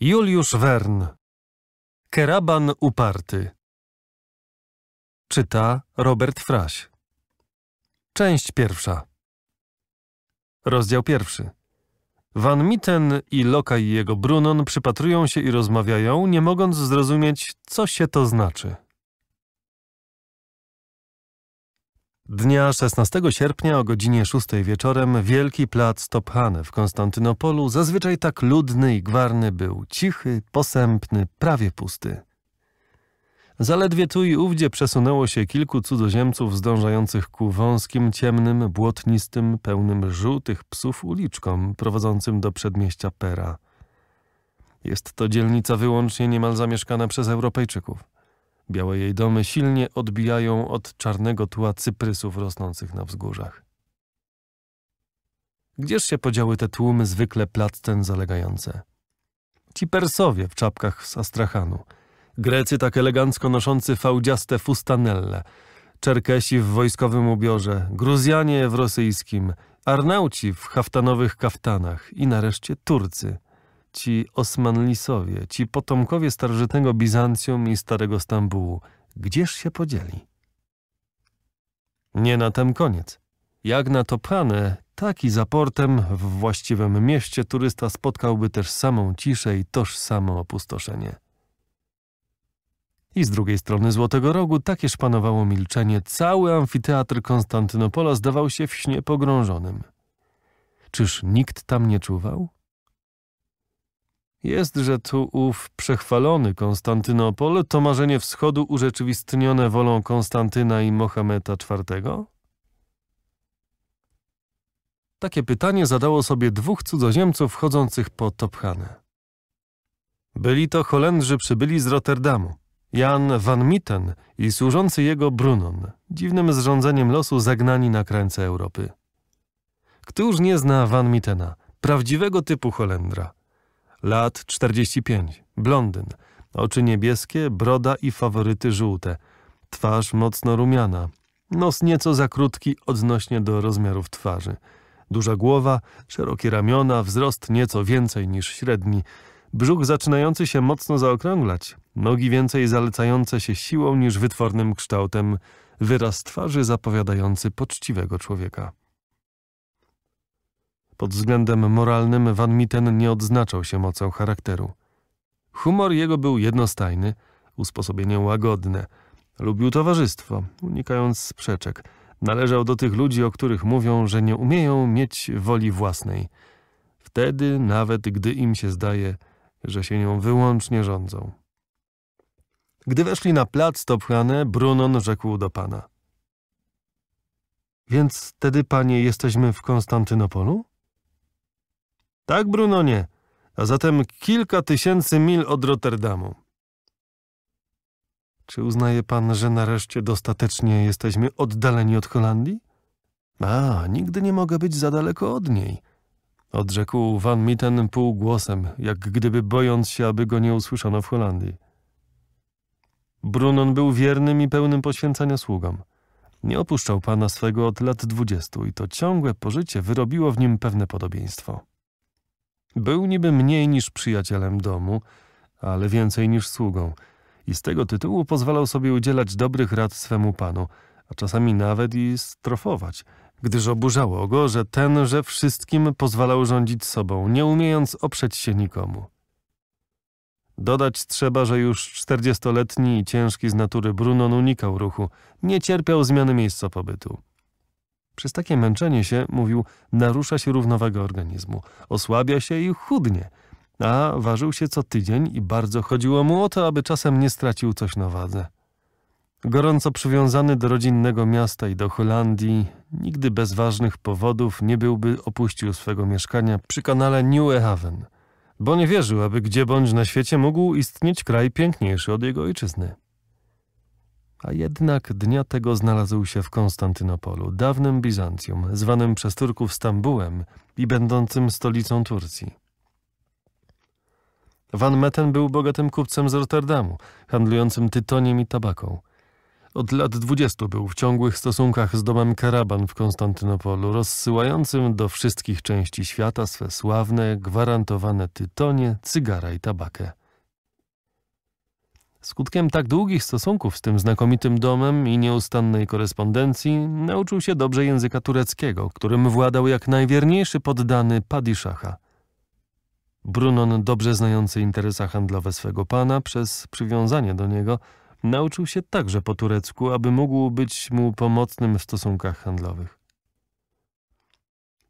Juliusz Wern Keraban uparty Czyta Robert Fraś Część pierwsza Rozdział pierwszy Van Mitten i Lokaj i jego Brunon przypatrują się i rozmawiają, nie mogąc zrozumieć, co się to znaczy. Dnia 16 sierpnia o godzinie 6 wieczorem Wielki Plac Tophane w Konstantynopolu, zazwyczaj tak ludny i gwarny, był cichy, posępny, prawie pusty. Zaledwie tu i ówdzie przesunęło się kilku cudzoziemców zdążających ku wąskim, ciemnym, błotnistym, pełnym żółtych psów uliczkom prowadzącym do przedmieścia Pera. Jest to dzielnica wyłącznie niemal zamieszkana przez Europejczyków. Białe jej domy silnie odbijają od czarnego tła cyprysów rosnących na wzgórzach. Gdzież się podziały te tłumy zwykle plac ten zalegające? Ci Persowie w czapkach z Astrachanu, Grecy tak elegancko noszący fałdziaste fustanelle, Czerkesi w wojskowym ubiorze, Gruzjanie w rosyjskim, Arnauci w haftanowych kaftanach i nareszcie Turcy ci Osmanlisowie, ci potomkowie starożytnego Bizancjum i Starego Stambułu, gdzież się podzieli? Nie na tem koniec. Jak na Topranę, tak i za portem w właściwym mieście turysta spotkałby też samą ciszę i tożsamo opustoszenie. I z drugiej strony Złotego Rogu takież panowało milczenie. Cały amfiteatr Konstantynopola zdawał się w śnie pogrążonym. Czyż nikt tam nie czuwał? Jest, że tu ów przechwalony Konstantynopol to marzenie wschodu urzeczywistnione wolą Konstantyna i Mohameda IV? Takie pytanie zadało sobie dwóch cudzoziemców chodzących po Tophane. Byli to Holendrzy przybyli z Rotterdamu, Jan van Mitten i służący jego Brunon, dziwnym zrządzeniem losu zagnani na krańce Europy. Któż nie zna van Mittena, prawdziwego typu Holendra, lat 45, blondyn, oczy niebieskie, broda i faworyty żółte, twarz mocno rumiana, nos nieco za krótki odnośnie do rozmiarów twarzy, duża głowa, szerokie ramiona, wzrost nieco więcej niż średni, brzuch zaczynający się mocno zaokrąglać, nogi więcej zalecające się siłą niż wytwornym kształtem, wyraz twarzy zapowiadający poczciwego człowieka. Pod względem moralnym Van Mitten nie odznaczał się mocą charakteru. Humor jego był jednostajny, usposobienie łagodne. Lubił towarzystwo, unikając sprzeczek. Należał do tych ludzi, o których mówią, że nie umieją mieć woli własnej. Wtedy, nawet gdy im się zdaje, że się nią wyłącznie rządzą. Gdy weszli na plac topchane, Brunon rzekł do pana. Więc wtedy, panie, jesteśmy w Konstantynopolu? Tak, Brunonie, a zatem kilka tysięcy mil od Rotterdamu. Czy uznaje pan, że nareszcie dostatecznie jesteśmy oddaleni od Holandii? A, nigdy nie mogę być za daleko od niej. Odrzekł Van Mitten półgłosem, jak gdyby bojąc się, aby go nie usłyszano w Holandii. Brunon był wiernym i pełnym poświęcenia sługom. Nie opuszczał pana swego od lat dwudziestu i to ciągłe pożycie wyrobiło w nim pewne podobieństwo. Był niby mniej niż przyjacielem domu, ale więcej niż sługą i z tego tytułu pozwalał sobie udzielać dobrych rad swemu panu, a czasami nawet i strofować, gdyż oburzało go, że ten, że wszystkim pozwalał rządzić sobą, nie umiejąc oprzeć się nikomu. Dodać trzeba, że już czterdziestoletni i ciężki z natury Brunon unikał ruchu, nie cierpiał zmiany miejsca pobytu. Przez takie męczenie się, mówił, narusza się równowagę organizmu, osłabia się i chudnie. A ważył się co tydzień i bardzo chodziło mu o to, aby czasem nie stracił coś na wadze. Gorąco przywiązany do rodzinnego miasta i do Holandii, nigdy bez ważnych powodów nie byłby opuścił swego mieszkania przy kanale New Haven, bo nie wierzył, aby gdzie bądź na świecie mógł istnieć kraj piękniejszy od jego ojczyzny. A jednak dnia tego znalazł się w Konstantynopolu, dawnym Bizancjum, zwanym przez Turków Stambułem i będącym stolicą Turcji. Van Metten był bogatym kupcem z Rotterdamu, handlującym tytoniem i tabaką. Od lat dwudziestu był w ciągłych stosunkach z domem Karaban w Konstantynopolu, rozsyłającym do wszystkich części świata swe sławne, gwarantowane tytonie, cygara i tabakę. Skutkiem tak długich stosunków z tym znakomitym domem i nieustannej korespondencji nauczył się dobrze języka tureckiego, którym władał jak najwierniejszy poddany Padiszacha. Brunon, dobrze znający interesa handlowe swego pana przez przywiązanie do niego, nauczył się także po turecku, aby mógł być mu pomocnym w stosunkach handlowych.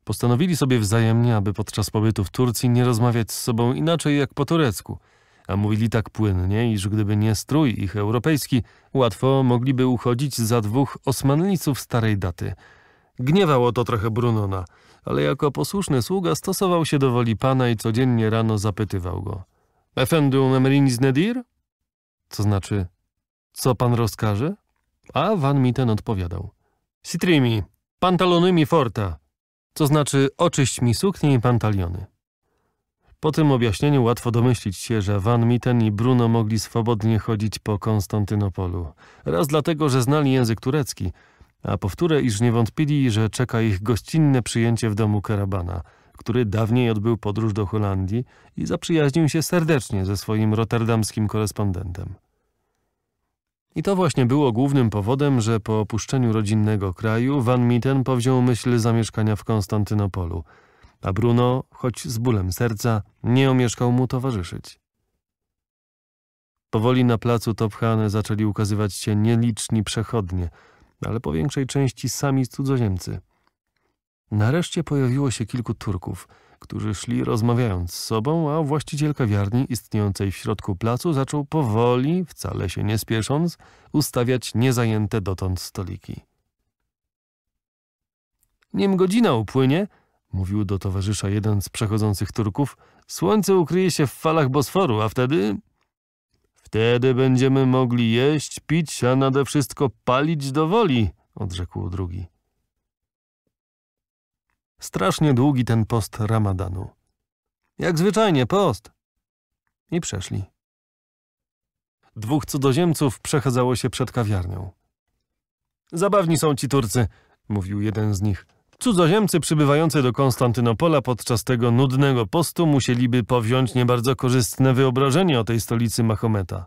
Postanowili sobie wzajemnie, aby podczas pobytu w Turcji nie rozmawiać z sobą inaczej jak po turecku – a mówili tak płynnie, iż gdyby nie strój ich europejski, łatwo mogliby uchodzić za dwóch osmanliców starej daty. Gniewało to trochę Brunona, ale jako posłuszny sługa stosował się do woli pana i codziennie rano zapytywał go. Efendu memriniz nedir? Co znaczy, co pan rozkaże? A van ten odpowiadał. Sitrimi, mi forta. Co znaczy, oczyść mi suknię i pantaliony. Po tym objaśnieniu łatwo domyślić się, że Van Mitten i Bruno mogli swobodnie chodzić po Konstantynopolu. Raz dlatego, że znali język turecki, a powtórę, iż nie wątpili, że czeka ich gościnne przyjęcie w domu Karabana, który dawniej odbył podróż do Holandii i zaprzyjaźnił się serdecznie ze swoim rotterdamskim korespondentem. I to właśnie było głównym powodem, że po opuszczeniu rodzinnego kraju Van Mitten powziął myśl zamieszkania w Konstantynopolu – a Bruno, choć z bólem serca, nie omieszkał mu towarzyszyć. Powoli na placu Topchane zaczęli ukazywać się nieliczni przechodnie, ale po większej części sami cudzoziemcy. Nareszcie pojawiło się kilku Turków, którzy szli rozmawiając z sobą, a właściciel kawiarni istniejącej w środku placu zaczął powoli, wcale się nie spiesząc, ustawiać niezajęte dotąd stoliki. Nim godzina upłynie, mówił do towarzysza jeden z przechodzących Turków, słońce ukryje się w falach Bosforu, a wtedy... Wtedy będziemy mogli jeść, pić, a nade wszystko palić do woli, odrzekł drugi. Strasznie długi ten post ramadanu. Jak zwyczajnie, post. I przeszli. Dwóch cudzoziemców przechadzało się przed kawiarnią. Zabawni są ci Turcy, mówił jeden z nich. Cudzoziemcy przybywający do Konstantynopola podczas tego nudnego postu musieliby powziąć nie bardzo korzystne wyobrażenie o tej stolicy Mahometa.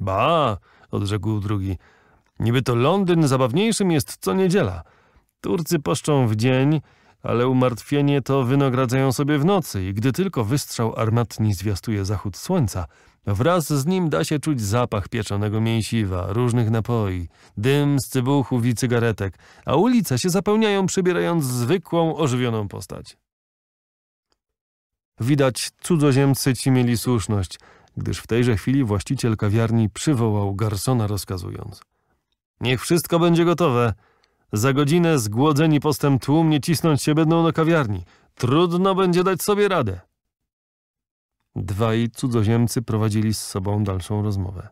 Ba, odrzekł drugi, niby to Londyn zabawniejszym jest co niedziela. Turcy poszczą w dzień, ale umartwienie to wynagradzają sobie w nocy i gdy tylko wystrzał armatni zwiastuje zachód słońca – Wraz z nim da się czuć zapach pieczonego mięsiwa, różnych napoi, dym z cybuchów i cygaretek, a ulice się zapełniają przybierając zwykłą, ożywioną postać. Widać, cudzoziemcy ci mieli słuszność, gdyż w tejże chwili właściciel kawiarni przywołał garsona rozkazując. Niech wszystko będzie gotowe. Za godzinę zgłodzeni tłum tłumnie cisnąć się będą do kawiarni. Trudno będzie dać sobie radę. Dwaj cudzoziemcy prowadzili z sobą dalszą rozmowę.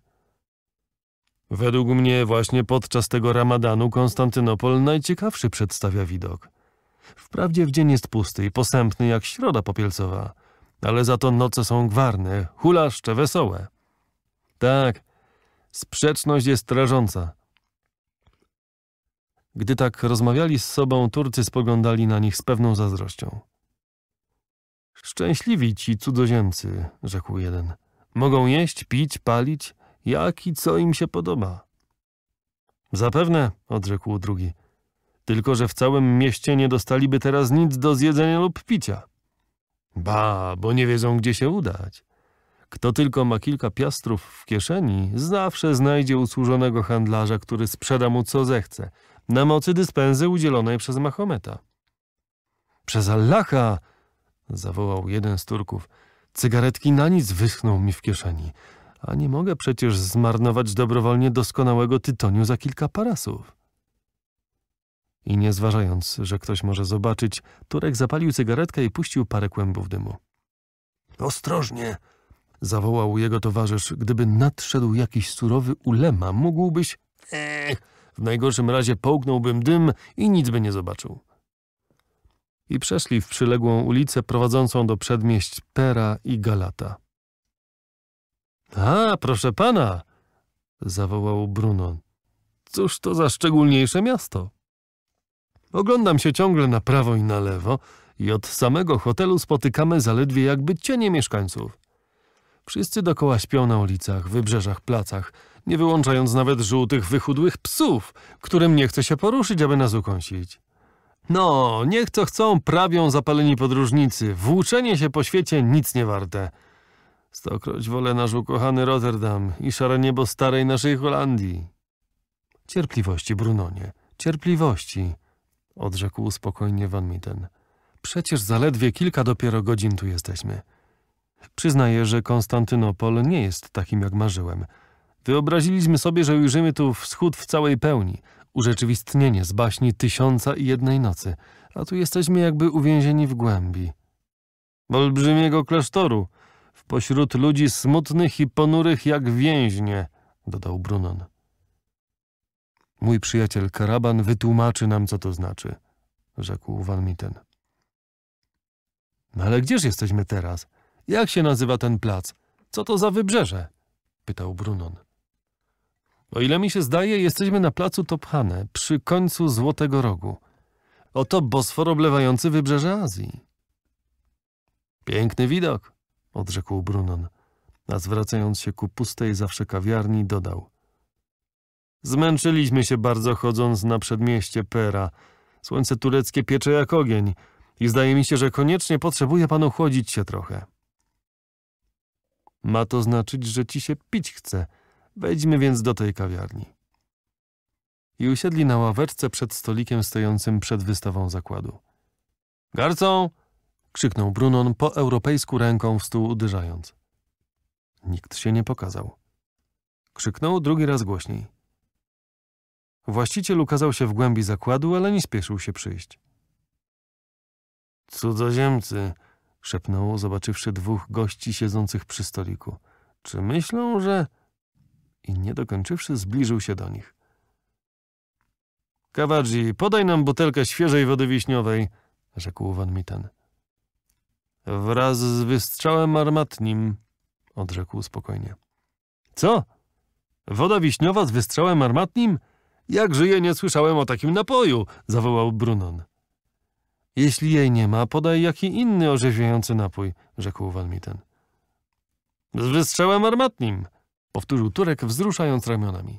Według mnie właśnie podczas tego ramadanu Konstantynopol najciekawszy przedstawia widok. Wprawdzie w dzień jest pusty i posępny jak środa popielcowa, ale za to noce są gwarne, hulaszcze, wesołe. Tak, sprzeczność jest rażąca. Gdy tak rozmawiali z sobą, Turcy spoglądali na nich z pewną zazdrością. Szczęśliwi ci cudzoziemcy, rzekł jeden. Mogą jeść, pić, palić, jak i co im się podoba. Zapewne, odrzekł drugi. Tylko, że w całym mieście nie dostaliby teraz nic do zjedzenia lub picia. Ba, bo nie wiedzą, gdzie się udać. Kto tylko ma kilka piastrów w kieszeni, zawsze znajdzie usłużonego handlarza, który sprzeda mu co zechce, na mocy dyspensy udzielonej przez Mahometa. Przez Allaha! zawołał jeden z Turków. Cygaretki na nic wyschną mi w kieszeni, a nie mogę przecież zmarnować dobrowolnie doskonałego tytoniu za kilka parasów. I nie zważając, że ktoś może zobaczyć, Turek zapalił cygaretkę i puścił parę kłębów dymu. Ostrożnie! zawołał jego towarzysz. Gdyby nadszedł jakiś surowy ulema, mógłbyś... Ech, w najgorszym razie połknąłbym dym i nic by nie zobaczył i przeszli w przyległą ulicę prowadzącą do przedmieść Pera i Galata. A, proszę pana! zawołał Bruno. Cóż to za szczególniejsze miasto? Oglądam się ciągle na prawo i na lewo i od samego hotelu spotykamy zaledwie jakby cienie mieszkańców. Wszyscy dokoła śpią na ulicach, wybrzeżach, placach, nie wyłączając nawet żółtych, wychudłych psów, którym nie chce się poruszyć, aby nas ukąsić. No, niech co chcą, prawią zapaleni podróżnicy. Włóczenie się po świecie nic nie warte. Stokroć wolę nasz ukochany Rotterdam i szare niebo starej naszej Holandii. Cierpliwości, Brunonie, cierpliwości, odrzekł spokojnie Van Mitten. Przecież zaledwie kilka dopiero godzin tu jesteśmy. Przyznaję, że Konstantynopol nie jest takim, jak marzyłem. Wyobraziliśmy sobie, że ujrzymy tu wschód w całej pełni – urzeczywistnienie z baśni Tysiąca i Jednej Nocy, a tu jesteśmy jakby uwięzieni w głębi. Olbrzymiego klasztoru, w pośród ludzi smutnych i ponurych jak więźnie, dodał Brunon. Mój przyjaciel Karaban wytłumaczy nam, co to znaczy, rzekł Van Mitten. No ale gdzież jesteśmy teraz? Jak się nazywa ten plac? Co to za wybrzeże? pytał Brunon. O ile mi się zdaje, jesteśmy na placu Tophane, przy końcu Złotego Rogu. Oto Bosfor oblewający wybrzeże Azji. Piękny widok, odrzekł Brunon, a zwracając się ku pustej zawsze kawiarni dodał. Zmęczyliśmy się bardzo chodząc na przedmieście Pera. Słońce tureckie piecze jak ogień i zdaje mi się, że koniecznie potrzebuje pan ochłodzić się trochę. Ma to znaczyć, że ci się pić chce – Wejdźmy więc do tej kawiarni. I usiedli na ławeczce przed stolikiem stojącym przed wystawą zakładu. Garcą! krzyknął Brunon po europejsku ręką w stół uderzając. Nikt się nie pokazał. Krzyknął drugi raz głośniej. Właściciel ukazał się w głębi zakładu, ale nie spieszył się przyjść. Cudzoziemcy, szepnął, zobaczywszy dwóch gości siedzących przy stoliku. Czy myślą, że i nie dokończywszy zbliżył się do nich. Kawadzi, podaj nam butelkę świeżej wody wiśniowej, rzekł Van Mitten. Wraz z wystrzałem armatnim, odrzekł spokojnie. Co? Woda wiśniowa z wystrzałem armatnim? Jak żyję, nie słyszałem o takim napoju, zawołał Brunon. Jeśli jej nie ma, podaj jaki inny orzeźwiający napój, rzekł Van Mitten. Z wystrzałem armatnim, Powtórzył Turek, wzruszając ramionami.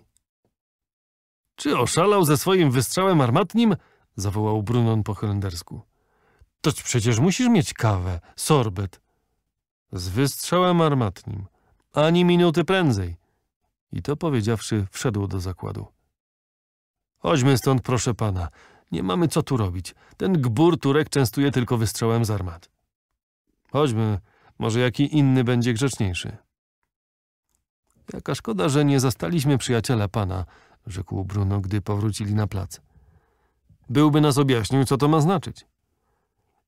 Czy oszalał ze swoim wystrzałem armatnim? Zawołał Brunon po holendersku. Toć przecież musisz mieć kawę, sorbet. Z wystrzałem armatnim. Ani minuty prędzej. I to powiedziawszy, wszedł do zakładu. Chodźmy stąd, proszę pana. Nie mamy co tu robić. Ten gbur Turek częstuje tylko wystrzałem z armat. Chodźmy, może jaki inny będzie grzeczniejszy. Jaka szkoda, że nie zastaliśmy przyjaciela pana, rzekł Bruno, gdy powrócili na plac. Byłby nas objaśnił, co to ma znaczyć.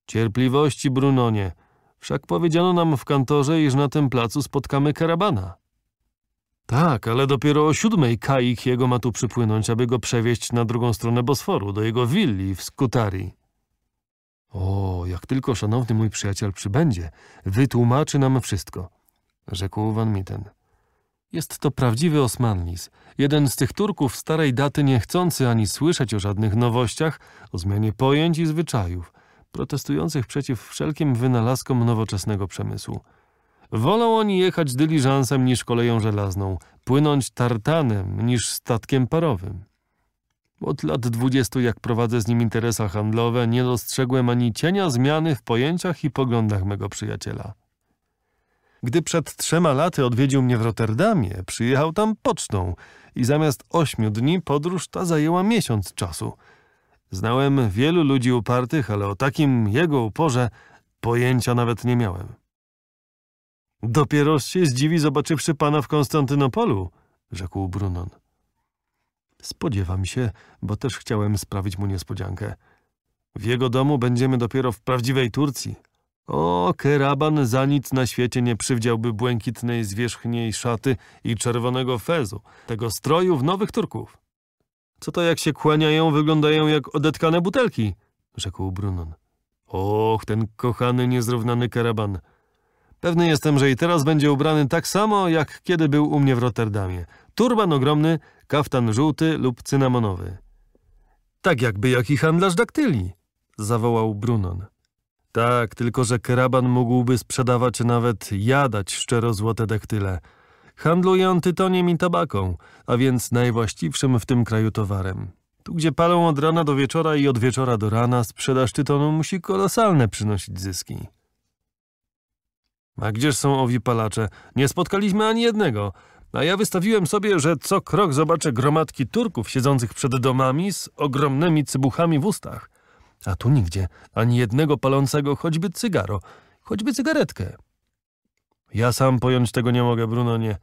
Cierpliwości, Brunonie. Wszak powiedziano nam w kantorze, iż na tym placu spotkamy karabana. Tak, ale dopiero o siódmej Kaik jego ma tu przypłynąć, aby go przewieźć na drugą stronę Bosforu, do jego willi w Skutarii. O, jak tylko szanowny mój przyjaciel przybędzie, wytłumaczy nam wszystko, rzekł Van Mitten. Jest to prawdziwy Osmanlis, jeden z tych Turków starej daty niechcący ani słyszeć o żadnych nowościach, o zmianie pojęć i zwyczajów, protestujących przeciw wszelkim wynalazkom nowoczesnego przemysłu. Wolą oni jechać dyliżansem niż koleją żelazną, płynąć tartanem niż statkiem parowym. Od lat dwudziestu, jak prowadzę z nim interesa handlowe, nie dostrzegłem ani cienia zmiany w pojęciach i poglądach mego przyjaciela. Gdy przed trzema laty odwiedził mnie w Rotterdamie, przyjechał tam pocztą i zamiast ośmiu dni podróż ta zajęła miesiąc czasu. Znałem wielu ludzi upartych, ale o takim jego uporze pojęcia nawet nie miałem. Dopiero się zdziwi zobaczywszy pana w Konstantynopolu, rzekł Brunon. Spodziewam się, bo też chciałem sprawić mu niespodziankę. W jego domu będziemy dopiero w prawdziwej Turcji. O, Keraban za nic na świecie nie przywdziałby błękitnej zwierzchniej szaty i czerwonego fezu, tego stroju w nowych Turków. Co to jak się kłaniają, wyglądają jak odetkane butelki, rzekł Brunon. Och, ten kochany, niezrównany Keraban. Pewny jestem, że i teraz będzie ubrany tak samo, jak kiedy był u mnie w Rotterdamie. Turban ogromny, kaftan żółty lub cynamonowy. Tak jakby jaki handlarz daktyli, zawołał Brunon. Tak, tylko że keraban mógłby sprzedawać nawet jadać szczerozłote daktyle. Handluje on tytoniem i tabaką, a więc najwłaściwszym w tym kraju towarem. Tu, gdzie palą od rana do wieczora i od wieczora do rana, sprzedaż tytonu musi kolosalne przynosić zyski. A gdzież są owi palacze? Nie spotkaliśmy ani jednego. A ja wystawiłem sobie, że co krok zobaczę gromadki Turków siedzących przed domami z ogromnymi cybuchami w ustach. A tu nigdzie ani jednego palącego choćby cygaro, choćby cygaretkę. Ja sam pojąć tego nie mogę, Bruno, nie.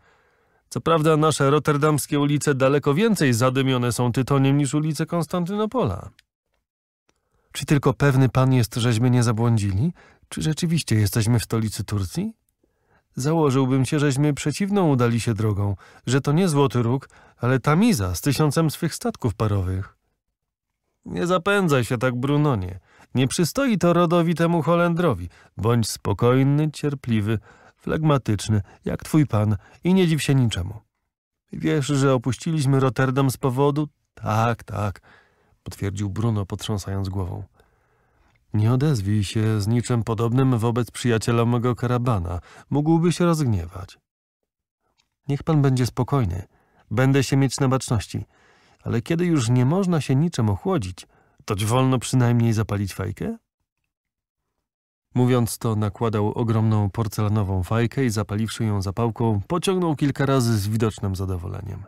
Co prawda nasze rotterdamskie ulice daleko więcej zadymione są tytoniem niż ulice Konstantynopola. Czy tylko pewny pan jest, żeśmy nie zabłądzili? Czy rzeczywiście jesteśmy w stolicy Turcji? Założyłbym się, żeśmy przeciwną udali się drogą, że to nie Złoty Róg, ale Tamiza z tysiącem swych statków parowych. Nie zapędzaj się tak, Brunonie. Nie przystoi to rodowi temu Holendrowi. Bądź spokojny, cierpliwy, flegmatyczny, jak twój pan i nie dziw się niczemu. Wiesz, że opuściliśmy Rotterdam z powodu... Tak, tak, potwierdził Bruno, potrząsając głową. Nie odezwij się z niczym podobnym wobec przyjaciela mego karabana. Mógłby się rozgniewać. Niech pan będzie spokojny. Będę się mieć na baczności ale kiedy już nie można się niczym ochłodzić, toć wolno przynajmniej zapalić fajkę? Mówiąc to, nakładał ogromną porcelanową fajkę i zapaliwszy ją zapałką, pociągnął kilka razy z widocznym zadowoleniem.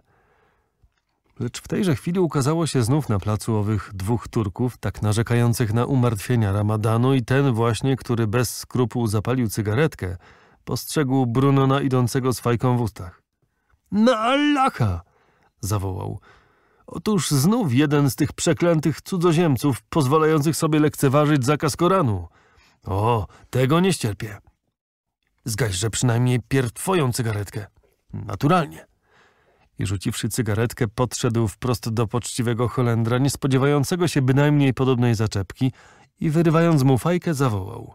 Lecz w tejże chwili ukazało się znów na placu owych dwóch Turków, tak narzekających na umartwienia ramadanu i ten właśnie, który bez skrupuł zapalił cygaretkę, postrzegł Brunona idącego z fajką w ustach. — Na Allaha! — zawołał. Otóż znów jeden z tych przeklętych cudzoziemców pozwalających sobie lekceważyć zakaz Koranu. O, tego nie ścierpię. że przynajmniej pierw twoją cygaretkę. Naturalnie. I rzuciwszy cygaretkę, podszedł wprost do poczciwego Holendra, niespodziewającego się bynajmniej podobnej zaczepki i wyrywając mu fajkę zawołał.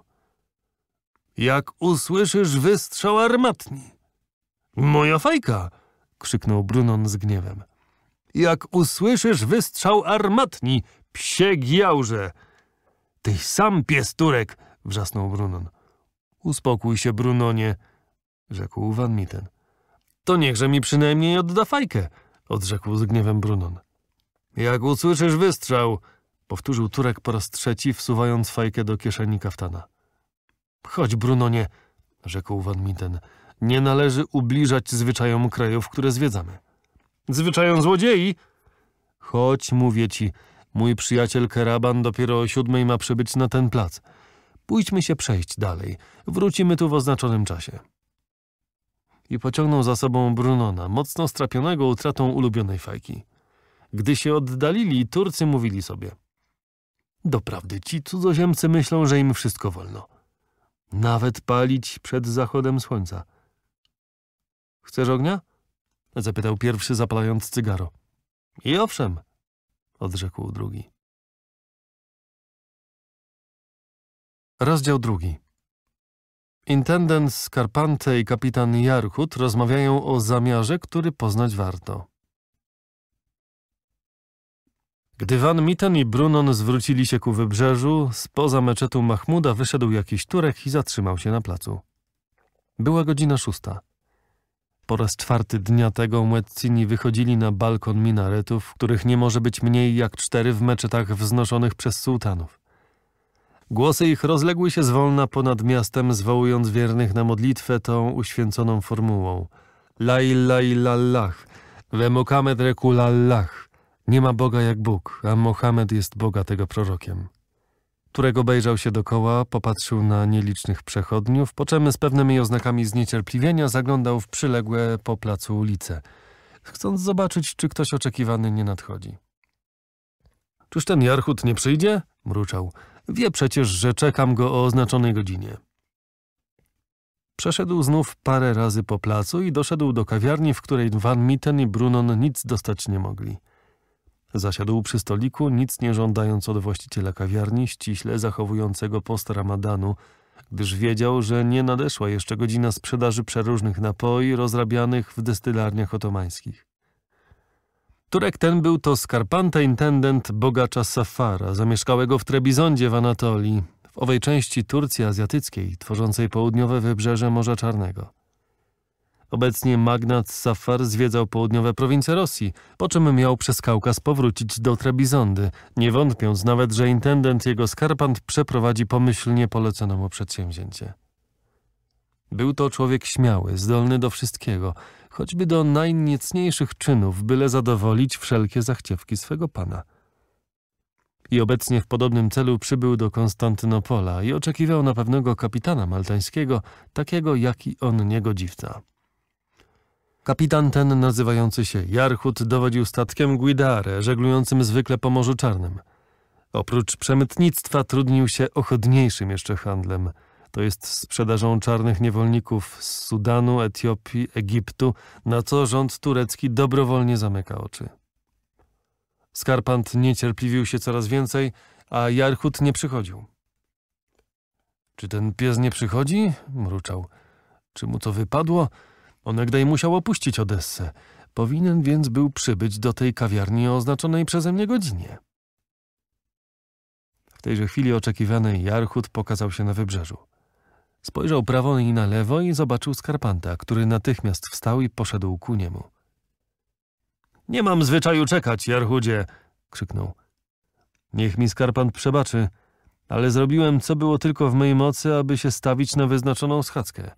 Jak usłyszysz wystrzał armatni! Moja fajka! krzyknął Brunon z gniewem jak usłyszysz wystrzał armatni, psie giałże. Tyś sam piesturek, wrzasnął Brunon. Uspokój się, Brunonie, rzekł Van Mitten. To niechże mi przynajmniej odda fajkę, odrzekł z gniewem Brunon. Jak usłyszysz wystrzał, powtórzył Turek po raz trzeci, wsuwając fajkę do kieszeni kaftana. Chodź, Brunonie, rzekł Van Mitten. Nie należy ubliżać zwyczajom krajów, które zwiedzamy zwyczają złodziei. Chodź, mówię ci, mój przyjaciel Keraban dopiero o siódmej ma przybyć na ten plac. Pójdźmy się przejść dalej. Wrócimy tu w oznaczonym czasie. I pociągnął za sobą Brunona, mocno strapionego utratą ulubionej fajki. Gdy się oddalili, Turcy mówili sobie. Doprawdy ci cudzoziemcy myślą, że im wszystko wolno. Nawet palić przed zachodem słońca. Chcesz ognia? Zapytał pierwszy, zapalając cygaro. I owszem, odrzekł drugi. Rozdział drugi. Intendent Skarpante i kapitan Jarchut rozmawiają o zamiarze, który poznać warto. Gdy Van Mitten i Brunon zwrócili się ku wybrzeżu, spoza meczetu Mahmuda wyszedł jakiś Turek i zatrzymał się na placu. Była godzina szósta. Po raz czwarty dnia tego Muezzini wychodzili na balkon minaretów, których nie może być mniej jak cztery w meczetach wznoszonych przez sułtanów. Głosy ich rozległy się zwolna ponad miastem, zwołując wiernych na modlitwę tą uświęconą formułą. La illa illallah, we Mohamed rekulallah. Nie ma Boga jak Bóg, a Mohamed jest Boga tego prorokiem którego obejrzał się dokoła, popatrzył na nielicznych przechodniów, po czym z pewnymi oznakami zniecierpliwienia zaglądał w przyległe po placu ulice, chcąc zobaczyć, czy ktoś oczekiwany nie nadchodzi. Czyż ten Jarchut nie przyjdzie? mruczał. Wie przecież, że czekam go o oznaczonej godzinie. Przeszedł znów parę razy po placu i doszedł do kawiarni, w której Van Mitten i Brunon nic dostać nie mogli. Zasiadł przy stoliku, nic nie żądając od właściciela kawiarni, ściśle zachowującego post ramadanu, gdyż wiedział, że nie nadeszła jeszcze godzina sprzedaży przeróżnych napoi rozrabianych w destylarniach otomańskich. Turek ten był to skarpanta intendent bogacza Safara, zamieszkałego w Trebizondzie w Anatolii, w owej części Turcji azjatyckiej, tworzącej południowe wybrzeże Morza Czarnego. Obecnie magnat Safar zwiedzał południowe prowince Rosji, po czym miał przez Kaukas powrócić do Trebizondy, nie wątpiąc nawet, że intendent jego Skarpant przeprowadzi pomyślnie polecone mu przedsięwzięcie. Był to człowiek śmiały, zdolny do wszystkiego, choćby do najniecniejszych czynów, byle zadowolić wszelkie zachciewki swego pana. I obecnie w podobnym celu przybył do Konstantynopola i oczekiwał na pewnego kapitana maltańskiego, takiego jak i on niegodziwca. Kapitan ten, nazywający się Jarchut, dowodził statkiem Guidare, żeglującym zwykle po Morzu Czarnym. Oprócz przemytnictwa trudnił się ochodniejszym jeszcze handlem, to jest sprzedażą czarnych niewolników z Sudanu, Etiopii, Egiptu, na co rząd turecki dobrowolnie zamyka oczy. Skarpant niecierpliwił się coraz więcej, a Jarchut nie przychodził. Czy ten pies nie przychodzi? mruczał. Czy mu to wypadło? Onegdaj musiał opuścić Odessę. Powinien więc był przybyć do tej kawiarni o oznaczonej przeze mnie godzinie. W tejże chwili oczekiwany Jarchut pokazał się na wybrzeżu. Spojrzał prawo i na lewo i zobaczył Skarpanta, który natychmiast wstał i poszedł ku niemu. Nie mam zwyczaju czekać, Jarchudzie! krzyknął. Niech mi Skarpant przebaczy, ale zrobiłem co było tylko w mojej mocy, aby się stawić na wyznaczoną schadzkę –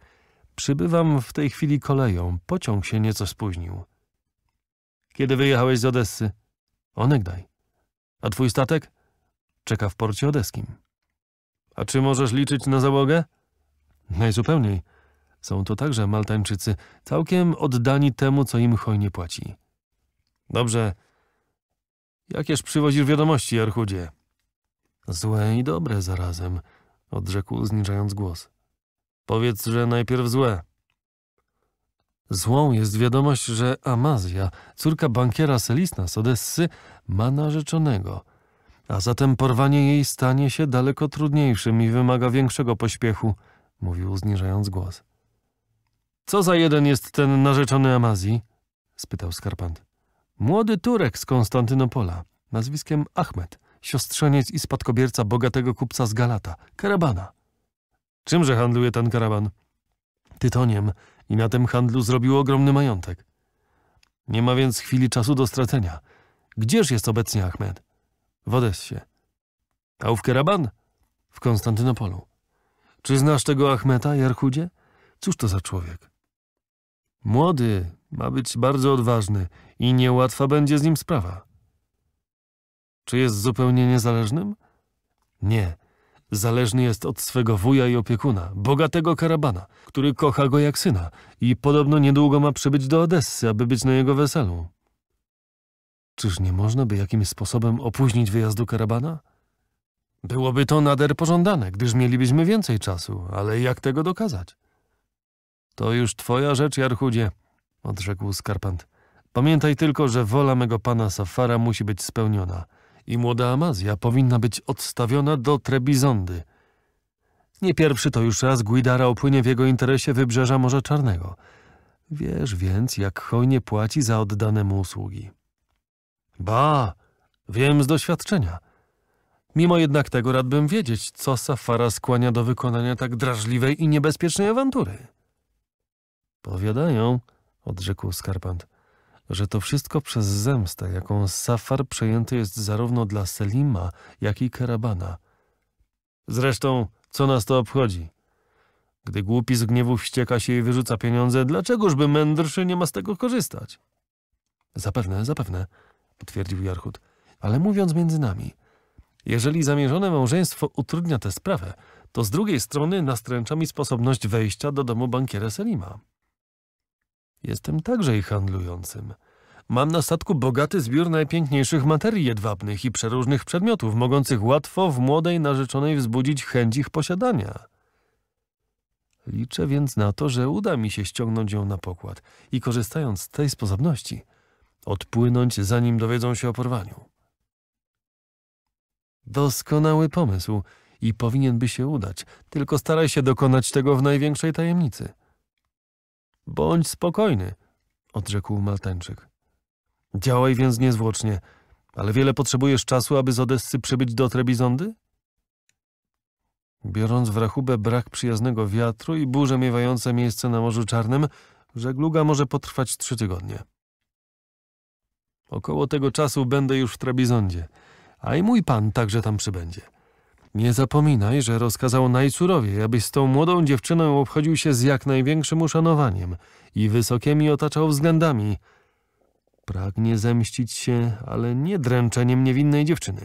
Przybywam w tej chwili koleją. Pociąg się nieco spóźnił. Kiedy wyjechałeś z Odessy? Onegdaj. A twój statek? Czeka w porcie odeskim. A czy możesz liczyć na załogę? Najzupełniej. Są to także Maltańczycy, całkiem oddani temu, co im hojnie płaci. Dobrze. Jakież przywozisz wiadomości, Archudzie? Złe i dobre zarazem, odrzekł zniżając głos. Powiedz, że najpierw złe. Złą jest wiadomość, że Amazja, córka bankiera Selisna z Odessy, ma narzeczonego, a zatem porwanie jej stanie się daleko trudniejszym i wymaga większego pośpiechu, mówił zniżając głos. Co za jeden jest ten narzeczony Amazji? spytał skarpant. Młody Turek z Konstantynopola, nazwiskiem Ahmed, siostrzeniec i spadkobierca bogatego kupca z Galata, Karabana. Czymże handluje ten karawan? Tytoniem i na tym handlu zrobił ogromny majątek. Nie ma więc chwili czasu do stracenia. Gdzież jest obecnie Ahmed? W Odessie. A ów karaban? W Konstantynopolu. Czy znasz tego Ahmeta, Jarchudzie? Cóż to za człowiek? Młody, ma być bardzo odważny i niełatwa będzie z nim sprawa. Czy jest zupełnie niezależnym? Nie. Zależny jest od swego wuja i opiekuna, bogatego karabana, który kocha go jak syna i podobno niedługo ma przybyć do Odessy, aby być na jego weselu. Czyż nie można by jakimś sposobem opóźnić wyjazdu karabana? Byłoby to nader pożądane, gdyż mielibyśmy więcej czasu, ale jak tego dokazać? To już twoja rzecz, Jarchudzie, odrzekł Skarpant. Pamiętaj tylko, że wola mego pana Safara musi być spełniona – i młoda Amazja powinna być odstawiona do Trebizondy. Nie pierwszy to już raz Guidara opłynie w jego interesie wybrzeża Morza Czarnego. Wiesz więc, jak hojnie płaci za oddane mu usługi. Ba, wiem z doświadczenia. Mimo jednak tego radbym wiedzieć, co Safara skłania do wykonania tak drażliwej i niebezpiecznej awantury. Powiadają, odrzekł Skarpant, że to wszystko przez zemstę, jaką Safar przejęty jest zarówno dla Selima, jak i Karabana. Zresztą, co nas to obchodzi? Gdy głupi z gniewu wścieka się i wyrzuca pieniądze, dlaczegożby mędrszy nie ma z tego korzystać? Zapewne, zapewne, potwierdził Jarchut, ale mówiąc między nami, jeżeli zamierzone małżeństwo utrudnia tę sprawę, to z drugiej strony nastręcza mi sposobność wejścia do domu bankiera Selima. Jestem także ich handlującym. Mam na statku bogaty zbiór najpiękniejszych materii jedwabnych i przeróżnych przedmiotów, mogących łatwo w młodej narzeczonej wzbudzić chęć ich posiadania. Liczę więc na to, że uda mi się ściągnąć ją na pokład i korzystając z tej sposobności, odpłynąć zanim dowiedzą się o porwaniu. Doskonały pomysł i powinien by się udać, tylko staraj się dokonać tego w największej tajemnicy – Bądź spokojny, odrzekł Maltańczyk. Działaj więc niezwłocznie, ale wiele potrzebujesz czasu, aby z Odessy przybyć do Trebizondy? Biorąc w rachubę brak przyjaznego wiatru i burze miewające miejsce na Morzu Czarnym, żegluga może potrwać trzy tygodnie. Około tego czasu będę już w Trebizondzie, a i mój pan także tam przybędzie. Nie zapominaj, że rozkazał najsurowiej, abyś z tą młodą dziewczyną obchodził się z jak największym uszanowaniem i wysokimi otaczał względami. Pragnie zemścić się, ale nie dręczeniem niewinnej dziewczyny.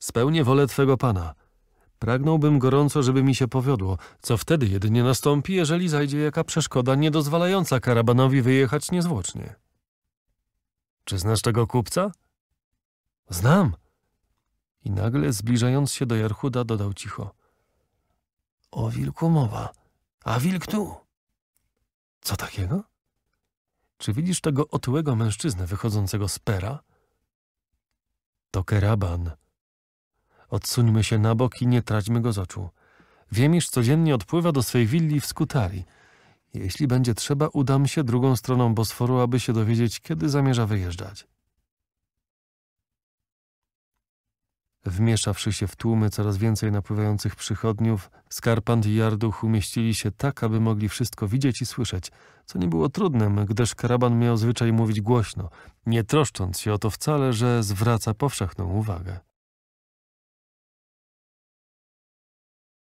Spełnię wolę Twego Pana. Pragnąłbym gorąco, żeby mi się powiodło, co wtedy jedynie nastąpi, jeżeli zajdzie jaka przeszkoda niedozwalająca karabanowi wyjechać niezwłocznie. Czy znasz tego kupca? Znam. I nagle, zbliżając się do Jarchuda, dodał cicho. O wilku mowa, a wilk tu. Co takiego? Czy widzisz tego otyłego mężczyznę wychodzącego z pera? To keraban. Odsuńmy się na bok i nie traćmy go z oczu. Wiem, iż codziennie odpływa do swej willi w Skutari. Jeśli będzie trzeba, udam się drugą stroną Bosforu, aby się dowiedzieć, kiedy zamierza wyjeżdżać. Wmieszawszy się w tłumy coraz więcej napływających przychodniów, Skarpant i Jarduch umieścili się tak, aby mogli wszystko widzieć i słyszeć, co nie było trudnym, gdyż karaban miał zwyczaj mówić głośno, nie troszcząc się o to wcale, że zwraca powszechną uwagę.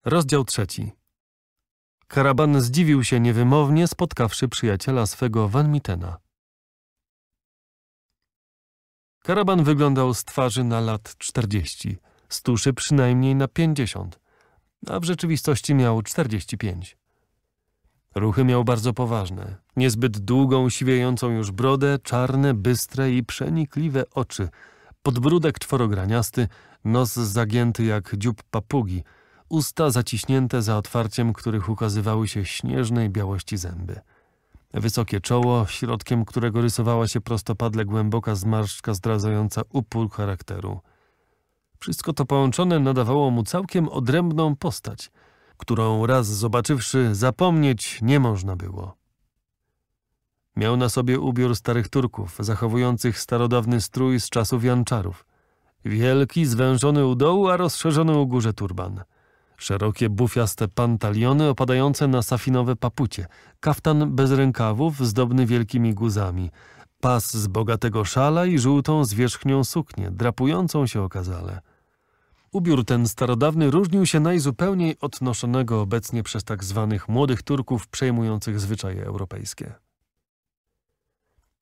Rozdział trzeci. Karaban zdziwił się niewymownie, spotkawszy przyjaciela swego Van Mitena. Karaban wyglądał z twarzy na lat czterdzieści, z tuszy przynajmniej na pięćdziesiąt, a w rzeczywistości miał pięć. Ruchy miał bardzo poważne, niezbyt długą, siwiejącą już brodę, czarne, bystre i przenikliwe oczy, podbródek czworograniasty, nos zagięty jak dziób papugi, usta zaciśnięte za otwarciem, których ukazywały się śnieżnej białości zęby. Wysokie czoło, środkiem którego rysowała się prostopadle głęboka zmarszczka zdradzająca upór charakteru. Wszystko to połączone nadawało mu całkiem odrębną postać, którą raz zobaczywszy zapomnieć nie można było. Miał na sobie ubiór starych Turków, zachowujących starodawny strój z czasów janczarów. Wielki, zwężony u dołu, a rozszerzony u górze turban – Szerokie, bufiaste pantaliony opadające na safinowe papucie, kaftan bez rękawów zdobny wielkimi guzami, pas z bogatego szala i żółtą zwierzchnią suknię, drapującą się okazale. Ubiór ten starodawny różnił się najzupełniej od noszonego obecnie przez tak zwanych młodych Turków przejmujących zwyczaje europejskie.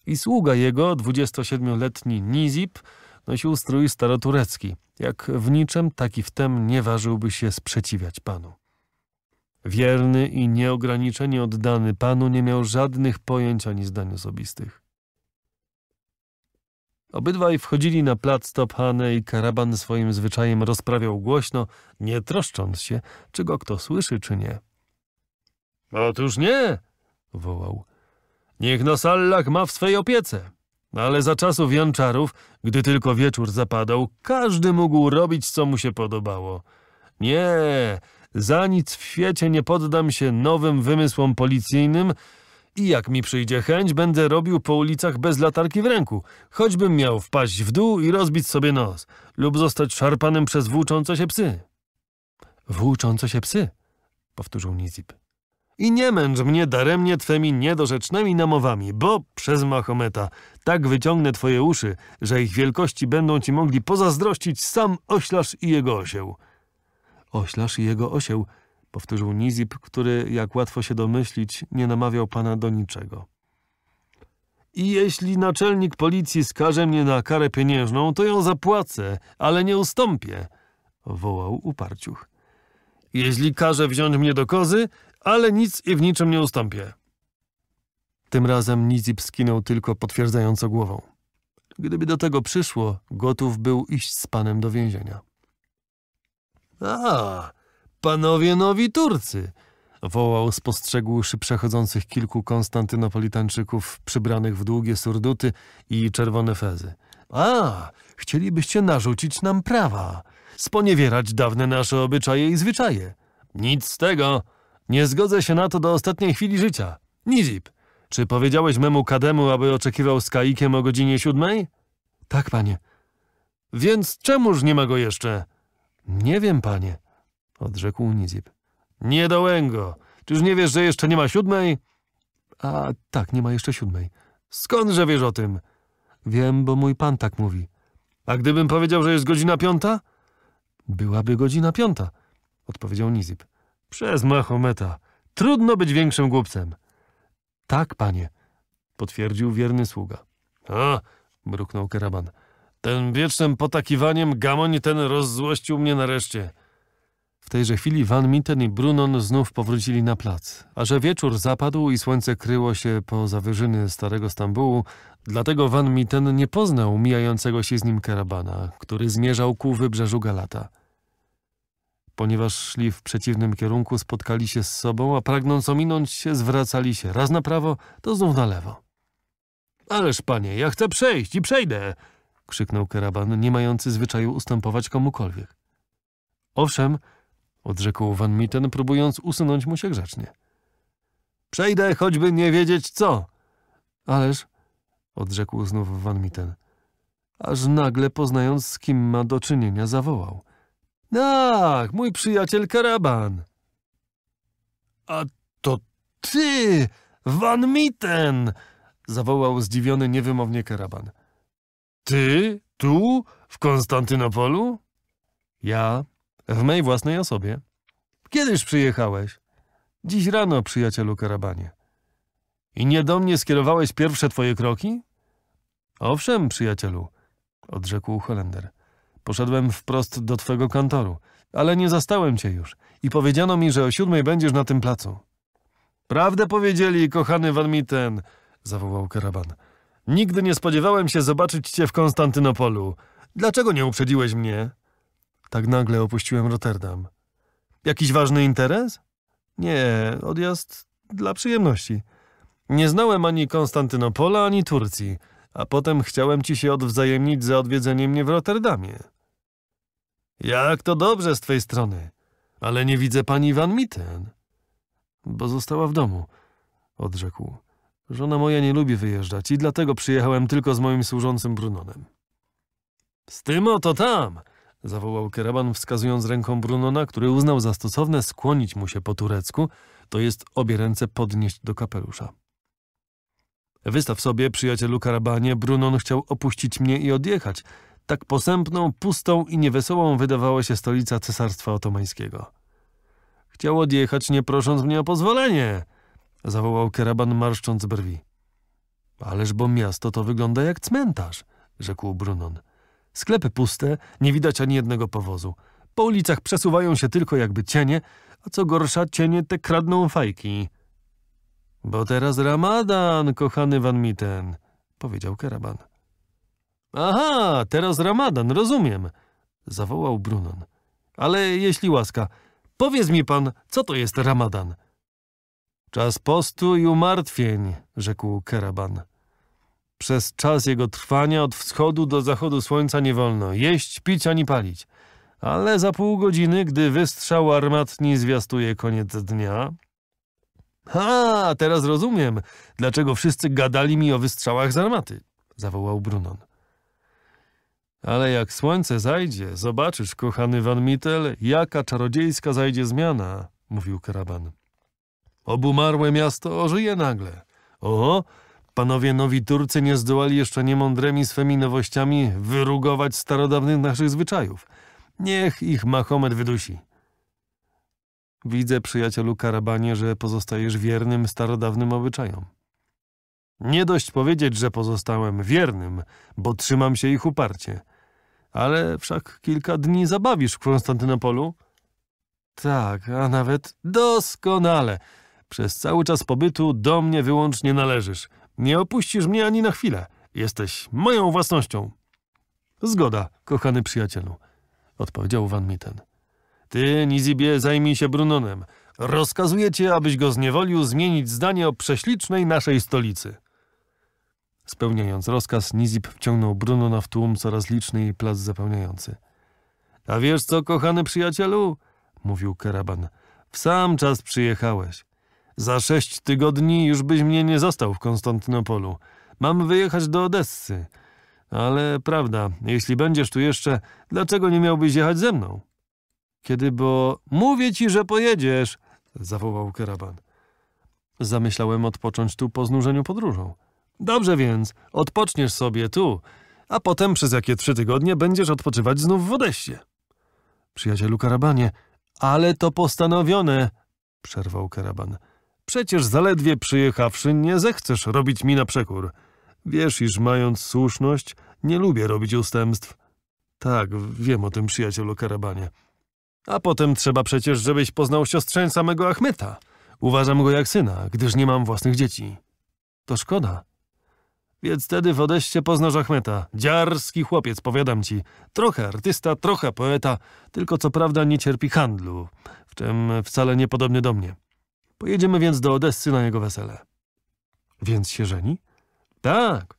I sługa jego, 27-letni Nizip, nosił strój staroturecki, jak w niczym, tak i w tem nie ważyłby się sprzeciwiać Panu. Wierny i nieograniczenie oddany Panu nie miał żadnych pojęć ani zdań osobistych. Obydwaj wchodzili na plac Tophane i karaban swoim zwyczajem rozprawiał głośno, nie troszcząc się, czy go kto słyszy, czy nie. — Otóż nie! — wołał. — Niech Nosallak ma w swej opiece! — no ale za czasów janczarów, gdy tylko wieczór zapadał, każdy mógł robić, co mu się podobało. Nie, za nic w świecie nie poddam się nowym wymysłom policyjnym i jak mi przyjdzie chęć, będę robił po ulicach bez latarki w ręku, choćbym miał wpaść w dół i rozbić sobie nos lub zostać szarpanym przez włóczące się psy. Włóczące się psy, powtórzył Nizip. I nie męcz mnie daremnie twemi niedorzecznymi namowami, bo przez Mahometa tak wyciągnę twoje uszy, że ich wielkości będą ci mogli pozazdrościć sam oślarz i jego osieł. Oślarz i jego osieł, powtórzył Nizib, który, jak łatwo się domyślić, nie namawiał pana do niczego. I jeśli naczelnik policji skaże mnie na karę pieniężną, to ją zapłacę, ale nie ustąpię, wołał uparciuch. Jeśli każe wziąć mnie do kozy, ale nic i w niczym nie ustąpię. Tym razem Nizip skinął tylko potwierdzająco głową. Gdyby do tego przyszło, gotów był iść z panem do więzienia. A, panowie nowi Turcy! wołał, spostrzegłszy przechodzących kilku konstantynopolitańczyków przybranych w długie surduty i czerwone fezy. A, chcielibyście narzucić nam prawa, sponiewierać dawne nasze obyczaje i zwyczaje. Nic z tego, nie zgodzę się na to do ostatniej chwili życia. Nizip, czy powiedziałeś memu kademu, aby oczekiwał z Kaikiem o godzinie siódmej? Tak, panie. Więc czemuż nie ma go jeszcze? Nie wiem, panie, odrzekł Nizip. Nie dołęgo. Czyż nie wiesz, że jeszcze nie ma siódmej? A tak, nie ma jeszcze siódmej. Skądże wiesz o tym? Wiem, bo mój pan tak mówi. A gdybym powiedział, że jest godzina piąta? Byłaby godzina piąta, odpowiedział Nizip. Przez Mahometa. Trudno być większym głupcem. Tak, panie, potwierdził wierny sługa. A, mruknął karaban. Ten wiecznym potakiwaniem gamoń ten rozzłościł mnie nareszcie. W tejże chwili Van Mitten i Brunon znów powrócili na plac. A że wieczór zapadł i słońce kryło się poza wyżyny starego Stambułu, dlatego Van Mitten nie poznał mijającego się z nim karabana, który zmierzał ku wybrzeżu Galata ponieważ szli w przeciwnym kierunku, spotkali się z sobą, a pragnąc ominąć się, zwracali się raz na prawo, to znów na lewo. Ależ panie, ja chcę przejść i przejdę! krzyknął keraban, nie mający zwyczaju ustępować komukolwiek. Owszem, odrzekł van Mitten, próbując usunąć mu się grzecznie. Przejdę, choćby nie wiedzieć co! Ależ, odrzekł znów van Mitten, aż nagle poznając, z kim ma do czynienia, zawołał – Ach, tak, mój przyjaciel Karaban. A to ty, Van Mitten! zawołał zdziwiony niewymownie Karaban. Ty? Tu? W Konstantynopolu? Ja? W mej własnej osobie. Kiedyż przyjechałeś? Dziś rano, przyjacielu Karabanie. I nie do mnie skierowałeś pierwsze twoje kroki? Owszem, przyjacielu, odrzekł Holender. Poszedłem wprost do twego kantoru, ale nie zastałem cię już i powiedziano mi, że o siódmej będziesz na tym placu. Prawdę powiedzieli, kochany Van Mitten, zawołał karaban. Nigdy nie spodziewałem się zobaczyć cię w Konstantynopolu. Dlaczego nie uprzedziłeś mnie? Tak nagle opuściłem Rotterdam. Jakiś ważny interes? Nie, odjazd dla przyjemności. Nie znałem ani Konstantynopola, ani Turcji, a potem chciałem ci się odwzajemnić za odwiedzenie mnie w Rotterdamie. Jak to dobrze z twej strony. Ale nie widzę pani Van Mitten. Bo została w domu, odrzekł. Żona moja nie lubi wyjeżdżać i dlatego przyjechałem tylko z moim służącym Brunonem. Z tym oto tam! zawołał Keraban, wskazując ręką Brunona, który uznał za stosowne skłonić mu się po turecku, to jest obie ręce podnieść do kapelusza. Wystaw sobie, przyjacielu Karabanie, Brunon chciał opuścić mnie i odjechać – tak posępną, pustą i niewesołą wydawała się stolica Cesarstwa Otomańskiego. Chciał odjechać, nie prosząc mnie o pozwolenie, zawołał keraban marszcząc brwi. Ależ bo miasto to wygląda jak cmentarz, rzekł Brunon. Sklepy puste, nie widać ani jednego powozu. Po ulicach przesuwają się tylko jakby cienie, a co gorsza cienie te kradną fajki. Bo teraz ramadan, kochany Van Mitten, powiedział Keraban. Aha, teraz ramadan, rozumiem, zawołał Brunon. Ale jeśli łaska, powiedz mi pan, co to jest ramadan? Czas postu i umartwień, rzekł Keraban. Przez czas jego trwania od wschodu do zachodu słońca nie wolno jeść, pić ani palić. Ale za pół godziny, gdy wystrzał armatni zwiastuje koniec dnia... Ha, teraz rozumiem, dlaczego wszyscy gadali mi o wystrzałach z armaty, zawołał Brunon. Ale jak słońce zajdzie, zobaczysz, kochany Van Mittel, jaka czarodziejska zajdzie zmiana, mówił karaban. Obumarłe miasto ożyje nagle. Oho, panowie nowi Turcy nie zdołali jeszcze niemądremi swymi nowościami wyrugować starodawnych naszych zwyczajów. Niech ich Mahomet wydusi. Widzę, przyjacielu karabanie, że pozostajesz wiernym starodawnym obyczajom. Nie dość powiedzieć, że pozostałem wiernym, bo trzymam się ich uparcie – ale wszak kilka dni zabawisz w Konstantynopolu. Tak, a nawet doskonale. Przez cały czas pobytu do mnie wyłącznie należysz. Nie opuścisz mnie ani na chwilę. Jesteś moją własnością. Zgoda, kochany przyjacielu, odpowiedział Van Mitten. Ty, Nizibie, zajmij się Brunonem. Rozkazuję cię, abyś go zniewolił zmienić zdanie o prześlicznej naszej stolicy. Spełniając rozkaz, Nizip wciągnął Brunona w tłum coraz i plac zapełniający. A wiesz co, kochany przyjacielu? mówił Keraban. W sam czas przyjechałeś. Za sześć tygodni już byś mnie nie został w Konstantynopolu. Mam wyjechać do Odessy. Ale prawda, jeśli będziesz tu jeszcze, dlaczego nie miałbyś jechać ze mną? Kiedy bo mówię ci, że pojedziesz, zawołał Keraban. Zamyślałem odpocząć tu po znużeniu podróżą. Dobrze więc, odpoczniesz sobie tu, a potem przez jakie trzy tygodnie będziesz odpoczywać znów w Odeście. Przyjacielu Karabanie, ale to postanowione, przerwał Karaban. Przecież zaledwie przyjechawszy nie zechcesz robić mi na przekór. Wiesz, iż mając słuszność, nie lubię robić ustępstw. Tak, wiem o tym, przyjacielu Karabanie. A potem trzeba przecież, żebyś poznał siostrzeńca samego Achmyta. Uważam go jak syna, gdyż nie mam własnych dzieci. To szkoda, więc wtedy w Odeście poznasz Achmeta. Dziarski chłopiec, powiadam ci. Trochę artysta, trochę poeta, tylko co prawda nie cierpi handlu, w czym wcale nie podobny do mnie. Pojedziemy więc do Odessy na jego wesele. Więc się żeni? Tak,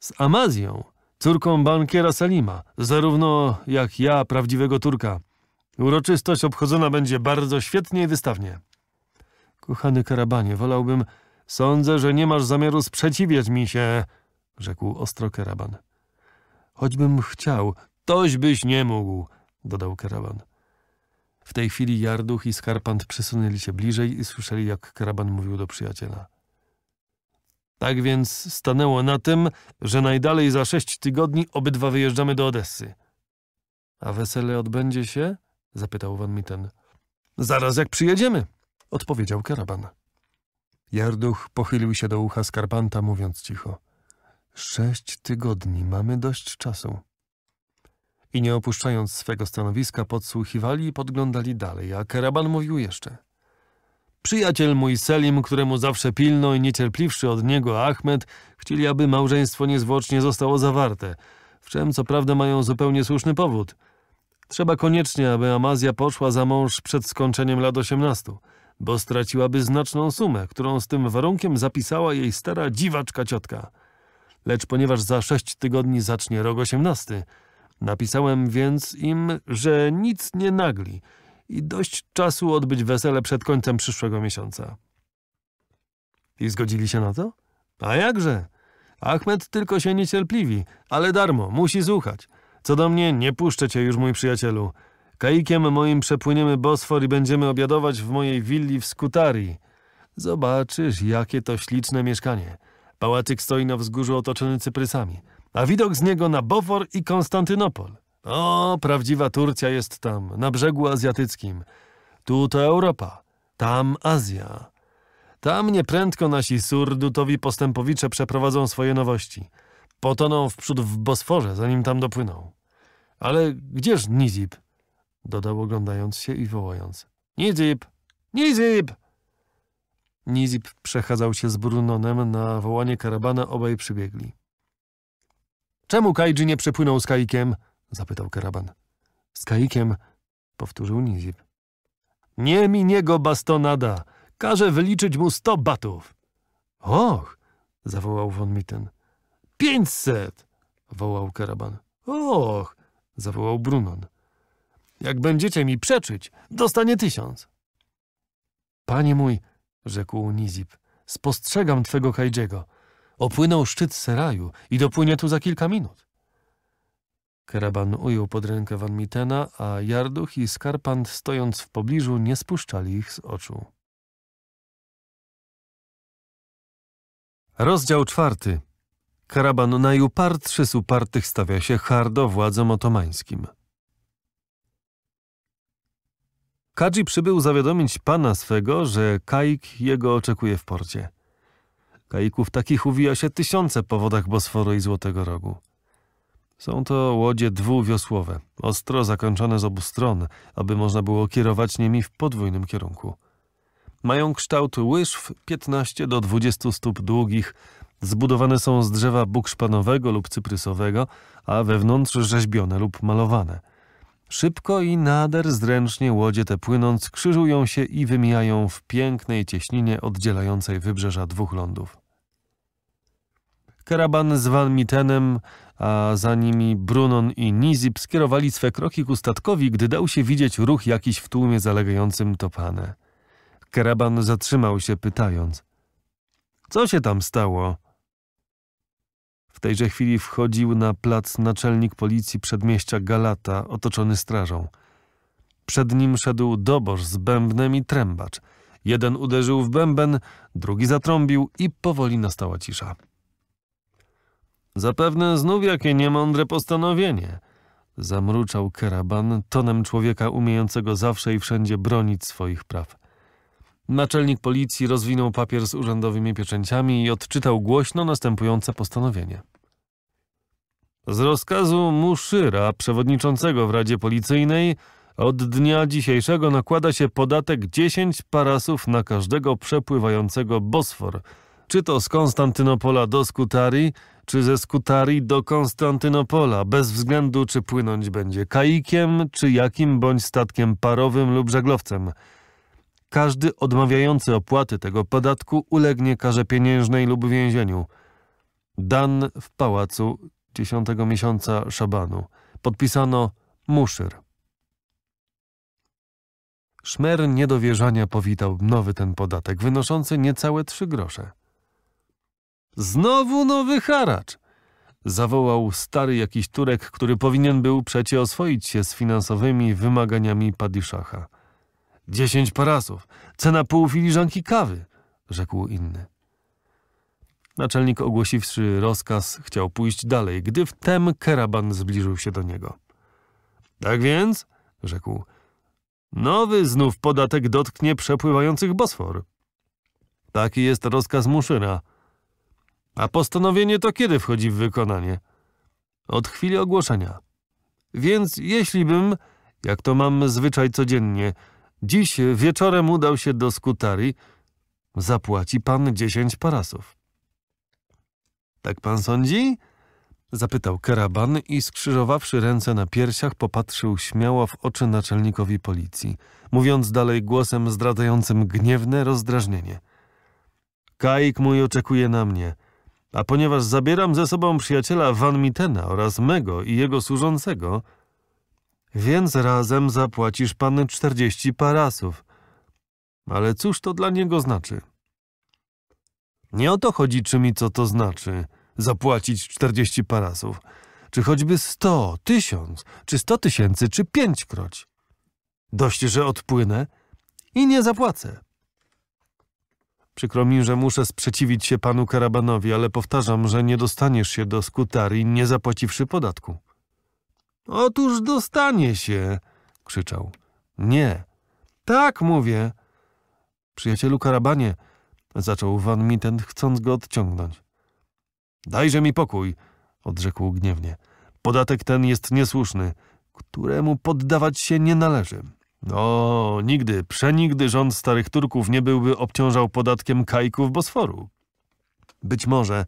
z Amazją, córką bankiera Salima, zarówno jak ja, prawdziwego Turka. Uroczystość obchodzona będzie bardzo świetnie i wystawnie. Kochany Karabanie, wolałbym... Sądzę, że nie masz zamiaru sprzeciwiać mi się rzekł ostro Keraban. Choćbym chciał, toś byś nie mógł, dodał Keraban. W tej chwili Jarduch i Skarpant przysunęli się bliżej i słyszeli, jak Keraban mówił do przyjaciela. Tak więc stanęło na tym, że najdalej za sześć tygodni obydwa wyjeżdżamy do Odessy. A wesele odbędzie się? zapytał Van Mitten. Zaraz jak przyjedziemy, odpowiedział Keraban. Jarduch pochylił się do ucha Skarpanta, mówiąc cicho. Sześć tygodni, mamy dość czasu. I nie opuszczając swego stanowiska, podsłuchiwali i podglądali dalej, a Keraban mówił jeszcze. Przyjaciel mój Selim, któremu zawsze pilno i niecierpliwszy od niego Ahmed, chcieli, aby małżeństwo niezwłocznie zostało zawarte, w czym co prawda mają zupełnie słuszny powód. Trzeba koniecznie, aby Amazja poszła za mąż przed skończeniem lat osiemnastu, bo straciłaby znaczną sumę, którą z tym warunkiem zapisała jej stara dziwaczka ciotka – lecz ponieważ za sześć tygodni zacznie rok osiemnasty. Napisałem więc im, że nic nie nagli i dość czasu odbyć wesele przed końcem przyszłego miesiąca. I zgodzili się na to? A jakże? Achmed tylko się niecierpliwi, ale darmo, musi słuchać. Co do mnie, nie puszczę cię już, mój przyjacielu. Kaikiem moim przepłyniemy Bosfor i będziemy obiadować w mojej willi w Skutarii. Zobaczysz, jakie to śliczne mieszkanie. Pałacyk stoi na wzgórzu otoczony cyprysami, a widok z niego na Bofor i Konstantynopol. O, prawdziwa Turcja jest tam, na brzegu azjatyckim. Tu to Europa, tam Azja. Tam nieprędko nasi surdutowi postępowicze przeprowadzą swoje nowości. Potoną wprzód w Bosforze, zanim tam dopłyną. Ale gdzież Nizib? Dodał oglądając się i wołając. Nizib! Nizib! Nizib przechadzał się z Brunonem, na wołanie karabana obaj przybiegli. Czemu Kajdży nie przepłynął z kajkiem? zapytał karaban. Z kajkiem, powtórzył Nizib. Nie mi niego bastonada, każę wyliczyć mu sto batów. Och, zawołał von Mitten. Pięćset, wołał karaban. Och, zawołał Brunon. Jak będziecie mi przeczyć, dostanie tysiąc. Panie mój, rzekł Nizib. Spostrzegam twego Kajdziego. Opłynął szczyt Seraju i dopłynie tu za kilka minut. Keraban ujął pod rękę Van Mitena, a Jarduch i Skarpand stojąc w pobliżu nie spuszczali ich z oczu. Rozdział czwarty. Karaban najupartszy z upartych stawia się hardo władzom otomańskim. Kadzi przybył zawiadomić pana swego, że Kaik jego oczekuje w porcie. Kaików takich uwija się tysiące po wodach Bosforu i Złotego Rogu. Są to łodzie dwuwiosłowe, ostro zakończone z obu stron, aby można było kierować nimi w podwójnym kierunku. Mają kształt łyżw 15 do 20 stóp długich, zbudowane są z drzewa bukszpanowego lub cyprysowego, a wewnątrz rzeźbione lub malowane. Szybko i nader zręcznie łodzie te płynąc krzyżują się i wymijają w pięknej cieśninie oddzielającej wybrzeża dwóch lądów. Karaban z Van Mitenem, a za nimi Brunon i Nizib skierowali swe kroki ku statkowi, gdy dał się widzieć ruch jakiś w tłumie zalegającym topane. Karaban zatrzymał się pytając. Co się tam stało? W tejże chwili wchodził na plac naczelnik policji przedmieścia Galata, otoczony strażą. Przed nim szedł doboż z bębnem i trębacz. Jeden uderzył w bęben, drugi zatrąbił i powoli nastała cisza. Zapewne znów jakie niemądre postanowienie. Zamruczał karaban tonem człowieka umiejącego zawsze i wszędzie bronić swoich praw. Naczelnik policji rozwinął papier z urzędowymi pieczęciami i odczytał głośno następujące postanowienie. Z rozkazu Muszyra, przewodniczącego w Radzie Policyjnej, od dnia dzisiejszego nakłada się podatek 10 parasów na każdego przepływającego Bosfor, czy to z Konstantynopola do Skutarii, czy ze Skutarii do Konstantynopola, bez względu czy płynąć będzie kajkiem, czy jakim bądź statkiem parowym lub żaglowcem – każdy odmawiający opłaty tego podatku ulegnie karze pieniężnej lub więzieniu. Dan w pałacu 10 miesiąca szabanu. Podpisano Muszyr. Szmer niedowierzania powitał nowy ten podatek, wynoszący niecałe trzy grosze. Znowu nowy haracz! Zawołał stary jakiś Turek, który powinien był przecie oswoić się z finansowymi wymaganiami Padiszacha. Dziesięć parasów. Cena pół filiżanki kawy, rzekł inny. Naczelnik ogłosiwszy rozkaz, chciał pójść dalej, gdy wtem keraban zbliżył się do niego. Tak więc, rzekł, nowy znów podatek dotknie przepływających Bosfor. Taki jest rozkaz Muszyna. A postanowienie to kiedy wchodzi w wykonanie? Od chwili ogłoszenia. Więc jeśli bym, jak to mam zwyczaj codziennie, Dziś wieczorem udał się do skutarii. Zapłaci pan dziesięć parasów. Tak pan sądzi? Zapytał karaban i skrzyżowawszy ręce na piersiach popatrzył śmiało w oczy naczelnikowi policji, mówiąc dalej głosem zdradzającym gniewne rozdrażnienie. Kaik mój oczekuje na mnie, a ponieważ zabieram ze sobą przyjaciela Van Mitena oraz mego i jego służącego – więc razem zapłacisz pan czterdzieści parasów. Ale cóż to dla niego znaczy? Nie o to chodzi, czy mi co to znaczy zapłacić czterdzieści parasów. Czy choćby sto, tysiąc, czy sto tysięcy, czy pięćkroć. Dość, że odpłynę i nie zapłacę. Przykro mi, że muszę sprzeciwić się panu Karabanowi, ale powtarzam, że nie dostaniesz się do skutarii, nie zapłaciwszy podatku. Otóż dostanie się, krzyczał. Nie. Tak mówię. Przyjacielu karabanie, zaczął van Mitten, chcąc go odciągnąć. Dajże mi pokój, odrzekł gniewnie. Podatek ten jest niesłuszny, któremu poddawać się nie należy. O, no, nigdy, przenigdy rząd starych Turków nie byłby obciążał podatkiem kajków Bosforu. Być może,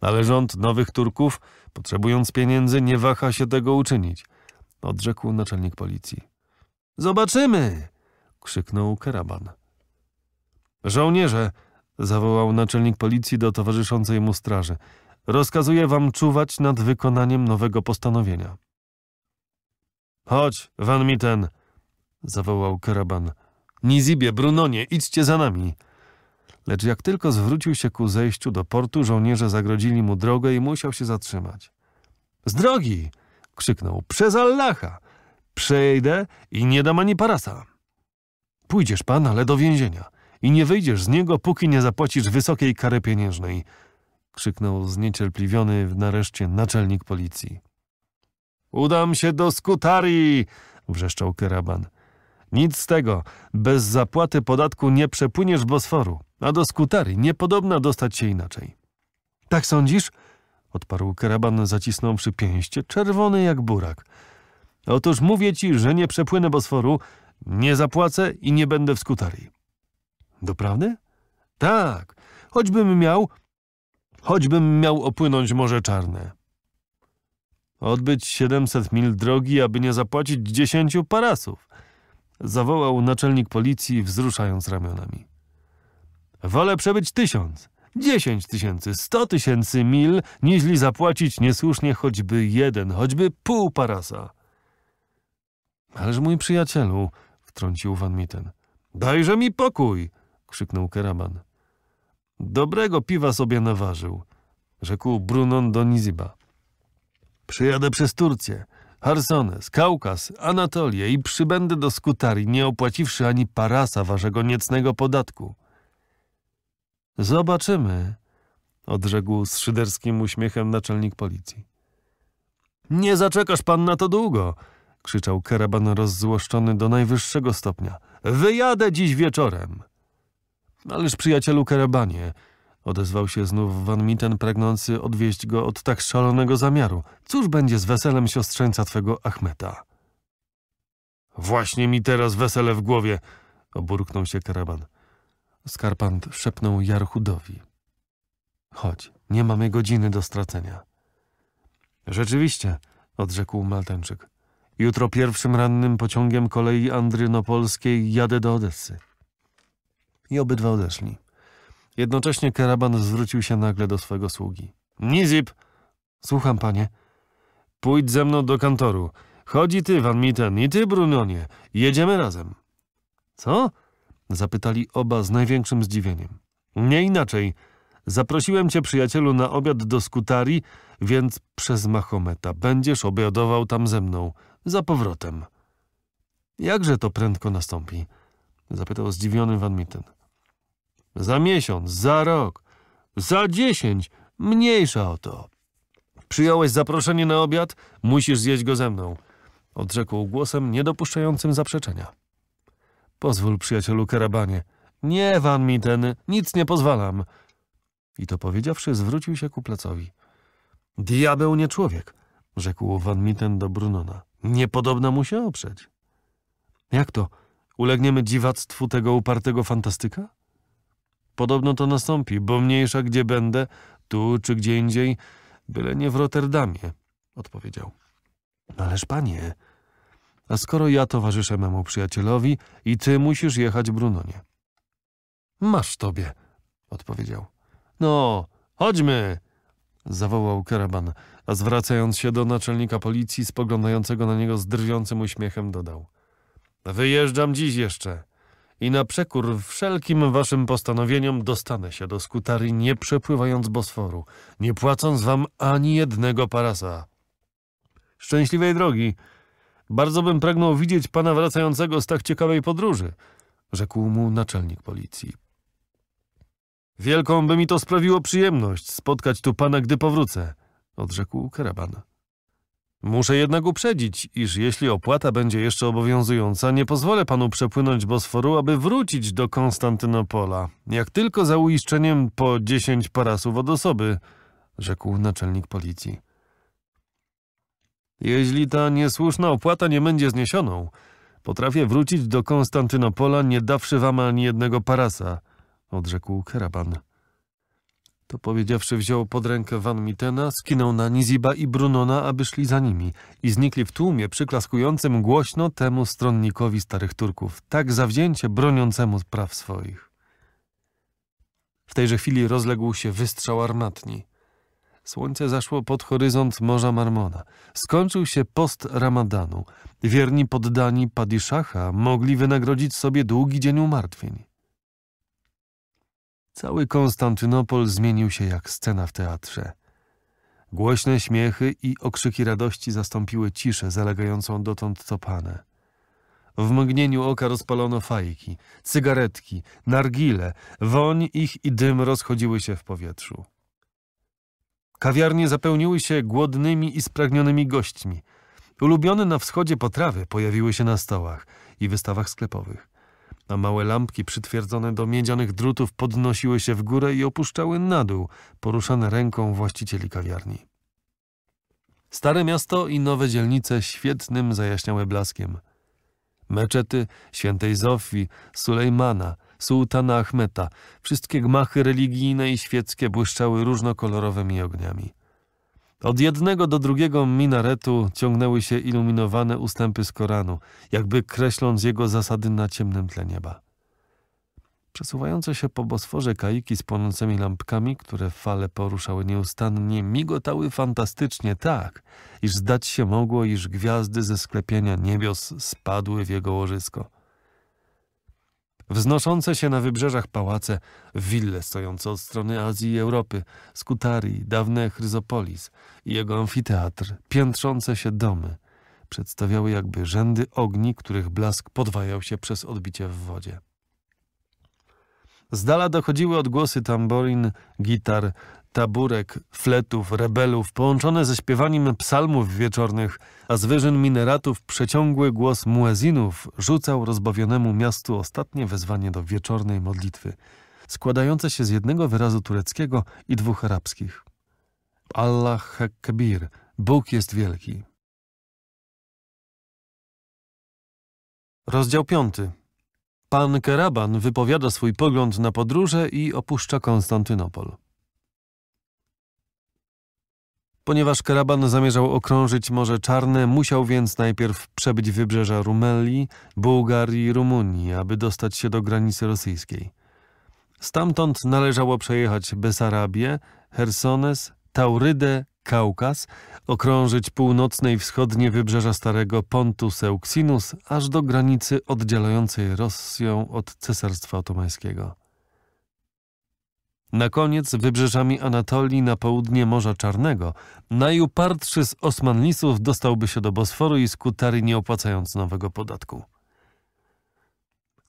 ale rząd nowych Turków, potrzebując pieniędzy, nie waha się tego uczynić, odrzekł naczelnik policji. Zobaczymy! krzyknął karaban. Żołnierze, zawołał naczelnik policji do towarzyszącej mu straży, rozkazuję wam czuwać nad wykonaniem nowego postanowienia. Chodź, Van Mitten, zawołał karaban. Nizibie, Brunonie, idźcie za nami. Lecz jak tylko zwrócił się ku zejściu do portu, żołnierze zagrodzili mu drogę i musiał się zatrzymać. Z drogi! krzyknął. Przez Allaha! Przejdę i nie dam ani parasa. Pójdziesz pan, ale do więzienia i nie wyjdziesz z niego, póki nie zapłacisz wysokiej kary pieniężnej, krzyknął zniecierpliwiony nareszcie naczelnik policji. Udam się do skutarii! wrzeszczał keraban. Nic z tego, bez zapłaty podatku nie przepłyniesz Bosforu. A do skutary niepodobna dostać się inaczej. Tak sądzisz? Odparł karaban, zacisnąwszy pięście, czerwony jak burak. Otóż mówię ci, że nie przepłynę Bosforu, nie zapłacę i nie będę w skutarii. Doprawdy? Tak, choćbym miał, choćbym miał opłynąć Morze Czarne. Odbyć siedemset mil drogi, aby nie zapłacić dziesięciu parasów. Zawołał naczelnik policji, wzruszając ramionami. Wolę przebyć tysiąc, dziesięć tysięcy, sto tysięcy mil, niźli zapłacić niesłusznie choćby jeden, choćby pół parasa. Ależ mój przyjacielu, wtrącił van Mitten. Dajże mi pokój, krzyknął Keraban. Dobrego piwa sobie naważył, rzekł Brunon do Niziba. Przyjadę przez Turcję, Harsones, Kaukas, Anatolię i przybędę do Skutarii, nie opłaciwszy ani parasa waszego niecnego podatku. Zobaczymy, odrzekł z szyderskim uśmiechem naczelnik policji. Nie zaczekasz pan na to długo, krzyczał karaban rozzłoszczony do najwyższego stopnia. Wyjadę dziś wieczorem. Ależ przyjacielu karabanie, odezwał się znów van Mitten, pragnący odwieźć go od tak szalonego zamiaru. Cóż będzie z weselem siostrzeńca twego Achmeta? Właśnie mi teraz wesele w głowie, oburknął się karaban. Skarpant szepnął Jarchudowi. Chodź, nie mamy godziny do stracenia. Rzeczywiście, odrzekł Maltańczyk. Jutro pierwszym rannym pociągiem kolei andrynopolskiej jadę do Odessy. I obydwa odeszli. Jednocześnie karaban zwrócił się nagle do swego sługi. Nizip! Słucham, panie. Pójdź ze mną do kantoru. Chodzi ty, Van Mitten, i ty, Brunonie. Jedziemy razem. Co? Zapytali oba z największym zdziwieniem. Nie inaczej. Zaprosiłem cię, przyjacielu, na obiad do skutarii, więc przez Mahometa będziesz obiadował tam ze mną, za powrotem. Jakże to prędko nastąpi? Zapytał zdziwiony Van Mitten. Za miesiąc, za rok, za dziesięć, mniejsza o to. Przyjąłeś zaproszenie na obiad, musisz zjeść go ze mną. Odrzekł głosem niedopuszczającym zaprzeczenia. Pozwól, przyjacielu Karabanie. Nie, wan mi ten, nic nie pozwalam. I to powiedziawszy, zwrócił się ku placowi. Diabeł nie człowiek, rzekł van Mitten do Brunona. Niepodobna mu się oprzeć. Jak to? Ulegniemy dziwactwu tego upartego fantastyka? Podobno to nastąpi, bo mniejsza gdzie będę, tu czy gdzie indziej, byle nie w Rotterdamie, odpowiedział. Ależ panie, a skoro ja towarzyszę memu przyjacielowi i ty musisz jechać, Brunonie. Masz tobie, odpowiedział. No, chodźmy, zawołał karaban, a zwracając się do naczelnika policji, spoglądającego na niego z drwiącym uśmiechem, dodał. Wyjeżdżam dziś jeszcze i na przekór wszelkim waszym postanowieniom dostanę się do skutary, nie przepływając Bosforu, nie płacąc wam ani jednego parasa. Szczęśliwej drogi! Bardzo bym pragnął widzieć pana wracającego z tak ciekawej podróży, rzekł mu naczelnik policji. Wielką by mi to sprawiło przyjemność spotkać tu pana, gdy powrócę, odrzekł karaban. Muszę jednak uprzedzić, iż jeśli opłata będzie jeszcze obowiązująca, nie pozwolę panu przepłynąć Bosforu, aby wrócić do Konstantynopola, jak tylko za uiszczeniem po dziesięć parasów od osoby, rzekł naczelnik policji. Jeśli ta niesłuszna opłata nie będzie zniesioną, potrafię wrócić do Konstantynopola, nie dawszy wam ani jednego parasa, odrzekł Keraban. To powiedziawszy wziął pod rękę Van Mitena, skinął na Niziba i Brunona, aby szli za nimi i znikli w tłumie przyklaskującym głośno temu stronnikowi starych Turków, tak zawzięcie broniącemu praw swoich. W tejże chwili rozległ się wystrzał armatni. Słońce zaszło pod horyzont Morza Marmona. Skończył się post Ramadanu. Wierni poddani Padiszacha mogli wynagrodzić sobie długi dzień umartwień. Cały Konstantynopol zmienił się jak scena w teatrze. Głośne śmiechy i okrzyki radości zastąpiły ciszę zalegającą dotąd topane. W mgnieniu oka rozpalono fajki, cygaretki, nargile, woń ich i dym rozchodziły się w powietrzu. Kawiarnie zapełniły się głodnymi i spragnionymi gośćmi. Ulubione na wschodzie potrawy pojawiły się na stołach i wystawach sklepowych. A małe lampki przytwierdzone do miedzianych drutów podnosiły się w górę i opuszczały na dół, poruszane ręką właścicieli kawiarni. Stare miasto i nowe dzielnice świetnym zajaśniały blaskiem. Meczety świętej Zofii, Sulejmana – sułtana Achmeta. Wszystkie gmachy religijne i świeckie błyszczały różnokolorowymi ogniami. Od jednego do drugiego minaretu ciągnęły się iluminowane ustępy z Koranu, jakby kreśląc jego zasady na ciemnym tle nieba. Przesuwające się po Bosforze kaiki z płonącymi lampkami, które fale poruszały nieustannie, migotały fantastycznie tak, iż zdać się mogło, iż gwiazdy ze sklepienia niebios spadły w jego łożysko. Wznoszące się na wybrzeżach pałace, wille stojące od strony Azji i Europy, skutarii, dawne Chryzopolis i jego amfiteatr, piętrzące się domy, przedstawiały jakby rzędy ogni, których blask podwajał się przez odbicie w wodzie. Z dala dochodziły odgłosy tamborin, gitar, taburek, fletów, rebelów, połączone ze śpiewaniem psalmów wieczornych, a z wyżyn mineratów przeciągły głos muezinów rzucał rozbawionemu miastu ostatnie wezwanie do wieczornej modlitwy, składające się z jednego wyrazu tureckiego i dwóch arabskich. Allah Hekbir, Bóg jest wielki. Rozdział 5. Pan Keraban wypowiada swój pogląd na podróże i opuszcza Konstantynopol. Ponieważ karaban zamierzał okrążyć Morze Czarne, musiał więc najpierw przebyć wybrzeża Rumelii, Bułgarii i Rumunii, aby dostać się do granicy rosyjskiej. Stamtąd należało przejechać Besarabię, Hersones, Taurydę, Kaukaz, okrążyć północne i wschodnie wybrzeża starego Pontu Seuksinus aż do granicy oddzielającej Rosję od Cesarstwa Otomańskiego. Na koniec wybrzeżami Anatolii na południe Morza Czarnego najupartszy z Osmanlisów dostałby się do Bosforu i skutary nie opłacając nowego podatku.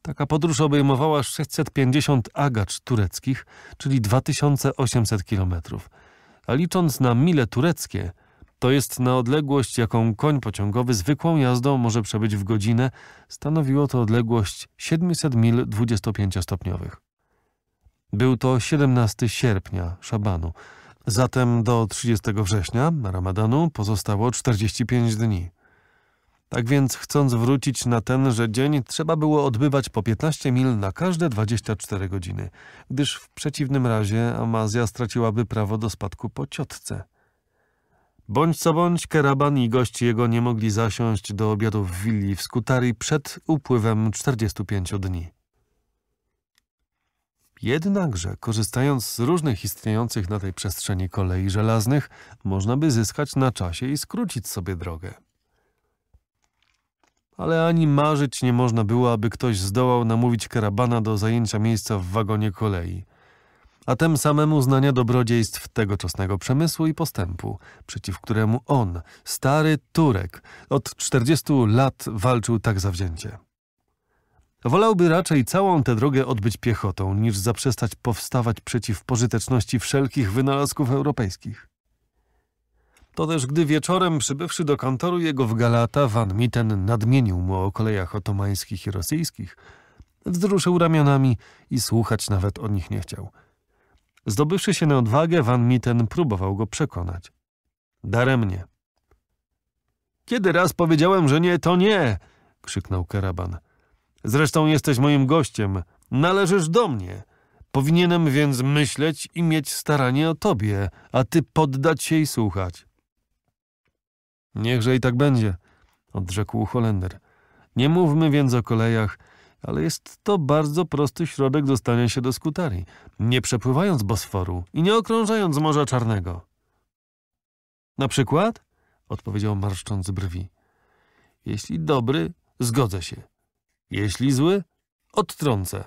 Taka podróż obejmowała 650 agacz tureckich, czyli 2800 kilometrów. A licząc na mile tureckie, to jest na odległość, jaką koń pociągowy zwykłą jazdą może przebyć w godzinę, stanowiło to odległość 700 mil 25-stopniowych. Był to 17 sierpnia, szabanu. Zatem do 30 września, ramadanu, pozostało 45 dni. Tak więc, chcąc wrócić na tenże dzień, trzeba było odbywać po 15 mil na każde 24 godziny, gdyż w przeciwnym razie Amazja straciłaby prawo do spadku po ciotce. Bądź co bądź, Keraban i gości jego nie mogli zasiąść do obiadu w willi w Skutari przed upływem 45 dni. Jednakże, korzystając z różnych istniejących na tej przestrzeni kolei żelaznych, można by zyskać na czasie i skrócić sobie drogę. Ale ani marzyć nie można było, aby ktoś zdołał namówić karabana do zajęcia miejsca w wagonie kolei, a tem samemu znania dobrodziejstw tegoczesnego przemysłu i postępu, przeciw któremu on, stary Turek, od 40 lat walczył tak zawzięcie. Wolałby raczej całą tę drogę odbyć piechotą, niż zaprzestać powstawać przeciw pożyteczności wszelkich wynalazków europejskich. To też gdy wieczorem przybywszy do kantoru jego w Galata, Van Mitten nadmienił mu o kolejach otomańskich i rosyjskich, wzruszył ramionami i słuchać nawet o nich nie chciał. Zdobywszy się na odwagę, Van Mitten próbował go przekonać. Daremnie. Kiedy raz powiedziałem, że nie, to nie! krzyknął karaban. Zresztą jesteś moim gościem. Należysz do mnie. Powinienem więc myśleć i mieć staranie o tobie, a ty poddać się i słuchać. Niechże i tak będzie, odrzekł Holender. Nie mówmy więc o kolejach, ale jest to bardzo prosty środek dostania się do skutarii, nie przepływając Bosforu i nie okrążając Morza Czarnego. Na przykład? odpowiedział marszcząc brwi. Jeśli dobry, zgodzę się. Jeśli zły, odtrącę.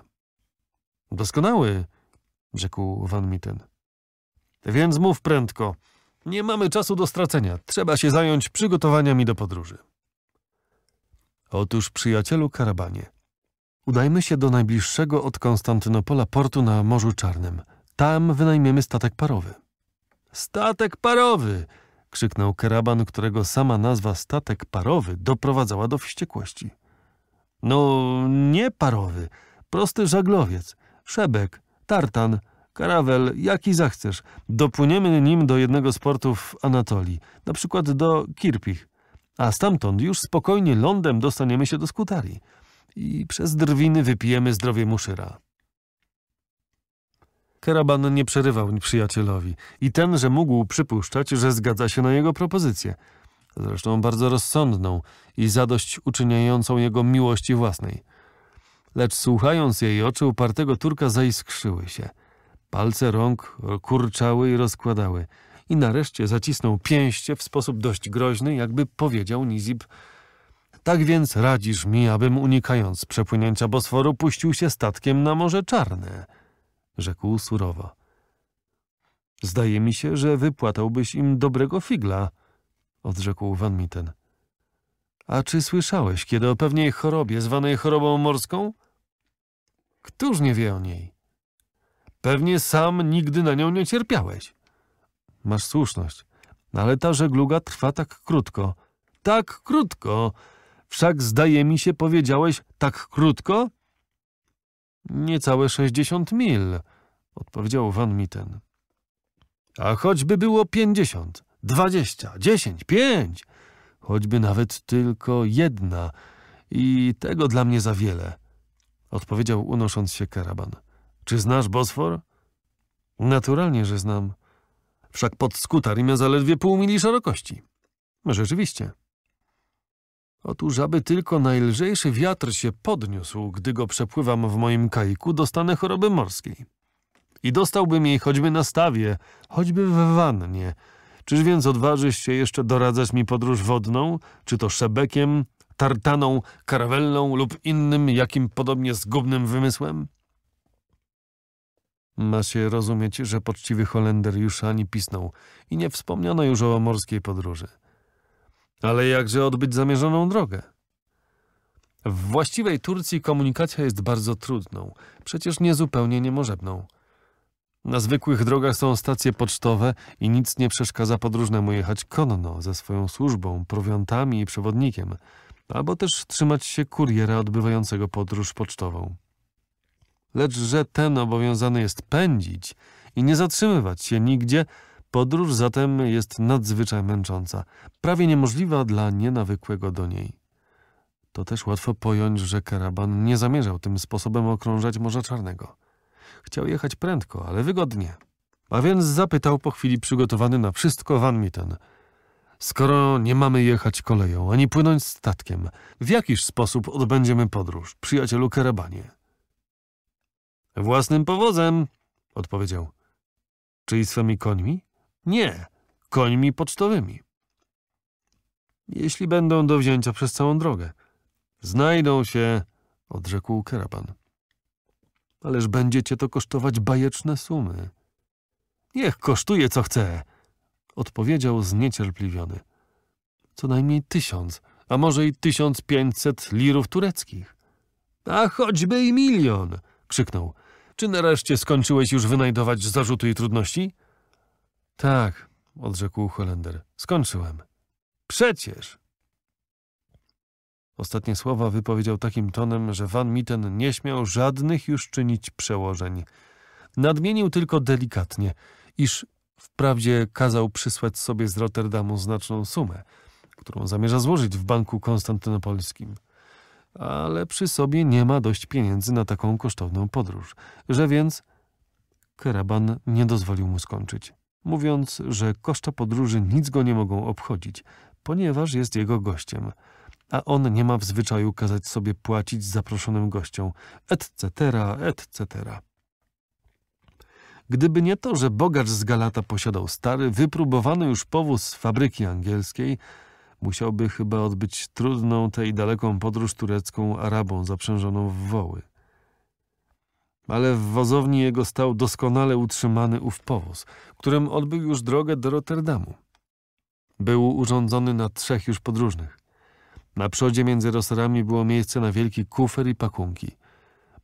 Doskonały, rzekł van Mitten. Więc mów prędko. Nie mamy czasu do stracenia. Trzeba się zająć przygotowaniami do podróży. Otóż, przyjacielu Karabanie, udajmy się do najbliższego od Konstantynopola portu na Morzu Czarnym. Tam wynajmiemy statek parowy. Statek parowy! krzyknął Karaban, którego sama nazwa statek parowy doprowadzała do wściekłości. No, nie parowy. Prosty żaglowiec. Szebek, tartan, karawel, jaki zachcesz. Dopłyniemy nim do jednego z portów Anatolii, na przykład do Kirpich. A stamtąd już spokojnie lądem dostaniemy się do Skutarii. I przez drwiny wypijemy zdrowie muszyra. Keraban nie przerywał przyjacielowi i ten, że mógł przypuszczać, że zgadza się na jego propozycję – zresztą bardzo rozsądną i zadość uczyniającą jego miłości własnej. Lecz słuchając jej oczy upartego Turka zaiskrzyły się. Palce rąk kurczały i rozkładały i nareszcie zacisnął pięście w sposób dość groźny, jakby powiedział Nizib tak więc radzisz mi, abym unikając przepłynięcia Bosforu puścił się statkiem na Morze Czarne, rzekł surowo. Zdaje mi się, że wypłatałbyś im dobrego figla, odrzekł Van Mitten. A czy słyszałeś kiedy o pewnej chorobie zwanej chorobą morską? Któż nie wie o niej? Pewnie sam nigdy na nią nie cierpiałeś. Masz słuszność, ale ta żegluga trwa tak krótko. Tak krótko! Wszak zdaje mi się powiedziałeś tak krótko? Niecałe sześćdziesiąt mil, odpowiedział Van Mitten. A choćby było pięćdziesiąt – dwadzieścia, dziesięć, pięć, choćby nawet tylko jedna i tego dla mnie za wiele, odpowiedział unosząc się karaban. Czy znasz Bosfor? Naturalnie, że znam. Wszak pod skutar ma zaledwie pół mili szerokości. Rzeczywiście. Otóż, aby tylko najlżejszy wiatr się podniósł, gdy go przepływam w moim kajku, dostanę choroby morskiej. I dostałbym jej choćby na stawie, choćby w wannie, Czyż więc odważysz się jeszcze doradzać mi podróż wodną, czy to szebekiem, tartaną, karawellą lub innym jakim podobnie zgubnym wymysłem? Ma się rozumieć, że poczciwy Holender już ani pisnął i nie wspomniano już o morskiej podróży. Ale jakże odbyć zamierzoną drogę? W właściwej Turcji komunikacja jest bardzo trudną, przecież niezupełnie niemożebną. Na zwykłych drogach są stacje pocztowe i nic nie przeszkadza podróżnemu jechać konno ze swoją służbą, prowiantami i przewodnikiem, albo też trzymać się kuriera odbywającego podróż pocztową. Lecz że ten obowiązany jest pędzić i nie zatrzymywać się nigdzie, podróż zatem jest nadzwyczaj męcząca, prawie niemożliwa dla nienawykłego do niej. To też łatwo pojąć, że karaban nie zamierzał tym sposobem okrążać Morza Czarnego – Chciał jechać prędko, ale wygodnie. A więc zapytał po chwili przygotowany na wszystko Van Mitten. Skoro nie mamy jechać koleją, ani płynąć statkiem, w jakiż sposób odbędziemy podróż, przyjacielu Kerabanie? Własnym powozem, odpowiedział. Czyli swymi końmi? Nie, końmi pocztowymi. Jeśli będą do wzięcia przez całą drogę. Znajdą się, odrzekł Keraban. Ależ będzie cię to kosztować bajeczne sumy. Niech kosztuje, co chce, odpowiedział zniecierpliwiony. Co najmniej tysiąc, a może i tysiąc pięćset lirów tureckich. A choćby i milion, krzyknął. Czy nareszcie skończyłeś już wynajdować zarzuty i trudności? Tak, odrzekł Holender. Skończyłem. Przecież, Ostatnie słowa wypowiedział takim tonem, że Van Mitten nie śmiał żadnych już czynić przełożeń. Nadmienił tylko delikatnie, iż wprawdzie kazał przysłać sobie z Rotterdamu znaczną sumę, którą zamierza złożyć w banku konstantynopolskim ale przy sobie nie ma dość pieniędzy na taką kosztowną podróż, że więc Keraban nie dozwolił mu skończyć, mówiąc, że koszta podróży nic go nie mogą obchodzić, ponieważ jest jego gościem, a on nie ma w zwyczaju kazać sobie płacić zaproszonym gościom, etc., etc. Gdyby nie to, że bogacz z Galata posiadał stary, wypróbowany już powóz z fabryki angielskiej, musiałby chyba odbyć trudną tę i daleką podróż turecką Arabą zaprzężoną w woły. Ale w wozowni jego stał doskonale utrzymany ów powóz, którym odbył już drogę do Rotterdamu. Był urządzony na trzech już podróżnych. Na przodzie między roserami było miejsce na wielki kufer i pakunki.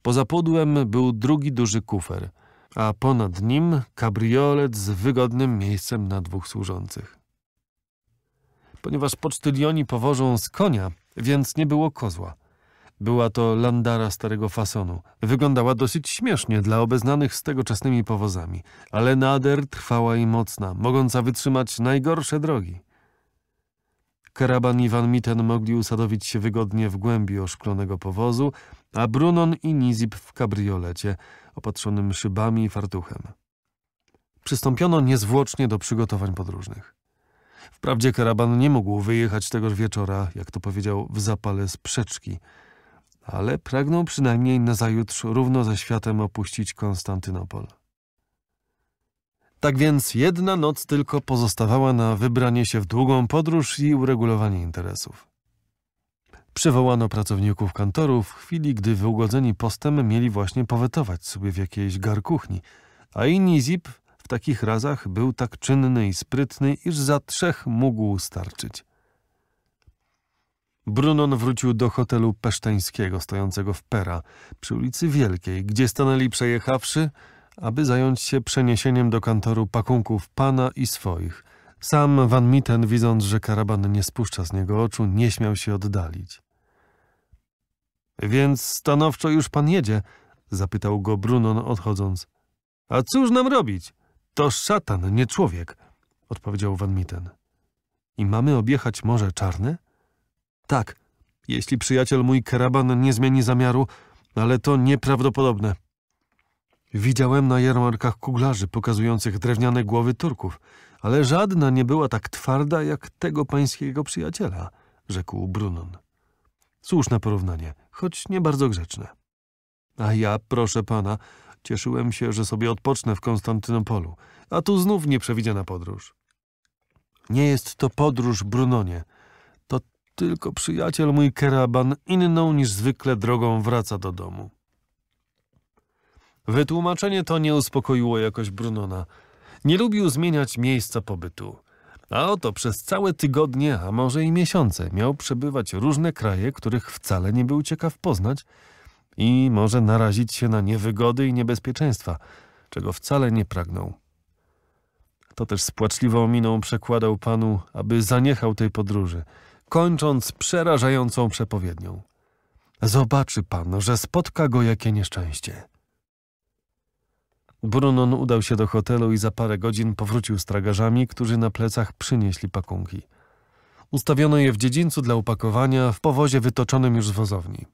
Poza podłem był drugi duży kufer, a ponad nim kabriolet z wygodnym miejscem na dwóch służących. Ponieważ pocztylioni powożą z konia, więc nie było kozła. Była to landara starego fasonu. Wyglądała dosyć śmiesznie dla obeznanych z tegoczesnymi powozami, ale nader trwała i mocna, mogąca wytrzymać najgorsze drogi. Karaban i Van Mitten mogli usadowić się wygodnie w głębi oszklonego powozu, a Brunon i Nizip w kabriolecie, opatrzonym szybami i fartuchem. Przystąpiono niezwłocznie do przygotowań podróżnych. Wprawdzie karaban nie mógł wyjechać tegoż wieczora, jak to powiedział, w zapale sprzeczki, ale pragnął przynajmniej nazajutrz równo ze światem opuścić Konstantynopol. Tak więc jedna noc tylko pozostawała na wybranie się w długą podróż i uregulowanie interesów. Przywołano pracowników kantorów w chwili, gdy wyugodzeni postem mieli właśnie powetować sobie w jakiejś garkuchni, a Inizip w takich razach był tak czynny i sprytny, iż za trzech mógł starczyć. Brunon wrócił do hotelu peszteńskiego stojącego w Pera, przy ulicy Wielkiej, gdzie stanęli przejechawszy, aby zająć się przeniesieniem do kantoru pakunków pana i swoich. Sam Van Mitten, widząc, że karaban nie spuszcza z niego oczu, nie śmiał się oddalić. Więc stanowczo już pan jedzie? zapytał go Brunon odchodząc. A cóż nam robić? To szatan, nie człowiek, odpowiedział Van Mitten. I mamy objechać Morze Czarne? Tak, jeśli przyjaciel mój karaban nie zmieni zamiaru, ale to nieprawdopodobne. Widziałem na jarmarkach kuglarzy pokazujących drewniane głowy Turków, ale żadna nie była tak twarda jak tego pańskiego przyjaciela, rzekł Brunon. Słuszne porównanie, choć nie bardzo grzeczne. A ja, proszę pana, cieszyłem się, że sobie odpocznę w Konstantynopolu, a tu znów nieprzewidziana podróż. Nie jest to podróż, Brunonie. To tylko przyjaciel mój Keraban inną niż zwykle drogą wraca do domu. Wytłumaczenie to nie uspokoiło jakoś Brunona. Nie lubił zmieniać miejsca pobytu. A oto przez całe tygodnie, a może i miesiące miał przebywać różne kraje, których wcale nie był ciekaw poznać i może narazić się na niewygody i niebezpieczeństwa, czego wcale nie pragnął. To też z płaczliwą miną przekładał panu, aby zaniechał tej podróży, kończąc przerażającą przepowiednią. Zobaczy pan, że spotka go jakie nieszczęście. Brunon udał się do hotelu i za parę godzin powrócił z tragarzami, którzy na plecach przynieśli pakunki. Ustawiono je w dziedzińcu dla upakowania, w powozie wytoczonym już z wozowni.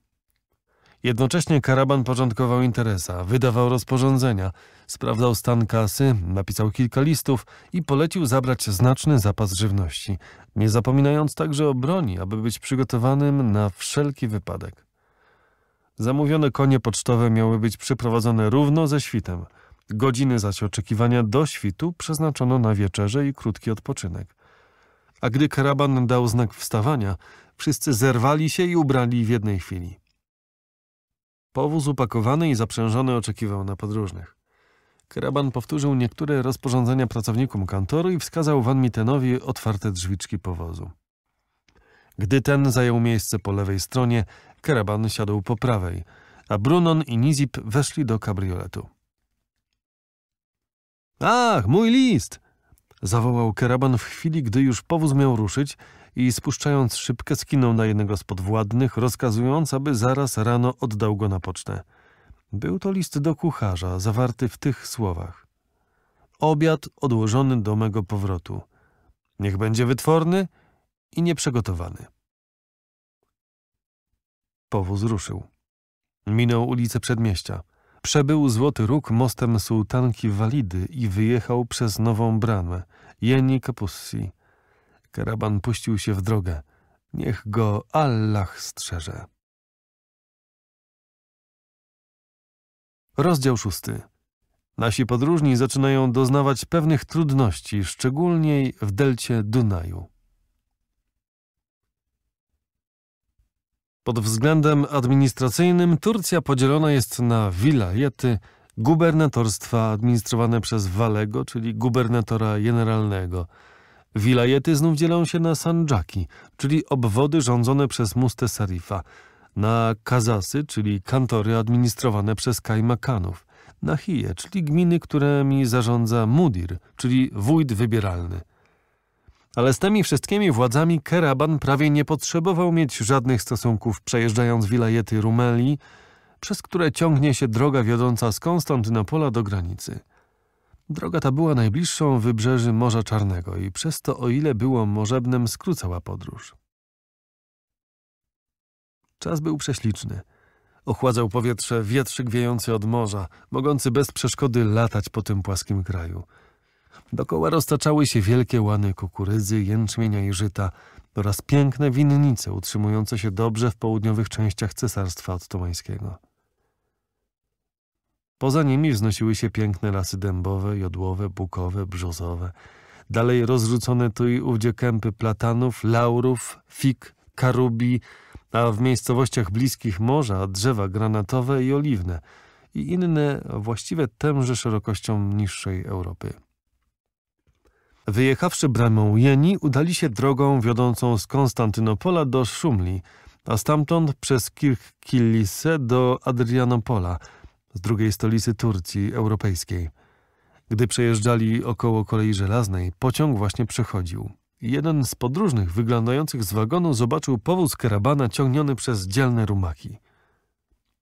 Jednocześnie karaban porządkował interesa, wydawał rozporządzenia, sprawdzał stan kasy, napisał kilka listów i polecił zabrać znaczny zapas żywności, nie zapominając także o broni, aby być przygotowanym na wszelki wypadek. Zamówione konie pocztowe miały być przyprowadzone równo ze świtem – Godziny zaś oczekiwania do świtu przeznaczono na wieczerze i krótki odpoczynek. A gdy karaban dał znak wstawania, wszyscy zerwali się i ubrali w jednej chwili. Powóz upakowany i zaprzężony oczekiwał na podróżnych. Karaban powtórzył niektóre rozporządzenia pracownikom kantoru i wskazał Van Mittenowi otwarte drzwiczki powozu. Gdy ten zajął miejsce po lewej stronie, karaban siadł po prawej, a Brunon i Nizip weszli do kabrioletu. Ach, mój list! zawołał karaban w chwili, gdy już powóz miał ruszyć i spuszczając szybkę skinął na jednego z podwładnych, rozkazując, aby zaraz rano oddał go na pocztę. Był to list do kucharza, zawarty w tych słowach. Obiad odłożony do mego powrotu. Niech będzie wytworny i nieprzegotowany. Powóz ruszył. Minął ulicę przedmieścia. Przebył Złoty Róg mostem sułtanki Walidy i wyjechał przez Nową Bramę, Jeni Kapussi. Karaban puścił się w drogę. Niech go Allah strzeże. Rozdział szósty. Nasi podróżni zaczynają doznawać pewnych trudności, szczególnie w delcie Dunaju. Pod względem administracyjnym Turcja podzielona jest na wilajety, gubernatorstwa administrowane przez Walego, czyli gubernatora generalnego. Wilajety znów dzielą się na sandżaki, czyli obwody rządzone przez Mustesarifa, na kazasy, czyli kantory administrowane przez kajmakanów, na hije, czyli gminy, którymi zarządza mudir, czyli wójt wybieralny – ale z tymi wszystkimi władzami Keraban prawie nie potrzebował mieć żadnych stosunków, przejeżdżając wilajety Rumeli, przez które ciągnie się droga wiodąca z Konstantynopola do granicy. Droga ta była najbliższą wybrzeży Morza Czarnego i przez to, o ile było możebnem, skrócała podróż. Czas był prześliczny. Ochładzał powietrze wietrzyk wiejący od morza, mogący bez przeszkody latać po tym płaskim kraju – Dokoła roztaczały się wielkie łany kukurydzy, jęczmienia i żyta oraz piękne winnice utrzymujące się dobrze w południowych częściach Cesarstwa Ottomańskiego. Poza nimi wznosiły się piękne lasy dębowe, jodłowe, bukowe, brzozowe. Dalej rozrzucone tu i ówdzie kępy platanów, laurów, fig, karubi, a w miejscowościach bliskich morza drzewa granatowe i oliwne i inne właściwe temże szerokością niższej Europy. Wyjechawszy bramą Jeni, udali się drogą wiodącą z Konstantynopola do Szumli, a stamtąd przez Kirkilise do Adrianopola, z drugiej stolicy Turcji europejskiej. Gdy przejeżdżali około kolei żelaznej, pociąg właśnie przechodził. Jeden z podróżnych wyglądających z wagonu zobaczył powóz karabana ciągniony przez dzielne rumaki.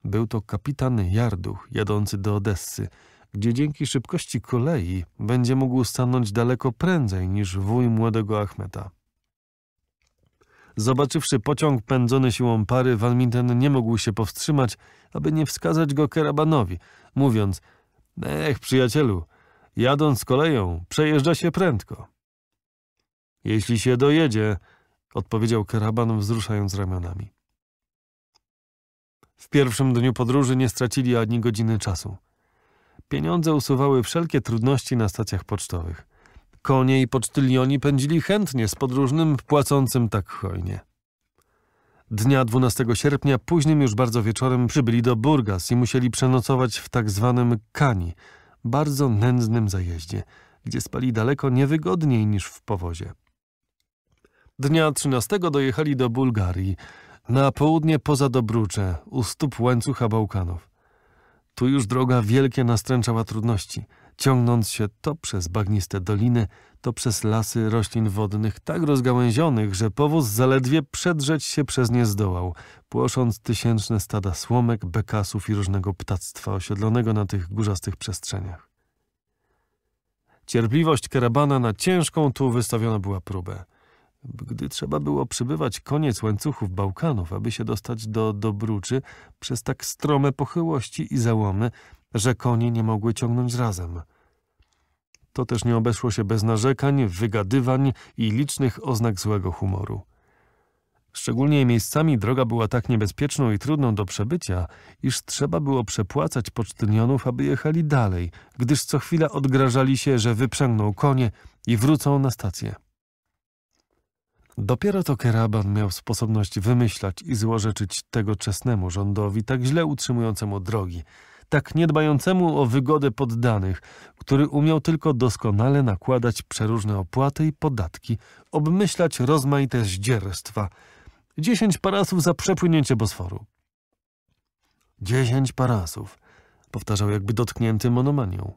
Był to kapitan Jarduch, jadący do Odessy – gdzie dzięki szybkości kolei będzie mógł stanąć daleko prędzej niż wuj młodego Achmeta. Zobaczywszy pociąg pędzony siłą pary, Van Minten nie mógł się powstrzymać, aby nie wskazać go Kerabanowi, mówiąc – Ech, przyjacielu, jadąc koleją, przejeżdża się prędko. – Jeśli się dojedzie – odpowiedział Keraban, wzruszając ramionami. W pierwszym dniu podróży nie stracili ani godziny czasu. Pieniądze usuwały wszelkie trudności na stacjach pocztowych. Konie i pocztylioni pędzili chętnie z podróżnym płacącym tak hojnie. Dnia 12 sierpnia, późnym już bardzo wieczorem, przybyli do Burgas i musieli przenocować w tak zwanym Kani, bardzo nędznym zajeździe, gdzie spali daleko niewygodniej niż w powozie. Dnia 13 dojechali do Bułgarii, na południe poza Dobrucze, u stóp łańcucha Bałkanów. Tu już droga wielkie nastręczała trudności, ciągnąc się to przez bagniste doliny, to przez lasy roślin wodnych tak rozgałęzionych, że powóz zaledwie przedrzeć się przez nie zdołał, płosząc tysięczne stada słomek, bekasów i różnego ptactwa osiedlonego na tych górzastych przestrzeniach. Cierpliwość karabana na ciężką tu wystawiona była próbę. Gdy trzeba było przybywać koniec łańcuchów Bałkanów, aby się dostać do Dobruczy przez tak strome pochyłości i załomy, że konie nie mogły ciągnąć razem. To też nie obeszło się bez narzekań, wygadywań i licznych oznak złego humoru. Szczególnie miejscami droga była tak niebezpieczną i trudną do przebycia, iż trzeba było przepłacać pocztynionów, aby jechali dalej, gdyż co chwila odgrażali się, że wyprzęgną konie i wrócą na stację. Dopiero to Keraban miał sposobność wymyślać i złorzeczyć tego czesnemu rządowi, tak źle utrzymującemu drogi, tak niedbającemu o wygodę poddanych, który umiał tylko doskonale nakładać przeróżne opłaty i podatki, obmyślać rozmaite zdzierstwa. Dziesięć parasów za przepłynięcie Bosforu. Dziesięć parasów, powtarzał jakby dotknięty monomanią.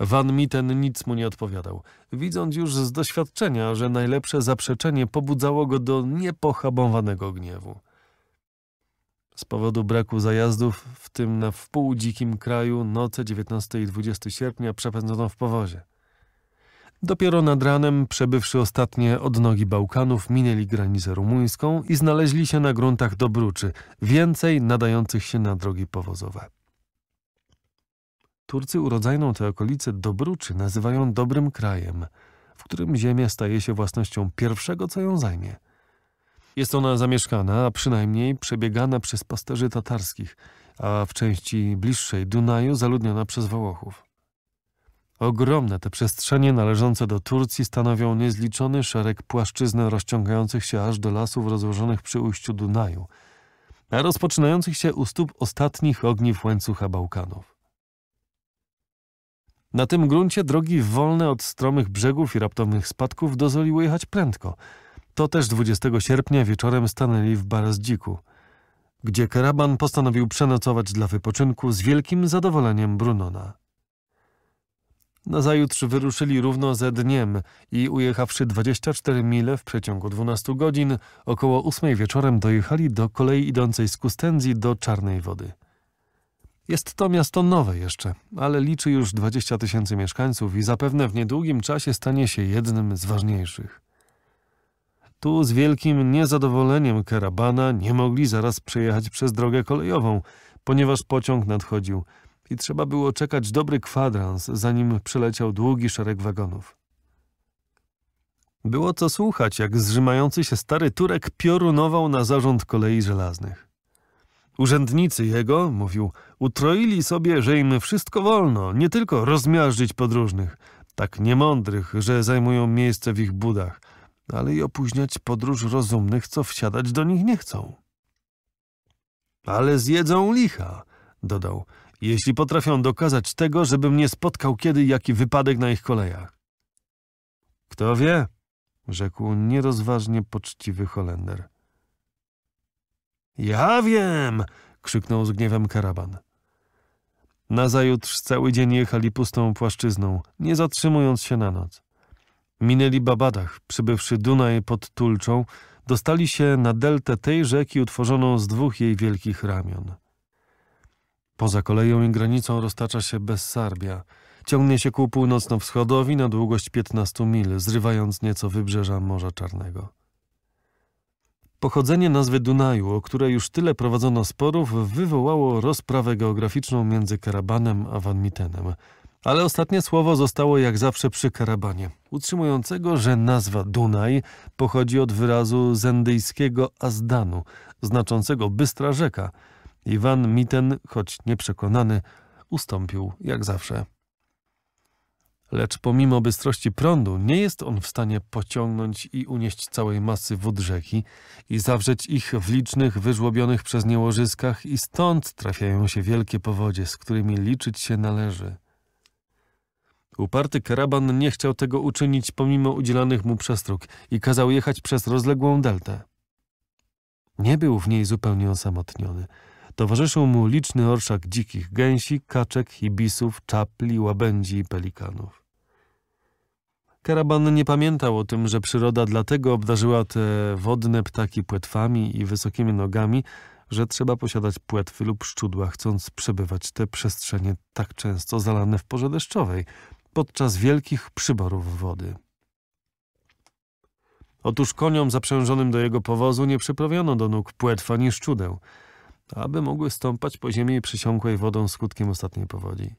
Van Mitten nic mu nie odpowiadał, widząc już z doświadczenia, że najlepsze zaprzeczenie pobudzało go do niepochabowanego gniewu. Z powodu braku zajazdów, w tym na wpół dzikim kraju, noce 19 i 20 sierpnia przepędzono w powozie. Dopiero nad ranem, przebywszy ostatnie odnogi Bałkanów, minęli granicę rumuńską i znaleźli się na gruntach Dobruczy, więcej nadających się na drogi powozowe. Turcy urodzajną tę okolicę Dobruczy nazywają dobrym krajem, w którym ziemia staje się własnością pierwszego, co ją zajmie. Jest ona zamieszkana, a przynajmniej przebiegana przez pasterzy tatarskich, a w części bliższej Dunaju zaludniona przez Wołochów. Ogromne te przestrzenie należące do Turcji stanowią niezliczony szereg płaszczyzn rozciągających się aż do lasów rozłożonych przy ujściu Dunaju, a rozpoczynających się u stóp ostatnich ogniw łańcucha Bałkanów. Na tym gruncie drogi wolne od stromych brzegów i raptownych spadków dozwoliły jechać prędko. To też 20 sierpnia wieczorem stanęli w Barazdziku, gdzie karaban postanowił przenocować dla wypoczynku z wielkim zadowoleniem Brunona. Nazajutrz wyruszyli równo ze dniem i ujechawszy 24 mile w przeciągu 12 godzin, około 8 wieczorem dojechali do kolei idącej z Kustenzji do Czarnej Wody. Jest to miasto nowe jeszcze, ale liczy już 20 tysięcy mieszkańców i zapewne w niedługim czasie stanie się jednym z ważniejszych. Tu z wielkim niezadowoleniem karabana nie mogli zaraz przejechać przez drogę kolejową, ponieważ pociąg nadchodził i trzeba było czekać dobry kwadrans, zanim przeleciał długi szereg wagonów. Było co słuchać, jak zrzymający się stary Turek piorunował na zarząd kolei żelaznych. Urzędnicy jego, mówił, utroili sobie, że im wszystko wolno, nie tylko rozmiażdżyć podróżnych, tak niemądrych, że zajmują miejsce w ich budach, ale i opóźniać podróż rozumnych, co wsiadać do nich nie chcą. Ale zjedzą licha, dodał, jeśli potrafią dokazać tego, żebym nie spotkał kiedy jaki wypadek na ich kolejach. Kto wie, rzekł nierozważnie poczciwy Holender. Ja wiem! krzyknął z gniewem karaban. Nazajutrz cały dzień jechali pustą płaszczyzną, nie zatrzymując się na noc. Minęli Babadach, przybywszy Dunaj pod Tulczą, dostali się na deltę tej rzeki utworzoną z dwóch jej wielkich ramion. Poza koleją i granicą roztacza się Bessarbia. Ciągnie się ku północno-wschodowi na długość 15 mil, zrywając nieco wybrzeża Morza Czarnego. Pochodzenie nazwy Dunaju, o której już tyle prowadzono sporów, wywołało rozprawę geograficzną między Karabanem a Van Mittenem. Ale ostatnie słowo zostało jak zawsze przy Karabanie, utrzymującego, że nazwa Dunaj pochodzi od wyrazu zendyjskiego azdanu, znaczącego bystra rzeka. Iwan Mitten, choć nieprzekonany, ustąpił jak zawsze lecz pomimo bystrości prądu nie jest on w stanie pociągnąć i unieść całej masy wód rzeki i zawrzeć ich w licznych, wyżłobionych przez nie łożyskach i stąd trafiają się wielkie powodzie, z którymi liczyć się należy. Uparty karaban nie chciał tego uczynić pomimo udzielanych mu przestróg i kazał jechać przez rozległą deltę. Nie był w niej zupełnie osamotniony. Towarzyszył mu liczny orszak dzikich gęsi, kaczek, hibisów, czapli, łabędzi i pelikanów. Karaban nie pamiętał o tym, że przyroda dlatego obdarzyła te wodne ptaki płetwami i wysokimi nogami, że trzeba posiadać płetwy lub szczudła, chcąc przebywać te przestrzenie tak często zalane w porze deszczowej, podczas wielkich przyborów wody. Otóż koniom zaprzężonym do jego powozu nie przyprawiono do nóg płetw ani szczudeł, aby mogły stąpać po ziemi przysiąkłej wodą skutkiem ostatniej powodzi.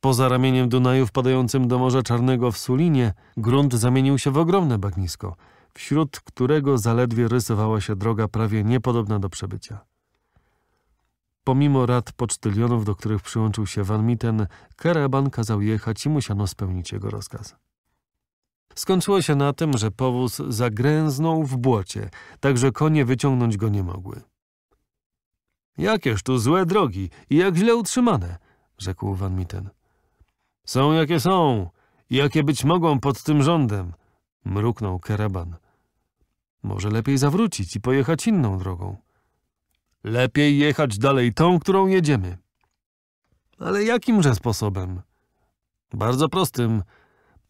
Poza ramieniem Dunaju wpadającym do Morza Czarnego w Sulinie, grunt zamienił się w ogromne bagnisko, wśród którego zaledwie rysowała się droga prawie niepodobna do przebycia. Pomimo rad pocztylionów, do których przyłączył się Van Mitten, karaban kazał jechać i musiano spełnić jego rozkaz. Skończyło się na tym, że powóz zagręznął w błocie, tak że konie wyciągnąć go nie mogły. Jakież tu złe drogi i jak źle utrzymane, rzekł Van Mitten. Są jakie są i jakie być mogą pod tym rządem, mruknął Karaban. Może lepiej zawrócić i pojechać inną drogą. Lepiej jechać dalej tą, którą jedziemy. Ale jakimże sposobem? Bardzo prostym.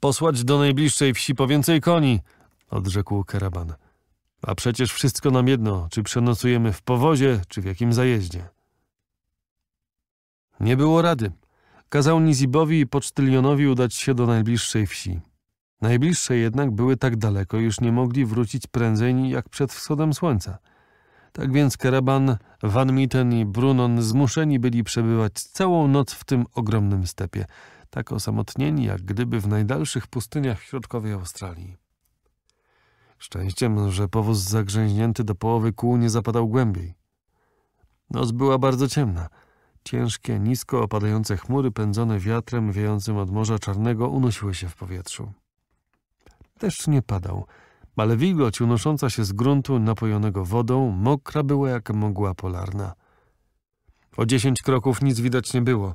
Posłać do najbliższej wsi po więcej koni, odrzekł Karaban. A przecież wszystko nam jedno, czy przenocujemy w powozie, czy w jakim zajeździe. Nie było rady. Kazał Nizibowi i pocztylionowi udać się do najbliższej wsi. Najbliższe jednak były tak daleko, iż nie mogli wrócić prędzej jak przed wschodem słońca. Tak więc Karaban, Van Mitten i Brunon zmuszeni byli przebywać całą noc w tym ogromnym stepie, tak osamotnieni jak gdyby w najdalszych pustyniach środkowej Australii. Szczęściem, że powóz zagrzęźnięty do połowy kół nie zapadał głębiej. Noc była bardzo ciemna – Ciężkie, nisko opadające chmury pędzone wiatrem wiejącym od Morza Czarnego unosiły się w powietrzu. Deszcz nie padał, ale wilgoć unosząca się z gruntu napojonego wodą mokra była jak mogła polarna. O dziesięć kroków nic widać nie było.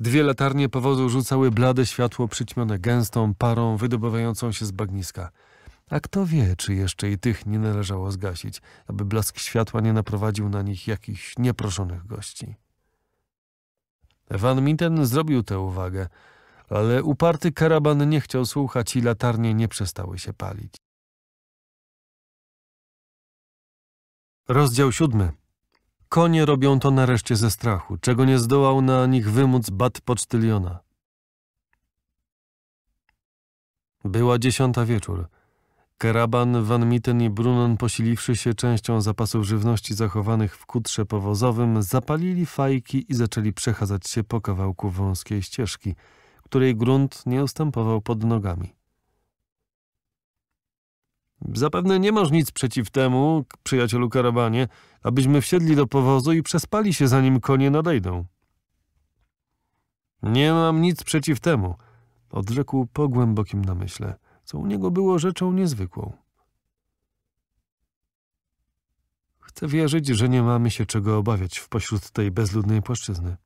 Dwie latarnie powozu rzucały blade światło przyćmione gęstą parą wydobywającą się z bagniska. A kto wie, czy jeszcze i tych nie należało zgasić, aby blask światła nie naprowadził na nich jakichś nieproszonych gości. Van Mitten zrobił tę uwagę, ale uparty karaban nie chciał słuchać i latarnie nie przestały się palić. Rozdział siódmy. Konie robią to nareszcie ze strachu, czego nie zdołał na nich wymóc bat pocztyliona. Była dziesiąta wieczór. Karaban, Van Mitten i Brunon, posiliwszy się częścią zapasów żywności zachowanych w kutrze powozowym, zapalili fajki i zaczęli przechadzać się po kawałku wąskiej ścieżki, której grunt nie ustępował pod nogami. Zapewne nie masz nic przeciw temu, przyjacielu karabanie, abyśmy wsiedli do powozu i przespali się, zanim konie nadejdą. Nie mam nic przeciw temu, odrzekł po głębokim namyśle co u niego było rzeczą niezwykłą. Chcę wierzyć, że nie mamy się czego obawiać w pośród tej bezludnej płaszczyzny.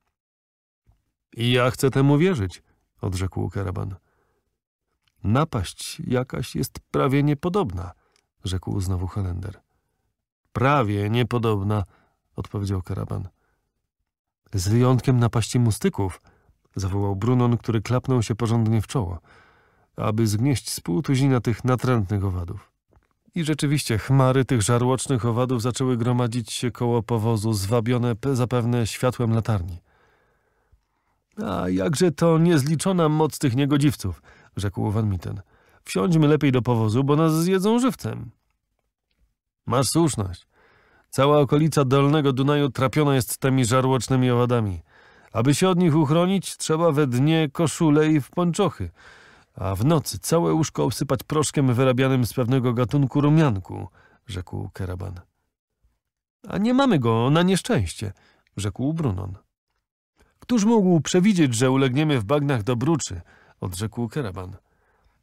I ja chcę temu wierzyć, odrzekł karaban. Napaść jakaś jest prawie niepodobna, rzekł znowu Holender. Prawie niepodobna, odpowiedział karaban. Z wyjątkiem napaści mustyków, zawołał Brunon, który klapnął się porządnie w czoło aby zgnieść z pół tuzina tych natrętnych owadów. I rzeczywiście chmary tych żarłocznych owadów zaczęły gromadzić się koło powozu, zwabione zapewne światłem latarni. A jakże to niezliczona moc tych niegodziwców, rzekł Van Mitten. Wsiądźmy lepiej do powozu, bo nas zjedzą żywcem. Masz słuszność. Cała okolica Dolnego Dunaju trapiona jest tymi żarłocznymi owadami. Aby się od nich uchronić, trzeba we dnie koszule i w pończochy – a w nocy całe łóżko obsypać proszkiem wyrabianym z pewnego gatunku rumianku, rzekł Keraban. A nie mamy go na nieszczęście, rzekł Brunon. Któż mógł przewidzieć, że ulegniemy w bagnach do bruczy? odrzekł Keraban.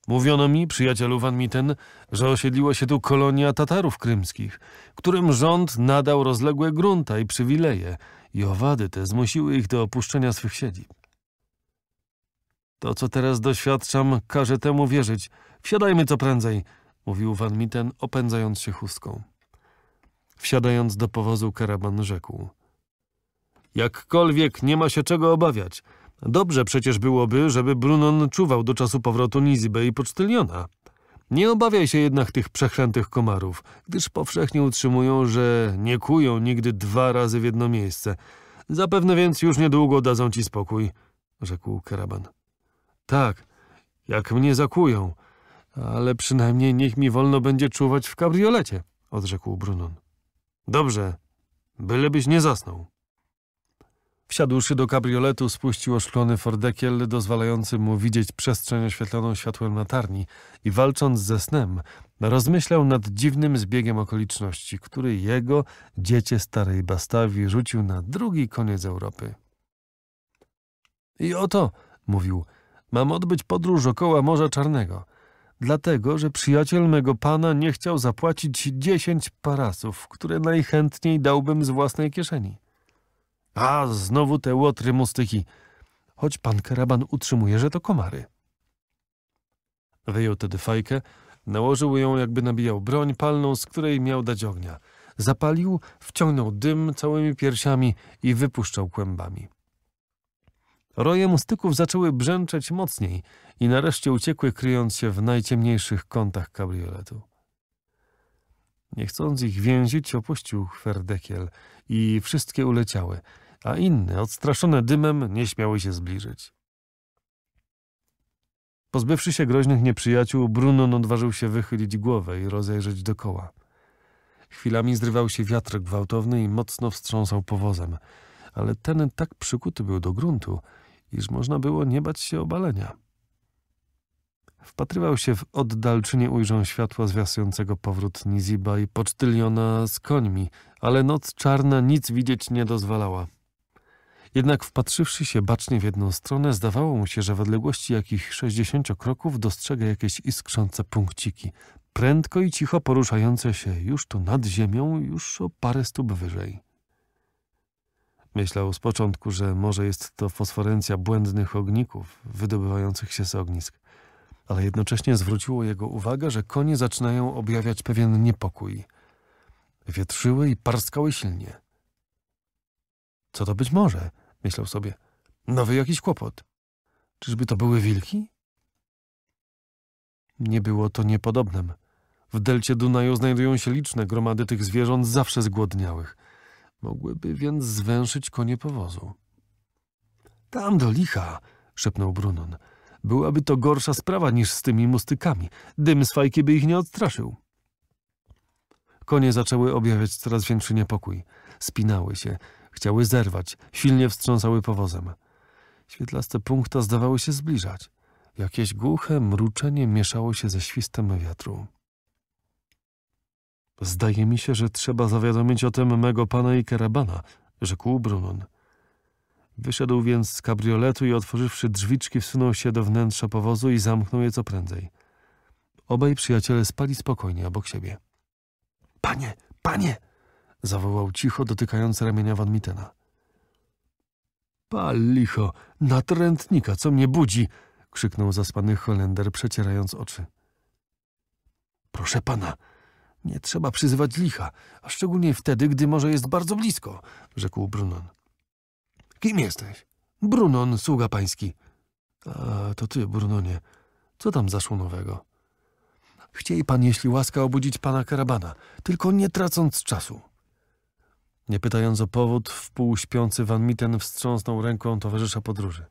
Mówiono mi, przyjacielu Van Mitten, że osiedliła się tu kolonia Tatarów krymskich, którym rząd nadał rozległe grunta i przywileje i owady te zmusiły ich do opuszczenia swych siedzib. To, co teraz doświadczam, każe temu wierzyć. Wsiadajmy co prędzej, mówił van Mitten, opędzając się chustką. Wsiadając do powozu, karaban rzekł. Jakkolwiek nie ma się czego obawiać. Dobrze przecież byłoby, żeby Brunon czuwał do czasu powrotu Nizibę i pocztyliona. Nie obawiaj się jednak tych przeklętych komarów, gdyż powszechnie utrzymują, że nie kują nigdy dwa razy w jedno miejsce. Zapewne więc już niedługo dadzą ci spokój, rzekł karaban. Tak, jak mnie zakują, ale przynajmniej niech mi wolno będzie czuwać w kabriolecie, odrzekł Brunon. Dobrze, bylebyś nie zasnął. Wsiadłszy do kabrioletu, spuścił oszklony fordekiel, dozwalający mu widzieć przestrzeń oświetloną światłem latarni i walcząc ze snem, rozmyślał nad dziwnym zbiegiem okoliczności, który jego, dziecię starej Bastawi, rzucił na drugi koniec Europy. I oto, mówił, – Mam odbyć podróż około Morza Czarnego, dlatego że przyjaciel mego pana nie chciał zapłacić dziesięć parasów, które najchętniej dałbym z własnej kieszeni. A, znowu te łotry mustyki. Choć pan karaban utrzymuje, że to komary. Wyjął tedy fajkę, nałożył ją, jakby nabijał broń palną, z której miał dać ognia. Zapalił, wciągnął dym całymi piersiami i wypuszczał kłębami. Roje mustyków zaczęły brzęczeć mocniej i nareszcie uciekły, kryjąc się w najciemniejszych kątach kabrioletu. Nie chcąc ich więzić, opuścił Ferdekiel i wszystkie uleciały, a inne, odstraszone dymem, nie śmiały się zbliżyć. Pozbywszy się groźnych nieprzyjaciół, Brunon odważył się wychylić głowę i rozejrzeć dokoła. Chwilami zrywał się wiatr gwałtowny i mocno wstrząsał powozem, ale ten tak przykuty był do gruntu, iż można było nie bać się obalenia. Wpatrywał się w oddal, czy nie ujrzą światła zwiasującego powrót Niziba i pocztyliona z końmi, ale noc czarna nic widzieć nie dozwalała. Jednak wpatrzywszy się bacznie w jedną stronę, zdawało mu się, że w odległości jakichś sześćdziesięciu kroków dostrzega jakieś iskrzące punkciki, prędko i cicho poruszające się już tu nad ziemią, już o parę stóp wyżej. Myślał z początku, że może jest to fosforencja błędnych ogników wydobywających się z ognisk, ale jednocześnie zwróciło jego uwagę, że konie zaczynają objawiać pewien niepokój. Wietrzyły i parskały silnie. Co to być może? myślał sobie. Nowy jakiś kłopot. Czyżby to były wilki? Nie było to niepodobnem. W delcie Dunaju znajdują się liczne gromady tych zwierząt zawsze zgłodniałych – Mogłyby więc zwęszyć konie powozu. Tam do licha, szepnął Brunon. Byłaby to gorsza sprawa niż z tymi mustykami. Dym z fajki by ich nie odstraszył. Konie zaczęły objawiać coraz większy niepokój. Spinały się, chciały zerwać, silnie wstrząsały powozem. Świetlaste punkta zdawały się zbliżać. Jakieś głuche mruczenie mieszało się ze świstem wiatru. Zdaje mi się, że trzeba zawiadomić o tym mego pana i karabana, rzekł Brunon. Wyszedł więc z kabrioletu i otworzywszy drzwiczki wsunął się do wnętrza powozu i zamknął je co prędzej. Obaj przyjaciele spali spokojnie obok siebie. Panie, panie! zawołał cicho, dotykając ramienia Van Mittena. Pal licho, natrętnika, co mnie budzi! krzyknął zaspany Holender, przecierając oczy. Proszę pana, nie trzeba przyzywać licha, a szczególnie wtedy, gdy może jest bardzo blisko, rzekł Brunon. Kim jesteś? Brunon, sługa pański. A to ty, Brunonie. Co tam zaszło nowego? Chciej pan, jeśli łaska, obudzić pana karabana, tylko nie tracąc czasu. Nie pytając o powód, pół śpiący Van Mitten wstrząsnął ręką towarzysza podróży.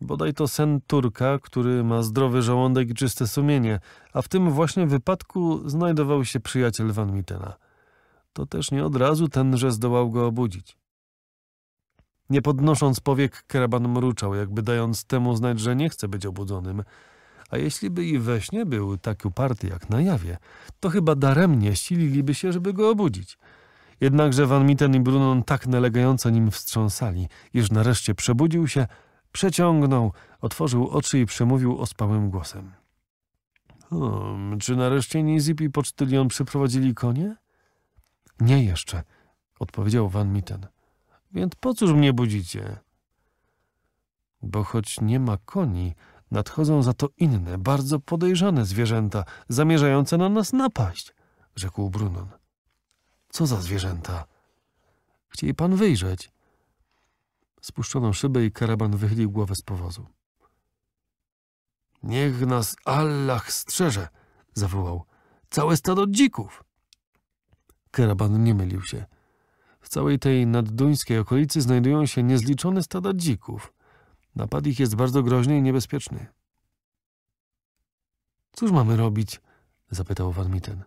Bodaj to sen Turka, który ma zdrowy żołądek i czyste sumienie, a w tym właśnie wypadku znajdował się przyjaciel Van Mittena. To też nie od razu tenże zdołał go obudzić. Nie podnosząc powiek, Keraban mruczał, jakby dając temu znać, że nie chce być obudzonym. A jeśli by i we śnie był tak uparty jak na jawie, to chyba daremnie sililiby się, żeby go obudzić. Jednakże Van Mitten i Brunon tak nalegająco nim wstrząsali, iż nareszcie przebudził się – Przeciągnął, otworzył oczy i przemówił ospałym głosem. Hmm, czy nareszcie Nizip i pocztylion przyprowadzili konie? Nie jeszcze, odpowiedział Van Mitten. Więc po cóż mnie budzicie? Bo choć nie ma koni, nadchodzą za to inne, bardzo podejrzane zwierzęta, zamierzające na nas napaść, rzekł Brunon. Co za zwierzęta? Chcieli pan wyjrzeć. Spuszczono szybę i karaban wychylił głowę z powozu. Niech nas Allah strzeże! zawołał. Całe stado dzików! Karaban nie mylił się. W całej tej nadduńskiej okolicy znajdują się niezliczone stada dzików. Napad ich jest bardzo groźny i niebezpieczny. Cóż mamy robić? zapytał Van Mitten.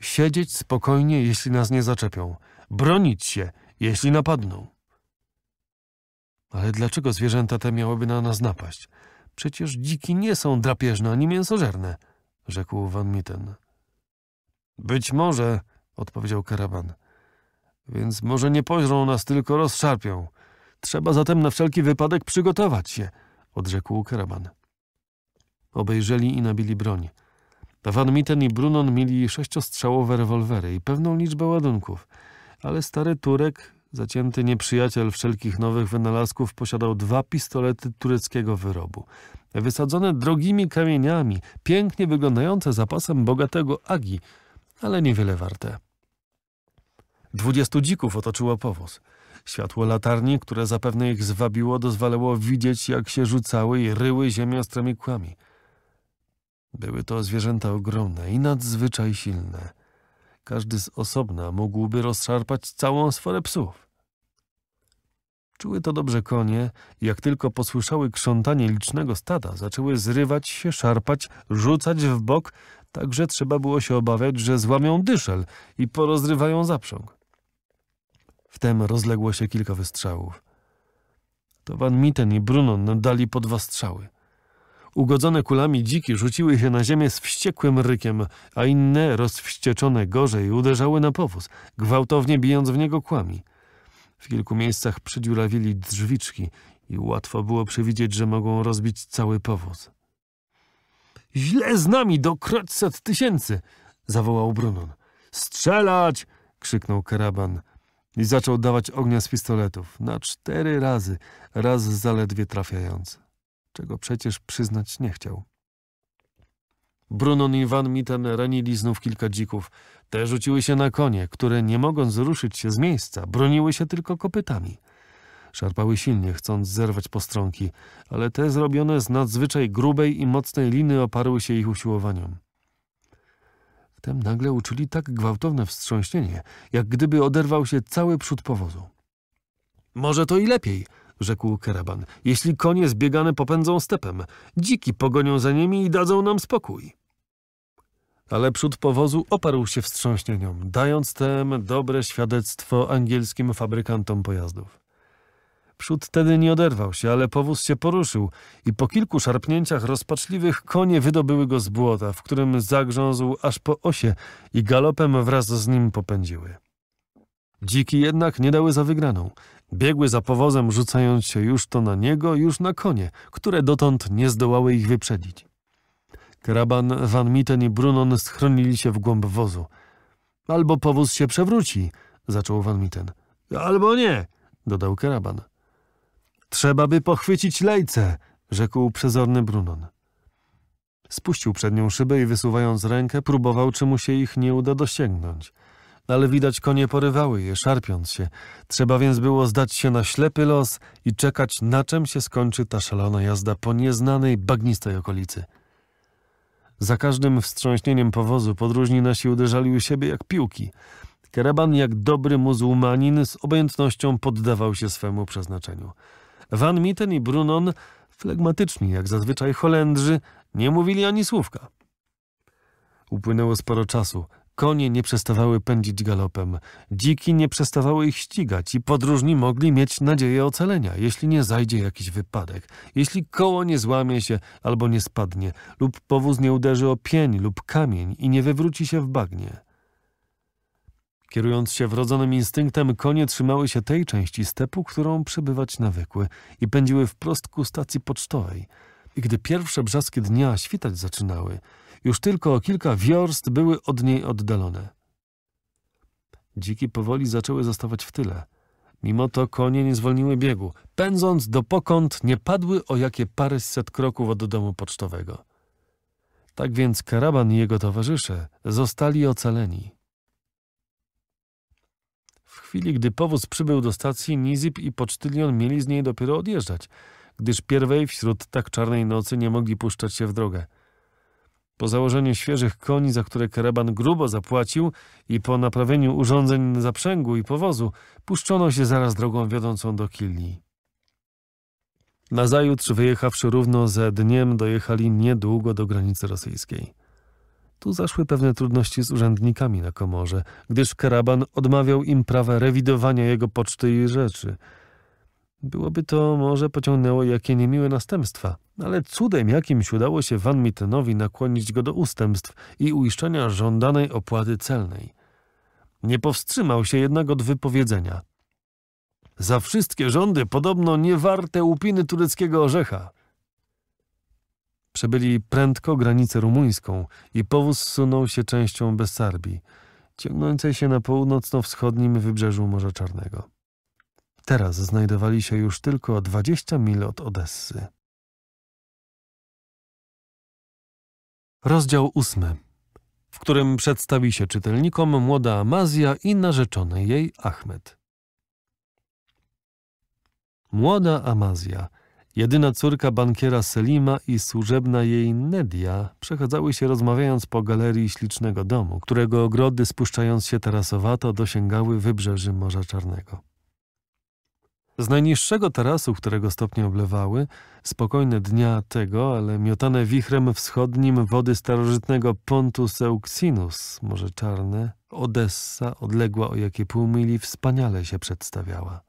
Siedzieć spokojnie, jeśli nas nie zaczepią. Bronić się, jeśli napadną. Ale dlaczego zwierzęta te miałyby na nas napaść? Przecież dziki nie są drapieżne ani mięsożerne, rzekł van Mitten. Być może, odpowiedział karaban. Więc może nie pożrą nas, tylko rozszarpią. Trzeba zatem na wszelki wypadek przygotować się, odrzekł karaban. Obejrzeli i nabili broń. Van Mitten i Brunon mieli sześciostrzałowe rewolwery i pewną liczbę ładunków, ale stary Turek Zacięty nieprzyjaciel wszelkich nowych wynalazków posiadał dwa pistolety tureckiego wyrobu. Wysadzone drogimi kamieniami, pięknie wyglądające zapasem bogatego agi, ale niewiele warte. Dwudziestu dzików otoczyło powóz. Światło latarni, które zapewne ich zwabiło, dozwalało widzieć, jak się rzucały i ryły ziemię ostrymi kłami. Były to zwierzęta ogromne i nadzwyczaj silne. Każdy z osobna mógłby rozszarpać całą sforę psów. Czuły to dobrze konie i jak tylko posłyszały krzątanie licznego stada, zaczęły zrywać się, szarpać, rzucać w bok, tak że trzeba było się obawiać, że złamią dyszel i porozrywają zaprząg. Wtem rozległo się kilka wystrzałów. To Van Mitten i Bruno dali po dwa strzały. Ugodzone kulami dziki rzuciły się na ziemię z wściekłym rykiem, a inne, rozwścieczone gorzej, uderzały na powóz, gwałtownie bijąc w niego kłami – w kilku miejscach przydziurawili drzwiczki i łatwo było przewidzieć, że mogą rozbić cały powóz. Źle z nami do kroćset tysięcy! zawołał Brunon. Strzelać! krzyknął karaban i zaczął dawać ognia z pistoletów na cztery razy, raz zaledwie trafiając, czego przecież przyznać nie chciał. Brunon i Van Mitten ranili znów kilka dzików. Te rzuciły się na konie, które nie mogąc ruszyć się z miejsca, broniły się tylko kopytami. Szarpały silnie, chcąc zerwać postronki, ale te zrobione z nadzwyczaj grubej i mocnej liny oparły się ich usiłowaniom. Wtem nagle uczuli tak gwałtowne wstrząśnienie, jak gdyby oderwał się cały przód powozu. Może to i lepiej, rzekł Keraban, jeśli konie zbiegane popędzą stepem. Dziki pogonią za nimi i dadzą nam spokój ale przód powozu oparł się wstrząśnieniom, dając tem dobre świadectwo angielskim fabrykantom pojazdów. Przód tedy nie oderwał się, ale powóz się poruszył i po kilku szarpnięciach rozpaczliwych konie wydobyły go z błota, w którym zagrzązł aż po osie i galopem wraz z nim popędziły. Dziki jednak nie dały za wygraną. Biegły za powozem, rzucając się już to na niego, już na konie, które dotąd nie zdołały ich wyprzedzić. Keraban, Van Mitten i Brunon schronili się w głąb wozu. Albo powóz się przewróci, zaczął Van Mitten. Albo nie, dodał Keraban. Trzeba by pochwycić lejce, rzekł przezorny Brunon. Spuścił przednią szybę i wysuwając rękę, próbował, czy mu się ich nie uda dosięgnąć. Ale widać konie porywały je, szarpiąc się. Trzeba więc było zdać się na ślepy los i czekać, na czym się skończy ta szalona jazda po nieznanej, bagnistej okolicy. Za każdym wstrząśnieniem powozu podróżni nasi uderzali u siebie jak piłki. Karaban, jak dobry muzułmanin, z obojętnością poddawał się swemu przeznaczeniu. Van Mitten i Brunon, flegmatyczni jak zazwyczaj Holendrzy, nie mówili ani słówka. Upłynęło sporo czasu, Konie nie przestawały pędzić galopem, dziki nie przestawały ich ścigać i podróżni mogli mieć nadzieję ocalenia, jeśli nie zajdzie jakiś wypadek, jeśli koło nie złamie się albo nie spadnie, lub powóz nie uderzy o pień lub kamień i nie wywróci się w bagnie. Kierując się wrodzonym instynktem, konie trzymały się tej części stepu, którą przebywać nawykły i pędziły wprost ku stacji pocztowej. I gdy pierwsze brzaski dnia świtać zaczynały – już tylko o kilka wiorst były od niej oddalone. Dziki powoli zaczęły zostawać w tyle. Mimo to konie nie zwolniły biegu. Pędząc do pokąt, nie padły o jakie paręset kroków od domu pocztowego. Tak więc karaban i jego towarzysze zostali ocaleni. W chwili, gdy powóz przybył do stacji, Nizip i pocztylion mieli z niej dopiero odjeżdżać, gdyż pierwej wśród tak czarnej nocy nie mogli puszczać się w drogę – po założeniu świeżych koni, za które karaban grubo zapłacił i po naprawieniu urządzeń zaprzęgu i powozu, puszczono się zaraz drogą wiodącą do Kilni. Nazajutrz wyjechawszy równo ze dniem, dojechali niedługo do granicy rosyjskiej. Tu zaszły pewne trudności z urzędnikami na komorze, gdyż karaban odmawiał im prawa rewidowania jego poczty i rzeczy – Byłoby to może pociągnęło jakie niemiłe następstwa, ale cudem jakimś udało się Van Mittenowi nakłonić go do ustępstw i uiszczenia żądanej opłaty celnej. Nie powstrzymał się jednak od wypowiedzenia. Za wszystkie rządy podobno nie warte upiny tureckiego orzecha. Przebyli prędko granicę rumuńską i powóz sunął się częścią Besarbii, ciągnącej się na północno-wschodnim wybrzeżu Morza Czarnego. Teraz znajdowali się już tylko 20 mil od Odessy. Rozdział ósmy, w którym przedstawi się czytelnikom młoda Amazja i narzeczony jej Ahmed. Młoda Amazja, jedyna córka bankiera Selima i służebna jej Nedia przechadzały się rozmawiając po galerii ślicznego domu, którego ogrody spuszczając się tarasowato dosięgały wybrzeży Morza Czarnego. Z najniższego tarasu, którego stopnie oblewały, spokojne dnia tego, ale miotane wichrem wschodnim wody starożytnego Pontus Euxinus, może Czarne, Odessa, odległa o jakie pół mili, wspaniale się przedstawiała.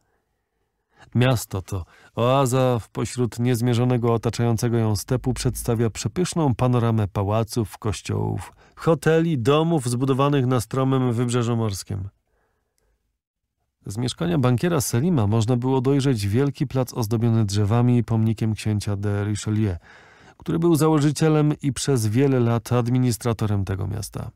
Miasto to, oaza w pośród niezmierzonego otaczającego ją stepu, przedstawia przepyszną panoramę pałaców, kościołów, hoteli, domów zbudowanych na stromym wybrzeżu morskim. Z mieszkania bankiera Selima można było dojrzeć wielki plac ozdobiony drzewami i pomnikiem księcia de Richelieu, który był założycielem i przez wiele lat administratorem tego miasta.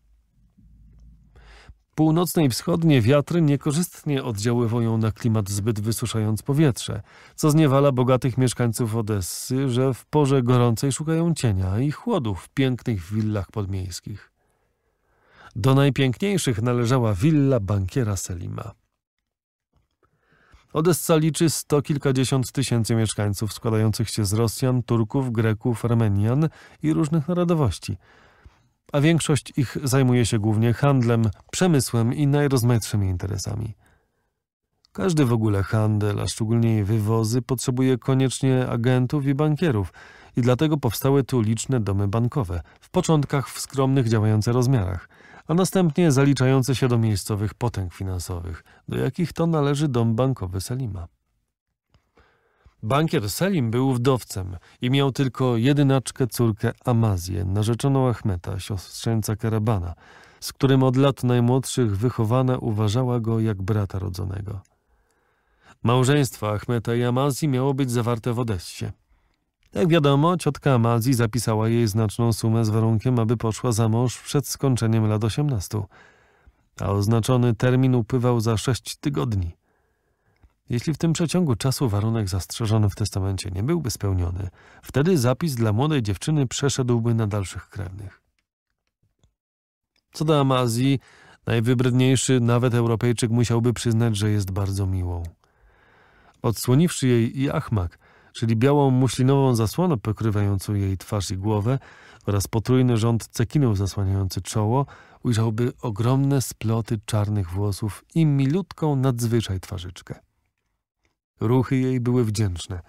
Północne i wschodnie wiatry niekorzystnie oddziaływują na klimat zbyt wysuszając powietrze, co zniewala bogatych mieszkańców Odessy, że w porze gorącej szukają cienia i chłodu w pięknych willach podmiejskich. Do najpiękniejszych należała willa bankiera Selima. Odessa liczy sto kilkadziesiąt tysięcy mieszkańców składających się z Rosjan, Turków, Greków, Armenian i różnych narodowości. A większość ich zajmuje się głównie handlem, przemysłem i najrozmaitszymi interesami. Każdy w ogóle handel, a szczególnie wywozy, potrzebuje koniecznie agentów i bankierów i dlatego powstały tu liczne domy bankowe, w początkach w skromnych działających rozmiarach – a następnie zaliczające się do miejscowych potęg finansowych, do jakich to należy dom bankowy Selima. Bankier Selim był wdowcem i miał tylko jedynaczkę córkę Amazję, narzeczoną Achmeta, siostrzeńca Karabana, z którym od lat najmłodszych wychowana uważała go jak brata rodzonego. Małżeństwo Achmeta i Amazji miało być zawarte w Odessie. Jak wiadomo, ciotka Amazji zapisała jej znaczną sumę z warunkiem, aby poszła za mąż przed skończeniem lat 18, a oznaczony termin upływał za sześć tygodni. Jeśli w tym przeciągu czasu warunek zastrzeżony w testamencie nie byłby spełniony, wtedy zapis dla młodej dziewczyny przeszedłby na dalszych krewnych. Co do Amazji, najwybredniejszy nawet Europejczyk musiałby przyznać, że jest bardzo miłą. Odsłoniwszy jej i Achmak, czyli białą muślinową zasłonę pokrywającą jej twarz i głowę oraz potrójny rząd cekinów zasłaniający czoło, ujrzałby ogromne sploty czarnych włosów i milutką nadzwyczaj twarzyczkę. Ruchy jej były wdzięczne.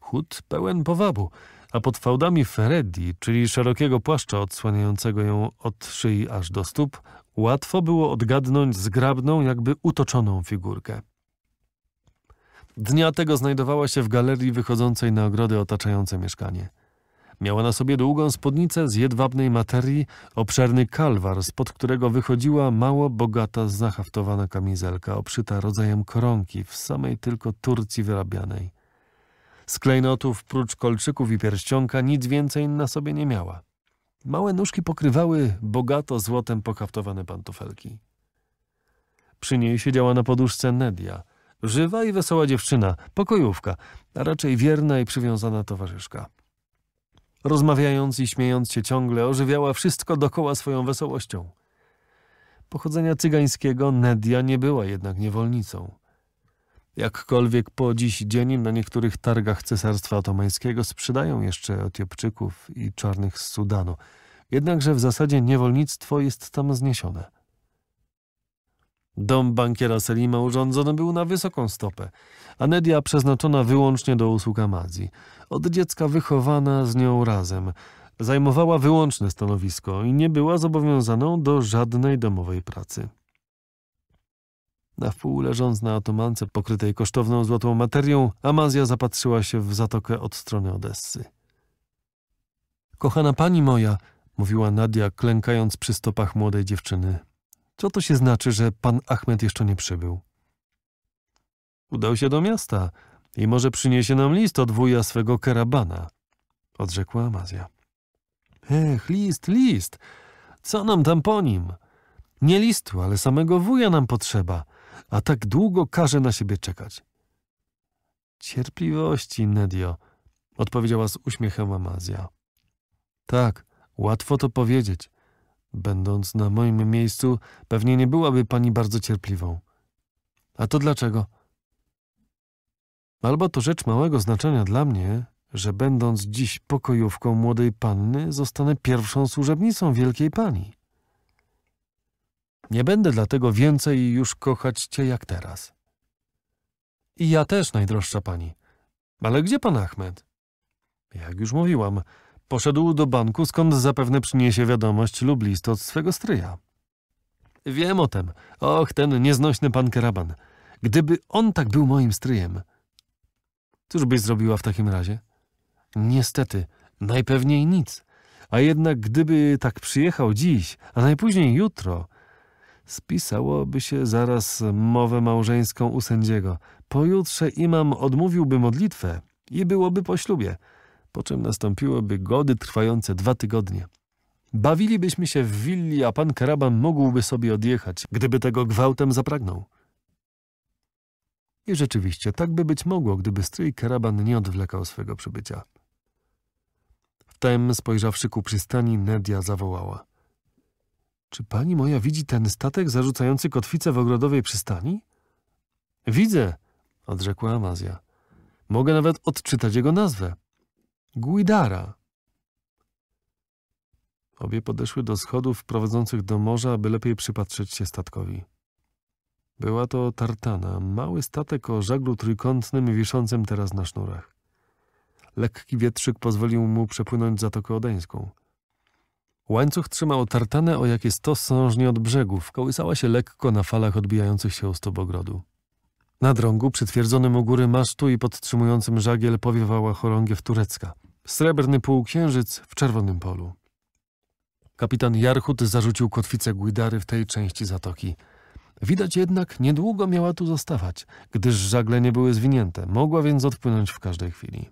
Chód pełen powabu, a pod fałdami Feredi, czyli szerokiego płaszcza odsłaniającego ją od szyi aż do stóp, łatwo było odgadnąć zgrabną, jakby utoczoną figurkę. Dnia tego znajdowała się w galerii wychodzącej na ogrody otaczające mieszkanie. Miała na sobie długą spódnicę z jedwabnej materii, obszerny kalwar, spod którego wychodziła mało bogata, zahaftowana kamizelka, obszyta rodzajem koronki, w samej tylko Turcji wyrabianej. Z klejnotów, prócz kolczyków i pierścionka, nic więcej na sobie nie miała. Małe nóżki pokrywały bogato złotem pokaftowane pantofelki. Przy niej siedziała na poduszce Nedia – Żywa i wesoła dziewczyna, pokojówka, a raczej wierna i przywiązana towarzyszka. Rozmawiając i śmiejąc się ciągle, ożywiała wszystko dokoła swoją wesołością. Pochodzenia cygańskiego Nedia nie była jednak niewolnicą. Jakkolwiek po dziś dzień na niektórych targach Cesarstwa Otomańskiego sprzedają jeszcze Etiopczyków i czarnych z Sudanu, jednakże w zasadzie niewolnictwo jest tam zniesione. Dom bankiera Selima urządzony był na wysoką stopę, a Nedia przeznaczona wyłącznie do usług Amazji. Od dziecka wychowana z nią razem. Zajmowała wyłączne stanowisko i nie była zobowiązaną do żadnej domowej pracy. Na wpół leżąc na otomance pokrytej kosztowną złotą materią, Amazja zapatrzyła się w zatokę od strony Odessy. Kochana pani moja, mówiła Nadia, klękając przy stopach młodej dziewczyny – co to się znaczy, że pan Achmed jeszcze nie przybył? Udał się do miasta i może przyniesie nam list od wuja swego karabana, odrzekła Amazja. Ech, list, list! Co nam tam po nim? Nie listu, ale samego wuja nam potrzeba, a tak długo każe na siebie czekać. Cierpliwości, Nedio, odpowiedziała z uśmiechem Amazja. Tak, łatwo to powiedzieć, Będąc na moim miejscu, pewnie nie byłaby pani bardzo cierpliwą. A to dlaczego? Albo to rzecz małego znaczenia dla mnie, że będąc dziś pokojówką młodej panny, zostanę pierwszą służebnicą wielkiej pani. Nie będę dlatego więcej już kochać cię jak teraz. I ja też, najdroższa pani. Ale gdzie pan Achmed? Jak już mówiłam, Poszedł do banku, skąd zapewne przyniesie wiadomość lub list od swego stryja. Wiem o tem. Och, ten nieznośny pan Keraban. Gdyby on tak był moim stryjem. Cóż byś zrobiła w takim razie? Niestety, najpewniej nic. A jednak gdyby tak przyjechał dziś, a najpóźniej jutro, spisałoby się zaraz mowę małżeńską u sędziego. Pojutrze imam odmówiłby modlitwę i byłoby po ślubie po czym nastąpiłyby gody trwające dwa tygodnie. Bawilibyśmy się w willi, a pan Karaban mógłby sobie odjechać, gdyby tego gwałtem zapragnął. I rzeczywiście, tak by być mogło, gdyby stryj Karaban nie odwlekał swego przybycia. Wtem, spojrzawszy ku przystani, Nedia zawołała. Czy pani moja widzi ten statek zarzucający kotwicę w ogrodowej przystani? Widzę, odrzekła Amazja. Mogę nawet odczytać jego nazwę. Guidara. Obie podeszły do schodów prowadzących do morza, aby lepiej przypatrzeć się statkowi. Była to tartana, mały statek o żaglu trójkątnym wiszącym teraz na sznurach. Lekki wietrzyk pozwolił mu przepłynąć Zatokę Odeńską. Łańcuch trzymał tartanę o jakieś sto sążnie od brzegów, kołysała się lekko na falach odbijających się u stóp ogrodu. Na drągu przytwierdzonym u góry masztu i podtrzymującym żagiel powiewała chorągiew turecka. Srebrny półksiężyc w czerwonym polu. Kapitan Jarchut zarzucił kotwicę Guidary w tej części zatoki. Widać jednak, niedługo miała tu zostawać, gdyż żagle nie były zwinięte, mogła więc odpłynąć w każdej chwili.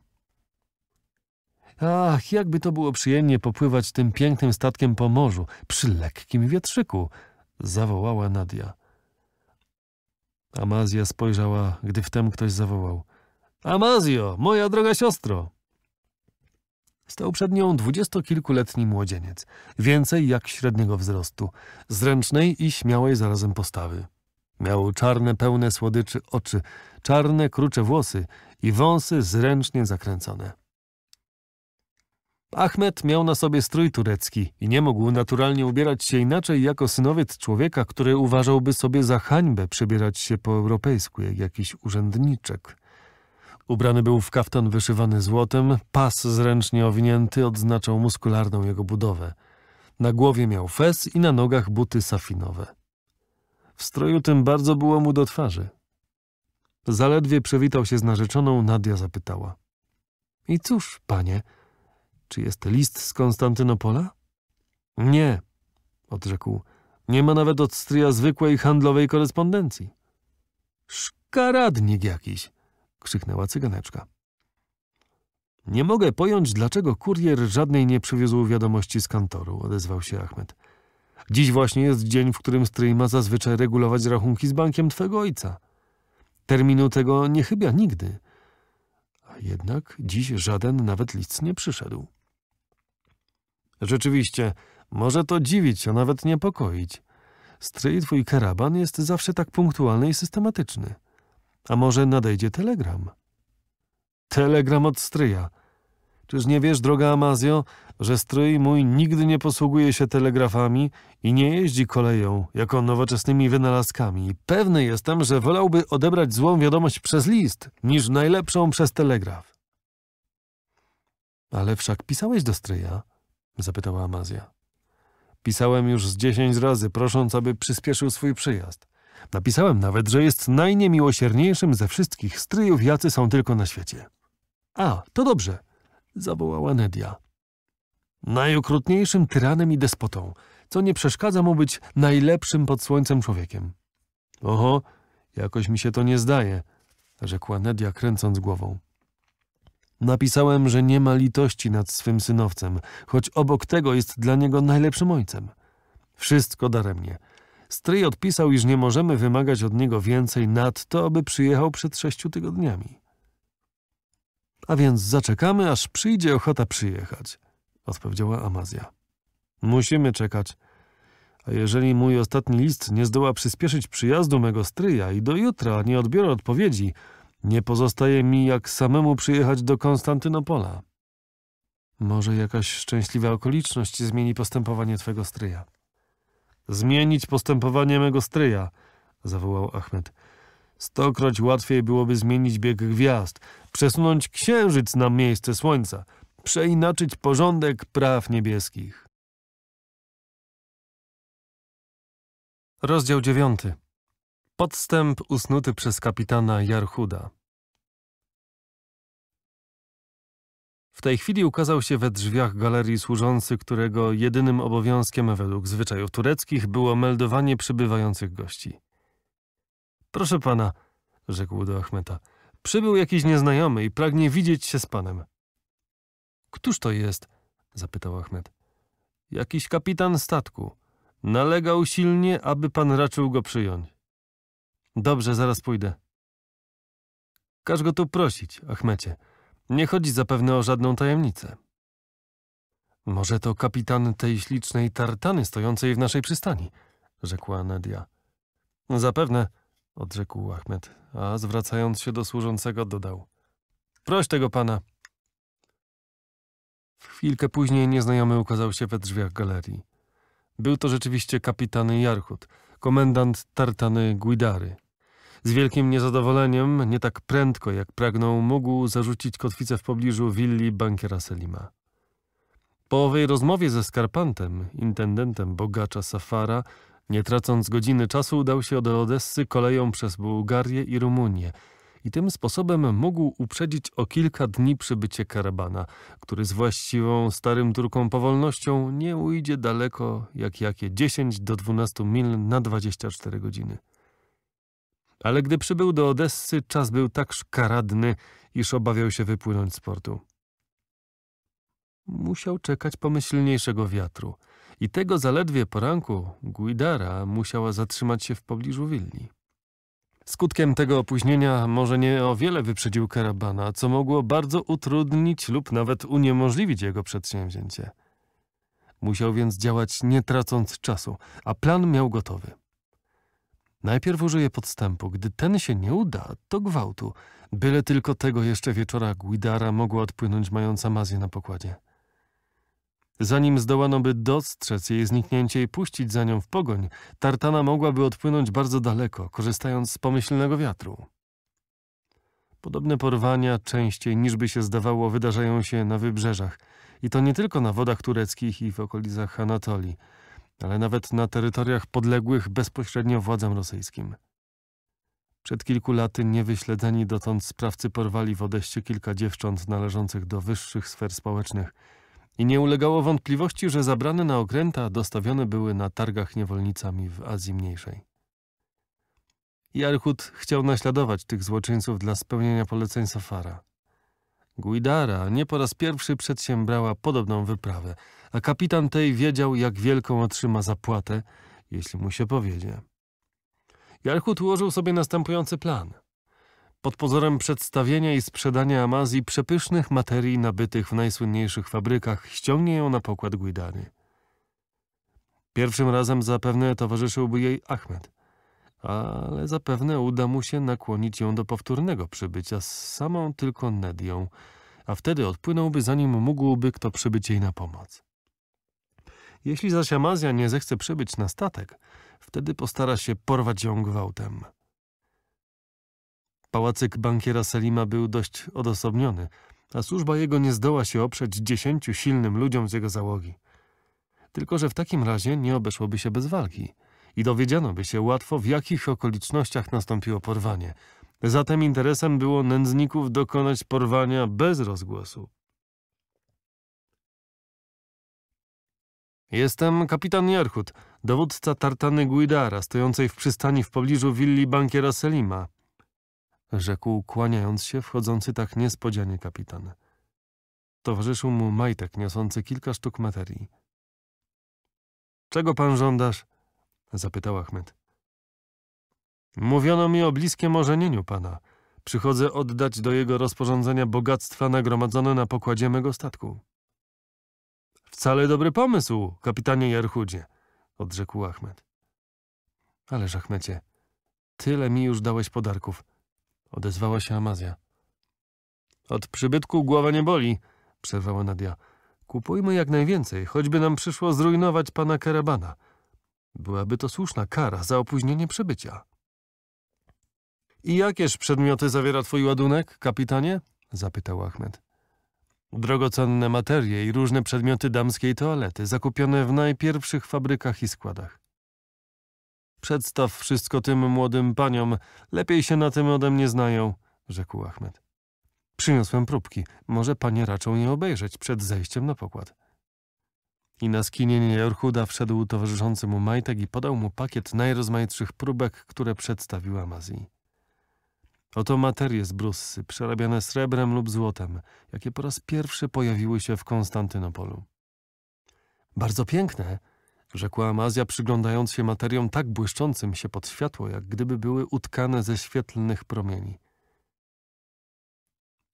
Ach, jakby to było przyjemnie popływać tym pięknym statkiem po morzu, przy lekkim wietrzyku! zawołała Nadia. Amazja spojrzała, gdy wtem ktoś zawołał. Amazjo, moja droga siostro! Stał przed nią dwudziestokilkuletni młodzieniec, więcej jak średniego wzrostu, zręcznej i śmiałej zarazem postawy. Miał czarne, pełne słodyczy oczy, czarne, krucze włosy i wąsy zręcznie zakręcone. Ahmed miał na sobie strój turecki i nie mógł naturalnie ubierać się inaczej jako synowiec człowieka, który uważałby sobie za hańbę przebierać się po europejsku jak jakiś urzędniczek. Ubrany był w kaftan wyszywany złotem, pas zręcznie owinięty odznaczał muskularną jego budowę. Na głowie miał fez i na nogach buty safinowe. W stroju tym bardzo było mu do twarzy. Zaledwie przywitał się z narzeczoną, Nadia zapytała. I cóż, panie... Czy jest list z Konstantynopola? Nie, odrzekł. Nie ma nawet od stryja zwykłej handlowej korespondencji. Szkaradnik jakiś, krzyknęła cyganeczka. Nie mogę pojąć, dlaczego kurier żadnej nie przywiózł wiadomości z kantoru, odezwał się Achmed. Dziś właśnie jest dzień, w którym stryj ma zazwyczaj regulować rachunki z bankiem twego ojca. Terminu tego nie chybia nigdy. A jednak dziś żaden nawet list nie przyszedł. Rzeczywiście, może to dziwić, a nawet niepokoić. Stryj twój karaban jest zawsze tak punktualny i systematyczny. A może nadejdzie telegram? Telegram od stryja. Czyż nie wiesz, droga Amazjo, że stryj mój nigdy nie posługuje się telegrafami i nie jeździ koleją jako nowoczesnymi wynalazkami. Pewny jestem, że wolałby odebrać złą wiadomość przez list, niż najlepszą przez telegraf. Ale wszak pisałeś do stryja. Zapytała Amazja. Pisałem już z dziesięć razy, prosząc, aby przyspieszył swój przyjazd. Napisałem nawet, że jest najniemiłosierniejszym ze wszystkich stryjów, jacy są tylko na świecie. A, to dobrze, zawołała Nedia. Najokrutniejszym tyranem i despotą, co nie przeszkadza mu być najlepszym pod słońcem człowiekiem. Oho, jakoś mi się to nie zdaje, rzekła Nedia kręcąc głową. Napisałem, że nie ma litości nad swym synowcem, choć obok tego jest dla niego najlepszym ojcem. Wszystko daremnie. Stryj odpisał, iż nie możemy wymagać od niego więcej nad to, aby przyjechał przed sześciu tygodniami. A więc zaczekamy, aż przyjdzie ochota przyjechać, odpowiedziała Amazja. Musimy czekać. A jeżeli mój ostatni list nie zdoła przyspieszyć przyjazdu mego stryja i do jutra nie odbiorę odpowiedzi, nie pozostaje mi jak samemu przyjechać do Konstantynopola. Może jakaś szczęśliwa okoliczność zmieni postępowanie twego stryja. Zmienić postępowanie mego stryja, zawołał Achmed. Stokroć łatwiej byłoby zmienić bieg gwiazd, przesunąć księżyc na miejsce słońca, przeinaczyć porządek praw niebieskich. Rozdział dziewiąty. Podstęp usnuty przez kapitana Jarchuda. W tej chwili ukazał się we drzwiach galerii służący, którego jedynym obowiązkiem według zwyczajów tureckich było meldowanie przybywających gości. Proszę pana, rzekł do Achmeta, przybył jakiś nieznajomy i pragnie widzieć się z panem. Któż to jest? zapytał Achmet. Jakiś kapitan statku. Nalegał silnie, aby pan raczył go przyjąć. Dobrze, zaraz pójdę. Każ go tu prosić, Achmecie. Nie chodzi zapewne o żadną tajemnicę. Może to kapitan tej ślicznej tartany stojącej w naszej przystani, rzekła Nadia. Zapewne, odrzekł Achmed, a zwracając się do służącego dodał. Proś tego pana. W chwilkę później nieznajomy ukazał się we drzwiach galerii. Był to rzeczywiście kapitan Jarchut, komendant tartany Guidary, z wielkim niezadowoleniem, nie tak prędko jak pragnął, mógł zarzucić kotwicę w pobliżu willi bankiera Selima. Po owej rozmowie ze Skarpantem, intendentem bogacza Safara, nie tracąc godziny czasu, udał się do Odessy koleją przez Bułgarię i Rumunię i tym sposobem mógł uprzedzić o kilka dni przybycie karabana, który z właściwą starym Turką powolnością nie ujdzie daleko jak jakie 10 do 12 mil na 24 godziny ale gdy przybył do Odessy, czas był tak szkaradny, iż obawiał się wypłynąć z portu. Musiał czekać pomyślniejszego wiatru i tego zaledwie poranku Guidara musiała zatrzymać się w pobliżu Willi. Skutkiem tego opóźnienia może nie o wiele wyprzedził karabana, co mogło bardzo utrudnić lub nawet uniemożliwić jego przedsięwzięcie. Musiał więc działać nie tracąc czasu, a plan miał gotowy. Najpierw użyje podstępu. Gdy ten się nie uda, to gwałtu. Byle tylko tego jeszcze wieczora Guidara mogła odpłynąć mająca mazję na pokładzie. Zanim zdołano by dostrzec jej zniknięcie i puścić za nią w pogoń, tartana mogłaby odpłynąć bardzo daleko, korzystając z pomyślnego wiatru. Podobne porwania częściej niż by się zdawało wydarzają się na wybrzeżach i to nie tylko na wodach tureckich i w okolicach Anatolii – ale nawet na terytoriach podległych bezpośrednio władzom rosyjskim. Przed kilku laty niewyśledzeni dotąd sprawcy porwali w Odeście kilka dziewcząt należących do wyższych sfer społecznych i nie ulegało wątpliwości, że zabrane na okręta dostawione były na targach niewolnicami w Azji Mniejszej. Jarchut chciał naśladować tych złoczyńców dla spełnienia poleceń Safara. Guidara nie po raz pierwszy przedsiębrała podobną wyprawę, a kapitan tej wiedział, jak wielką otrzyma zapłatę, jeśli mu się powiedzie. Jarchut ułożył sobie następujący plan. Pod pozorem przedstawienia i sprzedania Amazji przepysznych materii nabytych w najsłynniejszych fabrykach ściągnie ją na pokład Guidary. Pierwszym razem zapewne towarzyszyłby jej Ahmed – ale zapewne uda mu się nakłonić ją do powtórnego przybycia z samą tylko Nedią, a wtedy odpłynąłby zanim mógłby kto przybyć jej na pomoc. Jeśli zaś Amazja nie zechce przybyć na statek, wtedy postara się porwać ją gwałtem. Pałacyk bankiera Selima był dość odosobniony, a służba jego nie zdoła się oprzeć dziesięciu silnym ludziom z jego załogi. Tylko, że w takim razie nie obeszłoby się bez walki – i dowiedziano by się łatwo, w jakich okolicznościach nastąpiło porwanie. Zatem interesem było nędzników dokonać porwania bez rozgłosu. Jestem kapitan Jarchut, dowódca tartany Guidara, stojącej w przystani w pobliżu willi bankiera Selima. Rzekł, kłaniając się, wchodzący tak niespodzianie kapitan. Towarzyszył mu majtek niosący kilka sztuk materii. Czego pan żądasz? zapytał Ahmed. Mówiono mi o bliskim ożenieniu pana. Przychodzę oddać do jego rozporządzenia bogactwa nagromadzone na pokładzie mego statku. Wcale dobry pomysł, kapitanie Jarchudzie, odrzekł Ahmed. Ależ Ahmecie, tyle mi już dałeś podarków, odezwała się Amazja. Od przybytku głowa nie boli, przerwała Nadia. Kupujmy jak najwięcej, choćby nam przyszło zrujnować pana Karabana – Byłaby to słuszna kara za opóźnienie przybycia. I jakież przedmioty zawiera twój ładunek, kapitanie? zapytał Ahmed. Drogocenne materie i różne przedmioty damskiej toalety, zakupione w najpierwszych fabrykach i składach. Przedstaw wszystko tym młodym paniom, lepiej się na tym ode mnie znają, rzekł Ahmed. Przyniosłem próbki, może panie raczą je obejrzeć przed zejściem na pokład i na skinienie Jorchuda wszedł towarzyszący mu majtek i podał mu pakiet najrozmaitszych próbek, które przedstawiła Mazji. Oto materie z brussy, przerabiane srebrem lub złotem, jakie po raz pierwszy pojawiły się w Konstantynopolu. Bardzo piękne, rzekła Amazja, przyglądając się materiom tak błyszczącym się pod światło, jak gdyby były utkane ze świetlnych promieni.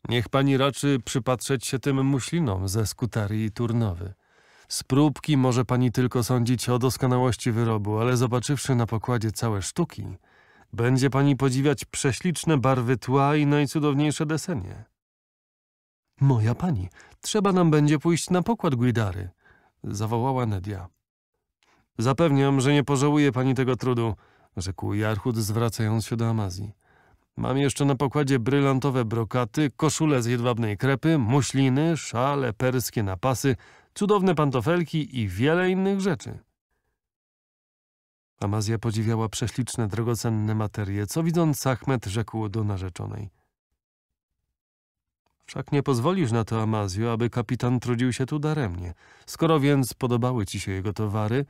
Niech pani raczy przypatrzeć się tym muślinom ze skutarii i turnowy – z próbki może pani tylko sądzić o doskonałości wyrobu, ale zobaczywszy na pokładzie całe sztuki, będzie pani podziwiać prześliczne barwy tła i najcudowniejsze desenie. Moja pani, trzeba nam będzie pójść na pokład Guidary, zawołała Nedia. Zapewniam, że nie pożałuje pani tego trudu, rzekł Jarchud, zwracając się do Amazji. Mam jeszcze na pokładzie brylantowe brokaty, koszule z jedwabnej krepy, muśliny, szale perskie napasy, cudowne pantofelki i wiele innych rzeczy. Amazja podziwiała prześliczne, drogocenne materie, co widząc Achmed rzekł do narzeczonej. Wszak nie pozwolisz na to, Amazjo, aby kapitan trudził się tu daremnie. Skoro więc podobały ci się jego towary,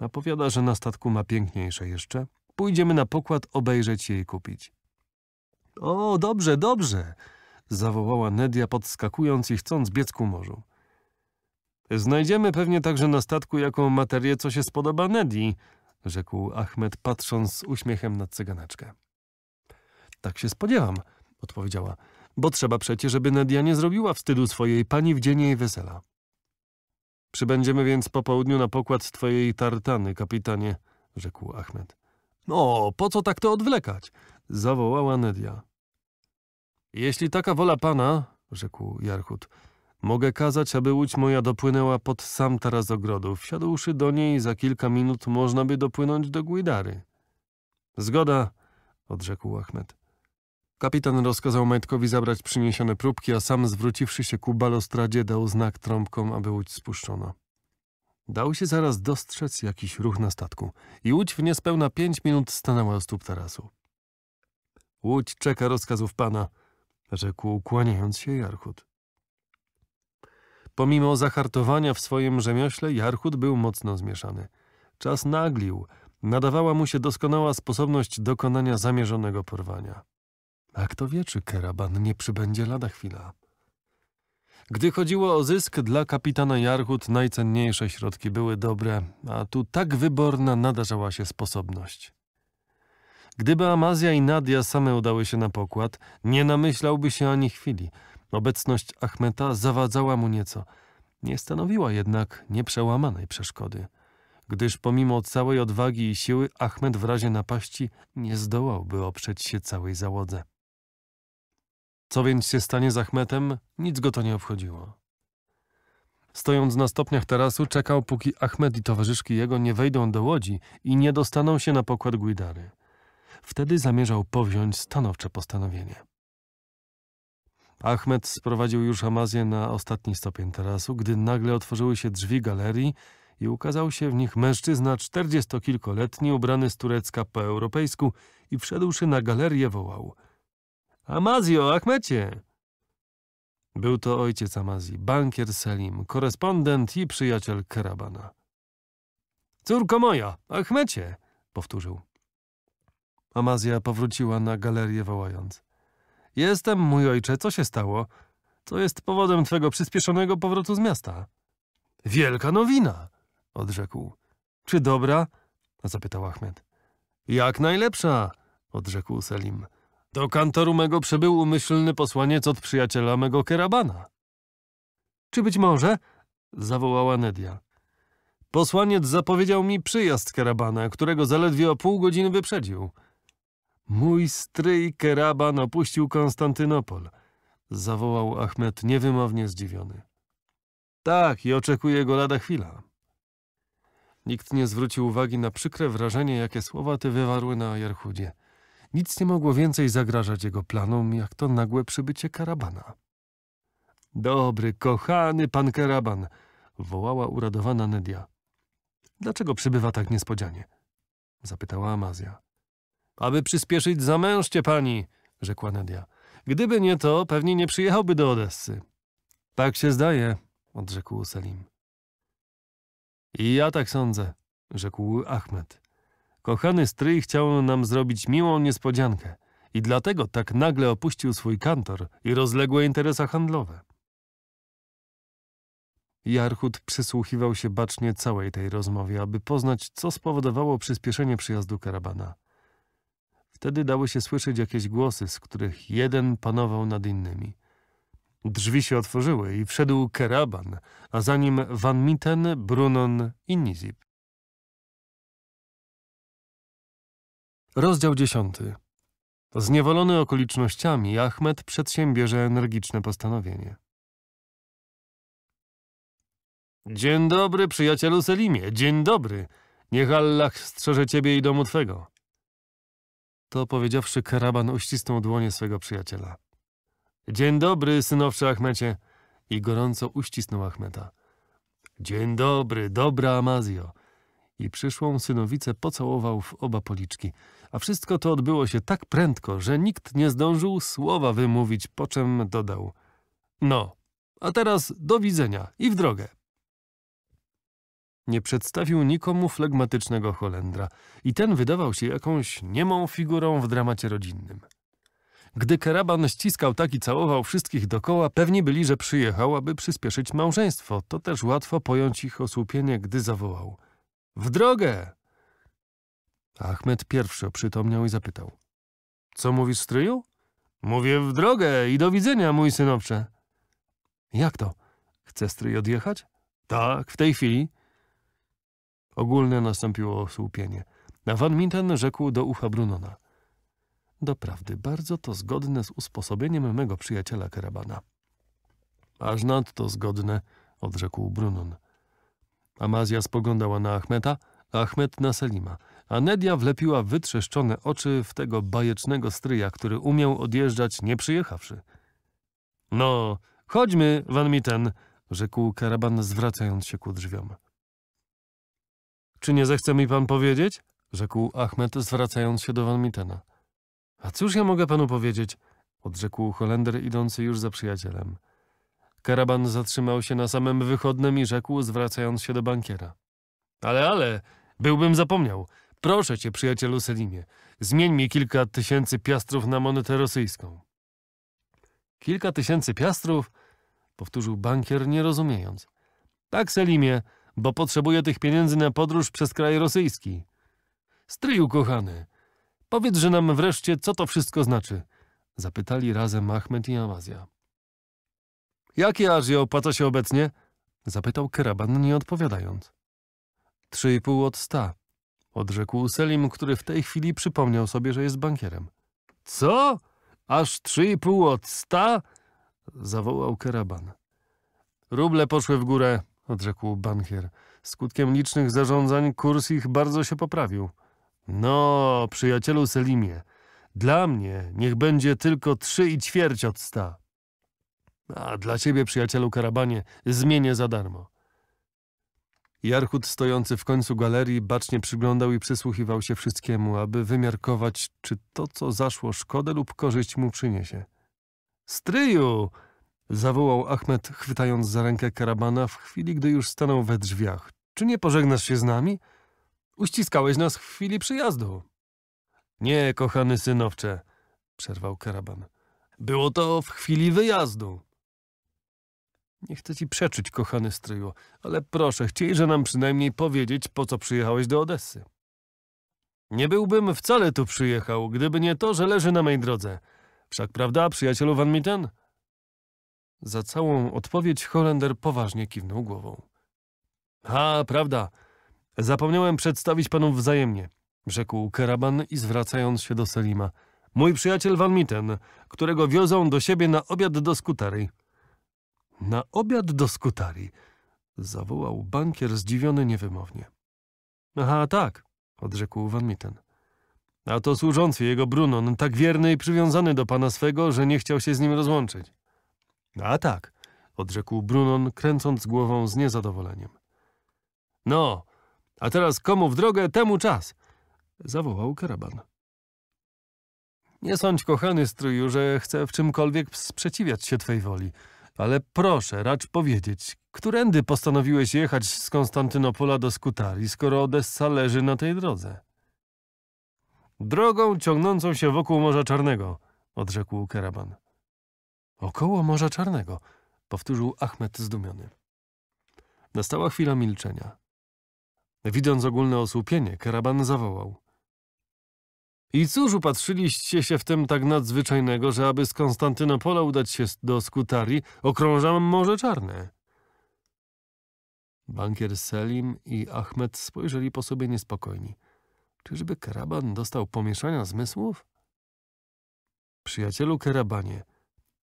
napowiada, że na statku ma piękniejsze jeszcze, pójdziemy na pokład obejrzeć je i kupić. O, dobrze, dobrze! zawołała Nedia podskakując i chcąc biec ku morzu. Znajdziemy pewnie także na statku jaką materię, co się spodoba Nedi, rzekł Ahmed, patrząc z uśmiechem na cyganeczkę. Tak się spodziewam, odpowiedziała, bo trzeba przecie, żeby Nedia nie zrobiła wstydu swojej pani w dzień jej wesela. Przybędziemy więc po południu na pokład twojej tartany, kapitanie, rzekł Ahmed. No, po co tak to odwlekać? zawołała Nedia. Jeśli taka wola pana, rzekł Jarchut, Mogę kazać, aby łódź moja dopłynęła pod sam taras ogrodu. Wsiadłszy do niej, za kilka minut można by dopłynąć do Guidary. Zgoda, odrzekł Achmed. Kapitan rozkazał Majtkowi zabrać przyniesione próbki, a sam zwróciwszy się ku balustradzie dał znak trąbkom, aby łódź spuszczono. Dał się zaraz dostrzec jakiś ruch na statku i łódź w niespełna pięć minut stanęła u stóp tarasu. Łódź czeka rozkazów pana, rzekł, kłaniając się Jarchut. Pomimo zahartowania w swoim rzemiośle, Jarchut był mocno zmieszany. Czas naglił, nadawała mu się doskonała sposobność dokonania zamierzonego porwania. A kto wie, czy Keraban nie przybędzie lada chwila. Gdy chodziło o zysk, dla kapitana Jarchut najcenniejsze środki były dobre, a tu tak wyborna nadarzała się sposobność. Gdyby Amazja i Nadia same udały się na pokład, nie namyślałby się ani chwili – Obecność Achmeta zawadzała mu nieco, nie stanowiła jednak nieprzełamanej przeszkody, gdyż pomimo całej odwagi i siły Achmed w razie napaści nie zdołałby oprzeć się całej załodze. Co więc się stanie z Achmetem, nic go to nie obchodziło. Stojąc na stopniach tarasu, czekał, póki Achmed i towarzyszki jego nie wejdą do łodzi i nie dostaną się na pokład Guidary. Wtedy zamierzał powziąć stanowcze postanowienie. Ahmed sprowadził już Amazję na ostatni stopień tarasu, gdy nagle otworzyły się drzwi galerii i ukazał się w nich mężczyzna czterdziestokilkoletni, ubrany z turecka po europejsku i wszedłszy na galerię wołał – Amazjo, Achmecie! Był to ojciec Amazji, bankier Selim, korespondent i przyjaciel Karabana. – Córko moja, Achmecie! – powtórzył. Amazja powróciła na galerię wołając – Jestem, mój ojcze, co się stało? Co jest powodem twego przyspieszonego powrotu z miasta? Wielka nowina, odrzekł. Czy dobra? zapytał Ahmed. Jak najlepsza, odrzekł Selim. Do kantoru mego przybył umyślny posłaniec od przyjaciela mego Kerabana. Czy być może? zawołała Nedia. Posłaniec zapowiedział mi przyjazd Kerabana, którego zaledwie o pół godziny wyprzedził. Mój stryj Keraban opuścił Konstantynopol, zawołał Achmed niewymownie zdziwiony. Tak, i oczekuję go lada chwila. Nikt nie zwrócił uwagi na przykre wrażenie, jakie słowa te wywarły na Jarchudzie. Nic nie mogło więcej zagrażać jego planom, jak to nagłe przybycie Karabana. Dobry, kochany pan Karaban, wołała uradowana Nedia. Dlaczego przybywa tak niespodzianie? Zapytała Amazja. Aby przyspieszyć zamężcie pani, rzekła Nadia. Gdyby nie to, pewnie nie przyjechałby do Odessy. Tak się zdaje, odrzekł Selim. I ja tak sądzę, rzekł Ahmed. Kochany stryj chciał nam zrobić miłą niespodziankę i dlatego tak nagle opuścił swój kantor i rozległe interesa handlowe. Jarchut przysłuchiwał się bacznie całej tej rozmowie, aby poznać, co spowodowało przyspieszenie przyjazdu karabana. Wtedy dały się słyszeć jakieś głosy, z których jeden panował nad innymi. Drzwi się otworzyły i wszedł Keraban, a za nim Van Mitten, Brunon i Nizib. Rozdział dziesiąty. Zniewolony okolicznościami, Ahmed przedsiębierze energiczne postanowienie. Dzień dobry, przyjacielu Selimie, dzień dobry. Niech Allah strzeże ciebie i domu twego. To powiedziawszy, karaban uścisnął dłonie swego przyjaciela. Dzień dobry, synowcze Achmecie! I gorąco uścisnął Achmeta. Dzień dobry, dobra Amazjo! I przyszłą synowicę pocałował w oba policzki. A wszystko to odbyło się tak prędko, że nikt nie zdążył słowa wymówić, po czym dodał. No, a teraz do widzenia i w drogę nie przedstawił nikomu flegmatycznego Holendra i ten wydawał się jakąś niemą figurą w dramacie rodzinnym. Gdy karaban ściskał tak i całował wszystkich dokoła, pewni byli, że przyjechał, aby przyspieszyć małżeństwo. To też łatwo pojąć ich osłupienie, gdy zawołał. W drogę! Ahmed pierwszy oprzytomniał i zapytał. Co mówisz, stryju? Mówię w drogę i do widzenia, mój synowcze. Jak to? Chce stryj odjechać? Tak, w tej chwili. Ogólne nastąpiło osłupienie. A van Minten rzekł do ucha Brunona. Doprawdy, bardzo to zgodne z usposobieniem mego przyjaciela Kerabana. Aż nadto zgodne, odrzekł Brunon. Amazja spoglądała na Achmeta, a Achmet na Selima, a Nedia wlepiła wytrzeszczone oczy w tego bajecznego stryja, który umiał odjeżdżać nie przyjechawszy. No, chodźmy, Van Mitten, rzekł karaban, zwracając się ku drzwiom. Czy nie zechce mi pan powiedzieć? Rzekł Ahmed, zwracając się do Van Mittena. A cóż ja mogę panu powiedzieć? Odrzekł Holender, idący już za przyjacielem. Karaban zatrzymał się na samym wychodnym i rzekł, zwracając się do bankiera. Ale, ale, byłbym zapomniał. Proszę cię, przyjacielu Selimie, zmień mi kilka tysięcy piastrów na monetę rosyjską. Kilka tysięcy piastrów? Powtórzył bankier, nie rozumiejąc. Tak, Selimie, bo potrzebuje tych pieniędzy na podróż przez kraj rosyjski. Stryju kochany, powiedz, że nam wreszcie, co to wszystko znaczy. Zapytali razem Ahmed i Amazja. Jakie Azje opłaca się obecnie? Zapytał Keraban, nie odpowiadając. Trzy i pół od sta. Odrzekł Selim, który w tej chwili przypomniał sobie, że jest bankierem. Co? Aż trzy i pół od sta? Zawołał Keraban. Ruble poszły w górę, odrzekł bankier. Skutkiem licznych zarządzań kurs ich bardzo się poprawił. No, przyjacielu Selimie, dla mnie niech będzie tylko trzy i ćwierć od sta. A dla ciebie, przyjacielu Karabanie, zmienię za darmo. Jarchut stojący w końcu galerii bacznie przyglądał i przysłuchiwał się wszystkiemu, aby wymiarkować, czy to, co zaszło, szkodę lub korzyść mu przyniesie. Stryju! Zawołał Ahmed, chwytając za rękę karabana w chwili, gdy już stanął we drzwiach. Czy nie pożegnasz się z nami? Uściskałeś nas w chwili przyjazdu. Nie, kochany synowcze, przerwał karaban. Było to w chwili wyjazdu. Nie chcę ci przeczyć, kochany stryju, ale proszę, chciejże nam przynajmniej powiedzieć, po co przyjechałeś do Odessy. Nie byłbym wcale tu przyjechał, gdyby nie to, że leży na mej drodze. Wszak prawda, przyjacielu Van Mitten? Za całą odpowiedź Holender poważnie kiwnął głową. A, prawda. Zapomniałem przedstawić panów wzajemnie, rzekł Keraban i zwracając się do Selima. Mój przyjaciel Van Mitten, którego wiozą do siebie na obiad do Skutary. Na obiad do Skutary? zawołał bankier zdziwiony niewymownie. Aha, tak, odrzekł Van Mitten. A to służący jego Brunon, tak wierny i przywiązany do pana swego, że nie chciał się z nim rozłączyć. No, a tak, odrzekł Brunon, kręcąc głową z niezadowoleniem. No, a teraz komu w drogę, temu czas! zawołał karaban. Nie sądź, kochany strój, że chcę w czymkolwiek sprzeciwiać się twej woli, ale proszę, racz powiedzieć, którędy postanowiłeś jechać z Konstantynopola do Skutarii, skoro Odessa leży na tej drodze? Drogą ciągnącą się wokół Morza Czarnego, odrzekł karaban. Około Morza Czarnego, powtórzył Ahmed zdumiony. Nastała chwila milczenia. Widząc ogólne osłupienie, karaban zawołał. I cóż upatrzyliście się w tym tak nadzwyczajnego, że aby z Konstantynopola udać się do Skutarii, okrążam Morze Czarne? Bankier Selim i Ahmed spojrzeli po sobie niespokojni. Czyżby karaban dostał pomieszania zmysłów? Przyjacielu karabanie,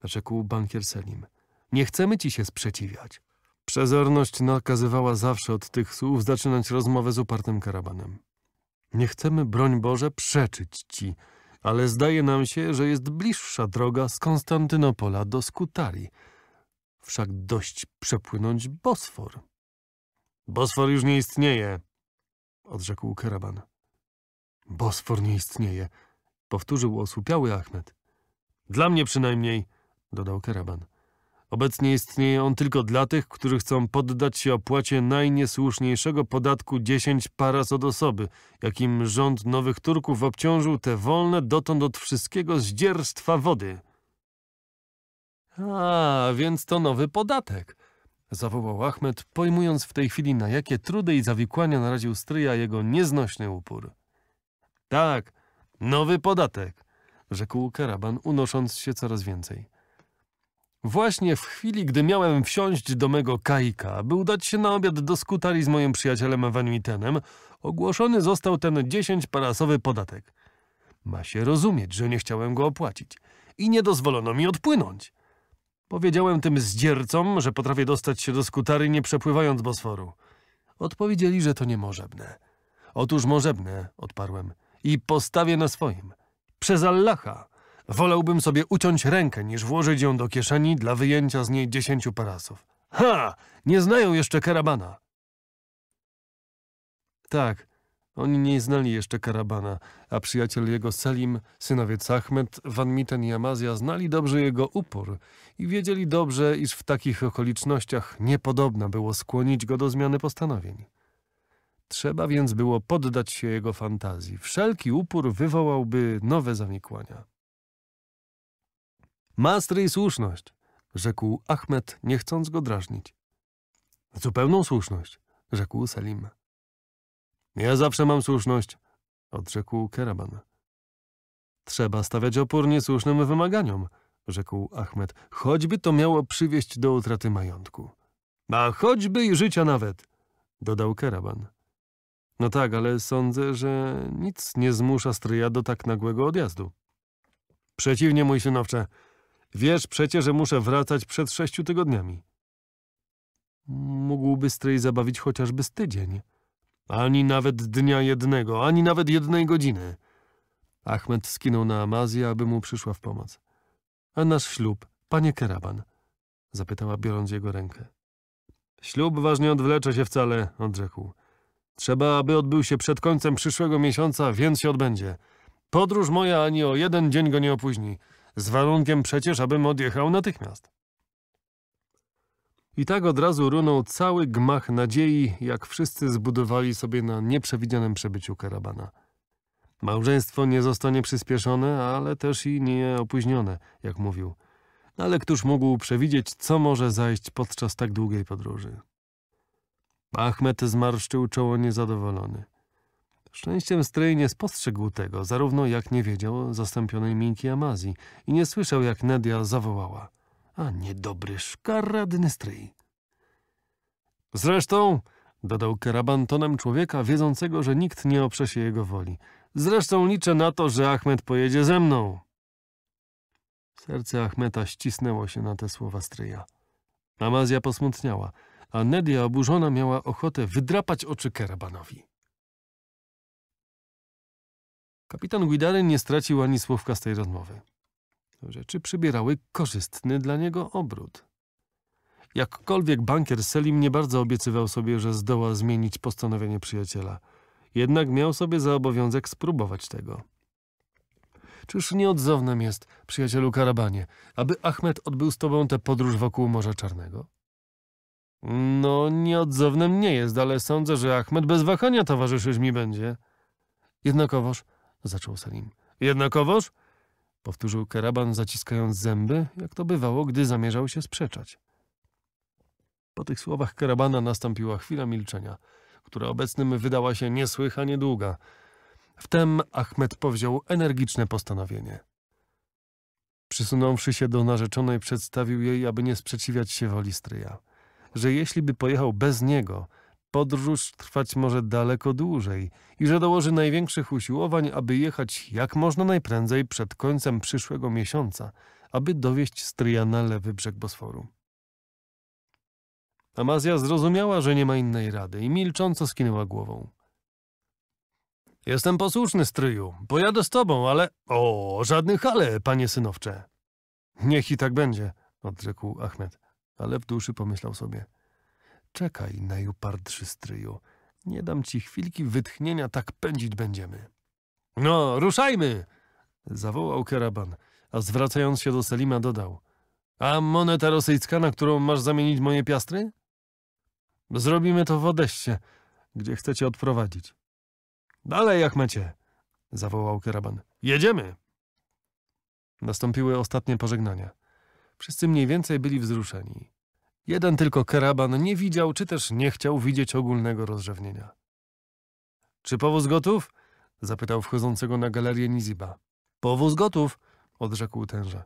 rzekł bankier Selim. Nie chcemy ci się sprzeciwiać. Przezorność nakazywała zawsze od tych słów zaczynać rozmowę z upartym karabanem. Nie chcemy, broń Boże, przeczyć ci, ale zdaje nam się, że jest bliższa droga z Konstantynopola do Skutari. Wszak dość przepłynąć Bosfor. Bosfor już nie istnieje, odrzekł karaban. Bosfor nie istnieje, powtórzył osłupiały Achmed. Dla mnie przynajmniej – dodał Karaban. Obecnie istnieje on tylko dla tych, którzy chcą poddać się opłacie najniesłuszniejszego podatku dziesięć paras od osoby, jakim rząd Nowych Turków obciążył te wolne dotąd od wszystkiego zdzierstwa wody. A, więc to nowy podatek, zawołał Ahmed, pojmując w tej chwili na jakie trudy i zawikłania naraził stryja jego nieznośny upór. Tak, nowy podatek, rzekł Karaban, unosząc się coraz więcej. Właśnie w chwili, gdy miałem wsiąść do mego kajka, by udać się na obiad do skutari z moim przyjacielem Van ogłoszony został ten dziesięćparasowy podatek. Ma się rozumieć, że nie chciałem go opłacić i nie dozwolono mi odpłynąć. Powiedziałem tym zdziercom, że potrafię dostać się do skutary nie przepływając Bosforu. Odpowiedzieli, że to niemożebne. Otóż możebne, odparłem, i postawię na swoim. Przez Allaha! Wolałbym sobie uciąć rękę, niż włożyć ją do kieszeni dla wyjęcia z niej dziesięciu parasów. Ha! Nie znają jeszcze karabana. Tak, oni nie znali jeszcze karabana, a przyjaciel jego Selim, synowiec Ahmed, Van Mitten i Amazja znali dobrze jego upór i wiedzieli dobrze, iż w takich okolicznościach niepodobna było skłonić go do zmiany postanowień. Trzeba więc było poddać się jego fantazji. Wszelki upór wywołałby nowe zamikłania. Ma stryj słuszność, rzekł Ahmed, nie chcąc go drażnić. Zupełną słuszność, rzekł Selim. Ja zawsze mam słuszność, odrzekł Keraban. Trzeba stawiać opór niesłusznym wymaganiom, rzekł Ahmed, choćby to miało przywieść do utraty majątku. A choćby i życia nawet, dodał Keraban. No tak, ale sądzę, że nic nie zmusza stryja do tak nagłego odjazdu. Przeciwnie, mój synowcze, Wiesz przecie, że muszę wracać przed sześciu tygodniami. Mógłby stryj zabawić chociażby z tydzień. Ani nawet dnia jednego, ani nawet jednej godziny. Ahmed skinął na Amazję, aby mu przyszła w pomoc. A nasz ślub, panie Keraban? Zapytała, biorąc jego rękę. Ślub ważnie odwlecze się wcale, odrzekł. Trzeba, aby odbył się przed końcem przyszłego miesiąca, więc się odbędzie. Podróż moja ani o jeden dzień go nie opóźni. Z warunkiem przecież, abym odjechał natychmiast. I tak od razu runął cały gmach nadziei, jak wszyscy zbudowali sobie na nieprzewidzianym przebyciu karabana. Małżeństwo nie zostanie przyspieszone, ale też i nie opóźnione, jak mówił. Ale któż mógł przewidzieć, co może zajść podczas tak długiej podróży? Achmet zmarszczył czoło niezadowolony. Szczęściem stryj nie spostrzegł tego, zarówno jak nie wiedział zastąpionej miękkiej Amazji i nie słyszał, jak Nedia zawołała. A niedobry, szkaradny stryj. Zresztą, dodał Karaban tonem człowieka, wiedzącego, że nikt nie oprze się jego woli. Zresztą liczę na to, że Ahmed pojedzie ze mną. Serce Ahmeta ścisnęło się na te słowa stryja. Amazja posmutniała, a Nedia oburzona miała ochotę wydrapać oczy Karabanowi. Kapitan Guidary nie stracił ani słówka z tej rozmowy. Rzeczy przybierały korzystny dla niego obrót. Jakkolwiek bankier Selim nie bardzo obiecywał sobie, że zdoła zmienić postanowienie przyjaciela, jednak miał sobie za obowiązek spróbować tego. Czyż nieodzownym jest, przyjacielu Karabanie, aby Ahmed odbył z tobą tę podróż wokół Morza Czarnego? No, nieodzownym nie jest, ale sądzę, że Ahmed bez wahania towarzyszysz mi będzie. Jednakowoż zaczął Selim. Jednakowoż? Powtórzył karaban, zaciskając zęby, jak to bywało, gdy zamierzał się sprzeczać. Po tych słowach karabana nastąpiła chwila milczenia, która obecnym wydała się niesłychanie długa. Wtem Achmed powziął energiczne postanowienie. Przysunąwszy się do narzeczonej, przedstawił jej, aby nie sprzeciwiać się woli stryja, że jeśli by pojechał bez niego, podróż trwać może daleko dłużej i że dołoży największych usiłowań, aby jechać jak można najprędzej przed końcem przyszłego miesiąca, aby dowieść stryja na lewy brzeg Bosforu. Amazja zrozumiała, że nie ma innej rady i milcząco skinęła głową. Jestem posłuszny, stryju. Pojadę z tobą, ale... O, żadnych ale, panie synowcze. Niech i tak będzie, odrzekł Achmed, ale w duszy pomyślał sobie – Czekaj, najupardszy stryju. Nie dam ci chwilki wytchnienia, tak pędzić będziemy. No, ruszajmy! Zawołał keraban, a zwracając się do Selima dodał. A moneta rosyjska, na którą masz zamienić moje piastry? Zrobimy to w Odeście, gdzie chcecie odprowadzić. Dalej, jak macie, zawołał keraban. Jedziemy! Nastąpiły ostatnie pożegnania. Wszyscy mniej więcej byli wzruszeni. Jeden tylko karaban nie widział, czy też nie chciał widzieć ogólnego rozrzewnienia. Czy powóz gotów? zapytał wchodzącego na galerię Niziba. Powóz gotów, odrzekł tenże.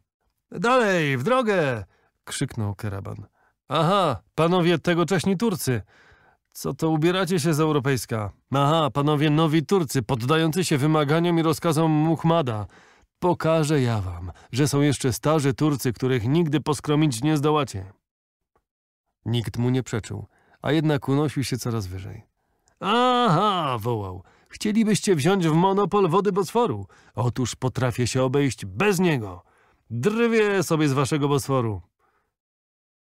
Dalej, w drogę! krzyknął karaban. Aha, panowie tegocześni Turcy! Co to ubieracie się z europejska? Aha, panowie nowi Turcy, poddający się wymaganiom i rozkazom Muhmada. Pokażę ja wam, że są jeszcze starzy Turcy, których nigdy poskromić nie zdołacie. Nikt mu nie przeczył, a jednak unosił się coraz wyżej. Aha, wołał. Chcielibyście wziąć w monopol wody Bosforu. Otóż potrafię się obejść bez niego. Drwię sobie z waszego Bosforu.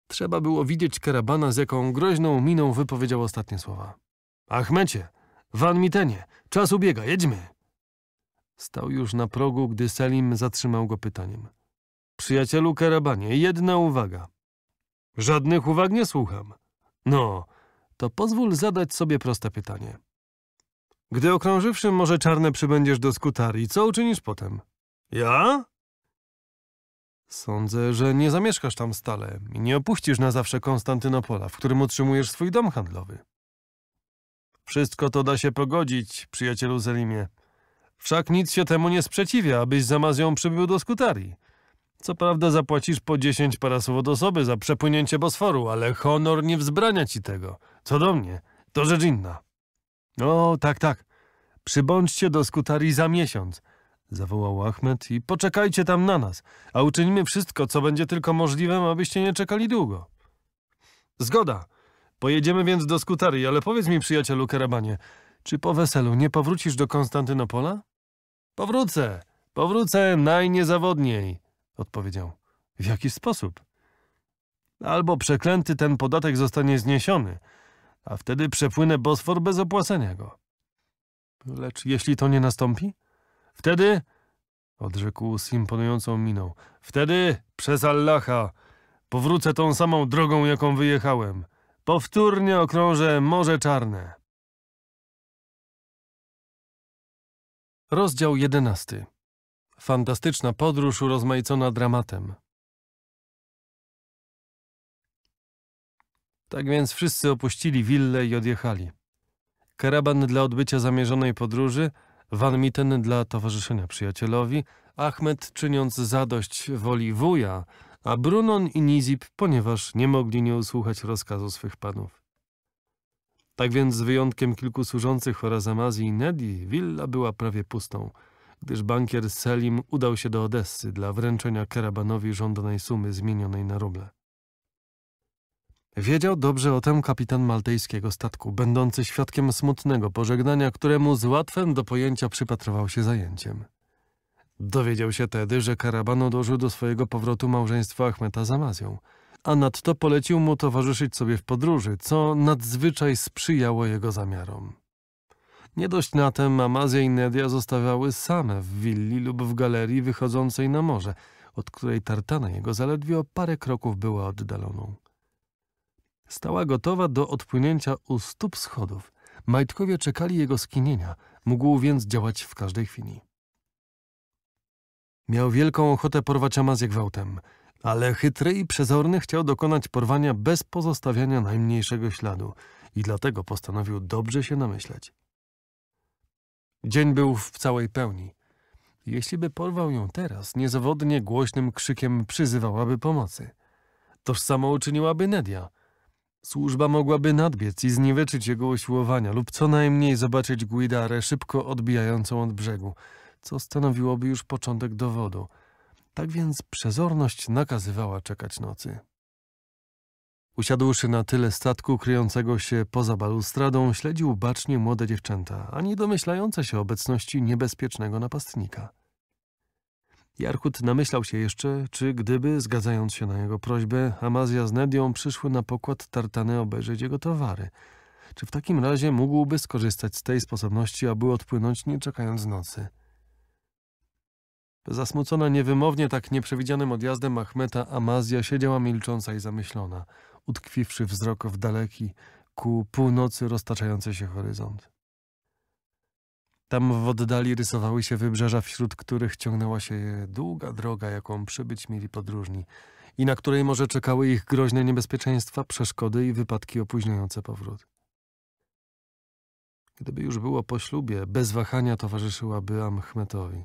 Trzeba było widzieć karabana, z jaką groźną miną wypowiedział ostatnie słowa. Achmecie, Van Mitenie, czas ubiega, jedźmy. Stał już na progu, gdy Selim zatrzymał go pytaniem. Przyjacielu karabanie, jedna uwaga. Żadnych uwag nie słucham. No, to pozwól zadać sobie proste pytanie. Gdy okrążywszy Morze Czarne przybędziesz do Skutarii, co uczynisz potem? Ja? Sądzę, że nie zamieszkasz tam stale i nie opuścisz na zawsze Konstantynopola, w którym utrzymujesz swój dom handlowy. Wszystko to da się pogodzić, przyjacielu Zelimie. Wszak nic się temu nie sprzeciwia, abyś z Amazją przybył do Skutarii. Co prawda zapłacisz po 10 parasów od osoby za przepłynięcie Bosforu, ale honor nie wzbrania ci tego. Co do mnie, to rzecz inna. O, tak, tak. Przybądźcie do Skutarii za miesiąc, zawołał Ahmed i poczekajcie tam na nas, a uczynimy wszystko, co będzie tylko możliwe, abyście nie czekali długo. Zgoda. Pojedziemy więc do Skutarii, ale powiedz mi, przyjacielu Kerabanie, czy po weselu nie powrócisz do Konstantynopola? Powrócę, powrócę najniezawodniej, odpowiedział. W jaki sposób? Albo przeklęty ten podatek zostanie zniesiony, a wtedy przepłynę Bosfor bez opłacenia go. Lecz jeśli to nie nastąpi? Wtedy, odrzekł z imponującą miną, wtedy, przez Allaha, powrócę tą samą drogą, jaką wyjechałem. Powtórnie okrążę Morze Czarne. Rozdział jedenasty Fantastyczna podróż urozmaicona dramatem. Tak więc wszyscy opuścili willę i odjechali. Karaban dla odbycia zamierzonej podróży, Van Mitten dla towarzyszenia przyjacielowi, Ahmed czyniąc zadość woli wuja, a Brunon i Nizib, ponieważ nie mogli nie usłuchać rozkazu swych panów. Tak więc z wyjątkiem kilku służących oraz Amazji i Nedi, willa była prawie pustą – gdyż bankier Selim udał się do Odessy dla wręczenia Karabanowi żądanej sumy zmienionej na ruble. Wiedział dobrze o tym kapitan maltejskiego statku, będący świadkiem smutnego pożegnania, któremu z łatwem do pojęcia przypatrował się zajęciem. Dowiedział się tedy, że Karaban odłożył do swojego powrotu małżeństwo Achmeta z Amazją, a nadto polecił mu towarzyszyć sobie w podróży, co nadzwyczaj sprzyjało jego zamiarom. Nie dość na tem Amazja i Nedia zostawiały same w willi lub w galerii wychodzącej na morze, od której tartana jego zaledwie o parę kroków była oddaloną. Stała gotowa do odpłynięcia u stóp schodów. Majtkowie czekali jego skinienia, mógł więc działać w każdej chwili. Miał wielką ochotę porwać Amazję gwałtem, ale chytry i przezorny chciał dokonać porwania bez pozostawiania najmniejszego śladu i dlatego postanowił dobrze się namyśleć. Dzień był w całej pełni. Jeśli by porwał ją teraz, niezawodnie głośnym krzykiem przyzywałaby pomocy. Toż samo uczyniłaby Nedia. Służba mogłaby nadbiec i zniweczyć jego usiłowania lub co najmniej zobaczyć Guidarę szybko odbijającą od brzegu, co stanowiłoby już początek dowodu. Tak więc przezorność nakazywała czekać nocy. Usiadłszy na tyle statku kryjącego się poza balustradą, śledził bacznie młode dziewczęta, ani domyślające się obecności niebezpiecznego napastnika. Jarkut namyślał się jeszcze, czy gdyby, zgadzając się na jego prośbę, Amazja z Nedią przyszły na pokład tartany obejrzeć jego towary. Czy w takim razie mógłby skorzystać z tej sposobności, aby odpłynąć nie czekając nocy? Zasmucona niewymownie tak nieprzewidzianym odjazdem Achmeta, Amazja siedziała milcząca i zamyślona – utkwiwszy wzrok w daleki, ku północy roztaczający się horyzont. Tam w oddali rysowały się wybrzeża, wśród których ciągnęła się długa droga, jaką przybyć mieli podróżni i na której może czekały ich groźne niebezpieczeństwa, przeszkody i wypadki opóźniające powrót. Gdyby już było po ślubie, bez wahania towarzyszyłaby Amchmetowi.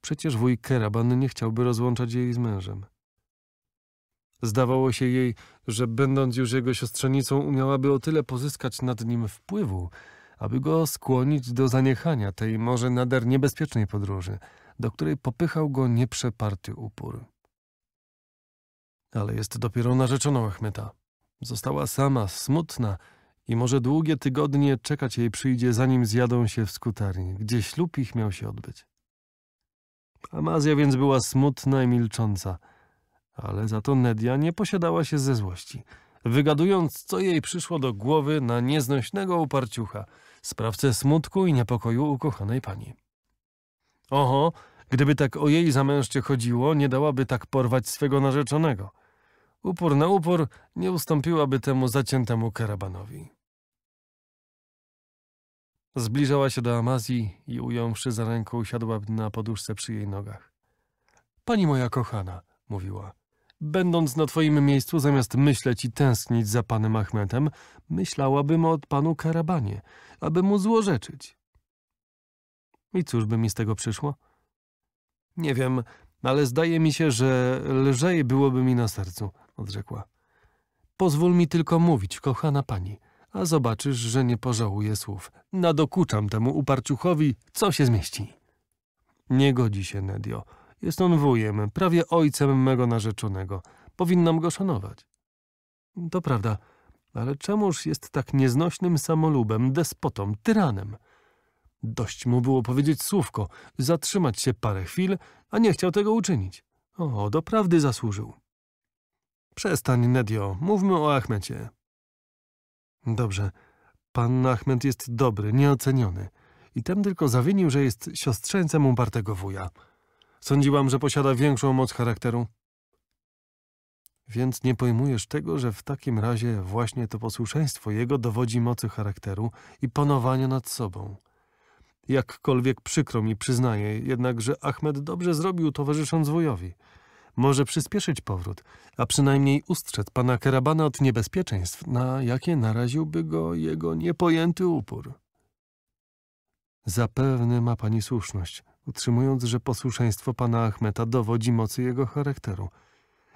Przecież wuj Keraban nie chciałby rozłączać jej z mężem. Zdawało się jej, że będąc już jego siostrzenicą, umiałaby o tyle pozyskać nad nim wpływu, aby go skłonić do zaniechania tej może nader niebezpiecznej podróży, do której popychał go nieprzeparty upór. Ale jest dopiero narzeczoną Achmeta. Została sama, smutna i może długie tygodnie czekać jej przyjdzie, zanim zjadą się w skutarni, gdzie ślub ich miał się odbyć. Amazja więc była smutna i milcząca – ale za to Nedia nie posiadała się ze złości, wygadując, co jej przyszło do głowy na nieznośnego uparciucha, sprawcę smutku i niepokoju ukochanej pani. Oho, gdyby tak o jej zamężcie chodziło, nie dałaby tak porwać swego narzeczonego. Upór na upór nie ustąpiłaby temu zaciętemu karabanowi. Zbliżała się do Amazji i ująwszy za rękę usiadła na poduszce przy jej nogach. Pani moja kochana, mówiła, Będąc na twoim miejscu, zamiast myśleć i tęsknić za panem Achmetem, myślałabym o panu Karabanie, aby mu złorzeczyć. I cóż by mi z tego przyszło? Nie wiem, ale zdaje mi się, że lżej byłoby mi na sercu, odrzekła. Pozwól mi tylko mówić, kochana pani, a zobaczysz, że nie pożałuję słów. Nadokuczam temu uparciuchowi, co się zmieści. Nie godzi się, Nedio. Jest on wujem, prawie ojcem mego narzeczonego. Powinnam go szanować. To prawda, ale czemuż jest tak nieznośnym samolubem, despotą, tyranem? Dość mu było powiedzieć słówko, zatrzymać się parę chwil, a nie chciał tego uczynić. O, doprawdy zasłużył. Przestań, Nedio, mówmy o Achmecie. Dobrze, pan Achmet jest dobry, nieoceniony. I tem tylko zawinił, że jest siostrzeńcem upartego wuja. Sądziłam, że posiada większą moc charakteru. Więc nie pojmujesz tego, że w takim razie właśnie to posłuszeństwo jego dowodzi mocy charakteru i panowania nad sobą. Jakkolwiek przykro mi przyznaję, jednakże Ahmed dobrze zrobił towarzysząc wujowi. Może przyspieszyć powrót, a przynajmniej ustrzec pana Kerabana od niebezpieczeństw, na jakie naraziłby go jego niepojęty upór. Zapewne ma pani słuszność, utrzymując, że posłuszeństwo pana Achmeta dowodzi mocy jego charakteru.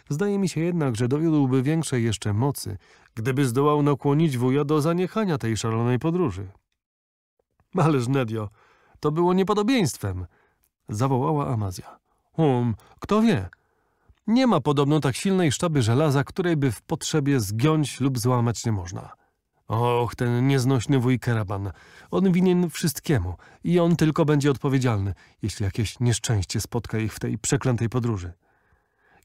Zdaje mi się jednak, że dowiódłby większej jeszcze mocy, gdyby zdołał nakłonić wuja do zaniechania tej szalonej podróży. Ależ Nedio, to było niepodobieństwem! zawołała Amazja. Hum, kto wie? Nie ma podobno tak silnej sztaby żelaza, której by w potrzebie zgiąć lub złamać nie można. Och, ten nieznośny wuj Keraban, On winien wszystkiemu i on tylko będzie odpowiedzialny, jeśli jakieś nieszczęście spotka ich w tej przeklętej podróży.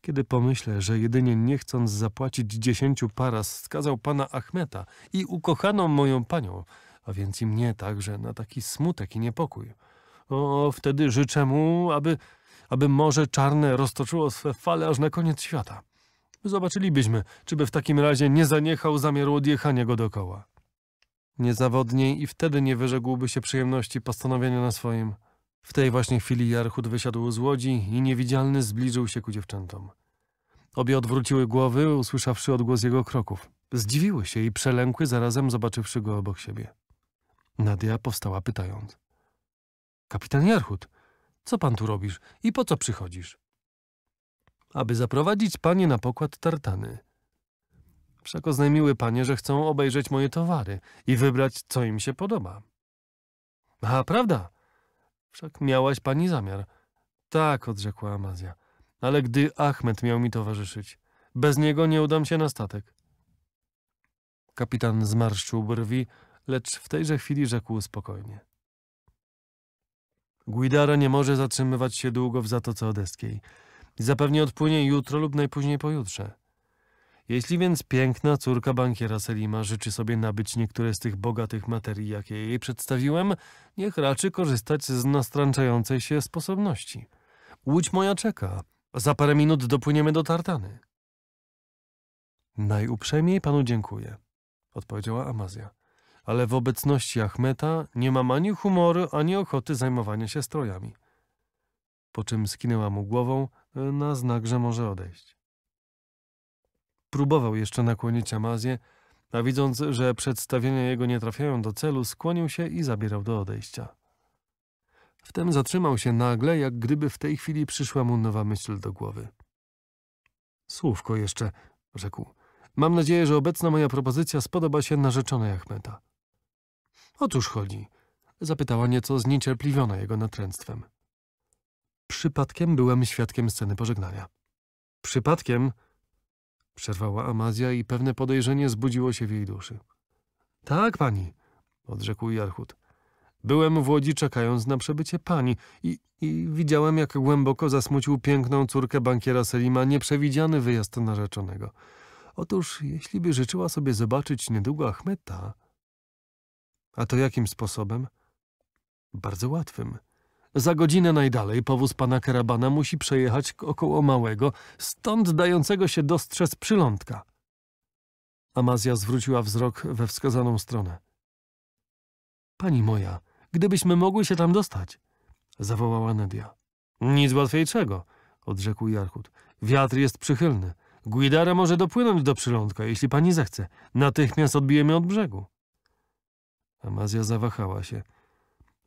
Kiedy pomyślę, że jedynie nie chcąc zapłacić dziesięciu paras skazał pana Achmeta i ukochaną moją panią, a więc i mnie także na taki smutek i niepokój. O, wtedy życzę mu, aby, aby morze czarne roztoczyło swe fale aż na koniec świata. Zobaczylibyśmy, czyby w takim razie nie zaniechał zamiaru odjechania go dokoła. Niezawodniej i wtedy nie wyrzekłby się przyjemności postanowienia na swoim. W tej właśnie chwili Jarchut wysiadł z łodzi i niewidzialny zbliżył się ku dziewczętom. Obie odwróciły głowy, usłyszawszy odgłos jego kroków. Zdziwiły się i przelękły zarazem, zobaczywszy go obok siebie. Nadia powstała pytając. Kapitan Jarchut, co pan tu robisz i po co przychodzisz? aby zaprowadzić panie na pokład tartany. Wszak oznajmiły panie, że chcą obejrzeć moje towary i wybrać, co im się podoba. A, prawda? Wszak miałaś pani zamiar. Tak, odrzekła Amazja. Ale gdy Achmed miał mi towarzyszyć, bez niego nie udam się na statek. Kapitan zmarszczył brwi, lecz w tejże chwili rzekł spokojnie. Guidara nie może zatrzymywać się długo w Zatoce Odeskiej. Zapewnie odpłynie jutro lub najpóźniej pojutrze. Jeśli więc piękna córka bankiera Selima życzy sobie nabyć niektóre z tych bogatych materii, jakie jej przedstawiłem, niech raczy korzystać z nastręczającej się sposobności. Łódź moja czeka. Za parę minut dopłyniemy do tartany. Najuprzejmiej panu dziękuję, odpowiedziała Amazja. Ale w obecności Achmeta nie mam ani humoru, ani ochoty zajmowania się strojami. Po czym skinęła mu głową, na znak, że może odejść. Próbował jeszcze nakłonić Amazję, a widząc, że przedstawienia jego nie trafiają do celu, skłonił się i zabierał do odejścia. Wtem zatrzymał się nagle, jak gdyby w tej chwili przyszła mu nowa myśl do głowy. Słówko jeszcze, rzekł. Mam nadzieję, że obecna moja propozycja spodoba się narzeczonej Achmeta. O cóż chodzi? Zapytała nieco zniecierpliwiona jego natręctwem. Przypadkiem byłem świadkiem sceny pożegnania. Przypadkiem, przerwała Amazja i pewne podejrzenie zbudziło się w jej duszy. Tak, pani, odrzekł Jarchut. Byłem w Łodzi czekając na przebycie pani i, i widziałem, jak głęboko zasmucił piękną córkę bankiera Selima nieprzewidziany wyjazd narzeczonego. Otóż, jeśli by życzyła sobie zobaczyć niedługo Achmeta... A to jakim sposobem? Bardzo łatwym. Za godzinę najdalej powóz pana Karabana musi przejechać około małego, stąd dającego się dostrzec przylądka. Amazja zwróciła wzrok we wskazaną stronę. Pani moja, gdybyśmy mogły się tam dostać, zawołała Nadia. Nic łatwiejszego, odrzekł Jarkut. Wiatr jest przychylny. Guidara może dopłynąć do przylądka, jeśli pani zechce. Natychmiast odbijemy od brzegu. Amazja zawahała się.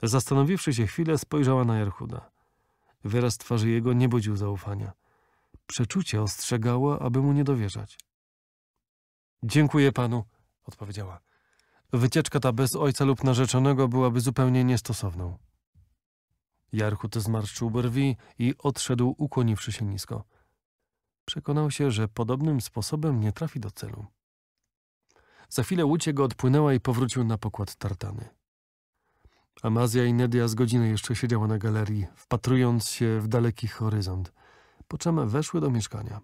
Zastanowiwszy się chwilę, spojrzała na Jarchuda. Wyraz twarzy jego nie budził zaufania. Przeczucie ostrzegało, aby mu nie dowierzać. Dziękuję panu, odpowiedziała. Wycieczka ta bez ojca lub narzeczonego byłaby zupełnie niestosowną. Jarchut zmarszczył brwi i odszedł, ukłoniwszy się nisko. Przekonał się, że podobnym sposobem nie trafi do celu. Za chwilę łódź jego odpłynęła i powrócił na pokład tartany. Amazja i Nedia z godziny jeszcze siedziała na galerii, wpatrując się w daleki horyzont, po czym weszły do mieszkania.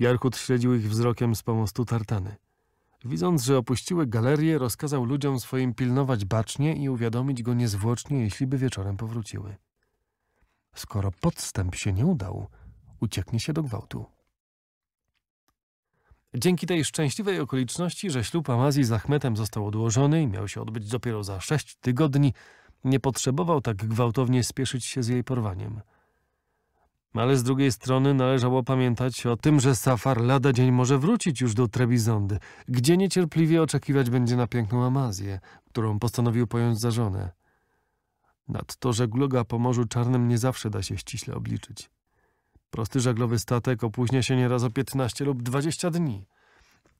Jarkut śledził ich wzrokiem z pomostu tartany. Widząc, że opuściły galerię, rozkazał ludziom swoim pilnować bacznie i uwiadomić go niezwłocznie, jeśli by wieczorem powróciły. Skoro podstęp się nie udał, ucieknie się do gwałtu. Dzięki tej szczęśliwej okoliczności, że ślub Amazji z Achmetem został odłożony i miał się odbyć dopiero za sześć tygodni, nie potrzebował tak gwałtownie spieszyć się z jej porwaniem. Ale z drugiej strony należało pamiętać o tym, że Safar lada dzień może wrócić już do Trebizondy, gdzie niecierpliwie oczekiwać będzie na piękną Amazję, którą postanowił pojąć za żonę. Nadto żegluga po Morzu Czarnym nie zawsze da się ściśle obliczyć. Prosty żaglowy statek opóźnia się nieraz o 15 lub 20 dni.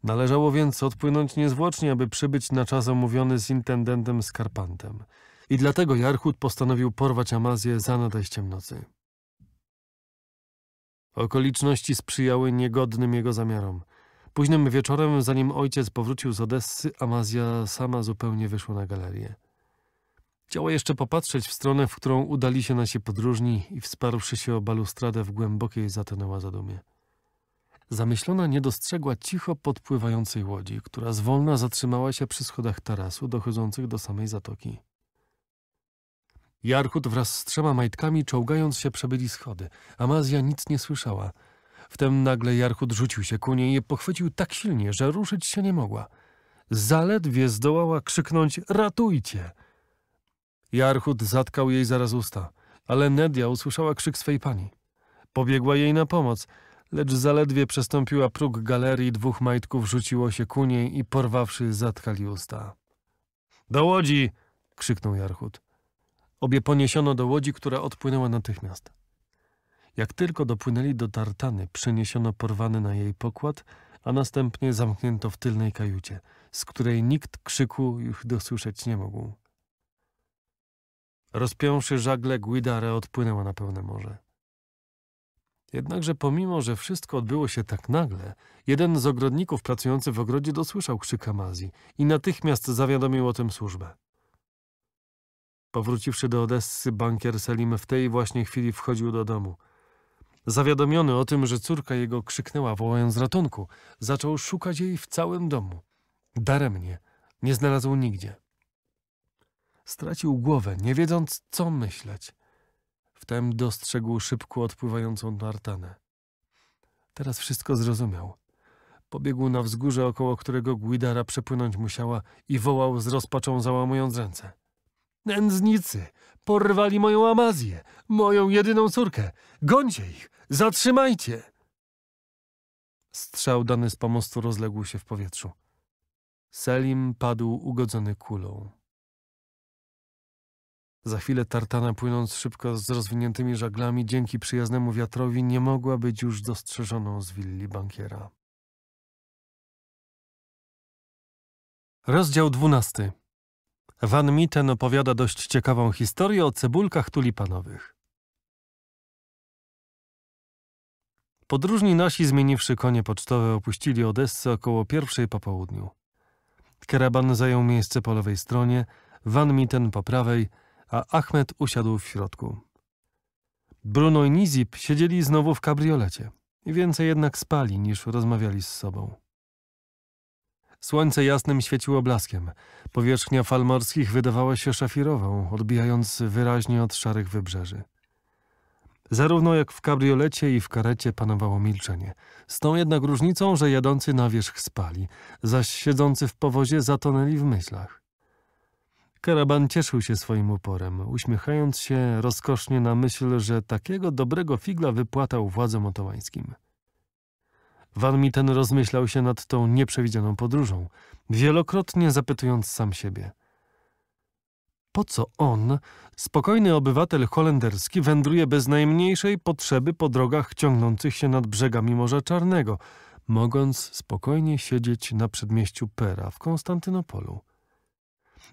Należało więc odpłynąć niezwłocznie, aby przybyć na czas omówiony z intendentem Skarpantem. I dlatego Jarchut postanowił porwać Amazję za nadejściem nocy. Okoliczności sprzyjały niegodnym jego zamiarom. Późnym wieczorem, zanim ojciec powrócił z Odessy, Amazja sama zupełnie wyszła na galerię. Chciała jeszcze popatrzeć w stronę, w którą udali się nasi podróżni i wsparłszy się o balustradę w głębokiej zatonęła zadumie. Zamyślona nie dostrzegła cicho podpływającej łodzi, która zwolna zatrzymała się przy schodach tarasu dochodzących do samej zatoki. Jarkut wraz z trzema majtkami czołgając się przebyli schody. Amazja nic nie słyszała. Wtem nagle Jarkut rzucił się ku niej i pochwycił tak silnie, że ruszyć się nie mogła. Zaledwie zdołała krzyknąć – ratujcie! – Jarchut zatkał jej zaraz usta, ale Nedia usłyszała krzyk swej pani. Pobiegła jej na pomoc, lecz zaledwie przestąpiła próg galerii, dwóch majtków rzuciło się ku niej i porwawszy zatkali usta. Do łodzi! krzyknął Jarchut. Obie poniesiono do łodzi, która odpłynęła natychmiast. Jak tylko dopłynęli do tartany, przeniesiono porwany na jej pokład, a następnie zamknięto w tylnej kajucie, z której nikt krzyku już dosłyszeć nie mógł. Rozpiąwszy żagle, Guidare odpłynęła na pełne morze. Jednakże pomimo, że wszystko odbyło się tak nagle, jeden z ogrodników pracujący w ogrodzie dosłyszał krzyk Amazji i natychmiast zawiadomił o tym służbę. Powróciwszy do Odessy, bankier Selim w tej właśnie chwili wchodził do domu. Zawiadomiony o tym, że córka jego krzyknęła wołając ratunku, zaczął szukać jej w całym domu. Daremnie. Nie znalazł nigdzie. Stracił głowę, nie wiedząc, co myśleć. Wtem dostrzegł szybko odpływającą tartanę. Teraz wszystko zrozumiał. Pobiegł na wzgórze, około którego Guidara przepłynąć musiała i wołał z rozpaczą, załamując ręce. Nędznicy! Porwali moją Amazję, moją jedyną córkę! Gońcie ich! Zatrzymajcie! Strzał dany z pomostu rozległ się w powietrzu. Selim padł ugodzony kulą. Za chwilę tartana płynąc szybko z rozwiniętymi żaglami dzięki przyjaznemu wiatrowi nie mogła być już dostrzeżoną z willi bankiera. Rozdział dwunasty. Van Mitten opowiada dość ciekawą historię o cebulkach tulipanowych. Podróżni nasi, zmieniwszy konie pocztowe, opuścili Odessę około pierwszej po południu. Keraban zajął miejsce po lewej stronie, Van Mitten po prawej – a Ahmed usiadł w środku. Bruno i Nizib siedzieli znowu w kabriolecie. Więcej jednak spali niż rozmawiali z sobą. Słońce jasnym świeciło blaskiem. Powierzchnia fal morskich wydawała się szafirową, odbijając wyraźnie od szarych wybrzeży. Zarówno jak w kabriolecie i w karecie panowało milczenie. Z tą jednak różnicą, że jadący na wierzch spali, zaś siedzący w powozie zatonęli w myślach. Karaban cieszył się swoim uporem, uśmiechając się rozkosznie na myśl, że takiego dobrego figla wypłatał władzom otomańskim. Warmi ten rozmyślał się nad tą nieprzewidzianą podróżą, wielokrotnie zapytując sam siebie. Po co on, spokojny obywatel holenderski, wędruje bez najmniejszej potrzeby po drogach ciągnących się nad brzegami Morza Czarnego, mogąc spokojnie siedzieć na przedmieściu Pera w Konstantynopolu?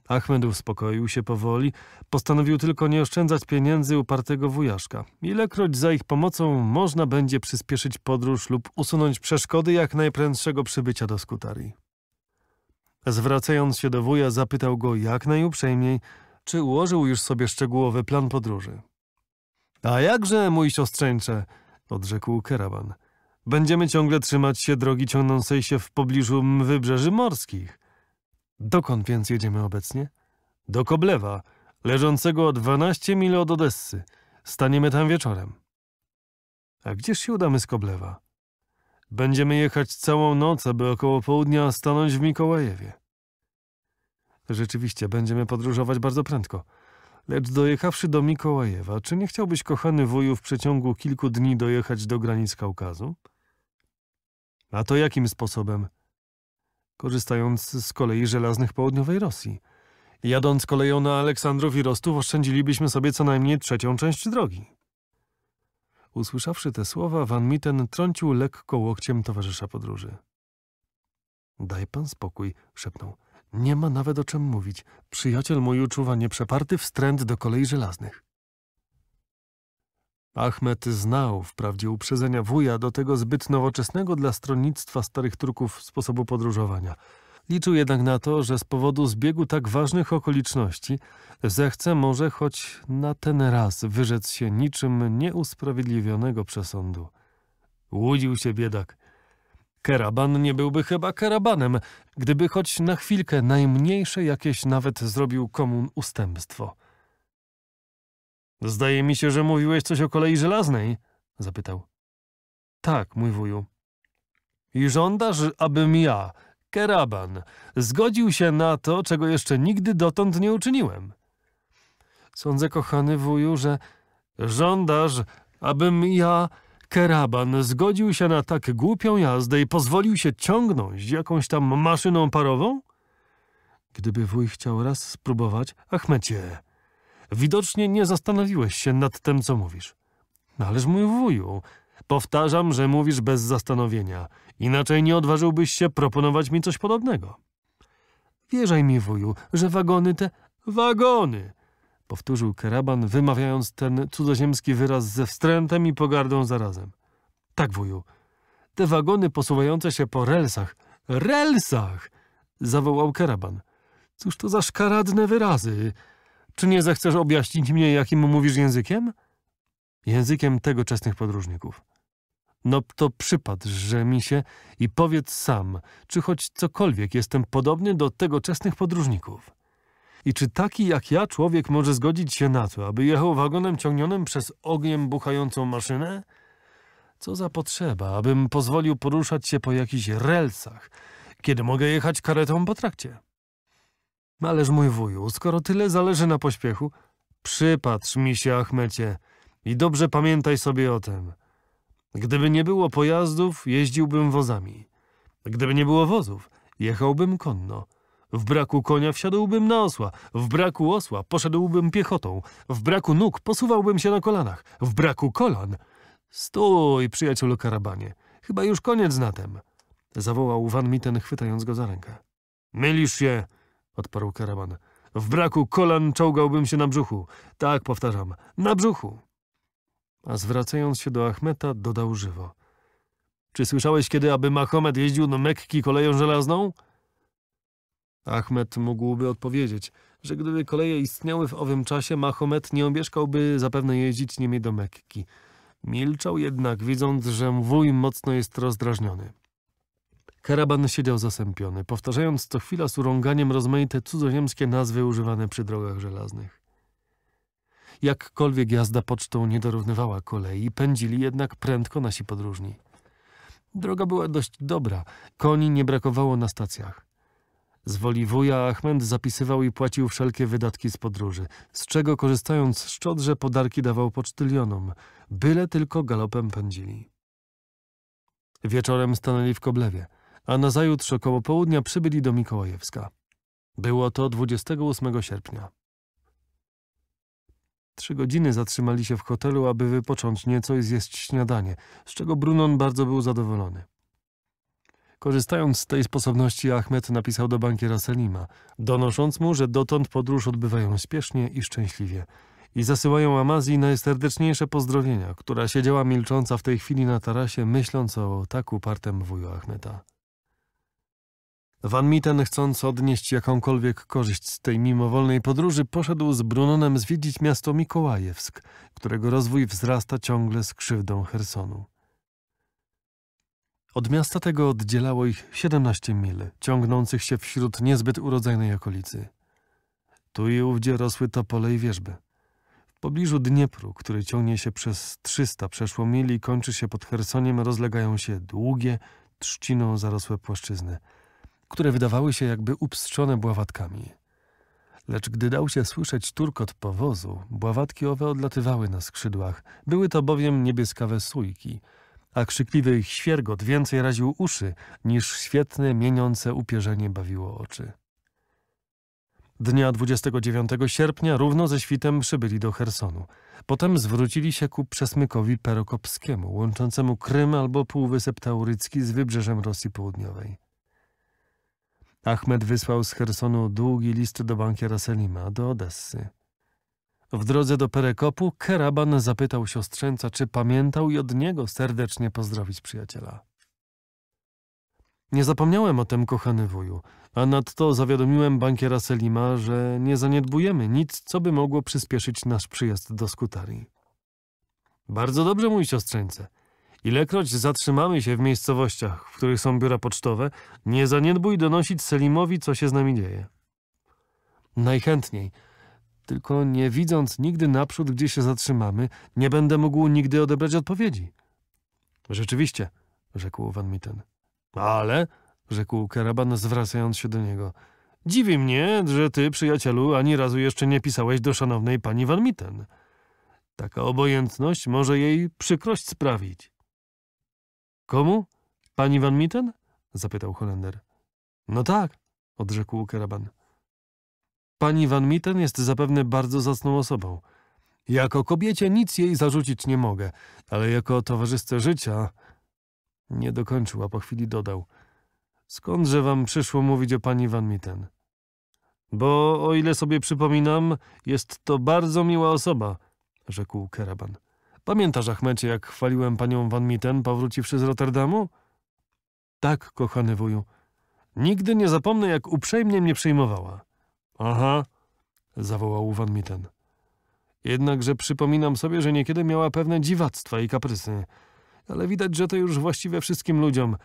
Achmed uspokoił się powoli. Postanowił tylko nie oszczędzać pieniędzy upartego wujaszka. Ilekroć za ich pomocą można będzie przyspieszyć podróż lub usunąć przeszkody jak najprędszego przybycia do Skutarii. Zwracając się do wuja, zapytał go jak najuprzejmiej, czy ułożył już sobie szczegółowy plan podróży. A jakże, mój siostrzeńcze, odrzekł Keraban. Będziemy ciągle trzymać się drogi ciągnącej się w pobliżu wybrzeży morskich – Dokąd więc jedziemy obecnie? Do Koblewa, leżącego o 12 mil od Odessy. Staniemy tam wieczorem. A gdzież się udamy z Koblewa? Będziemy jechać całą noc, aby około południa stanąć w Mikołajewie. Rzeczywiście, będziemy podróżować bardzo prędko. Lecz dojechawszy do Mikołajewa, czy nie chciałbyś, kochany wuju, w przeciągu kilku dni dojechać do granic Kaukazu? A to jakim sposobem? korzystając z kolei żelaznych południowej Rosji. Jadąc koleją na Aleksandrów i Rostów oszczędzilibyśmy sobie co najmniej trzecią część drogi. Usłyszawszy te słowa, van Mitten trącił lekko łokciem towarzysza podróży. Daj pan spokój, szepnął. Nie ma nawet o czym mówić. Przyjaciel mój uczuwa nieprzeparty wstręt do kolei żelaznych. Ahmet znał wprawdzie uprzedzenia wuja do tego zbyt nowoczesnego dla stronnictwa starych Turków sposobu podróżowania. Liczył jednak na to, że z powodu zbiegu tak ważnych okoliczności zechce może choć na ten raz wyrzec się niczym nieusprawiedliwionego przesądu. Łudził się biedak. Keraban nie byłby chyba kerabanem, gdyby choć na chwilkę najmniejsze jakieś nawet zrobił komun ustępstwo. Zdaje mi się, że mówiłeś coś o kolei żelaznej, zapytał. Tak, mój wuju. I żądasz, abym ja, Keraban, zgodził się na to, czego jeszcze nigdy dotąd nie uczyniłem. Sądzę, kochany wuju, że żądasz, abym ja, Keraban, zgodził się na tak głupią jazdę i pozwolił się ciągnąć jakąś tam maszyną parową? Gdyby wuj chciał raz spróbować, Achmecie, Widocznie nie zastanowiłeś się nad tym, co mówisz. No ależ mój wuju, powtarzam, że mówisz bez zastanowienia. Inaczej nie odważyłbyś się proponować mi coś podobnego. Wierzaj mi, wuju, że wagony te... Wagony! Powtórzył keraban wymawiając ten cudzoziemski wyraz ze wstrętem i pogardą zarazem. Tak, wuju. Te wagony posuwające się po relsach... Relsach! Zawołał keraban. Cóż to za szkaradne wyrazy! Czy nie zechcesz objaśnić mnie, jakim mówisz językiem? Językiem tegoczesnych podróżników. No to przypatrz, że mi się i powiedz sam, czy choć cokolwiek jestem podobny do tegoczesnych podróżników. I czy taki jak ja człowiek może zgodzić się na to, aby jechał wagonem ciągnionym przez ogniem buchającą maszynę? Co za potrzeba, abym pozwolił poruszać się po jakichś relsach, kiedy mogę jechać karetą po trakcie? Ależ mój wuju, skoro tyle zależy na pośpiechu, przypatrz mi się, Achmecie, i dobrze pamiętaj sobie o tym. Gdyby nie było pojazdów, jeździłbym wozami. Gdyby nie było wozów, jechałbym konno. W braku konia wsiadłbym na osła, w braku osła poszedłbym piechotą, w braku nóg posuwałbym się na kolanach, w braku kolan... Stój, przyjacielu karabanie, chyba już koniec na tem, zawołał Van Mitten chwytając go za rękę. Mylisz się, odparł karawan. W braku kolan czołgałbym się na brzuchu. Tak, powtarzam, na brzuchu. A zwracając się do Achmeta, dodał żywo. Czy słyszałeś kiedy, aby Mahomet jeździł do Mekki koleją żelazną? Achmet mógłby odpowiedzieć, że gdyby koleje istniały w owym czasie, Mahomet nie obieszkałby zapewne jeździć niemi do Mekki. Milczał jednak, widząc, że wuj mocno jest rozdrażniony. Karaban siedział zasępiony, powtarzając co chwila z urąganiem rozmaite cudzoziemskie nazwy używane przy drogach żelaznych. Jakkolwiek jazda pocztą nie dorównywała kolei, pędzili jednak prędko nasi podróżni. Droga była dość dobra, koni nie brakowało na stacjach. Z woli wuja Achmed zapisywał i płacił wszelkie wydatki z podróży, z czego korzystając szczodrze podarki dawał pocztylionom, byle tylko galopem pędzili. Wieczorem stanęli w Koblewie – a nazajutrz około południa przybyli do Mikołajewska. Było to 28 sierpnia. Trzy godziny zatrzymali się w hotelu, aby wypocząć nieco i zjeść śniadanie, z czego Brunon bardzo był zadowolony. Korzystając z tej sposobności, Ahmed napisał do bankiera Selima, donosząc mu, że dotąd podróż odbywają śpiesznie i szczęśliwie i zasyłają Amazji najserdeczniejsze pozdrowienia, która siedziała milcząca w tej chwili na tarasie, myśląc o tak upartym wuju Ahmeta. Van Mitten, chcąc odnieść jakąkolwiek korzyść z tej mimowolnej podróży, poszedł z Brunonem zwiedzić miasto Mikołajewsk, którego rozwój wzrasta ciągle z krzywdą Hersonu. Od miasta tego oddzielało ich 17 mil, ciągnących się wśród niezbyt urodzajnej okolicy. Tu i ówdzie rosły topole i wierzby. W pobliżu Dniepru, który ciągnie się przez 300 przeszło mil i kończy się pod Hersoniem, rozlegają się długie, trzciną zarosłe płaszczyzny – które wydawały się jakby upstrzone bławatkami. Lecz gdy dał się słyszeć turkot powozu, bławatki owe odlatywały na skrzydłach. Były to bowiem niebieskawe sójki, a krzykliwy ich świergot więcej raził uszy, niż świetne, mieniące upierzenie bawiło oczy. Dnia 29 sierpnia równo ze świtem przybyli do Chersonu. Potem zwrócili się ku przesmykowi perokopskiemu, łączącemu Krym albo Półwysep Taurycki z wybrzeżem Rosji Południowej. Ahmed wysłał z Chersonu długi list do bankiera Selima, do Odessy. W drodze do Perekopu Keraban zapytał siostrzęca, czy pamiętał i od niego serdecznie pozdrowić przyjaciela. Nie zapomniałem o tym, kochany wuju, a nadto zawiadomiłem bankiera Selima, że nie zaniedbujemy nic, co by mogło przyspieszyć nasz przyjazd do Skutarii. Bardzo dobrze, mój siostrzeńce – Ilekroć zatrzymamy się w miejscowościach, w których są biura pocztowe, nie zaniedbuj donosić Selimowi, co się z nami dzieje. Najchętniej, tylko nie widząc nigdy naprzód, gdzie się zatrzymamy, nie będę mógł nigdy odebrać odpowiedzi. Rzeczywiście, rzekł Van Mitten. Ale, rzekł Karaban, zwracając się do niego, dziwi mnie, że ty, przyjacielu, ani razu jeszcze nie pisałeś do szanownej pani Van Mitten. Taka obojętność może jej przykrość sprawić. Komu? Pani van Mitten? zapytał Holender. No tak, odrzekł Keraban. Pani van Mitten jest zapewne bardzo zacną osobą. Jako kobiecie nic jej zarzucić nie mogę, ale jako towarzysze życia... Nie dokończył, a po chwili dodał. Skądże wam przyszło mówić o pani van Mitten? Bo o ile sobie przypominam, jest to bardzo miła osoba, rzekł Keraban. Pamiętasz, Achmecie, jak chwaliłem panią Van Mitten, powróciwszy z Rotterdamu? Tak, kochany wuju. Nigdy nie zapomnę, jak uprzejmie mnie przyjmowała. Aha, zawołał Van Mitten. Jednakże przypominam sobie, że niekiedy miała pewne dziwactwa i kaprysy. Ale widać, że to już właściwe wszystkim ludziom.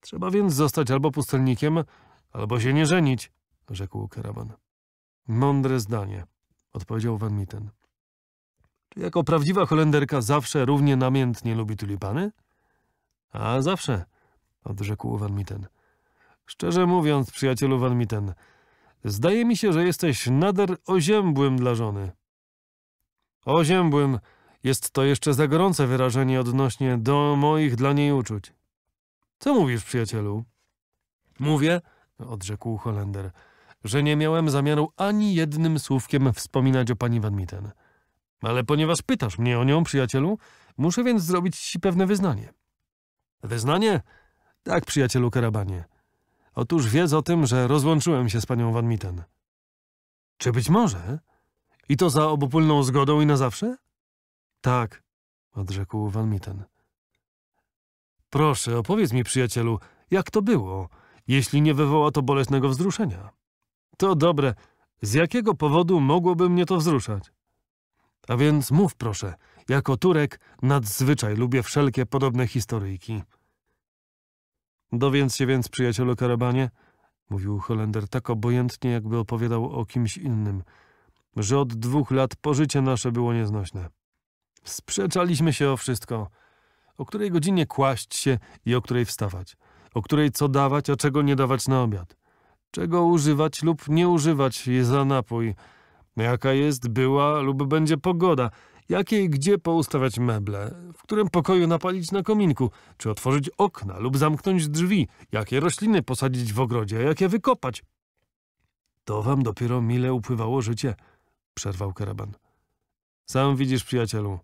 Trzeba więc zostać albo pustelnikiem, albo się nie żenić, rzekł Karaban. Mądre zdanie, odpowiedział Van Mitten. Czy jako prawdziwa Holenderka zawsze równie namiętnie lubi tulipany? A zawsze, odrzekł Van Mitten. Szczerze mówiąc, przyjacielu Van Mitten, zdaje mi się, że jesteś nader oziębłym dla żony. Oziębłym jest to jeszcze za gorące wyrażenie odnośnie do moich dla niej uczuć. Co mówisz, przyjacielu? Mówię, odrzekł Holender, że nie miałem zamiaru ani jednym słówkiem wspominać o pani Van Mitten. Ale ponieważ pytasz mnie o nią, przyjacielu, muszę więc zrobić ci pewne wyznanie. Wyznanie? Tak, przyjacielu Karabanie. Otóż wiedz o tym, że rozłączyłem się z panią Van Mitten. Czy być może? I to za obopólną zgodą i na zawsze? Tak, odrzekł Van Mitten. Proszę, opowiedz mi, przyjacielu, jak to było, jeśli nie wywoła to bolesnego wzruszenia. To dobre. Z jakiego powodu mogłoby mnie to wzruszać? A więc mów proszę, jako Turek nadzwyczaj lubię wszelkie podobne historyjki. Dowiedz no się więc, przyjacielu Karabanie, mówił Holender tak obojętnie, jakby opowiadał o kimś innym, że od dwóch lat pożycie nasze było nieznośne. Sprzeczaliśmy się o wszystko. O której godzinie kłaść się i o której wstawać. O której co dawać, a czego nie dawać na obiad. Czego używać lub nie używać za napój Jaka jest, była lub będzie pogoda, jakie i gdzie poustawiać meble, w którym pokoju napalić na kominku, czy otworzyć okna lub zamknąć drzwi, jakie rośliny posadzić w ogrodzie, a jakie wykopać. To wam dopiero mile upływało życie, przerwał karaban. Sam widzisz, przyjacielu.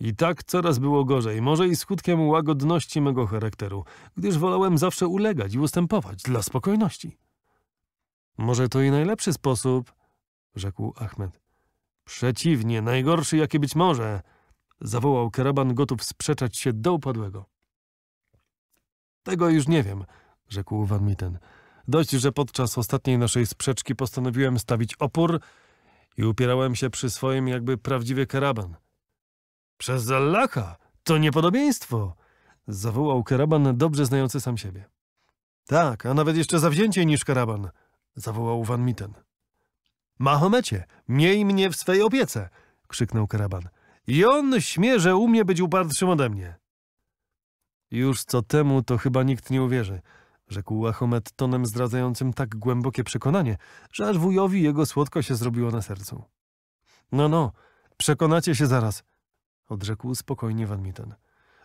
I tak coraz było gorzej, może i skutkiem łagodności mego charakteru, gdyż wolałem zawsze ulegać i ustępować dla spokojności. Może to i najlepszy sposób, rzekł Ahmed. Przeciwnie, najgorszy jaki być może, zawołał karaban, gotów sprzeczać się do upadłego. Tego już nie wiem, rzekł Van Mitten. Dość, że podczas ostatniej naszej sprzeczki postanowiłem stawić opór i upierałem się przy swoim jakby prawdziwy karaban. Przez Allaha, to niepodobieństwo! zawołał karaban, dobrze znający sam siebie. Tak, a nawet jeszcze zawzięciej niż karaban, zawołał Van Mitten. Mahomecie, miej mnie w swej opiece! krzyknął karaban. I on śmie, że umie być upartszym ode mnie. Już co temu to chyba nikt nie uwierzy, rzekł Mahomet tonem zdradzającym tak głębokie przekonanie, że aż wujowi jego słodko się zrobiło na sercu. No, no, przekonacie się zaraz, odrzekł spokojnie Van Mitten.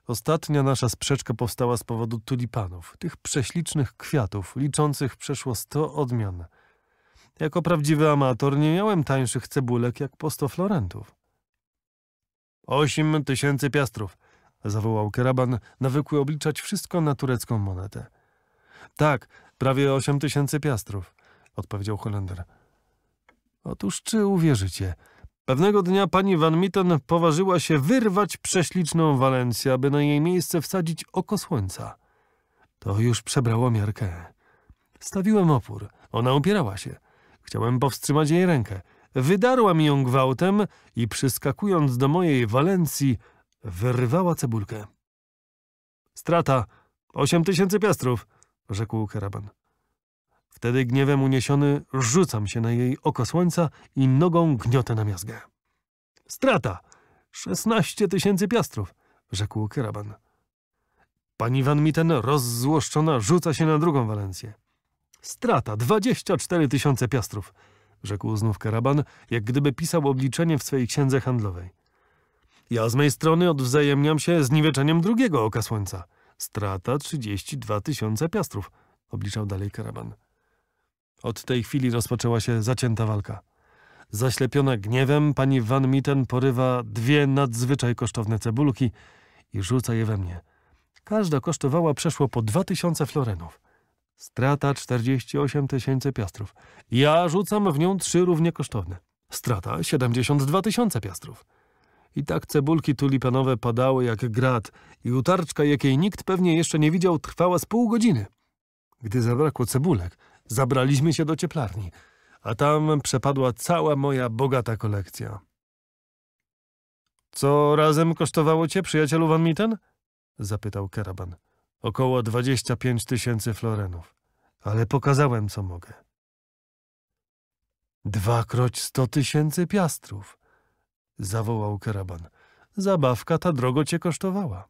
Ostatnia nasza sprzeczka powstała z powodu tulipanów, tych prześlicznych kwiatów, liczących przeszło sto odmian – jako prawdziwy amator nie miałem tańszych cebulek jak po sto florentów. Osiem tysięcy piastrów, zawołał Keraban, nawykły obliczać wszystko na turecką monetę. Tak, prawie osiem tysięcy piastrów, odpowiedział Holender. Otóż czy uwierzycie? Pewnego dnia pani Van Mitten poważyła się wyrwać prześliczną Walencję, aby na jej miejsce wsadzić oko słońca. To już przebrało miarkę. Stawiłem opór. Ona upierała się. Chciałem powstrzymać jej rękę. Wydarła mi ją gwałtem i przyskakując do mojej Walencji, wyrwała cebulkę. Strata, osiem tysięcy piastrów, rzekł karaban. Wtedy gniewem uniesiony rzucam się na jej oko słońca i nogą gniotę na miazgę. Strata, szesnaście tysięcy piastrów, rzekł karaban. Pani Van Mitten rozzłoszczona rzuca się na drugą Walencję. Strata 24 tysiące piastrów, rzekł znów karaban, jak gdyby pisał obliczenie w swojej księdze handlowej. Ja z mojej strony odwzajemniam się z niweczeniem drugiego oka słońca. Strata 32 tysiące piastrów, obliczał dalej karaban. Od tej chwili rozpoczęła się zacięta walka. Zaślepiona gniewem, pani Van Mitten porywa dwie nadzwyczaj kosztowne cebulki i rzuca je we mnie. Każda kosztowała przeszło po dwa tysiące florenów. Strata 48 tysięcy piastrów. Ja rzucam w nią trzy równie kosztowne. Strata 72 tysiące piastrów. I tak cebulki tulipanowe padały jak grat i utarczka, jakiej nikt pewnie jeszcze nie widział, trwała z pół godziny. Gdy zabrakło cebulek, zabraliśmy się do cieplarni, a tam przepadła cała moja bogata kolekcja. Co razem kosztowało cię, przyjacielu Van Mitten? zapytał Karaban. Około 25 tysięcy florenów. Ale pokazałem, co mogę. Dwakroć sto tysięcy piastrów, zawołał karaban. Zabawka ta drogo cię kosztowała.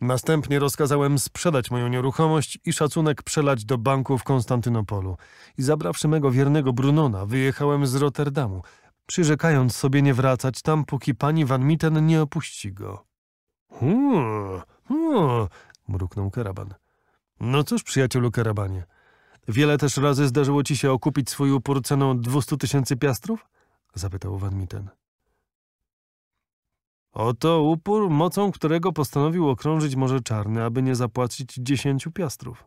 Następnie rozkazałem sprzedać moją nieruchomość i szacunek przelać do banku w Konstantynopolu. I zabrawszy mego wiernego Brunona, wyjechałem z Rotterdamu, przyrzekając sobie nie wracać tam, póki pani Van Mitten nie opuści go. Hmm, o, mruknął karaban. No cóż, przyjacielu karabanie, wiele też razy zdarzyło ci się okupić swój upór ceną 200 tysięcy piastrów? Zapytał Van Mitten. Oto upór, mocą którego postanowił okrążyć Morze Czarne, aby nie zapłacić dziesięciu piastrów.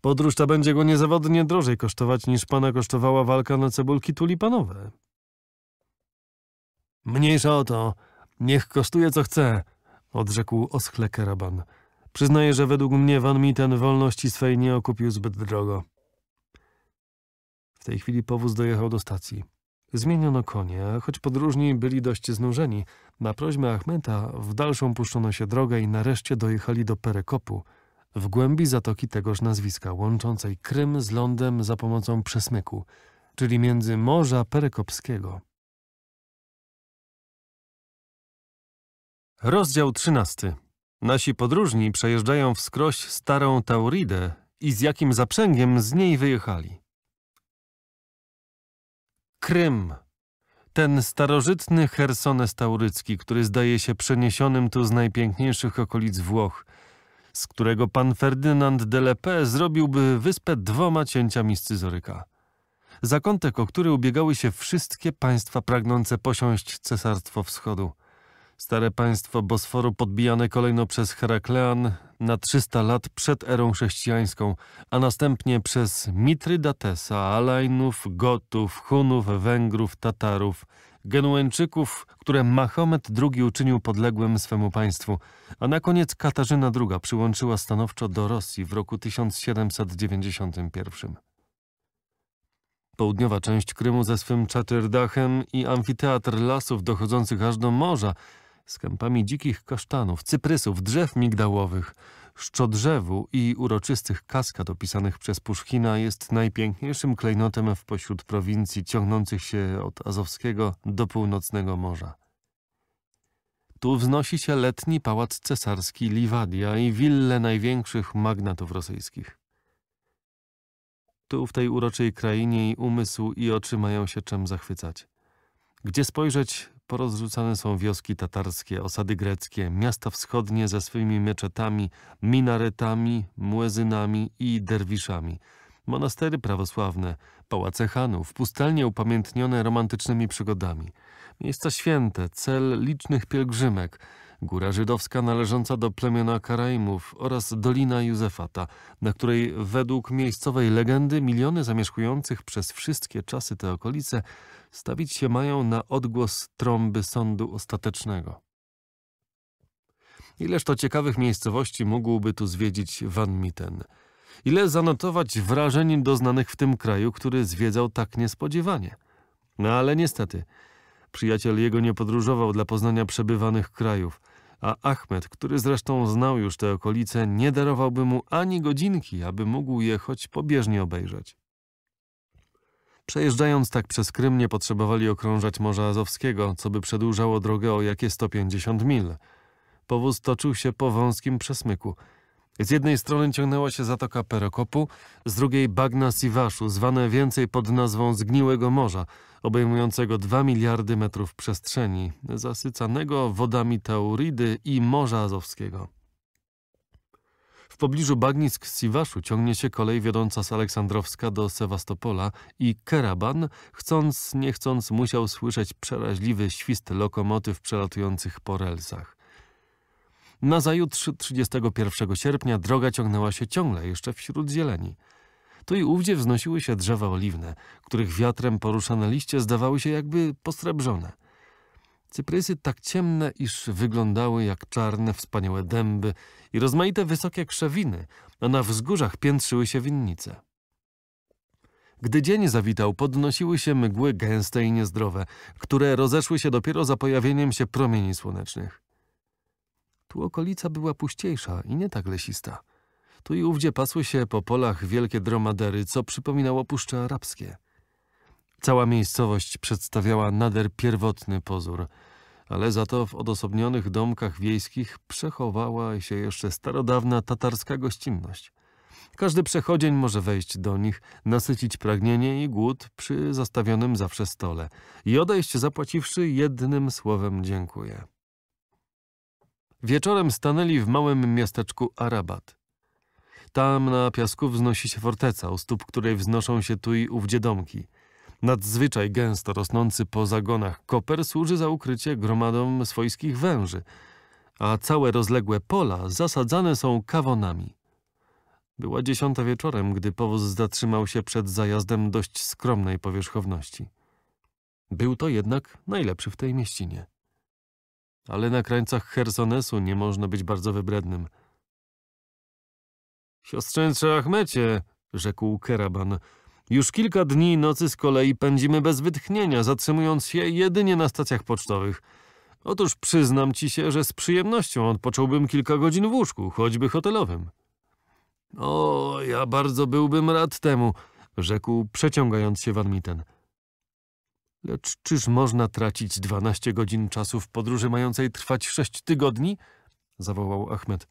Podróż ta będzie go niezawodnie drożej kosztować niż pana kosztowała walka na cebulki tulipanowe. Mniejsza o to. Niech kosztuje co chce, odrzekł oschle karaban. Przyznaję, że według mnie Van Mitten wolności swej nie okupił zbyt drogo. W tej chwili powóz dojechał do stacji. Zmieniono konie, a choć podróżni byli dość znużeni, na prośbę Achmeta w dalszą puszczono się drogę i nareszcie dojechali do Perekopu, w głębi zatoki tegoż nazwiska, łączącej Krym z lądem za pomocą przesmyku, czyli między Morza Perekopskiego. Rozdział 13. Nasi podróżni przejeżdżają wskroś starą Tauridę i z jakim zaprzęgiem z niej wyjechali. Krym. Ten starożytny Hersones Taurycki, który zdaje się przeniesionym tu z najpiękniejszych okolic Włoch, z którego pan Ferdynand de Lepe zrobiłby wyspę dwoma cięciami scyzoryka. Zakątek, o który ubiegały się wszystkie państwa pragnące posiąść Cesarstwo Wschodu – Stare państwo Bosforu podbijane kolejno przez Heraklean na 300 lat przed erą chrześcijańską, a następnie przez Mitrydatesa, Alajnów, Gotów, Hunów, Węgrów, Tatarów, Genueńczyków, które Mahomet II uczynił podległym swemu państwu, a na koniec Katarzyna II przyłączyła stanowczo do Rosji w roku 1791. Południowa część Krymu ze swym czaterdachem i amfiteatr lasów dochodzących aż do morza z kępami dzikich kasztanów, cyprysów, drzew migdałowych, szczodrzewu i uroczystych kaskad opisanych przez Puszkina jest najpiękniejszym klejnotem w pośród prowincji ciągnących się od Azowskiego do północnego morza. Tu wznosi się letni pałac cesarski Liwadia i wille największych magnatów rosyjskich. Tu w tej uroczej krainie i umysł i oczy mają się czym zachwycać. Gdzie spojrzeć, porozrzucane są wioski tatarskie, osady greckie, miasta wschodnie ze swymi meczetami, minaretami, muezynami i derwiszami. Monastery prawosławne, pałace hanów, pustelnie upamiętnione romantycznymi przygodami. Miejsca święte, cel licznych pielgrzymek, góra żydowska należąca do plemiona Karaimów oraz Dolina Józefata, na której według miejscowej legendy miliony zamieszkujących przez wszystkie czasy te okolice stawić się mają na odgłos trąby sądu ostatecznego. Ileż to ciekawych miejscowości mógłby tu zwiedzić Van Mitten. Ile zanotować wrażeń doznanych w tym kraju, który zwiedzał tak niespodziewanie. No ale niestety, przyjaciel jego nie podróżował dla poznania przebywanych krajów, a Ahmed, który zresztą znał już te okolice, nie darowałby mu ani godzinki, aby mógł je choć pobieżnie obejrzeć. Przejeżdżając tak przez Krym nie potrzebowali okrążać Morza Azowskiego, co by przedłużało drogę o jakie 150 mil. Powóz toczył się po wąskim przesmyku. Z jednej strony ciągnęła się zatoka Perokopu, z drugiej bagna Siwaszu, zwane więcej pod nazwą Zgniłego Morza, obejmującego 2 miliardy metrów przestrzeni, zasycanego wodami Tauridy i Morza Azowskiego pobliżu bagnisk Siwaszu ciągnie się kolej wiodąca z Aleksandrowska do Sewastopola i Keraban, chcąc nie chcąc, musiał słyszeć przeraźliwy świst lokomotyw przelatujących po relsach. Nazajutrz 31 sierpnia droga ciągnęła się ciągle jeszcze wśród zieleni. Tu i ówdzie wznosiły się drzewa oliwne, których wiatrem poruszane liście zdawały się jakby posrebrzone – Cyprysy tak ciemne, iż wyglądały jak czarne, wspaniałe dęby i rozmaite wysokie krzewiny, a na wzgórzach piętrzyły się winnice. Gdy dzień zawitał, podnosiły się mgły gęste i niezdrowe, które rozeszły się dopiero za pojawieniem się promieni słonecznych. Tu okolica była puściejsza i nie tak lesista. Tu i ówdzie pasły się po polach wielkie dromadery, co przypominało puszcze arabskie – Cała miejscowość przedstawiała nader pierwotny pozór, ale za to w odosobnionych domkach wiejskich przechowała się jeszcze starodawna tatarska gościnność. Każdy przechodzień może wejść do nich, nasycić pragnienie i głód przy zastawionym zawsze stole i odejść zapłaciwszy jednym słowem dziękuję. Wieczorem stanęli w małym miasteczku Arabat. Tam na piasku wznosi się forteca, u stóp której wznoszą się tu i ówdzie domki – Nadzwyczaj gęsto rosnący po zagonach koper służy za ukrycie gromadom swojskich węży, a całe rozległe pola zasadzane są kawonami. Była dziesiąta wieczorem, gdy powóz zatrzymał się przed zajazdem dość skromnej powierzchowności. Był to jednak najlepszy w tej mieścinie. Ale na krańcach Hersonesu nie można być bardzo wybrednym. Siostrzeńcze Achmecie, rzekł Keraban, już kilka dni nocy z kolei pędzimy bez wytchnienia, zatrzymując się jedynie na stacjach pocztowych. Otóż przyznam ci się, że z przyjemnością odpocząłbym kilka godzin w łóżku, choćby hotelowym. O, ja bardzo byłbym rad temu, rzekł, przeciągając się Van Mitten. Lecz czyż można tracić dwanaście godzin czasu w podróży mającej trwać sześć tygodni? zawołał Ahmed.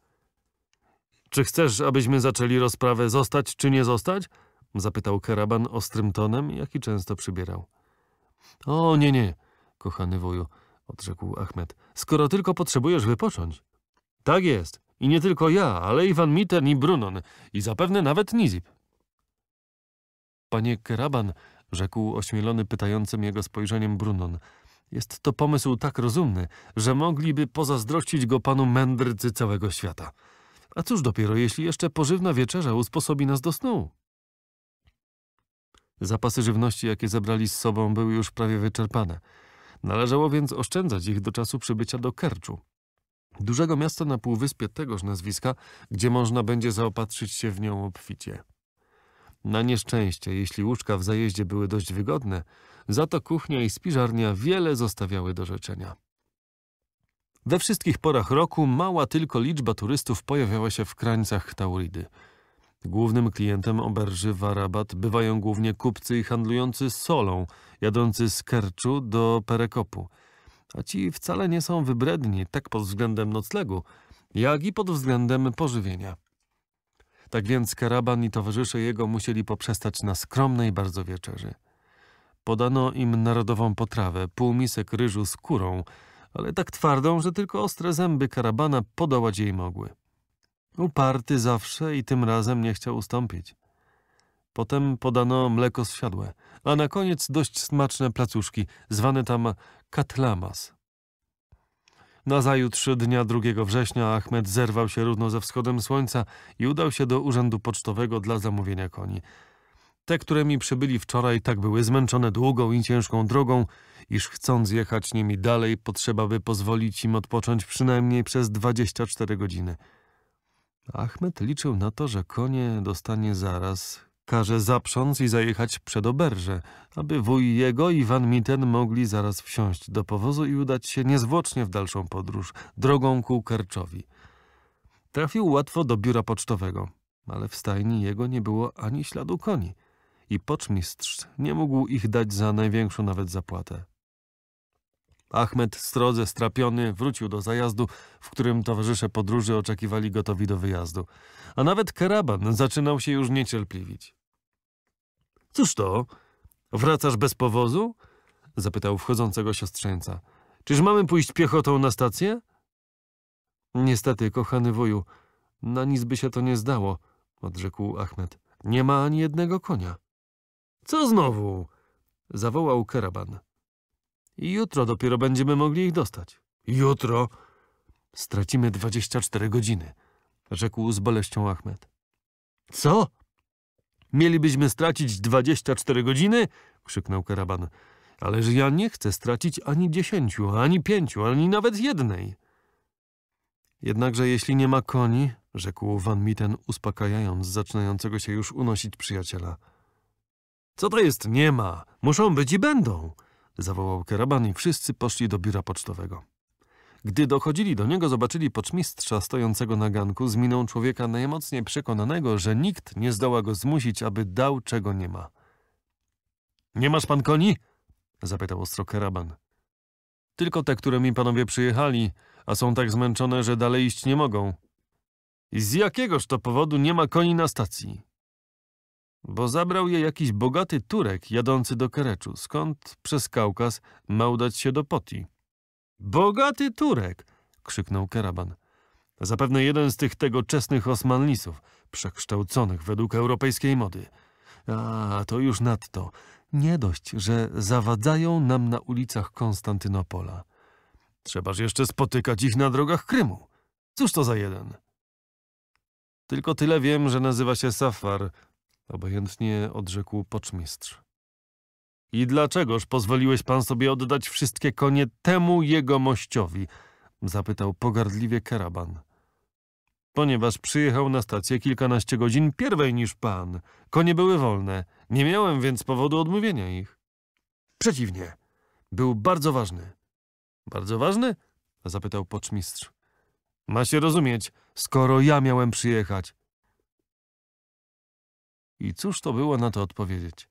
Czy chcesz, abyśmy zaczęli rozprawę zostać czy nie zostać? Zapytał karaban ostrym tonem, jaki często przybierał. O, nie, nie, kochany wuju, odrzekł Achmed. Skoro tylko potrzebujesz wypocząć. Tak jest. I nie tylko ja, ale i van Mitten i Brunon. I zapewne nawet Nizip. Panie karaban, rzekł ośmielony pytającym jego spojrzeniem Brunon. Jest to pomysł tak rozumny, że mogliby pozazdrościć go panu mędrcy całego świata. A cóż dopiero, jeśli jeszcze pożywna wieczerza usposobi nas do snu? Zapasy żywności, jakie zabrali z sobą, były już prawie wyczerpane. Należało więc oszczędzać ich do czasu przybycia do Kerczu, dużego miasta na półwyspie tegoż nazwiska, gdzie można będzie zaopatrzyć się w nią obficie. Na nieszczęście, jeśli łóżka w zajeździe były dość wygodne, za to kuchnia i spiżarnia wiele zostawiały do życzenia. We wszystkich porach roku mała tylko liczba turystów pojawiała się w krańcach Tauridy – Głównym klientem oberży Warabat bywają głównie kupcy i handlujący solą, jadący z Kerczu do Perekopu. A ci wcale nie są wybredni tak pod względem noclegu, jak i pod względem pożywienia. Tak więc karaban i towarzysze jego musieli poprzestać na skromnej bardzo wieczerzy. Podano im narodową potrawę, półmisek ryżu z kurą, ale tak twardą, że tylko ostre zęby karabana podołać jej mogły. Uparty no, zawsze i tym razem nie chciał ustąpić. Potem podano mleko zsiadłe, a na koniec dość smaczne placuszki, zwane tam katlamas. Nazajutrz dnia 2 września Ahmed zerwał się równo ze wschodem słońca i udał się do urzędu pocztowego dla zamówienia koni. Te, które mi przybyli wczoraj, tak były zmęczone długą i ciężką drogą, iż chcąc jechać nimi dalej, potrzeba by pozwolić im odpocząć przynajmniej przez 24 godziny. Achmed liczył na to, że konie dostanie zaraz. Każe zaprząc i zajechać przed oberże, aby wuj jego i van Mitten mogli zaraz wsiąść do powozu i udać się niezwłocznie w dalszą podróż, drogą ku Kerczowi. Trafił łatwo do biura pocztowego, ale w stajni jego nie było ani śladu koni i poczmistrz nie mógł ich dać za największą nawet zapłatę. Ahmed, strodze strapiony, wrócił do zajazdu, w którym towarzysze podróży oczekiwali gotowi do wyjazdu. A nawet karaban zaczynał się już niecierpliwić. Cóż to? Wracasz bez powozu? zapytał wchodzącego siostrzeńca. Czyż mamy pójść piechotą na stację? Niestety, kochany wuju, na nic by się to nie zdało, odrzekł Ahmed. Nie ma ani jednego konia. Co znowu? zawołał karaban. Jutro dopiero będziemy mogli ich dostać. Jutro? Stracimy 24 godziny, rzekł z boleścią Ahmed. Co? Mielibyśmy stracić 24 godziny? krzyknął karaban. Ależ ja nie chcę stracić ani dziesięciu, ani pięciu, ani nawet jednej. Jednakże jeśli nie ma koni, rzekł Van Mitten, uspokajając zaczynającego się już unosić przyjaciela. Co to jest nie ma? Muszą być i będą zawołał keraban i wszyscy poszli do biura pocztowego. Gdy dochodzili do niego, zobaczyli pocztmistrza stojącego na ganku z miną człowieka najmocniej przekonanego, że nikt nie zdoła go zmusić, aby dał czego nie ma. Nie masz pan koni? zapytał ostro keraban. Tylko te, które mi panowie przyjechali, a są tak zmęczone, że dalej iść nie mogą. I z jakiegoż to powodu nie ma koni na stacji? bo zabrał je jakiś bogaty Turek jadący do Kereczu, skąd przez Kaukaz ma udać się do Poti. Bogaty Turek! krzyknął Karaban. Zapewne jeden z tych tegoczesnych osmanlisów, przekształconych według europejskiej mody. A, to już nadto. Nie dość, że zawadzają nam na ulicach Konstantynopola. Trzebaż jeszcze spotykać ich na drogach Krymu. Cóż to za jeden? Tylko tyle wiem, że nazywa się Safar – obojętnie odrzekł poczmistrz. I dlaczegoż pozwoliłeś pan sobie oddać wszystkie konie temu jego mościowi? zapytał pogardliwie karaban. Ponieważ przyjechał na stację kilkanaście godzin pierwej niż pan. Konie były wolne. Nie miałem więc powodu odmówienia ich. Przeciwnie. Był bardzo ważny. Bardzo ważny? zapytał poczmistrz. Ma się rozumieć, skoro ja miałem przyjechać. I cóż to było na to odpowiedzieć?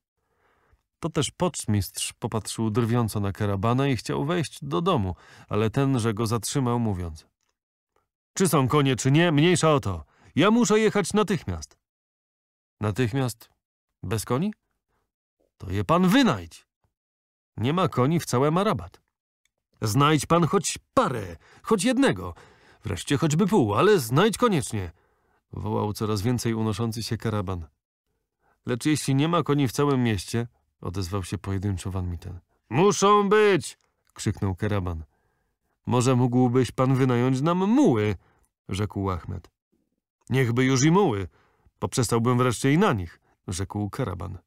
To też pocztmistrz popatrzył drwiąco na karabana i chciał wejść do domu, ale tenże go zatrzymał, mówiąc: Czy są konie, czy nie, mniejsza o to. Ja muszę jechać natychmiast. Natychmiast? Bez koni? To je pan wynajdź. Nie ma koni w całym Arabat. Znajdź pan choć parę, choć jednego, wreszcie choćby pół, ale znajdź koniecznie, wołał coraz więcej unoszący się karaban. Lecz jeśli nie ma koni w całym mieście, odezwał się pojedynczo Van Mitten. Muszą być! krzyknął karaban. Może mógłbyś pan wynająć nam muły, rzekł Ahmed. Niechby już i muły, poprzestałbym wreszcie i na nich, rzekł karaban.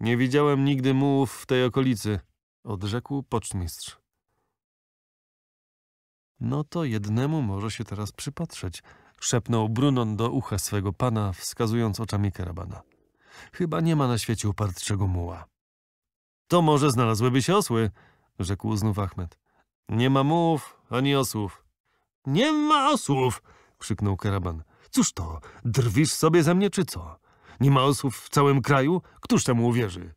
Nie widziałem nigdy mułów w tej okolicy, odrzekł pocztmistrz. No to jednemu może się teraz przypatrzeć, szepnął Brunon do ucha swego pana, wskazując oczami karabana. Chyba nie ma na świecie upartszego muła. To może się osły, rzekł znów Achmed. Nie ma mułów ani osłów. Nie ma osłów, krzyknął karaban. Cóż to, drwisz sobie ze mnie czy co? Nie ma osłów w całym kraju? Któż temu uwierzy?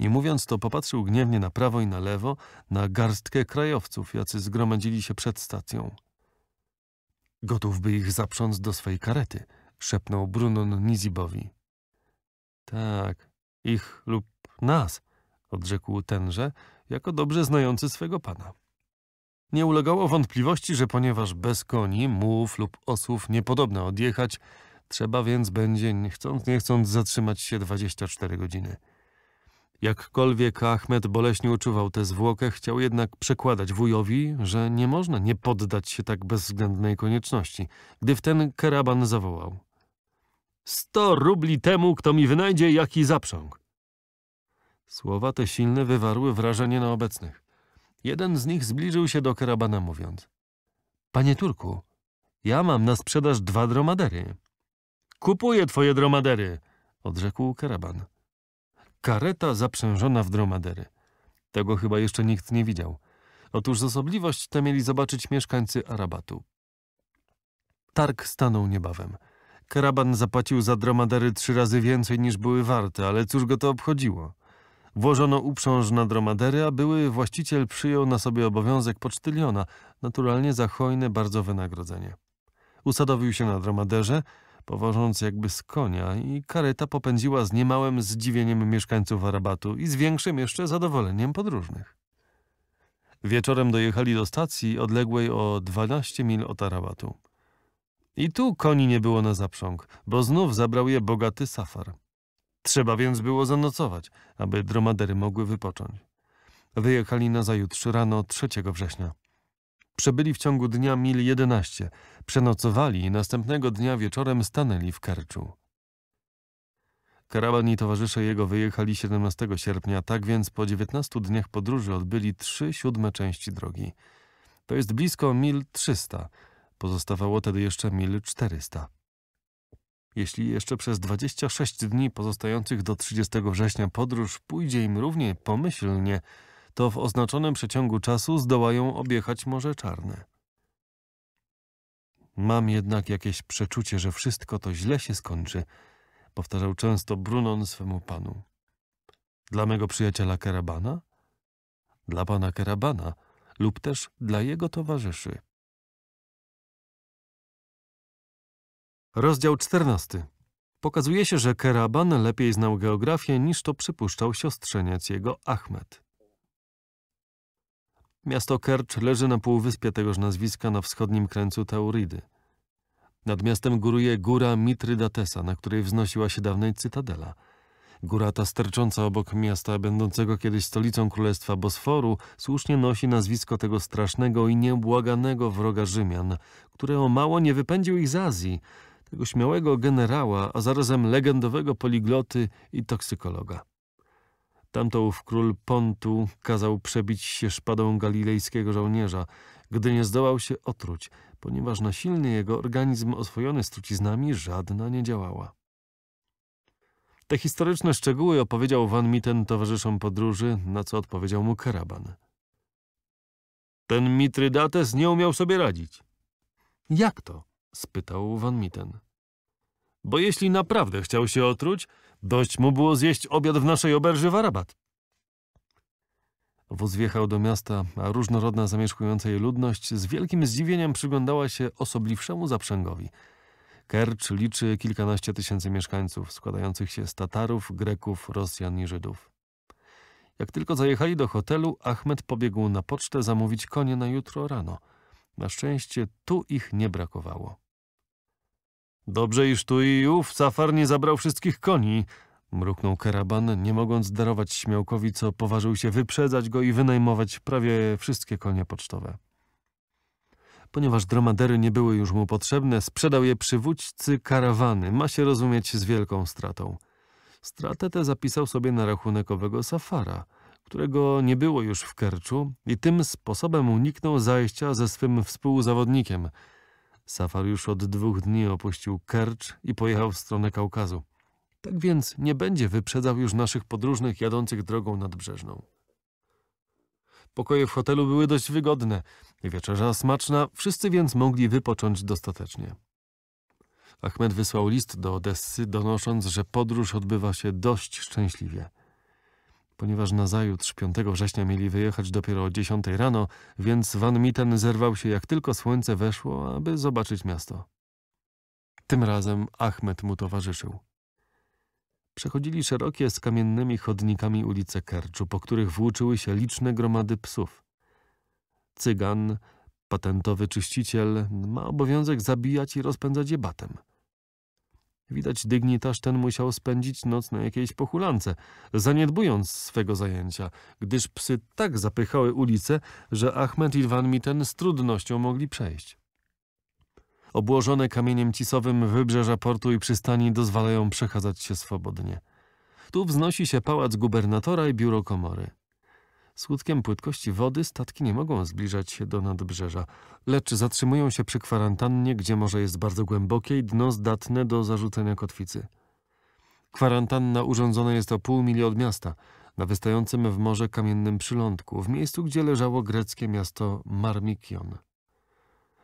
I mówiąc to, popatrzył gniewnie na prawo i na lewo, na garstkę krajowców, jacy zgromadzili się przed stacją. Gotów by ich zaprząc do swej karety, szepnął Brunon Nizibowi. Tak, ich lub nas, odrzekł tenże, jako dobrze znający swego pana. Nie ulegało wątpliwości, że ponieważ bez koni, mułów lub osłów niepodobna odjechać, trzeba więc będzie, nie chcąc nie chcąc, zatrzymać się 24 godziny. Jakkolwiek Ahmed boleśnie uczuwał tę zwłokę, chciał jednak przekładać wujowi, że nie można nie poddać się tak bezwzględnej konieczności, gdy w ten karaban zawołał. Sto rubli temu, kto mi wynajdzie jaki zaprząg. Słowa te silne wywarły wrażenie na obecnych. Jeden z nich zbliżył się do karabana mówiąc. Panie Turku, ja mam na sprzedaż dwa dromadery. Kupuję twoje dromadery, odrzekł karaban. Kareta zaprzężona w dromadery. Tego chyba jeszcze nikt nie widział. Otóż osobliwość tę mieli zobaczyć mieszkańcy Arabatu. Targ stanął niebawem. Karaban zapłacił za dromadery trzy razy więcej niż były warte, ale cóż go to obchodziło? Włożono uprząż na dromadery, a były właściciel przyjął na sobie obowiązek pocztyliona, naturalnie za hojne bardzo wynagrodzenie. Usadowił się na dromaderze, powożąc jakby z konia i kareta popędziła z niemałym zdziwieniem mieszkańców Arabatu i z większym jeszcze zadowoleniem podróżnych. Wieczorem dojechali do stacji odległej o 12 mil od Arabatu. I tu koni nie było na zaprząg, bo znów zabrał je bogaty safar. Trzeba więc było zanocować, aby dromadery mogły wypocząć. Wyjechali na zajutrz rano 3 września. Przebyli w ciągu dnia mil 11, przenocowali i następnego dnia wieczorem stanęli w Kerczu. Karawan i towarzysze jego wyjechali 17 sierpnia, tak więc po 19 dniach podróży odbyli trzy siódme części drogi. To jest blisko mil 300, Pozostawało tedy jeszcze mil 400. Jeśli jeszcze przez 26 dni pozostających do 30 września podróż pójdzie im równie pomyślnie, to w oznaczonym przeciągu czasu zdołają objechać Morze Czarne. Mam jednak jakieś przeczucie, że wszystko to źle się skończy, powtarzał często Brunon swemu panu. Dla mego przyjaciela Karabana? Dla pana Karabana lub też dla jego towarzyszy. Rozdział 14. Pokazuje się, że Keraban lepiej znał geografię niż to przypuszczał siostrzeniec jego Ahmed. Miasto Kercz leży na półwyspie tegoż nazwiska na wschodnim krańcu Tauridy. Nad miastem góruje góra Mitrydatesa, na której wznosiła się dawnej cytadela. Góra ta stercząca obok miasta, będącego kiedyś stolicą Królestwa Bosforu, słusznie nosi nazwisko tego strasznego i nieubłaganego wroga Rzymian, które o mało nie wypędził ich z Azji, tego śmiałego generała, a zarazem legendowego poligloty i toksykologa. Tamto ów król Pontu kazał przebić się szpadą galilejskiego żołnierza, gdy nie zdołał się otruć, ponieważ na silny jego organizm oswojony z truciznami żadna nie działała. Te historyczne szczegóły opowiedział Van Mitten towarzyszom podróży, na co odpowiedział mu Karaban. Ten Mitrydates nie umiał sobie radzić. Jak to? spytał Van Mitten. Bo jeśli naprawdę chciał się otruć, dość mu było zjeść obiad w naszej oberży Warabat. Wóz wjechał do miasta, a różnorodna zamieszkująca je ludność z wielkim zdziwieniem przyglądała się osobliwszemu zaprzęgowi. Kercz liczy kilkanaście tysięcy mieszkańców, składających się z Tatarów, Greków, Rosjan i Żydów. Jak tylko zajechali do hotelu, Ahmed pobiegł na pocztę zamówić konie na jutro rano – na szczęście tu ich nie brakowało. Dobrze, iż tu i ów Safar nie zabrał wszystkich koni, mruknął karaban, nie mogąc darować śmiałkowi, co poważył się wyprzedzać go i wynajmować prawie wszystkie konie pocztowe. Ponieważ dromadery nie były już mu potrzebne, sprzedał je przywódcy karawany, ma się rozumieć z wielką stratą. Stratę tę zapisał sobie na rachunek owego Safara – którego nie było już w Kerczu i tym sposobem uniknął zajścia ze swym współzawodnikiem. Safar już od dwóch dni opuścił Kercz i pojechał w stronę Kaukazu. Tak więc nie będzie wyprzedzał już naszych podróżnych jadących drogą nadbrzeżną. Pokoje w hotelu były dość wygodne, wieczerza smaczna, wszyscy więc mogli wypocząć dostatecznie. Ahmed wysłał list do Odessy, donosząc, że podróż odbywa się dość szczęśliwie. Ponieważ nazajutrz 5 września mieli wyjechać dopiero o 10 rano, więc Van Mitten zerwał się jak tylko słońce weszło, aby zobaczyć miasto. Tym razem Ahmed mu towarzyszył. Przechodzili szerokie z kamiennymi chodnikami ulice Kerczu, po których włóczyły się liczne gromady psów. Cygan, patentowy czyściciel, ma obowiązek zabijać i rozpędzać je batem – Widać dygnitarz ten musiał spędzić noc na jakiejś pochulance, zaniedbując swego zajęcia, gdyż psy tak zapychały ulice, że Ahmed i Van Mitten z trudnością mogli przejść. Obłożone kamieniem cisowym wybrzeża portu i przystani dozwalają przechadzać się swobodnie. Tu wznosi się pałac gubernatora i biuro komory. Skutkiem płytkości wody statki nie mogą zbliżać się do nadbrzeża, lecz zatrzymują się przy kwarantannie, gdzie morze jest bardzo głębokie i dno zdatne do zarzucenia kotwicy. Kwarantanna urządzona jest o pół mili od miasta, na wystającym w morze kamiennym przylądku, w miejscu, gdzie leżało greckie miasto Marmikion.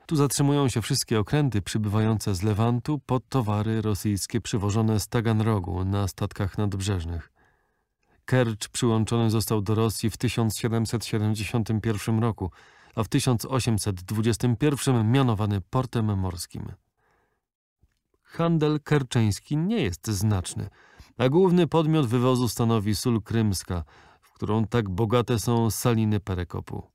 Tu zatrzymują się wszystkie okręty przybywające z Lewantu pod towary rosyjskie przywożone z Taganrogu na statkach nadbrzeżnych. Kercz przyłączony został do Rosji w 1771 roku, a w 1821 mianowany portem morskim. Handel kerczeński nie jest znaczny, a główny podmiot wywozu stanowi sól krymska, w którą tak bogate są saliny Perekopu.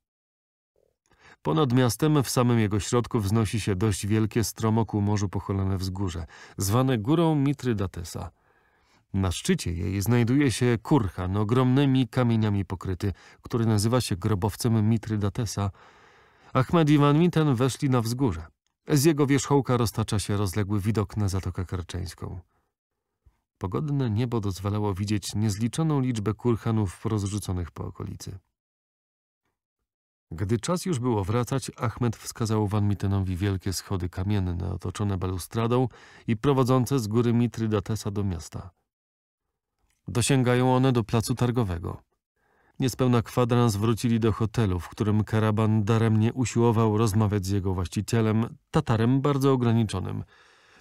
Ponad miastem, w samym jego środku, wznosi się dość wielkie stromo ku morzu pochylone wzgórze, zwane Górą Mitrydatesa – na szczycie jej znajduje się kurhan ogromnymi kamieniami pokryty, który nazywa się grobowcem Mitrydatesa. Ahmed i Van Mitten weszli na wzgórze. Z jego wierzchołka roztacza się rozległy widok na Zatokę Karczeńską. Pogodne niebo dozwalało widzieć niezliczoną liczbę kurhanów rozrzuconych po okolicy. Gdy czas już było wracać, Ahmed wskazał Van Mittenowi wielkie schody kamienne otoczone balustradą i prowadzące z góry Mitrydatesa do miasta. Dosięgają one do placu targowego. Niespełna kwadrans wrócili do hotelu, w którym karaban daremnie usiłował rozmawiać z jego właścicielem, Tatarem bardzo ograniczonym.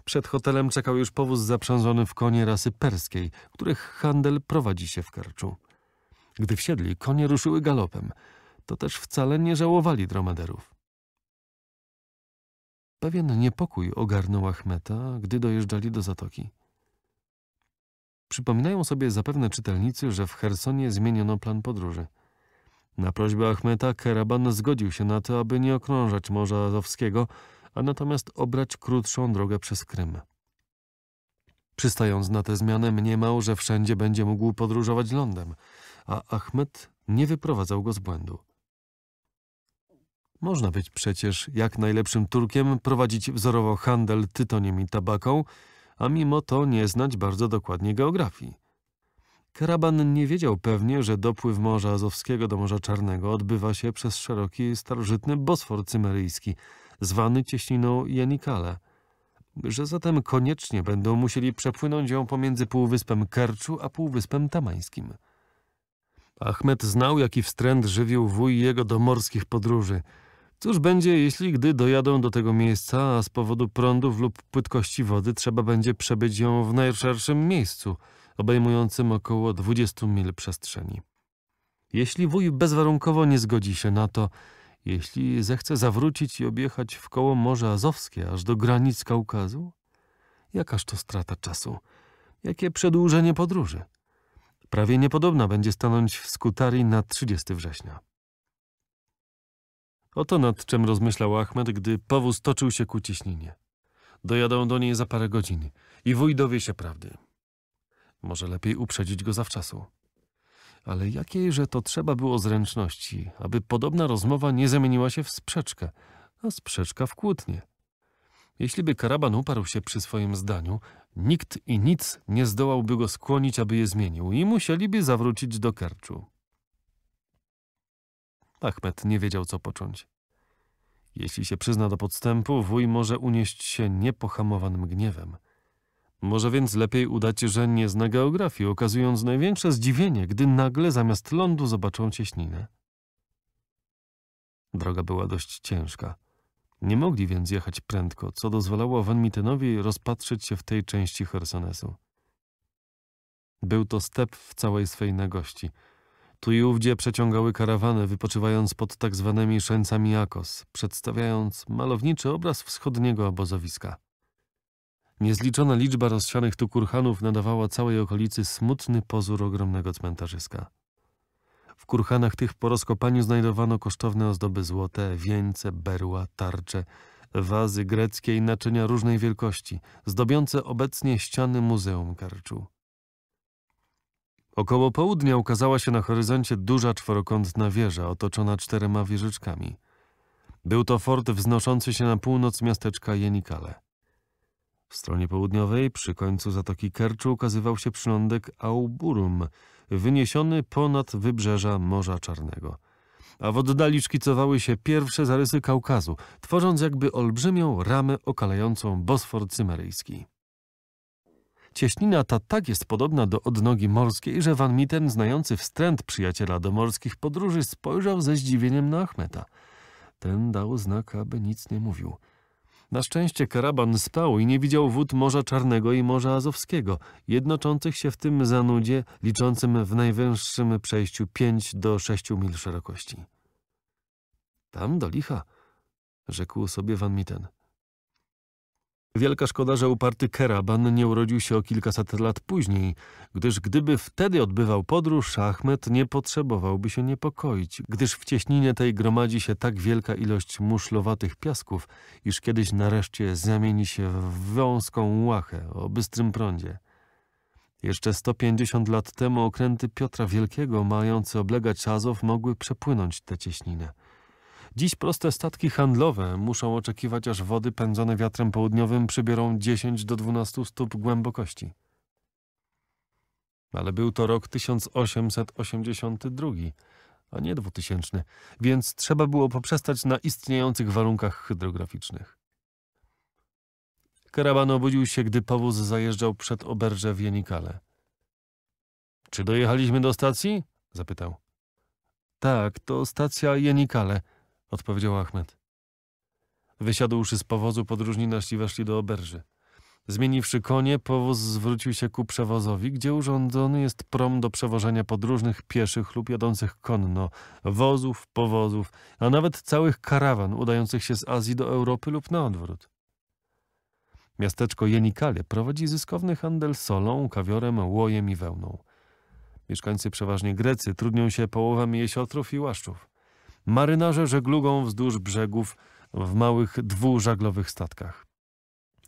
Przed hotelem czekał już powóz zaprzężony w konie rasy perskiej, których handel prowadzi się w Karczu. Gdy wsiedli, konie ruszyły galopem. To też wcale nie żałowali dromaderów. Pewien niepokój ogarnął Achmeta, gdy dojeżdżali do zatoki. Przypominają sobie zapewne czytelnicy, że w Hersonie zmieniono plan podróży. Na prośbę Achmeta Keraban zgodził się na to, aby nie okrążać Morza Azowskiego, a natomiast obrać krótszą drogę przez Krym. Przystając na tę zmianę, mniemał, że wszędzie będzie mógł podróżować lądem, a Achmet nie wyprowadzał go z błędu. Można być przecież jak najlepszym Turkiem, prowadzić wzorowo handel tytoniem i tabaką, a mimo to nie znać bardzo dokładnie geografii. Karaban nie wiedział pewnie, że dopływ Morza Azowskiego do Morza Czarnego odbywa się przez szeroki, starożytny Bosfor cymeryjski, zwany cieśniną Janikale, że zatem koniecznie będą musieli przepłynąć ją pomiędzy Półwyspem Kerczu a Półwyspem Tamańskim. Achmed znał, jaki wstręt żywił wuj jego do morskich podróży – Cóż będzie, jeśli gdy dojadą do tego miejsca, a z powodu prądów lub płytkości wody trzeba będzie przebyć ją w najszerszym miejscu, obejmującym około 20 mil przestrzeni. Jeśli wuj bezwarunkowo nie zgodzi się na to, jeśli zechce zawrócić i objechać w koło Morze Azowskie aż do granic Kaukazu? Jakaż to strata czasu? Jakie przedłużenie podróży? Prawie niepodobna będzie stanąć w Skutarii na 30 września. Oto nad czym rozmyślał Ahmed, gdy powóz toczył się ku ciśnienie. Dojadą do niej za parę godzin i wuj dowie się prawdy. Może lepiej uprzedzić go zawczasu. Ale jakiejże to trzeba było zręczności, aby podobna rozmowa nie zamieniła się w sprzeczkę, a sprzeczka w kłótnie. Jeśli by karaban uparł się przy swoim zdaniu, nikt i nic nie zdołałby go skłonić, aby je zmienił i musieliby zawrócić do kerczu. Achmed nie wiedział, co począć. Jeśli się przyzna do podstępu, wuj może unieść się niepohamowanym gniewem. Może więc lepiej udać, że nie zna geografii, okazując największe zdziwienie, gdy nagle zamiast lądu zobaczą cieśninę. Droga była dość ciężka. Nie mogli więc jechać prędko, co dozwalało Van Mittenowi rozpatrzyć się w tej części Hersonesu. Był to step w całej swej nagości – tu i ówdzie przeciągały karawany, wypoczywając pod tak zwanymi szańcami Akos, przedstawiając malowniczy obraz wschodniego obozowiska. Niezliczona liczba rozsianych tu kurhanów nadawała całej okolicy smutny pozór ogromnego cmentarzyska. W kurhanach tych po rozkopaniu znajdowano kosztowne ozdoby złote, wieńce, berła, tarcze, wazy greckie i naczynia różnej wielkości, zdobiące obecnie ściany Muzeum Karczu. Około południa ukazała się na horyzoncie duża czworokątna wieża otoczona czterema wieżyczkami. Był to fort wznoszący się na północ miasteczka Jenikale. W stronie południowej, przy końcu Zatoki Kerczu, ukazywał się przylądek Auburum, wyniesiony ponad wybrzeża Morza Czarnego. A w oddali szkicowały się pierwsze zarysy Kaukazu, tworząc jakby olbrzymią ramę okalającą Bosfor Cymeryjski. Cieśnina ta tak jest podobna do odnogi morskiej, że Van Mitten, znający wstręt przyjaciela do morskich podróży, spojrzał ze zdziwieniem na Achmeta. Ten dał znak, aby nic nie mówił. Na szczęście karaban spał i nie widział wód Morza Czarnego i Morza Azowskiego, jednoczących się w tym zanudzie, liczącym w najwęższym przejściu 5 do 6 mil szerokości. Tam do licha, rzekł sobie Van Mitten. Wielka szkoda, że uparty Keraban nie urodził się o kilkaset lat później, gdyż gdyby wtedy odbywał podróż, Ahmed nie potrzebowałby się niepokoić, gdyż w cieśninie tej gromadzi się tak wielka ilość muszlowatych piasków, iż kiedyś nareszcie zamieni się w wąską łachę o bystrym prądzie. Jeszcze 150 lat temu okręty Piotra Wielkiego, mające oblegać Azow, mogły przepłynąć tę cieśninę. Dziś proste statki handlowe muszą oczekiwać, aż wody pędzone wiatrem południowym przybiorą 10 do 12 stóp głębokości. Ale był to rok 1882, a nie 2000, więc trzeba było poprzestać na istniejących warunkach hydrograficznych. Karaban obudził się, gdy powóz zajeżdżał przed oberże w Jenikale. Czy dojechaliśmy do stacji? zapytał. Tak, to stacja Jenikale – odpowiedział Ahmed. Wysiadłszy z powozu, podróżni nasi weszli do oberży. Zmieniwszy konie, powóz zwrócił się ku przewozowi, gdzie urządzony jest prom do przewożenia podróżnych pieszych lub jadących konno, wozów, powozów, a nawet całych karawan udających się z Azji do Europy lub na odwrót. Miasteczko Jenikale prowadzi zyskowny handel solą, kawiorem, łojem i wełną. Mieszkańcy przeważnie Grecy trudnią się połowami jesiotrów i łaszczów. Marynarze żeglugą wzdłuż brzegów w małych dwużaglowych statkach.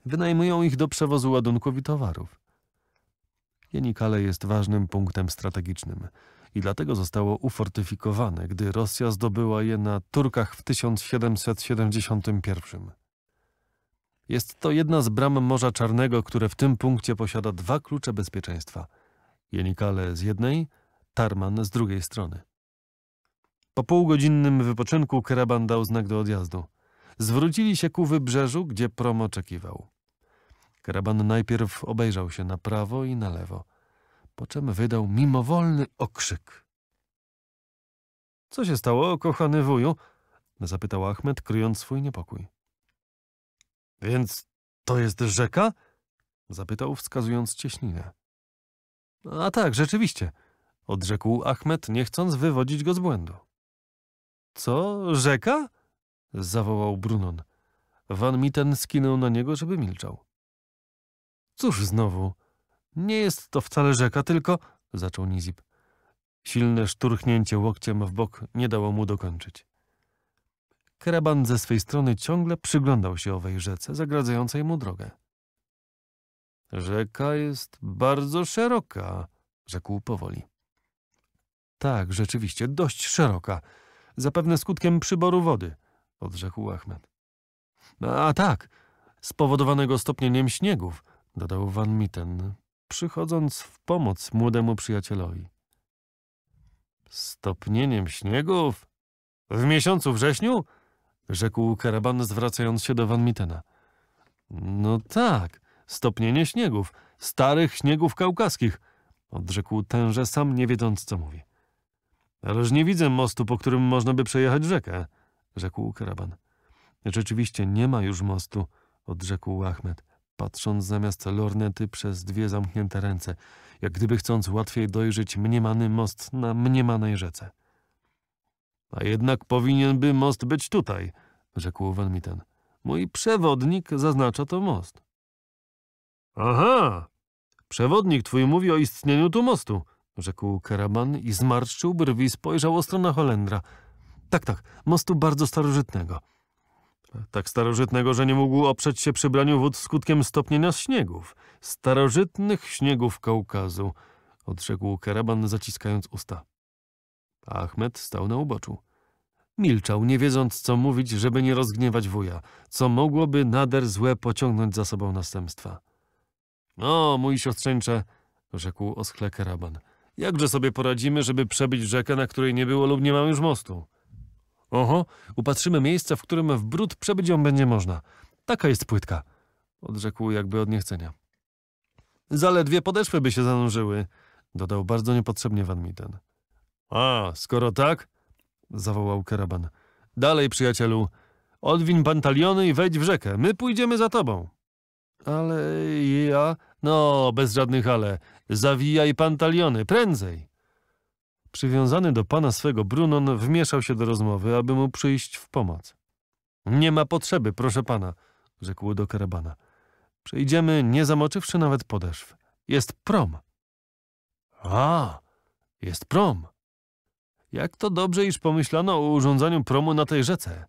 Wynajmują ich do przewozu ładunków i towarów. Jenikale jest ważnym punktem strategicznym i dlatego zostało ufortyfikowane, gdy Rosja zdobyła je na Turkach w 1771. Jest to jedna z bram Morza Czarnego, które w tym punkcie posiada dwa klucze bezpieczeństwa. Jenikale z jednej, Tarman z drugiej strony. Po półgodzinnym wypoczynku Kreban dał znak do odjazdu. Zwrócili się ku wybrzeżu, gdzie prom oczekiwał. Kreban najpierw obejrzał się na prawo i na lewo, po czym wydał mimowolny okrzyk. Co się stało, kochany wuju? zapytał Achmed, kryjąc swój niepokój. Więc to jest rzeka? zapytał, wskazując cieśninę. A tak, rzeczywiście, odrzekł Achmed, nie chcąc wywodzić go z błędu. Co? Rzeka? zawołał Brunon. Van Mitten skinął na niego, żeby milczał. Cóż znowu? Nie jest to wcale rzeka, tylko... zaczął Nizip. Silne szturchnięcie łokciem w bok nie dało mu dokończyć. Kreban ze swej strony ciągle przyglądał się owej rzece, zagradzającej mu drogę. Rzeka jest bardzo szeroka, rzekł powoli. Tak, rzeczywiście, dość szeroka zapewne skutkiem przyboru wody, odrzekł Achmed. A tak, spowodowanego stopnieniem śniegów, dodał Van Mitten, przychodząc w pomoc młodemu przyjacielowi. Stopnieniem śniegów? W miesiącu wrześniu? rzekł karaban, zwracając się do Van Mittena. No tak, stopnienie śniegów, starych śniegów kaukaskich, odrzekł tenże sam, nie wiedząc co mówi. Ależ nie widzę mostu, po którym można by przejechać rzekę, rzekł karaban. Rzeczywiście nie ma już mostu, odrzekł Ahmed, patrząc zamiast lornety przez dwie zamknięte ręce, jak gdyby chcąc łatwiej dojrzeć mniemany most na mniemanej rzece. A jednak powinien by most być tutaj, rzekł Van Mitten. Mój przewodnik zaznacza to most. Aha! Przewodnik twój mówi o istnieniu tu mostu rzekł Keraban i zmarszczył brwi spojrzał ostro na Holendra. Tak, tak, mostu bardzo starożytnego. Tak starożytnego, że nie mógł oprzeć się przybraniu wód skutkiem stopnienia śniegów. Starożytnych śniegów Kaukazu, odrzekł Karaban zaciskając usta. Ahmed stał na uboczu. Milczał, nie wiedząc co mówić, żeby nie rozgniewać wuja, co mogłoby nader złe pociągnąć za sobą następstwa. O, mój siostrzeńcze, rzekł oschle Karaban – Jakże sobie poradzimy, żeby przebyć rzekę, na której nie było lub nie mamy już mostu? Oho, upatrzymy miejsca, w którym w brud przebyć ją będzie można. Taka jest płytka, odrzekł jakby od niechcenia. Zaledwie podeszwy by się zanurzyły, dodał bardzo niepotrzebnie Van Mitten. A, skoro tak, zawołał karaban. Dalej, przyjacielu, odwin pantaliony i wejdź w rzekę. My pójdziemy za tobą. Ale ja... No, bez żadnych ale. Zawijaj pantaliony, prędzej. Przywiązany do pana swego Brunon wmieszał się do rozmowy, aby mu przyjść w pomoc. Nie ma potrzeby, proszę pana, rzekł do karabana. Przejdziemy, nie zamoczywszy nawet podeszw. Jest prom. A, jest prom. Jak to dobrze, iż pomyślano o urządzaniu promu na tej rzece,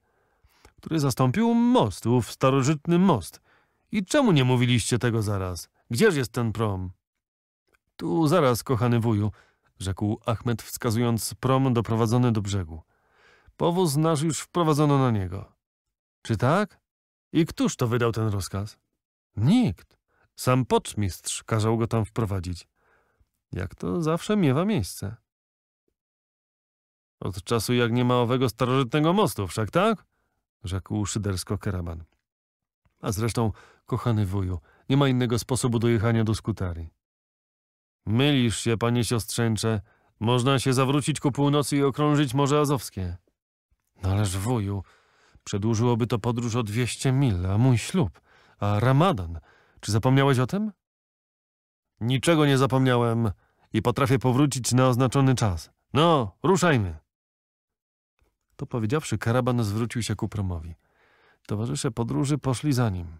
który zastąpił most, ów starożytny most. I czemu nie mówiliście tego zaraz? Gdzież jest ten prom? Tu zaraz, kochany wuju, rzekł Achmed, wskazując prom doprowadzony do brzegu. Powóz nasz już wprowadzono na niego. Czy tak? I któż to wydał ten rozkaz? Nikt. Sam poczmistrz kazał go tam wprowadzić. Jak to zawsze miewa miejsce. Od czasu jak nie ma owego starożytnego mostu, wszak tak? Rzekł szydersko Keraban. A zresztą, kochany wuju, nie ma innego sposobu dojechania do skutary. Mylisz się, panie siostrzęcze. Można się zawrócić ku północy i okrążyć Morze Azowskie. No ależ wuju, przedłużyłoby to podróż o 200 mil, a mój ślub, a ramadan. Czy zapomniałeś o tym? Niczego nie zapomniałem i potrafię powrócić na oznaczony czas. No, ruszajmy. To powiedziawszy, karaban zwrócił się ku promowi. Towarzysze podróży poszli za nim.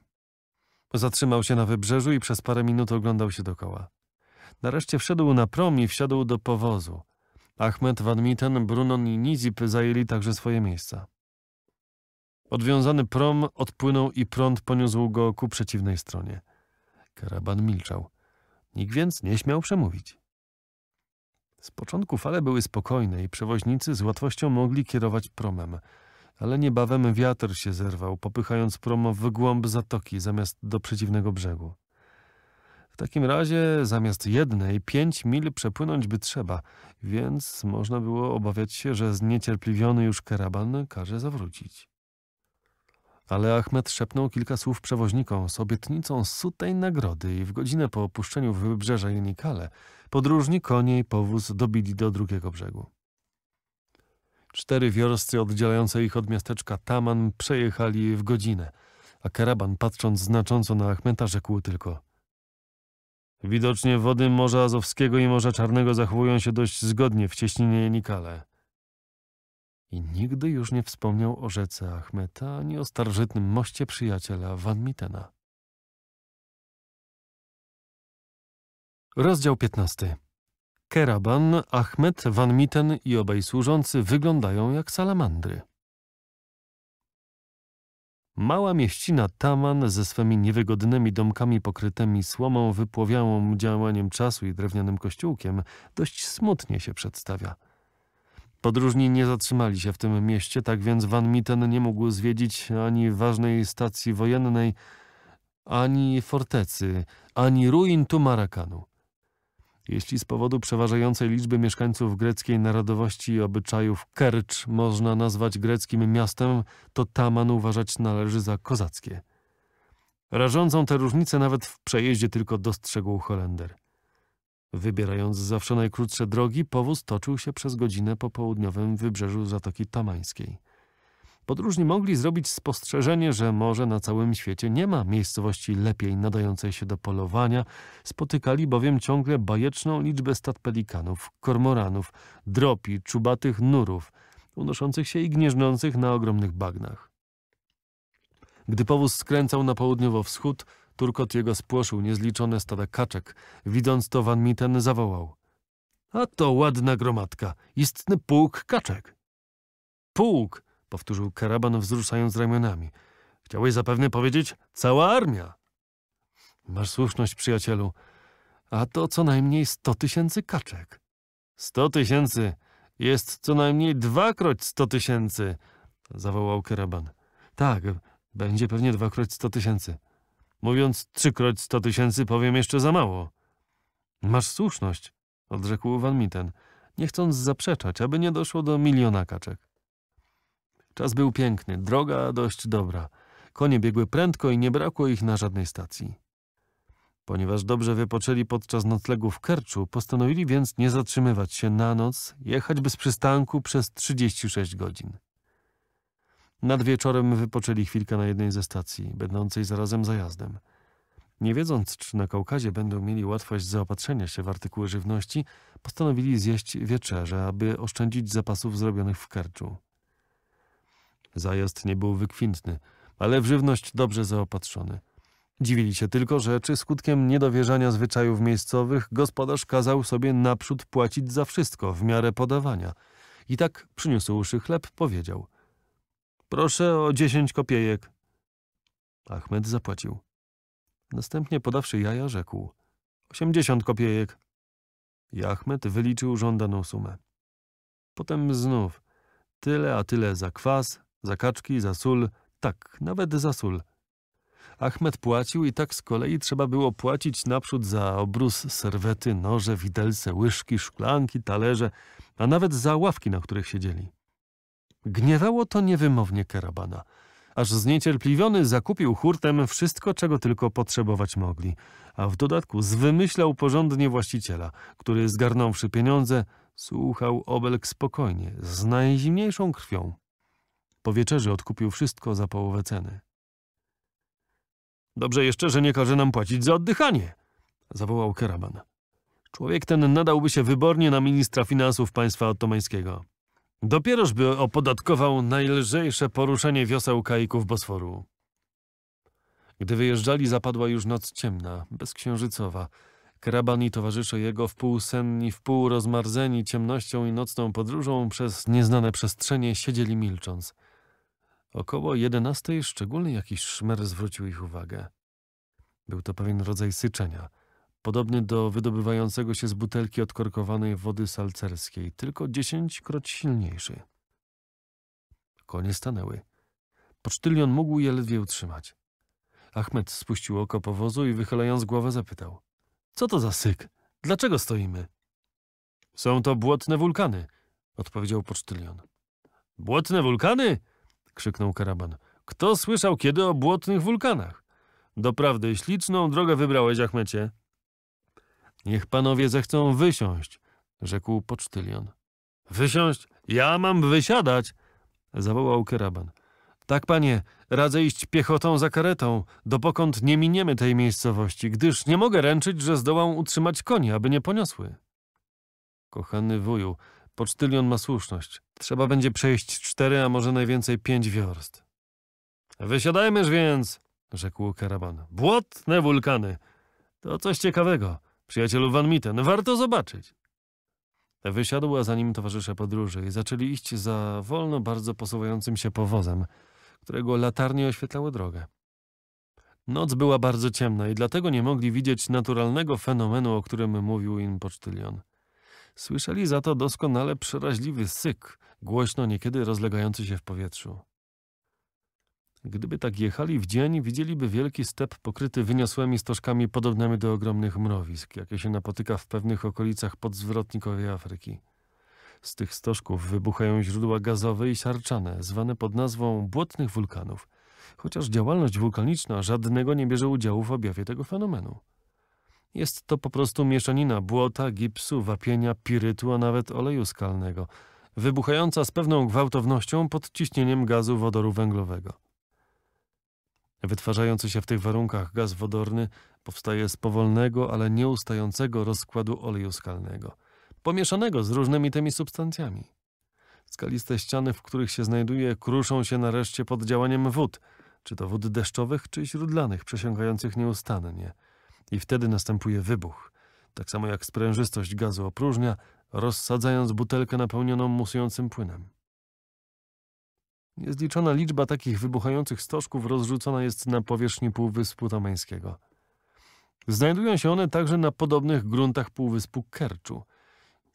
Zatrzymał się na wybrzeżu i przez parę minut oglądał się dokoła. Nareszcie wszedł na prom i wsiadł do powozu. Ahmed, Van Mitten, Brunon i Nizip zajęli także swoje miejsca. Odwiązany prom odpłynął i prąd poniósł go ku przeciwnej stronie. Karaban milczał. Nikt więc nie śmiał przemówić. Z początku fale były spokojne i przewoźnicy z łatwością mogli kierować promem – ale niebawem wiatr się zerwał, popychając promo w głąb zatoki zamiast do przeciwnego brzegu. W takim razie zamiast jednej pięć mil przepłynąć by trzeba, więc można było obawiać się, że zniecierpliwiony już karaban każe zawrócić. Ale Ahmed szepnął kilka słów przewoźnikom z obietnicą sutej nagrody i w godzinę po opuszczeniu wybrzeża Jenikale podróżni konie i powóz dobili do drugiego brzegu. Cztery wiorsty oddzielające ich od miasteczka Taman przejechali w godzinę, a karaban patrząc znacząco na Achmeta rzekł tylko Widocznie wody Morza Azowskiego i Morza Czarnego zachowują się dość zgodnie w cieśninie Jenikale. I nigdy już nie wspomniał o rzece Achmeta ani o starożytnym moście przyjaciela Van Mitena. Rozdział 15 Keraban, Ahmed, Van Mitten i obaj służący wyglądają jak salamandry. Mała mieścina Taman ze swymi niewygodnymi domkami pokrytymi słomą wypłowiałą działaniem czasu i drewnianym kościółkiem dość smutnie się przedstawia. Podróżni nie zatrzymali się w tym mieście, tak więc Van Mitten nie mógł zwiedzić ani ważnej stacji wojennej, ani fortecy, ani ruin Tumarakanu. Jeśli z powodu przeważającej liczby mieszkańców greckiej narodowości i obyczajów Kercz można nazwać greckim miastem, to Taman uważać należy za kozackie. Rażącą tę różnicę nawet w przejeździe tylko dostrzegł Holender. Wybierając zawsze najkrótsze drogi, powóz toczył się przez godzinę po południowym wybrzeżu Zatoki Tamańskiej. Podróżni mogli zrobić spostrzeżenie, że może na całym świecie nie ma miejscowości lepiej nadającej się do polowania, spotykali bowiem ciągle bajeczną liczbę stad pelikanów, kormoranów, dropi, czubatych nurów, unoszących się i gnieżdżących na ogromnych bagnach. Gdy powóz skręcał na południowo-wschód, turkot jego spłoszył niezliczone stada kaczek. Widząc to, van Mitten zawołał. A to ładna gromadka, istny pułk kaczek. Pułk! powtórzył karaban wzruszając ramionami. Chciałeś zapewne powiedzieć cała armia. Masz słuszność, przyjacielu, a to co najmniej sto tysięcy kaczek. Sto tysięcy jest co najmniej dwakroć sto tysięcy, zawołał karaban. Tak, będzie pewnie dwakroć sto tysięcy. Mówiąc trzykroć sto tysięcy, powiem jeszcze za mało. Masz słuszność, odrzekł Van Mitten, nie chcąc zaprzeczać, aby nie doszło do miliona kaczek. Czas był piękny, droga dość dobra. Konie biegły prędko i nie brakło ich na żadnej stacji. Ponieważ dobrze wypoczęli podczas noclegu w Kerczu, postanowili więc nie zatrzymywać się na noc, jechać bez przystanku przez 36 godzin. Nad wieczorem wypoczęli chwilkę na jednej ze stacji, będącej zarazem zajazdem. Nie wiedząc, czy na Kaukazie będą mieli łatwość zaopatrzenia się w artykuły żywności, postanowili zjeść wieczerze, aby oszczędzić zapasów zrobionych w Kerczu. Zajazd nie był wykwintny, ale w żywność dobrze zaopatrzony. Dziwili się tylko, że czy skutkiem niedowierzania zwyczajów miejscowych gospodarz kazał sobie naprzód płacić za wszystko w miarę podawania. I tak przyniósłszy chleb powiedział – Proszę o dziesięć kopiejek. Achmed zapłacił. Następnie podawszy jaja rzekł – osiemdziesiąt kopiejek. I Achmed wyliczył żądaną sumę. Potem znów – tyle a tyle za kwas, za kaczki, za sól, tak, nawet za sól. Achmed płacił i tak z kolei trzeba było płacić naprzód za obrus, serwety, noże, widelce, łyżki, szklanki, talerze, a nawet za ławki, na których siedzieli. Gniewało to niewymownie Karabana. Aż zniecierpliwiony zakupił hurtem wszystko, czego tylko potrzebować mogli, a w dodatku zwymyślał porządnie właściciela, który zgarnąwszy pieniądze, słuchał obelg spokojnie, z najzimniejszą krwią. Po wieczerzy odkupił wszystko za połowę ceny. Dobrze jeszcze, że nie każe nam płacić za oddychanie, zawołał Keraban. Człowiek ten nadałby się wybornie na ministra finansów państwa ottomańskiego. Dopierożby opodatkował najlżejsze poruszenie wioseł kajków Bosforu. Gdy wyjeżdżali, zapadła już noc ciemna, bezksiężycowa. Keraban i towarzysze jego wpół senni, wpół rozmarzeni ciemnością i nocną podróżą przez nieznane przestrzenie siedzieli milcząc. Około jedenastej szczególny jakiś szmer zwrócił ich uwagę. Był to pewien rodzaj syczenia, podobny do wydobywającego się z butelki odkorkowanej wody salcerskiej, tylko dziesięćkroć silniejszy. Konie stanęły. Pocztylion mógł je ledwie utrzymać. Achmed spuścił oko po wozu i wychylając głowę zapytał. Co to za syk? Dlaczego stoimy? Są to błotne wulkany, odpowiedział pocztylion. Błotne wulkany? krzyknął karaban. Kto słyszał kiedy o błotnych wulkanach? Doprawdy śliczną drogę wybrałeś, Achmecie. Niech panowie zechcą wysiąść, rzekł pocztylion. Wysiąść? Ja mam wysiadać! zawołał karaban. Tak, panie, radzę iść piechotą za karetą, dopokąd nie miniemy tej miejscowości, gdyż nie mogę ręczyć, że zdołam utrzymać koni, aby nie poniosły. Kochany wuju, Pocztylion ma słuszność. Trzeba będzie przejść cztery, a może najwięcej pięć wiorst. Wysiadajmyż więc, rzekł karaban. Błotne wulkany. To coś ciekawego. Przyjacielu Van Mitten, warto zobaczyć. Wysiadł, a za nim towarzysze podróży i zaczęli iść za wolno bardzo posuwającym się powozem, którego latarnie oświetlały drogę. Noc była bardzo ciemna i dlatego nie mogli widzieć naturalnego fenomenu, o którym mówił im pocztylion. Słyszeli za to doskonale przeraźliwy syk, głośno niekiedy rozlegający się w powietrzu. Gdyby tak jechali w dzień, widzieliby wielki step pokryty wyniosłymi stożkami podobnymi do ogromnych mrowisk, jakie się napotyka w pewnych okolicach podzwrotnikowej Afryki. Z tych stożków wybuchają źródła gazowe i siarczane, zwane pod nazwą błotnych wulkanów, chociaż działalność wulkaniczna żadnego nie bierze udziału w objawie tego fenomenu. Jest to po prostu mieszanina błota, gipsu, wapienia, pirytu, a nawet oleju skalnego, wybuchająca z pewną gwałtownością pod ciśnieniem gazu wodoru węglowego. Wytwarzający się w tych warunkach gaz wodorny powstaje z powolnego, ale nieustającego rozkładu oleju skalnego, pomieszanego z różnymi tymi substancjami. Skaliste ściany, w których się znajduje, kruszą się nareszcie pod działaniem wód, czy to wód deszczowych, czy źródlanych, przesiągających nieustannie – i wtedy następuje wybuch. Tak samo jak sprężystość gazu opróżnia, rozsadzając butelkę napełnioną musującym płynem. Niezliczona liczba takich wybuchających stożków rozrzucona jest na powierzchni Półwyspu Tameńskiego. Znajdują się one także na podobnych gruntach Półwyspu Kerczu,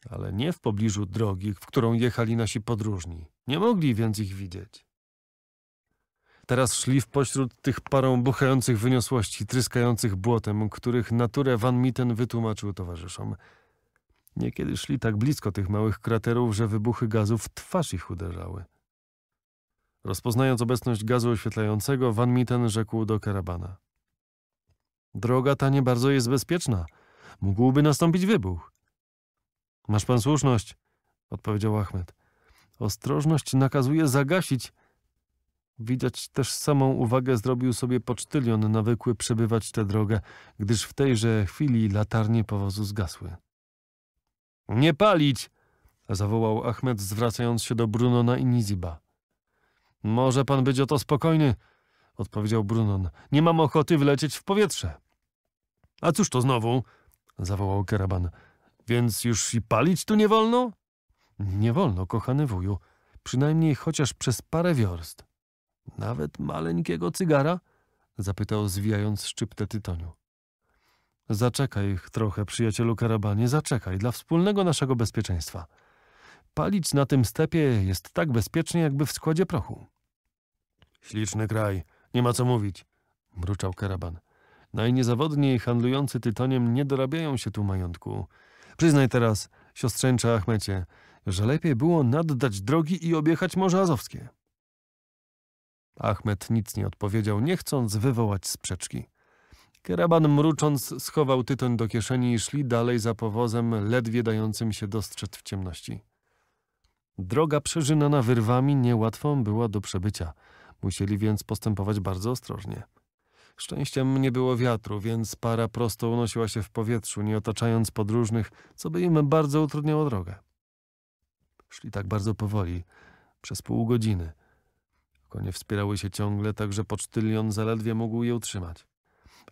ale nie w pobliżu drogi, w którą jechali nasi podróżni. Nie mogli więc ich widzieć. Teraz szli w pośród tych parą buchających wyniosłości, tryskających błotem, których naturę Van Mitten wytłumaczył towarzyszom. Niekiedy szli tak blisko tych małych kraterów, że wybuchy gazu w twarz ich uderzały. Rozpoznając obecność gazu oświetlającego, Van Mitten rzekł do karabana. Droga ta nie bardzo jest bezpieczna. Mógłby nastąpić wybuch. Masz pan słuszność, odpowiedział Ahmed. Ostrożność nakazuje zagasić Widać też samą uwagę zrobił sobie pocztylion nawykły przebywać tę drogę, gdyż w tejże chwili latarnie powozu zgasły. Nie palić! zawołał Achmed, zwracając się do Brunona i Niziba. Może pan być o to spokojny, odpowiedział Brunon. Nie mam ochoty wlecieć w powietrze. A cóż to znowu? zawołał Keraban. Więc już i palić tu nie wolno? Nie wolno, kochany wuju, przynajmniej chociaż przez parę wiorst. Nawet maleńkiego cygara? Zapytał, zwijając szczyptę tytoniu. Zaczekaj trochę, przyjacielu karabanie, zaczekaj, dla wspólnego naszego bezpieczeństwa. Palić na tym stepie jest tak bezpiecznie, jakby w składzie prochu. Śliczny kraj, nie ma co mówić, mruczał karaban. Najniezawodniej handlujący tytoniem nie dorabiają się tu majątku. Przyznaj teraz, siostrzęcza Achmecie, że lepiej było naddać drogi i objechać Morze Azowskie. Ahmed nic nie odpowiedział, nie chcąc wywołać sprzeczki. Keraban mrucząc schował tytoń do kieszeni i szli dalej za powozem, ledwie dającym się dostrzec w ciemności. Droga przeżynana wyrwami niełatwą była do przebycia. Musieli więc postępować bardzo ostrożnie. Szczęściem nie było wiatru, więc para prosto unosiła się w powietrzu, nie otaczając podróżnych, co by im bardzo utrudniało drogę. Szli tak bardzo powoli, przez pół godziny – Konie wspierały się ciągle, tak że pocztylion zaledwie mógł je utrzymać.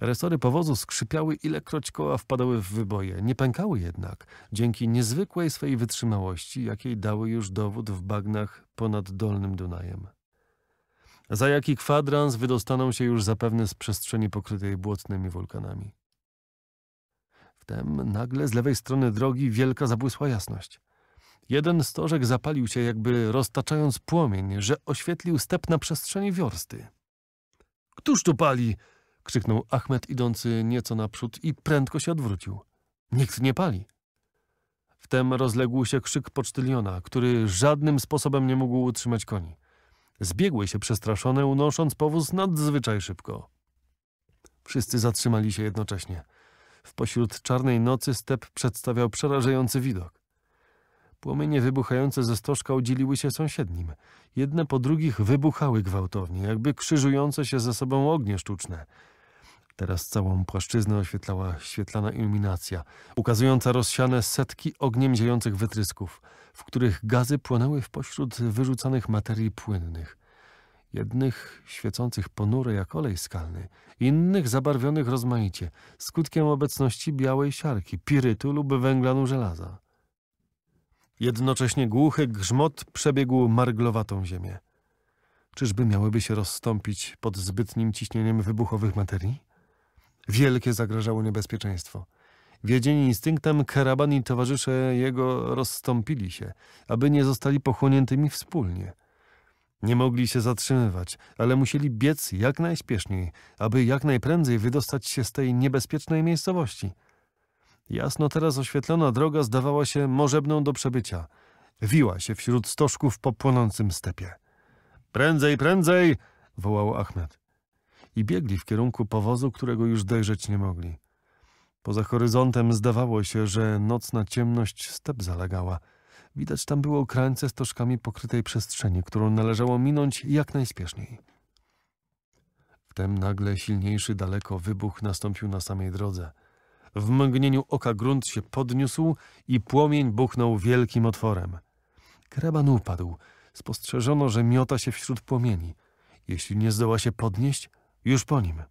Resory powozu skrzypiały, ilekroć koła wpadały w wyboje. Nie pękały jednak, dzięki niezwykłej swej wytrzymałości, jakiej dały już dowód w bagnach ponad Dolnym Dunajem. Za jaki kwadrans wydostaną się już zapewne z przestrzeni pokrytej błotnymi wulkanami. Wtem nagle z lewej strony drogi wielka zabłysła jasność. Jeden stożek zapalił się jakby roztaczając płomień, że oświetlił step na przestrzeni wiorsty. — Któż tu pali? — krzyknął Achmed idący nieco naprzód i prędko się odwrócił. — Nikt nie pali. Wtem rozległ się krzyk pocztyliona, który żadnym sposobem nie mógł utrzymać koni. Zbiegły się przestraszone, unosząc powóz nadzwyczaj szybko. Wszyscy zatrzymali się jednocześnie. W pośród czarnej nocy step przedstawiał przerażający widok. Płomienie wybuchające ze stożka udzieliły się sąsiednim. Jedne po drugich wybuchały gwałtownie, jakby krzyżujące się ze sobą ognie sztuczne. Teraz całą płaszczyznę oświetlała świetlana iluminacja, ukazująca rozsiane setki ogniem ziejących wytrysków, w których gazy płonęły w pośród wyrzucanych materii płynnych. Jednych świecących ponure jak olej skalny, innych zabarwionych rozmaicie, skutkiem obecności białej siarki, pirytu lub węglanu żelaza. Jednocześnie głuchy grzmot przebiegł marglowatą ziemię. Czyżby miałyby się rozstąpić pod zbytnim ciśnieniem wybuchowych materii? Wielkie zagrażało niebezpieczeństwo. Wiedzieni instynktem karaban i towarzysze jego rozstąpili się, aby nie zostali pochłoniętymi wspólnie. Nie mogli się zatrzymywać, ale musieli biec jak najśpieszniej, aby jak najprędzej wydostać się z tej niebezpiecznej miejscowości – Jasno teraz oświetlona droga zdawała się możebną do przebycia. Wiła się wśród stożków po płonącym stepie. Prędzej, prędzej! wołał Achmed. I biegli w kierunku powozu, którego już dojrzeć nie mogli. Poza horyzontem zdawało się, że nocna ciemność step zalegała. Widać tam było krańce stożkami pokrytej przestrzeni, którą należało minąć jak najspieszniej. Wtem nagle silniejszy daleko wybuch nastąpił na samej drodze – w mgnieniu oka grunt się podniósł i płomień buchnął wielkim otworem. Kreban upadł. Spostrzeżono, że miota się wśród płomieni. Jeśli nie zdoła się podnieść, już po nim.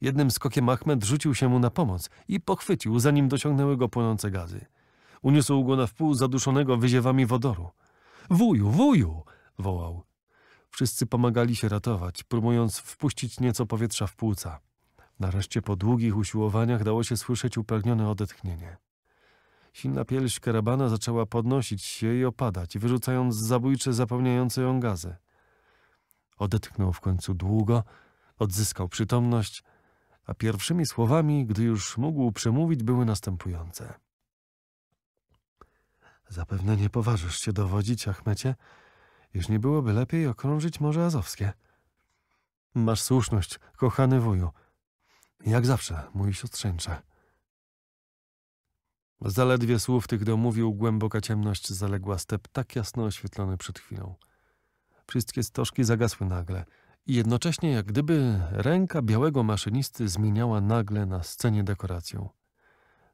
Jednym skokiem Ahmed rzucił się mu na pomoc i pochwycił, zanim dosiągnęły go płonące gazy. Uniósł go na wpół zaduszonego wyziewami wodoru. Wuju, wuju! wołał. Wszyscy pomagali się ratować, próbując wpuścić nieco powietrza w płuca. Nareszcie po długich usiłowaniach dało się słyszeć upragnione odetchnienie. Silna pierś karabana zaczęła podnosić się i opadać, wyrzucając zabójcze zapełniające ją gazy. Odetchnął w końcu długo, odzyskał przytomność, a pierwszymi słowami, gdy już mógł przemówić, były następujące. Zapewne nie poważysz się dowodzić, Achmecie, już nie byłoby lepiej okrążyć Morze Azowskie. Masz słuszność, kochany wuju – jak zawsze, mój siostrzeńcze. Zaledwie słów tych domówił, głęboka ciemność zaległa step tak jasno oświetlony przed chwilą. Wszystkie stożki zagasły nagle i jednocześnie jak gdyby ręka białego maszynisty zmieniała nagle na scenie dekorację.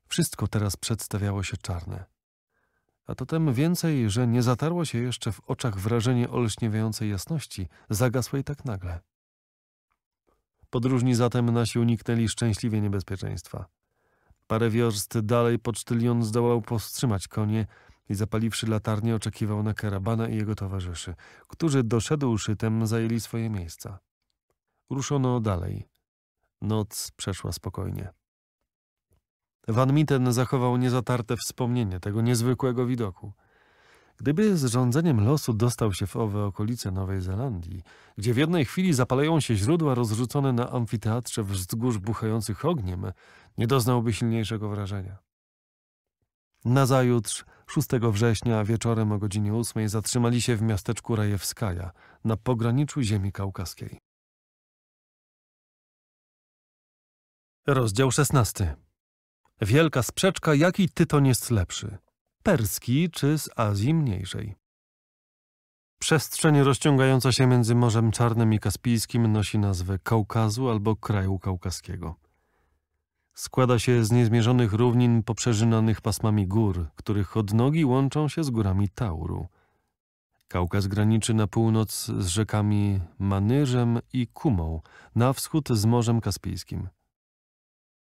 Wszystko teraz przedstawiało się czarne. A to tem więcej, że nie zatarło się jeszcze w oczach wrażenie olśniewiającej jasności, zagasłej tak nagle. Podróżni zatem nasi uniknęli szczęśliwie niebezpieczeństwa. Parę wiorst dalej pocztylion zdołał powstrzymać konie i zapaliwszy latarnię oczekiwał na karabana i jego towarzyszy, którzy doszedłszy tem zajęli swoje miejsca. Ruszono dalej. Noc przeszła spokojnie. Van Mitten zachował niezatarte wspomnienie tego niezwykłego widoku – Gdyby z rządzeniem losu dostał się w owe okolice Nowej Zelandii, gdzie w jednej chwili zapalają się źródła rozrzucone na amfiteatrze wzdłuż buchających ogniem, nie doznałby silniejszego wrażenia. Nazajutrz, 6 września wieczorem o godzinie 8 zatrzymali się w miasteczku Rajewskaja na pograniczu ziemi kaukaskiej. Rozdział 16. Wielka sprzeczka, jaki tyton jest lepszy – Perski czy z Azji Mniejszej. Przestrzeń rozciągająca się między Morzem Czarnym i Kaspijskim nosi nazwę Kaukazu albo kraju kaukaskiego. Składa się z niezmierzonych równin poprzeżynanych pasmami gór, których odnogi łączą się z górami Tauru. Kaukaz graniczy na północ z rzekami Manyrzem i Kumą, na wschód z Morzem Kaspijskim.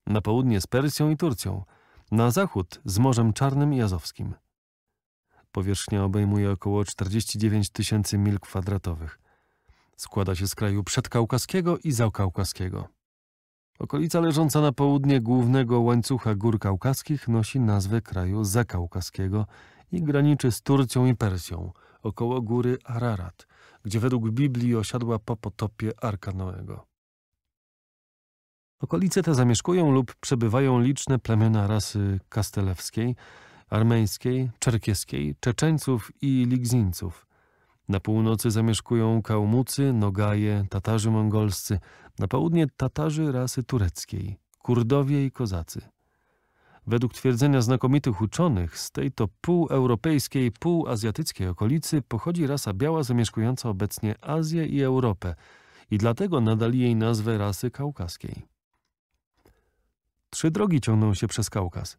Na południe z Persją i Turcją – na zachód z Morzem Czarnym i Azowskim. Powierzchnia obejmuje około 49 tysięcy mil kwadratowych. Składa się z kraju przedkaukaskiego i zaukaukaskiego. Okolica leżąca na południe głównego łańcucha gór kaukaskich nosi nazwę kraju zakaukaskiego i graniczy z Turcją i Persją, około góry Ararat, gdzie według Biblii osiadła po potopie Arka Noego. Okolice te zamieszkują lub przebywają liczne plemiona rasy kastelewskiej, armeńskiej, czerkieskiej, Czeczeńców i Ligzińców. Na północy zamieszkują Kałmucy, Nogaje, Tatarzy mongolscy, na południe Tatarzy rasy tureckiej, Kurdowie i Kozacy. Według twierdzenia znakomitych uczonych, z tej to półeuropejskiej, półazjatyckiej okolicy pochodzi rasa biała zamieszkująca obecnie Azję i Europę i dlatego nadali jej nazwę rasy kaukaskiej. Trzy drogi ciągną się przez Kaukaz.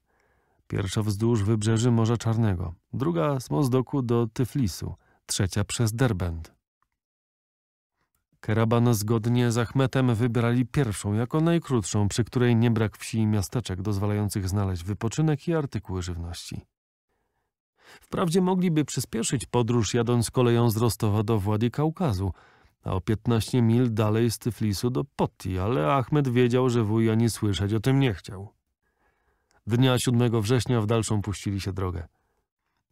Pierwsza wzdłuż wybrzeży Morza Czarnego, druga z Mozdoku do Tyflisu, trzecia przez Derbent. Keraban zgodnie z Achmetem wybrali pierwszą jako najkrótszą, przy której nie brak wsi i miasteczek dozwalających znaleźć wypoczynek i artykuły żywności. Wprawdzie mogliby przyspieszyć podróż jadąc koleją z Rostowa do Władi Kaukazu – a o 15 mil dalej z Tyflisu do Poti, ale Ahmed wiedział, że wuj ani słyszeć o tym nie chciał. Dnia 7 września w dalszą puścili się drogę.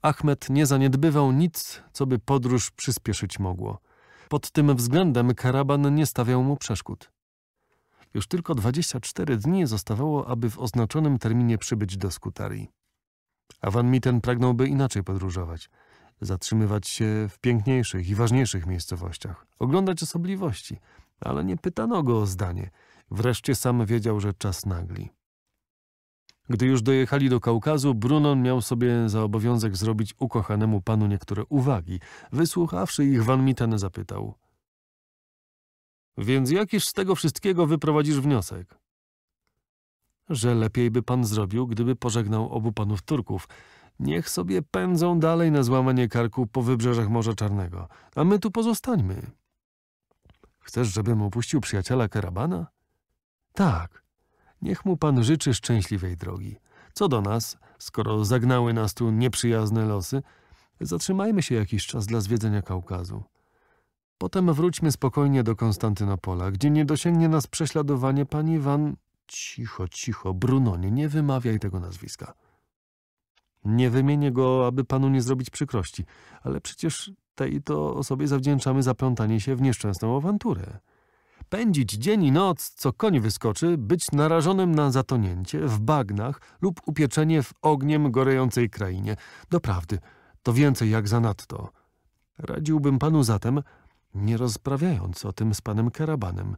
Ahmed nie zaniedbywał nic, co by podróż przyspieszyć mogło. Pod tym względem karaban nie stawiał mu przeszkód. Już tylko 24 dni zostawało, aby w oznaczonym terminie przybyć do Skutarii. Van Mitten pragnąłby inaczej podróżować – zatrzymywać się w piękniejszych i ważniejszych miejscowościach, oglądać osobliwości, ale nie pytano go o zdanie. Wreszcie sam wiedział, że czas nagli. Gdy już dojechali do Kaukazu, Brunon miał sobie za obowiązek zrobić ukochanemu panu niektóre uwagi. Wysłuchawszy ich, Van Mitten zapytał. Więc jakiż z tego wszystkiego wyprowadzisz wniosek? Że lepiej by pan zrobił, gdyby pożegnał obu panów Turków – Niech sobie pędzą dalej na złamanie karku po wybrzeżach Morza Czarnego, a my tu pozostańmy. Chcesz, żebym opuścił przyjaciela karabana? Tak. Niech mu pan życzy szczęśliwej drogi. Co do nas, skoro zagnały nas tu nieprzyjazne losy, zatrzymajmy się jakiś czas dla zwiedzenia Kaukazu. Potem wróćmy spokojnie do Konstantynopola, gdzie nie dosięgnie nas prześladowanie pani Van... Cicho, cicho, Brunonie, nie wymawiaj tego nazwiska. Nie wymienię go, aby panu nie zrobić przykrości, ale przecież tej to osobie zawdzięczamy zaplątanie się w nieszczęsną awanturę. Pędzić dzień i noc, co koń wyskoczy, być narażonym na zatonięcie w bagnach lub upieczenie w ogniem gorejącej krainie. Doprawdy, to więcej jak zanadto. Radziłbym panu zatem, nie rozprawiając o tym z panem Karabanem,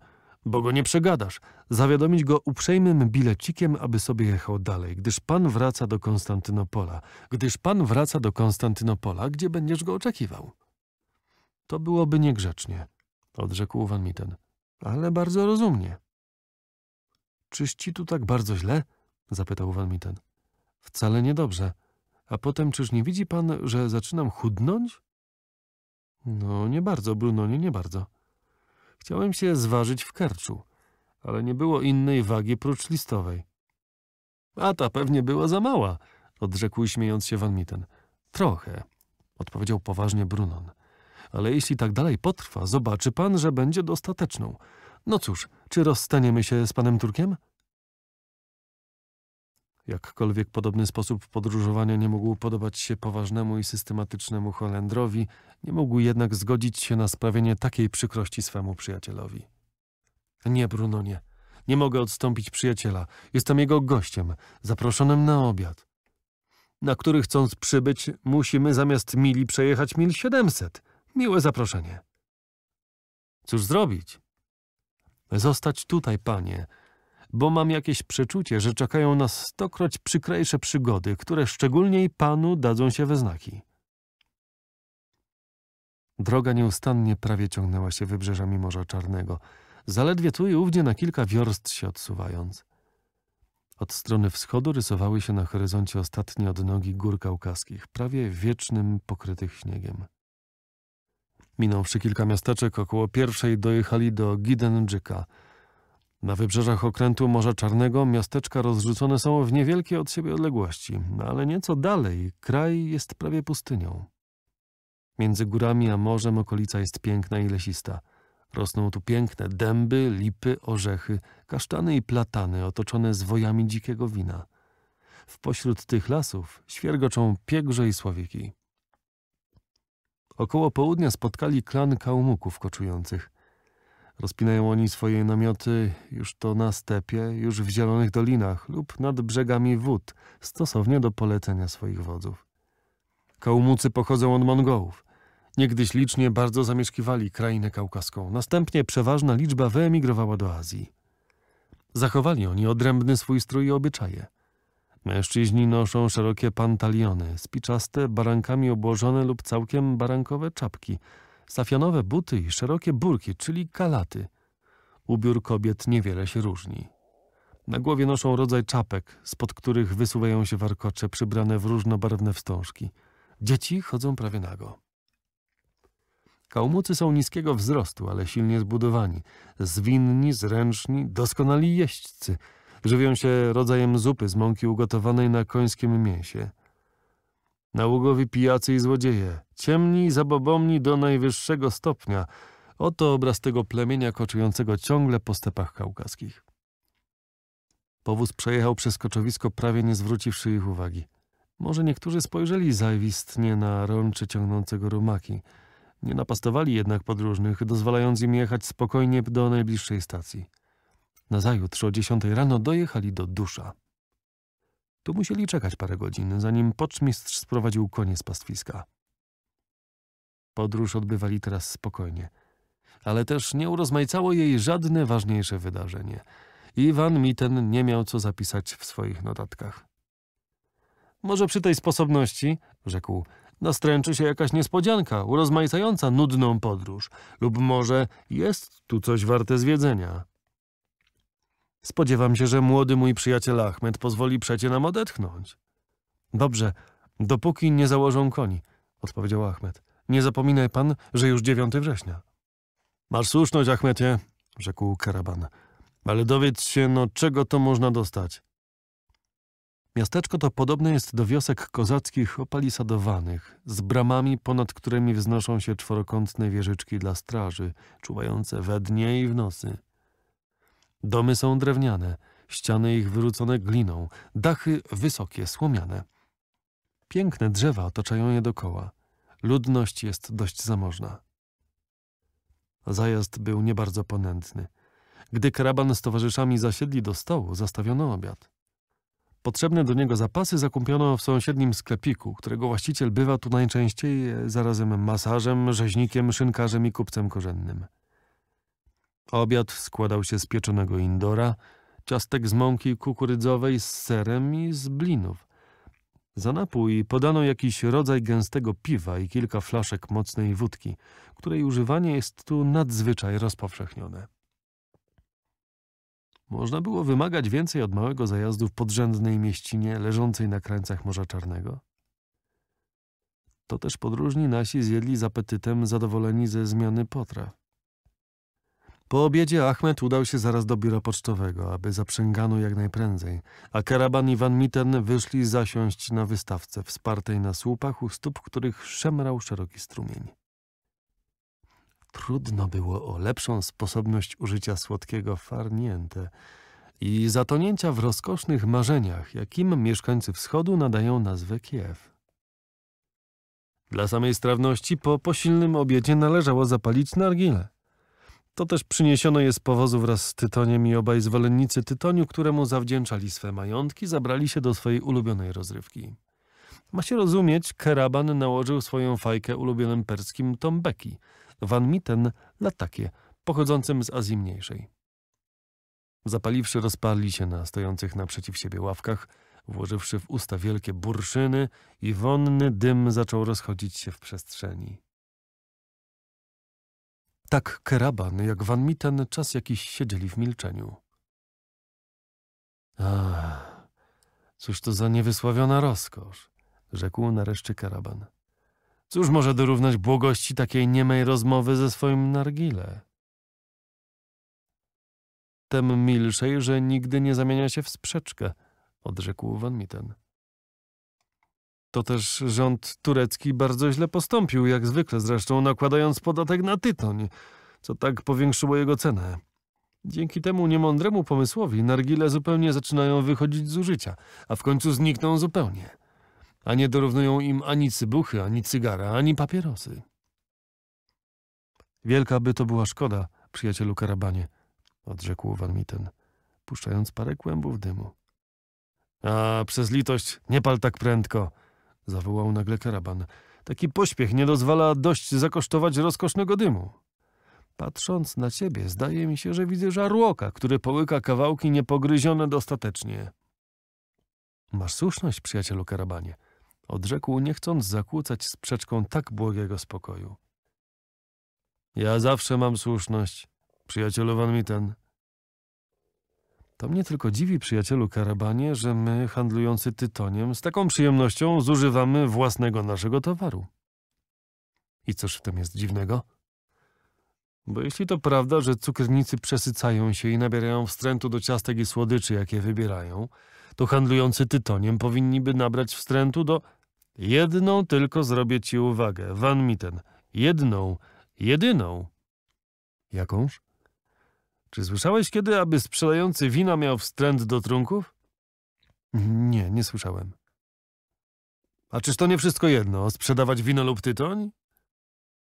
bo go nie przegadasz. Zawiadomić go uprzejmym bilecikiem, aby sobie jechał dalej, gdyż pan wraca do Konstantynopola, gdyż pan wraca do Konstantynopola, gdzie będziesz go oczekiwał. To byłoby niegrzecznie, odrzekł Van Mitten, ale bardzo rozumnie. Czyż ci tu tak bardzo źle? zapytał Van Mitten. Wcale niedobrze. A potem czyż nie widzi pan, że zaczynam chudnąć? No, nie bardzo, nie nie bardzo. Chciałem się zważyć w karczu, ale nie było innej wagi prócz listowej. A ta pewnie była za mała, odrzekł śmiejąc się Van Mitten. Trochę, odpowiedział poważnie Brunon. Ale jeśli tak dalej potrwa, zobaczy pan, że będzie dostateczną. No cóż, czy rozstaniemy się z panem Turkiem? Jakkolwiek podobny sposób podróżowania nie mógł podobać się poważnemu i systematycznemu Holendrowi, nie mógł jednak zgodzić się na sprawienie takiej przykrości swemu przyjacielowi. Nie, Bruno, nie. Nie mogę odstąpić przyjaciela. Jestem jego gościem, zaproszonym na obiad. Na który chcąc przybyć, musimy zamiast mili przejechać mil siedemset. Miłe zaproszenie. Cóż zrobić? Zostać tutaj, panie, bo mam jakieś przeczucie, że czekają nas stokroć przykrejsze przygody, które szczególnie Panu dadzą się we znaki. Droga nieustannie prawie ciągnęła się wybrzeżami Morza Czarnego, zaledwie tu i ówdzie na kilka wiorst się odsuwając. Od strony wschodu rysowały się na horyzoncie ostatnie odnogi gór kaukaskich, prawie wiecznym pokrytych śniegiem. Minąwszy kilka miasteczek, około pierwszej dojechali do Gidenjika. Na wybrzeżach okrętu Morza Czarnego miasteczka rozrzucone są w niewielkie od siebie odległości, no ale nieco dalej kraj jest prawie pustynią. Między górami a morzem okolica jest piękna i lesista. Rosną tu piękne dęby, lipy, orzechy, kasztany i platany otoczone zwojami dzikiego wina. W pośród tych lasów świergoczą piegrze i słowieki. Około południa spotkali klan kałmuków koczujących – Rozpinają oni swoje namioty już to na stepie, już w zielonych dolinach lub nad brzegami wód, stosownie do polecenia swoich wodzów. Kałmucy pochodzą od Mongołów. Niegdyś licznie bardzo zamieszkiwali krainę kaukaską. Następnie przeważna liczba wyemigrowała do Azji. Zachowali oni odrębny swój strój i obyczaje. Mężczyźni noszą szerokie pantaliony, spiczaste, barankami obłożone lub całkiem barankowe czapki – safianowe buty i szerokie burki, czyli kalaty. Ubiór kobiet niewiele się różni. Na głowie noszą rodzaj czapek, spod których wysuwają się warkocze przybrane w różnobarwne wstążki. Dzieci chodzą prawie nago. Kałmucy są niskiego wzrostu, ale silnie zbudowani. Zwinni, zręczni, doskonali jeźdźcy. Żywią się rodzajem zupy z mąki ugotowanej na końskim mięsie – Nałogowi pijacy i złodzieje, ciemni i zabobomni do najwyższego stopnia. Oto obraz tego plemienia koczującego ciągle po stepach kaukaskich. Powóz przejechał przez koczowisko, prawie nie zwróciwszy ich uwagi. Może niektórzy spojrzeli zawistnie na rączy ciągnącego rumaki. Nie napastowali jednak podróżnych, dozwalając im jechać spokojnie do najbliższej stacji. Nazajutrz o dziesiątej rano dojechali do Dusza. Tu musieli czekać parę godzin, zanim poczmistrz sprowadził konie z pastwiska. Podróż odbywali teraz spokojnie, ale też nie urozmaicało jej żadne ważniejsze wydarzenie. Iwan Miten nie miał co zapisać w swoich notatkach. Może przy tej sposobności, rzekł, nastręczy się jakaś niespodzianka, urozmaicająca nudną podróż, lub może jest tu coś warte zwiedzenia. Spodziewam się, że młody mój przyjaciel Achmed pozwoli przecie nam odetchnąć. Dobrze, dopóki nie założą koni, odpowiedział Achmed. Nie zapominaj pan, że już 9 września. Masz słuszność, Achmetie, rzekł karaban. Ale dowiedz się, no czego to można dostać. Miasteczko to podobne jest do wiosek kozackich opalisadowanych, z bramami, ponad którymi wznoszą się czworokątne wieżyczki dla straży, czuwające we dnie i w nocy. Domy są drewniane, ściany ich wyrzucone gliną, dachy wysokie, słomiane. Piękne drzewa otaczają je dokoła. Ludność jest dość zamożna. Zajazd był nie bardzo ponętny. Gdy karaban z towarzyszami zasiedli do stołu, zastawiono obiad. Potrzebne do niego zapasy zakupiono w sąsiednim sklepiku, którego właściciel bywa tu najczęściej zarazem masażem, rzeźnikiem, szynkarzem i kupcem korzennym. Obiad składał się z pieczonego indora, ciastek z mąki kukurydzowej z serem i z blinów. Za napój podano jakiś rodzaj gęstego piwa i kilka flaszek mocnej wódki, której używanie jest tu nadzwyczaj rozpowszechnione. Można było wymagać więcej od małego zajazdu w podrzędnej mieścinie leżącej na krańcach Morza Czarnego. To też podróżni nasi zjedli z apetytem zadowoleni ze zmiany potraw. Po obiedzie Ahmed udał się zaraz do biura pocztowego, aby zaprzęgano jak najprędzej, a Karaban i Van Mitten wyszli zasiąść na wystawce wspartej na słupach, u stóp których szemrał szeroki strumień. Trudno było o lepszą sposobność użycia słodkiego farnięte i zatonięcia w rozkosznych marzeniach, jakim mieszkańcy wschodu nadają nazwę Kiew. Dla samej strawności po posilnym obiedzie należało zapalić nargile – to też przyniesiono je z powozu wraz z Tytoniem i obaj zwolennicy Tytoniu, któremu zawdzięczali swe majątki, zabrali się do swojej ulubionej rozrywki. Ma się rozumieć, Keraban nałożył swoją fajkę ulubionym perskim tombeki, van Mitten latakie, pochodzącym z Azji Mniejszej. Zapaliwszy rozparli się na stojących naprzeciw siebie ławkach, włożywszy w usta wielkie burszyny i wonny dym zaczął rozchodzić się w przestrzeni. Tak Keraban jak Van Mitten czas jakiś siedzieli w milczeniu. Ach, cóż to za niewysławiona rozkosz, rzekł nareszcie Keraban. Cóż może dorównać błogości takiej niemej rozmowy ze swoim nargile? Tem milszej, że nigdy nie zamienia się w sprzeczkę, odrzekł Van Mitten. To też rząd turecki bardzo źle postąpił, jak zwykle zresztą, nakładając podatek na tytoń, co tak powiększyło jego cenę. Dzięki temu niemądremu pomysłowi nargile zupełnie zaczynają wychodzić z użycia, a w końcu znikną zupełnie. A nie dorównują im ani cybuchy, ani cygara, ani papierosy. Wielka by to była szkoda, przyjacielu Karabanie, odrzekł Van Mitten, puszczając parę kłębów dymu. A przez litość nie pal tak prędko, zawołał nagle karaban. Taki pośpiech nie dozwala dość zakosztować rozkosznego dymu. Patrząc na ciebie, zdaje mi się, że widzę żarłoka, który połyka kawałki niepogryzione dostatecznie. Masz słuszność, przyjacielu karabanie, odrzekł, nie chcąc zakłócać sprzeczką tak błogiego spokoju. Ja zawsze mam słuszność, przyjacielu Van Mitten, to mnie tylko dziwi, przyjacielu Karabanie, że my, handlujący tytoniem, z taką przyjemnością zużywamy własnego naszego towaru. I cóż w tym jest dziwnego? Bo jeśli to prawda, że cukiernicy przesycają się i nabierają wstrętu do ciastek i słodyczy, jakie wybierają, to handlujący tytoniem powinni by nabrać wstrętu do... Jedną tylko zrobię ci uwagę, Van Mitten. Jedną, jedyną. Jakąż? Czy słyszałeś kiedy, aby sprzedający wina miał wstręt do trunków? Nie, nie słyszałem. A czyż to nie wszystko jedno, sprzedawać wino lub tytoń?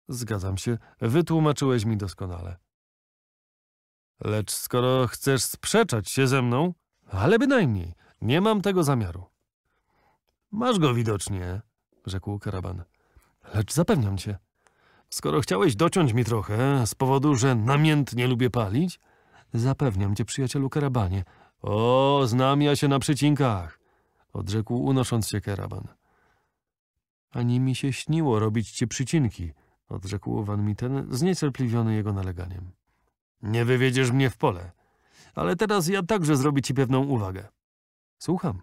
Zgadzam się, wytłumaczyłeś mi doskonale. Lecz skoro chcesz sprzeczać się ze mną, ale bynajmniej, nie mam tego zamiaru. Masz go widocznie, rzekł karaban. Lecz zapewniam cię, skoro chciałeś dociąć mi trochę z powodu, że namiętnie lubię palić, Zapewniam cię, przyjacielu Karabanie. O, znam ja się na przycinkach, odrzekł unosząc się Karaban. Ani mi się śniło robić ci przycinki, odrzekł Van Mitten, zniecierpliwiony jego naleganiem. Nie wywiedziesz mnie w pole, ale teraz ja także zrobię ci pewną uwagę. Słucham.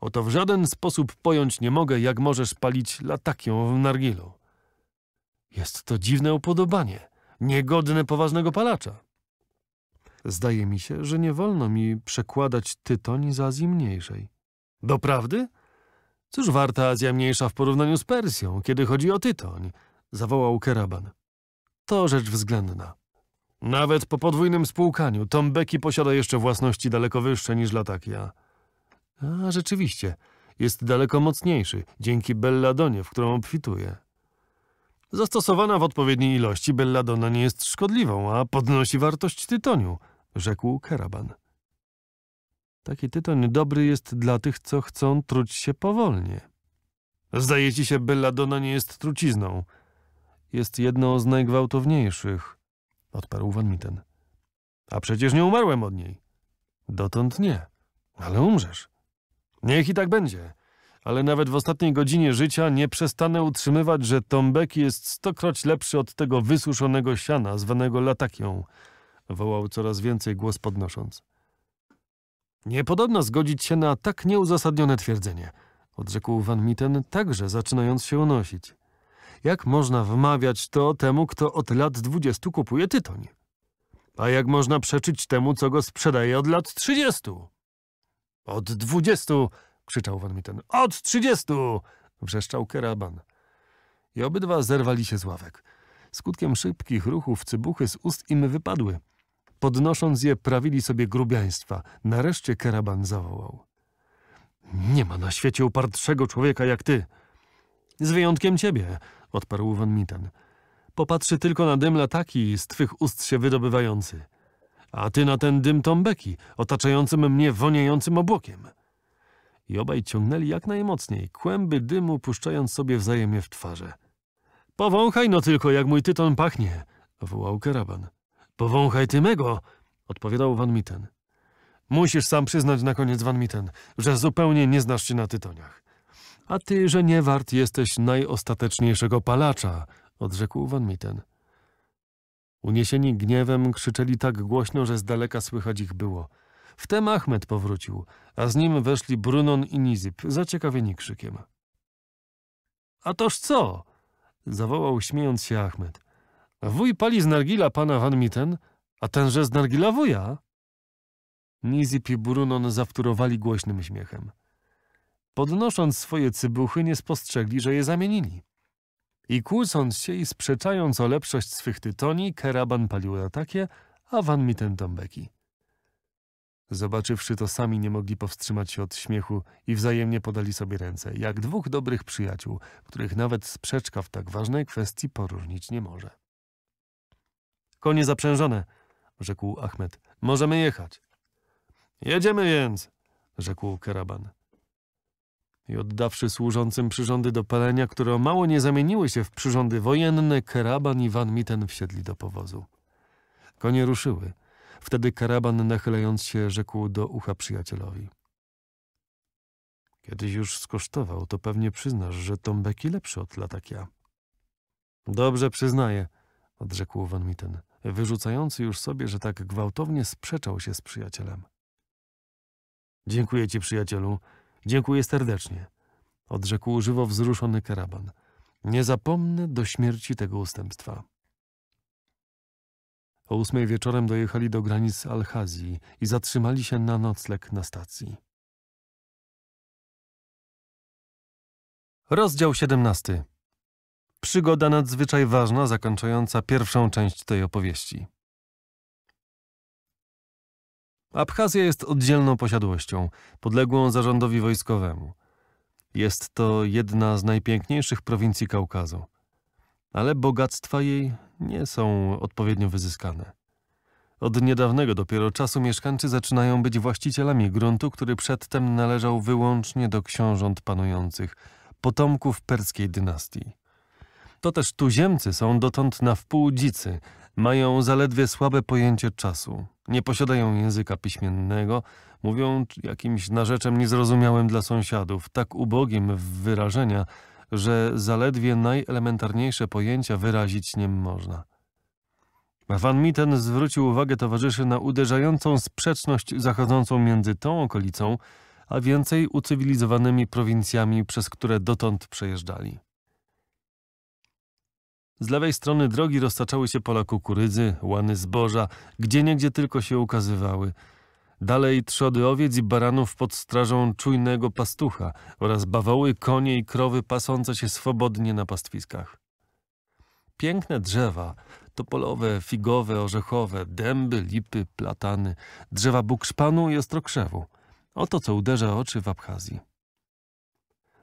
Oto w żaden sposób pojąć nie mogę, jak możesz palić latakią w nargilu. Jest to dziwne upodobanie, niegodne poważnego palacza. Zdaje mi się, że nie wolno mi przekładać tytoń z Azji Mniejszej. Doprawdy? Cóż warta Azja Mniejsza w porównaniu z Persją, kiedy chodzi o tytoń? Zawołał Keraban. To rzecz względna. Nawet po podwójnym spłukaniu Tombeki posiada jeszcze własności daleko wyższe niż Latakia. A rzeczywiście, jest daleko mocniejszy dzięki belladonie, w którą obfituje. Zastosowana w odpowiedniej ilości belladona nie jest szkodliwą, a podnosi wartość tytoniu – rzekł Keraban. Taki tytoń dobry jest dla tych, co chcą truć się powolnie. Zdaje ci się, Belladonna nie jest trucizną. Jest jedną z najgwałtowniejszych, odparł Van Mitten. A przecież nie umarłem od niej. Dotąd nie, ale umrzesz. Niech i tak będzie. Ale nawet w ostatniej godzinie życia nie przestanę utrzymywać, że Tombek jest stokroć lepszy od tego wysuszonego siana zwanego latakią wołał coraz więcej głos podnosząc. Niepodobna zgodzić się na tak nieuzasadnione twierdzenie, odrzekł Van Mitten, także zaczynając się unosić. Jak można wmawiać to temu, kto od lat dwudziestu kupuje tytoń? A jak można przeczyć temu, co go sprzedaje od lat trzydziestu? Od dwudziestu! krzyczał Van Mitten. Od trzydziestu! wrzeszczał Keraban. I obydwa zerwali się z ławek. Skutkiem szybkich ruchów cybuchy z ust im wypadły – Podnosząc je, prawili sobie grubiaństwa. Nareszcie Keraban zawołał. Nie ma na świecie upartszego człowieka jak ty. Z wyjątkiem ciebie, odparł von Mitten. Popatrzy tylko na dym lataki z twych ust się wydobywający. A ty na ten dym tombeki, otaczającym mnie woniejącym obłokiem. I obaj ciągnęli jak najmocniej, kłęby dymu puszczając sobie wzajemnie w twarze. Powąchaj no tylko, jak mój tyton pachnie, wołał Keraban. Powąchaj ty mego, odpowiadał Van Mitten. Musisz sam przyznać na koniec, Van Mitten, że zupełnie nie znasz się na tytoniach. A ty, że nie wart jesteś najostateczniejszego palacza, odrzekł Van Mitten. Uniesieni gniewem krzyczeli tak głośno, że z daleka słychać ich było. Wtem Ahmed powrócił, a z nim weszli Brunon i Nizib, zaciekawieni krzykiem. A toż co? zawołał śmiejąc się Ahmed. Wuj pali z nargila pana Van Mitten, a tenże z nargila wuja. Nizi i Brunon zawtórowali głośnym śmiechem. Podnosząc swoje cybuchy, nie spostrzegli, że je zamienili. I kłócąc się i sprzeczając o lepszość swych tytoni, Keraban palił na takie, a Van Mitten tombeki. Zobaczywszy to, sami nie mogli powstrzymać się od śmiechu i wzajemnie podali sobie ręce, jak dwóch dobrych przyjaciół, których nawet sprzeczka w tak ważnej kwestii poróżnić nie może. Konie zaprzężone, rzekł Achmed. Możemy jechać. Jedziemy więc, rzekł karaban. I oddawszy służącym przyrządy do palenia, które mało nie zamieniły się w przyrządy wojenne, Keraban i Van Mitten wsiedli do powozu. Konie ruszyły. Wtedy karaban, nachylając się, rzekł do ucha przyjacielowi. Kiedyś już skosztował, to pewnie przyznasz, że Tombeki lepszy od latak ja. Dobrze przyznaję, odrzekł Van Mitten wyrzucający już sobie, że tak gwałtownie sprzeczał się z przyjacielem. Dziękuję ci, przyjacielu. Dziękuję serdecznie. Odrzekł żywo wzruszony karaban. Nie zapomnę do śmierci tego ustępstwa. O ósmej wieczorem dojechali do granic Alhazji i zatrzymali się na nocleg na stacji. Rozdział 17. Przygoda nadzwyczaj ważna, zakończająca pierwszą część tej opowieści. Abchazja jest oddzielną posiadłością, podległą zarządowi wojskowemu. Jest to jedna z najpiękniejszych prowincji Kaukazu. Ale bogactwa jej nie są odpowiednio wyzyskane. Od niedawnego dopiero czasu mieszkańcy zaczynają być właścicielami gruntu, który przedtem należał wyłącznie do książąt panujących, potomków perskiej dynastii. To też tuziemcy są dotąd na wpół dzicy, mają zaledwie słabe pojęcie czasu, nie posiadają języka piśmiennego, mówią jakimś narzeczem niezrozumiałym dla sąsiadów, tak ubogim w wyrażenia, że zaledwie najelementarniejsze pojęcia wyrazić nie można. Van Mitten zwrócił uwagę towarzyszy na uderzającą sprzeczność zachodzącą między tą okolicą, a więcej ucywilizowanymi prowincjami, przez które dotąd przejeżdżali. Z lewej strony drogi roztaczały się pola kukurydzy, łany zboża, gdzieniegdzie tylko się ukazywały. Dalej trzody owiec i baranów pod strażą czujnego pastucha oraz bawoły, konie i krowy pasące się swobodnie na pastwiskach. Piękne drzewa, topolowe, figowe, orzechowe, dęby, lipy, platany, drzewa bukszpanu i ostrokrzewu. Oto co uderza oczy w Abchazji.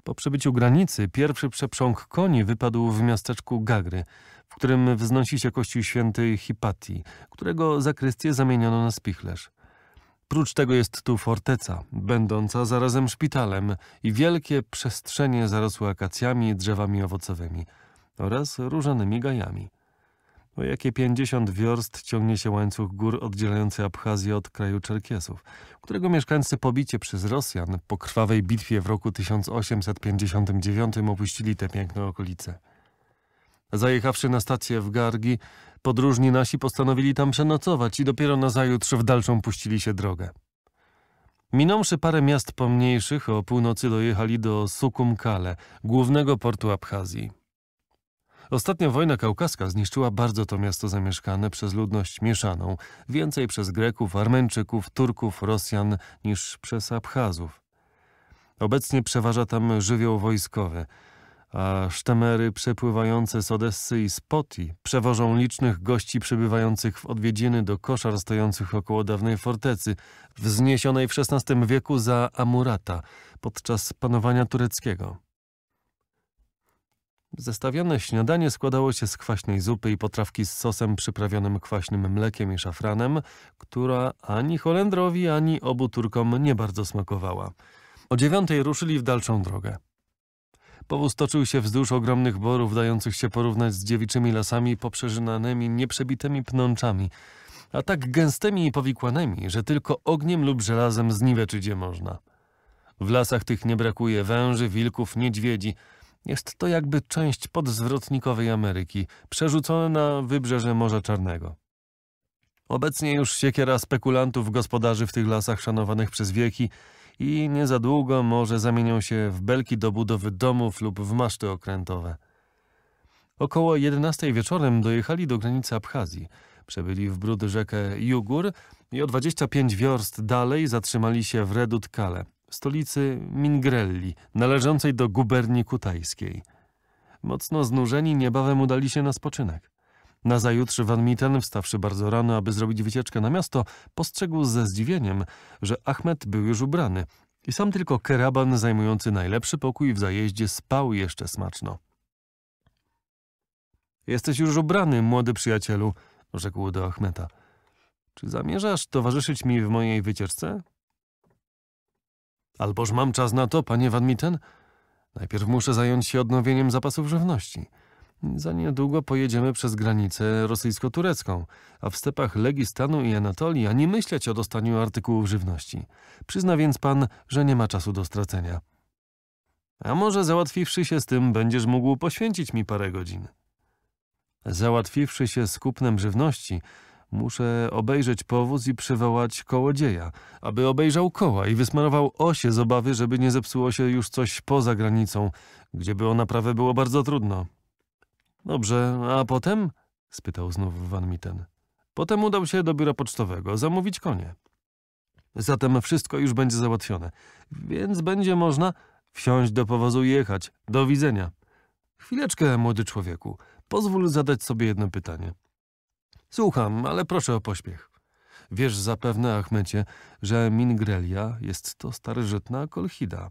Po przebyciu granicy pierwszy przeprząg koni wypadł w miasteczku Gagry, w którym wznosi się kościół świętej Hipatii, którego zakrystię zamieniono na spichlerz. Prócz tego jest tu forteca, będąca zarazem szpitalem i wielkie przestrzenie zarosłe akacjami i drzewami owocowymi oraz różanymi gajami. O jakie 50 wiorst ciągnie się łańcuch gór oddzielający Abchazję od kraju Czerkiesów, którego mieszkańcy pobicie przez Rosjan po krwawej bitwie w roku 1859 opuścili te piękne okolice. Zajechawszy na stację w Gargi, podróżni nasi postanowili tam przenocować i dopiero nazajutrz w dalszą puścili się drogę. Minąwszy parę miast pomniejszych, o północy dojechali do Sukumkale, głównego portu Abchazji. Ostatnia wojna kaukaska zniszczyła bardzo to miasto zamieszkane przez ludność mieszaną, więcej przez Greków, Armeńczyków, Turków, Rosjan niż przez Abchazów. Obecnie przeważa tam żywioł wojskowy, a sztemery przepływające z Odessy i Spoti przewożą licznych gości przybywających w odwiedziny do koszar stojących około dawnej fortecy, wzniesionej w XVI wieku za Amurata podczas panowania tureckiego. Zestawione śniadanie składało się z kwaśnej zupy i potrawki z sosem przyprawionym kwaśnym mlekiem i szafranem, która ani Holendrowi, ani obu Turkom nie bardzo smakowała. O dziewiątej ruszyli w dalszą drogę. Powóz toczył się wzdłuż ogromnych borów, dających się porównać z dziewiczymi lasami poprzeżynanymi nieprzebitymi pnączami, a tak gęstymi i powikłanymi, że tylko ogniem lub żelazem zniweczyć je można. W lasach tych nie brakuje węży, wilków, niedźwiedzi – jest to jakby część podzwrotnikowej Ameryki, przerzucona na wybrzeże Morza Czarnego. Obecnie już siekiera spekulantów gospodarzy w tych lasach szanowanych przez wieki i nie za długo może zamienią się w belki do budowy domów lub w maszty okrętowe. Około 11 wieczorem dojechali do granicy Abchazji. Przebyli w brud rzekę Jugur i o 25 wiorst dalej zatrzymali się w Redut Kale, stolicy Mingrelli, należącej do guberni kutajskiej. Mocno znużeni niebawem udali się na spoczynek. Nazajutrz Van Mitten, wstawszy bardzo rano, aby zrobić wycieczkę na miasto, postrzegł ze zdziwieniem, że Ahmed był już ubrany i sam tylko keraban zajmujący najlepszy pokój w zajeździe spał jeszcze smaczno. Jesteś już ubrany, młody przyjacielu, rzekł do Ahmeta. Czy zamierzasz towarzyszyć mi w mojej wycieczce? Alboż mam czas na to, panie Van Mitten? Najpierw muszę zająć się odnowieniem zapasów żywności. Za niedługo pojedziemy przez granicę rosyjsko-turecką, a w stepach Legistanu i Anatolii ani myśleć o dostaniu artykułów żywności. Przyzna więc pan, że nie ma czasu do stracenia. A może załatwiwszy się z tym, będziesz mógł poświęcić mi parę godzin? Załatwiwszy się z kupnem żywności, Muszę obejrzeć powóz i przywołać kołodzieja, aby obejrzał koła i wysmarował osie z obawy, żeby nie zepsuło się już coś poza granicą, gdzie by o naprawę było bardzo trudno. Dobrze, a potem? spytał znów Van Mitten. Potem udał się do biura pocztowego, zamówić konie. Zatem wszystko już będzie załatwione, więc będzie można wsiąść do powozu i jechać. Do widzenia. Chwileczkę, młody człowieku, pozwól zadać sobie jedno pytanie. Słucham, ale proszę o pośpiech. Wiesz zapewne, Achmecie, że Mingrelia jest to starożytna kolchida.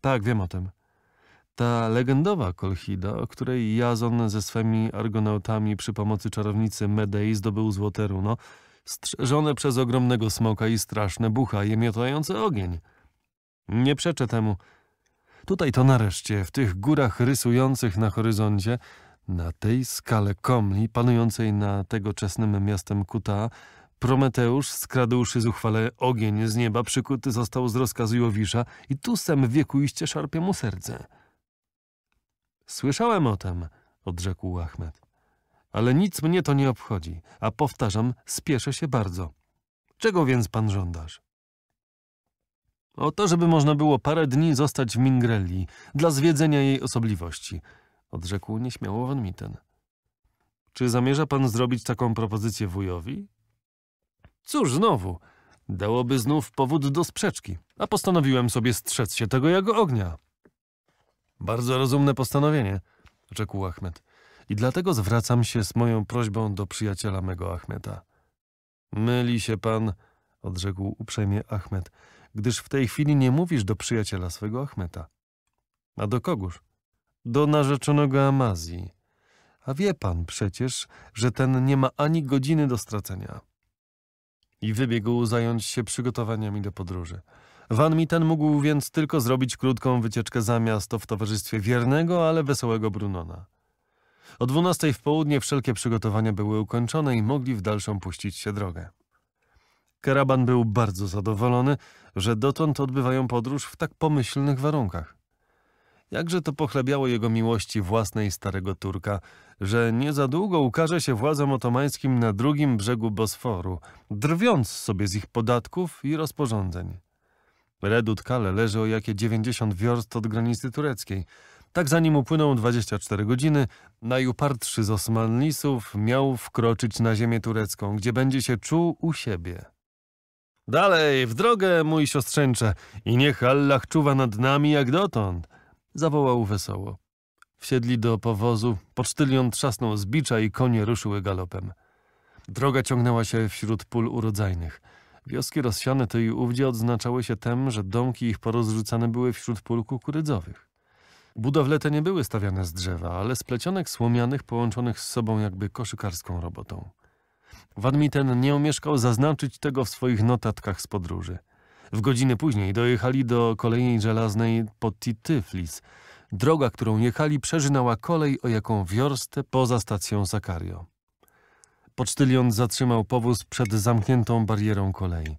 Tak, wiem o tym. Ta legendowa kolchida, o której Jazon ze swymi argonautami przy pomocy czarownicy Medei zdobył złote runo, strzeżone przez ogromnego smoka i straszne bucha je miotające ogień. Nie przeczę temu. Tutaj to nareszcie, w tych górach rysujących na horyzoncie, na tej skale komli, panującej na tegoczesnym miastem Kuta, Prometeusz, skradłszy zuchwale ogień z nieba, przykuty został z rozkazu Jowisza i tu sam wiekuiście szarpie mu serce. Słyszałem o tem, odrzekł Achmed, ale nic mnie to nie obchodzi, a powtarzam, spieszę się bardzo. Czego więc pan żądasz? O to, żeby można było parę dni zostać w Mingrelli dla zwiedzenia jej osobliwości – odrzekł nieśmiało van Mitten. Czy zamierza pan zrobić taką propozycję wujowi? Cóż znowu, dałoby znów powód do sprzeczki, a postanowiłem sobie strzec się tego jego ognia. Bardzo rozumne postanowienie, rzekł Ahmed. I dlatego zwracam się z moją prośbą do przyjaciela mego Ahmeta. Myli się pan, odrzekł uprzejmie Ahmed, gdyż w tej chwili nie mówisz do przyjaciela swego Ahmeta. A do kogóż? do narzeczonego Amazji. A wie pan przecież, że ten nie ma ani godziny do stracenia. I wybiegł zająć się przygotowaniami do podróży. Van Mitten mógł więc tylko zrobić krótką wycieczkę za miasto w towarzystwie wiernego, ale wesołego Brunona. O dwunastej w południe wszelkie przygotowania były ukończone i mogli w dalszą puścić się drogę. Karaban był bardzo zadowolony, że dotąd odbywają podróż w tak pomyślnych warunkach. Jakże to pochlebiało jego miłości własnej starego Turka, że nie za długo ukaże się władzom otomańskim na drugim brzegu Bosforu, drwiąc sobie z ich podatków i rozporządzeń. Redut Kale leży o jakie 90 wiorst od granicy tureckiej. Tak zanim upłynął 24 godziny, najupartszy z Osmanlisów miał wkroczyć na ziemię turecką, gdzie będzie się czuł u siebie. Dalej, w drogę, mój siostrzęcze, i niech Allah czuwa nad nami jak dotąd – Zawołał wesoło. Wsiedli do powozu, pocztylion trzasnął z bicza i konie ruszyły galopem. Droga ciągnęła się wśród pól urodzajnych. Wioski rozsiane to i ówdzie odznaczały się tem, że domki ich porozrzucane były wśród pól kukurydzowych. Budowle te nie były stawiane z drzewa, ale z plecionek słomianych połączonych z sobą jakby koszykarską robotą. ten nie omieszkał zaznaczyć tego w swoich notatkach z podróży – w godziny później dojechali do kolei żelaznej pod Tiflis. Droga, którą jechali, przeżynała kolej o jaką wiorstę poza stacją Zakario. Pocztylion zatrzymał powóz przed zamkniętą barierą kolei.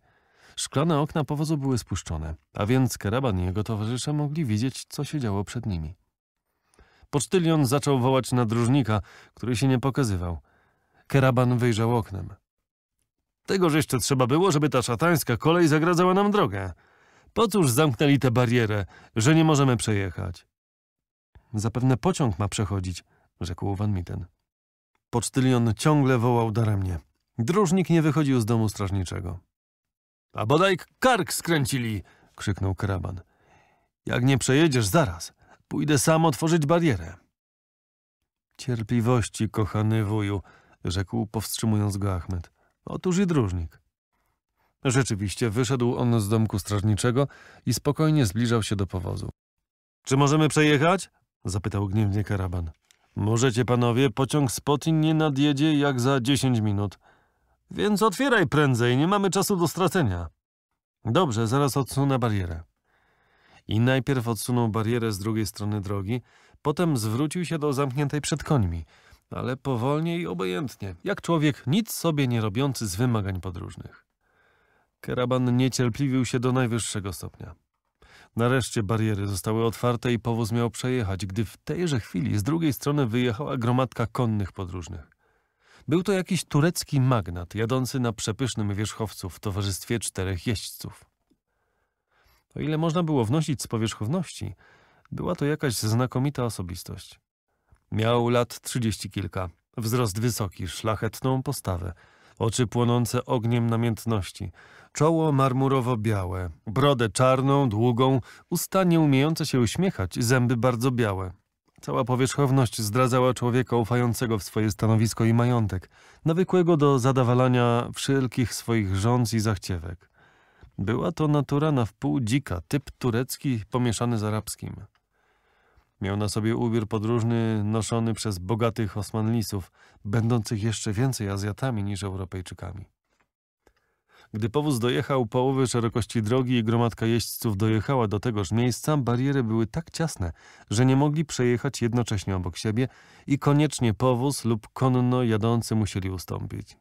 Szklane okna powozu były spuszczone, a więc Keraban i jego towarzysze mogli widzieć, co się działo przed nimi. Pocztylion zaczął wołać na dróżnika, który się nie pokazywał. Keraban wyjrzał oknem. Tegoż jeszcze trzeba było, żeby ta szatańska kolej zagradzała nam drogę. Po cóż zamknęli tę barierę, że nie możemy przejechać? Zapewne pociąg ma przechodzić, rzekł Van Mitten. Pocztylion ciągle wołał daremnie. Dróżnik nie wychodził z domu strażniczego. A bodaj kark skręcili, krzyknął karaban. Jak nie przejedziesz zaraz, pójdę sam otworzyć barierę. Cierpliwości, kochany wuju, rzekł, powstrzymując go Achmed. Otóż i dróżnik. Rzeczywiście, wyszedł on z domku strażniczego i spokojnie zbliżał się do powozu. Czy możemy przejechać? zapytał gniewnie karaban. Możecie, panowie, pociąg z Potin nie nadjedzie jak za dziesięć minut. Więc otwieraj prędzej, nie mamy czasu do stracenia. Dobrze, zaraz odsunę barierę. I najpierw odsunął barierę z drugiej strony drogi, potem zwrócił się do zamkniętej przed końmi – ale powolnie i obojętnie, jak człowiek nic sobie nie robiący z wymagań podróżnych. Keraban niecierpliwił się do najwyższego stopnia. Nareszcie bariery zostały otwarte i powóz miał przejechać, gdy w tejże chwili z drugiej strony wyjechała gromadka konnych podróżnych. Był to jakiś turecki magnat jadący na przepysznym wierzchowcu w towarzystwie czterech jeźdźców. O ile można było wnosić z powierzchowności, była to jakaś znakomita osobistość. Miał lat trzydzieści kilka, wzrost wysoki, szlachetną postawę, oczy płonące ogniem namiętności, czoło marmurowo-białe, brodę czarną, długą, usta nieumiejące się uśmiechać, zęby bardzo białe. Cała powierzchowność zdradzała człowieka ufającego w swoje stanowisko i majątek, nawykłego do zadawalania wszelkich swoich rząd i zachciewek. Była to natura na wpół dzika, typ turecki pomieszany z arabskim. Miał na sobie ubiór podróżny noszony przez bogatych Osmanlisów, będących jeszcze więcej Azjatami niż Europejczykami. Gdy powóz dojechał połowy szerokości drogi i gromadka jeźdźców dojechała do tegoż miejsca, bariery były tak ciasne, że nie mogli przejechać jednocześnie obok siebie i koniecznie powóz lub konno jadący musieli ustąpić.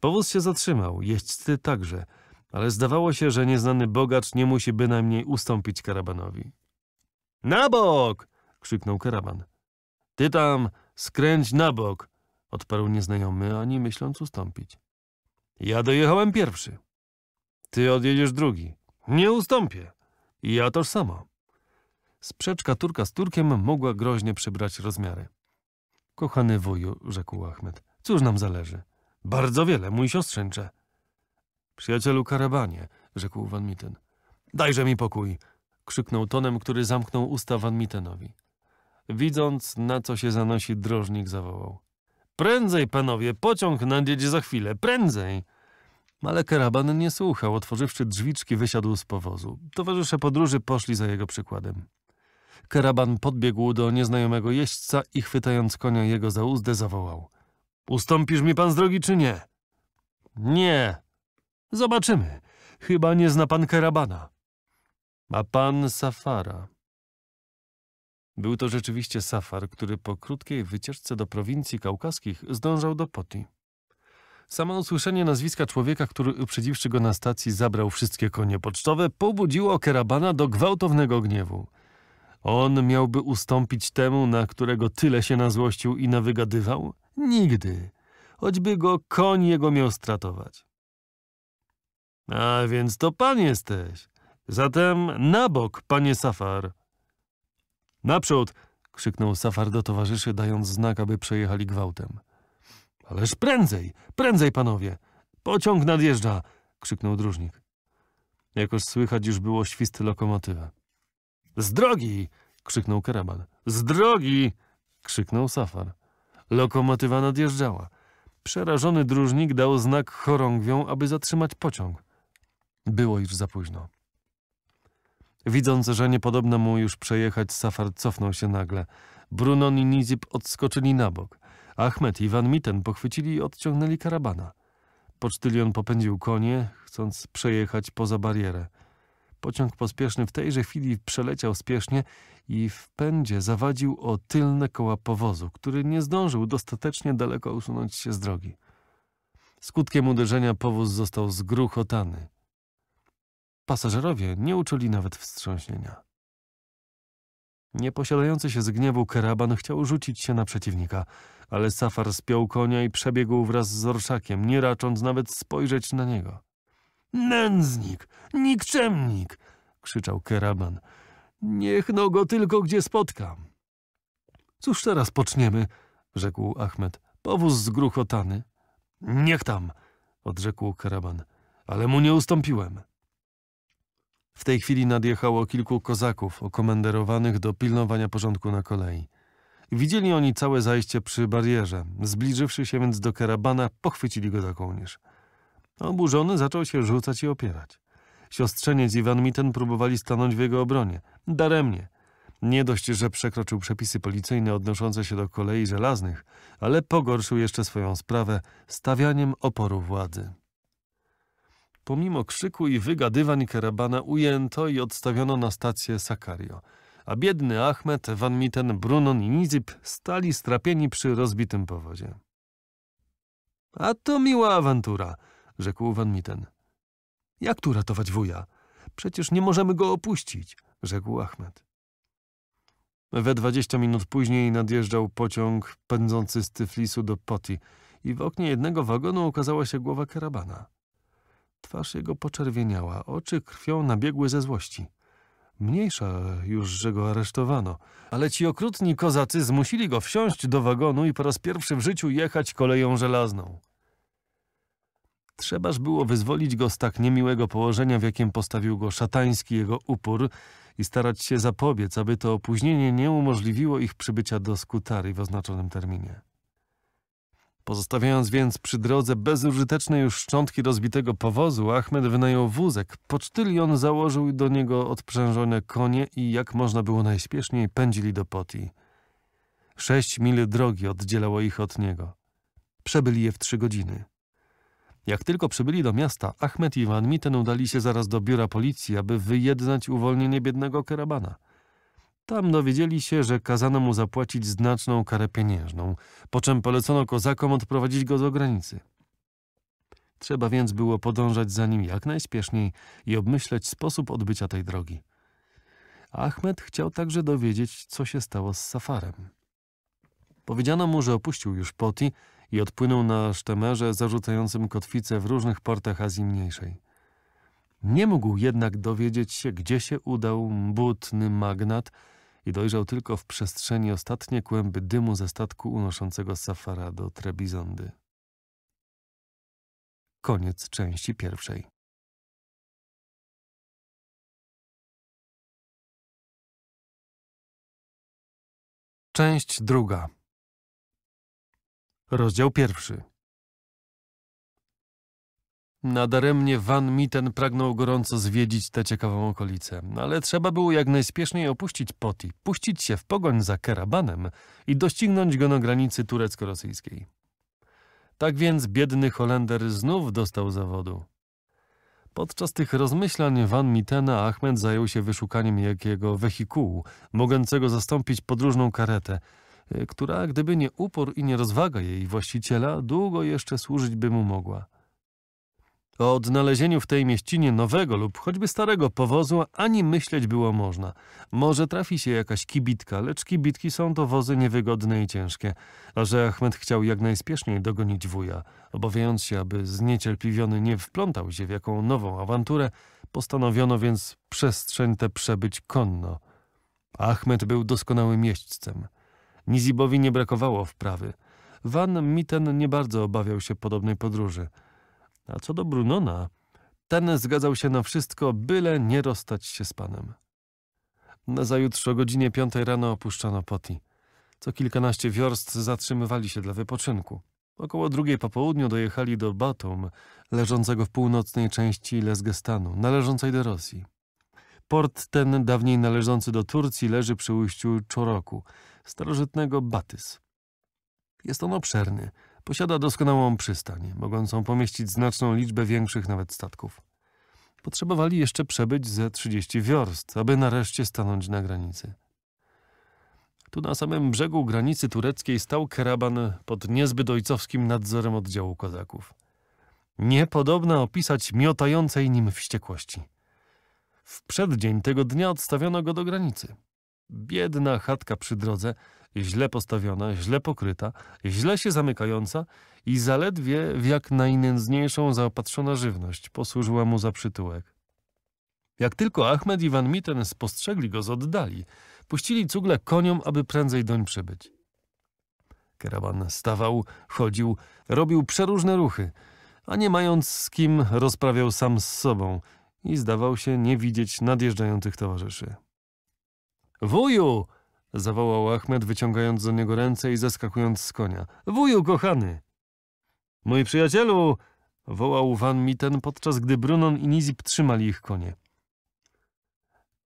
Powóz się zatrzymał, jeźdźcy także, ale zdawało się, że nieznany bogacz nie musi bynajmniej ustąpić karabanowi. Na bok! krzyknął karawan. Ty tam, skręć na bok, odparł nieznajomy, ani myśląc ustąpić. Ja dojechałem pierwszy. Ty odjedziesz drugi. Nie ustąpię. Ja toż samo. Sprzeczka Turka z Turkiem mogła groźnie przybrać rozmiary. Kochany wuju, rzekł Achmed, cóż nam zależy? Bardzo wiele, mój siostrzeńcze. Przyjacielu karabanie, rzekł Van Mitten. Dajże mi pokój, krzyknął tonem, który zamknął usta Van Mittenowi. Widząc, na co się zanosi, drożnik zawołał. Prędzej, panowie, pociąg nadjedzie za chwilę, prędzej! Ale karaban nie słuchał, otworzywszy drzwiczki, wysiadł z powozu. Towarzysze podróży poszli za jego przykładem. Karaban podbiegł do nieznajomego jeźdźca i chwytając konia jego za uzdę zawołał. Ustąpisz mi pan z drogi czy nie? Nie. Zobaczymy. Chyba nie zna pan karabana. A pan Safara. Był to rzeczywiście safar, który po krótkiej wycieczce do prowincji kaukaskich zdążał do Poti. Samo usłyszenie nazwiska człowieka, który uprzedziwszy go na stacji zabrał wszystkie konie pocztowe, pobudziło Kerabana do gwałtownego gniewu. On miałby ustąpić temu, na którego tyle się nazłościł i nawygadywał? Nigdy. Choćby go koń jego miał stratować. A więc to pan jesteś. Zatem na bok, panie Safar, Naprzód! krzyknął Safar do towarzyszy, dając znak, aby przejechali gwałtem. Ależ prędzej, prędzej, panowie! Pociąg nadjeżdża! krzyknął dróżnik. Jakoż słychać już było świst lokomotywy. Z drogi! krzyknął karaban. Z drogi! krzyknął Safar. Lokomotywa nadjeżdżała. Przerażony dróżnik dał znak chorągwią, aby zatrzymać pociąg. Było już za późno. Widząc, że niepodobno mu już przejechać, Safar cofnął się nagle. Brunon i Nizib odskoczyli na bok. Ahmed i Van Mitten pochwycili i odciągnęli karabana. Pocztylion popędził konie, chcąc przejechać poza barierę. Pociąg pospieszny w tejże chwili przeleciał spiesznie i w pędzie zawadził o tylne koła powozu, który nie zdążył dostatecznie daleko usunąć się z drogi. Skutkiem uderzenia powóz został zgruchotany. Pasażerowie nie uczuli nawet wstrząśnienia. Nieposiadający się z gniewu Keraban chciał rzucić się na przeciwnika, ale Safar spiął konia i przebiegł wraz z orszakiem, nie racząc nawet spojrzeć na niego. Nędznik! Nikczemnik! krzyczał Keraban. Niech no go tylko gdzie spotkam. Cóż teraz poczniemy? rzekł Achmed. Powóz zgruchotany. Niech tam! odrzekł Keraban. Ale mu nie ustąpiłem. W tej chwili nadjechało kilku kozaków okomenderowanych do pilnowania porządku na kolei. Widzieli oni całe zajście przy barierze. Zbliżywszy się więc do karabana, pochwycili go za kołnierz. Oburzony zaczął się rzucać i opierać. Siostrzeniec i Van Mitten próbowali stanąć w jego obronie. Daremnie. Nie dość, że przekroczył przepisy policyjne odnoszące się do kolei żelaznych, ale pogorszył jeszcze swoją sprawę stawianiem oporu władzy. Pomimo krzyku i wygadywań karabana ujęto i odstawiono na stację Sakario, a biedny Ahmed, Van Mitten, Brunon i Nizib stali strapieni przy rozbitym powozie. A to miła awantura, rzekł Van Mitten. Jak tu ratować wuja? Przecież nie możemy go opuścić, rzekł Ahmed. We dwadzieścia minut później nadjeżdżał pociąg pędzący z Tyflisu do Poti i w oknie jednego wagonu ukazała się głowa karabana. Twarz jego poczerwieniała, oczy krwią nabiegły ze złości. Mniejsza już, że go aresztowano, ale ci okrutni kozacy zmusili go wsiąść do wagonu i po raz pierwszy w życiu jechać koleją żelazną. Trzebaż było wyzwolić go z tak niemiłego położenia, w jakim postawił go szatański jego upór i starać się zapobiec, aby to opóźnienie nie umożliwiło ich przybycia do Skutary w oznaczonym terminie. Pozostawiając więc przy drodze bezużyteczne już szczątki rozbitego powozu, Ahmed wynajął wózek, pocztylion założył do niego odprzężone konie i jak można było najśpieszniej pędzili do poti. Sześć mil drogi oddzielało ich od niego. Przebyli je w trzy godziny. Jak tylko przybyli do miasta, Ahmed i Van Mitten udali się zaraz do biura policji, aby wyjednać uwolnienie biednego karabana – tam dowiedzieli się, że kazano mu zapłacić znaczną karę pieniężną, po czym polecono kozakom odprowadzić go do granicy. Trzeba więc było podążać za nim jak najśpieszniej i obmyśleć sposób odbycia tej drogi. Ahmed chciał także dowiedzieć, co się stało z Safarem. Powiedziano mu, że opuścił już Poti i odpłynął na sztemerze zarzucającym kotwice w różnych portach Azji Mniejszej. Nie mógł jednak dowiedzieć się, gdzie się udał butny magnat, i dojrzał tylko w przestrzeni ostatnie kłęby dymu ze statku unoszącego Safara do Trebizondy. Koniec części pierwszej. Część druga. Rozdział pierwszy. Nadaremnie Van Mitten pragnął gorąco zwiedzić tę ciekawą okolicę, ale trzeba było jak najspieszniej opuścić Poti, puścić się w pogoń za karabanem i doścignąć go na granicy turecko-rosyjskiej. Tak więc biedny Holender znów dostał zawodu. Podczas tych rozmyślań Van Mittena Ahmed zajął się wyszukaniem jakiego wehikułu, mogącego zastąpić podróżną karetę, y, która, gdyby nie upór i nierozwaga jej właściciela, długo jeszcze służyć by mu mogła. O odnalezieniu w tej mieścinie nowego lub choćby starego powozu ani myśleć było można. Może trafi się jakaś kibitka, lecz kibitki są to wozy niewygodne i ciężkie. A że Ahmed chciał jak najspieszniej dogonić wuja, obawiając się, aby zniecierpliwiony nie wplątał się w jaką nową awanturę, postanowiono więc przestrzeń tę przebyć konno. Ahmed był doskonałym jeźdźcem. Nizibowi nie brakowało wprawy. Van Mitten nie bardzo obawiał się podobnej podróży – a co do Brunona, ten zgadzał się na wszystko, byle nie rozstać się z panem. Nazajutrz o godzinie piątej rano opuszczano poti. Co kilkanaście wiorst zatrzymywali się dla wypoczynku. Około drugiej po południu dojechali do Batum, leżącego w północnej części Lesgestanu, należącej do Rosji. Port ten, dawniej należący do Turcji, leży przy ujściu Czoroku, starożytnego Batys. Jest on obszerny, Posiada doskonałą przystań, mogącą pomieścić znaczną liczbę większych nawet statków. Potrzebowali jeszcze przebyć ze 30 wiorst, aby nareszcie stanąć na granicy. Tu na samym brzegu granicy tureckiej stał karaban pod niezbyt ojcowskim nadzorem oddziału kozaków. Niepodobna opisać miotającej nim wściekłości. W przeddzień tego dnia odstawiono go do granicy. Biedna chatka przy drodze, źle postawiona, źle pokryta, źle się zamykająca i zaledwie w jak najnędzniejszą zaopatrzona żywność posłużyła mu za przytułek. Jak tylko Ahmed i Van Mitten spostrzegli go z oddali, puścili cugle koniom, aby prędzej doń przybyć. Keraban stawał, chodził, robił przeróżne ruchy, a nie mając z kim rozprawiał sam z sobą i zdawał się nie widzieć nadjeżdżających towarzyszy. Wuju! zawołał Achmed, wyciągając do niego ręce i zaskakując z konia. Wuju, kochany! Mój przyjacielu! wołał Van Mitten, podczas gdy Brunon i Nizip trzymali ich konie.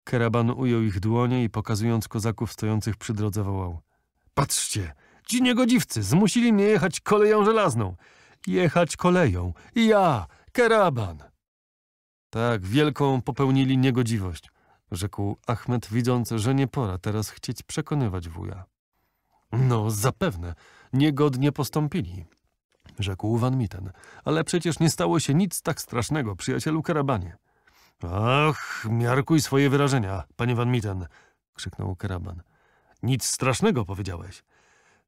Keraban ujął ich dłonie i pokazując kozaków stojących przy drodze wołał. Patrzcie! Ci niegodziwcy zmusili mnie jechać koleją żelazną. Jechać koleją. I ja, Keraban. Tak, wielką popełnili niegodziwość rzekł Achmed, widząc, że nie pora teraz chcieć przekonywać wuja. No, zapewne, niegodnie postąpili, rzekł Van Mitten, ale przecież nie stało się nic tak strasznego, przyjacielu Karabanie. Ach, miarkuj swoje wyrażenia, panie Van Mitten, krzyknął Karaban. Nic strasznego powiedziałeś.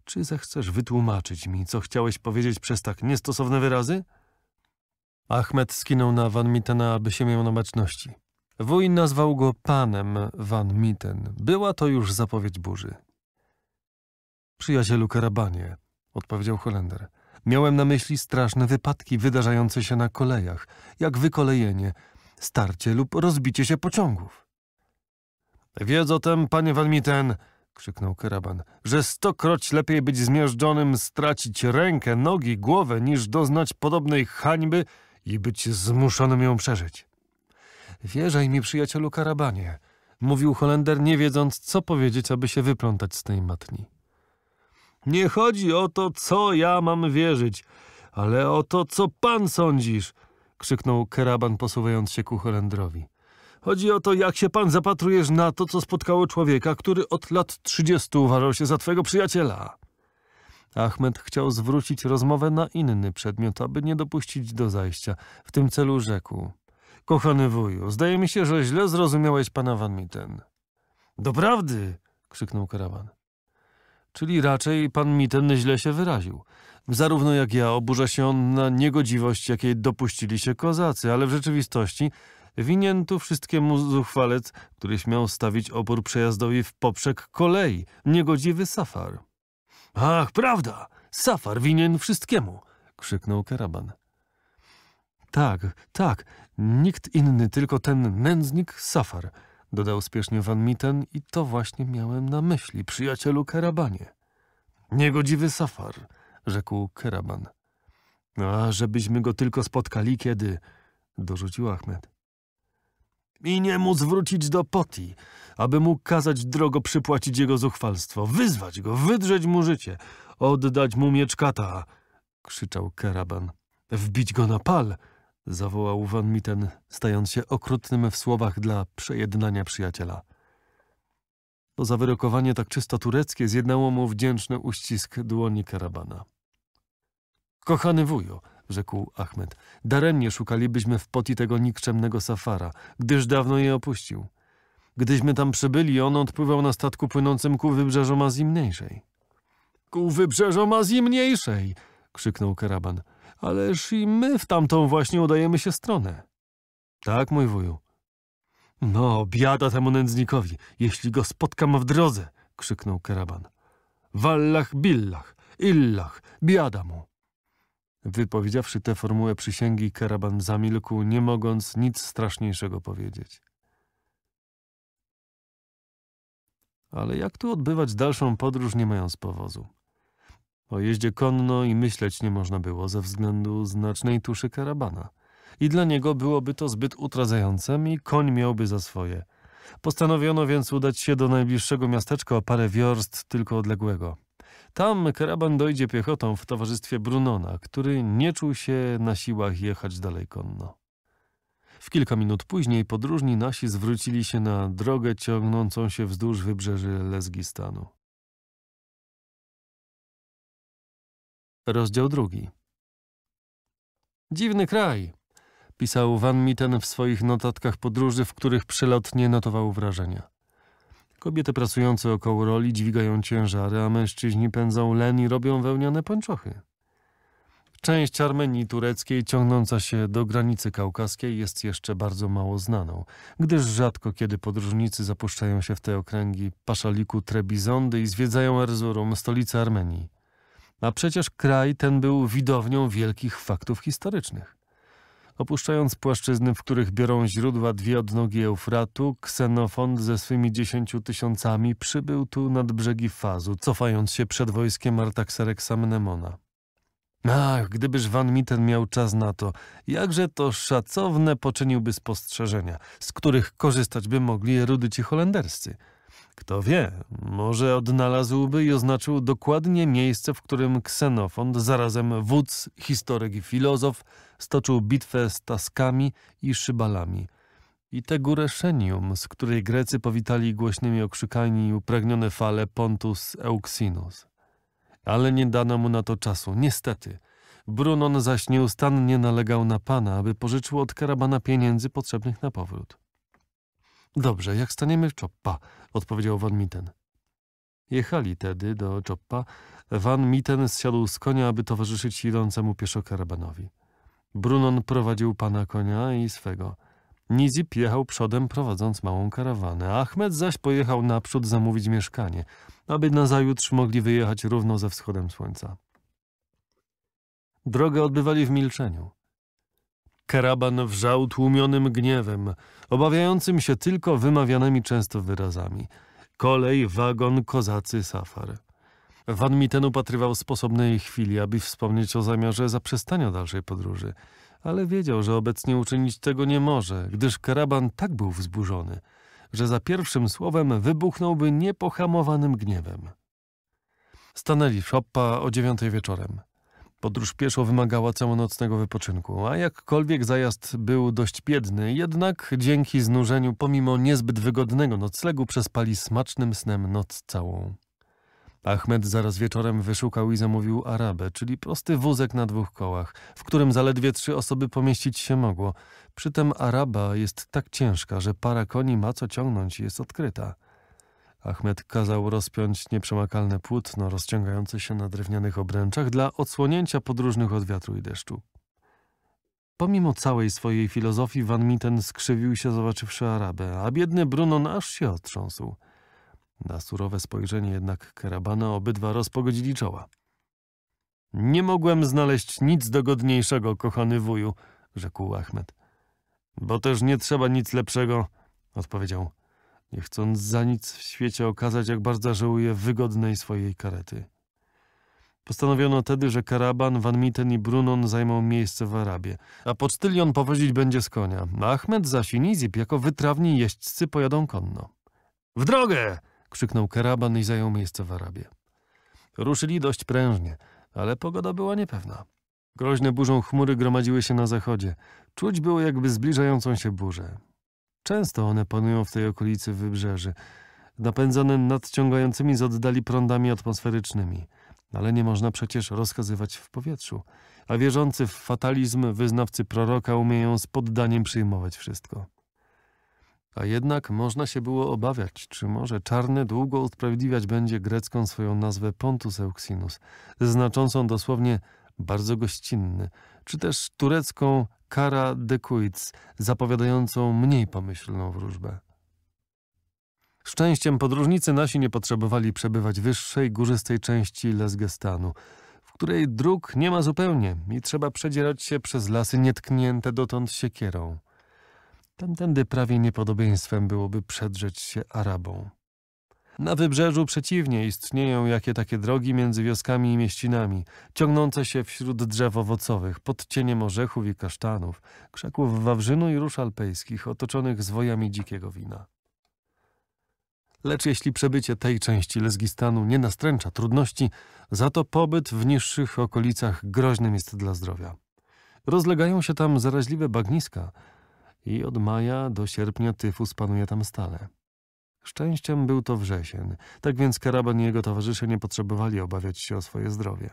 Czy zechcesz wytłumaczyć mi, co chciałeś powiedzieć przez tak niestosowne wyrazy? Ahmed skinął na Van Mittena, aby się miał na baczności. Wuj nazwał go panem Van Mitten. Była to już zapowiedź burzy. Przyjacielu karabanie, odpowiedział Holender. Miałem na myśli straszne wypadki wydarzające się na kolejach, jak wykolejenie, starcie lub rozbicie się pociągów. Wiedz o tym, panie Van Mitten, krzyknął karaban, że stokroć lepiej być zmiażdżonym, stracić rękę, nogi, głowę, niż doznać podobnej hańby i być zmuszonym ją przeżyć. Wierzaj mi, przyjacielu Karabanie, mówił Holender, nie wiedząc, co powiedzieć, aby się wyplątać z tej matni. Nie chodzi o to, co ja mam wierzyć, ale o to, co pan sądzisz, krzyknął Karaban, posuwając się ku Holendrowi. Chodzi o to, jak się pan zapatrujesz na to, co spotkało człowieka, który od lat trzydziestu uważał się za twego przyjaciela. Ahmed chciał zwrócić rozmowę na inny przedmiot, aby nie dopuścić do zajścia. W tym celu rzekł. Kochany wuju, zdaje mi się, że źle zrozumiałeś pana Van Mitten. Doprawdy! krzyknął karawan. Czyli raczej pan Mitten źle się wyraził. Zarówno jak ja oburza się on na niegodziwość, jakiej dopuścili się kozacy, ale w rzeczywistości winien tu wszystkiemu zuchwalec, który śmiał stawić opór przejazdowi w poprzek kolei, niegodziwy Safar. Ach, prawda! Safar winien wszystkiemu! krzyknął karaban. Tak, tak, nikt inny, tylko ten nędznik Safar, dodał spiesznie Van Mitten i to właśnie miałem na myśli, przyjacielu Kerabanie. Niegodziwy Safar, rzekł Keraban. No, a żebyśmy go tylko spotkali kiedy, dorzucił Ahmed. I nie mu zwrócić do poti, aby mu kazać drogo przypłacić jego zuchwalstwo, wyzwać go, wydrzeć mu życie, oddać mu miecz kata, krzyczał Keraban. Wbić go na pal, zawołał van Mitten, stając się okrutnym w słowach dla przejednania przyjaciela. To zawyrokowanie tak czysto tureckie zjednało mu wdzięczny uścisk dłoni karabana. Kochany wuju, rzekł Ahmed, daremnie szukalibyśmy w poti tego nikczemnego safara, gdyż dawno je opuścił. Gdyśmy tam przybyli, on odpływał na statku płynącym ku wybrzeżom Azji Mniejszej. Ku wybrzeżom Azji Mniejszej! krzyknął karaban – ależ i my w tamtą właśnie udajemy się stronę. Tak, mój wuju. No, biada temu nędznikowi, jeśli go spotkam w drodze, krzyknął karaban. Wallach billach, illach, biada mu. Wypowiedziawszy tę formułę przysięgi, Keraban zamilkł, nie mogąc nic straszniejszego powiedzieć. Ale jak tu odbywać dalszą podróż, nie mając powozu? O jeździe konno i myśleć nie można było ze względu znacznej tuszy karabana. I dla niego byłoby to zbyt utradzające i koń miałby za swoje. Postanowiono więc udać się do najbliższego miasteczka o parę wiorst tylko odległego. Tam karaban dojdzie piechotą w towarzystwie Brunona, który nie czuł się na siłach jechać dalej konno. W kilka minut później podróżni nasi zwrócili się na drogę ciągnącą się wzdłuż wybrzeży Lezgistanu. Rozdział drugi. Dziwny kraj, pisał Van Mitten w swoich notatkach podróży, w których przelotnie notował wrażenia. Kobiety pracujące około roli dźwigają ciężary, a mężczyźni pędzą len i robią wełniane pończochy. Część Armenii tureckiej ciągnąca się do granicy kaukaskiej jest jeszcze bardzo mało znaną, gdyż rzadko kiedy podróżnicy zapuszczają się w te okręgi paszaliku Trebizondy i zwiedzają Erzurum, stolicę Armenii. A przecież kraj ten był widownią wielkich faktów historycznych. Opuszczając płaszczyzny, w których biorą źródła dwie odnogi Eufratu, ksenofon ze swymi dziesięciu tysiącami przybył tu nad brzegi Fazu, cofając się przed wojskiem Artaxerxa Mnemona. Ach, gdybyż Van Mitten miał czas na to, jakże to szacowne poczyniłby spostrzeżenia, z których korzystać by mogli erudyci holenderscy – kto wie, może odnalazłby i oznaczył dokładnie miejsce, w którym Ksenofont, zarazem wódz, historyk i filozof, stoczył bitwę z Taskami i Szybalami. I tę górę Szenium, z której Grecy powitali głośnymi okrzykami upragnione fale Pontus Euxinus. Ale nie dano mu na to czasu, niestety. Brunon zaś nieustannie nalegał na pana, aby pożyczył od karabana pieniędzy potrzebnych na powrót. Dobrze, jak staniemy w Choppa, odpowiedział Van Mitten. Jechali tedy do Choppa. Van Mitten zsiadł z konia, aby towarzyszyć idącemu Karabanowi. Brunon prowadził pana konia i swego. Nizip jechał przodem, prowadząc małą karawanę. Ahmed zaś pojechał naprzód zamówić mieszkanie, aby nazajutrz mogli wyjechać równo ze wschodem słońca. Drogę odbywali w milczeniu. Karaban wrzał tłumionym gniewem, obawiającym się tylko wymawianymi często wyrazami. Kolej, wagon, kozacy, safar. Van Mitten upatrywał sposobnej chwili, aby wspomnieć o zamiarze zaprzestania dalszej podróży, ale wiedział, że obecnie uczynić tego nie może, gdyż karaban tak był wzburzony, że za pierwszym słowem wybuchnąłby niepohamowanym gniewem. Stanęli w Szoppa o dziewiątej wieczorem. Podróż pieszo wymagała całonocnego wypoczynku, a jakkolwiek zajazd był dość biedny, jednak dzięki znużeniu, pomimo niezbyt wygodnego noclegu, przespali smacznym snem noc całą. Ahmed zaraz wieczorem wyszukał i zamówił arabę, czyli prosty wózek na dwóch kołach, w którym zaledwie trzy osoby pomieścić się mogło. Przytem araba jest tak ciężka, że para koni ma co ciągnąć i jest odkryta. Achmed kazał rozpiąć nieprzemakalne płótno rozciągające się na drewnianych obręczach dla odsłonięcia podróżnych od wiatru i deszczu. Pomimo całej swojej filozofii Van Mitten skrzywił się zobaczywszy Arabę, a biedny Brunon aż się otrząsł. Na surowe spojrzenie jednak Karabana obydwa rozpogodzili czoła. Nie mogłem znaleźć nic dogodniejszego, kochany wuju, rzekł Achmed. Bo też nie trzeba nic lepszego, odpowiedział nie chcąc za nic w świecie okazać, jak bardzo żałuje wygodnej swojej karety. Postanowiono wtedy, że Karaban, Van Mitten i Brunon zajmą miejsce w Arabie, a pocztylion powozić będzie z konia, a Ahmed zaś i Nizib jako wytrawni jeźdźcy pojadą konno. — W drogę! — krzyknął Karaban i zajął miejsce w Arabie. Ruszyli dość prężnie, ale pogoda była niepewna. Groźne burzą chmury gromadziły się na zachodzie. Czuć było jakby zbliżającą się burzę. Często one panują w tej okolicy wybrzeży, napędzane nadciągającymi z oddali prądami atmosferycznymi. Ale nie można przecież rozkazywać w powietrzu. A wierzący w fatalizm wyznawcy proroka umieją z poddaniem przyjmować wszystko. A jednak można się było obawiać, czy może czarny długo usprawiedliwiać będzie grecką swoją nazwę Pontus Euxinus, znaczącą dosłownie bardzo gościnny, czy też turecką Kara Dekuic, zapowiadającą mniej pomyślną wróżbę. Szczęściem podróżnicy nasi nie potrzebowali przebywać wyższej, górzystej części Lesgestanu, w której dróg nie ma zupełnie i trzeba przedzierać się przez lasy nietknięte dotąd siekierą. Tamtędy prawie niepodobieństwem byłoby przedrzeć się Arabą. Na wybrzeżu przeciwnie istnieją jakie takie drogi między wioskami i mieścinami, ciągnące się wśród drzew owocowych, pod cieniem orzechów i kasztanów, krzaków wawrzynu i róż alpejskich, otoczonych zwojami dzikiego wina. Lecz jeśli przebycie tej części Lezgistanu nie nastręcza trudności, za to pobyt w niższych okolicach groźnym jest dla zdrowia. Rozlegają się tam zaraźliwe bagniska i od maja do sierpnia tyfus panuje tam stale. Szczęściem był to wrzesień, tak więc karaban i jego towarzysze nie potrzebowali obawiać się o swoje zdrowie.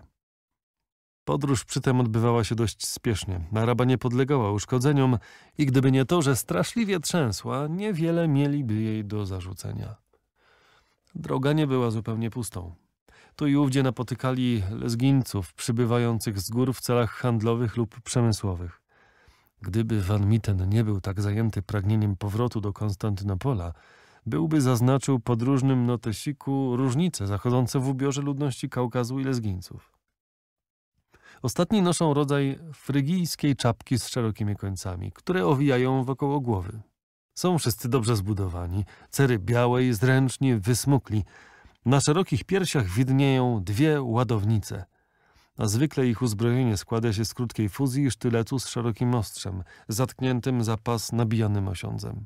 Podróż przytem odbywała się dość spiesznie. Araba nie podlegała uszkodzeniom i gdyby nie to, że straszliwie trzęsła, niewiele mieliby jej do zarzucenia. Droga nie była zupełnie pustą. Tu i ówdzie napotykali lesgińców przybywających z gór w celach handlowych lub przemysłowych. Gdyby Van Mitten nie był tak zajęty pragnieniem powrotu do Konstantynopola, byłby zaznaczył podróżnym notesiku różnice zachodzące w ubiorze ludności Kaukazu i Lezgińców. Ostatni noszą rodzaj frygijskiej czapki z szerokimi końcami, które owijają wokoło głowy. Są wszyscy dobrze zbudowani, cery białej, zręcznie wysmukli. Na szerokich piersiach widnieją dwie ładownice – a zwykle ich uzbrojenie składa się z krótkiej fuzji i sztyletu z szerokim ostrzem, zatkniętym za pas nabijanym osiądzem.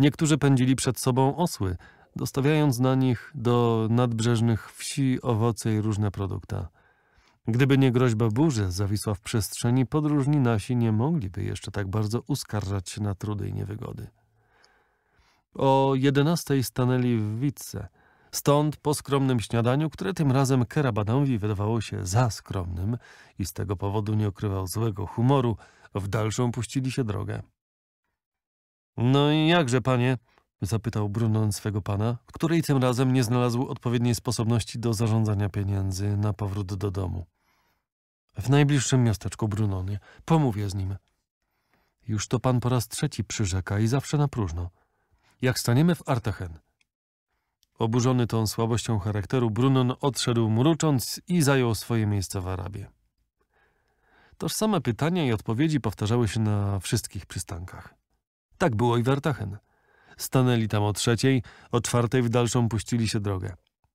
Niektórzy pędzili przed sobą osły, dostawiając na nich do nadbrzeżnych wsi owoce i różne produkta. Gdyby nie groźba burzy zawisła w przestrzeni, podróżni nasi nie mogliby jeszcze tak bardzo uskarżać się na trudy i niewygody. O jedenastej stanęli w Witce. Stąd po skromnym śniadaniu, które tym razem Kerabanowi wydawało się za skromnym i z tego powodu nie okrywał złego humoru, w dalszą puścili się drogę. No i jakże, panie? Zapytał Brunon swego pana, której tym razem nie znalazł odpowiedniej sposobności do zarządzania pieniędzy na powrót do domu. W najbliższym miasteczku Brunonie. Pomówię z nim. Już to pan po raz trzeci przyrzeka i zawsze na próżno. Jak staniemy w Artechen. Oburzony tą słabością charakteru, Brunon odszedł mrucząc i zajął swoje miejsce w Arabie. same pytania i odpowiedzi powtarzały się na wszystkich przystankach. Tak było i Wartachen. Stanęli tam o trzeciej, o czwartej w dalszą puścili się drogę.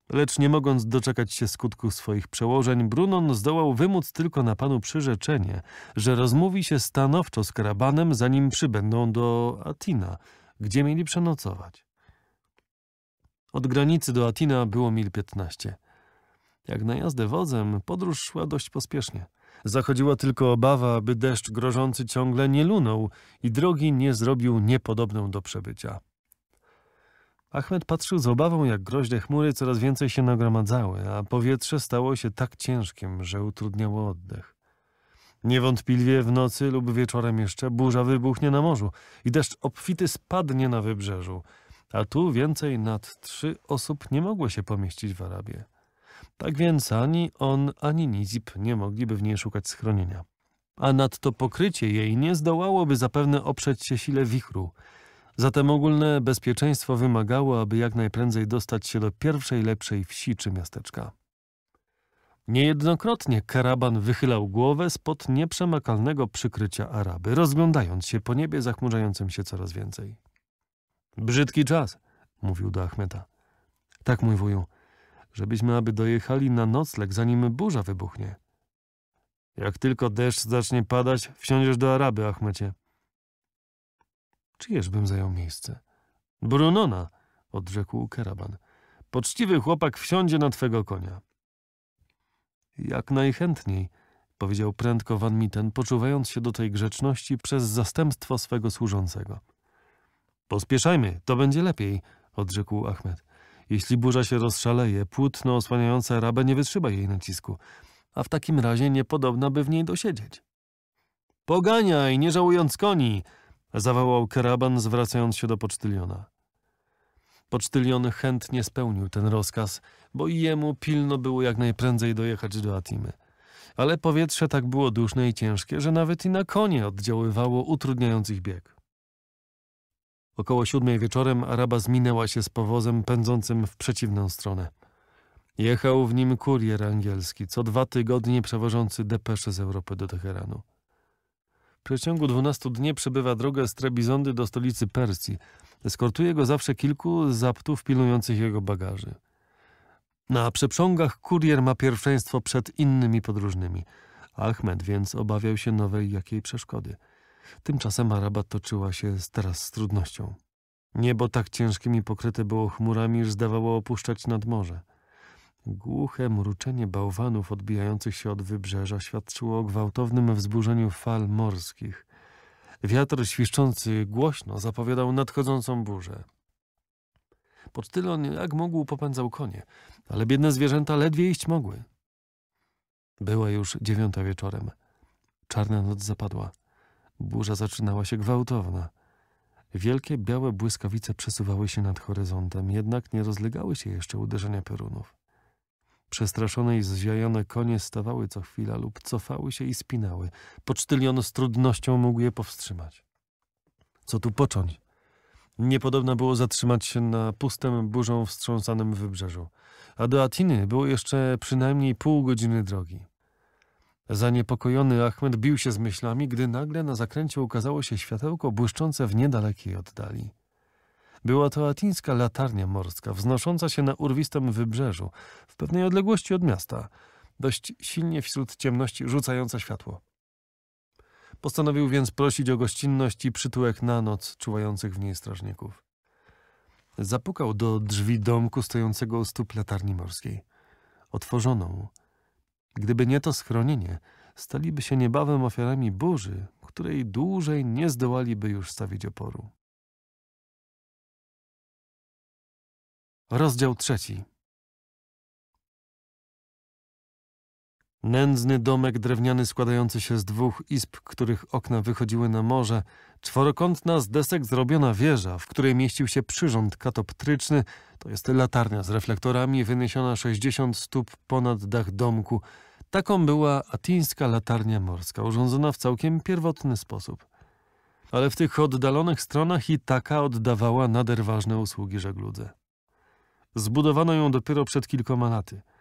Lecz nie mogąc doczekać się skutków swoich przełożeń, Brunon zdołał wymóc tylko na panu przyrzeczenie, że rozmówi się stanowczo z karabanem, zanim przybędą do Atina, gdzie mieli przenocować. Od granicy do Atina było mil piętnaście. Jak na jazdę wodzem, podróż szła dość pospiesznie – Zachodziła tylko obawa, aby deszcz grożący ciągle nie lunął i drogi nie zrobił niepodobną do przebycia. Achmed patrzył z obawą, jak groźne chmury coraz więcej się nagromadzały, a powietrze stało się tak ciężkim, że utrudniało oddech. Niewątpliwie w nocy lub wieczorem jeszcze burza wybuchnie na morzu i deszcz obfity spadnie na wybrzeżu, a tu więcej nad trzy osób nie mogło się pomieścić w Arabie. Tak więc ani on, ani Nizip nie mogliby w niej szukać schronienia. A nadto pokrycie jej nie zdołałoby zapewne oprzeć się sile wichru. Zatem ogólne bezpieczeństwo wymagało, aby jak najprędzej dostać się do pierwszej lepszej wsi czy miasteczka. Niejednokrotnie karaban wychylał głowę spod nieprzemakalnego przykrycia Araby, rozglądając się po niebie zachmurzającym się coraz więcej. Brzydki czas, mówił do Achmeta. Tak, mój wuju, żebyśmy aby dojechali na nocleg, zanim burza wybuchnie. Jak tylko deszcz zacznie padać, wsiądziesz do Araby, Achmecie. Czyjeżbym zajął miejsce? Brunona, odrzekł Karaban. Poczciwy chłopak wsiądzie na twego konia. Jak najchętniej, powiedział prędko Van Mitten, poczuwając się do tej grzeczności przez zastępstwo swego służącego. Pospieszajmy, to będzie lepiej, odrzekł Achmed. Jeśli burza się rozszaleje, płótno osłaniające rabę nie wytrzyma jej nacisku, a w takim razie niepodobna by w niej dosiedzieć. Poganiaj, nie żałując koni! zawołał keraban, zwracając się do pocztyliona. Pocztylion chętnie spełnił ten rozkaz, bo i jemu pilno było jak najprędzej dojechać do Atimy. Ale powietrze tak było duszne i ciężkie, że nawet i na konie oddziaływało utrudniając ich bieg. Około siódmej wieczorem Araba zminęła się z powozem pędzącym w przeciwną stronę. Jechał w nim kurier angielski, co dwa tygodnie przewożący depesze z Europy do Teheranu. W przeciągu dwunastu dni przebywa drogę z Trebizondy do stolicy Persji. Eskortuje go zawsze kilku zaptów pilnujących jego bagaży. Na przeprzągach kurier ma pierwszeństwo przed innymi podróżnymi. Ahmed więc obawiał się nowej jakiej przeszkody – Tymczasem Araba toczyła się teraz z trudnością. Niebo tak ciężkimi pokryte było chmurami, że zdawało opuszczać nad morze. Głuche mruczenie bałwanów odbijających się od wybrzeża świadczyło o gwałtownym wzburzeniu fal morskich. Wiatr świszczący głośno zapowiadał nadchodzącą burzę. Pod tylon jak mógł popędzał konie, ale biedne zwierzęta ledwie iść mogły. Była już dziewiąta wieczorem. Czarna noc zapadła. Burza zaczynała się gwałtowna. Wielkie białe błyskawice przesuwały się nad horyzontem, jednak nie rozlegały się jeszcze uderzenia piorunów. Przestraszone i zziajone konie stawały co chwila lub cofały się i spinały. Pocztylion z trudnością mógł je powstrzymać. Co tu począć? Niepodobna było zatrzymać się na pustym, burzą wstrząsanym wybrzeżu. A do Atiny było jeszcze przynajmniej pół godziny drogi. Zaniepokojony Achmed bił się z myślami, gdy nagle na zakręcie ukazało się światełko błyszczące w niedalekiej oddali. Była to atińska latarnia morska, wznosząca się na urwistym wybrzeżu, w pewnej odległości od miasta, dość silnie wśród ciemności rzucająca światło. Postanowił więc prosić o gościnność i przytułek na noc czuwających w niej strażników. Zapukał do drzwi domku stojącego u stóp latarni morskiej. Otworzono mu. Gdyby nie to schronienie, staliby się niebawem ofiarami burzy, której dłużej nie zdołaliby już stawić oporu. Rozdział trzeci. Nędzny domek drewniany składający się z dwóch izb, których okna wychodziły na morze, czworokątna z desek zrobiona wieża, w której mieścił się przyrząd katoptryczny, to jest latarnia z reflektorami wyniesiona 60 stóp ponad dach domku. Taką była atińska latarnia morska, urządzona w całkiem pierwotny sposób. Ale w tych oddalonych stronach i taka oddawała nader ważne usługi żegludze. Zbudowano ją dopiero przed kilkoma laty –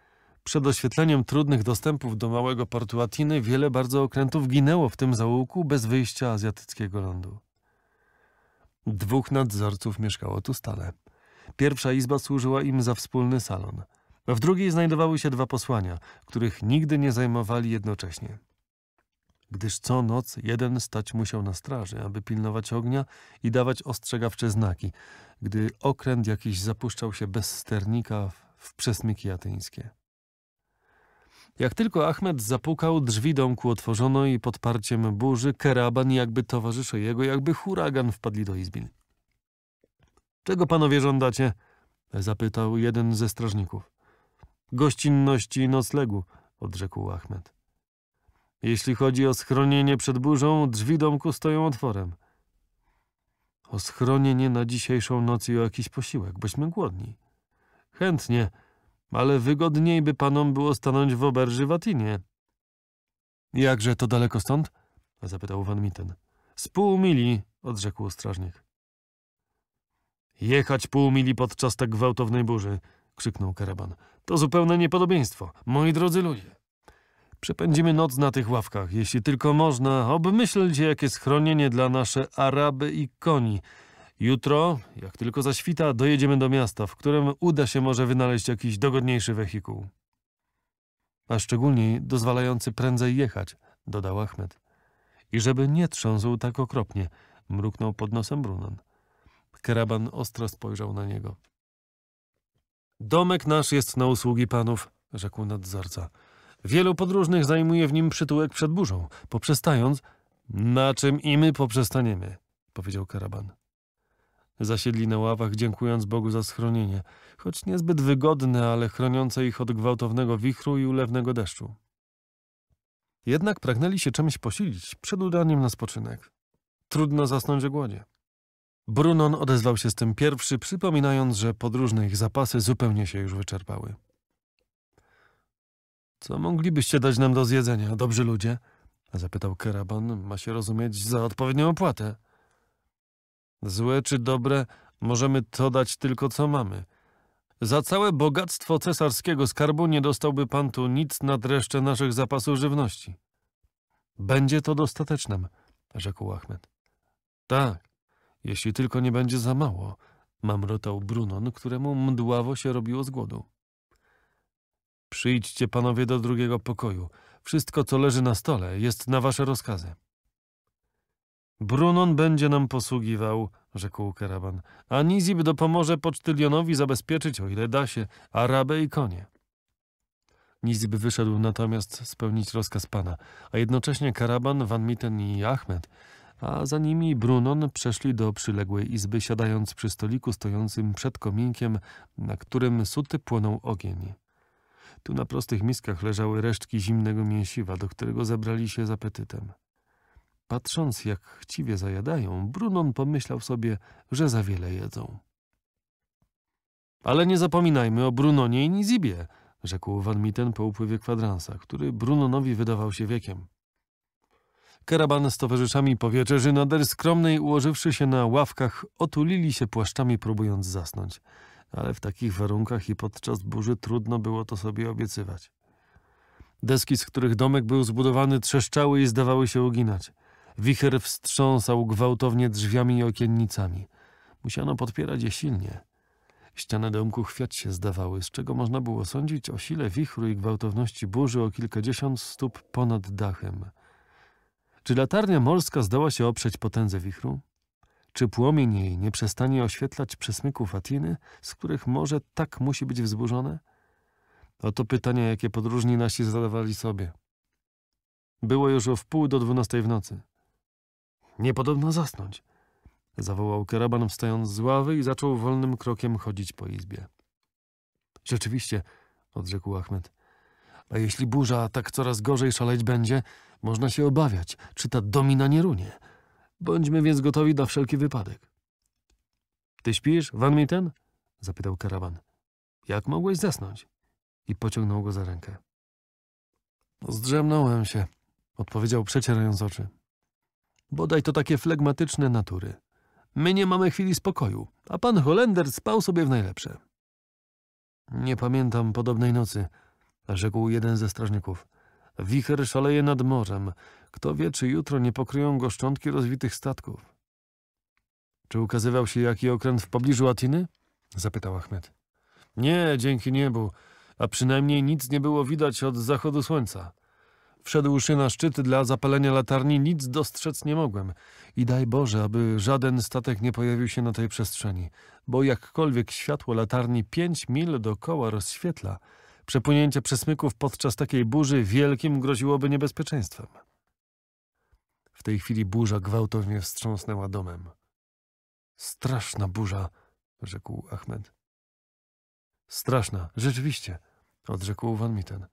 przed oświetleniem trudnych dostępów do małego portu Atiny wiele bardzo okrętów ginęło w tym zaułku bez wyjścia azjatyckiego lądu. Dwóch nadzorców mieszkało tu stale. Pierwsza izba służyła im za wspólny salon. W drugiej znajdowały się dwa posłania, których nigdy nie zajmowali jednocześnie. Gdyż co noc jeden stać musiał na straży, aby pilnować ognia i dawać ostrzegawcze znaki, gdy okręt jakiś zapuszczał się bez sternika w przesmyki ateńskie. Jak tylko Ahmed zapukał, drzwi domku otworzono i pod parciem burzy Keraban i jakby towarzysze jego, jakby huragan wpadli do izbin. Czego panowie żądacie? zapytał jeden ze strażników. Gościnności i noclegu, odrzekł Ahmed. Jeśli chodzi o schronienie przed burzą, drzwi domku stoją otworem. O schronienie na dzisiejszą noc i o jakiś posiłek, bośmy głodni. Chętnie, ale wygodniej by panom było stanąć w oberży Watinie. Jakże to daleko stąd? zapytał van Mitten. Z pół mili, odrzekł strażnik. Jechać pół mili podczas tak gwałtownej burzy, krzyknął karaban. To zupełne niepodobieństwo, moi drodzy ludzie. Przepędzimy noc na tych ławkach, jeśli tylko można. Obmyślcie, jakie schronienie dla nasze Araby i koni. Jutro, jak tylko zaświta, dojedziemy do miasta, w którym uda się może wynaleźć jakiś dogodniejszy wehikuł. A szczególnie dozwalający prędzej jechać, dodał Achmed. I żeby nie trząsł tak okropnie, mruknął pod nosem Brunon. Keraban ostro spojrzał na niego. Domek nasz jest na usługi panów, rzekł nadzorca. Wielu podróżnych zajmuje w nim przytułek przed burzą, poprzestając, na czym i my poprzestaniemy, powiedział Karaban. Zasiedli na ławach, dziękując Bogu za schronienie, choć niezbyt wygodne, ale chroniące ich od gwałtownego wichru i ulewnego deszczu. Jednak pragnęli się czymś posilić przed udaniem na spoczynek. Trudno zasnąć o głodzie. Brunon odezwał się z tym pierwszy, przypominając, że podróżne ich zapasy zupełnie się już wyczerpały. Co moglibyście dać nam do zjedzenia, dobrzy ludzie? zapytał Keraban. Ma się rozumieć za odpowiednią opłatę. Złe czy dobre, możemy to dać tylko co mamy. Za całe bogactwo cesarskiego skarbu nie dostałby pan tu nic nad resztę naszych zapasów żywności. Będzie to dostatecznym, rzekł Achmed. Tak, jeśli tylko nie będzie za mało, mamrotał Brunon, któremu mdławo się robiło z głodu. Przyjdźcie panowie do drugiego pokoju. Wszystko, co leży na stole, jest na wasze rozkazy. Brunon będzie nam posługiwał, rzekł karaban, a Nizib dopomoże pocztylionowi zabezpieczyć, o ile da się, Arabę i konie. Nizib wyszedł natomiast spełnić rozkaz pana, a jednocześnie karaban, Van Mitten i Ahmed, a za nimi Brunon przeszli do przyległej izby, siadając przy stoliku stojącym przed kominkiem, na którym suty płonął ogień. Tu na prostych miskach leżały resztki zimnego mięsiwa, do którego zabrali się z apetytem. Patrząc, jak chciwie zajadają, Brunon pomyślał sobie, że za wiele jedzą. Ale nie zapominajmy o Brunonie i Nizibie, rzekł Van Mitten po upływie kwadransa, który Brunonowi wydawał się wiekiem. Karaban z towarzyszami po wieczerzy nader skromnej, ułożywszy się na ławkach, otulili się płaszczami, próbując zasnąć. Ale w takich warunkach i podczas burzy trudno było to sobie obiecywać. Deski, z których domek był zbudowany, trzeszczały i zdawały się uginać. Wicher wstrząsał gwałtownie drzwiami i okiennicami. Musiano podpierać je silnie. Ściany domku chwiać się zdawały, z czego można było sądzić o sile wichru i gwałtowności burzy o kilkadziesiąt stóp ponad dachem. Czy latarnia morska zdoła się oprzeć potędze wichru? Czy płomień jej nie przestanie oświetlać przesmyków Fatiny, z których morze tak musi być wzburzone? Oto pytania, jakie podróżni nasi zadawali sobie. Było już o wpół do dwunastej w nocy. Niepodobno zasnąć. Zawołał karaban wstając z ławy i zaczął wolnym krokiem chodzić po izbie. Rzeczywiście, odrzekł Achmed. A jeśli burza tak coraz gorzej szaleć będzie, można się obawiać, czy ta domina nie runie. Bądźmy więc gotowi na wszelki wypadek. Ty śpisz, Van Mitten? zapytał karaban. Jak mogłeś zasnąć? I pociągnął go za rękę. Zdrzemnąłem się, odpowiedział przecierając oczy. Bodaj to takie flegmatyczne natury. My nie mamy chwili spokoju, a pan Holender spał sobie w najlepsze. Nie pamiętam podobnej nocy, rzekł jeden ze strażników. Wicher szaleje nad morzem. Kto wie, czy jutro nie pokryją go szczątki rozwitych statków. Czy ukazywał się jaki okręt w pobliżu Atiny? Zapytał Achmed. Nie, dzięki niebu, a przynajmniej nic nie było widać od zachodu słońca. Wszedłszy na szczyt dla zapalenia latarni, nic dostrzec nie mogłem. I daj Boże, aby żaden statek nie pojawił się na tej przestrzeni, bo jakkolwiek światło latarni pięć mil dokoła rozświetla, przepłynięcie przesmyków podczas takiej burzy wielkim groziłoby niebezpieczeństwem. W tej chwili burza gwałtownie wstrząsnęła domem. Straszna burza, rzekł Ahmed. Straszna, rzeczywiście, odrzekł Van Mitten.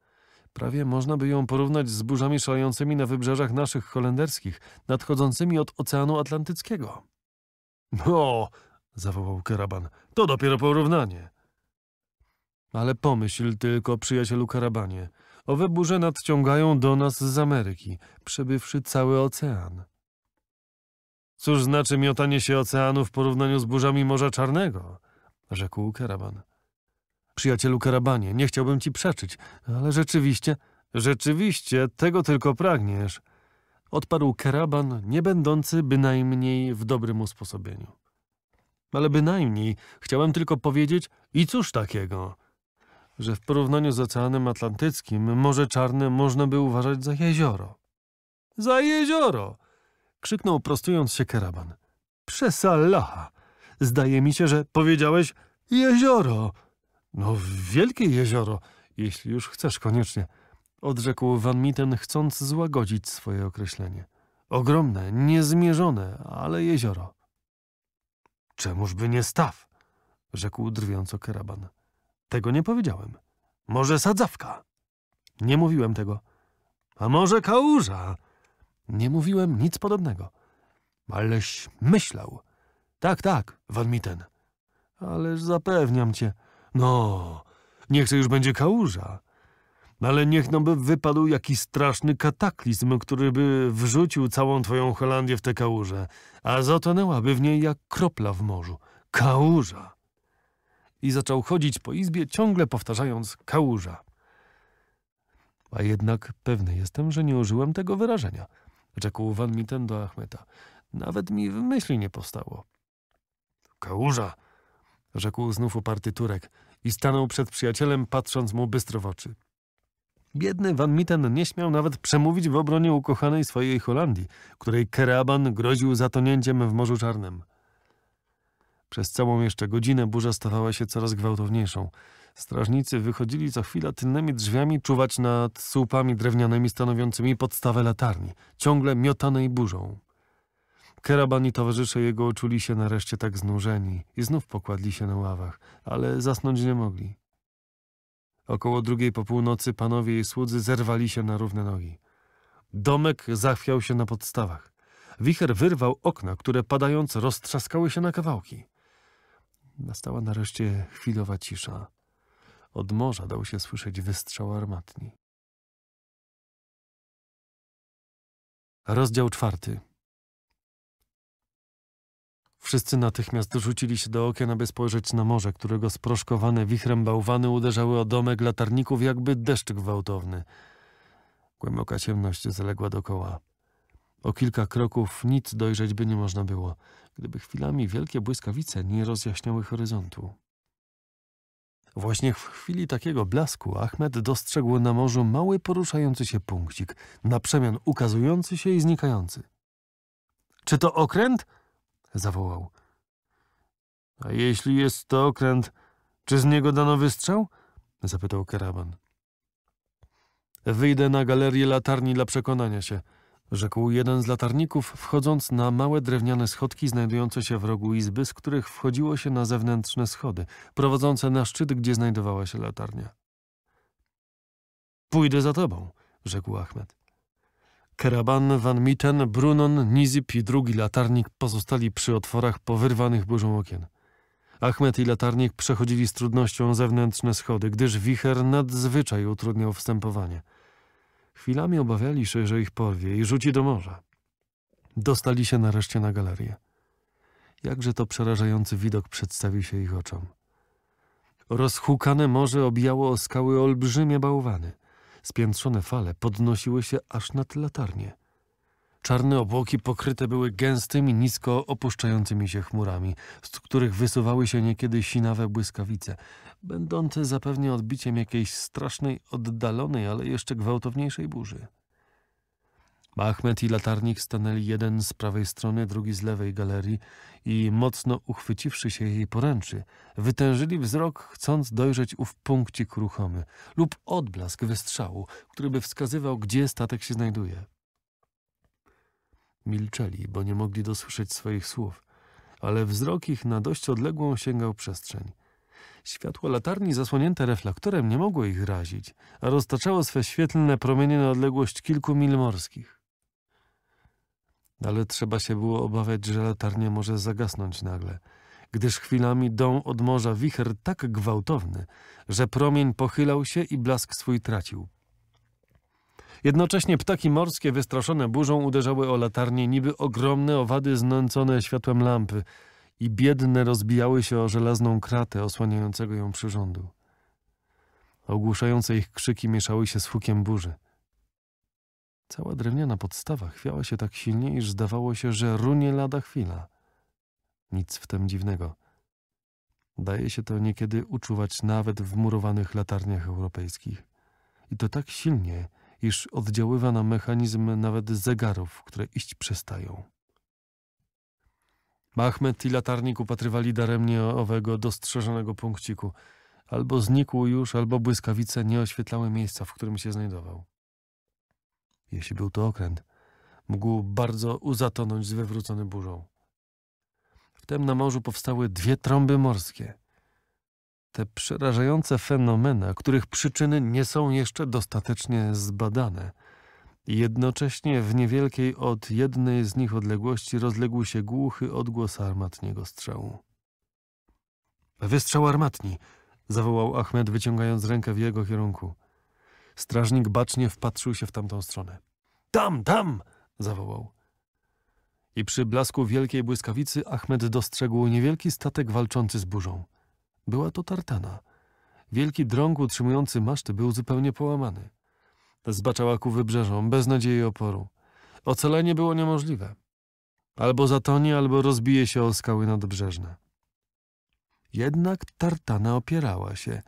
Prawie można by ją porównać z burzami szalejącymi na wybrzeżach naszych holenderskich, nadchodzącymi od Oceanu Atlantyckiego. O! No, zawołał karaban. To dopiero porównanie. Ale pomyśl tylko, przyjacielu karabanie. Owe burze nadciągają do nas z Ameryki, przebywszy cały ocean. Cóż znaczy miotanie się oceanu w porównaniu z burzami Morza Czarnego? rzekł karaban. Przyjacielu Karabanie, nie chciałbym ci przeczyć, ale rzeczywiście, rzeczywiście tego tylko pragniesz. Odparł Karaban, nie będący bynajmniej w dobrym usposobieniu. Ale bynajmniej chciałem tylko powiedzieć, i cóż takiego, że w porównaniu z Oceanem Atlantyckim Morze Czarne można by uważać za jezioro. Za jezioro! krzyknął prostując się Karaban. Przesalaha! Zdaje mi się, że powiedziałeś jezioro! No, wielkie jezioro, jeśli już chcesz koniecznie, odrzekł Van Mitten, chcąc złagodzić swoje określenie. Ogromne, niezmierzone, ale jezioro. Czemużby nie staw? rzekł drwiąco keraban. Tego nie powiedziałem. Może sadzawka? Nie mówiłem tego. A może kałuża? Nie mówiłem nic podobnego. Aleś myślał. Tak, tak, Van Mitten. Ależ zapewniam cię, no, niech to już będzie kałuża. Ale niech nam by wypadł jakiś straszny kataklizm, który by wrzucił całą twoją Holandię w tę kałużę, a zatonęłaby w niej jak kropla w morzu. Kałuża! I zaczął chodzić po izbie, ciągle powtarzając kałuża. A jednak pewny jestem, że nie użyłem tego wyrażenia, rzekł Van Mitten do Achmeta. Nawet mi w myśli nie powstało. Kałuża! Rzekł znów oparty Turek i stanął przed przyjacielem, patrząc mu bystro w oczy. Biedny Van Mitten nie śmiał nawet przemówić w obronie ukochanej swojej Holandii, której Keraban groził zatonięciem w Morzu Czarnym. Przez całą jeszcze godzinę burza stawała się coraz gwałtowniejszą. Strażnicy wychodzili co chwila tylnymi drzwiami czuwać nad słupami drewnianymi stanowiącymi podstawę latarni, ciągle miotanej burzą. Keraban i towarzysze jego czuli się nareszcie tak znużeni i znów pokładli się na ławach, ale zasnąć nie mogli. Około drugiej po północy panowie i słudzy zerwali się na równe nogi. Domek zachwiał się na podstawach. Wicher wyrwał okna, które padając roztrzaskały się na kawałki. Nastała nareszcie chwilowa cisza. Od morza dał się słyszeć wystrzał armatni. Rozdział czwarty. Wszyscy natychmiast rzucili się do okien, aby spojrzeć na morze, którego sproszkowane wichrem bałwany uderzały o domek latarników jakby deszcz gwałtowny. Głęboka ciemność zaległa dokoła. O kilka kroków nic dojrzeć by nie można było, gdyby chwilami wielkie błyskawice nie rozjaśniały horyzontu. Właśnie w chwili takiego blasku Ahmed dostrzegł na morzu mały poruszający się punkcik, na przemian ukazujący się i znikający. Czy to okręt? zawołał. A jeśli jest to okręt, czy z niego dano wystrzał? zapytał karaban. Wyjdę na galerię latarni dla przekonania się, rzekł jeden z latarników, wchodząc na małe drewniane schodki znajdujące się w rogu izby, z których wchodziło się na zewnętrzne schody, prowadzące na szczyt, gdzie znajdowała się latarnia. Pójdę za tobą, rzekł Ahmed. Keraban, Van Mitten, Brunon, Nizip i drugi latarnik pozostali przy otworach powyrwanych burzą okien. Achmet i latarnik przechodzili z trudnością zewnętrzne schody, gdyż wicher nadzwyczaj utrudniał wstępowanie. Chwilami obawiali się, że ich porwie i rzuci do morza. Dostali się nareszcie na galerię. Jakże to przerażający widok przedstawił się ich oczom. Rozhukane morze obijało o skały olbrzymie bałwany. Spiętrzone fale podnosiły się aż nad latarnię. Czarne obłoki pokryte były gęstymi, nisko opuszczającymi się chmurami, z których wysuwały się niekiedy sinawe błyskawice, będące zapewne odbiciem jakiejś strasznej, oddalonej, ale jeszcze gwałtowniejszej burzy. Ahmed i latarnik stanęli jeden z prawej strony, drugi z lewej galerii i mocno uchwyciwszy się jej poręczy, wytężyli wzrok, chcąc dojrzeć ów punkcik ruchomy lub odblask wystrzału, który by wskazywał, gdzie statek się znajduje. Milczeli, bo nie mogli dosłyszeć swoich słów, ale wzrok ich na dość odległą sięgał przestrzeń. Światło latarni zasłonięte reflektorem nie mogło ich razić, a roztaczało swe świetlne promienie na odległość kilku mil morskich ale trzeba się było obawiać, że latarnia może zagasnąć nagle, gdyż chwilami dął od morza wicher tak gwałtowny, że promień pochylał się i blask swój tracił. Jednocześnie ptaki morskie wystraszone burzą uderzały o latarnie niby ogromne owady znęcone światłem lampy i biedne rozbijały się o żelazną kratę osłaniającego ją przyrządu. Ogłuszające ich krzyki mieszały się z hukiem burzy. Cała drewniana podstawa chwiała się tak silnie, iż zdawało się, że runie lada chwila. Nic w tym dziwnego. Daje się to niekiedy uczuwać nawet w murowanych latarniach europejskich. I to tak silnie, iż oddziaływa na mechanizm nawet zegarów, które iść przestają. Mahmet i latarnik upatrywali daremnie owego dostrzeżonego punkciku. Albo znikł już, albo błyskawice nie oświetlały miejsca, w którym się znajdował jeśli był to okręt, mógł bardzo uzatonąć z wywrócony burzą. Wtem na morzu powstały dwie trąby morskie. Te przerażające fenomena, których przyczyny nie są jeszcze dostatecznie zbadane. Jednocześnie w niewielkiej od jednej z nich odległości rozległ się głuchy odgłos armatniego strzału. Wystrzał armatni! zawołał Ahmed, wyciągając rękę w jego kierunku. Strażnik bacznie wpatrzył się w tamtą stronę. Tam, tam! zawołał. I przy blasku wielkiej błyskawicy Ahmed dostrzegł niewielki statek walczący z burzą. Była to tartana. Wielki drąg utrzymujący maszty był zupełnie połamany. Zbaczała ku wybrzeżom, bez nadziei oporu. Ocalenie było niemożliwe. Albo zatonie, albo rozbije się o skały nadbrzeżne. Jednak tartana opierała się –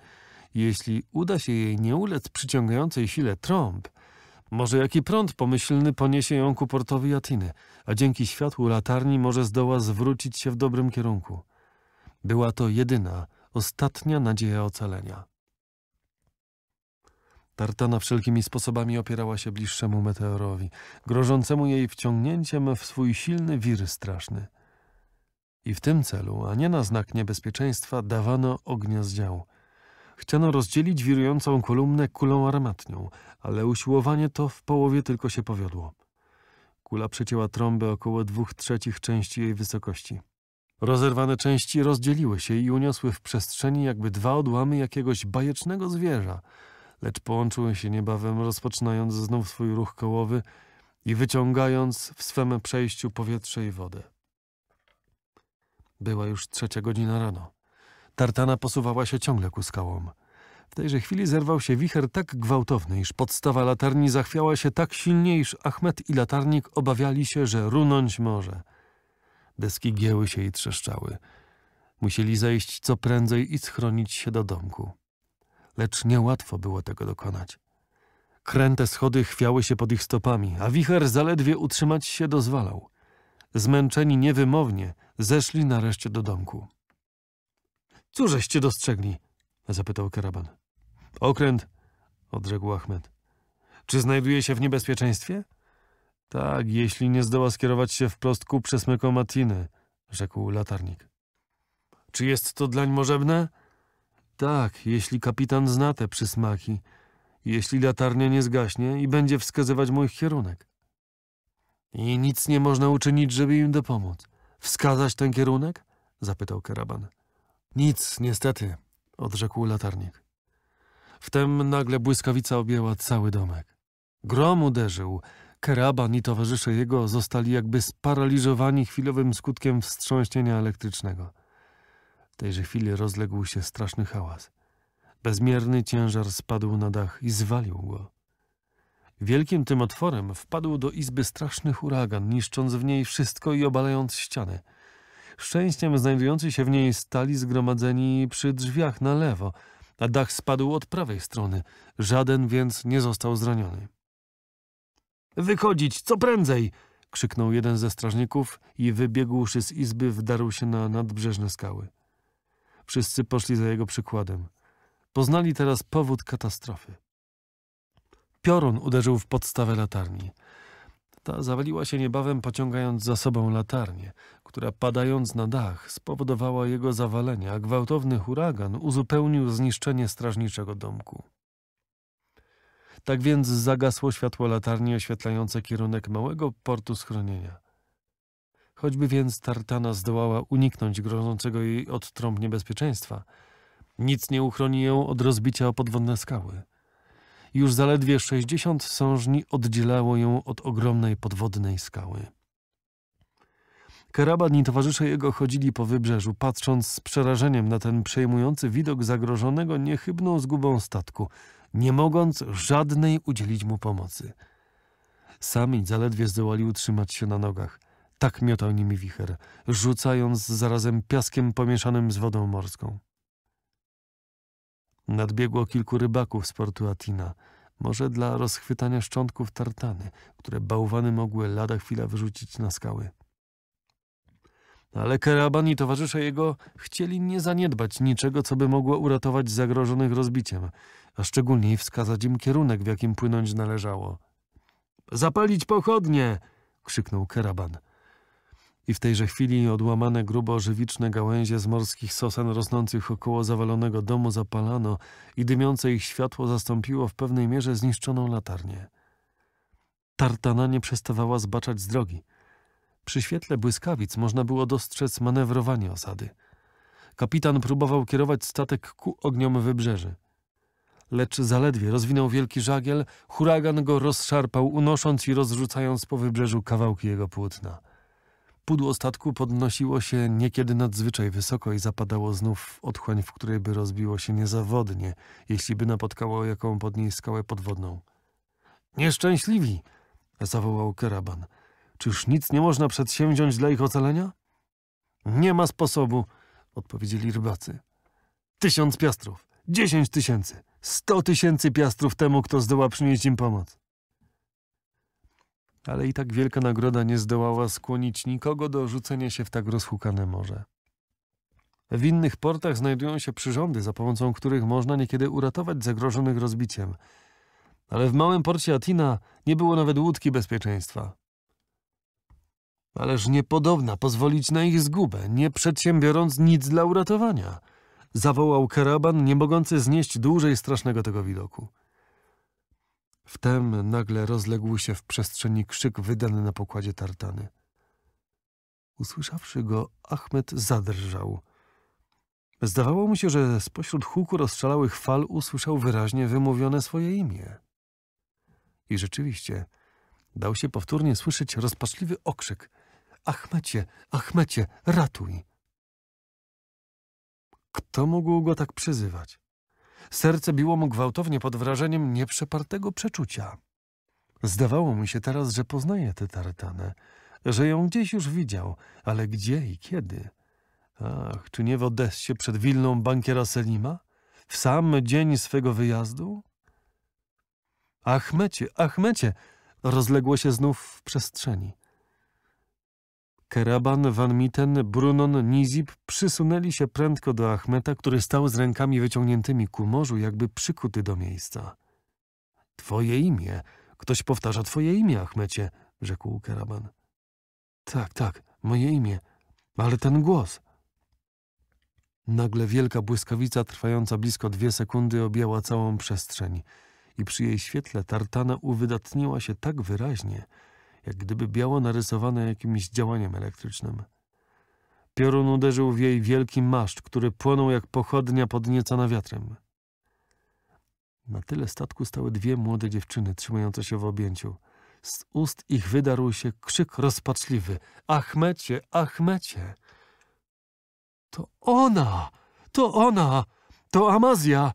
jeśli uda się jej nie ulec przyciągającej sile trąb, może jaki prąd pomyślny poniesie ją ku portowi Jatiny, a dzięki światłu latarni może zdoła zwrócić się w dobrym kierunku. Była to jedyna, ostatnia nadzieja ocalenia. Tartana wszelkimi sposobami opierała się bliższemu meteorowi, grożącemu jej wciągnięciem w swój silny wir straszny. I w tym celu, a nie na znak niebezpieczeństwa, dawano ognia z działu. Chciano rozdzielić wirującą kolumnę kulą armatnią, ale usiłowanie to w połowie tylko się powiodło. Kula przecięła trąbę około dwóch trzecich części jej wysokości. Rozerwane części rozdzieliły się i uniosły w przestrzeni jakby dwa odłamy jakiegoś bajecznego zwierza, lecz połączyły się niebawem, rozpoczynając znów swój ruch kołowy i wyciągając w swem przejściu powietrze i wodę. Była już trzecia godzina rano. Tartana posuwała się ciągle ku skałom. W tejże chwili zerwał się wicher tak gwałtowny, iż podstawa latarni zachwiała się tak silnie, iż Achmed i latarnik obawiali się, że runąć może. Deski gieły się i trzeszczały. Musieli zejść co prędzej i schronić się do domku. Lecz niełatwo było tego dokonać. Kręte schody chwiały się pod ich stopami, a wicher zaledwie utrzymać się dozwalał. Zmęczeni niewymownie, zeszli nareszcie do domku. Cóżeście dostrzegli? zapytał karaban. Okręt, odrzekł Ahmed. Czy znajduje się w niebezpieczeństwie? Tak, jeśli nie zdoła skierować się wprost ku przesmykom Matiny, rzekł latarnik. Czy jest to dlań możebne? Tak, jeśli kapitan zna te przysmaki, jeśli latarnia nie zgaśnie i będzie wskazywać mój kierunek. I nic nie można uczynić, żeby im dopomóc. Wskazać ten kierunek? zapytał karaban. Nic, niestety, odrzekł latarnik. Wtem nagle błyskawica objęła cały domek. Grom uderzył. Keraban i towarzysze jego zostali jakby sparaliżowani chwilowym skutkiem wstrząśnienia elektrycznego. W tejże chwili rozległ się straszny hałas. Bezmierny ciężar spadł na dach i zwalił go. Wielkim tym otworem wpadł do izby straszny huragan, niszcząc w niej wszystko i obalając ściany – szczęściem znajdujący się w niej stali zgromadzeni przy drzwiach na lewo, a dach spadł od prawej strony, żaden więc nie został zraniony. Wychodzić, co prędzej! krzyknął jeden ze strażników i wybiegłszy z izby wdarł się na nadbrzeżne skały. Wszyscy poszli za jego przykładem. Poznali teraz powód katastrofy. Piorun uderzył w podstawę latarni. Ta zawaliła się niebawem, pociągając za sobą latarnię, która padając na dach spowodowała jego zawalenie, a gwałtowny huragan uzupełnił zniszczenie strażniczego domku. Tak więc zagasło światło latarni oświetlające kierunek małego portu schronienia. Choćby więc tartana zdołała uniknąć grożącego jej odtrąb niebezpieczeństwa, nic nie uchroni ją od rozbicia o podwodne skały. Już zaledwie sześćdziesiąt sążni oddzielało ją od ogromnej podwodnej skały. Karaban i towarzysze jego chodzili po wybrzeżu, patrząc z przerażeniem na ten przejmujący widok zagrożonego niechybną zgubą statku, nie mogąc żadnej udzielić mu pomocy. Sami zaledwie zdołali utrzymać się na nogach. Tak miotał nimi wicher, rzucając zarazem piaskiem pomieszanym z wodą morską. Nadbiegło kilku rybaków z portu Atina, może dla rozchwytania szczątków tartany, które bałwany mogły lada chwila wyrzucić na skały. Ale Keraban i towarzysze jego chcieli nie zaniedbać niczego, co by mogło uratować zagrożonych rozbiciem, a szczególniej wskazać im kierunek, w jakim płynąć należało. Zapalić pochodnie! krzyknął Keraban i w tejże chwili odłamane grubo żywiczne gałęzie z morskich sosen rosnących około zawalonego domu zapalano i dymiące ich światło zastąpiło w pewnej mierze zniszczoną latarnię. Tartana nie przestawała zbaczać z drogi. Przy świetle błyskawic można było dostrzec manewrowanie osady. Kapitan próbował kierować statek ku ogniom wybrzeży. Lecz zaledwie rozwinął wielki żagiel, huragan go rozszarpał, unosząc i rozrzucając po wybrzeżu kawałki jego płótna. Pudło statku podnosiło się niekiedy nadzwyczaj wysoko i zapadało znów w otchłań, w której by rozbiło się niezawodnie, jeśli by napotkało jaką pod niej skałę podwodną. Nieszczęśliwi! zawołał Keraban. Czyż nic nie można przedsięwziąć dla ich ocalenia? Nie ma sposobu, odpowiedzieli rybacy. Tysiąc piastrów, dziesięć tysięcy, sto tysięcy piastrów temu, kto zdoła przynieść im pomoc ale i tak wielka nagroda nie zdołała skłonić nikogo do rzucenia się w tak rozhukane morze. W innych portach znajdują się przyrządy, za pomocą których można niekiedy uratować zagrożonych rozbiciem. Ale w małym porcie Atina nie było nawet łódki bezpieczeństwa. Ależ niepodobna pozwolić na ich zgubę, nie przedsiębiorąc nic dla uratowania. Zawołał karaban, nie mogący znieść dłużej strasznego tego widoku. Wtem nagle rozległ się w przestrzeni krzyk wydany na pokładzie tartany. Usłyszawszy go, Ahmed zadrżał. Zdawało mu się, że spośród huku rozstrzelałych fal usłyszał wyraźnie wymówione swoje imię. I rzeczywiście dał się powtórnie słyszeć rozpaczliwy okrzyk – Achmecie, Achmecie, ratuj! Kto mógł go tak przyzywać? Serce biło mu gwałtownie pod wrażeniem nieprzepartego przeczucia. Zdawało mu się teraz, że poznaje tę tartanę, że ją gdzieś już widział, ale gdzie i kiedy? Ach, czy nie w Odessie przed willą bankiera Selima? W sam dzień swego wyjazdu? Achmecie, Achmecie! Rozległo się znów w przestrzeni. Keraban, Van Mitten, Brunon, Nizib przysunęli się prędko do Achmeta, który stał z rękami wyciągniętymi ku morzu, jakby przykuty do miejsca. Twoje imię. Ktoś powtarza twoje imię, Achmecie, rzekł Keraban. Tak, tak, moje imię. Ale ten głos. Nagle wielka błyskawica trwająca blisko dwie sekundy objęła całą przestrzeń i przy jej świetle tartana uwydatniła się tak wyraźnie, jak gdyby biało narysowane jakimś działaniem elektrycznym. Piorun uderzył w jej wielki maszt, który płonął jak pochodnia podniecona wiatrem. Na tyle statku stały dwie młode dziewczyny trzymające się w objęciu. Z ust ich wydarł się krzyk rozpaczliwy. Achmecie, Achmecie! To ona! To ona! To Amazja!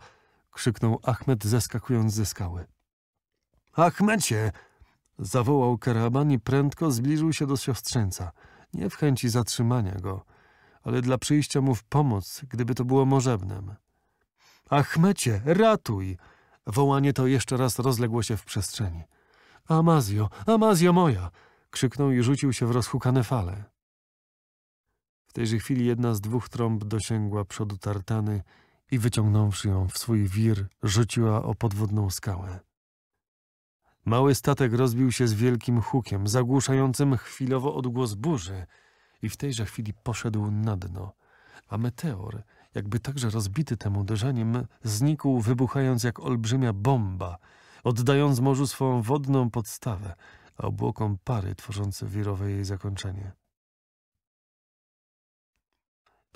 krzyknął Achmet zeskakując ze skały. Achmecie! Zawołał karaban i prędko zbliżył się do siostrzeńca, nie w chęci zatrzymania go, ale dla przyjścia mu w pomoc, gdyby to było możebnem. Achmecie, ratuj! Wołanie to jeszcze raz rozległo się w przestrzeni. Amazjo, Amazjo moja! krzyknął i rzucił się w rozhukane fale. W tejże chwili jedna z dwóch trąb dosięgła przodu tartany i wyciągnąwszy ją w swój wir, rzuciła o podwodną skałę. Mały statek rozbił się z wielkim hukiem, zagłuszającym chwilowo odgłos burzy i w tejże chwili poszedł na dno, a meteor, jakby także rozbity tym uderzeniem, znikł wybuchając jak olbrzymia bomba, oddając morzu swą wodną podstawę, a obłokom pary tworzące wirowe jej zakończenie.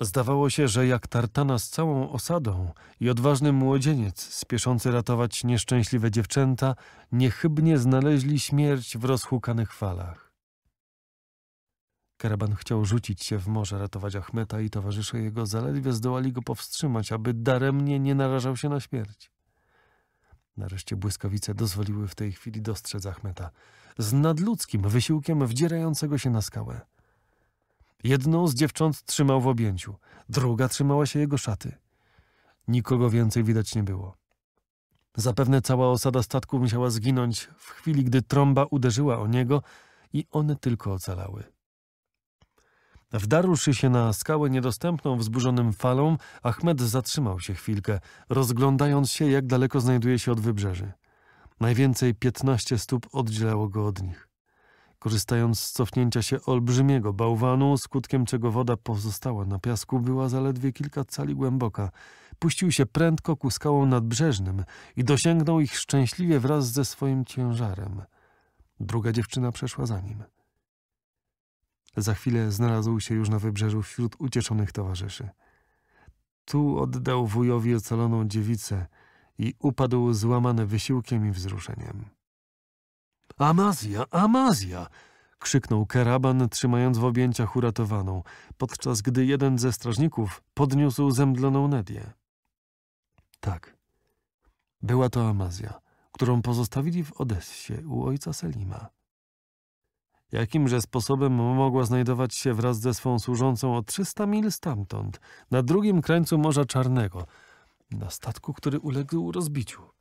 Zdawało się, że jak tartana z całą osadą i odważny młodzieniec spieszący ratować nieszczęśliwe dziewczęta niechybnie znaleźli śmierć w rozhukanych falach. Karaban chciał rzucić się w morze ratować Achmeta i towarzysze jego zaledwie zdołali go powstrzymać, aby daremnie nie narażał się na śmierć. Nareszcie błyskawice dozwoliły w tej chwili dostrzec Achmeta z nadludzkim wysiłkiem wdzierającego się na skałę. Jedną z dziewcząt trzymał w objęciu, druga trzymała się jego szaty. Nikogo więcej widać nie było. Zapewne cała osada statku musiała zginąć w chwili, gdy trąba uderzyła o niego i one tylko ocalały. Wdarłszy się na skałę niedostępną wzburzonym falą, Ahmed zatrzymał się chwilkę, rozglądając się, jak daleko znajduje się od wybrzeży. Najwięcej piętnaście stóp oddzielało go od nich korzystając z cofnięcia się olbrzymiego bałwanu, skutkiem czego woda pozostała na piasku, była zaledwie kilka cali głęboka. Puścił się prędko ku skałom nadbrzeżnym i dosięgnął ich szczęśliwie wraz ze swoim ciężarem. Druga dziewczyna przeszła za nim. Za chwilę znalazł się już na wybrzeżu wśród ucieszonych towarzyszy. Tu oddał wujowi ocaloną dziewicę i upadł złamany wysiłkiem i wzruszeniem. Amazja, Amazja! krzyknął Keraban trzymając w objęciach uratowaną, podczas gdy jeden ze strażników podniósł zemdloną Nedię. Tak, była to Amazja, którą pozostawili w Odessie u ojca Selima. Jakimże sposobem mogła znajdować się wraz ze swą służącą o 300 mil stamtąd, na drugim krańcu Morza Czarnego, na statku, który uległ rozbiciu?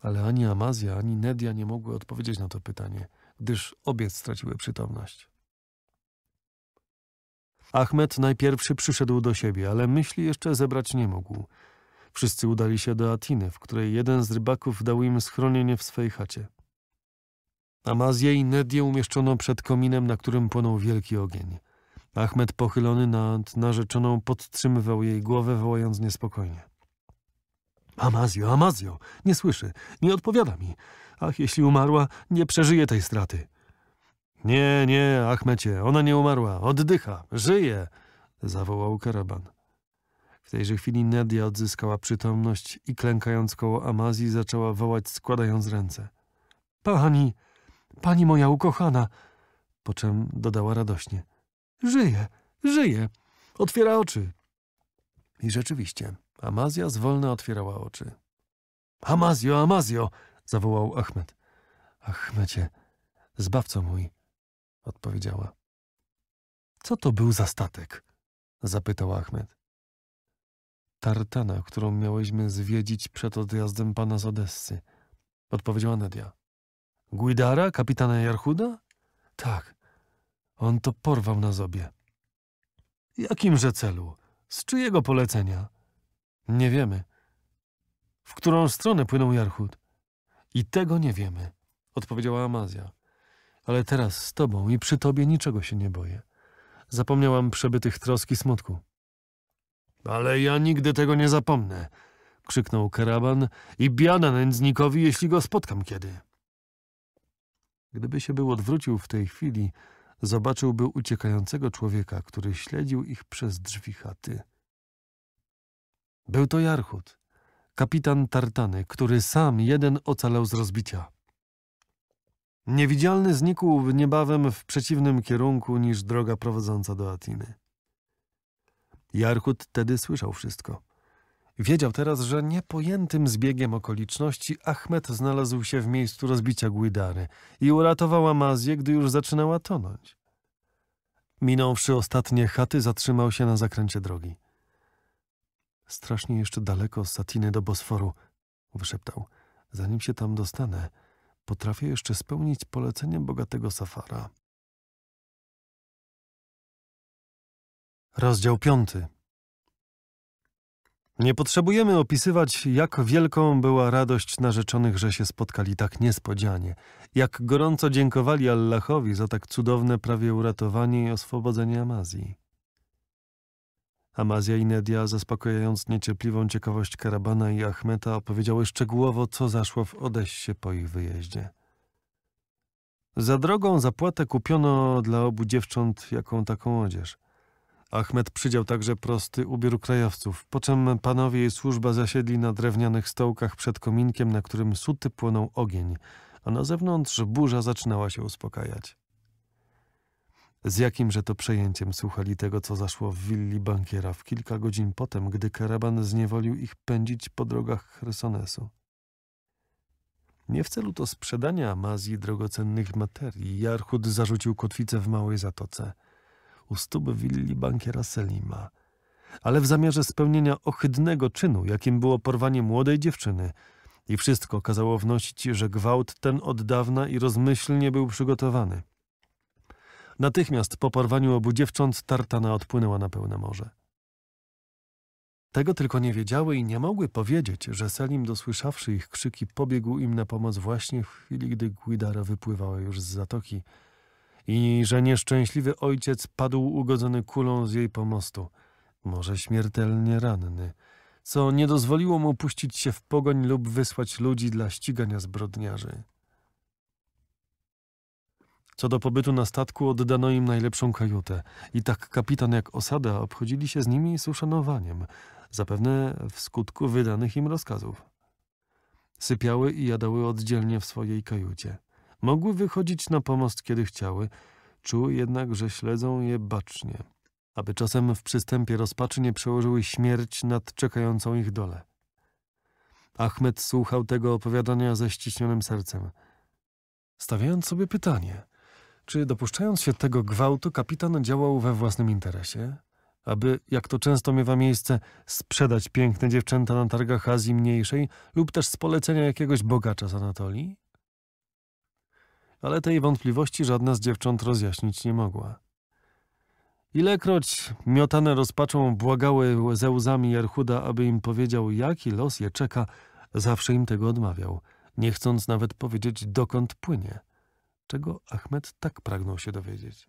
Ale ani Amazja, ani Nedia nie mogły odpowiedzieć na to pytanie, gdyż obie straciły przytomność. Ahmed najpierwszy przyszedł do siebie, ale myśli jeszcze zebrać nie mógł. Wszyscy udali się do Atiny, w której jeden z rybaków dał im schronienie w swej chacie. Amazję i Nedię umieszczono przed kominem, na którym płonął wielki ogień. Ahmed pochylony nad narzeczoną podtrzymywał jej głowę, wołając niespokojnie. Amazjo, Amazjo, nie słyszy, nie odpowiada mi. Ach, jeśli umarła, nie przeżyje tej straty. Nie, nie, Achmecie, ona nie umarła, oddycha, żyje, zawołał karaban. W tejże chwili Nadia odzyskała przytomność i klękając koło Amazji zaczęła wołać składając ręce. Pani, pani moja ukochana, po czym dodała radośnie. Żyje, żyje, otwiera oczy. I rzeczywiście, Amazja zwolna otwierała oczy. Amazjo, Amazjo! zawołał Achmed. Achmecie, zbawco mój, odpowiedziała. Co to był za statek? zapytał Achmed. Tartana, którą miałyśmy zwiedzić przed odjazdem pana z Odessy, odpowiedziała Nadia. Guidara, kapitana Jarchuda? Tak, on to porwał na zobie. Jakimże celu? Z czyjego polecenia? Nie wiemy. W którą stronę płynął Jarchut? I tego nie wiemy, odpowiedziała Amazja. Ale teraz z tobą i przy tobie niczego się nie boję. Zapomniałam przebytych troski smutku. Ale ja nigdy tego nie zapomnę, krzyknął karaban i biada nędznikowi, jeśli go spotkam kiedy. Gdyby się był odwrócił w tej chwili, zobaczyłby uciekającego człowieka, który śledził ich przez drzwi chaty. Był to Jarchut, kapitan tartany, który sam jeden ocalał z rozbicia. Niewidzialny znikł niebawem w przeciwnym kierunku niż droga prowadząca do Atiny. Jarchut tedy słyszał wszystko. Wiedział teraz, że niepojętym zbiegiem okoliczności Achmed znalazł się w miejscu rozbicia Guidary i uratował Amazję, gdy już zaczynała tonąć. Minąwszy ostatnie chaty, zatrzymał się na zakręcie drogi. Strasznie jeszcze daleko z Satiny do Bosforu, wyszeptał. Zanim się tam dostanę, potrafię jeszcze spełnić polecenie bogatego Safara. Rozdział piąty. Nie potrzebujemy opisywać, jak wielką była radość narzeczonych, że się spotkali tak niespodzianie, jak gorąco dziękowali Allahowi za tak cudowne prawie uratowanie i oswobodzenie Amazji. Amazja i Nedia, zaspokajając niecierpliwą ciekawość Karabana i Achmeta, opowiedziały szczegółowo, co zaszło w Odessie po ich wyjeździe. Za drogą zapłatę kupiono dla obu dziewcząt jaką taką odzież. Achmet przydział także prosty ubiór krajowców, po czym panowie i służba zasiedli na drewnianych stołkach przed kominkiem, na którym suty płonął ogień, a na zewnątrz burza zaczynała się uspokajać. Z jakimże to przejęciem słuchali tego, co zaszło w willi bankiera w kilka godzin potem, gdy karaban zniewolił ich pędzić po drogach Chersonesu. Nie w celu to sprzedania Amazji drogocennych materii, Jarchud zarzucił kotwicę w małej zatoce, u stóp willi bankiera Selima, ale w zamiarze spełnienia ohydnego czynu, jakim było porwanie młodej dziewczyny, i wszystko kazało wnosić, że gwałt ten od dawna i rozmyślnie był przygotowany – Natychmiast po porwaniu obu dziewcząt tartana odpłynęła na pełne morze. Tego tylko nie wiedziały i nie mogły powiedzieć, że Selim, dosłyszawszy ich krzyki, pobiegł im na pomoc właśnie w chwili, gdy Guidara wypływała już z zatoki i że nieszczęśliwy ojciec padł ugodzony kulą z jej pomostu, może śmiertelnie ranny, co nie dozwoliło mu puścić się w pogoń lub wysłać ludzi dla ścigania zbrodniarzy. Co do pobytu na statku oddano im najlepszą kajutę i tak kapitan jak osada obchodzili się z nimi z uszanowaniem, zapewne w skutku wydanych im rozkazów. Sypiały i jadały oddzielnie w swojej kajucie. Mogły wychodzić na pomost, kiedy chciały, czuły jednak, że śledzą je bacznie, aby czasem w przystępie rozpaczy nie przełożyły śmierć nad czekającą ich dole. Ahmed słuchał tego opowiadania ze ściśnionym sercem, stawiając sobie pytanie – czy dopuszczając się tego gwałtu, kapitan działał we własnym interesie? Aby, jak to często miewa miejsce, sprzedać piękne dziewczęta na targach Azji Mniejszej lub też z polecenia jakiegoś bogacza z Anatolii? Ale tej wątpliwości żadna z dziewcząt rozjaśnić nie mogła. Ilekroć miotane rozpaczą błagały ze łzami Jarchuda, aby im powiedział, jaki los je czeka, zawsze im tego odmawiał, nie chcąc nawet powiedzieć, dokąd płynie – czego Ahmed tak pragnął się dowiedzieć.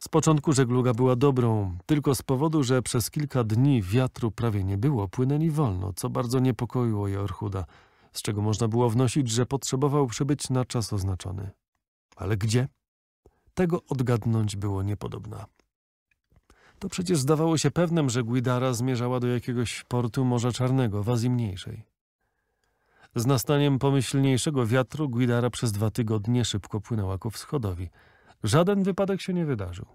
Z początku żegluga była dobrą, tylko z powodu, że przez kilka dni wiatru prawie nie było, płynęli wolno, co bardzo niepokoiło orchuda. z czego można było wnosić, że potrzebował przybyć na czas oznaczony. Ale gdzie? Tego odgadnąć było niepodobna. To przecież zdawało się pewnym, że Guidara zmierzała do jakiegoś portu Morza Czarnego w Azji Mniejszej. Z nastaniem pomyślniejszego wiatru Guidara przez dwa tygodnie szybko płynęła ku wschodowi. Żaden wypadek się nie wydarzył.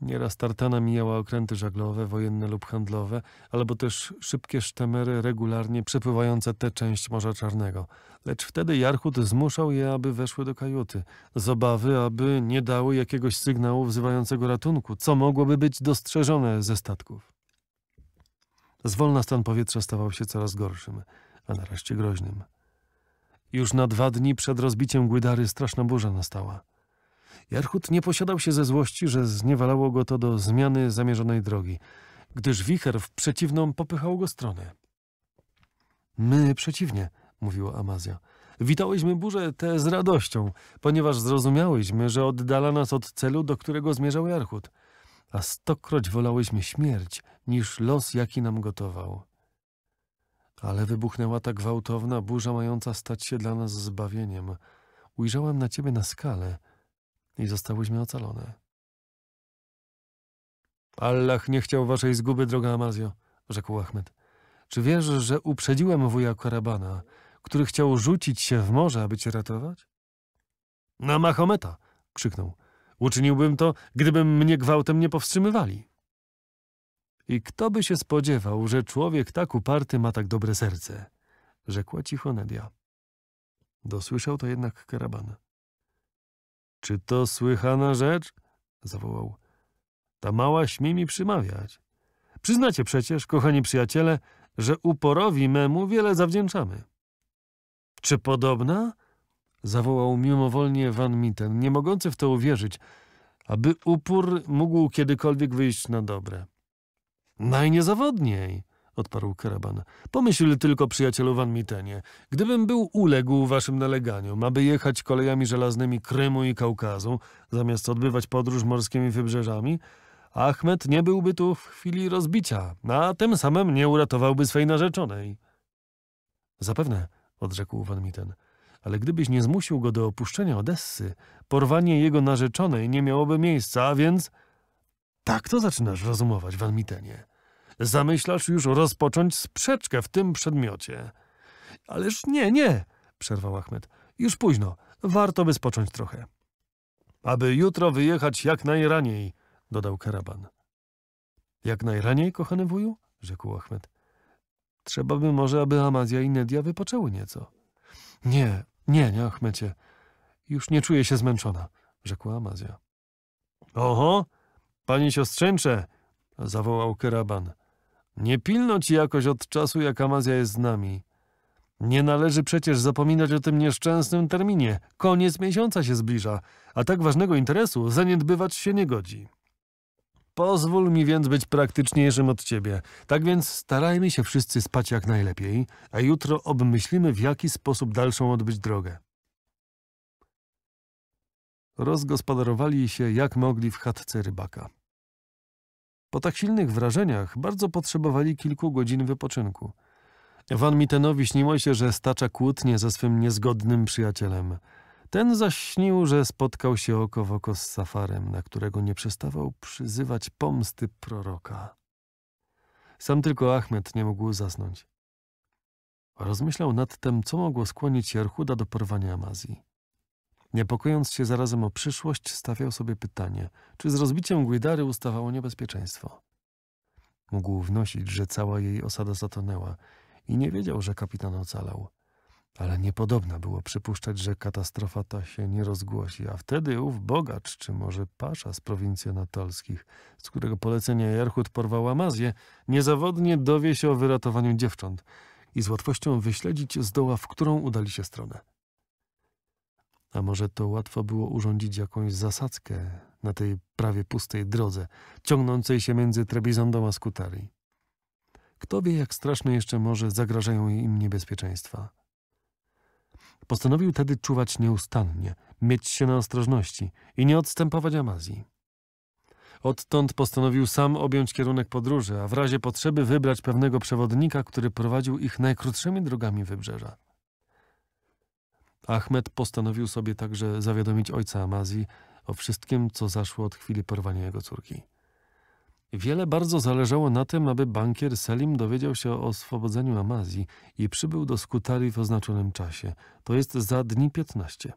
Nieraz tartana mijała okręty żaglowe, wojenne lub handlowe, albo też szybkie sztemery regularnie przepływające tę część Morza Czarnego. Lecz wtedy Jarchut zmuszał je, aby weszły do kajuty, z obawy, aby nie dały jakiegoś sygnału wzywającego ratunku, co mogłoby być dostrzeżone ze statków. Zwolna stan powietrza stawał się coraz gorszym a nareszcie groźnym. Już na dwa dni przed rozbiciem gwydary straszna burza nastała. Jarchut nie posiadał się ze złości, że zniewalało go to do zmiany zamierzonej drogi, gdyż wicher w przeciwną popychał go stronę. My przeciwnie, mówiła Amazja. Witałyśmy burzę tę z radością, ponieważ zrozumiałyśmy, że oddala nas od celu, do którego zmierzał Jarchut, a stokroć wolałyśmy śmierć niż los, jaki nam gotował. Ale wybuchnęła ta gwałtowna burza mająca stać się dla nas zbawieniem. Ujrzałem na ciebie na skale i zostałyśmy ocalone. Allah nie chciał waszej zguby, droga Amazjo, rzekł Ahmed. Czy wiesz, że uprzedziłem wuja Karabana, który chciał rzucić się w morze, aby cię ratować? Na Mahometa! krzyknął. Uczyniłbym to, gdybym mnie gwałtem nie powstrzymywali. I kto by się spodziewał, że człowiek tak uparty ma tak dobre serce? Rzekła cicho Nedia. Dosłyszał to jednak karaban. Czy to słychana rzecz? zawołał. Ta mała śmi mi przymawiać. Przyznacie przecież, kochani przyjaciele, że uporowi memu wiele zawdzięczamy. Czy podobna? zawołał mimowolnie Van Mitten, nie mogący w to uwierzyć, aby upór mógł kiedykolwiek wyjść na dobre. Najniezawodniej, odparł karaban. Pomyśl tylko, przyjacielu Van Mitenie, gdybym był uległ waszym naleganiom, aby jechać kolejami żelaznymi Krymu i Kaukazu, zamiast odbywać podróż morskimi wybrzeżami, Achmed nie byłby tu w chwili rozbicia, a tym samym nie uratowałby swej narzeczonej. Zapewne, odrzekł Van Miten. ale gdybyś nie zmusił go do opuszczenia Odessy, porwanie jego narzeczonej nie miałoby miejsca, a więc... Tak to zaczynasz rozumować, Van Mitenie. Zamyślasz już rozpocząć sprzeczkę w tym przedmiocie. Ależ nie, nie, przerwał Achmed. Już późno. Warto by spocząć trochę. Aby jutro wyjechać jak najraniej, dodał karaban. Jak najraniej, kochany wuju? rzekł Achmed. Trzeba by może, aby Amazja i Nedia wypoczęły nieco. Nie, nie, nie, Achmecie. Już nie czuję się zmęczona, rzekła Amazja. Oho, panie siostrzeńcze, zawołał karaban. Nie pilno ci jakoś od czasu, jak Amazja jest z nami. Nie należy przecież zapominać o tym nieszczęsnym terminie. Koniec miesiąca się zbliża, a tak ważnego interesu zaniedbywać się nie godzi. Pozwól mi więc być praktyczniejszym od ciebie. Tak więc starajmy się wszyscy spać jak najlepiej, a jutro obmyślimy, w jaki sposób dalszą odbyć drogę. Rozgospodarowali się jak mogli w chatce rybaka. Po tak silnych wrażeniach bardzo potrzebowali kilku godzin wypoczynku. Van Mittenowi śniło się, że stacza kłótnie ze swym niezgodnym przyjacielem. Ten zaś śnił, że spotkał się oko w oko z Safarem, na którego nie przestawał przyzywać pomsty proroka. Sam tylko Ahmed nie mógł zasnąć. Rozmyślał nad tym, co mogło skłonić Jarchuda do porwania Amazji. Niepokojąc się zarazem o przyszłość, stawiał sobie pytanie, czy z rozbiciem Guidary ustawało niebezpieczeństwo. Mógł wnosić, że cała jej osada zatonęła i nie wiedział, że kapitan ocalał. Ale niepodobna było przypuszczać, że katastrofa ta się nie rozgłosi, a wtedy ów bogacz, czy może pasza z prowincji anatolskich, z którego polecenia Jarchut porwał Amazję, niezawodnie dowie się o wyratowaniu dziewcząt i z łatwością wyśledzić zdoła, w którą udali się stronę. A może to łatwo było urządzić jakąś zasadzkę na tej prawie pustej drodze, ciągnącej się między Trebizondą a Skutari. Kto wie, jak straszne jeszcze może zagrażają im niebezpieczeństwa. Postanowił tedy czuwać nieustannie, mieć się na ostrożności i nie odstępować Amazji. Odtąd postanowił sam objąć kierunek podróży, a w razie potrzeby wybrać pewnego przewodnika, który prowadził ich najkrótszymi drogami wybrzeża. Ahmed postanowił sobie także zawiadomić ojca Amazji o wszystkim, co zaszło od chwili porwania jego córki. Wiele bardzo zależało na tym, aby bankier Selim dowiedział się o oswobodzeniu Amazji i przybył do Skutari w oznaczonym czasie, to jest za dni 15.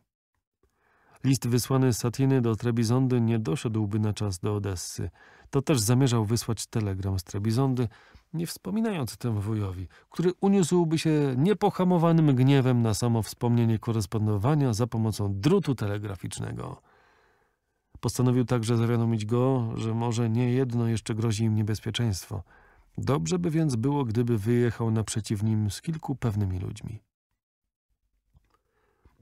List wysłany z Satiny do Trebizondy nie doszedłby na czas do Odessy. To też zamierzał wysłać telegram z Trebizondy, nie wspominając tym wujowi, który uniósłby się niepohamowanym gniewem na samo wspomnienie korespondowania za pomocą drutu telegraficznego. Postanowił także zawiadomić go, że może nie jedno jeszcze grozi im niebezpieczeństwo. Dobrze by więc było, gdyby wyjechał naprzeciw nim z kilku pewnymi ludźmi.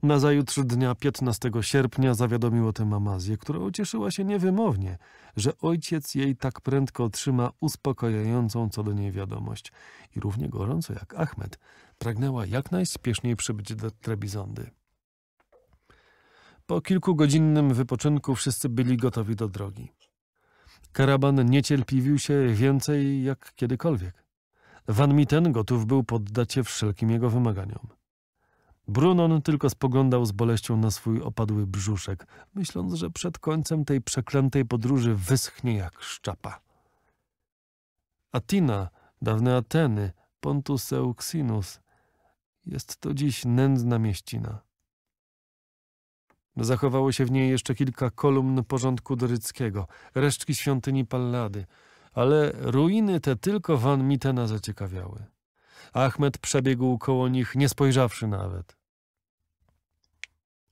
Nazajutrz dnia 15 sierpnia zawiadomiło tę Amazję, która ucieszyła się niewymownie, że ojciec jej tak prędko otrzyma uspokajającą co do niej wiadomość i równie gorąco jak Ahmed pragnęła jak najspieszniej przybyć do Trebizondy. Po kilkugodzinnym wypoczynku wszyscy byli gotowi do drogi. Karaban niecierpliwił się więcej jak kiedykolwiek. Van Mitten gotów był poddać się wszelkim jego wymaganiom. Brunon no tylko spoglądał z boleścią na swój opadły brzuszek, myśląc, że przed końcem tej przeklętej podróży wyschnie jak szczapa. Atina, dawne Ateny, Pontus Euxinus. Jest to dziś nędzna mieścina. Zachowało się w niej jeszcze kilka kolumn porządku doryckiego, resztki świątyni Pallady, ale ruiny te tylko Van Mitena zaciekawiały. Ahmed przebiegł koło nich, nie spojrzawszy nawet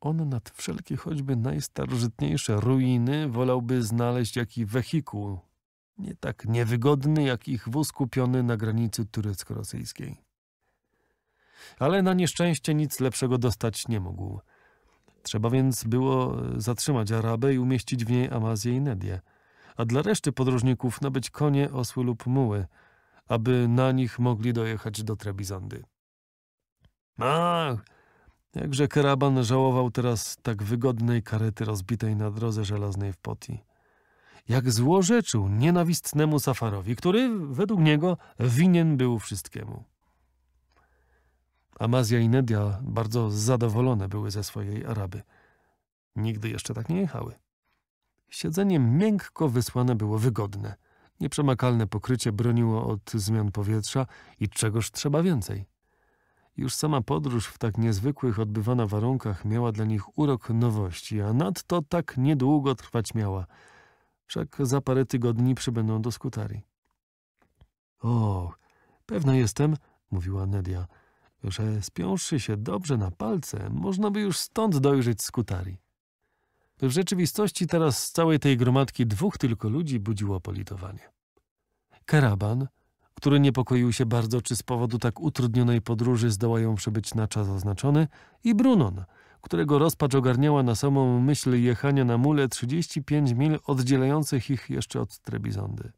on nad wszelkie choćby najstarożytniejsze ruiny wolałby znaleźć jaki wehikuł, nie tak niewygodny jak ich wóz kupiony na granicy turecko-rosyjskiej. Ale na nieszczęście nic lepszego dostać nie mógł. Trzeba więc było e, zatrzymać Arabę i umieścić w niej Amazję i Nedię, a dla reszty podróżników nabyć konie, osły lub muły, aby na nich mogli dojechać do Trebizondy. Ach! Jakże karaban żałował teraz tak wygodnej karety rozbitej na drodze żelaznej w Poti. Jak złorzeczył nienawistnemu Safarowi, który według niego winien był wszystkiemu. Amazja i Nedia bardzo zadowolone były ze swojej Araby. Nigdy jeszcze tak nie jechały. Siedzenie miękko wysłane było wygodne. Nieprzemakalne pokrycie broniło od zmian powietrza i czegoż trzeba więcej. Już sama podróż w tak niezwykłych odbywana warunkach miała dla nich urok nowości, a nadto tak niedługo trwać miała. Wszak za parę tygodni przybędą do skutarii. O, pewna jestem, mówiła Nedia, że spiąwszy się dobrze na palce, można by już stąd dojrzeć skutarii. W rzeczywistości teraz z całej tej gromadki dwóch tylko ludzi budziło politowanie. Karaban, który niepokoił się bardzo, czy z powodu tak utrudnionej podróży zdoła ją przebyć na czas oznaczony, i Brunon, którego rozpacz ogarniała na samą myśl jechania na mule 35 mil oddzielających ich jeszcze od Trebizondy.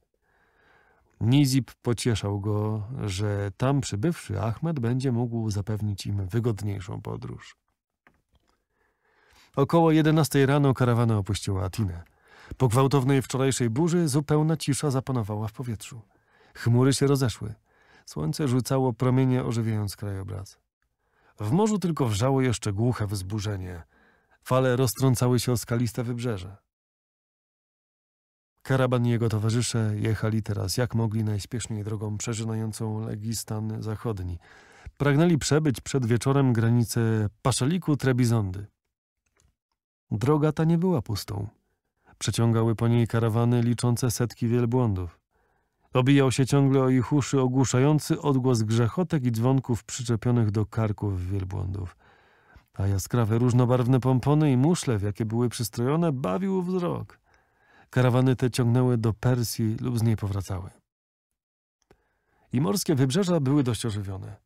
Nizib pocieszał go, że tam przybywszy Ahmed będzie mógł zapewnić im wygodniejszą podróż. Około 11 rano karawana opuściła Atinę. Po gwałtownej wczorajszej burzy zupełna cisza zapanowała w powietrzu. Chmury się rozeszły. Słońce rzucało promienie, ożywiając krajobraz. W morzu tylko wrzało jeszcze głuche wzburzenie. Fale roztrącały się o skaliste wybrzeże. Karaban i jego towarzysze jechali teraz jak mogli najśpieszniej drogą przeżynającą Legistan Zachodni. Pragnęli przebyć przed wieczorem granicę Paszeliku-Trebizondy. Droga ta nie była pustą. Przeciągały po niej karawany liczące setki wielbłądów. Obijał się ciągle o ich uszy ogłuszający odgłos grzechotek i dzwonków przyczepionych do karków wielbłądów. A jaskrawe, różnobarwne pompony i muszle, w jakie były przystrojone, bawił wzrok. Karawany te ciągnęły do Persji lub z niej powracały. I morskie wybrzeża były dość ożywione.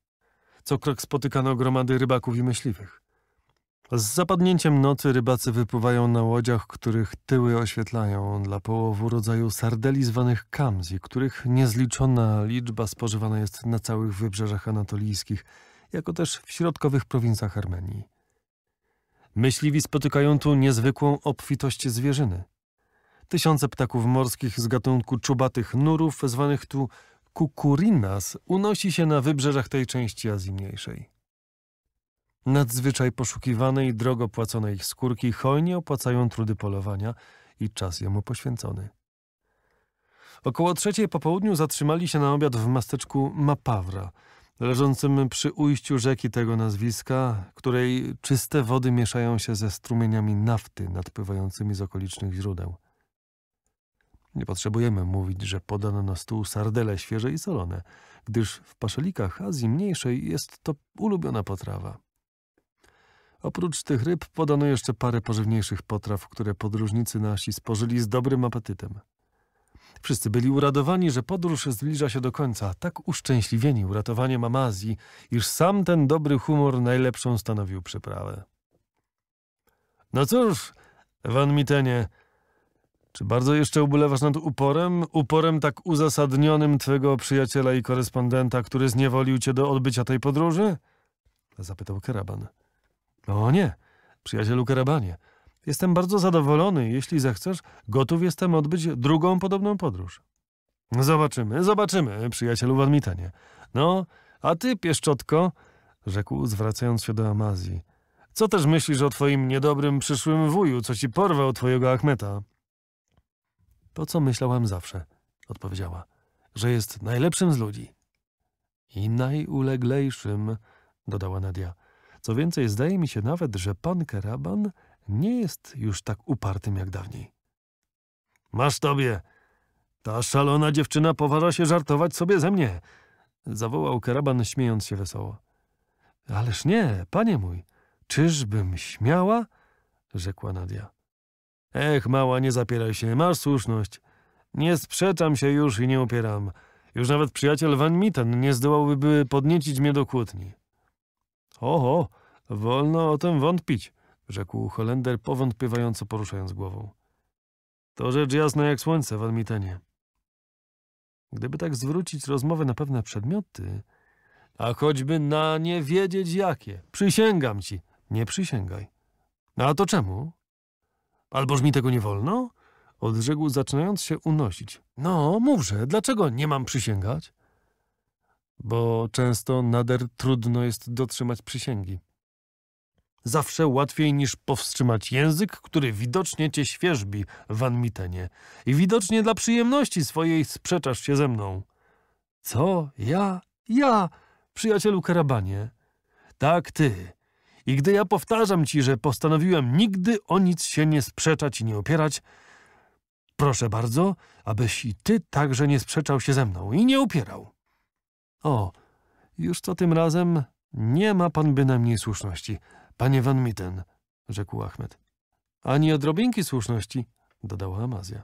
Co krok spotykano gromady rybaków i myśliwych. Z zapadnięciem nocy rybacy wypływają na łodziach, których tyły oświetlają dla połowu rodzaju sardeli zwanych kamzi, których niezliczona liczba spożywana jest na całych wybrzeżach anatolijskich, jako też w środkowych prowincjach Armenii. Myśliwi spotykają tu niezwykłą obfitość zwierzyny. Tysiące ptaków morskich z gatunku czubatych nurów, zwanych tu kukurinas, unosi się na wybrzeżach tej części Azji Mniejszej. Nadzwyczaj poszukiwane i drogo płacone ich skórki hojnie opłacają trudy polowania i czas jemu poświęcony. Około trzeciej po południu zatrzymali się na obiad w miasteczku Mapawra, leżącym przy ujściu rzeki tego nazwiska, której czyste wody mieszają się ze strumieniami nafty nadpływającymi z okolicznych źródeł. Nie potrzebujemy mówić, że podano na stół sardele świeże i solone, gdyż w paszelikach Azji Mniejszej jest to ulubiona potrawa. Oprócz tych ryb podano jeszcze parę pożywniejszych potraw, które podróżnicy nasi spożyli z dobrym apetytem. Wszyscy byli uradowani, że podróż zbliża się do końca, tak uszczęśliwieni uratowaniem Amazji, iż sam ten dobry humor najlepszą stanowił przyprawę. No cóż, Van Mitenie, czy bardzo jeszcze ubolewasz nad uporem? Uporem tak uzasadnionym twego przyjaciela i korespondenta, który zniewolił cię do odbycia tej podróży? Zapytał Karaban. O no nie, przyjacielu Karabanie. Jestem bardzo zadowolony. Jeśli zechcesz, gotów jestem odbyć drugą podobną podróż. Zobaczymy, zobaczymy, przyjacielu Wadmitanie. No, a ty, pieszczotko, rzekł, zwracając się do Amazji. Co też myślisz o twoim niedobrym przyszłym wuju, co ci porwał twojego Achmeta? To, co myślałam zawsze, odpowiedziała, że jest najlepszym z ludzi. I najuleglejszym, dodała Nadia. Co więcej, zdaje mi się nawet, że pan Keraban nie jest już tak upartym jak dawniej. Masz tobie! Ta szalona dziewczyna poważa się żartować sobie ze mnie! Zawołał Keraban, śmiejąc się wesoło. Ależ nie, panie mój, czyżbym śmiała? Rzekła Nadia. Ech, mała, nie zapieraj się, masz słuszność. Nie sprzeczam się już i nie upieram. Już nawet przyjaciel Van Mitten nie zdołałby podniecić mnie do kłótni. Oho, wolno o tym wątpić, rzekł Holender powątpiewająco poruszając głową. To rzecz jasna jak słońce w nie. Gdyby tak zwrócić rozmowę na pewne przedmioty, a choćby na nie wiedzieć jakie. Przysięgam ci. Nie przysięgaj. A to czemu? Alboż mi tego nie wolno? Odrzekł, zaczynając się unosić. No, mówże, dlaczego nie mam przysięgać? bo często nader trudno jest dotrzymać przysięgi. Zawsze łatwiej niż powstrzymać język, który widocznie cię świeżbi, Van Mitenie, i widocznie dla przyjemności swojej sprzeczasz się ze mną. Co? Ja? Ja, przyjacielu Karabanie. Tak, ty. I gdy ja powtarzam ci, że postanowiłem nigdy o nic się nie sprzeczać i nie opierać, proszę bardzo, abyś i ty także nie sprzeczał się ze mną i nie upierał. O, już co tym razem nie ma pan bynajmniej słuszności, panie van Mitten, rzekł Achmed. Ani odrobinki słuszności, dodała Amazja.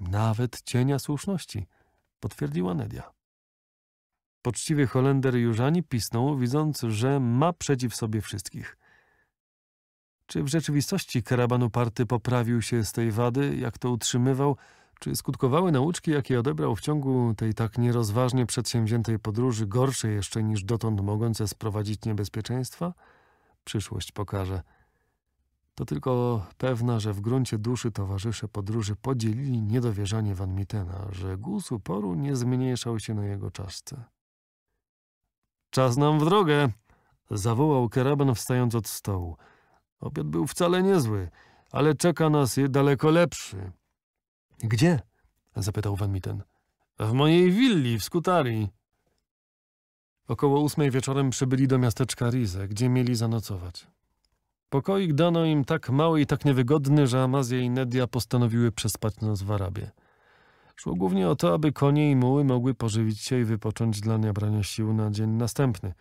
Nawet cienia słuszności, potwierdziła Nedia. Poczciwy Holender ani pisnął, widząc, że ma przeciw sobie wszystkich. Czy w rzeczywistości karaban uparty poprawił się z tej wady, jak to utrzymywał, czy skutkowały nauczki, jakie odebrał w ciągu tej tak nierozważnie przedsięwziętej podróży, gorsze jeszcze niż dotąd mogące sprowadzić niebezpieczeństwa? Przyszłość pokaże. To tylko pewna, że w gruncie duszy towarzysze podróży podzielili niedowierzanie Van Mitena, że głos uporu nie zmniejszał się na jego czaszce. Czas nam w drogę! zawołał Keraben wstając od stołu. Obiad był wcale niezły, ale czeka nas daleko lepszy. Gdzie? zapytał Van Mitten. W mojej willi w Skutarii. Około ósmej wieczorem przybyli do miasteczka Rize, gdzie mieli zanocować. Pokoik dano im tak mały i tak niewygodny, że Amazja i Nedia postanowiły przespać noc w Arabie. Szło głównie o to, aby konie i muły mogły pożywić się i wypocząć dla nabrania sił na dzień następny,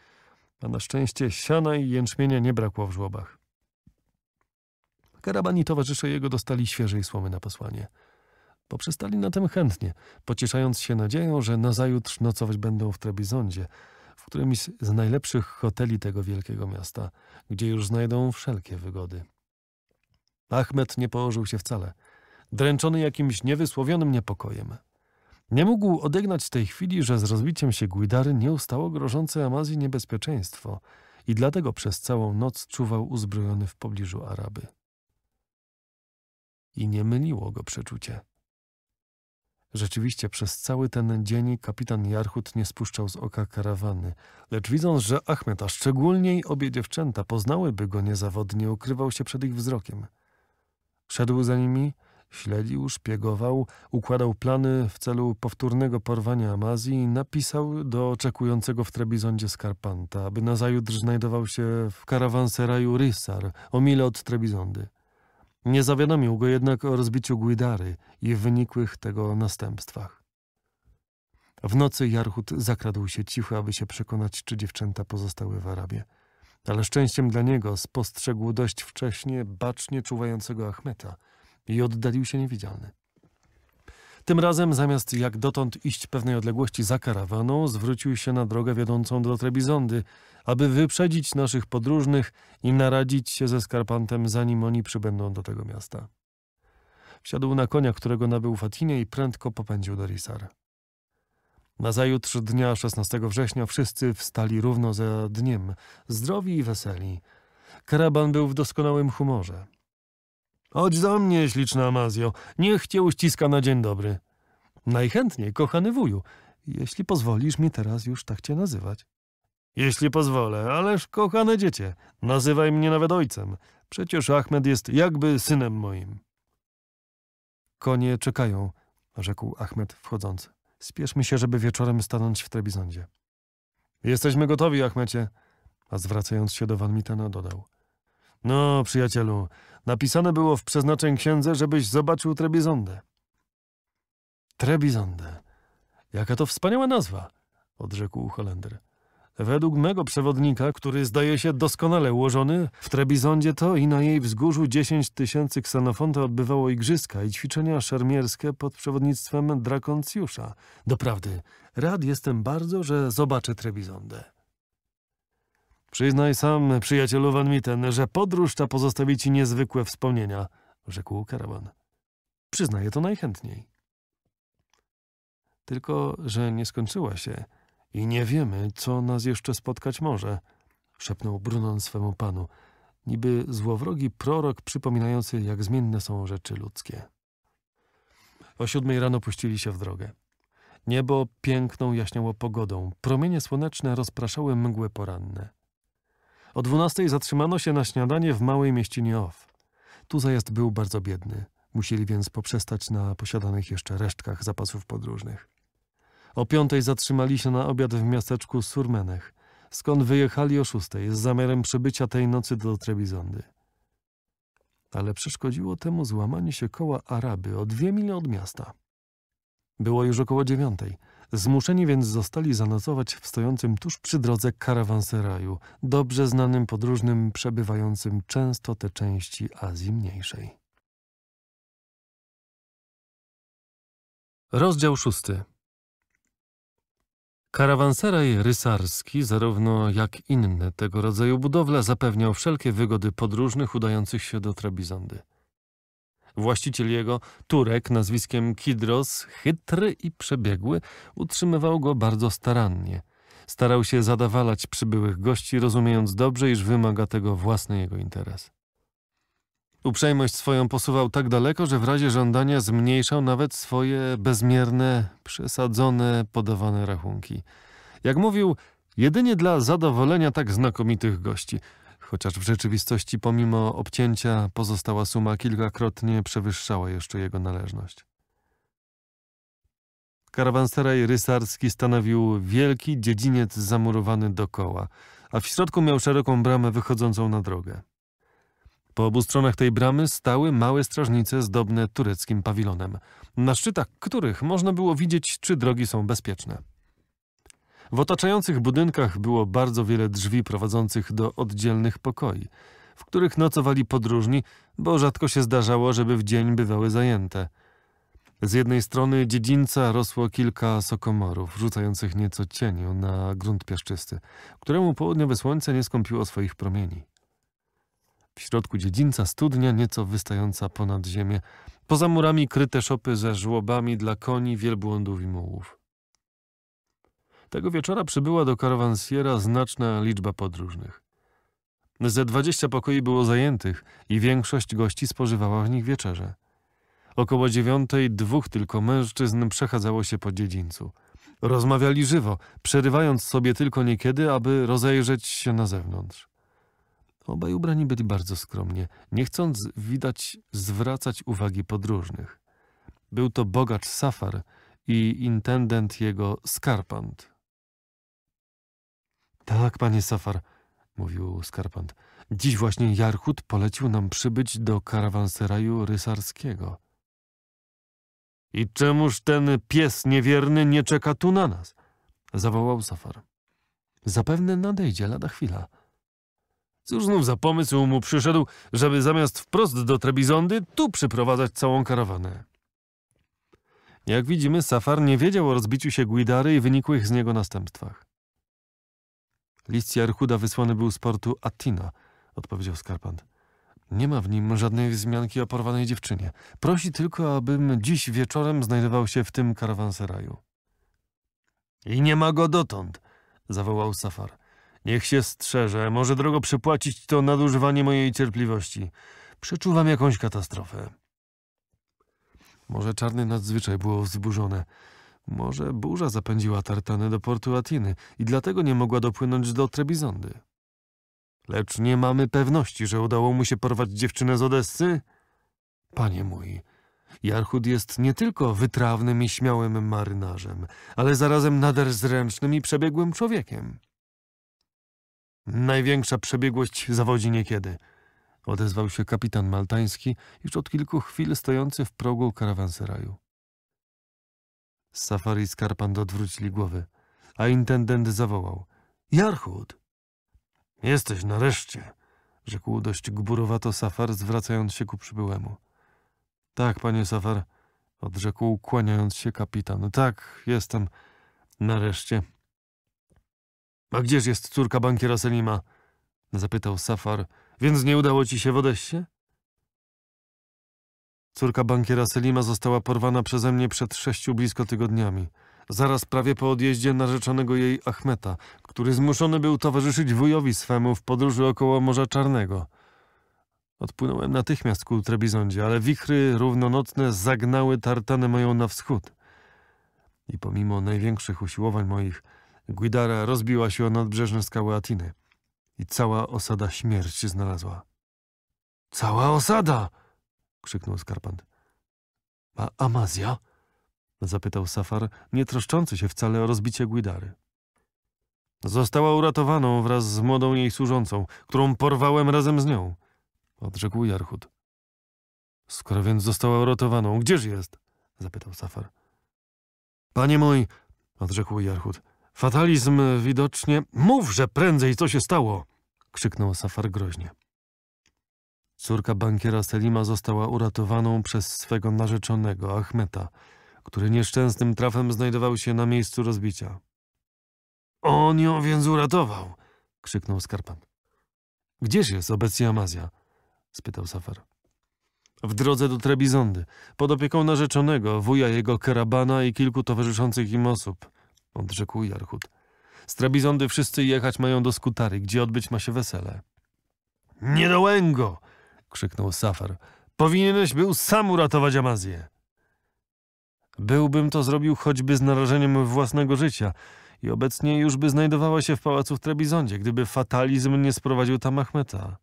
a na szczęście siana i jęczmienia nie brakło w żłobach. Karabani towarzysze jego dostali świeżej słomy na posłanie – Poprzestali na tym chętnie, pocieszając się nadzieją, że nazajutrz nocować będą w Trebizondzie, w którymś z najlepszych hoteli tego wielkiego miasta, gdzie już znajdą wszelkie wygody. Achmed nie położył się wcale, dręczony jakimś niewysłowionym niepokojem. Nie mógł odegnać tej chwili, że z rozbiciem się Guidary nie ustało grożące Amazji niebezpieczeństwo i dlatego przez całą noc czuwał uzbrojony w pobliżu Araby. I nie myliło go przeczucie. Rzeczywiście przez cały ten dzień kapitan Jarchut nie spuszczał z oka karawany, lecz widząc, że Achmet, a szczególnie i obie dziewczęta, poznałyby go niezawodnie, ukrywał się przed ich wzrokiem. Szedł za nimi, śledził, szpiegował, układał plany w celu powtórnego porwania Amazji i napisał do oczekującego w Trebizondzie Skarpanta, aby nazajutrz znajdował się w karawanseraju Rysar, o mile od Trebizondy. Nie zawiadomił go jednak o rozbiciu Guidary i wynikłych tego następstwach. W nocy Jarchut zakradł się cicho, aby się przekonać, czy dziewczęta pozostały w Arabie. Ale szczęściem dla niego spostrzegł dość wcześnie bacznie czuwającego Achmeta i oddalił się niewidzialny. Tym razem zamiast jak dotąd iść pewnej odległości za karawaną, zwrócił się na drogę wiodącą do Trebizondy, aby wyprzedzić naszych podróżnych i naradzić się ze Skarpantem, zanim oni przybędą do tego miasta. Wsiadł na konia, którego nabył Fatinie i prędko popędził do Risar. Nazajutrz dnia 16 września wszyscy wstali równo za dniem, zdrowi i weseli. Karaban był w doskonałym humorze. Chodź za mnie, śliczna Amazjo. Niech cię uściska na dzień dobry. Najchętniej, kochany wuju, jeśli pozwolisz mi teraz już tak cię nazywać. Jeśli pozwolę, ależ kochane dziecię, nazywaj mnie nawet ojcem. Przecież Ahmed jest jakby synem moim. Konie czekają, rzekł Ahmed wchodząc. Spieszmy się, żeby wieczorem stanąć w Trebizondzie. Jesteśmy gotowi, Achmecie, a zwracając się do Van Mitena dodał – no, przyjacielu, napisane było w przeznaczeń księdze, żebyś zobaczył Trebizondę. Trebizondę. Jaka to wspaniała nazwa, odrzekł Holender. Według mego przewodnika, który zdaje się doskonale ułożony, w Trebizondzie to i na jej wzgórzu 10 tysięcy ksenofonta odbywało igrzyska i ćwiczenia szermierskie pod przewodnictwem Drakoncjusza. Doprawdy, rad jestem bardzo, że zobaczę Trebizondę. Przyznaj sam, przyjacielu Van Mitten, że podróż ta pozostawi ci niezwykłe wspomnienia, rzekł Karawan. Przyznaję to najchętniej. Tylko, że nie skończyła się i nie wiemy, co nas jeszcze spotkać może, szepnął Brunon swemu panu, niby złowrogi prorok przypominający, jak zmienne są rzeczy ludzkie. O siódmej rano puścili się w drogę. Niebo piękną jaśniało pogodą, promienie słoneczne rozpraszały mgły poranne. O 12 zatrzymano się na śniadanie w małej mieścinie Ow. Tu zajazd był bardzo biedny. Musieli więc poprzestać na posiadanych jeszcze resztkach zapasów podróżnych. O piątej zatrzymali się na obiad w miasteczku Surmenech, skąd wyjechali o szóstej z zamiarem przybycia tej nocy do Trebizondy. Ale przeszkodziło temu złamanie się koła Araby o dwie mile od miasta. Było już około dziewiątej – Zmuszeni więc zostali zanocować w stojącym tuż przy drodze karawanseraju, dobrze znanym podróżnym przebywającym często te części Azji Mniejszej. Rozdział szósty. Karawanseraj rysarski, zarówno jak inne tego rodzaju budowle, zapewniał wszelkie wygody podróżnych udających się do Trabizondy. Właściciel jego, Turek nazwiskiem Kidros, chytry i przebiegły, utrzymywał go bardzo starannie. Starał się zadawalać przybyłych gości, rozumiejąc dobrze, iż wymaga tego własny jego interes. Uprzejmość swoją posuwał tak daleko, że w razie żądania zmniejszał nawet swoje bezmierne, przesadzone, podawane rachunki. Jak mówił, jedynie dla zadowolenia tak znakomitych gości chociaż w rzeczywistości pomimo obcięcia pozostała suma kilkakrotnie przewyższała jeszcze jego należność. Karawanseraj rysarski stanowił wielki dziedziniec zamurowany dokoła, a w środku miał szeroką bramę wychodzącą na drogę. Po obu stronach tej bramy stały małe strażnice zdobne tureckim pawilonem, na szczytach których można było widzieć, czy drogi są bezpieczne. W otaczających budynkach było bardzo wiele drzwi prowadzących do oddzielnych pokoi, w których nocowali podróżni, bo rzadko się zdarzało, żeby w dzień bywały zajęte. Z jednej strony dziedzińca rosło kilka sokomorów, rzucających nieco cieniu na grunt piaszczysty, któremu południowe słońce nie skąpiło swoich promieni. W środku dziedzińca studnia nieco wystająca ponad ziemię, poza murami kryte szopy ze żłobami dla koni, wielbłądów i mułów. Tego wieczora przybyła do karawansiera znaczna liczba podróżnych. Ze dwadzieścia pokoi było zajętych i większość gości spożywała w nich wieczerze. Około dziewiątej dwóch tylko mężczyzn przechadzało się po dziedzińcu. Rozmawiali żywo, przerywając sobie tylko niekiedy, aby rozejrzeć się na zewnątrz. Obaj ubrani byli bardzo skromnie, nie chcąc widać zwracać uwagi podróżnych. Był to bogacz Safar i intendent jego Skarpant. Tak, panie Safar, mówił Skarpant. Dziś właśnie Jarchut polecił nam przybyć do karawanseraju rysarskiego. I czemuż ten pies niewierny nie czeka tu na nas? zawołał Safar. Zapewne nadejdzie lada chwila. Cóż znów za pomysł mu przyszedł, żeby zamiast wprost do Trebizondy tu przyprowadzać całą karawanę. Jak widzimy, Safar nie wiedział o rozbiciu się Guidary i wynikłych z niego następstwach. List Jarchuda wysłany był z portu Atina, odpowiedział Skarpant. Nie ma w nim żadnej wzmianki o porwanej dziewczynie. Prosi tylko, abym dziś wieczorem znajdował się w tym karawanseraju. I nie ma go dotąd, zawołał Safar. Niech się strzeże, może drogo przepłacić to nadużywanie mojej cierpliwości. Przeczuwam jakąś katastrofę. Może czarny nadzwyczaj było wzburzone. Może burza zapędziła tartanę do portu Atiny i dlatego nie mogła dopłynąć do Trebizondy. Lecz nie mamy pewności, że udało mu się porwać dziewczynę z Odessy? Panie mój, Jarchud jest nie tylko wytrawnym i śmiałym marynarzem, ale zarazem nader zręcznym i przebiegłym człowiekiem. Największa przebiegłość zawodzi niekiedy, odezwał się kapitan maltański, już od kilku chwil stojący w progu karawanseraju. Safar i Skarpand odwrócili głowy, a intendent zawołał. Jarchut! Jesteś nareszcie, rzekł dość gburowato Safar, zwracając się ku przybyłemu. Tak, panie Safar, odrzekł, kłaniając się kapitan. Tak, jestem. Nareszcie. A gdzież jest córka bankiera Selima? zapytał Safar. Więc nie udało ci się w odejście? Córka bankiera Selima została porwana przeze mnie przed sześciu blisko tygodniami. Zaraz prawie po odjeździe narzeczonego jej Achmeta, który zmuszony był towarzyszyć wujowi swemu w podróży około Morza Czarnego. Odpłynąłem natychmiast ku Trebizondzie, ale wichry równonocne zagnały tartanę moją na wschód. I pomimo największych usiłowań moich, Guidara rozbiła się o nadbrzeżne skały Atiny. I cała osada śmierć znalazła. Cała osada! krzyknął Skarpant. A Amazja? zapytał Safar, nie troszczący się wcale o rozbicie Guidary. Została uratowaną wraz z młodą jej służącą, którą porwałem razem z nią, odrzekł Jarchut. Skoro więc została uratowaną, gdzież jest? zapytał Safar. Panie mój, odrzekł Jarchut, fatalizm widocznie. Mów, że prędzej co się stało! krzyknął Safar groźnie. Córka bankiera Selima została uratowaną przez swego narzeczonego Achmeta, który nieszczęsnym trafem znajdował się na miejscu rozbicia. On ją więc uratował! krzyknął Skarpan. Gdzież jest obecnie Amazja? spytał Safar. W drodze do Trebizondy, pod opieką narzeczonego, wuja jego karabana i kilku towarzyszących im osób, odrzekł Jarchut. Z Trebizondy wszyscy jechać mają do Skutary, gdzie odbyć ma się wesele. Niedołęgo! krzyknął Safar. Powinieneś był sam uratować Amazję. Byłbym to zrobił choćby z narażeniem własnego życia i obecnie już by znajdowała się w pałacu w Trebizondzie, gdyby fatalizm nie sprowadził tam Ahmeta.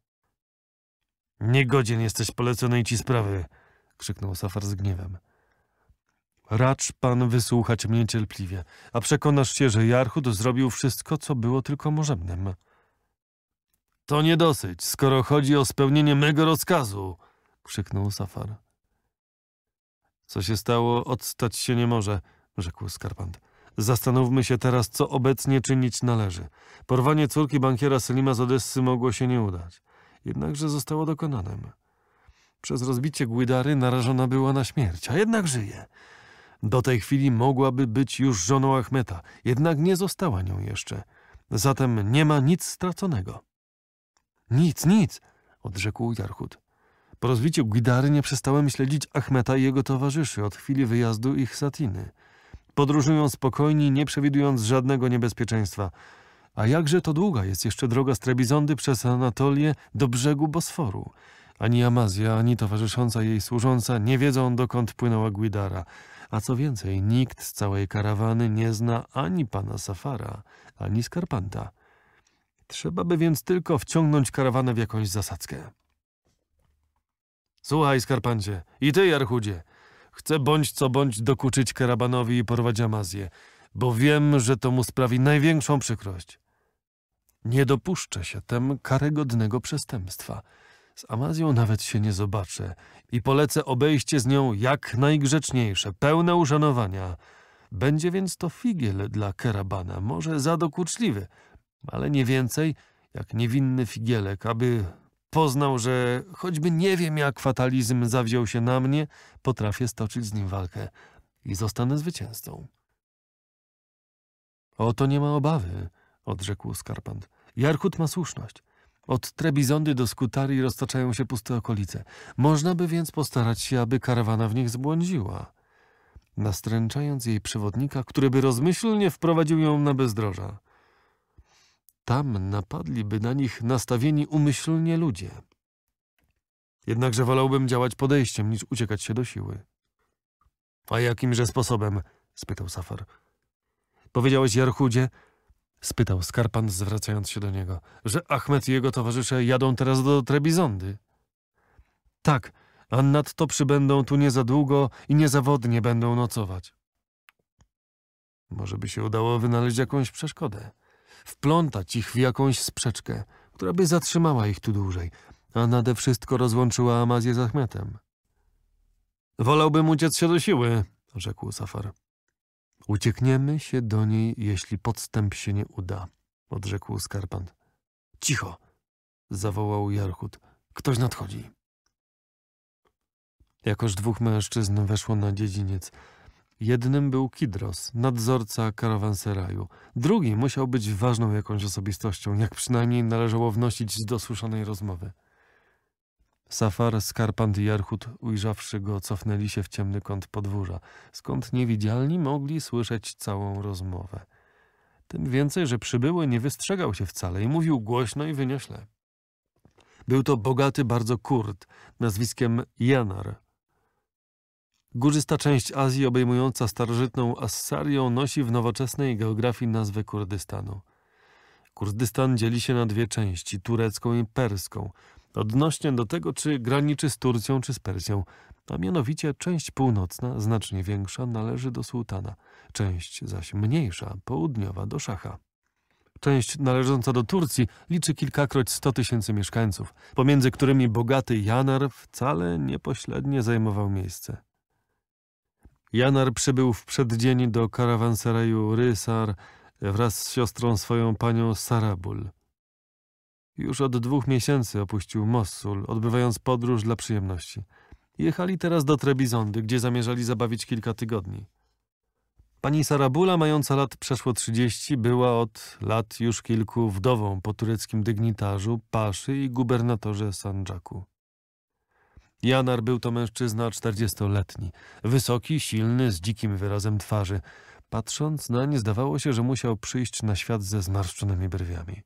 Niegodzien jesteś poleconej ci sprawy, krzyknął Safar z gniewem. Racz pan wysłuchać mnie cierpliwie, a przekonasz się, że Jarchud zrobił wszystko, co było tylko możebnym. To nie dosyć, skoro chodzi o spełnienie mego rozkazu, krzyknął Safar. Co się stało, odstać się nie może, rzekł Skarpant. Zastanówmy się teraz, co obecnie czynić należy. Porwanie córki bankiera Selima z Odessy mogło się nie udać. Jednakże zostało dokonanem. Przez rozbicie gwydary narażona była na śmierć, a jednak żyje. Do tej chwili mogłaby być już żoną Achmeta, jednak nie została nią jeszcze. Zatem nie ma nic straconego. Nic, nic, odrzekł Jarchut. Po rozbiciu gwidary nie przestałem śledzić Achmeta i jego towarzyszy od chwili wyjazdu ich satiny. Podróżują spokojni, nie przewidując żadnego niebezpieczeństwa. A jakże to długa jest jeszcze droga z Trebizondy przez Anatolię do brzegu Bosforu. Ani Amazja, ani towarzysząca jej służąca nie wiedzą, dokąd płynęła Gwidara. A co więcej, nikt z całej karawany nie zna ani pana Safara, ani Skarpanta. Trzeba by więc tylko wciągnąć karawanę w jakąś zasadzkę. Słuchaj, Skarpancie, i ty, Jarchudzie. Chcę bądź co bądź dokuczyć karabanowi i porwać Amazję, bo wiem, że to mu sprawi największą przykrość. Nie dopuszczę się tem karygodnego przestępstwa. Z Amazją nawet się nie zobaczę i polecę obejście z nią jak najgrzeczniejsze, pełne uszanowania. Będzie więc to figiel dla Kerabana, może za dokuczliwy, ale nie więcej, jak niewinny figielek, aby poznał, że choćby nie wiem, jak fatalizm zawziął się na mnie, potrafię stoczyć z nim walkę i zostanę zwycięzcą. O to nie ma obawy, odrzekł Skarpant. Jarkut ma słuszność. Od Trebizondy do Skutarii roztaczają się puste okolice. Można by więc postarać się, aby karawana w nich zbłądziła. Nastręczając jej przewodnika, który by rozmyślnie wprowadził ją na bezdroża. Tam napadliby na nich nastawieni umyślnie ludzie. Jednakże wolałbym działać podejściem, niż uciekać się do siły. A jakimże sposobem? spytał Safar. Powiedziałeś Jarchudzie, spytał Skarpan, zwracając się do niego, że Achmed i jego towarzysze jadą teraz do Trebizondy. Tak, a nadto przybędą tu nie za długo i niezawodnie będą nocować. Może by się udało wynaleźć jakąś przeszkodę wplątać ich w jakąś sprzeczkę, która by zatrzymała ich tu dłużej, a nade wszystko rozłączyła Amazję z Achmetem. Wolałbym uciec się do siły, rzekł Safar. Uciekniemy się do niej, jeśli podstęp się nie uda, odrzekł Skarpan. Cicho! zawołał Jarchut. Ktoś nadchodzi. Jakoż dwóch mężczyzn weszło na dziedziniec, Jednym był Kidros, nadzorca karawanseraju. Drugi musiał być ważną jakąś osobistością, jak przynajmniej należało wnosić z dosłyszanej rozmowy. Safar, Skarpant i Jarchut, ujrzawszy go, cofnęli się w ciemny kąt podwórza, skąd niewidzialni mogli słyszeć całą rozmowę. Tym więcej, że przybyły nie wystrzegał się wcale i mówił głośno i wyniośle. Był to bogaty bardzo Kurd, nazwiskiem Janar, Górzysta część Azji obejmująca starożytną Assarią nosi w nowoczesnej geografii nazwę Kurdystanu. Kurdystan dzieli się na dwie części, turecką i perską, odnośnie do tego, czy graniczy z Turcją czy z Persją, a mianowicie część północna, znacznie większa, należy do sułtana, część zaś mniejsza, południowa, do szacha. Część należąca do Turcji liczy kilkakroć 100 tysięcy mieszkańców, pomiędzy którymi bogaty Janar wcale niepośrednie zajmował miejsce. Janar przybył w przeddzień do karawanseraju Rysar wraz z siostrą swoją panią Sarabul. Już od dwóch miesięcy opuścił Mossul, odbywając podróż dla przyjemności. Jechali teraz do Trebizondy, gdzie zamierzali zabawić kilka tygodni. Pani Sarabula, mająca lat przeszło trzydzieści, była od lat już kilku wdową po tureckim dygnitarzu, paszy i gubernatorze sanjaku. Janar był to mężczyzna czterdziestoletni, wysoki, silny, z dzikim wyrazem twarzy. Patrząc nań, zdawało się, że musiał przyjść na świat ze zmarszczonymi brwiami.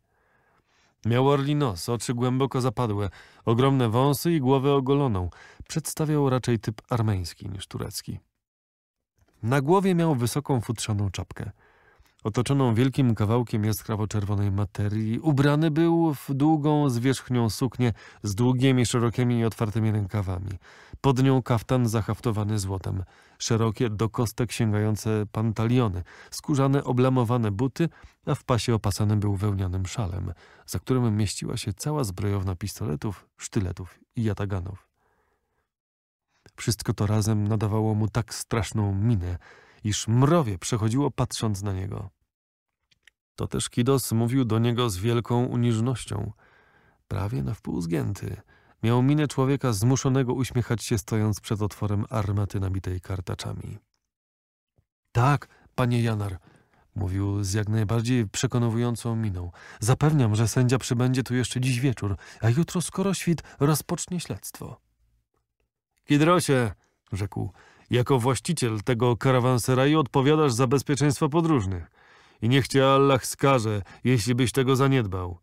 Miał orli nos, oczy głęboko zapadłe, ogromne wąsy i głowę ogoloną. Przedstawiał raczej typ armeński niż turecki. Na głowie miał wysoką futrzaną czapkę – Otoczoną wielkim kawałkiem jaskrawo-czerwonej materii, ubrany był w długą zwierzchnią suknię z długimi, szerokimi i otwartymi rękawami. Pod nią kaftan zahaftowany złotem, szerokie do kostek sięgające pantaliony, skórzane oblamowane buty, a w pasie opasany był wełnianym szalem, za którym mieściła się cała zbrojowna pistoletów, sztyletów i jataganów. Wszystko to razem nadawało mu tak straszną minę, iż mrowie przechodziło patrząc na niego. To też Kidos mówił do niego z wielką uniżnością, prawie na wpół zgięty. Miał minę człowieka zmuszonego uśmiechać się stojąc przed otworem armaty nabitej kartaczami. Tak, panie Janar, mówił z jak najbardziej przekonującą miną. Zapewniam, że sędzia przybędzie tu jeszcze dziś wieczór, a jutro skoro świt rozpocznie śledztwo. Kidrosie, rzekł, jako właściciel tego karawanseraju odpowiadasz za bezpieczeństwo podróżnych. I niech cię Allah skaże, jeśli byś tego zaniedbał.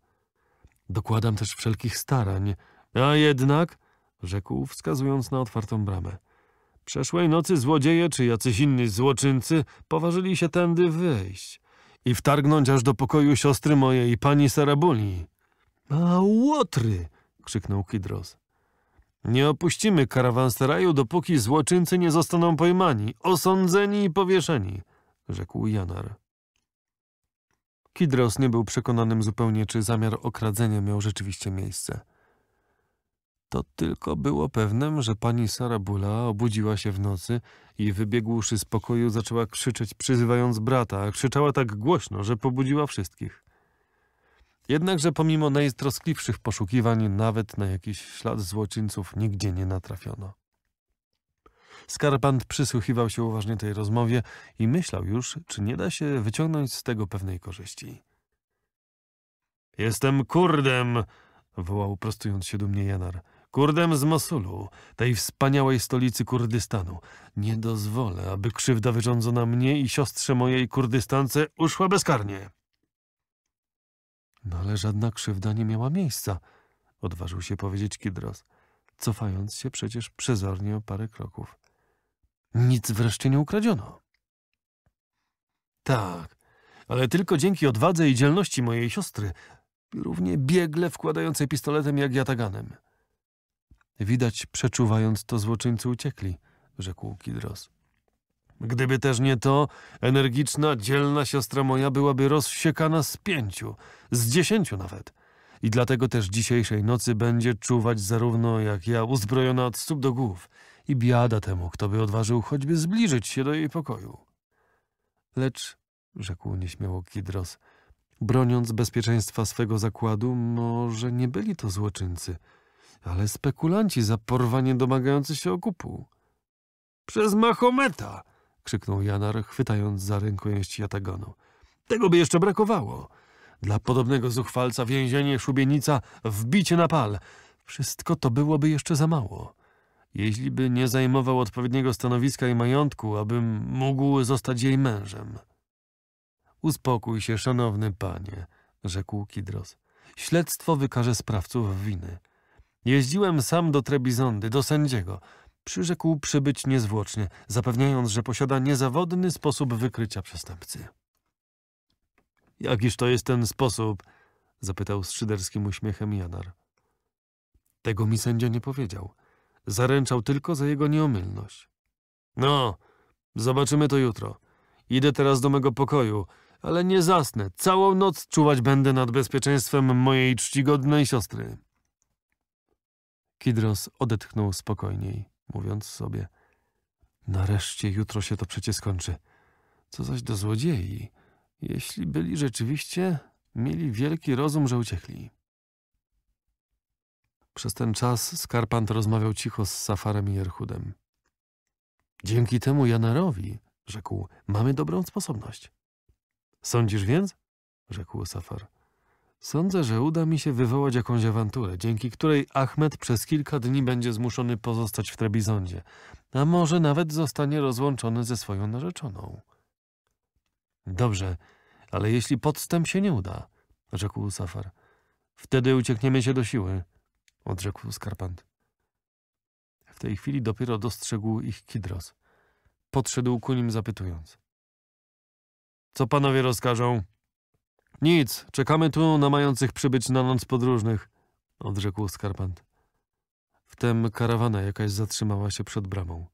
Dokładam też wszelkich starań. A jednak, rzekł, wskazując na otwartą bramę. Przeszłej nocy złodzieje czy jacyś inni złoczyńcy poważyli się tędy wyjść i wtargnąć aż do pokoju siostry mojej, pani Sarabuli. A łotry! krzyknął Kidros. Nie opuścimy karawanseraju, dopóki złoczyńcy nie zostaną pojmani, osądzeni i powieszeni, rzekł Janar. Kidros nie był przekonanym zupełnie, czy zamiar okradzenia miał rzeczywiście miejsce. To tylko było pewnym, że pani Sarabula obudziła się w nocy i wybiegłszy z pokoju zaczęła krzyczeć, przyzywając brata. Krzyczała tak głośno, że pobudziła wszystkich. Jednakże pomimo najtroskliwszych poszukiwań, nawet na jakiś ślad złoczyńców nigdzie nie natrafiono. Skarpant przysłuchiwał się uważnie tej rozmowie i myślał już, czy nie da się wyciągnąć z tego pewnej korzyści. Jestem kurdem, wołał prostując się dumnie Janar. Kurdem z Mosulu, tej wspaniałej stolicy Kurdystanu. Nie dozwolę, aby krzywda wyrządzona mnie i siostrze mojej Kurdystance uszła bezkarnie. No ale żadna krzywda nie miała miejsca, odważył się powiedzieć Kidros, cofając się przecież przezornie o parę kroków. Nic wreszcie nie ukradziono. Tak, ale tylko dzięki odwadze i dzielności mojej siostry, równie biegle wkładającej pistoletem jak jataganem. Widać, przeczuwając to, złoczyńcy uciekli, rzekł Kidros. Gdyby też nie to, energiczna, dzielna siostra moja byłaby rozsiekana z pięciu, z dziesięciu nawet. I dlatego też dzisiejszej nocy będzie czuwać zarówno jak ja, uzbrojona od stóp do głów. I biada temu, kto by odważył choćby zbliżyć się do jej pokoju. Lecz, rzekł nieśmiało Kidros, broniąc bezpieczeństwa swego zakładu, może nie byli to złoczyńcy, ale spekulanci za porwanie domagający się okupu. Przez Mahometa! krzyknął Janar, chwytając za rękojeść Jatagonu. Tego by jeszcze brakowało. Dla podobnego zuchwalca więzienie, szubienica, wbicie na pal. Wszystko to byłoby jeszcze za mało. Jeśli by nie zajmował odpowiedniego stanowiska i majątku, abym mógł zostać jej mężem. Uspokój się, szanowny panie, rzekł Kidros. Śledztwo wykaże sprawców winy. Jeździłem sam do Trebizondy, do sędziego. Przyrzekł przybyć niezwłocznie, zapewniając, że posiada niezawodny sposób wykrycia przestępcy. Jakiż to jest ten sposób? zapytał z szyderskim uśmiechem Janar. Tego mi sędzia nie powiedział. Zaręczał tylko za jego nieomylność. No, zobaczymy to jutro. Idę teraz do mego pokoju, ale nie zasnę. Całą noc czuwać będę nad bezpieczeństwem mojej czcigodnej siostry. Kidros odetchnął spokojniej mówiąc sobie: Nareszcie jutro się to przecie skończy. Co zaś do złodziei, jeśli byli rzeczywiście, mieli wielki rozum, że uciekli. Przez ten czas Skarpant rozmawiał cicho z Safarem i Erchudem Dzięki temu Janarowi, rzekł, mamy dobrą sposobność. Sądzisz więc? rzekł Safar. Sądzę, że uda mi się wywołać jakąś awanturę, dzięki której Ahmed przez kilka dni będzie zmuszony pozostać w Trebizondzie, a może nawet zostanie rozłączony ze swoją narzeczoną. Dobrze, ale jeśli podstęp się nie uda, rzekł Safar, wtedy uciekniemy się do siły, odrzekł Skarpant. W tej chwili dopiero dostrzegł ich Kidros. Podszedł ku nim zapytując. Co panowie rozkażą? Nic, czekamy tu na mających przybyć na noc podróżnych, odrzekł Skarpant. Wtem karawana jakaś zatrzymała się przed bramą.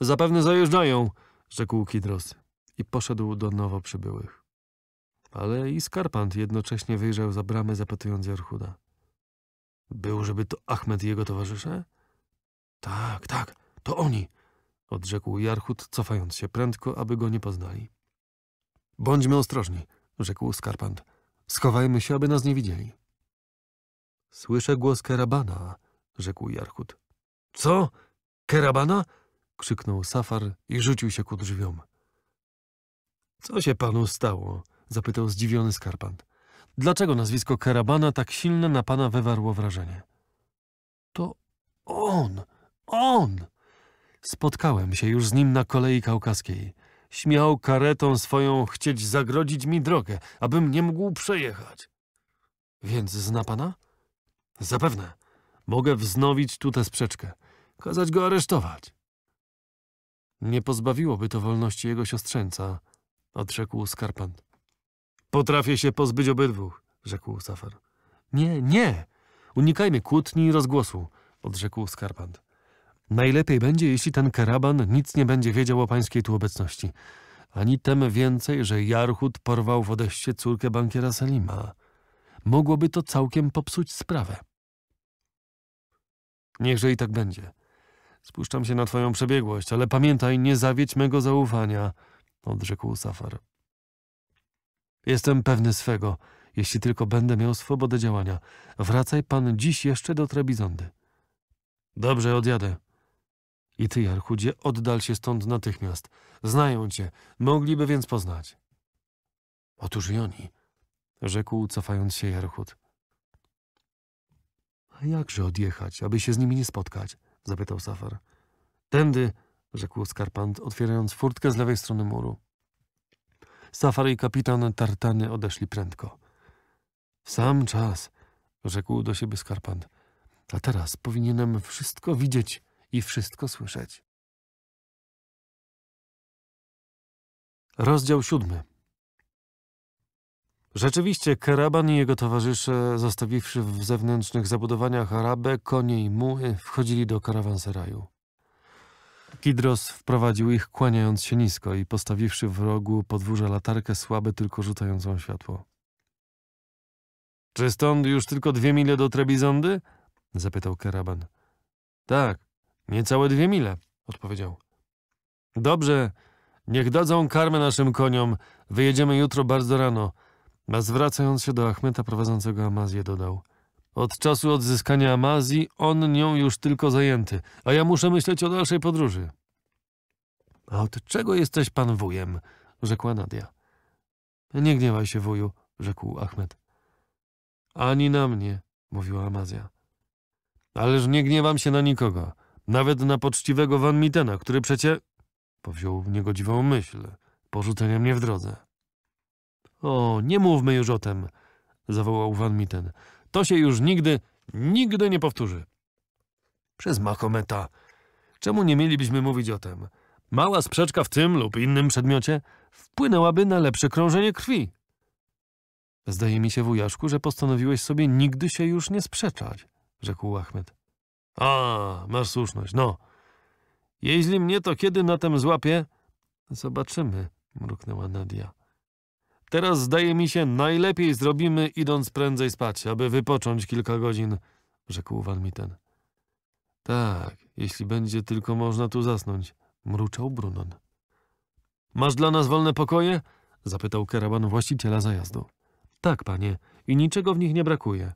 Zapewne zajeżdżają, rzekł Kidros i poszedł do nowo przybyłych. Ale i Skarpant jednocześnie wyjrzał za bramę, zapytując Jarchuda. Był, żeby to Ahmed i jego towarzysze? Tak, tak, to oni, odrzekł Jarchud, cofając się prędko, aby go nie poznali. Bądźmy ostrożni rzekł Skarpant. Schowajmy się, aby nas nie widzieli. Słyszę głos Kerabana, rzekł Jarchut. Co? Kerabana? krzyknął Safar i rzucił się ku drzwiom. Co się panu stało? zapytał zdziwiony Skarpant. Dlaczego nazwisko Kerabana tak silne na pana wywarło wrażenie? To on, on! Spotkałem się już z nim na kolei kaukaskiej śmiał karetą swoją chcieć zagrodzić mi drogę, abym nie mógł przejechać. Więc zna pana? Zapewne. Mogę wznowić tu tę sprzeczkę. Kazać go aresztować. Nie pozbawiłoby to wolności jego siostrzeńca, odrzekł Skarpant. Potrafię się pozbyć obydwu, rzekł Safar. Nie, nie! Unikajmy kłótni i rozgłosu, odrzekł Skarpant. Najlepiej będzie, jeśli ten karaban nic nie będzie wiedział o pańskiej tu obecności. Ani tem więcej, że Jarchut porwał w Odeście córkę bankiera Salima. Mogłoby to całkiem popsuć sprawę. Niechże i tak będzie. Spuszczam się na twoją przebiegłość, ale pamiętaj, nie zawiedź mego zaufania, odrzekł Safar. Jestem pewny swego, jeśli tylko będę miał swobodę działania. Wracaj pan dziś jeszcze do Trebizondy. Dobrze, odjadę. I ty, Jarchudzie, oddal się stąd natychmiast. Znają cię, mogliby więc poznać. Otóż i oni, rzekł, cofając się Jarchud. A jakże odjechać, aby się z nimi nie spotkać? zapytał Safar. Tędy, rzekł Skarpant, otwierając furtkę z lewej strony muru. Safar i kapitan tartany odeszli prędko. sam czas, rzekł do siebie Skarpant. A teraz powinienem wszystko widzieć i wszystko słyszeć. Rozdział siódmy. Rzeczywiście, karaban i jego towarzysze, zostawiwszy w zewnętrznych zabudowaniach Arabę, konie i muły, wchodzili do karawanseraju. Kidros wprowadził ich, kłaniając się nisko i postawiwszy w rogu podwórza latarkę słabe, tylko rzucającą światło. Czy stąd już tylko dwie mile do Trebizondy? zapytał karaban. Tak, Niecałe dwie mile, odpowiedział. Dobrze, niech dadzą karmę naszym koniom. Wyjedziemy jutro bardzo rano. A zwracając się do Achmeta prowadzącego Amazję dodał. Od czasu odzyskania Amazji on nią już tylko zajęty, a ja muszę myśleć o dalszej podróży. A od czego jesteś pan wujem? rzekła Nadia. Nie gniewaj się, wuju, rzekł Achmed. Ani na mnie, mówiła Amazja. Ależ nie gniewam się na nikogo. Nawet na poczciwego Van Mitena, który przecie... Powziął w niego dziwą myśl, porzucenia mnie w drodze. O, nie mówmy już o tem. zawołał Van Mitten. To się już nigdy, nigdy nie powtórzy. Przez Mahometa. Czemu nie mielibyśmy mówić o tem? Mała sprzeczka w tym lub innym przedmiocie wpłynęłaby na lepsze krążenie krwi. Zdaje mi się, wujaszku, że postanowiłeś sobie nigdy się już nie sprzeczać, rzekł Achmed. A, masz słuszność, no. jeśli mnie to kiedy na tem złapie? Zobaczymy, mruknęła Nadia. Teraz zdaje mi się, najlepiej zrobimy idąc prędzej spać, aby wypocząć kilka godzin, rzekł Van Mitten. Tak, jeśli będzie tylko można tu zasnąć, mruczał Brunon. Masz dla nas wolne pokoje? zapytał Keraban właściciela zajazdu. Tak, panie, i niczego w nich nie brakuje.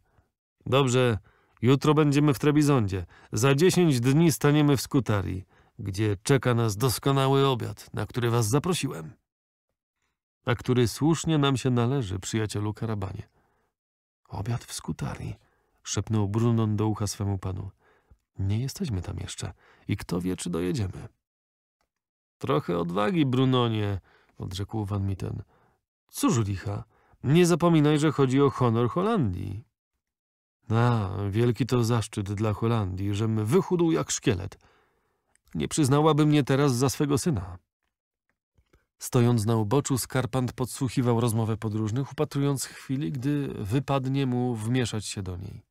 Dobrze, Jutro będziemy w Trebizondzie. Za dziesięć dni staniemy w Skutarii, gdzie czeka nas doskonały obiad, na który was zaprosiłem. A który słusznie nam się należy, przyjacielu Karabanie. Obiad w Skutarii, szepnął Brunon do ucha swemu panu. Nie jesteśmy tam jeszcze i kto wie, czy dojedziemy. Trochę odwagi, Brunonie, odrzekł van Mitten. Cóż licha, nie zapominaj, że chodzi o honor Holandii. A, wielki to zaszczyt dla Holandii, żem wychudł jak szkielet. Nie przyznałaby mnie teraz za swego syna. Stojąc na uboczu, Skarpant podsłuchiwał rozmowę podróżnych, upatrując chwili, gdy wypadnie mu wmieszać się do niej.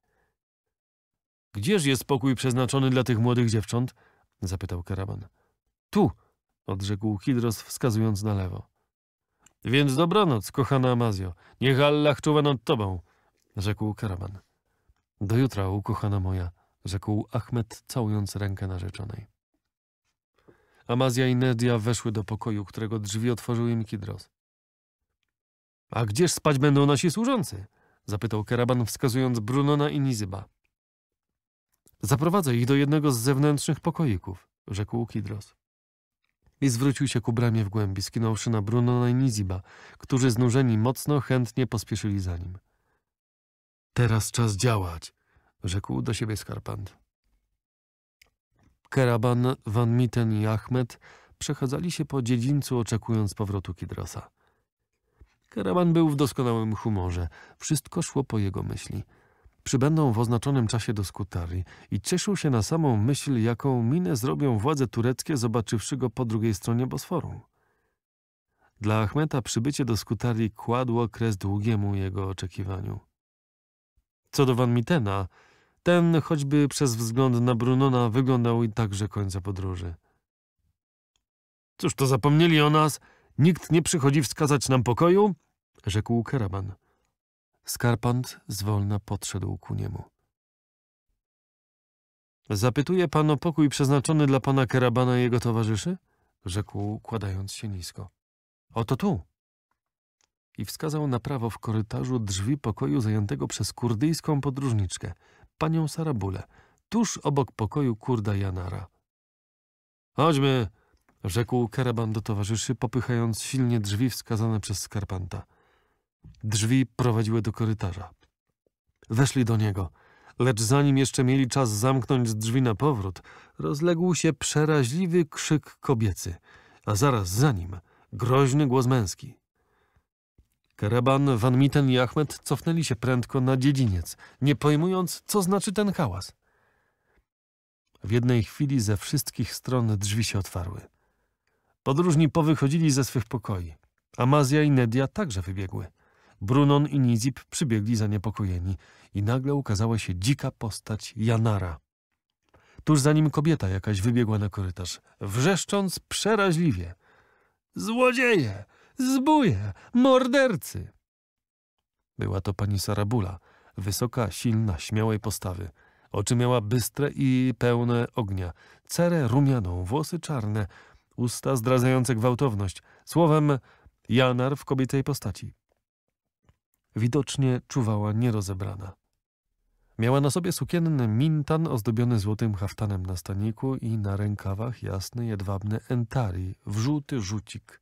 Gdzież jest pokój przeznaczony dla tych młodych dziewcząt? zapytał karaban. Tu, odrzekł Kidros, wskazując na lewo. Więc dobranoc, kochana Amazjo. Niech Allah czuwa nad tobą, rzekł karaban. Do jutra, ukochana moja, rzekł Ahmed, całując rękę narzeczonej. Amazja i Nedia weszły do pokoju, którego drzwi otworzył im Kidros. A gdzież spać będą nasi służący? zapytał Keraban, wskazując Brunona i Nizyba. Zaprowadzę ich do jednego z zewnętrznych pokoików, rzekł Kidros. I zwrócił się ku bramie w głębi, skinąwszy na Brunona i Niziba, którzy znużeni mocno chętnie pospieszyli za nim. Teraz czas działać, rzekł do siebie Skarpant. Keraban, Van Mitten i Ahmed przechadzali się po dziedzińcu, oczekując powrotu Kidrosa. Keraban był w doskonałym humorze. Wszystko szło po jego myśli. Przybędą w oznaczonym czasie do Skutari i cieszył się na samą myśl, jaką minę zrobią władze tureckie, zobaczywszy go po drugiej stronie Bosforu. Dla Achmeta przybycie do Skutari kładło kres długiemu jego oczekiwaniu. Co do Van Mitena, ten choćby przez wzgląd na Brunona wyglądał i także końca podróży. Cóż to zapomnieli o nas? Nikt nie przychodzi wskazać nam pokoju? Rzekł Keraban. Skarpant zwolna podszedł ku niemu. Zapytuje pan o pokój przeznaczony dla pana Kerabana i jego towarzyszy? Rzekł, kładając się nisko. Oto tu i wskazał na prawo w korytarzu drzwi pokoju zajętego przez kurdyjską podróżniczkę, panią Sarabulę, tuż obok pokoju kurda Janara. Chodźmy, rzekł karaban do towarzyszy, popychając silnie drzwi wskazane przez skarpanta. Drzwi prowadziły do korytarza. Weszli do niego, lecz zanim jeszcze mieli czas zamknąć drzwi na powrót, rozległ się przeraźliwy krzyk kobiecy, a zaraz za nim groźny głos męski. Karaban, Van Mitten i Ahmed cofnęli się prędko na dziedziniec, nie pojmując, co znaczy ten hałas. W jednej chwili ze wszystkich stron drzwi się otwarły. Podróżni powychodzili ze swych pokoi. Amazja i Nedia także wybiegły. Brunon i Nizip przybiegli zaniepokojeni i nagle ukazała się dzika postać Janara. Tuż za nim kobieta jakaś wybiegła na korytarz, wrzeszcząc przeraźliwie. Złodzieje! Zbóje! Mordercy! Była to pani Sarabula, wysoka, silna, śmiałej postawy. Oczy miała bystre i pełne ognia, cerę rumianą, włosy czarne, usta zdradzające gwałtowność. Słowem, Janar w kobiecej postaci. Widocznie czuwała nierozebrana. Miała na sobie sukienny mintan ozdobiony złotym haftanem na staniku i na rękawach jasny, jedwabny entari, w żółty rzucik,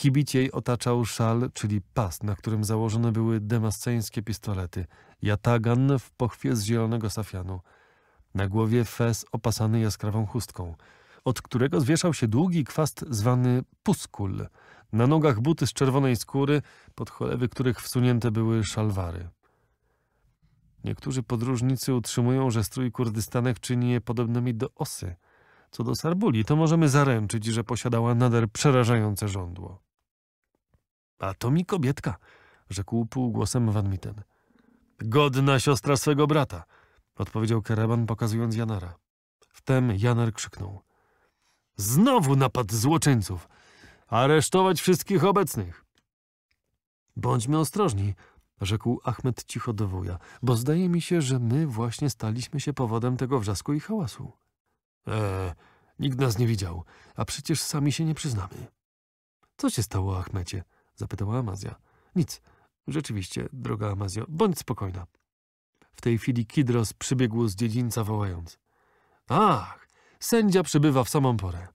Kibic jej otaczał szal, czyli pas, na którym założone były demasceńskie pistolety, jatagan w pochwie z zielonego safianu, na głowie fez opasany jaskrawą chustką, od którego zwieszał się długi kwast zwany puskul, na nogach buty z czerwonej skóry, pod cholewy których wsunięte były szalwary. Niektórzy podróżnicy utrzymują, że strój Kurdystanek czyni je podobnymi do osy. Co do Sarbuli, to możemy zaręczyć, że posiadała nader przerażające żądło. A to mi kobietka, rzekł półgłosem Van Mitten. Godna siostra swego brata, odpowiedział Kereban, pokazując Janara. Wtem Janar krzyknął. Znowu napad złoczyńców! Aresztować wszystkich obecnych! Bądźmy ostrożni, rzekł Ahmed cicho do wuja, bo zdaje mi się, że my właśnie staliśmy się powodem tego wrzasku i hałasu. Eee, nikt nas nie widział, a przecież sami się nie przyznamy. Co się stało, Ahmedzie? Zapytała Amazja. Nic. Rzeczywiście, droga Amazjo, bądź spokojna. W tej chwili Kidros przybiegł z dziedzińca wołając. Ach, sędzia przybywa w samą porę.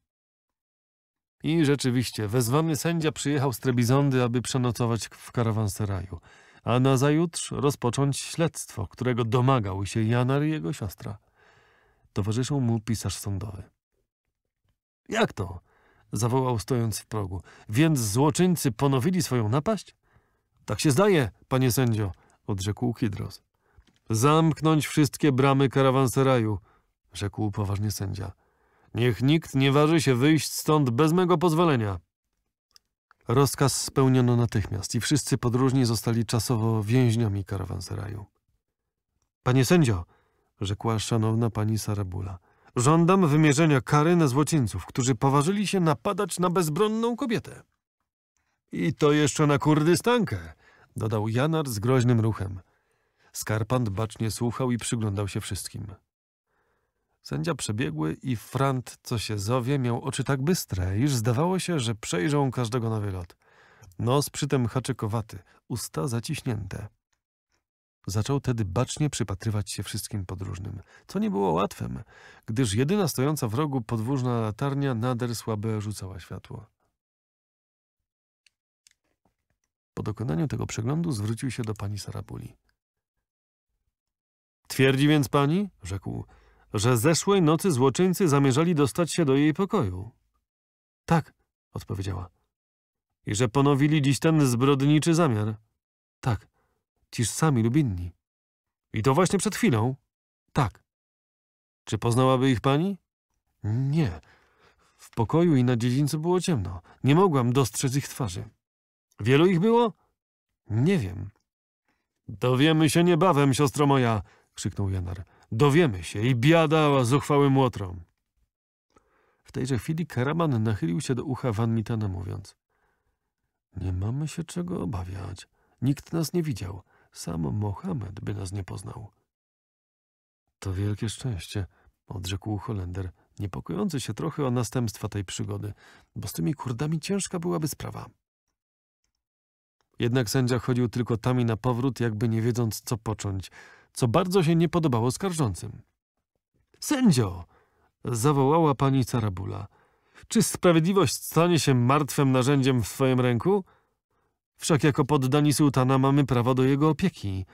I rzeczywiście, wezwany sędzia przyjechał z Trebizondy, aby przenocować w karawanseraju, a nazajutrz rozpocząć śledztwo, którego domagał się Janar i jego siostra. Towarzyszył mu pisarz sądowy. Jak to? zawołał stojąc w progu. Więc złoczyńcy ponowili swoją napaść? Tak się zdaje, panie sędzio, odrzekł Kidros. Zamknąć wszystkie bramy karawanseraju, rzekł poważnie sędzia. Niech nikt nie waży się wyjść stąd bez mego pozwolenia. Rozkaz spełniono natychmiast i wszyscy podróżni zostali czasowo więźniami karawanseraju. Panie sędzio, rzekła szanowna pani Sarabula – Żądam wymierzenia kary na złocieńców, którzy poważyli się napadać na bezbronną kobietę. I to jeszcze na kurdystankę, dodał Janar z groźnym ruchem. Skarpant bacznie słuchał i przyglądał się wszystkim. Sędzia przebiegły i Frant, co się zowie, miał oczy tak bystre, iż zdawało się, że przejrzą każdego na wylot. Nos przytem haczykowaty, usta zaciśnięte. Zaczął tedy bacznie przypatrywać się wszystkim podróżnym, co nie było łatwem, gdyż jedyna stojąca w rogu podwórzna latarnia nader słabe rzucała światło. Po dokonaniu tego przeglądu zwrócił się do pani Sarabuli. Twierdzi więc pani, rzekł, że zeszłej nocy złoczyńcy zamierzali dostać się do jej pokoju. Tak, odpowiedziała. I że ponowili dziś ten zbrodniczy zamiar. Tak. Ciż sami lub inni. I to właśnie przed chwilą. Tak. Czy poznałaby ich pani? Nie. W pokoju i na dziedzińcu było ciemno. Nie mogłam dostrzec ich twarzy. Wielu ich było? Nie wiem. Dowiemy się niebawem, siostro moja, krzyknął Janar. Dowiemy się i biada zuchwałym łotrom. W tejże chwili Karaman nachylił się do ucha Van Mitana mówiąc. Nie mamy się czego obawiać. Nikt nas nie widział. Sam Mohamed by nas nie poznał. To wielkie szczęście, odrzekł Holender, niepokojący się trochę o następstwa tej przygody, bo z tymi Kurdami ciężka byłaby sprawa. Jednak sędzia chodził tylko tam i na powrót, jakby nie wiedząc, co począć, co bardzo się nie podobało skarżącym. Sędzio! zawołała pani Carabula. Czy sprawiedliwość stanie się martwym narzędziem w twoim ręku? Wszak jako poddani sułtana mamy prawo do jego opieki.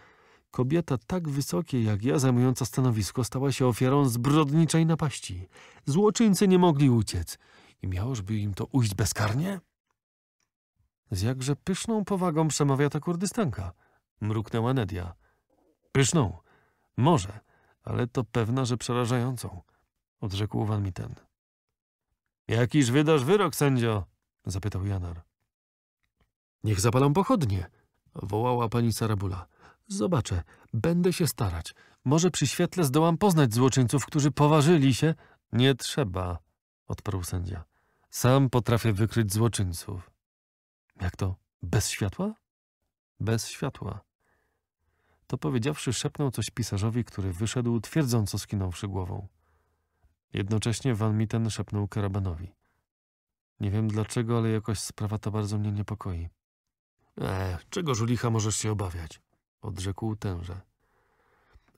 Kobieta tak wysokiej jak ja, zajmująca stanowisko, stała się ofiarą zbrodniczej napaści. Złoczyńcy nie mogli uciec. I miałożby im to ujść bezkarnie? Z jakże pyszną powagą przemawia ta kurdystanka. Mruknęła Nedia. Pyszną. Może, ale to pewna, że przerażającą. Odrzekł Van Mitten. Jakiż wydasz wyrok, sędzio? Zapytał Janar. Niech zapalą pochodnie, wołała pani Sarabula. Zobaczę, będę się starać. Może przy świetle zdołam poznać złoczyńców, którzy poważyli się. Nie trzeba, odparł sędzia. Sam potrafię wykryć złoczyńców. Jak to? Bez światła? Bez światła. To powiedziawszy, szepnął coś pisarzowi, który wyszedł, twierdząco skinąwszy głową. Jednocześnie Van Mitten szepnął karabanowi. Nie wiem dlaczego, ale jakoś sprawa ta bardzo mnie niepokoi. E, czego żulicha możesz się obawiać? Odrzekł tenże.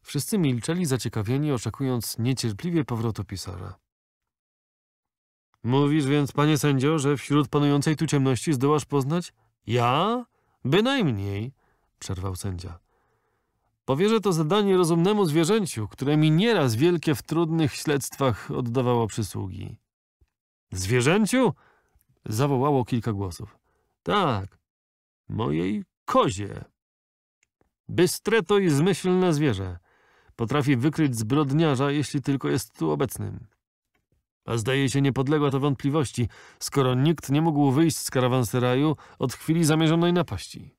Wszyscy milczeli zaciekawieni, oczekując niecierpliwie powrotu pisarza. Mówisz więc, panie sędzio, że wśród panującej tu ciemności zdołasz poznać? Ja? Bynajmniej, przerwał sędzia. Powierzę to zadanie rozumnemu zwierzęciu, które mi nieraz wielkie w trudnych śledztwach oddawało przysługi. Zwierzęciu? Zawołało kilka głosów. Tak, Mojej kozie. Bystre to i zmyślne zwierzę. Potrafi wykryć zbrodniarza, jeśli tylko jest tu obecnym. A zdaje się nie podległa to wątpliwości, skoro nikt nie mógł wyjść z karawanseraju od chwili zamierzonej napaści.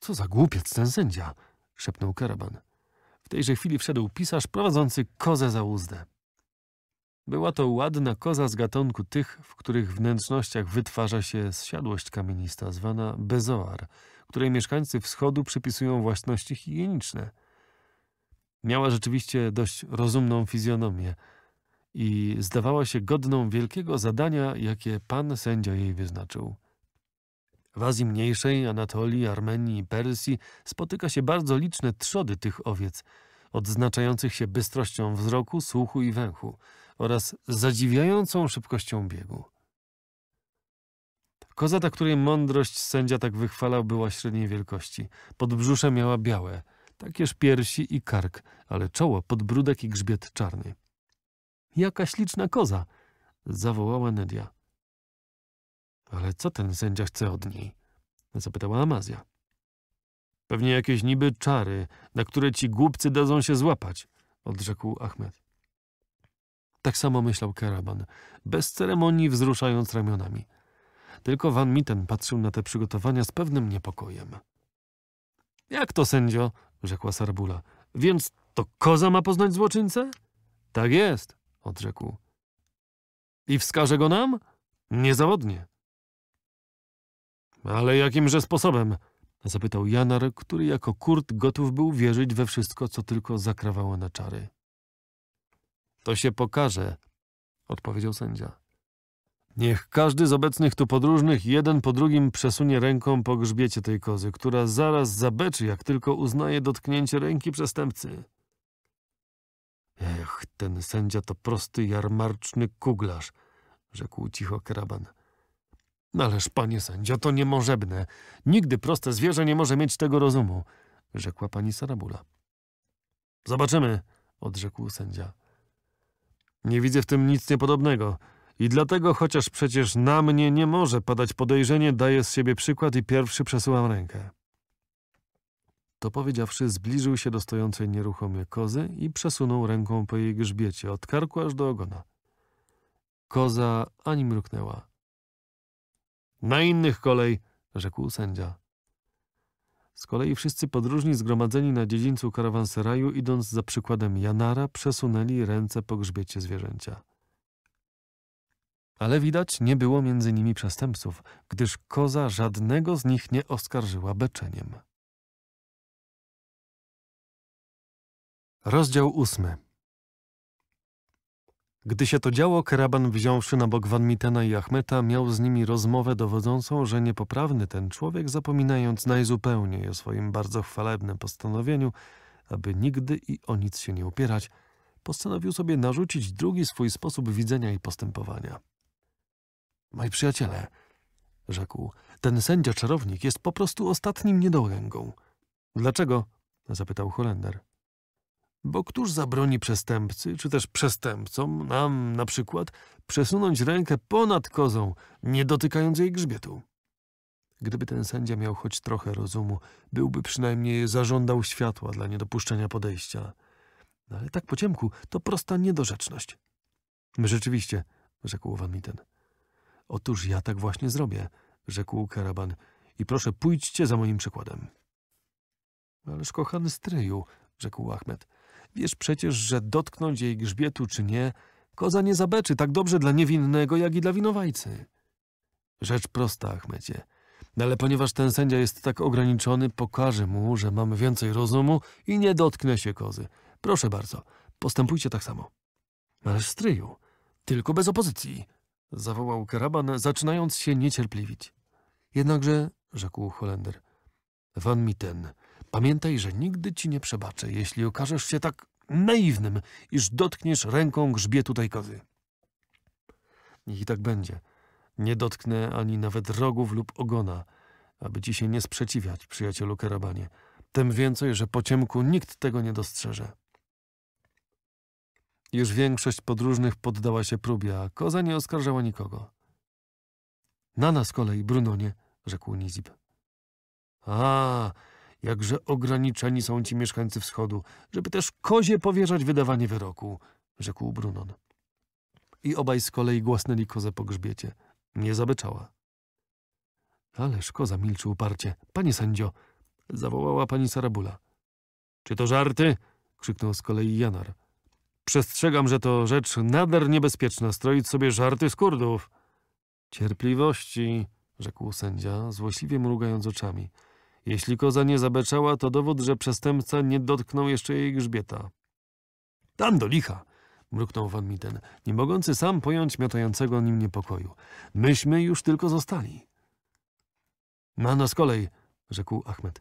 Co za głupiec ten sędzia, szepnął karaban. W tejże chwili wszedł pisarz prowadzący kozę za uzdę. Była to ładna koza z gatunku tych, w których wnętrznościach wytwarza się zsiadłość kamienista, zwana bezoar, której mieszkańcy wschodu przypisują własności higieniczne. Miała rzeczywiście dość rozumną fizjonomię i zdawała się godną wielkiego zadania, jakie pan sędzia jej wyznaczył. W Azji Mniejszej, Anatolii, Armenii i Persji spotyka się bardzo liczne trzody tych owiec, odznaczających się bystrością wzroku, słuchu i węchu – oraz zadziwiającą szybkością biegu. ta której mądrość sędzia tak wychwalał, była średniej wielkości. Podbrzusze miała białe, takież piersi i kark, ale czoło, podbródek i grzbiet czarny. Jaka śliczna koza! zawołała Nedia. Ale co ten sędzia chce od niej? zapytała Amazja. Pewnie jakieś niby czary, na które ci głupcy dadzą się złapać, odrzekł Ahmed. Tak samo myślał Karaban, bez ceremonii wzruszając ramionami. Tylko Van Mitten patrzył na te przygotowania z pewnym niepokojem. Jak to, sędzio? rzekła Sarbula. Więc to koza ma poznać złoczyńcę? Tak jest, odrzekł. I wskaże go nam? Niezawodnie. Ale jakimże sposobem? Zapytał Janar, który jako kurt gotów był wierzyć we wszystko, co tylko zakrawało na czary. To się pokaże, odpowiedział sędzia. Niech każdy z obecnych tu podróżnych jeden po drugim przesunie ręką po grzbiecie tej kozy, która zaraz zabeczy, jak tylko uznaje dotknięcie ręki przestępcy. Ech, ten sędzia to prosty jarmarczny kuglarz, rzekł cicho karaban. Ależ, panie Sędzia, to niemożebne. Nigdy proste zwierzę nie może mieć tego rozumu, rzekła pani Sarabula. Zobaczymy, odrzekł sędzia. Nie widzę w tym nic niepodobnego. I dlatego, chociaż przecież na mnie nie może padać podejrzenie, daję z siebie przykład i pierwszy przesyłam rękę. To powiedziawszy, zbliżył się do stojącej nieruchomie kozy i przesunął ręką po jej grzbiecie, od karku aż do ogona. Koza ani mruknęła. Na innych kolej, rzekł sędzia. Z kolei wszyscy podróżni zgromadzeni na dziedzińcu karawanseraju, idąc za przykładem Janara, przesunęli ręce po grzbiecie zwierzęcia. Ale widać nie było między nimi przestępców, gdyż koza żadnego z nich nie oskarżyła beczeniem. Rozdział ósmy. Gdy się to działo, keraban wziąwszy na bok Van Mitena i Achmeta, miał z nimi rozmowę dowodzącą, że niepoprawny ten człowiek, zapominając najzupełniej o swoim bardzo chwalebnym postanowieniu, aby nigdy i o nic się nie upierać, postanowił sobie narzucić drugi swój sposób widzenia i postępowania. Moi przyjaciele, rzekł, ten sędzia czarownik jest po prostu ostatnim niedołęgą. Dlaczego? zapytał Holender. Bo któż zabroni przestępcy, czy też przestępcom, nam na przykład, przesunąć rękę ponad kozą, nie dotykając jej grzbietu? Gdyby ten sędzia miał choć trochę rozumu, byłby przynajmniej zażądał światła dla niedopuszczenia podejścia. No ale tak po ciemku to prosta niedorzeczność. Rzeczywiście, rzekł Van Mitten. Otóż ja tak właśnie zrobię, rzekł Karaban. I proszę, pójdźcie za moim przykładem. Ależ kochany stryju, rzekł Ahmed, Wiesz przecież, że dotknąć jej grzbietu czy nie, koza nie zabeczy tak dobrze dla niewinnego, jak i dla winowajcy. Rzecz prosta, Achmecie. No ale ponieważ ten sędzia jest tak ograniczony, pokażę mu, że mamy więcej rozumu i nie dotknę się kozy. Proszę bardzo, postępujcie tak samo. Ależ stryju, tylko bez opozycji, zawołał karaban, zaczynając się niecierpliwić. Jednakże, rzekł Holender, van Mitten, Pamiętaj, że nigdy ci nie przebaczę, jeśli okażesz się tak naiwnym, iż dotkniesz ręką grzbietu tej kozy. Niech i tak będzie. Nie dotknę ani nawet rogów lub ogona, aby ci się nie sprzeciwiać, przyjacielu Karabanie. Tym więcej, że po ciemku nikt tego nie dostrzeże. Już większość podróżnych poddała się próbie, a koza nie oskarżała nikogo. Na nas kolej, Brunonie, rzekł Nizib. A, Jakże ograniczeni są ci mieszkańcy wschodu, żeby też kozie powierzać wydawanie wyroku, rzekł Brunon. I obaj z kolei głasnęli kozę po grzbiecie. Nie zabyczała. Ależ koza milczy uparcie. Panie sędzio, zawołała pani Sarabula. Czy to żarty? krzyknął z kolei Janar. Przestrzegam, że to rzecz nader niebezpieczna, stroić sobie żarty z Kurdów. Cierpliwości, rzekł sędzia, złośliwie mrugając oczami. Jeśli koza nie zabeczała, to dowód, że przestępca nie dotknął jeszcze jej grzbieta. Tam do licha! mruknął van Mitten, nie mogący sam pojąć miotającego nim niepokoju. Myśmy już tylko zostali. Na nas kolej, rzekł Ahmed.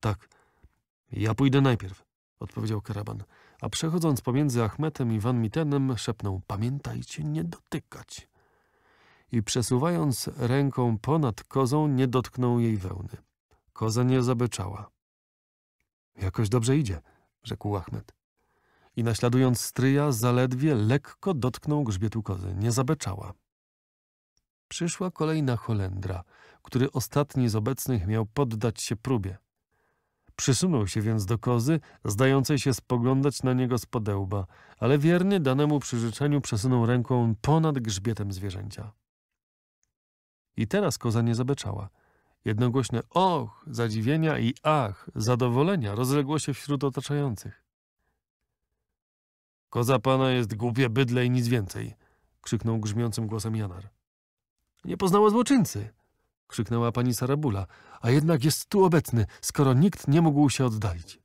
Tak, ja pójdę najpierw, odpowiedział karaban, a przechodząc pomiędzy Achmetem i van Mittenem szepnął, pamiętajcie, nie dotykać. I przesuwając ręką ponad kozą, nie dotknął jej wełny. Koza nie zabeczała. Jakoś dobrze idzie, rzekł Ahmed. I naśladując stryja, zaledwie lekko dotknął grzbietu kozy. Nie zabeczała. Przyszła kolejna Holendra, który ostatni z obecnych miał poddać się próbie. Przysunął się więc do kozy, zdającej się spoglądać na niego z podełba, ale wierny danemu przyrzeczeniu przesunął ręką ponad grzbietem zwierzęcia. I teraz koza nie zabeczała – Jednogłośne och zadziwienia i ach zadowolenia rozległo się wśród otaczających. Koza pana jest głupie bydle i nic więcej, krzyknął grzmiącym głosem Janar. Nie poznała złoczyńcy, krzyknęła pani Sarabula, a jednak jest tu obecny, skoro nikt nie mógł się oddalić.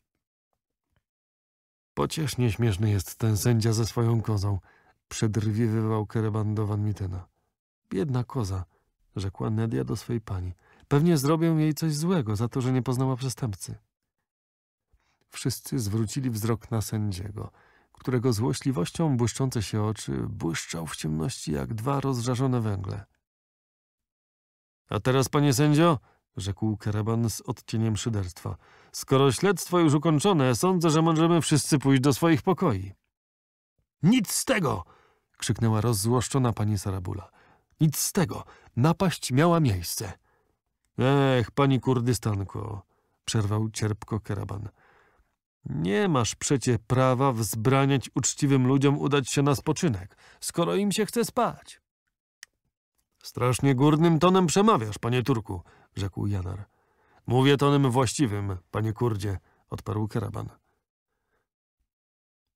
Pociesznie śmieszny jest ten sędzia ze swoją kozą, przedrwiwywał Kereban do Van Mitena. Biedna koza, rzekła Nedia do swej pani – Pewnie zrobią jej coś złego za to, że nie poznała przestępcy. Wszyscy zwrócili wzrok na sędziego, którego złośliwością błyszczące się oczy błyszczał w ciemności jak dwa rozżarzone węgle. A teraz, panie sędzio, rzekł Karaban z odcieniem szyderstwa, skoro śledztwo już ukończone, sądzę, że możemy wszyscy pójść do swoich pokoi. Nic z tego! krzyknęła rozzłoszczona pani Sarabula. Nic z tego! Napaść miała miejsce. Ech, pani Kurdystanko, przerwał cierpko Keraban. Nie masz przecie prawa wzbraniać uczciwym ludziom udać się na spoczynek, skoro im się chce spać. Strasznie górnym tonem przemawiasz, panie Turku, rzekł Janar. Mówię tonem właściwym, panie Kurdzie, odparł Keraban.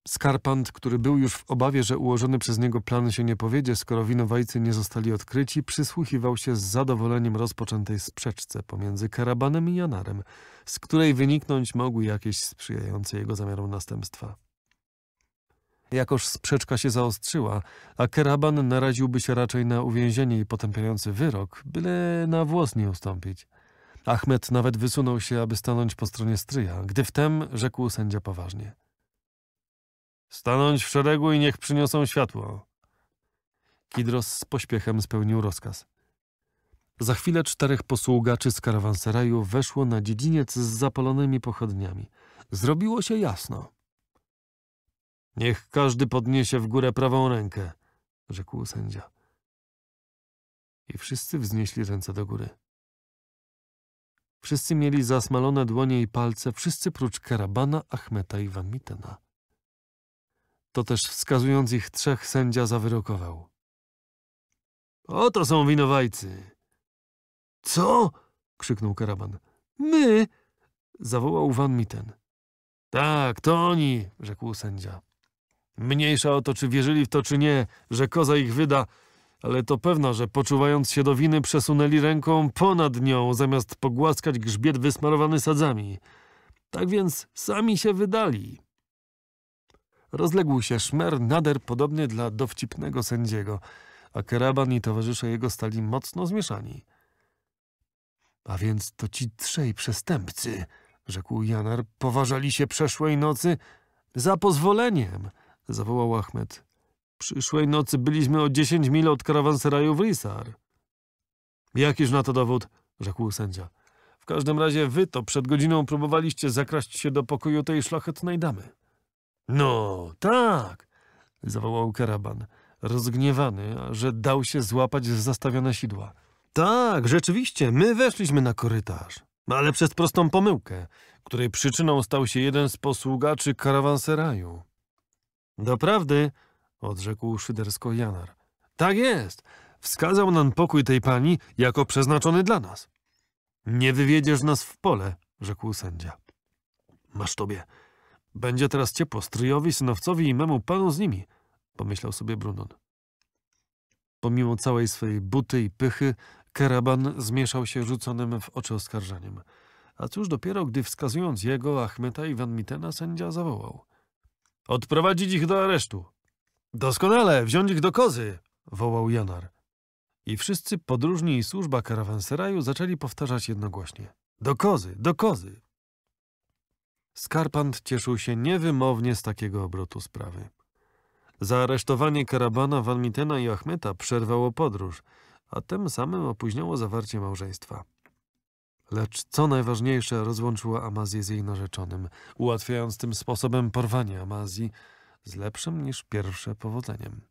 Skarpant, który był już w obawie, że ułożony przez niego plan się nie powiedzie, skoro winowajcy nie zostali odkryci, przysłuchiwał się z zadowoleniem rozpoczętej sprzeczce pomiędzy karabanem i janarem, z której wyniknąć mogły jakieś sprzyjające jego zamiarom następstwa. Jakoż sprzeczka się zaostrzyła, a keraban naraziłby się raczej na uwięzienie i potępiający wyrok, byle na włos nie ustąpić. Achmed nawet wysunął się, aby stanąć po stronie stryja, gdy wtem rzekł sędzia poważnie – Stanąć w szeregu i niech przyniosą światło. Kidros z pośpiechem spełnił rozkaz. Za chwilę czterech posługaczy z karawanseraju weszło na dziedziniec z zapalonymi pochodniami. Zrobiło się jasno. Niech każdy podniesie w górę prawą rękę, rzekł sędzia. I wszyscy wznieśli ręce do góry. Wszyscy mieli zasmalone dłonie i palce, wszyscy prócz karabana, Achmeta i Van Mittena. To też wskazując ich trzech sędzia zawyrokował. Oto są winowajcy. Co? krzyknął karaban. My? zawołał Van Mitten. Tak, to oni, rzekł sędzia. Mniejsza o to, czy wierzyli w to, czy nie, że koza ich wyda, ale to pewno, że poczuwając się do winy, przesunęli ręką ponad nią, zamiast pogłaskać grzbiet wysmarowany sadzami. Tak więc sami się wydali. Rozległ się szmer nader podobny dla dowcipnego sędziego, a Keraban i towarzysze jego stali mocno zmieszani. A więc to ci trzej przestępcy, rzekł Janar, poważali się przeszłej nocy za pozwoleniem, zawołał Ahmed. Przyszłej nocy byliśmy o dziesięć mil od karawanseraju w Risar. Jakiż na to dowód? rzekł sędzia. W każdym razie wy to przed godziną próbowaliście zakraść się do pokoju tej szlachetnej damy. No, tak! zawołał karaban, rozgniewany, że dał się złapać z zastawione sidła. Tak, rzeczywiście, my weszliśmy na korytarz. Ale przez prostą pomyłkę, której przyczyną stał się jeden z posługaczy karawanseraju. Doprawdy, odrzekł szydersko Janar. Tak jest, wskazał nam pokój tej pani jako przeznaczony dla nas. Nie wywiedziesz nas w pole, rzekł sędzia. Masz tobie będzie teraz ciepło stryjowi, synowcowi i memu panu z nimi, pomyślał sobie Brunon. Pomimo całej swojej buty i pychy, karaban zmieszał się rzuconym w oczy oskarżeniem. A cóż dopiero, gdy wskazując jego, Achmeta i Van Mitena, sędzia zawołał. Odprowadzić ich do aresztu. Doskonale, wziąć ich do kozy, wołał Janar. I wszyscy podróżni i służba karawanseraju zaczęli powtarzać jednogłośnie. Do kozy, do kozy, Skarpant cieszył się niewymownie z takiego obrotu sprawy. Zaaresztowanie Karabana, Van Mitena i Achmeta przerwało podróż, a tym samym opóźniało zawarcie małżeństwa. Lecz co najważniejsze, rozłączyła Amazję z jej narzeczonym, ułatwiając tym sposobem porwanie Amazji z lepszym niż pierwsze powodzeniem.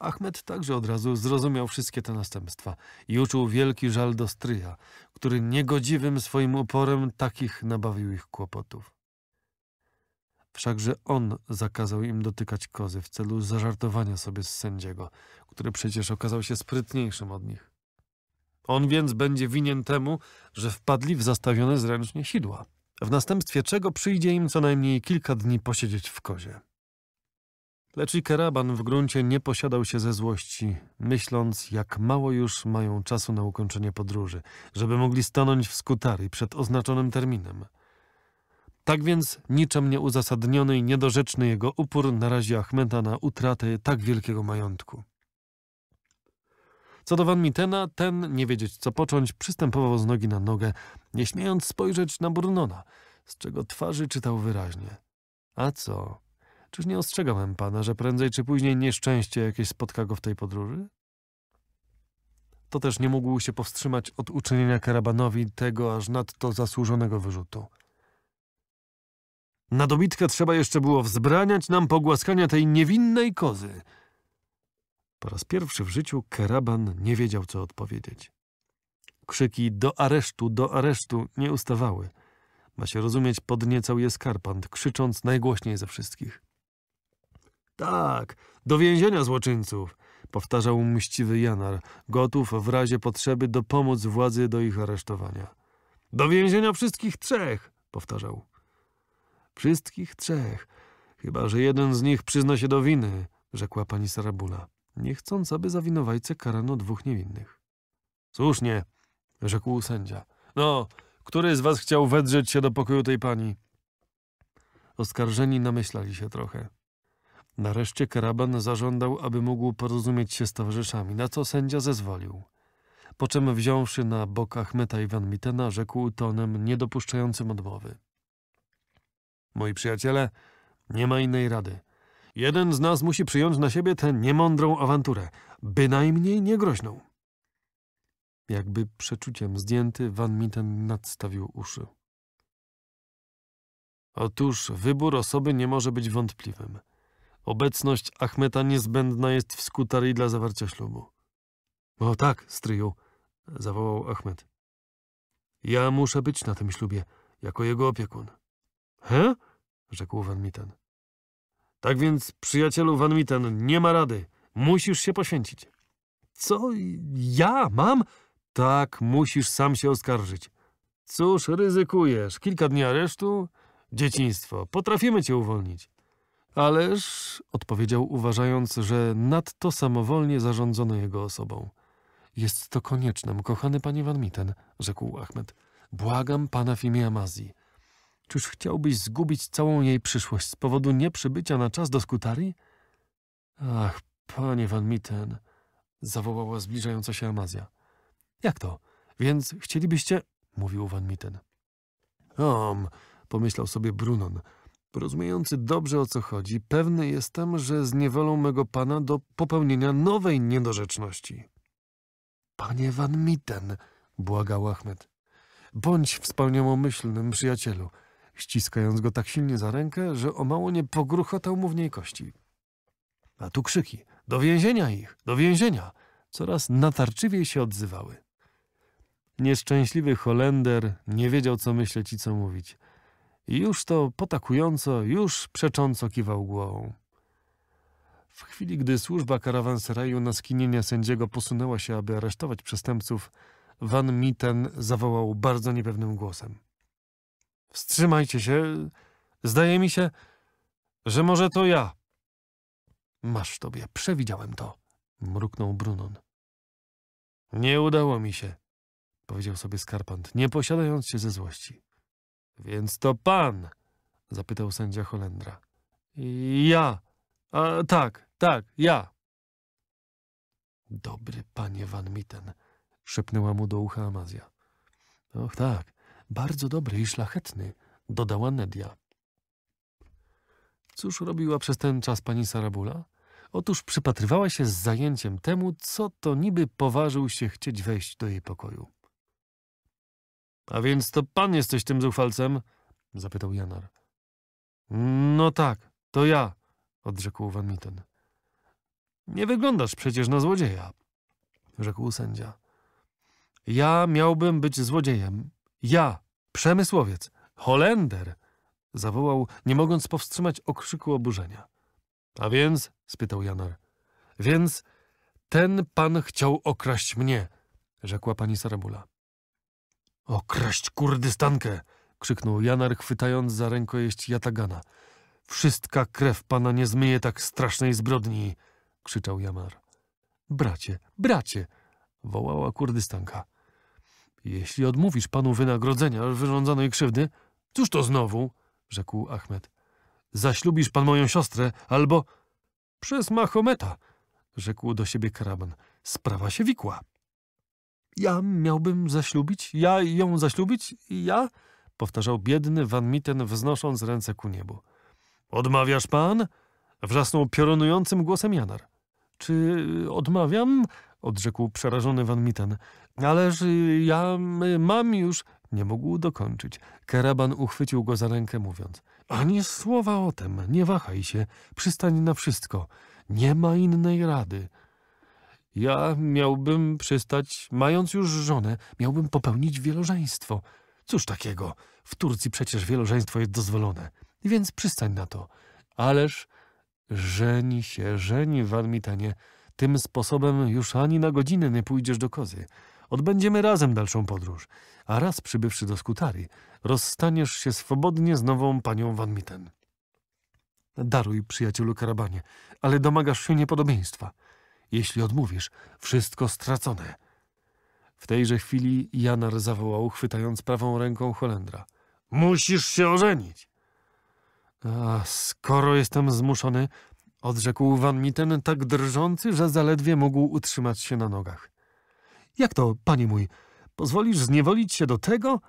Ahmed także od razu zrozumiał wszystkie te następstwa i uczuł wielki żal do stryja, który niegodziwym swoim uporem takich nabawił ich kłopotów. Wszakże on zakazał im dotykać kozy w celu zażartowania sobie z sędziego, który przecież okazał się sprytniejszym od nich. On więc będzie winien temu, że wpadli w zastawione zręcznie sidła, w następstwie czego przyjdzie im co najmniej kilka dni posiedzieć w kozie. Lecz i karaban w gruncie nie posiadał się ze złości, myśląc, jak mało już mają czasu na ukończenie podróży, żeby mogli stanąć w skutari przed oznaczonym terminem. Tak więc niczym nieuzasadniony i niedorzeczny jego upór narazi Achmeta na utratę tak wielkiego majątku. Co do Van Mitena, ten, nie wiedzieć co począć, przystępował z nogi na nogę, nie śmiejąc spojrzeć na Burnona, z czego twarzy czytał wyraźnie. A co? Czyż nie ostrzegałem pana, że prędzej czy później nieszczęście jakieś spotka go w tej podróży? To też nie mógł się powstrzymać od uczynienia karabanowi tego aż nadto zasłużonego wyrzutu. Na dobitkę trzeba jeszcze było wzbraniać nam pogłaskania tej niewinnej kozy. Po raz pierwszy w życiu karaban nie wiedział, co odpowiedzieć. Krzyki do aresztu, do aresztu nie ustawały. Ma się rozumieć, podniecał je skarpant, krzycząc najgłośniej ze wszystkich. Tak, do więzienia złoczyńców, powtarzał mściwy Janar, gotów w razie potrzeby dopomóc władzy do ich aresztowania. Do więzienia wszystkich trzech, powtarzał. Wszystkich trzech, chyba że jeden z nich przyzna się do winy, rzekła pani Sarabula, nie chcąc, aby zawinowajce karano dwóch niewinnych. Słusznie, rzekł sędzia. No, który z was chciał wedrzeć się do pokoju tej pani? Oskarżeni namyślali się trochę. Nareszcie karaban zażądał, aby mógł porozumieć się z towarzyszami, na co sędzia zezwolił. Po czym wziąwszy na bokach Meta i Van Mittena, rzekł tonem niedopuszczającym odmowy. Moi przyjaciele, nie ma innej rady. Jeden z nas musi przyjąć na siebie tę niemądrą awanturę, bynajmniej niegroźną. Jakby przeczuciem zdjęty, Van Mitten nadstawił uszy. Otóż wybór osoby nie może być wątpliwym – Obecność Achmeta niezbędna jest w skutarii dla zawarcia ślubu. O tak, stryju, zawołał Achmet. Ja muszę być na tym ślubie, jako jego opiekun. He? rzekł Van Mitten. Tak więc, przyjacielu Van Mitten, nie ma rady. Musisz się poświęcić. Co? Ja mam? Tak, musisz sam się oskarżyć. Cóż, ryzykujesz. Kilka dni aresztu, dzieciństwo. Potrafimy cię uwolnić. Ależ, odpowiedział uważając, że nadto samowolnie zarządzono jego osobą. Jest to konieczne, kochany panie Van Mitten, rzekł Ahmed. Błagam pana w imię Amazji. Czyż chciałbyś zgubić całą jej przyszłość z powodu nieprzybycia na czas do skutarii? Ach, panie Van Mitten, zawołała zbliżająca się Amazja. Jak to? Więc chcielibyście... mówił Van Mitten. Om, pomyślał sobie Brunon. Rozumiejący dobrze o co chodzi, pewny jestem, że zniewolą mego pana do popełnienia nowej niedorzeczności. Panie Van Mitten, błagał Ahmed, bądź wspaniałomyślnym przyjacielu, ściskając go tak silnie za rękę, że o mało nie pogruchotał mu w niej kości. A tu krzyki, do więzienia ich, do więzienia, coraz natarczywiej się odzywały. Nieszczęśliwy Holender nie wiedział, co myśleć i co mówić. Już to potakująco, już przecząco kiwał głową. W chwili, gdy służba karawanseraju na skinienia sędziego posunęła się, aby aresztować przestępców, Van Mitten zawołał bardzo niepewnym głosem. Wstrzymajcie się. Zdaje mi się, że może to ja. Masz w tobie, przewidziałem to, mruknął Brunon. Nie udało mi się, powiedział sobie Skarpant, nie posiadając się ze złości. Więc to pan? zapytał sędzia Holendra. Ja. A, tak, tak, ja. Dobry panie Van Mitten, szepnęła mu do ucha Amazja. Och tak, bardzo dobry i szlachetny, dodała Nedia. Cóż robiła przez ten czas pani Sarabula? Otóż przypatrywała się z zajęciem temu, co to niby poważył się chcieć wejść do jej pokoju. A więc to pan jesteś tym zuchwalcem? Zapytał Janar. No tak, to ja, odrzekł Van Mitten. Nie wyglądasz przecież na złodzieja, rzekł sędzia. Ja miałbym być złodziejem. Ja, przemysłowiec, Holender, zawołał, nie mogąc powstrzymać okrzyku oburzenia. A więc, spytał Janar, więc ten pan chciał okraść mnie, rzekła pani Sarabula. Okraść kurdystankę! krzyknął Janar, chwytając za rękojeść Jatagana. Wszystka krew pana nie zmyje tak strasznej zbrodni! krzyczał Jamar. Bracie, bracie! wołała kurdystanka. Jeśli odmówisz panu wynagrodzenia wyrządzonej krzywdy, cóż to znowu? rzekł Ahmed. Zaślubisz pan moją siostrę, albo... Przez Mahometa! rzekł do siebie karaban. Sprawa się wikła. Ja miałbym zaślubić? Ja ją zaślubić? Ja? Powtarzał biedny Van Mitten, wznosząc ręce ku niebu. Odmawiasz pan? Wrzasnął piorunującym głosem Janar. Czy odmawiam? Odrzekł przerażony Van Mitten. Ależ ja y, mam już... Nie mógł dokończyć. Karaban uchwycił go za rękę, mówiąc: Ani słowa o tym, nie wahaj się, przystań na wszystko. Nie ma innej rady. Ja miałbym przystać, mając już żonę, miałbym popełnić wielożeństwo. Cóż takiego? W Turcji przecież wielożeństwo jest dozwolone. Więc przystań na to. Ależ żeni się, żeni, Walmitanie. Tym sposobem już ani na godzinę nie pójdziesz do kozy. Odbędziemy razem dalszą podróż, a raz przybywszy do Skutary, rozstaniesz się swobodnie z nową panią Van Mitten. Daruj, przyjacielu Karabanie, ale domagasz się niepodobieństwa. Jeśli odmówisz, wszystko stracone. W tejże chwili Janar zawołał, chwytając prawą ręką Holendra. Musisz się ożenić! A skoro jestem zmuszony, odrzekł Van Mitten tak drżący, że zaledwie mógł utrzymać się na nogach. Jak to, panie mój, pozwolisz zniewolić się do tego?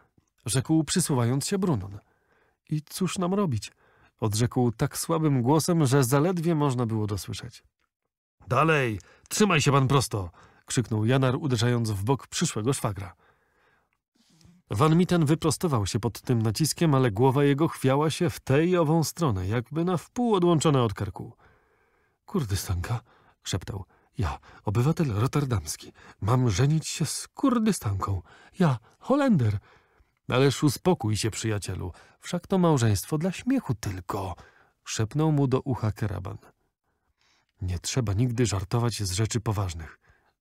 rzekł przysuwając się Brunon. I cóż nam robić? odrzekł tak słabym głosem, że zaledwie można było dosłyszeć. Dalej, trzymaj się pan prosto! krzyknął Janar, uderzając w bok przyszłego szwagra. Van Mitten wyprostował się pod tym naciskiem, ale głowa jego chwiała się w tę i ową stronę, jakby na wpół odłączona od karku. Kurdystanka, szeptał. Ja, obywatel rotterdamski, mam żenić się z Kurdystanką. Ja, Holender. Ależ uspokój się, przyjacielu, wszak to małżeństwo dla śmiechu tylko, szepnął mu do ucha karaban. Nie trzeba nigdy żartować z rzeczy poważnych.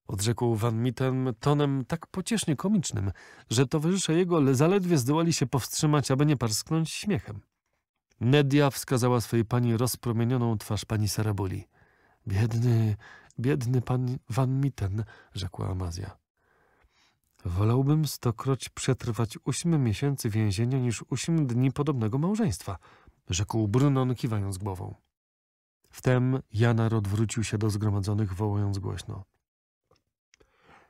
Odrzekł Van Mitten tonem tak pociesznie komicznym, że towarzysze jego zaledwie zdołali się powstrzymać, aby nie parsknąć śmiechem. Nedia wskazała swojej pani rozpromienioną twarz pani Sarabuli. Biedny, biedny pan Van Mitten, rzekła Amazja. Wolałbym stokroć przetrwać ośm miesięcy więzienia niż ośm dni podobnego małżeństwa, rzekł Brunon kiwając głową. Wtem Janar odwrócił się do zgromadzonych, wołając głośno.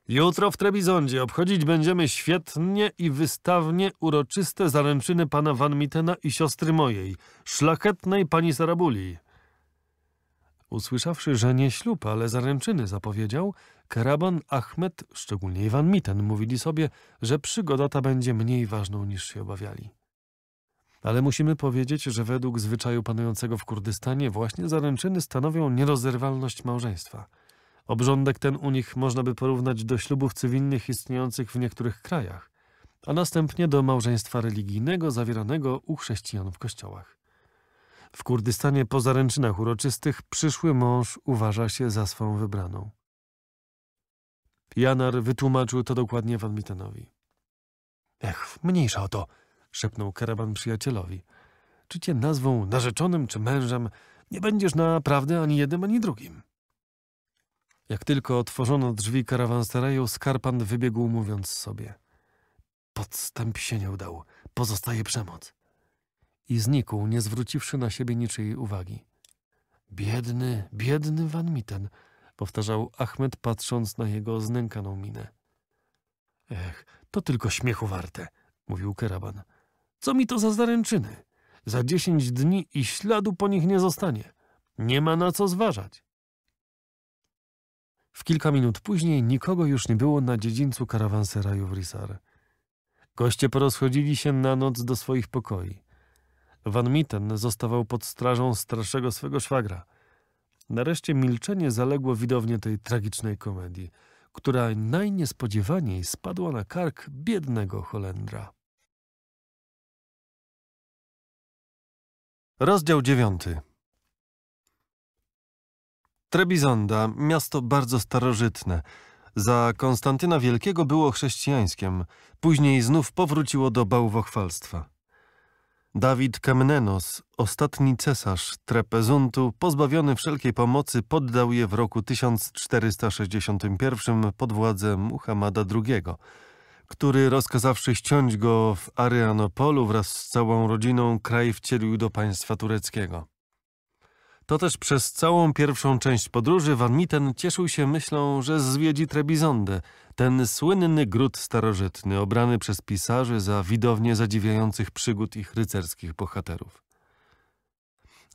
Jutro w Trebizondzie obchodzić będziemy świetnie i wystawnie uroczyste zaręczyny pana Van Mitena i siostry mojej, szlachetnej pani Sarabuli. Usłyszawszy, że nie ślub, ale zaręczyny zapowiedział, Karaban, Ahmed, szczególnie Van Mitten, mówili sobie, że przygoda ta będzie mniej ważną niż się obawiali. Ale musimy powiedzieć, że według zwyczaju panującego w Kurdystanie właśnie zaręczyny stanowią nierozerwalność małżeństwa. Obrządek ten u nich można by porównać do ślubów cywilnych istniejących w niektórych krajach, a następnie do małżeństwa religijnego zawieranego u chrześcijan w kościołach. W Kurdystanie po zaręczynach uroczystych przyszły mąż uważa się za swą wybraną. Janar wytłumaczył to dokładnie Van Mittenowi. Ech, mniejsza o to – szepnął karaban przyjacielowi. Czy cię nazwą narzeczonym czy mężem nie będziesz naprawdę ani jednym, ani drugim. Jak tylko otworzono drzwi karawanseraju, Skarpan wybiegł mówiąc sobie. Podstęp się nie udał, pozostaje przemoc. I znikł, nie zwróciwszy na siebie niczyjej uwagi. Biedny, biedny Van Mitten, powtarzał Ahmed, patrząc na jego znękaną minę. Ech, to tylko śmiechu warte, mówił Karaban. Co mi to za zaręczyny? Za dziesięć dni i śladu po nich nie zostanie. Nie ma na co zważać. W kilka minut później nikogo już nie było na dziedzińcu karawanseraju w Goście porozchodzili się na noc do swoich pokoi. Van Mitten zostawał pod strażą starszego swego szwagra. Nareszcie milczenie zaległo widownie tej tragicznej komedii, która najniespodziewaniej spadła na kark biednego Holendra. Rozdział 9. Trebizonda, miasto bardzo starożytne. Za Konstantyna Wielkiego było chrześcijańskiem, później znów powróciło do bałwochwalstwa. Dawid Kamnenos, ostatni cesarz Trepezuntu, pozbawiony wszelkiej pomocy, poddał je w roku 1461 pod władzę Muhammada II – który rozkazawszy ściąć go w Arianopolu wraz z całą rodziną, kraj wcielił do państwa tureckiego. To też przez całą pierwszą część podróży Van Mitten cieszył się myślą, że zwiedzi Trebizondę, ten słynny gród starożytny, obrany przez pisarzy za widownię zadziwiających przygód ich rycerskich bohaterów.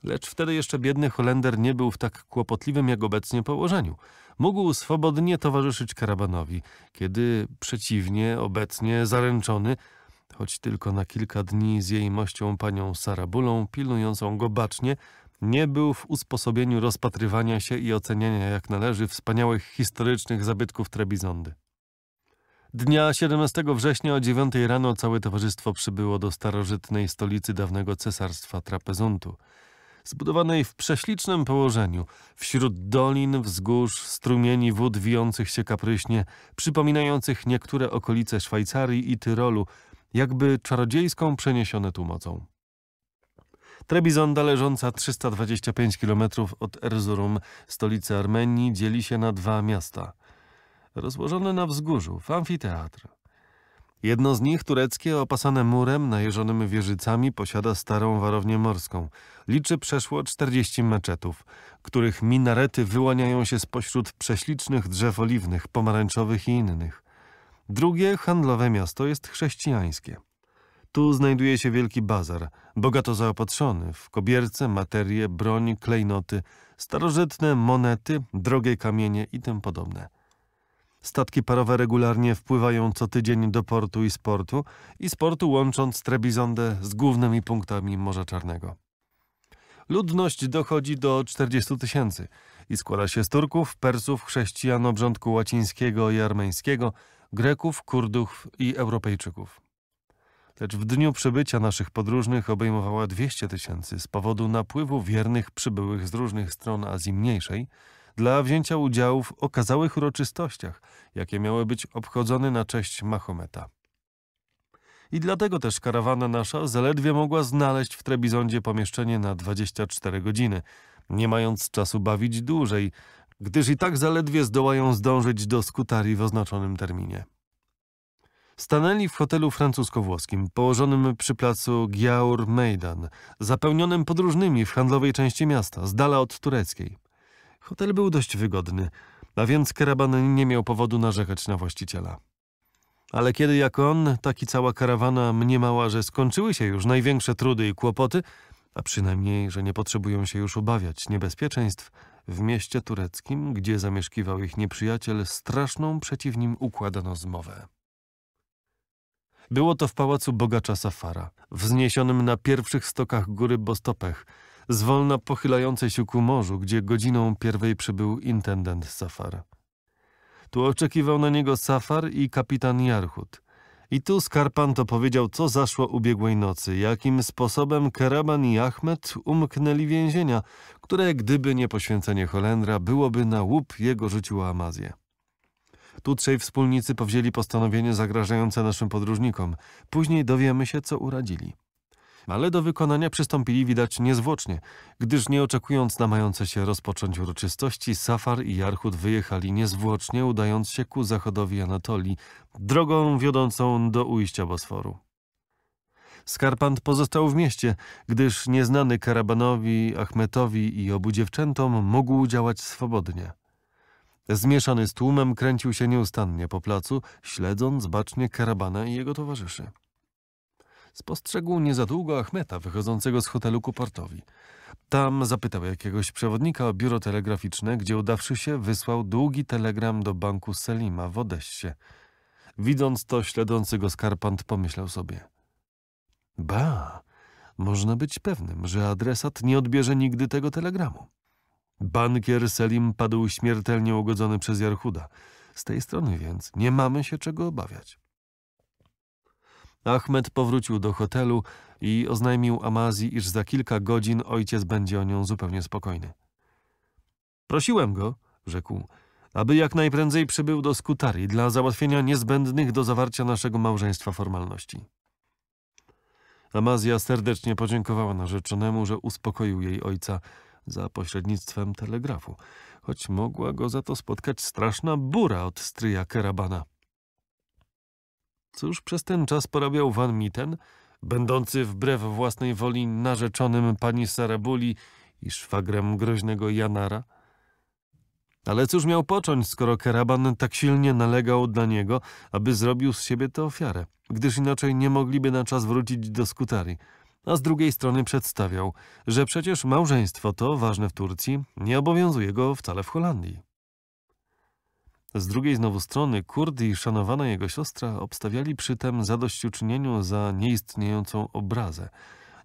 Lecz wtedy jeszcze biedny Holender nie był w tak kłopotliwym jak obecnie położeniu. Mógł swobodnie towarzyszyć karabanowi, kiedy przeciwnie, obecnie zaręczony, choć tylko na kilka dni z jej mością panią Sarabulą, pilnującą go bacznie, nie był w usposobieniu rozpatrywania się i oceniania jak należy wspaniałych historycznych zabytków Trebizondy. Dnia 17 września o 9 rano całe towarzystwo przybyło do starożytnej stolicy dawnego cesarstwa Trapezuntu – zbudowanej w prześlicznym położeniu, wśród dolin, wzgórz, strumieni wód wijących się kapryśnie, przypominających niektóre okolice Szwajcarii i Tyrolu, jakby czarodziejską przeniesione tu mocą. Trebizonda leżąca 325 km od Erzurum, stolicy Armenii, dzieli się na dwa miasta. Rozłożone na wzgórzu, w amfiteatr. Jedno z nich, tureckie, opasane murem najeżonym wieżycami, posiada starą warownię morską. Liczy przeszło 40 meczetów, których minarety wyłaniają się spośród prześlicznych drzew oliwnych, pomarańczowych i innych. Drugie, handlowe miasto, jest chrześcijańskie. Tu znajduje się wielki bazar, bogato zaopatrzony w kobierce, materie, broń, klejnoty, starożytne monety, drogie kamienie i tym podobne. Statki parowe regularnie wpływają co tydzień do portu i sportu i sportu łącząc Trebizondę z głównymi punktami Morza Czarnego. Ludność dochodzi do 40 tysięcy i składa się z Turków, Persów, chrześcijan obrządku łacińskiego i armeńskiego, Greków, Kurdów i Europejczyków. Lecz w dniu przybycia naszych podróżnych obejmowała 200 tysięcy z powodu napływu wiernych przybyłych z różnych stron Azji Mniejszej, dla wzięcia udziału w okazałych uroczystościach, jakie miały być obchodzone na cześć Mahometa. I dlatego też karawana nasza zaledwie mogła znaleźć w Trebizondzie pomieszczenie na 24 godziny, nie mając czasu bawić dłużej, gdyż i tak zaledwie zdołają zdążyć do Skutarii w oznaczonym terminie. Stanęli w hotelu francusko-włoskim, położonym przy placu Giaur Mejdan, zapełnionym podróżnymi w handlowej części miasta, z dala od tureckiej. Hotel był dość wygodny, a więc karaban nie miał powodu narzekać na właściciela. Ale kiedy jak on, tak i cała karawana mniemała, że skończyły się już największe trudy i kłopoty, a przynajmniej, że nie potrzebują się już obawiać niebezpieczeństw, w mieście tureckim, gdzie zamieszkiwał ich nieprzyjaciel, straszną przeciw nim układano zmowę. Było to w pałacu bogacza Safara, wzniesionym na pierwszych stokach góry Bostopech – zwolna pochylającej się ku morzu, gdzie godziną pierwej przybył intendent Safar. Tu oczekiwał na niego Safar i kapitan Jarchut. I tu Skarpanto powiedział, co zaszło ubiegłej nocy, jakim sposobem Keraban i Ahmed umknęli więzienia, które gdyby nie poświęcenie Holendra, byłoby na łup jego życiu Amazję. Tu trzej wspólnicy powzięli postanowienie zagrażające naszym podróżnikom. Później dowiemy się, co uradzili ale do wykonania przystąpili widać niezwłocznie, gdyż nie oczekując na mające się rozpocząć uroczystości, Safar i Jarchut wyjechali niezwłocznie, udając się ku zachodowi Anatolii, drogą wiodącą do ujścia Bosforu. Skarpant pozostał w mieście, gdyż nieznany Karabanowi, Achmetowi i obu dziewczętom mógł działać swobodnie. Zmieszany z tłumem kręcił się nieustannie po placu, śledząc bacznie Karabana i jego towarzyszy. Spostrzegł niezadługo Achmeta wychodzącego z hotelu ku portowi. Tam zapytał jakiegoś przewodnika o biuro telegraficzne, gdzie udawszy się wysłał długi telegram do banku Selima w Odessie. Widząc to, śledzący go skarpant pomyślał sobie. Ba, można być pewnym, że adresat nie odbierze nigdy tego telegramu. Bankier Selim padł śmiertelnie ugodzony przez Jarchuda. Z tej strony więc nie mamy się czego obawiać. Ahmed powrócił do hotelu i oznajmił Amazji, iż za kilka godzin ojciec będzie o nią zupełnie spokojny. Prosiłem go, rzekł, aby jak najprędzej przybył do Skutarii dla załatwienia niezbędnych do zawarcia naszego małżeństwa formalności. Amazja serdecznie podziękowała narzeczonemu, że uspokoił jej ojca za pośrednictwem telegrafu, choć mogła go za to spotkać straszna bura od stryja Kerabana. Cóż przez ten czas porabiał Van Mitten, będący wbrew własnej woli narzeczonym pani Sarabuli i szwagrem groźnego Janara? Ale cóż miał począć, skoro Karaban tak silnie nalegał dla niego, aby zrobił z siebie tę ofiarę, gdyż inaczej nie mogliby na czas wrócić do Skutari. A z drugiej strony przedstawiał, że przecież małżeństwo to, ważne w Turcji, nie obowiązuje go wcale w Holandii. Z drugiej znowu strony Kurd i szanowana jego siostra obstawiali przy tym zadośćuczynieniu za nieistniejącą obrazę.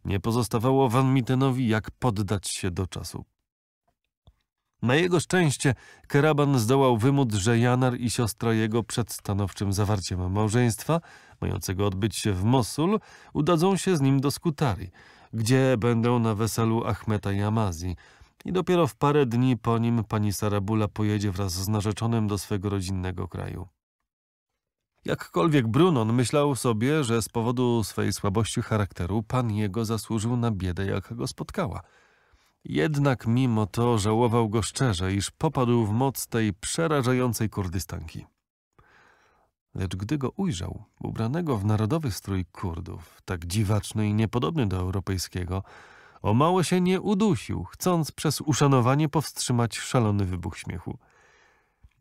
Nie pozostawało Van Mittenowi jak poddać się do czasu. Na jego szczęście Keraban zdołał wymóc, że Janar i siostra jego przed stanowczym zawarciem małżeństwa, mającego odbyć się w Mosul, udadzą się z nim do Skutari, gdzie będą na weselu Ahmeta Yamazi, i dopiero w parę dni po nim pani Sarabula pojedzie wraz z narzeczonym do swego rodzinnego kraju. Jakkolwiek Brunon myślał sobie, że z powodu swej słabości charakteru pan jego zasłużył na biedę, jaka go spotkała. Jednak mimo to żałował go szczerze, iż popadł w moc tej przerażającej kurdystanki. Lecz gdy go ujrzał, ubranego w narodowy strój Kurdów, tak dziwaczny i niepodobny do europejskiego, o mało się nie udusił, chcąc przez uszanowanie powstrzymać szalony wybuch śmiechu.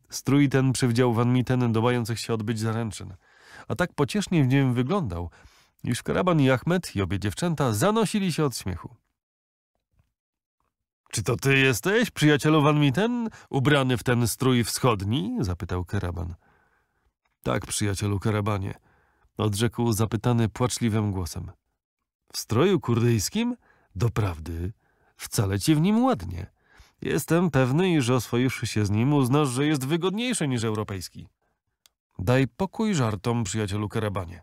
Strój ten przywdział Van Mitten do mających się odbyć zaręczyn, a tak pociesznie w nim wyglądał, iż Karaban i Ahmed i obie dziewczęta zanosili się od śmiechu. Czy to ty jesteś, przyjacielu Van Mitten, ubrany w ten strój wschodni? zapytał Karaban. Tak, przyjacielu Karabanie, odrzekł zapytany płaczliwym głosem. W stroju kurdyjskim? Doprawdy, wcale ci w nim ładnie. Jestem pewny, iż oswoisz się z nim, uznasz, że jest wygodniejszy niż europejski. Daj pokój żartom, przyjacielu Karabanie.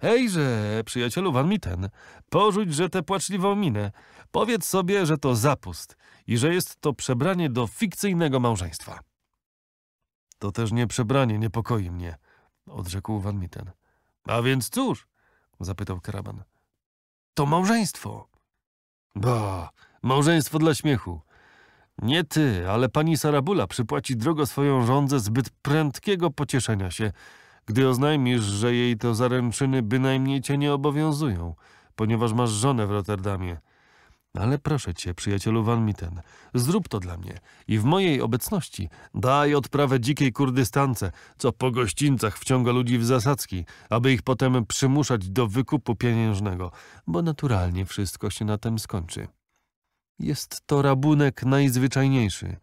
Hejże, przyjacielu Van Mitten, porzuć, że tę płaczliwą minę. Powiedz sobie, że to zapust i że jest to przebranie do fikcyjnego małżeństwa. To też nie przebranie niepokoi mnie, odrzekł Van Mitten. A więc cóż? zapytał Karaban. To małżeństwo. Ba, małżeństwo dla śmiechu. Nie ty, ale pani Sarabula przypłaci drogo swoją żądzę zbyt prędkiego pocieszenia się, gdy oznajmisz, że jej to zaręczyny bynajmniej cię nie obowiązują, ponieważ masz żonę w Rotterdamie. Ale proszę cię, przyjacielu Van Mitten, zrób to dla mnie i w mojej obecności daj odprawę dzikiej Kurdystance, co po gościńcach wciąga ludzi w zasadzki, aby ich potem przymuszać do wykupu pieniężnego, bo naturalnie wszystko się na tym skończy. Jest to rabunek najzwyczajniejszy.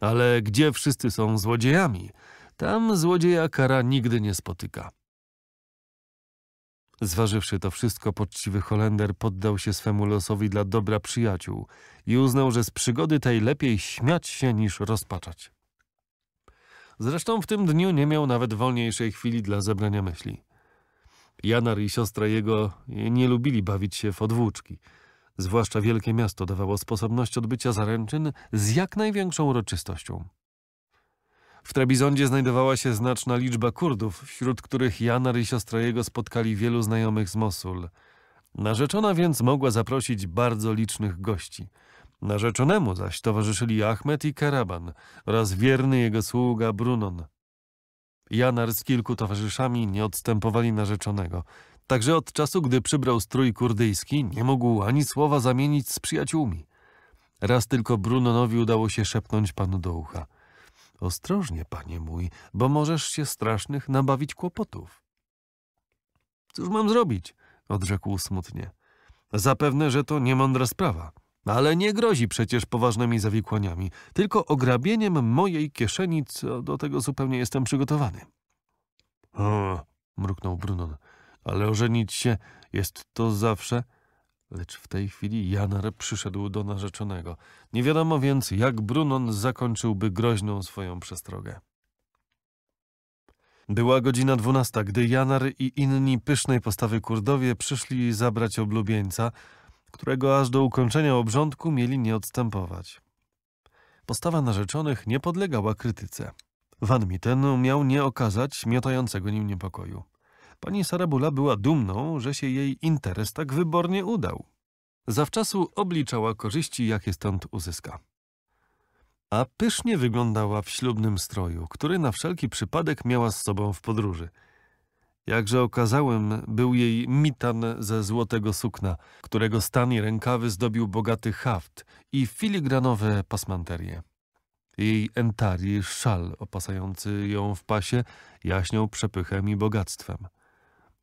Ale gdzie wszyscy są złodziejami, tam złodzieja kara nigdy nie spotyka. Zważywszy to wszystko, poczciwy Holender poddał się swemu losowi dla dobra przyjaciół i uznał, że z przygody tej lepiej śmiać się niż rozpaczać. Zresztą w tym dniu nie miał nawet wolniejszej chwili dla zebrania myśli. Janar i siostra jego nie lubili bawić się w odwłóczki. Zwłaszcza wielkie miasto dawało sposobność odbycia zaręczyn z jak największą uroczystością. W Trebizondzie znajdowała się znaczna liczba Kurdów, wśród których Janar i siostra jego spotkali wielu znajomych z Mosul. Narzeczona więc mogła zaprosić bardzo licznych gości. Narzeczonemu zaś towarzyszyli Ahmed i Karaban oraz wierny jego sługa Brunon. Janar z kilku towarzyszami nie odstępowali narzeczonego. Także od czasu, gdy przybrał strój kurdyjski, nie mógł ani słowa zamienić z przyjaciółmi. Raz tylko Brunonowi udało się szepnąć panu do ucha – Ostrożnie, panie mój, bo możesz się strasznych nabawić kłopotów. Cóż mam zrobić? odrzekł smutnie. Zapewne, że to niemądra sprawa. Ale nie grozi przecież poważnymi zawikłaniami, tylko ograbieniem mojej kieszeni, co do tego zupełnie jestem przygotowany. O, mruknął Brunon, ale ożenić się jest to zawsze Lecz w tej chwili Janar przyszedł do narzeczonego. Nie wiadomo więc, jak Brunon zakończyłby groźną swoją przestrogę. Była godzina dwunasta, gdy Janar i inni pysznej postawy Kurdowie przyszli zabrać oblubieńca, którego aż do ukończenia obrządku mieli nie odstępować. Postawa narzeczonych nie podlegała krytyce. Van Mitten miał nie okazać miotającego nim niepokoju. Pani Sarabula była dumną, że się jej interes tak wybornie udał. Zawczasu obliczała korzyści, jakie stąd uzyska. A pysznie wyglądała w ślubnym stroju, który na wszelki przypadek miała z sobą w podróży. Jakże okazałem, był jej mitan ze złotego sukna, którego stan i rękawy zdobił bogaty haft i filigranowe pasmanterie. Jej entari szal opasający ją w pasie jaśniał przepychem i bogactwem.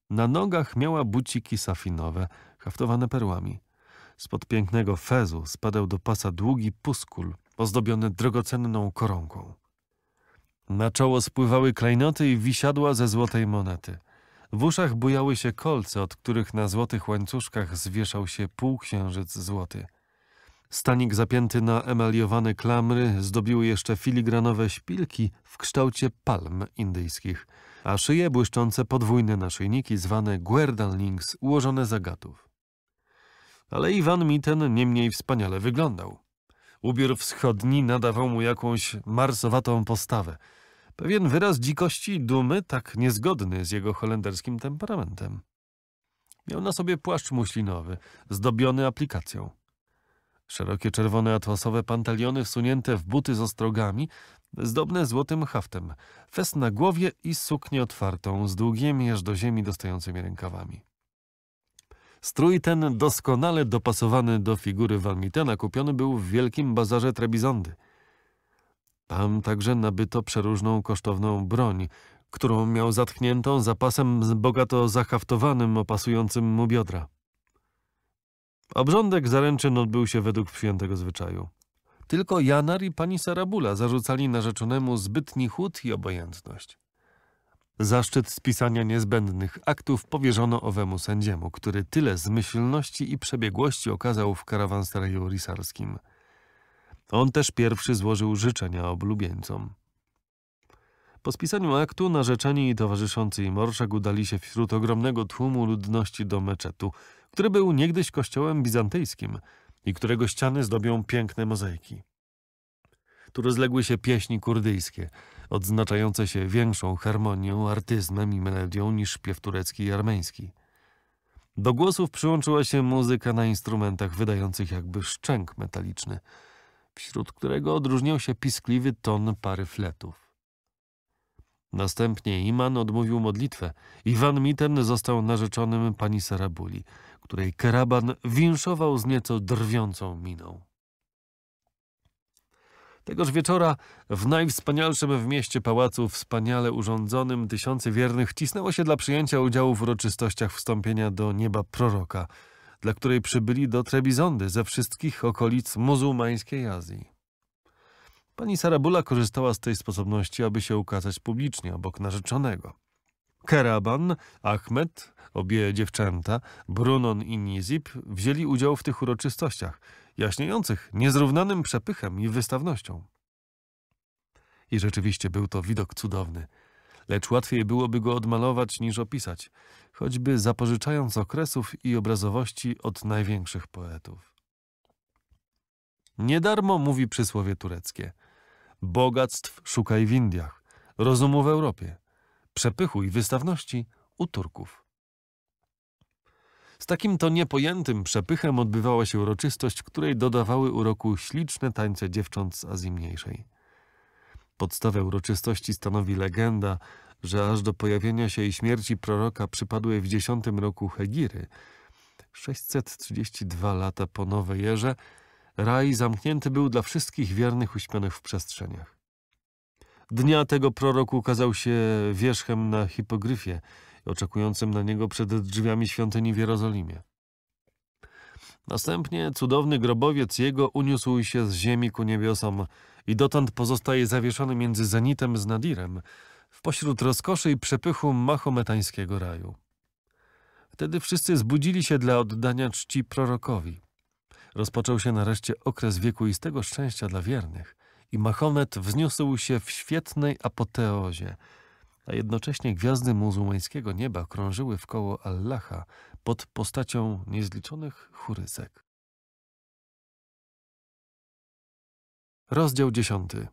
Na nogach miała buciki safinowe, haftowane perłami. Spod pięknego fezu spadał do pasa długi puskul, ozdobiony drogocenną koronką. Na czoło spływały klejnoty i wisiadła ze złotej monety. W uszach bujały się kolce, od których na złotych łańcuszkach zwieszał się półksiężyc złoty. Stanik zapięty na emaliowane klamry zdobiły jeszcze filigranowe szpilki w kształcie palm indyjskich – a szyje błyszczące podwójne naszyjniki zwane links ułożone za gatów. Ale Iwan Miten niemniej wspaniale wyglądał. Ubiór wschodni nadawał mu jakąś marsowatą postawę. Pewien wyraz dzikości i dumy, tak niezgodny z jego holenderskim temperamentem. Miał na sobie płaszcz muślinowy, zdobiony aplikacją. Szerokie czerwone atłasowe pantaliony wsunięte w buty z ostrogami, zdobne złotym haftem, fest na głowie i suknię otwartą z długimi aż do ziemi dostającymi rękawami. Strój ten doskonale dopasowany do figury Walmitena kupiony był w wielkim bazarze Trebizondy. Tam także nabyto przeróżną kosztowną broń, którą miał zatkniętą zapasem bogato zahaftowanym opasującym mu biodra. Obrządek zaręczyn odbył się według przyjętego zwyczaju. Tylko Janar i pani Sarabula zarzucali narzeczonemu zbytni chłód i obojętność. Zaszczyt spisania niezbędnych aktów powierzono owemu sędziemu, który tyle zmyślności i przebiegłości okazał w karawanseraju risarskim. On też pierwszy złożył życzenia oblubieńcom. Po spisaniu aktu narzeczeni i towarzyszący im orszak udali się wśród ogromnego tłumu ludności do meczetu, który był niegdyś kościołem bizantyjskim i którego ściany zdobią piękne mozaiki. Tu rozległy się pieśni kurdyjskie, odznaczające się większą harmonią, artyzmem i melodią niż śpiew turecki i armeński. Do głosów przyłączyła się muzyka na instrumentach wydających jakby szczęk metaliczny, wśród którego odróżniał się piskliwy ton pary fletów. Następnie Iman odmówił modlitwę i Van Mitten został narzeczonym pani Sarabuli – której karaban winszował z nieco drwiącą miną. Tegoż wieczora w najwspanialszym w mieście pałacu wspaniale urządzonym tysiące wiernych cisnęło się dla przyjęcia udziału w uroczystościach wstąpienia do nieba proroka, dla której przybyli do Trebizondy ze wszystkich okolic muzułmańskiej Azji. Pani Sarabula korzystała z tej sposobności, aby się ukazać publicznie obok narzeczonego – Keraban, Ahmed, obie dziewczęta, Brunon i Nizib wzięli udział w tych uroczystościach, jaśniejących niezrównanym przepychem i wystawnością. I rzeczywiście był to widok cudowny, lecz łatwiej byłoby go odmalować niż opisać, choćby zapożyczając okresów i obrazowości od największych poetów. Niedarmo mówi przysłowie tureckie. Bogactw szukaj w Indiach, rozumu w Europie – przepychu i wystawności u Turków. Z takim to niepojętym przepychem odbywała się uroczystość, której dodawały uroku śliczne tańce dziewcząt z Azji Mniejszej. Podstawę uroczystości stanowi legenda, że aż do pojawienia się i śmierci proroka przypadłej w X roku Hegiry, 632 lata po Nowej Jerze, raj zamknięty był dla wszystkich wiernych uśpionych w przestrzeniach. Dnia tego proroku ukazał się wierzchem na hipogryfie, oczekującym na niego przed drzwiami świątyni w Jerozolimie. Następnie cudowny grobowiec jego uniósł się z ziemi ku niebiosom i dotąd pozostaje zawieszony między Zenitem z Nadirem, w pośród rozkoszy i przepychu mahometańskiego raju. Wtedy wszyscy zbudzili się dla oddania czci prorokowi. Rozpoczął się nareszcie okres wiekuistego szczęścia dla wiernych – i Mahomet wzniósł się w świetnej apoteozie, a jednocześnie gwiazdy muzułmańskiego nieba krążyły wkoło Allaha pod postacią niezliczonych chóryzek. Rozdział dziesiąty.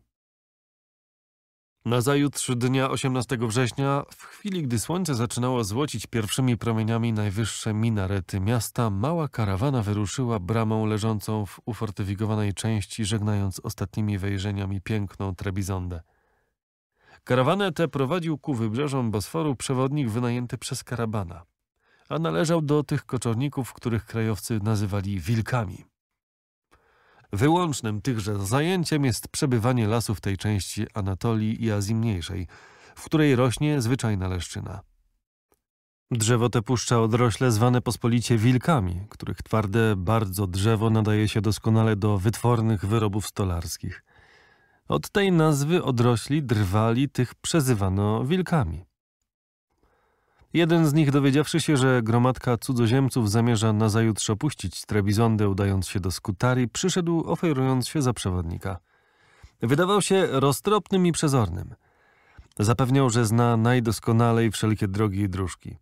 Nazajutrz dnia 18 września, w chwili gdy słońce zaczynało złocić pierwszymi promieniami najwyższe minarety miasta, mała karawana wyruszyła bramą leżącą w ufortyfikowanej części, żegnając ostatnimi wejrzeniami piękną Trebizondę. Karawanę tę prowadził ku wybrzeżom Bosforu przewodnik wynajęty przez karabana, a należał do tych koczowników, których krajowcy nazywali wilkami. Wyłącznym tychże zajęciem jest przebywanie lasu w tej części Anatolii i Azji Mniejszej, w której rośnie zwyczajna leszczyna. Drzewo te puszcza odrośle zwane pospolicie wilkami, których twarde, bardzo drzewo nadaje się doskonale do wytwornych wyrobów stolarskich. Od tej nazwy odrośli drwali tych przezywano wilkami. Jeden z nich, dowiedziawszy się, że gromadka cudzoziemców zamierza nazajutrz opuścić Trebizondę, udając się do Skutari, przyszedł oferując się za przewodnika. Wydawał się roztropnym i przezornym. Zapewniał, że zna najdoskonalej wszelkie drogi i dróżki.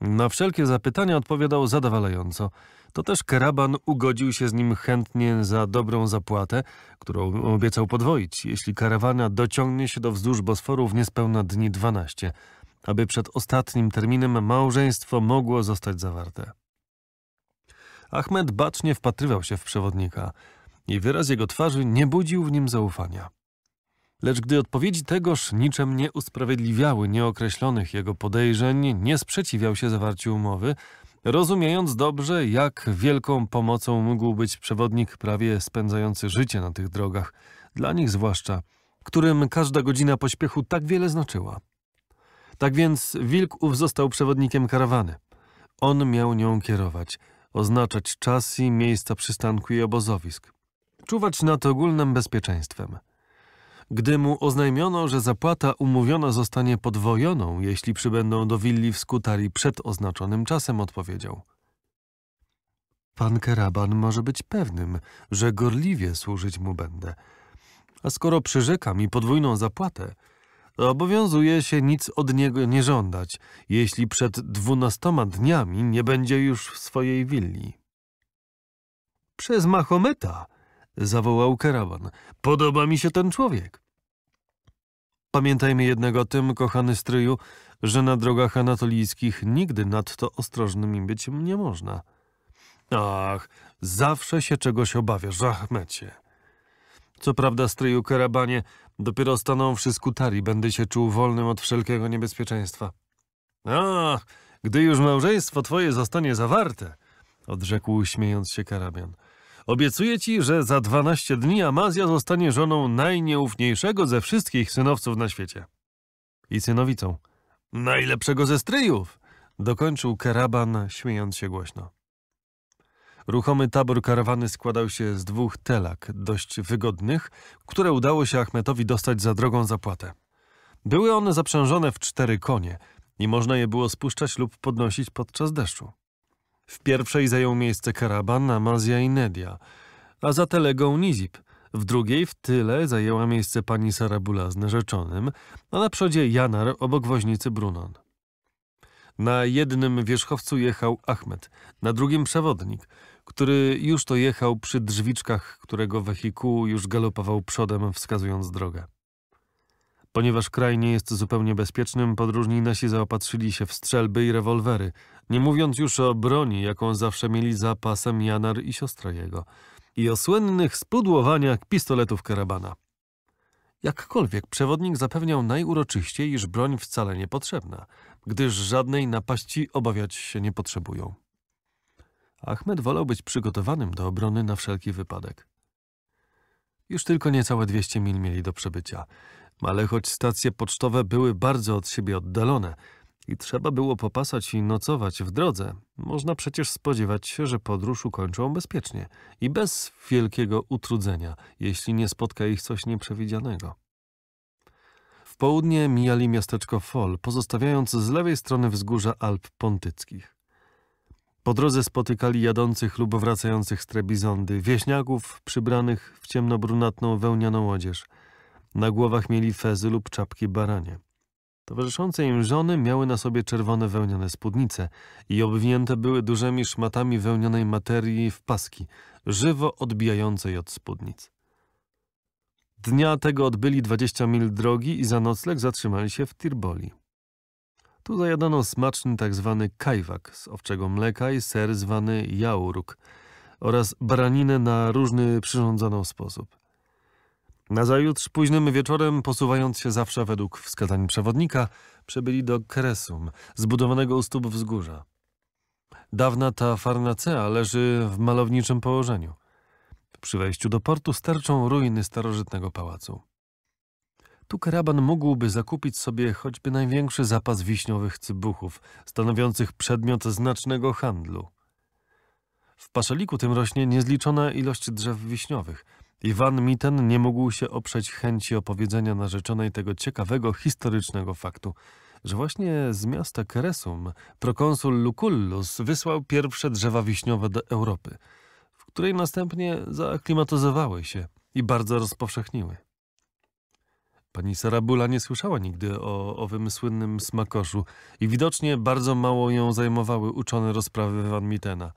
Na wszelkie zapytania odpowiadał zadowalająco. To też karaban ugodził się z nim chętnie za dobrą zapłatę, którą obiecał podwoić, jeśli karawana dociągnie się do wzdłuż Bosforu w niespełna dni dwanaście – aby przed ostatnim terminem małżeństwo mogło zostać zawarte. Ahmed bacznie wpatrywał się w przewodnika i wyraz jego twarzy nie budził w nim zaufania. Lecz gdy odpowiedzi tegoż niczym nie usprawiedliwiały nieokreślonych jego podejrzeń, nie sprzeciwiał się zawarciu umowy, rozumiejąc dobrze, jak wielką pomocą mógł być przewodnik prawie spędzający życie na tych drogach, dla nich zwłaszcza, którym każda godzina pośpiechu tak wiele znaczyła. Tak więc wilk ów został przewodnikiem karawany. On miał nią kierować, oznaczać czas i miejsca przystanku i obozowisk, czuwać nad ogólnym bezpieczeństwem. Gdy mu oznajmiono, że zapłata umówiona zostanie podwojoną, jeśli przybędą do willi w skutarii przed oznaczonym czasem, odpowiedział. Pan Keraban może być pewnym, że gorliwie służyć mu będę. A skoro przyrzeka mi podwójną zapłatę, obowiązuje się nic od niego nie żądać, jeśli przed dwunastoma dniami nie będzie już w swojej willi. Przez Mahometa, zawołał karawan, podoba mi się ten człowiek. Pamiętajmy jednak o tym, kochany stryju, że na drogach anatolijskich nigdy nadto ostrożnym być nie można. Ach, zawsze się czegoś obawiasz, Achmecie. Co prawda, stryju karabanie, Dopiero stanąwszy z kutari, będę się czuł wolnym od wszelkiego niebezpieczeństwa. A, no, gdy już małżeństwo twoje zostanie zawarte, odrzekł śmiejąc się karabian. Obiecuję ci, że za dwanaście dni Amazja zostanie żoną najnieufniejszego ze wszystkich synowców na świecie. I synowicą. Najlepszego ze stryjów! Dokończył karaban, śmiejąc się głośno. Ruchomy tabor karawany składał się z dwóch telak, dość wygodnych, które udało się Achmetowi dostać za drogą zapłatę. Były one zaprzężone w cztery konie i można je było spuszczać lub podnosić podczas deszczu. W pierwszej zajął miejsce karaban, Amazja i Nedia, a za telegą Nizib. W drugiej w tyle zajęła miejsce pani Sarabula z narzeczonym, a na przodzie Janar obok woźnicy Brunon. Na jednym wierzchowcu jechał Achmet, na drugim przewodnik, który już to jechał przy drzwiczkach, którego wehikułu już galopował przodem, wskazując drogę. Ponieważ kraj nie jest zupełnie bezpiecznym, podróżni nasi zaopatrzyli się w strzelby i rewolwery, nie mówiąc już o broni, jaką zawsze mieli za pasem Janar i siostra jego, i o słynnych spudłowaniach pistoletów karabana. Jakkolwiek przewodnik zapewniał najuroczyściej, iż broń wcale nie potrzebna, gdyż żadnej napaści obawiać się nie potrzebują. Ahmed wolał być przygotowanym do obrony na wszelki wypadek. Już tylko niecałe 200 mil mieli do przebycia, ale choć stacje pocztowe były bardzo od siebie oddalone i trzeba było popasać i nocować w drodze, można przecież spodziewać się, że podróż ukończą bezpiecznie i bez wielkiego utrudzenia, jeśli nie spotka ich coś nieprzewidzianego. W południe mijali miasteczko Fol, pozostawiając z lewej strony wzgórza Alp Pontyckich. Po drodze spotykali jadących lub wracających z Trebizondy, wieśniaków przybranych w ciemnobrunatną wełnianą odzież. Na głowach mieli fezy lub czapki baranie. Towarzyszące im żony miały na sobie czerwone wełniane spódnice i obwinięte były dużymi szmatami wełnianej materii w paski, żywo odbijającej od spódnic. Dnia tego odbyli 20 mil drogi i za nocleg zatrzymali się w Tirboli. Tu zajadano smaczny tak zwany kajwak z owczego mleka i ser zwany jauruk oraz braninę na różny przyrządzono sposób. Nazajutrz późnym wieczorem, posuwając się zawsze według wskazań przewodnika, przebyli do Kresum, zbudowanego u stóp wzgórza. Dawna ta farnacea leży w malowniczym położeniu. Przy wejściu do portu sterczą ruiny starożytnego pałacu. Tu karaban mógłby zakupić sobie choćby największy zapas wiśniowych cybuchów, stanowiących przedmiot znacznego handlu. W paszaliku tym rośnie niezliczona ilość drzew wiśniowych. Iwan Miten nie mógł się oprzeć chęci opowiedzenia narzeczonej tego ciekawego historycznego faktu, że właśnie z miasta Keresum prokonsul Lucullus wysłał pierwsze drzewa wiśniowe do Europy, w której następnie zaaklimatyzowały się i bardzo rozpowszechniły. Pani Sarabula nie słyszała nigdy o owym słynnym smakoszu i widocznie bardzo mało ją zajmowały uczone rozprawy Van Mitena.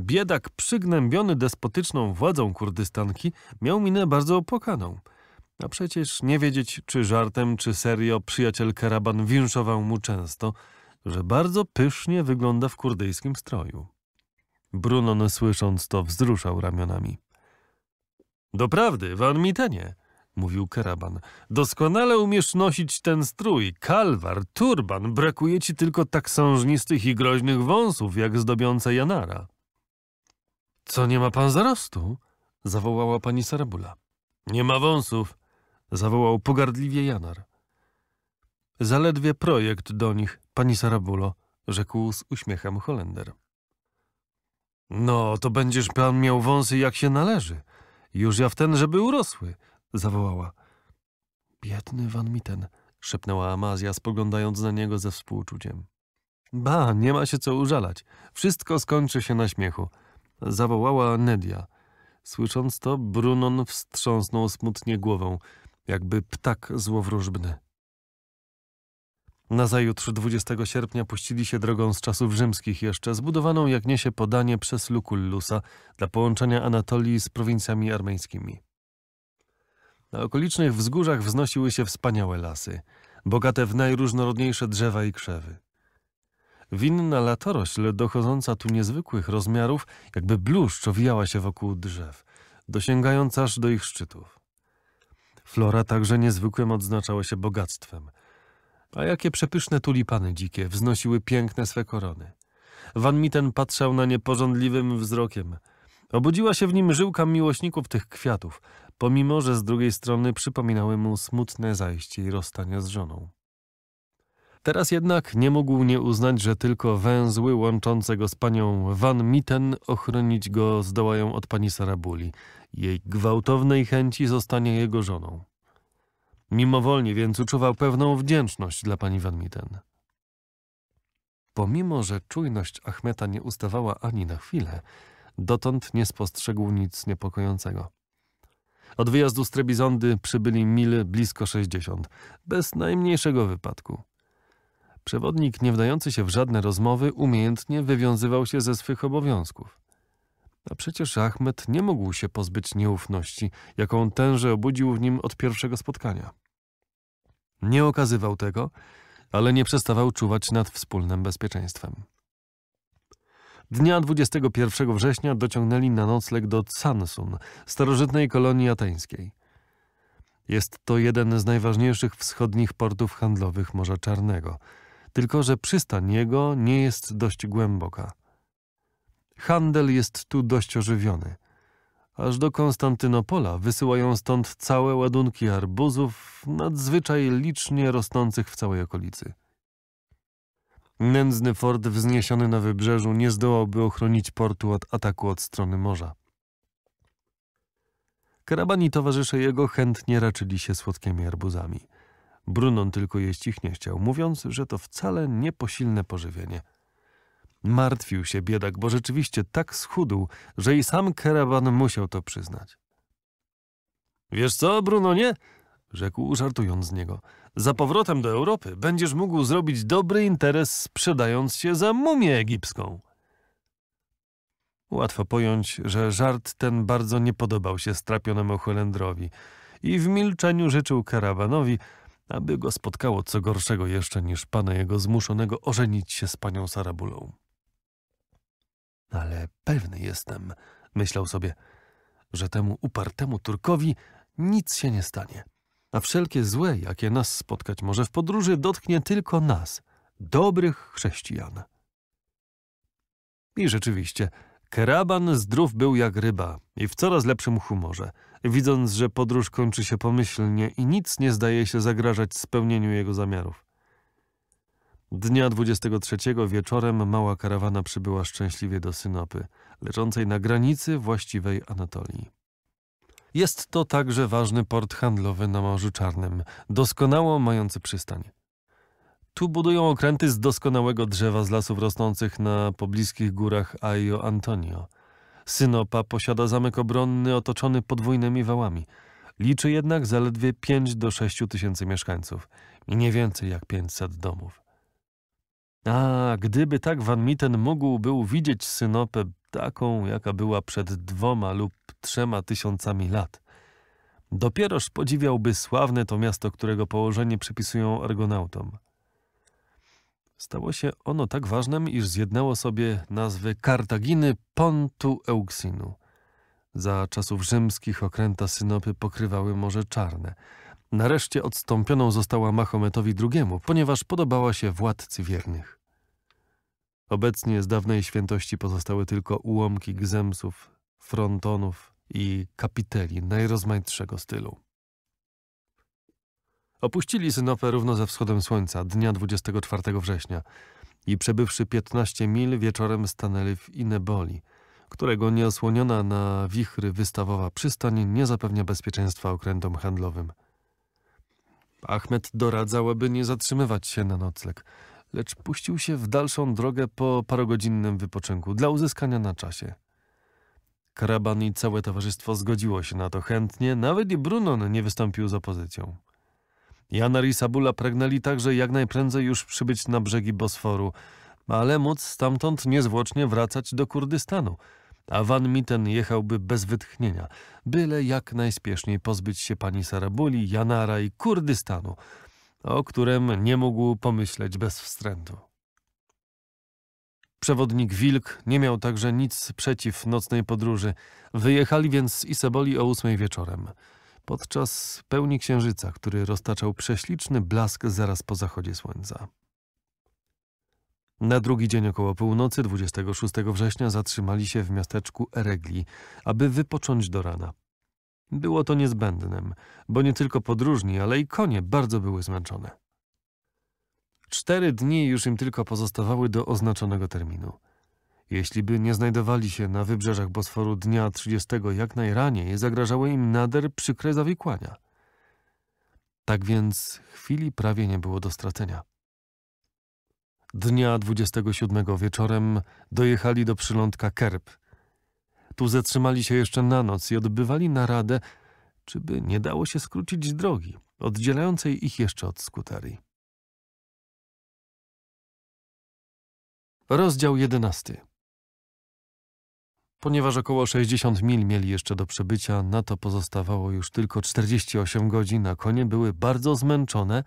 Biedak przygnębiony despotyczną władzą Kurdystanki miał minę bardzo opłakaną. A przecież nie wiedzieć, czy żartem, czy serio przyjaciel Karaban winszował mu często, że bardzo pysznie wygląda w kurdyjskim stroju. Brunon słysząc to wzruszał ramionami. Doprawdy, Van Mitenie – mówił keraban Doskonale umiesz nosić ten strój, kalwar, turban. Brakuje ci tylko tak sążnistych i groźnych wąsów, jak zdobiące Janara. Co nie ma pan zarostu? zawołała pani Sarabula. Nie ma wąsów, zawołał pogardliwie Janar. Zaledwie projekt do nich, pani Sarabulo, rzekł z uśmiechem Holender. No, to będziesz pan miał wąsy jak się należy. Już ja w ten, żeby urosły – zawołała. Biedny Van Mitten, szepnęła Amazja, spoglądając na niego ze współczuciem. Ba, nie ma się co użalać. Wszystko skończy się na śmiechu. Zawołała Nedia. Słysząc to, Brunon wstrząsnął smutnie głową, jakby ptak złowróżbny. Nazajutrz 20 sierpnia puścili się drogą z czasów rzymskich jeszcze, zbudowaną jak niesie podanie przez Lucullusa dla połączenia Anatolii z prowincjami armeńskimi. Na okolicznych wzgórzach wznosiły się wspaniałe lasy, bogate w najróżnorodniejsze drzewa i krzewy. Winna latorośl, dochodząca tu niezwykłych rozmiarów, jakby bluszcz owijała się wokół drzew, dosięgając aż do ich szczytów. Flora także niezwykłym odznaczała się bogactwem. A jakie przepyszne tulipany dzikie wznosiły piękne swe korony. Van Mitten patrzał na nie pożądliwym wzrokiem. Obudziła się w nim żyłka miłośników tych kwiatów, pomimo że z drugiej strony przypominały mu smutne zajście i rozstania z żoną. Teraz jednak nie mógł nie uznać, że tylko węzły łączące go z panią Van Mitten ochronić go zdołają od pani Sarabuli. Jej gwałtownej chęci zostanie jego żoną. Mimowolnie więc uczuwał pewną wdzięczność dla pani Van Mitten. Pomimo, że czujność Achmeta nie ustawała ani na chwilę, dotąd nie spostrzegł nic niepokojącego. Od wyjazdu z Trebizondy przybyli mile blisko 60, bez najmniejszego wypadku. Przewodnik, nie wdający się w żadne rozmowy, umiejętnie wywiązywał się ze swych obowiązków. A przecież Ahmed nie mógł się pozbyć nieufności, jaką tenże obudził w nim od pierwszego spotkania. Nie okazywał tego, ale nie przestawał czuwać nad wspólnym bezpieczeństwem. Dnia 21 września dociągnęli na nocleg do Samsun, starożytnej kolonii ateńskiej. Jest to jeden z najważniejszych wschodnich portów handlowych Morza Czarnego, tylko że przystań jego nie jest dość głęboka. Handel jest tu dość ożywiony. Aż do Konstantynopola wysyłają stąd całe ładunki arbuzów, nadzwyczaj licznie rosnących w całej okolicy. Nędzny fort wzniesiony na wybrzeżu nie zdołałby ochronić portu od ataku od strony morza. Kerabani towarzysze jego chętnie raczyli się słodkimi arbuzami. Brunon tylko jeść ich nie chciał, mówiąc, że to wcale nieposilne pożywienie. Martwił się biedak, bo rzeczywiście tak schudł, że i sam Keraban musiał to przyznać. Wiesz co, Brunonie? rzekł, żartując z niego. Za powrotem do Europy będziesz mógł zrobić dobry interes sprzedając się za mumię egipską. Łatwo pojąć, że żart ten bardzo nie podobał się strapionemu Holendrowi i w milczeniu życzył karawanowi, aby go spotkało co gorszego jeszcze niż pana jego zmuszonego ożenić się z panią Sarabulą. Ale pewny jestem, myślał sobie, że temu upartemu Turkowi nic się nie stanie a wszelkie złe, jakie nas spotkać może w podróży, dotknie tylko nas, dobrych chrześcijan. I rzeczywiście, Keraban zdrów był jak ryba i w coraz lepszym humorze, widząc, że podróż kończy się pomyślnie i nic nie zdaje się zagrażać spełnieniu jego zamiarów. Dnia 23 wieczorem mała karawana przybyła szczęśliwie do Synopy, leżącej na granicy właściwej Anatolii. Jest to także ważny port handlowy na Morzu Czarnym, doskonało mający przystań. Tu budują okręty z doskonałego drzewa z lasów rosnących na pobliskich górach Aio Antonio. Synopa posiada zamek obronny otoczony podwójnymi wałami. Liczy jednak zaledwie 5 do 6 tysięcy mieszkańców i nie więcej jak 500 domów. A gdyby tak Van Mitten mógł był widzieć Synopę taką, jaka była przed dwoma lub trzema tysiącami lat. Dopieroż podziwiałby sławne to miasto, którego położenie przypisują Argonautom. Stało się ono tak ważnym, iż zjednało sobie nazwy Kartaginy Pontu Euxinu. Za czasów rzymskich okręta synopy pokrywały Morze Czarne. Nareszcie odstąpioną została Mahometowi II, ponieważ podobała się władcy wiernych. Obecnie z dawnej świętości pozostały tylko ułomki gzemsów, frontonów i kapiteli najrozmaitszego stylu. Opuścili synopę równo ze wschodem słońca, dnia 24 września i przebywszy 15 mil wieczorem stanęli w Ineboli, którego nieosłoniona na wichry wystawowa przystań nie zapewnia bezpieczeństwa okrętom handlowym. Ahmed doradzał, aby nie zatrzymywać się na nocleg – lecz puścił się w dalszą drogę po parogodzinnym wypoczynku dla uzyskania na czasie. Karaban i całe towarzystwo zgodziło się na to chętnie, nawet i Brunon nie wystąpił z opozycją. Janar i Sabula pragnęli także jak najprędzej już przybyć na brzegi Bosforu, ale móc stamtąd niezwłocznie wracać do Kurdystanu, a Van Mitten jechałby bez wytchnienia, byle jak najspieszniej pozbyć się pani Sarabuli, Janara i Kurdystanu – o którym nie mógł pomyśleć bez wstrętu. Przewodnik Wilk nie miał także nic przeciw nocnej podróży. Wyjechali więc z Iseboli o ósmej wieczorem, podczas pełni księżyca, który roztaczał prześliczny blask zaraz po zachodzie słońca. Na drugi dzień około północy 26 września zatrzymali się w miasteczku Eregli, aby wypocząć do rana. Było to niezbędnym, bo nie tylko podróżni, ale i konie bardzo były zmęczone. Cztery dni już im tylko pozostawały do oznaczonego terminu. Jeśli by nie znajdowali się na wybrzeżach Bosforu dnia 30 jak najraniej, zagrażały im nader przykre zawikłania. Tak więc chwili prawie nie było do stracenia. Dnia 27 wieczorem dojechali do przylądka Kerb, tu zatrzymali się jeszcze na noc i odbywali naradę, czyby nie dało się skrócić drogi, oddzielającej ich jeszcze od skuterii. Rozdział jedenasty. Ponieważ około 60 mil mieli jeszcze do przebycia, na to pozostawało już tylko 48 godzin, a konie były bardzo zmęczone.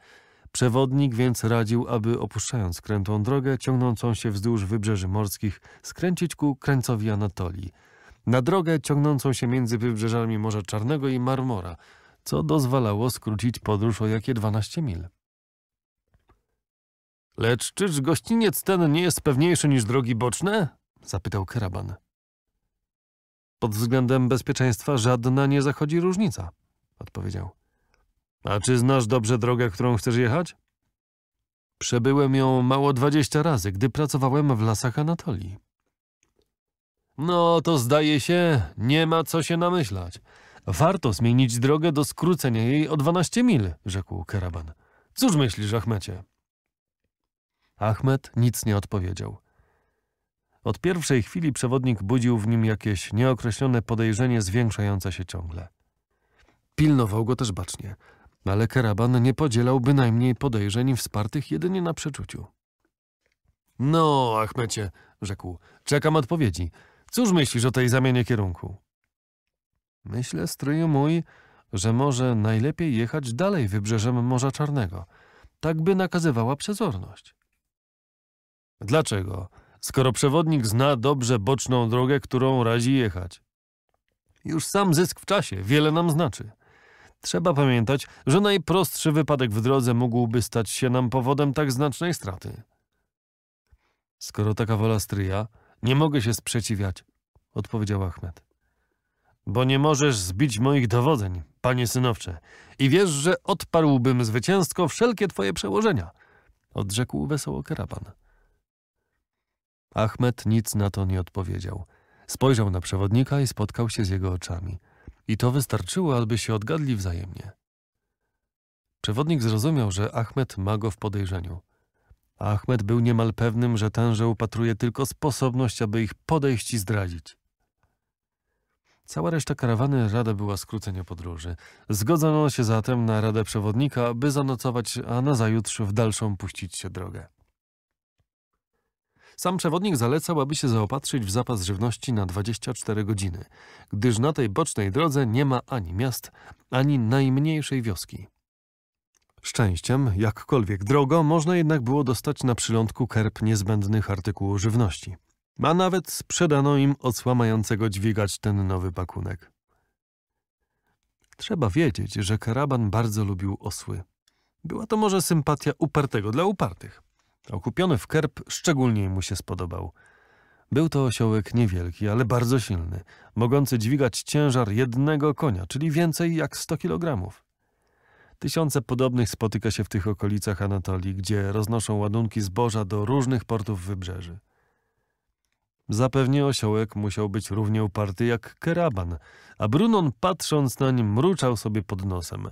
Przewodnik więc radził, aby opuszczając krętą drogę ciągnącą się wzdłuż wybrzeży morskich, skręcić ku krańcowi Anatolii – na drogę ciągnącą się między wybrzeżami Morza Czarnego i Marmora, co dozwalało skrócić podróż o jakie 12 mil. Lecz czyż gościniec ten nie jest pewniejszy niż drogi boczne? zapytał karaban. Pod względem bezpieczeństwa żadna nie zachodzi różnica, odpowiedział. A czy znasz dobrze drogę, którą chcesz jechać? Przebyłem ją mało dwadzieścia razy, gdy pracowałem w lasach Anatolii. No to zdaje się, nie ma co się namyślać. Warto zmienić drogę do skrócenia jej o 12 mil, rzekł Keraban. Cóż myślisz, Achmecie? Achmed nic nie odpowiedział. Od pierwszej chwili przewodnik budził w nim jakieś nieokreślone podejrzenie zwiększające się ciągle. Pilnował go też bacznie, ale Keraban nie podzielał bynajmniej podejrzeń wspartych jedynie na przeczuciu. No, Achmecie, rzekł, czekam odpowiedzi. Cóż myślisz o tej zamianie kierunku? Myślę, stryju mój, że może najlepiej jechać dalej wybrzeżem Morza Czarnego, tak by nakazywała przezorność. Dlaczego? Skoro przewodnik zna dobrze boczną drogę, którą razi jechać. Już sam zysk w czasie wiele nam znaczy. Trzeba pamiętać, że najprostszy wypadek w drodze mógłby stać się nam powodem tak znacznej straty. Skoro taka wola stryja, nie mogę się sprzeciwiać, odpowiedział Achmed. Bo nie możesz zbić moich dowodzeń, panie synowcze, i wiesz, że odparłbym zwycięsko wszelkie twoje przełożenia, odrzekł wesoło karaban. Achmed nic na to nie odpowiedział. Spojrzał na przewodnika i spotkał się z jego oczami. I to wystarczyło, aby się odgadli wzajemnie. Przewodnik zrozumiał, że Achmed ma go w podejrzeniu. Ahmed był niemal pewnym, że tenże upatruje tylko sposobność, aby ich podejść i zdradzić. Cała reszta karawany rada była skrócenia podróży. Zgodzono się zatem na radę przewodnika, by zanocować, a nazajutrz w dalszą puścić się drogę. Sam przewodnik zalecał, aby się zaopatrzyć w zapas żywności na 24 godziny, gdyż na tej bocznej drodze nie ma ani miast, ani najmniejszej wioski. Szczęściem, jakkolwiek drogo, można jednak było dostać na przylądku kerb niezbędnych artykułów żywności. A nawet sprzedano im odsłamającego dźwigać ten nowy pakunek. Trzeba wiedzieć, że karaban bardzo lubił osły. Była to może sympatia upartego dla upartych. Okupiony w kerb szczególnie mu się spodobał. Był to osiołek niewielki, ale bardzo silny, mogący dźwigać ciężar jednego konia, czyli więcej jak 100 kilogramów. Tysiące podobnych spotyka się w tych okolicach Anatolii, gdzie roznoszą ładunki zboża do różnych portów wybrzeży. Zapewnie osiołek musiał być równie uparty jak keraban, a Brunon patrząc nań mruczał sobie pod nosem.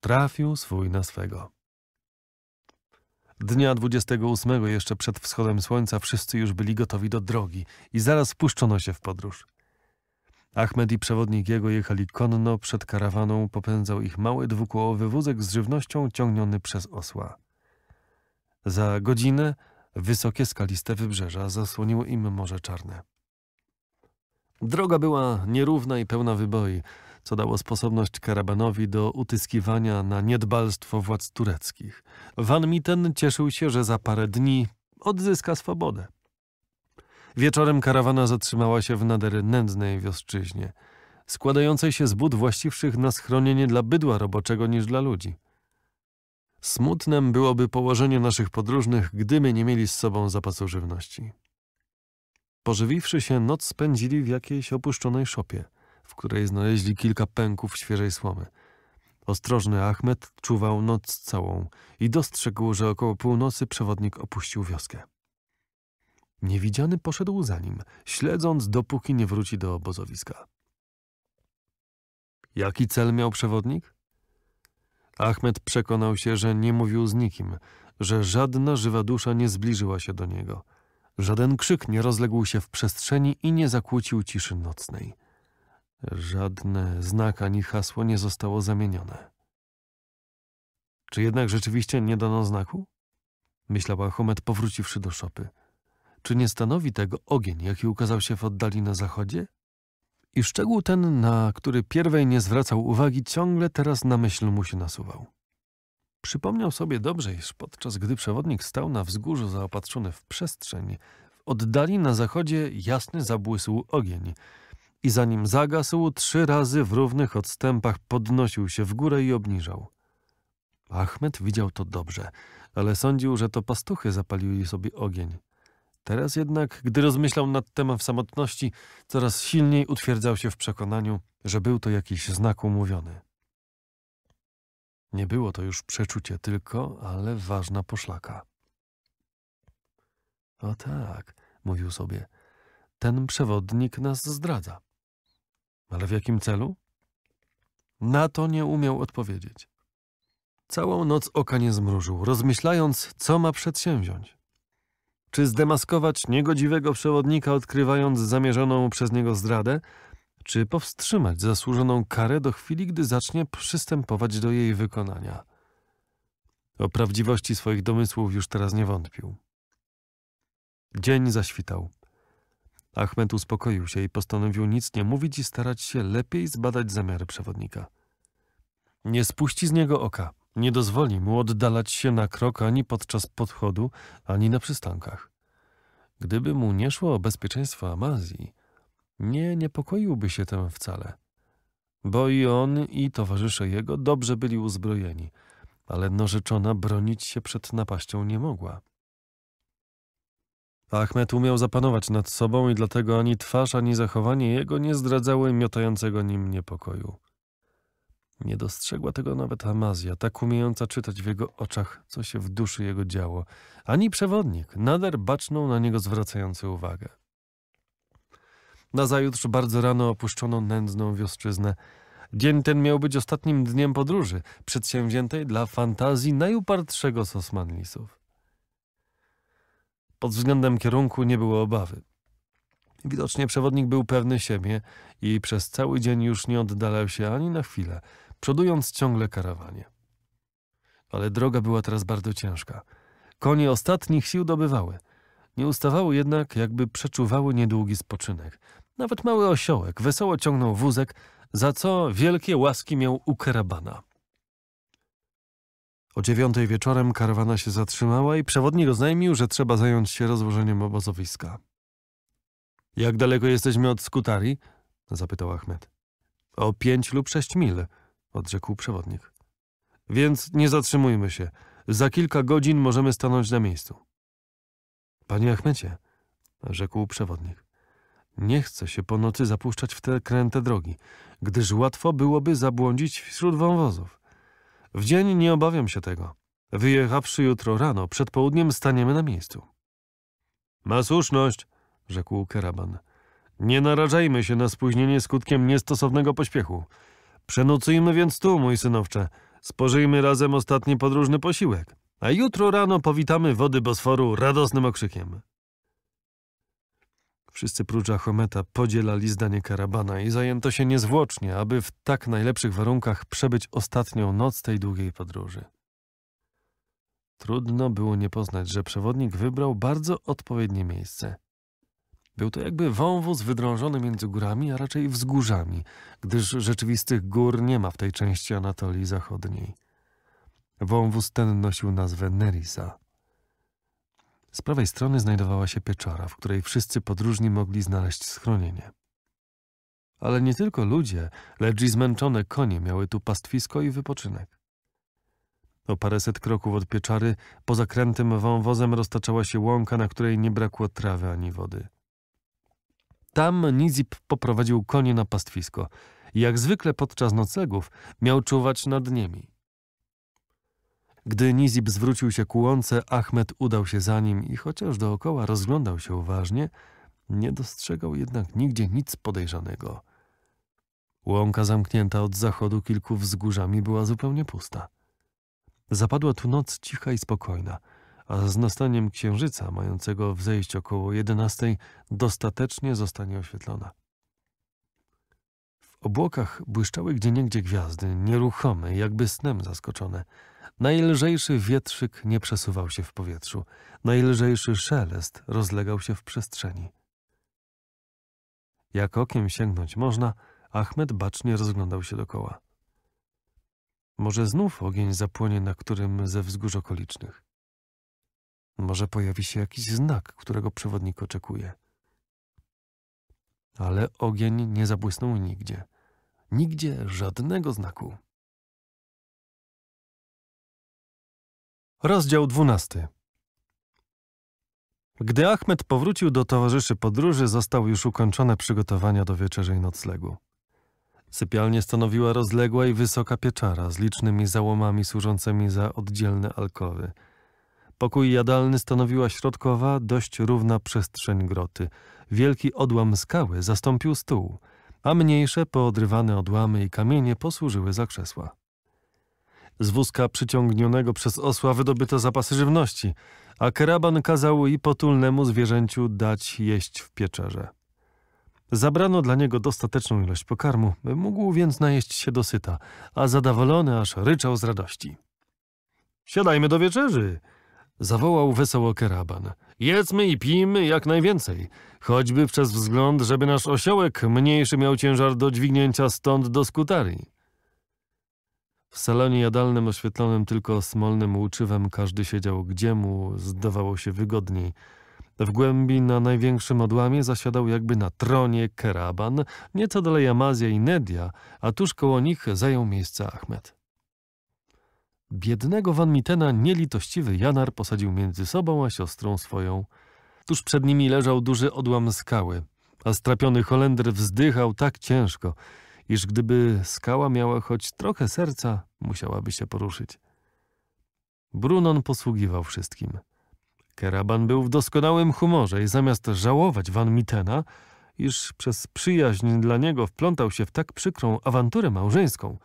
Trafił swój na swego. Dnia 28 jeszcze przed wschodem słońca wszyscy już byli gotowi do drogi i zaraz puszczono się w podróż. Ahmed i przewodnik jego jechali konno, przed karawaną popędzał ich mały dwukołowy wózek z żywnością ciągniony przez osła. Za godzinę wysokie skaliste wybrzeża zasłoniło im Morze Czarne. Droga była nierówna i pełna wyboi, co dało sposobność karabanowi do utyskiwania na niedbalstwo władz tureckich. Van Mitten cieszył się, że za parę dni odzyska swobodę. Wieczorem karawana zatrzymała się w nader nędznej wiosczyźnie, składającej się z bud właściwszych na schronienie dla bydła roboczego niż dla ludzi. Smutnem byłoby położenie naszych podróżnych, gdyby nie mieli z sobą zapasu żywności. Pożywiwszy się, noc spędzili w jakiejś opuszczonej szopie, w której znaleźli kilka pęków świeżej słomy. Ostrożny Ahmed czuwał noc całą i dostrzegł, że około północy przewodnik opuścił wioskę. Niewidziany poszedł za nim, śledząc, dopóki nie wróci do obozowiska. Jaki cel miał przewodnik? Ahmed przekonał się, że nie mówił z nikim, że żadna żywa dusza nie zbliżyła się do niego. Żaden krzyk nie rozległ się w przestrzeni i nie zakłócił ciszy nocnej. Żadne znak ani hasło nie zostało zamienione. Czy jednak rzeczywiście nie dano znaku? Myślał Ahmed, powróciwszy do szopy. Czy nie stanowi tego ogień, jaki ukazał się w oddali na zachodzie? I szczegół ten, na który pierwej nie zwracał uwagi, ciągle teraz na myśl mu się nasuwał. Przypomniał sobie dobrze, iż podczas gdy przewodnik stał na wzgórzu zaopatrzony w przestrzeń, w oddali na zachodzie jasny zabłysł ogień i zanim zagasł, trzy razy w równych odstępach podnosił się w górę i obniżał. Achmed widział to dobrze, ale sądził, że to pastuchy zapaliły sobie ogień. Teraz jednak, gdy rozmyślał nad temat samotności, coraz silniej utwierdzał się w przekonaniu, że był to jakiś znak umówiony. Nie było to już przeczucie tylko, ale ważna poszlaka. O tak, mówił sobie, ten przewodnik nas zdradza. Ale w jakim celu? Na to nie umiał odpowiedzieć. Całą noc oka nie zmrużył, rozmyślając, co ma przedsięwziąć. Czy zdemaskować niegodziwego przewodnika, odkrywając zamierzoną przez niego zdradę? Czy powstrzymać zasłużoną karę do chwili, gdy zacznie przystępować do jej wykonania? O prawdziwości swoich domysłów już teraz nie wątpił. Dzień zaświtał. Achmed uspokoił się i postanowił nic nie mówić i starać się lepiej zbadać zamiary przewodnika. Nie spuści z niego oka. Nie dozwoli mu oddalać się na krok ani podczas podchodu, ani na przystankach. Gdyby mu nie szło o bezpieczeństwo Amazji, nie niepokoiłby się tym wcale. Bo i on, i towarzysze jego dobrze byli uzbrojeni, ale narzeczona bronić się przed napaścią nie mogła. Achmet umiał zapanować nad sobą i dlatego ani twarz, ani zachowanie jego nie zdradzały miotającego nim niepokoju. Nie dostrzegła tego nawet Amazja, tak umiejąca czytać w jego oczach, co się w duszy jego działo, ani przewodnik, nader baczną na niego zwracający uwagę. Nazajutrz bardzo rano opuszczono nędzną wiosczyznę. Dzień ten miał być ostatnim dniem podróży, przedsięwziętej dla fantazji najupartszego z Osmanlisów. Pod względem kierunku nie było obawy. Widocznie przewodnik był pewny siebie i przez cały dzień już nie oddalał się ani na chwilę – przodując ciągle karawanie. Ale droga była teraz bardzo ciężka. Konie ostatnich sił dobywały. Nie ustawały jednak, jakby przeczuwały niedługi spoczynek. Nawet mały osiołek wesoło ciągnął wózek, za co wielkie łaski miał u karabana. O dziewiątej wieczorem karawana się zatrzymała i przewodnik oznajmił, że trzeba zająć się rozłożeniem obozowiska. Jak daleko jesteśmy od Skutari? zapytał Ahmed. O pięć lub sześć mil, odrzekł przewodnik. Więc nie zatrzymujmy się. Za kilka godzin możemy stanąć na miejscu. Panie Achmecie, rzekł przewodnik, nie chcę się po nocy zapuszczać w te kręte drogi, gdyż łatwo byłoby zabłądzić wśród wąwozów. W dzień nie obawiam się tego. Wyjechawszy jutro rano, przed południem staniemy na miejscu. Ma słuszność, rzekł Keraban. Nie narażajmy się na spóźnienie skutkiem niestosownego pośpiechu. Przenocujmy więc tu, mój synowcze. Spożyjmy razem ostatni podróżny posiłek, a jutro rano powitamy wody Bosforu radosnym okrzykiem. Wszyscy prócz Ahometa podzielali zdanie karabana i zajęto się niezwłocznie, aby w tak najlepszych warunkach przebyć ostatnią noc tej długiej podróży. Trudno było nie poznać, że przewodnik wybrał bardzo odpowiednie miejsce – był to jakby wąwóz wydrążony między górami, a raczej wzgórzami, gdyż rzeczywistych gór nie ma w tej części Anatolii Zachodniej. Wąwóz ten nosił nazwę Nerisa. Z prawej strony znajdowała się pieczara, w której wszyscy podróżni mogli znaleźć schronienie. Ale nie tylko ludzie, lecz i zmęczone konie miały tu pastwisko i wypoczynek. O paręset kroków od pieczary, poza krętym wąwozem roztaczała się łąka, na której nie brakło trawy ani wody. Tam Nizip poprowadził konie na pastwisko. Jak zwykle podczas noclegów miał czuwać nad niemi. Gdy Nizib zwrócił się ku łące, Ahmed udał się za nim i chociaż dookoła rozglądał się uważnie, nie dostrzegał jednak nigdzie nic podejrzanego. Łąka zamknięta od zachodu kilku wzgórzami była zupełnie pusta. Zapadła tu noc cicha i spokojna – a z nastaniem księżyca, mającego wzejść około 11, dostatecznie zostanie oświetlona. W obłokach błyszczały gdzieniegdzie gwiazdy, nieruchome, jakby snem zaskoczone. Najlżejszy wietrzyk nie przesuwał się w powietrzu, najlżejszy szelest rozlegał się w przestrzeni. Jak okiem sięgnąć można, Ahmed bacznie rozglądał się dokoła. Może znów ogień zapłonie na którym ze wzgórz okolicznych. Może pojawi się jakiś znak, którego przewodnik oczekuje. Ale ogień nie zabłysnął nigdzie. Nigdzie żadnego znaku. Rozdział dwunasty. Gdy Ahmed powrócił do towarzyszy podróży, zostały już ukończone przygotowania do wieczerzy i noclegu. Sypialnie stanowiła rozległa i wysoka pieczara z licznymi załomami służącymi za oddzielne alkowy – Pokój jadalny stanowiła środkowa, dość równa przestrzeń groty. Wielki odłam skały zastąpił stół, a mniejsze, poodrywane odłamy i kamienie posłużyły za krzesła. Z wózka przyciągnionego przez osła wydobyto zapasy żywności, a keraban kazał i potulnemu zwierzęciu dać jeść w pieczerze. Zabrano dla niego dostateczną ilość pokarmu, mógł więc najeść się dosyta, a zadowolony aż ryczał z radości. Siadajmy do wieczerzy, Zawołał wesoło Keraban. Jedzmy i pijmy jak najwięcej, choćby przez wzgląd, żeby nasz osiołek mniejszy miał ciężar do dźwignięcia stąd do skutarii. W salonie jadalnym oświetlonym tylko smolnym łuczywem każdy siedział gdzie mu zdawało się wygodniej. W głębi na największym odłamie zasiadał jakby na tronie Keraban, nieco dalej Amazja i Nedia, a tuż koło nich zajął miejsce Ahmed. Biednego Van Mitena nielitościwy Janar posadził między sobą a siostrą swoją. Tuż przed nimi leżał duży odłam skały, a strapiony Holender wzdychał tak ciężko, iż gdyby skała miała choć trochę serca, musiałaby się poruszyć. Brunon posługiwał wszystkim. Keraban był w doskonałym humorze i zamiast żałować Van Mitena, iż przez przyjaźń dla niego wplątał się w tak przykrą awanturę małżeńską –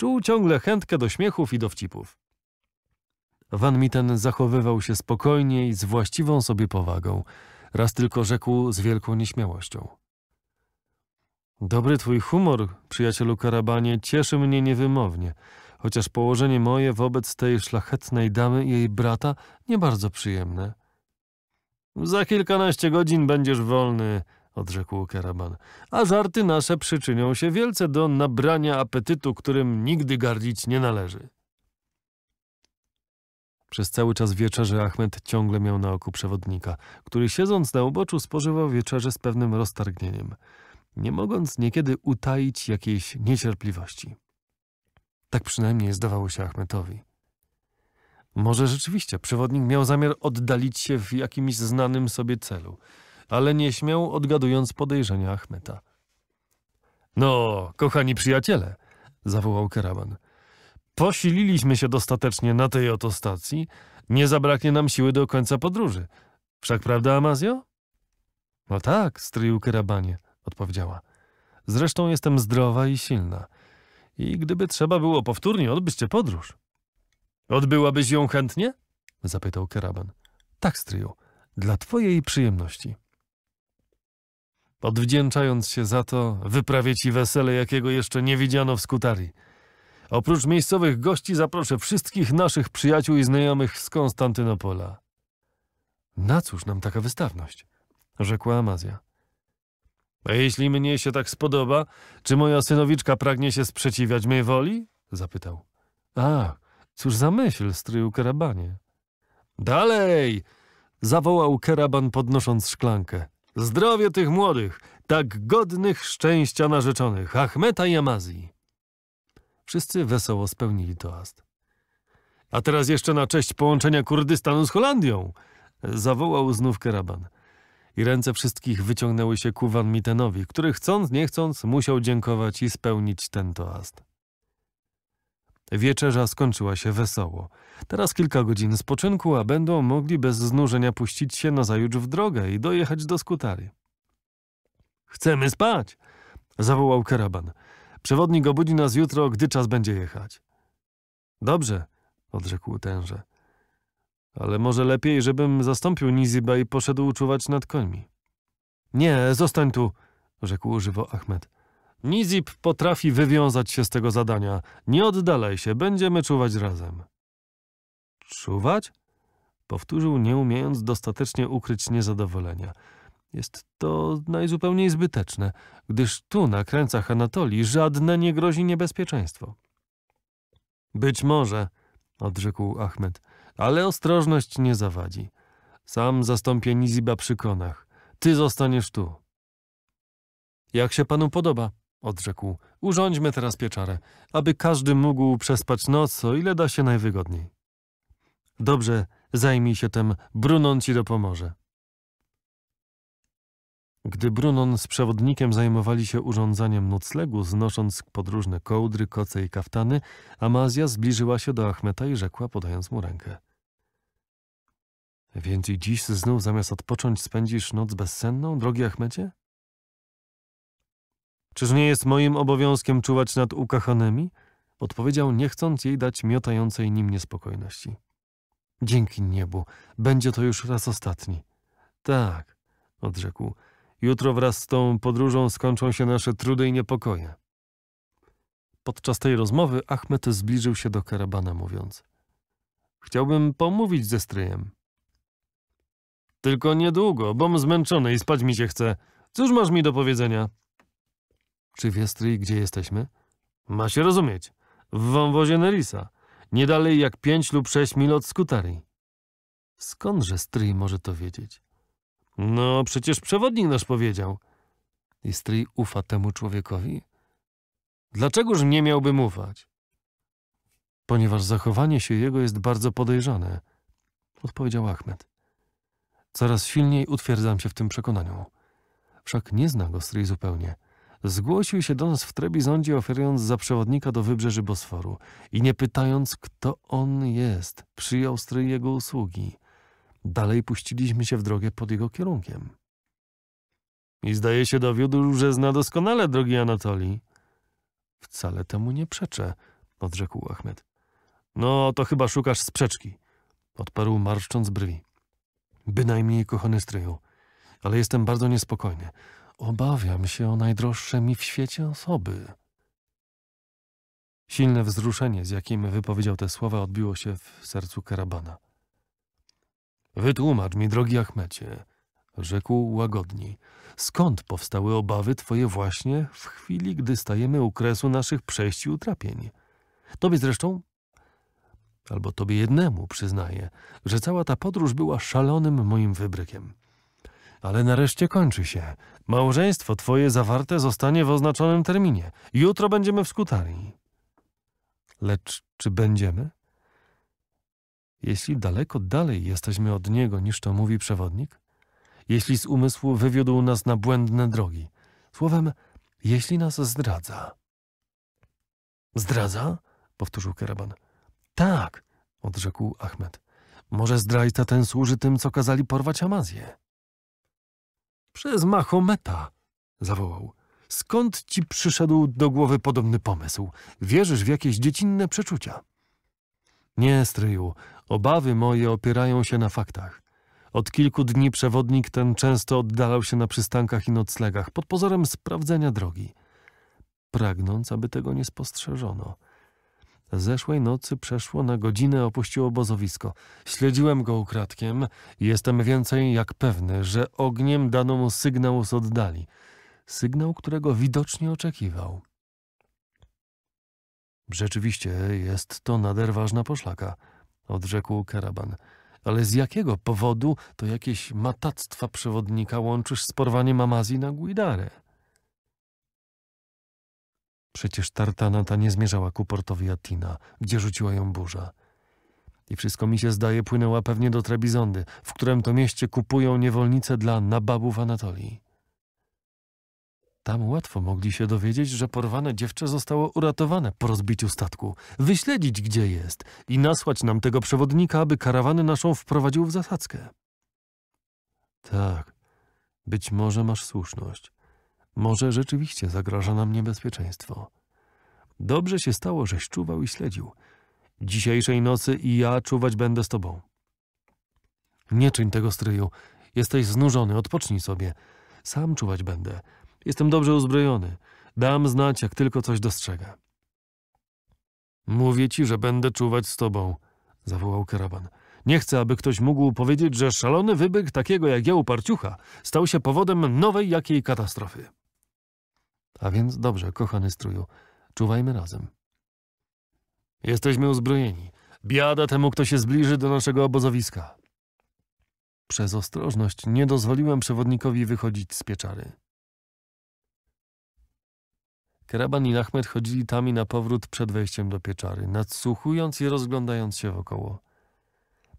Czuł ciągle chętkę do śmiechów i dowcipów. Van Mitten zachowywał się spokojnie i z właściwą sobie powagą. Raz tylko rzekł z wielką nieśmiałością. Dobry twój humor, przyjacielu Karabanie, cieszy mnie niewymownie, chociaż położenie moje wobec tej szlachetnej damy i jej brata nie bardzo przyjemne. Za kilkanaście godzin będziesz wolny, odrzekł karaban, a żarty nasze przyczynią się wielce do nabrania apetytu, którym nigdy gardzić nie należy. Przez cały czas wieczerzy Ahmed ciągle miał na oku przewodnika, który siedząc na uboczu spożywał wieczerze z pewnym roztargnieniem, nie mogąc niekiedy utaić jakiejś niecierpliwości. Tak przynajmniej zdawało się Ahmetowi. Może rzeczywiście przewodnik miał zamiar oddalić się w jakimś znanym sobie celu – ale nie śmiał odgadując podejrzenia Achmeta. No, kochani przyjaciele, zawołał Keraban. Posililiśmy się dostatecznie na tej oto stacji. Nie zabraknie nam siły do końca podróży. Wszak prawda, Amazjo? No tak, stryju karabanie, odpowiedziała. Zresztą jestem zdrowa i silna. I gdyby trzeba było powtórnie odbyć cię podróż. Odbyłabyś ją chętnie? zapytał karaban. Tak, stryju, dla twojej przyjemności. Odwdzięczając się za to, wyprawię ci wesele, jakiego jeszcze nie widziano w Skutarii. Oprócz miejscowych gości zaproszę wszystkich naszych przyjaciół i znajomych z Konstantynopola. Na cóż nam taka wystawność? Rzekła Amazja. A jeśli mnie się tak spodoba, czy moja synowiczka pragnie się sprzeciwiać mej woli? Zapytał. A, cóż za myśl, stryju Kerabanie. Dalej! Zawołał Keraban podnosząc szklankę. Zdrowie tych młodych, tak godnych szczęścia narzeczonych, Achmeta i Amazji. Wszyscy wesoło spełnili toast. A teraz jeszcze na cześć połączenia Kurdystanu z Holandią! Zawołał znów karaban. I ręce wszystkich wyciągnęły się ku Van Mittenowi, który chcąc nie chcąc musiał dziękować i spełnić ten toast. Wieczerza skończyła się wesoło. Teraz kilka godzin spoczynku, a będą mogli bez znużenia puścić się nazajutrz w drogę i dojechać do skutary. Chcemy spać! zawołał karaban. Przewodnik obudzi nas jutro, gdy czas będzie jechać. Dobrze, odrzekł tenże. Ale może lepiej, żebym zastąpił Niziba i poszedł czuwać nad końmi. Nie, zostań tu, rzekł żywo Ahmed. Nizip potrafi wywiązać się z tego zadania. Nie oddalaj się, będziemy czuwać razem. Czuwać? Powtórzył, nie umiejąc dostatecznie ukryć niezadowolenia. Jest to najzupełniej zbyteczne, gdyż tu na krańcach Anatolii żadne nie grozi niebezpieczeństwo. Być może, odrzekł Ahmed, ale ostrożność nie zawadzi. Sam zastąpię Niziba przy konach. Ty zostaniesz tu. Jak się panu podoba? odrzekł. Urządźmy teraz pieczarę, aby każdy mógł przespać noc, o ile da się najwygodniej. Dobrze, zajmij się tem, Brunon ci dopomoże. Gdy Brunon z przewodnikiem zajmowali się urządzaniem noclegu, znosząc podróżne kołdry, koce i kaftany, Amazja zbliżyła się do Achmeta i rzekła, podając mu rękę. Więc i dziś znów zamiast odpocząć spędzisz noc bezsenną, drogi Achmecie? Czyż nie jest moim obowiązkiem czuwać nad ukochanymi? Odpowiedział, nie chcąc jej dać miotającej nim niespokojności. Dzięki niebu, będzie to już raz ostatni. Tak, odrzekł. Jutro wraz z tą podróżą skończą się nasze trudy i niepokoje. Podczas tej rozmowy Ahmet zbliżył się do karabana, mówiąc: Chciałbym pomówić ze stryjem. Tylko niedługo, bom zmęczony i spać mi się chce. Cóż masz mi do powiedzenia? Czy wie stryj, gdzie jesteśmy? Ma się rozumieć. W wąwozie Nerisa. Nie dalej jak pięć lub sześć mil od skutarii. Skądże stryj może to wiedzieć? No, przecież przewodnik nasz powiedział. I stryj ufa temu człowiekowi? Dlaczegoż mnie miałbym ufać? Ponieważ zachowanie się jego jest bardzo podejrzane, odpowiedział Achmed. Coraz silniej utwierdzam się w tym przekonaniu. Wszak nie zna go stryj zupełnie – zgłosił się do nas w Trebizondzie, oferując za przewodnika do wybrzeży Bosforu i nie pytając, kto on jest, przyjął stryj jego usługi. Dalej puściliśmy się w drogę pod jego kierunkiem. I zdaje się dowiódł, że zna doskonale drogi Anatolii. Wcale temu nie przeczę, odrzekł Achmed. No, to chyba szukasz sprzeczki, odparł marszcząc brwi. Bynajmniej, kochany stryju, ale jestem bardzo niespokojny obawiam się o najdroższe mi w świecie osoby. Silne wzruszenie, z jakim wypowiedział te słowa, odbiło się w sercu karabana. Wytłumacz mi, drogi Achmecie, rzekł łagodniej, skąd powstały obawy twoje właśnie w chwili, gdy stajemy u kresu naszych przejść i utrapień? Tobie zresztą, albo tobie jednemu przyznaję, że cała ta podróż była szalonym moim wybrykiem ale nareszcie kończy się. Małżeństwo twoje zawarte zostanie w oznaczonym terminie. Jutro będziemy w skutarii. Lecz czy będziemy? Jeśli daleko dalej jesteśmy od niego niż to mówi przewodnik, jeśli z umysłu wywiódł nas na błędne drogi, słowem, jeśli nas zdradza. Zdradza? powtórzył Keraban. Tak, odrzekł Ahmed. Może zdrajca ten służy tym, co kazali porwać Amazję. Przez Mahometa! zawołał. Skąd ci przyszedł do głowy podobny pomysł? Wierzysz w jakieś dziecinne przeczucia? Nie, stryju, obawy moje opierają się na faktach. Od kilku dni przewodnik ten często oddalał się na przystankach i noclegach pod pozorem sprawdzenia drogi, pragnąc, aby tego nie spostrzeżono. Zeszłej nocy przeszło na godzinę opuścił obozowisko. Śledziłem go ukradkiem i jestem więcej jak pewny, że ogniem dano mu sygnał z oddali. Sygnał, którego widocznie oczekiwał. Rzeczywiście jest to nader ważna poszlaka, odrzekł karaban. Ale z jakiego powodu to jakieś matactwa przewodnika łączysz z porwaniem Amazji na Guidare? Przecież tartana ta nie zmierzała ku portowi Atina, gdzie rzuciła ją burza. I wszystko mi się zdaje, płynęła pewnie do Trebizondy, w którym to mieście kupują niewolnice dla nababów Anatolii. Tam łatwo mogli się dowiedzieć, że porwane dziewczę zostało uratowane po rozbiciu statku, wyśledzić gdzie jest i nasłać nam tego przewodnika, aby karawany naszą wprowadził w zasadzkę. Tak, być może masz słuszność. Może rzeczywiście zagraża nam niebezpieczeństwo. Dobrze się stało, żeś czuwał i śledził. Dzisiejszej nocy i ja czuwać będę z tobą. Nie czyń tego, stryju. Jesteś znużony, odpocznij sobie. Sam czuwać będę. Jestem dobrze uzbrojony. Dam znać, jak tylko coś dostrzegę. Mówię ci, że będę czuwać z tobą, zawołał karaban. Nie chcę, aby ktoś mógł powiedzieć, że szalony wybyk takiego jak ja Parciucha stał się powodem nowej jakiej katastrofy. A więc dobrze, kochany stróju, czuwajmy razem. Jesteśmy uzbrojeni. Biada temu, kto się zbliży do naszego obozowiska. Przez ostrożność nie dozwoliłem przewodnikowi wychodzić z pieczary. Keraban i Nachmed chodzili tam i na powrót przed wejściem do pieczary, nadsłuchując i rozglądając się wokoło.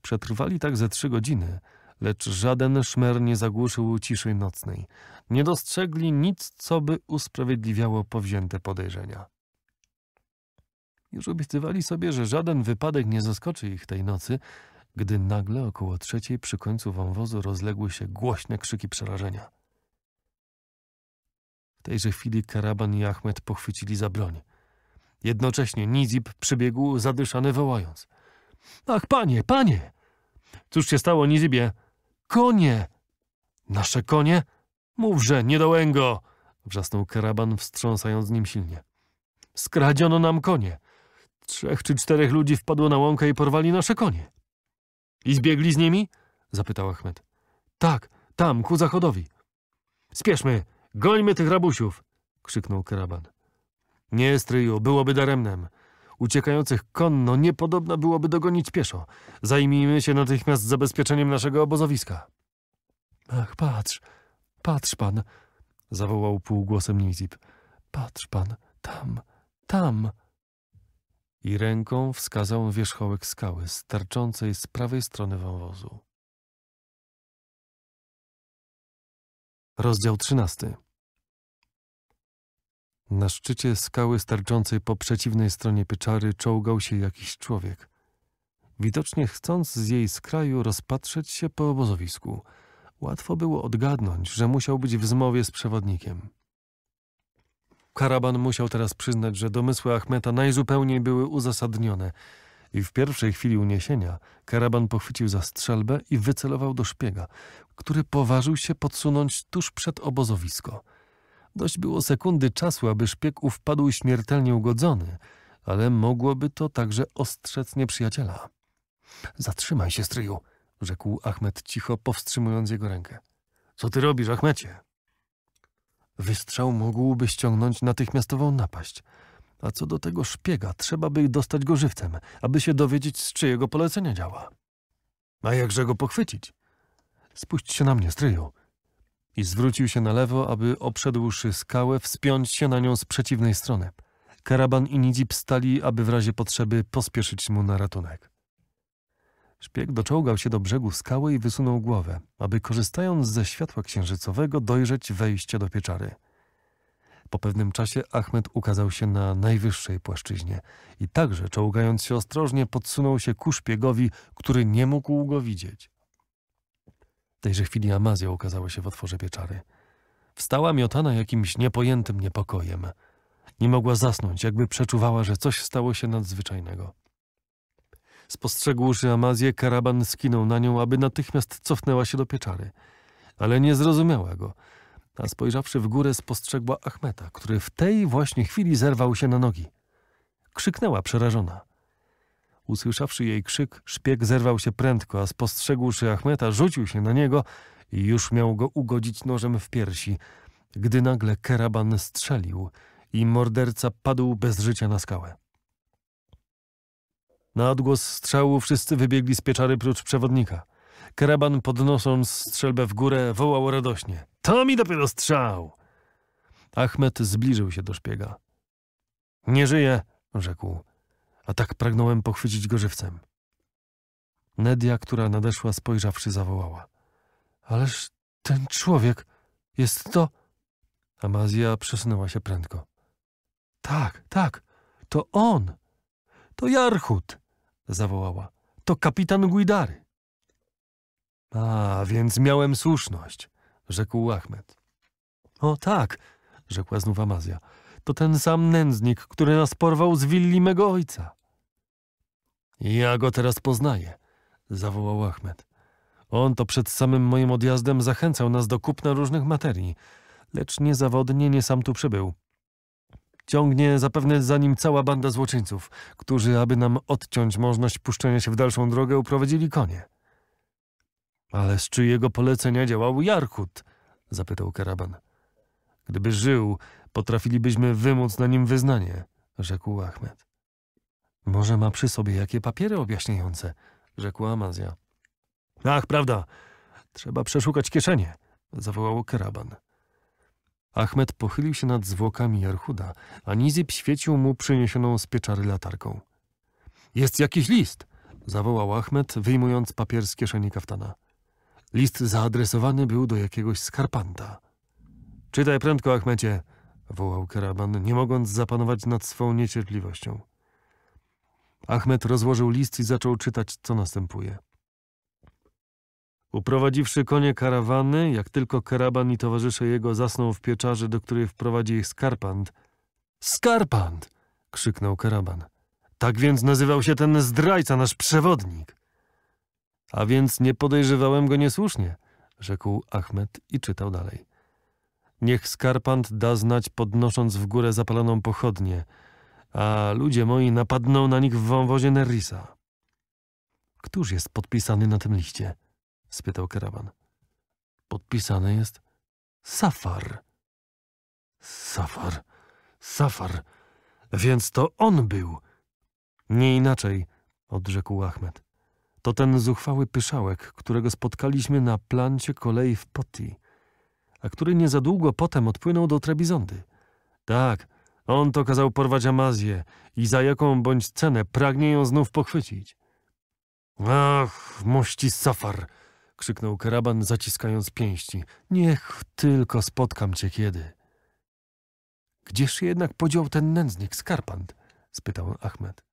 Przetrwali tak ze trzy godziny – lecz żaden szmer nie zagłuszył ciszy nocnej. Nie dostrzegli nic, co by usprawiedliwiało powzięte podejrzenia. Już obiecywali sobie, że żaden wypadek nie zaskoczy ich tej nocy, gdy nagle około trzeciej przy końcu wąwozu rozległy się głośne krzyki przerażenia. W tejże chwili Karaban i Ahmed pochwycili za broń. Jednocześnie Nizib przybiegł zadyszany wołając. Ach, panie, panie! Cóż się stało, Nizibie? Konie! Nasze konie? Mówże, niedołęgo! Wrzasnął karaban, wstrząsając nim silnie. Skradziono nam konie. Trzech czy czterech ludzi wpadło na łąkę i porwali nasze konie. I zbiegli z nimi? Zapytał Achmed. Tak, tam, ku zachodowi. Spieszmy, gońmy tych rabusiów! Krzyknął karaban. Nie, stryju, byłoby daremnem. Uciekających konno niepodobna byłoby dogonić pieszo. Zajmijmy się natychmiast zabezpieczeniem naszego obozowiska. Ach, patrz, patrz pan, zawołał półgłosem Nizib. Patrz pan, tam, tam. I ręką wskazał wierzchołek skały, starczącej z prawej strony wąwozu. Rozdział trzynasty. Na szczycie skały sterczącej po przeciwnej stronie pieczary czołgał się jakiś człowiek. Widocznie chcąc z jej skraju rozpatrzeć się po obozowisku, łatwo było odgadnąć, że musiał być w zmowie z przewodnikiem. Karaban musiał teraz przyznać, że domysły Achmeta najzupełniej były uzasadnione i w pierwszej chwili uniesienia Karaban pochwycił za strzelbę i wycelował do szpiega, który poważył się podsunąć tuż przed obozowisko – Dość było sekundy czasu, aby szpieg ów śmiertelnie ugodzony, ale mogłoby to także ostrzec nieprzyjaciela. Zatrzymaj się, stryju, rzekł Achmed cicho, powstrzymując jego rękę. Co ty robisz, Achmecie? Wystrzał mógłby ściągnąć natychmiastową napaść. A co do tego szpiega, trzeba by dostać go żywcem, aby się dowiedzieć, z czyjego polecenia działa. A jakże go pochwycić? Spuść się na mnie, stryju i zwrócił się na lewo, aby obszedłszy skałę, wspiąć się na nią z przeciwnej strony. Karaban i Nidzip stali, aby w razie potrzeby pospieszyć mu na ratunek. Szpieg doczołgał się do brzegu skały i wysunął głowę, aby korzystając ze światła księżycowego dojrzeć wejście do pieczary. Po pewnym czasie Ahmed ukazał się na najwyższej płaszczyźnie i także, czołgając się ostrożnie, podsunął się ku szpiegowi, który nie mógł go widzieć. W tejże chwili Amazja ukazała się w otworze pieczary. Wstała miotana jakimś niepojętym niepokojem. Nie mogła zasnąć, jakby przeczuwała, że coś stało się nadzwyczajnego. Spostrzegłszy Amazję, karaban skinął na nią, aby natychmiast cofnęła się do pieczary. Ale nie zrozumiała go, a spojrzawszy w górę spostrzegła Achmeta, który w tej właśnie chwili zerwał się na nogi. Krzyknęła przerażona. Usłyszawszy jej krzyk, szpieg zerwał się prędko, a spostrzegłszy Achmeta, rzucił się na niego i już miał go ugodzić nożem w piersi, gdy nagle Keraban strzelił i morderca padł bez życia na skałę. Na odgłos strzału wszyscy wybiegli z pieczary prócz przewodnika. Keraban podnosząc strzelbę w górę wołał radośnie. To mi dopiero strzał! Achmet zbliżył się do szpiega. Nie żyje, rzekł a tak pragnąłem pochwycić go żywcem. Nedia, która nadeszła, spojrzawszy, zawołała. Ależ ten człowiek jest to... Amazja przesunęła się prędko. Tak, tak, to on. To Jarchut, zawołała. To kapitan Guidary. A, więc miałem słuszność, rzekł Achmed. O tak, rzekła znów Amazja. To ten sam nędznik, który nas porwał z willi mego ojca. Ja go teraz poznaję, zawołał Ahmed. On to przed samym moim odjazdem zachęcał nas do kupna różnych materii, lecz niezawodnie nie sam tu przybył. Ciągnie zapewne za nim cała banda złoczyńców, którzy, aby nam odciąć możliwość puszczenia się w dalszą drogę, uprowadzili konie. Ale z czyjego polecenia działał Jarkut? zapytał karaban. Gdyby żył, potrafilibyśmy wymóc na nim wyznanie, rzekł Ahmed. Może ma przy sobie jakie papiery objaśniające, rzekła Amazja. Ach, prawda, trzeba przeszukać kieszenie, zawołał karaban. Ahmed pochylił się nad zwłokami Jarchuda, a Nizib świecił mu przyniesioną z pieczary latarką. Jest jakiś list, zawołał Ahmed, wyjmując papier z kieszeni kaftana. List zaadresowany był do jakiegoś skarpanta. Czytaj prędko, Achmecie, wołał karaban, nie mogąc zapanować nad swą niecierpliwością. Achmed rozłożył list i zaczął czytać, co następuje. Uprowadziwszy konie karawany, jak tylko karaban i towarzysze jego zasną w pieczarze, do której wprowadzi ich Skarpand. Skarpand! krzyknął karaban. Tak więc nazywał się ten zdrajca, nasz przewodnik. A więc nie podejrzewałem go niesłusznie, rzekł Achmed i czytał dalej. Niech Skarpand da znać, podnosząc w górę zapaloną pochodnię – a ludzie moi napadną na nich w wąwozie Nerisa. Któż jest podpisany na tym liście? spytał karawan. Podpisany jest Safar. Safar, Safar, więc to on był. Nie inaczej, odrzekł Ahmed. To ten zuchwały pyszałek, którego spotkaliśmy na plancie kolei w Poti, a który nie za długo potem odpłynął do Trebizondy. Tak, on to kazał porwać Amazję i za jaką bądź cenę pragnie ją znów pochwycić. Ach, mości Safar! krzyknął karaban, zaciskając pięści. Niech tylko spotkam cię kiedy. Gdzież się jednak podział ten nędznik, skarpant? spytał Ahmed.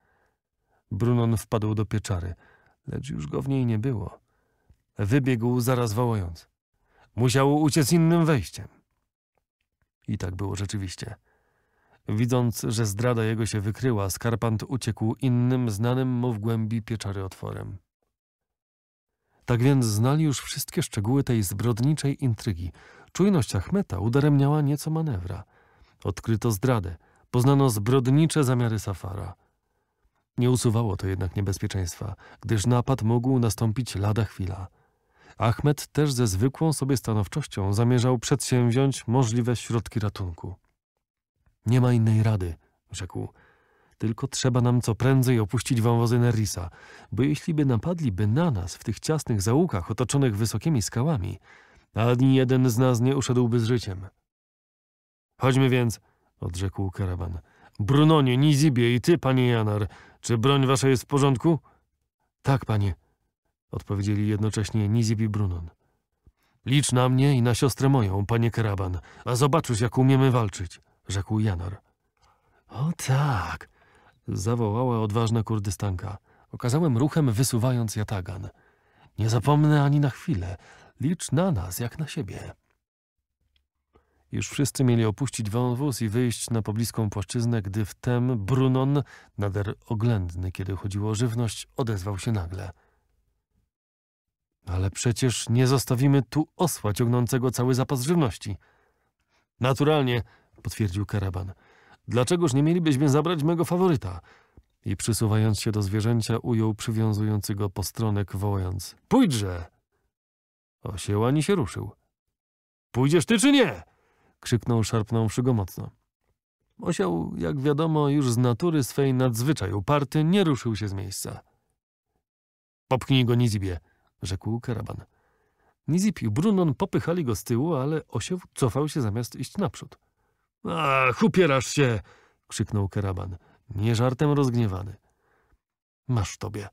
Brunon wpadł do pieczary, lecz już go w niej nie było. Wybiegł zaraz wołając. Musiał uciec innym wejściem. I tak było rzeczywiście. Widząc, że zdrada jego się wykryła, Skarpant uciekł innym, znanym mu w głębi pieczary otworem. Tak więc znali już wszystkie szczegóły tej zbrodniczej intrygi. Czujność Achmeta udaremniała nieco manewra. Odkryto zdradę, poznano zbrodnicze zamiary Safara. Nie usuwało to jednak niebezpieczeństwa, gdyż napad mógł nastąpić lada chwila. Achmed też ze zwykłą sobie stanowczością zamierzał przedsięwziąć możliwe środki ratunku. Nie ma innej rady, rzekł. Tylko trzeba nam co prędzej opuścić wąwozy Nerisa, bo jeśli by napadliby na nas w tych ciasnych zaułkach otoczonych wysokimi skałami, ani jeden z nas nie uszedłby z życiem. Chodźmy więc, odrzekł karawan. Brunonie, Nizibie i ty, panie Janar, czy broń wasza jest w porządku? Tak, panie, odpowiedzieli jednocześnie Nizib i Brunon. Licz na mnie i na siostrę moją, panie karaban, a zobaczysz, jak umiemy walczyć rzekł Janor. O tak, zawołała odważna Kurdystanka. Okazałem ruchem, wysuwając jatagan. Nie zapomnę ani na chwilę. Licz na nas, jak na siebie. Już wszyscy mieli opuścić wąwóz i wyjść na pobliską płaszczyznę, gdy wtem Brunon, nader oględny, kiedy chodziło o żywność, odezwał się nagle. Ale przecież nie zostawimy tu osła ciągnącego cały zapas żywności. Naturalnie, potwierdził karaban. Dlaczegoż nie mielibyśmy zabrać mego faworyta? I przysuwając się do zwierzęcia, ujął przywiązujący go postronek, wołając: Pójdźże! Osieł ani się ruszył. Pójdziesz ty czy nie? krzyknął szarpnąwszy go mocno. Osioł, jak wiadomo, już z natury swej nadzwyczaj uparty, nie ruszył się z miejsca. Popchnij go Nizibie, rzekł karaban. Nizip i Brunon popychali go z tyłu, ale osioł cofał się zamiast iść naprzód. Ach, upierasz się! krzyknął Keraban, nie żartem rozgniewany. Masz w tobie,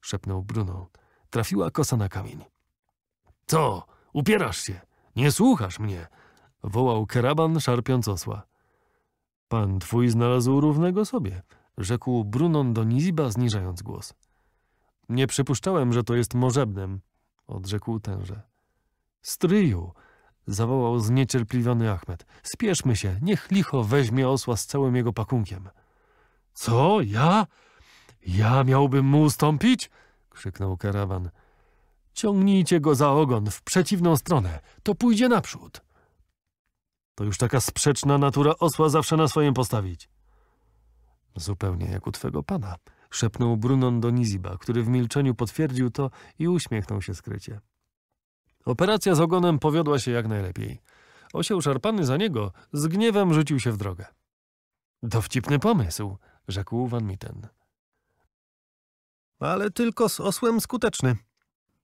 szepnął Bruno. Trafiła kosa na kamień. Co? Upierasz się! Nie słuchasz mnie! wołał Keraban, szarpiąc osła. Pan twój znalazł równego sobie, rzekł Brunon do Niziba, zniżając głos. Nie przypuszczałem, że to jest możebnym. odrzekł tenże. Stryju, Zawołał zniecierpliwiony Achmed. Spieszmy się, niech licho weźmie osła z całym jego pakunkiem. Co, ja? Ja miałbym mu ustąpić? Krzyknął karawan. Ciągnijcie go za ogon, w przeciwną stronę, to pójdzie naprzód. To już taka sprzeczna natura osła zawsze na swoim postawić. Zupełnie jak u twego pana, szepnął Brunon do Niziba, który w milczeniu potwierdził to i uśmiechnął się skrycie. Operacja z ogonem powiodła się jak najlepiej. Osioł szarpany za niego z gniewem rzucił się w drogę. Dowcipny pomysł, rzekł Van Mitten. Ale tylko z osłem skuteczny,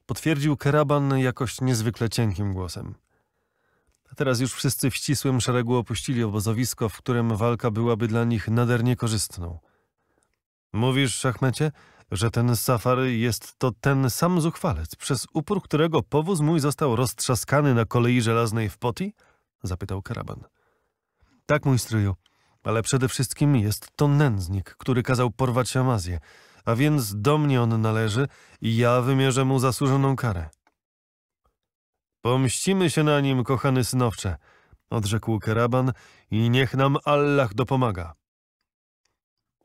potwierdził Keraban jakoś niezwykle cienkim głosem. A teraz już wszyscy w ścisłym szeregu opuścili obozowisko, w którym walka byłaby dla nich nader niekorzystną. Mówisz, szachmecie? że ten safary jest to ten sam zuchwalec, przez upór którego powóz mój został roztrzaskany na kolei żelaznej w Poti? Zapytał karaban. Tak, mój stryju, ale przede wszystkim jest to nędznik, który kazał porwać Amazję, a więc do mnie on należy i ja wymierzę mu zasłużoną karę. Pomścimy się na nim, kochany synowcze, odrzekł karaban i niech nam Allah dopomaga.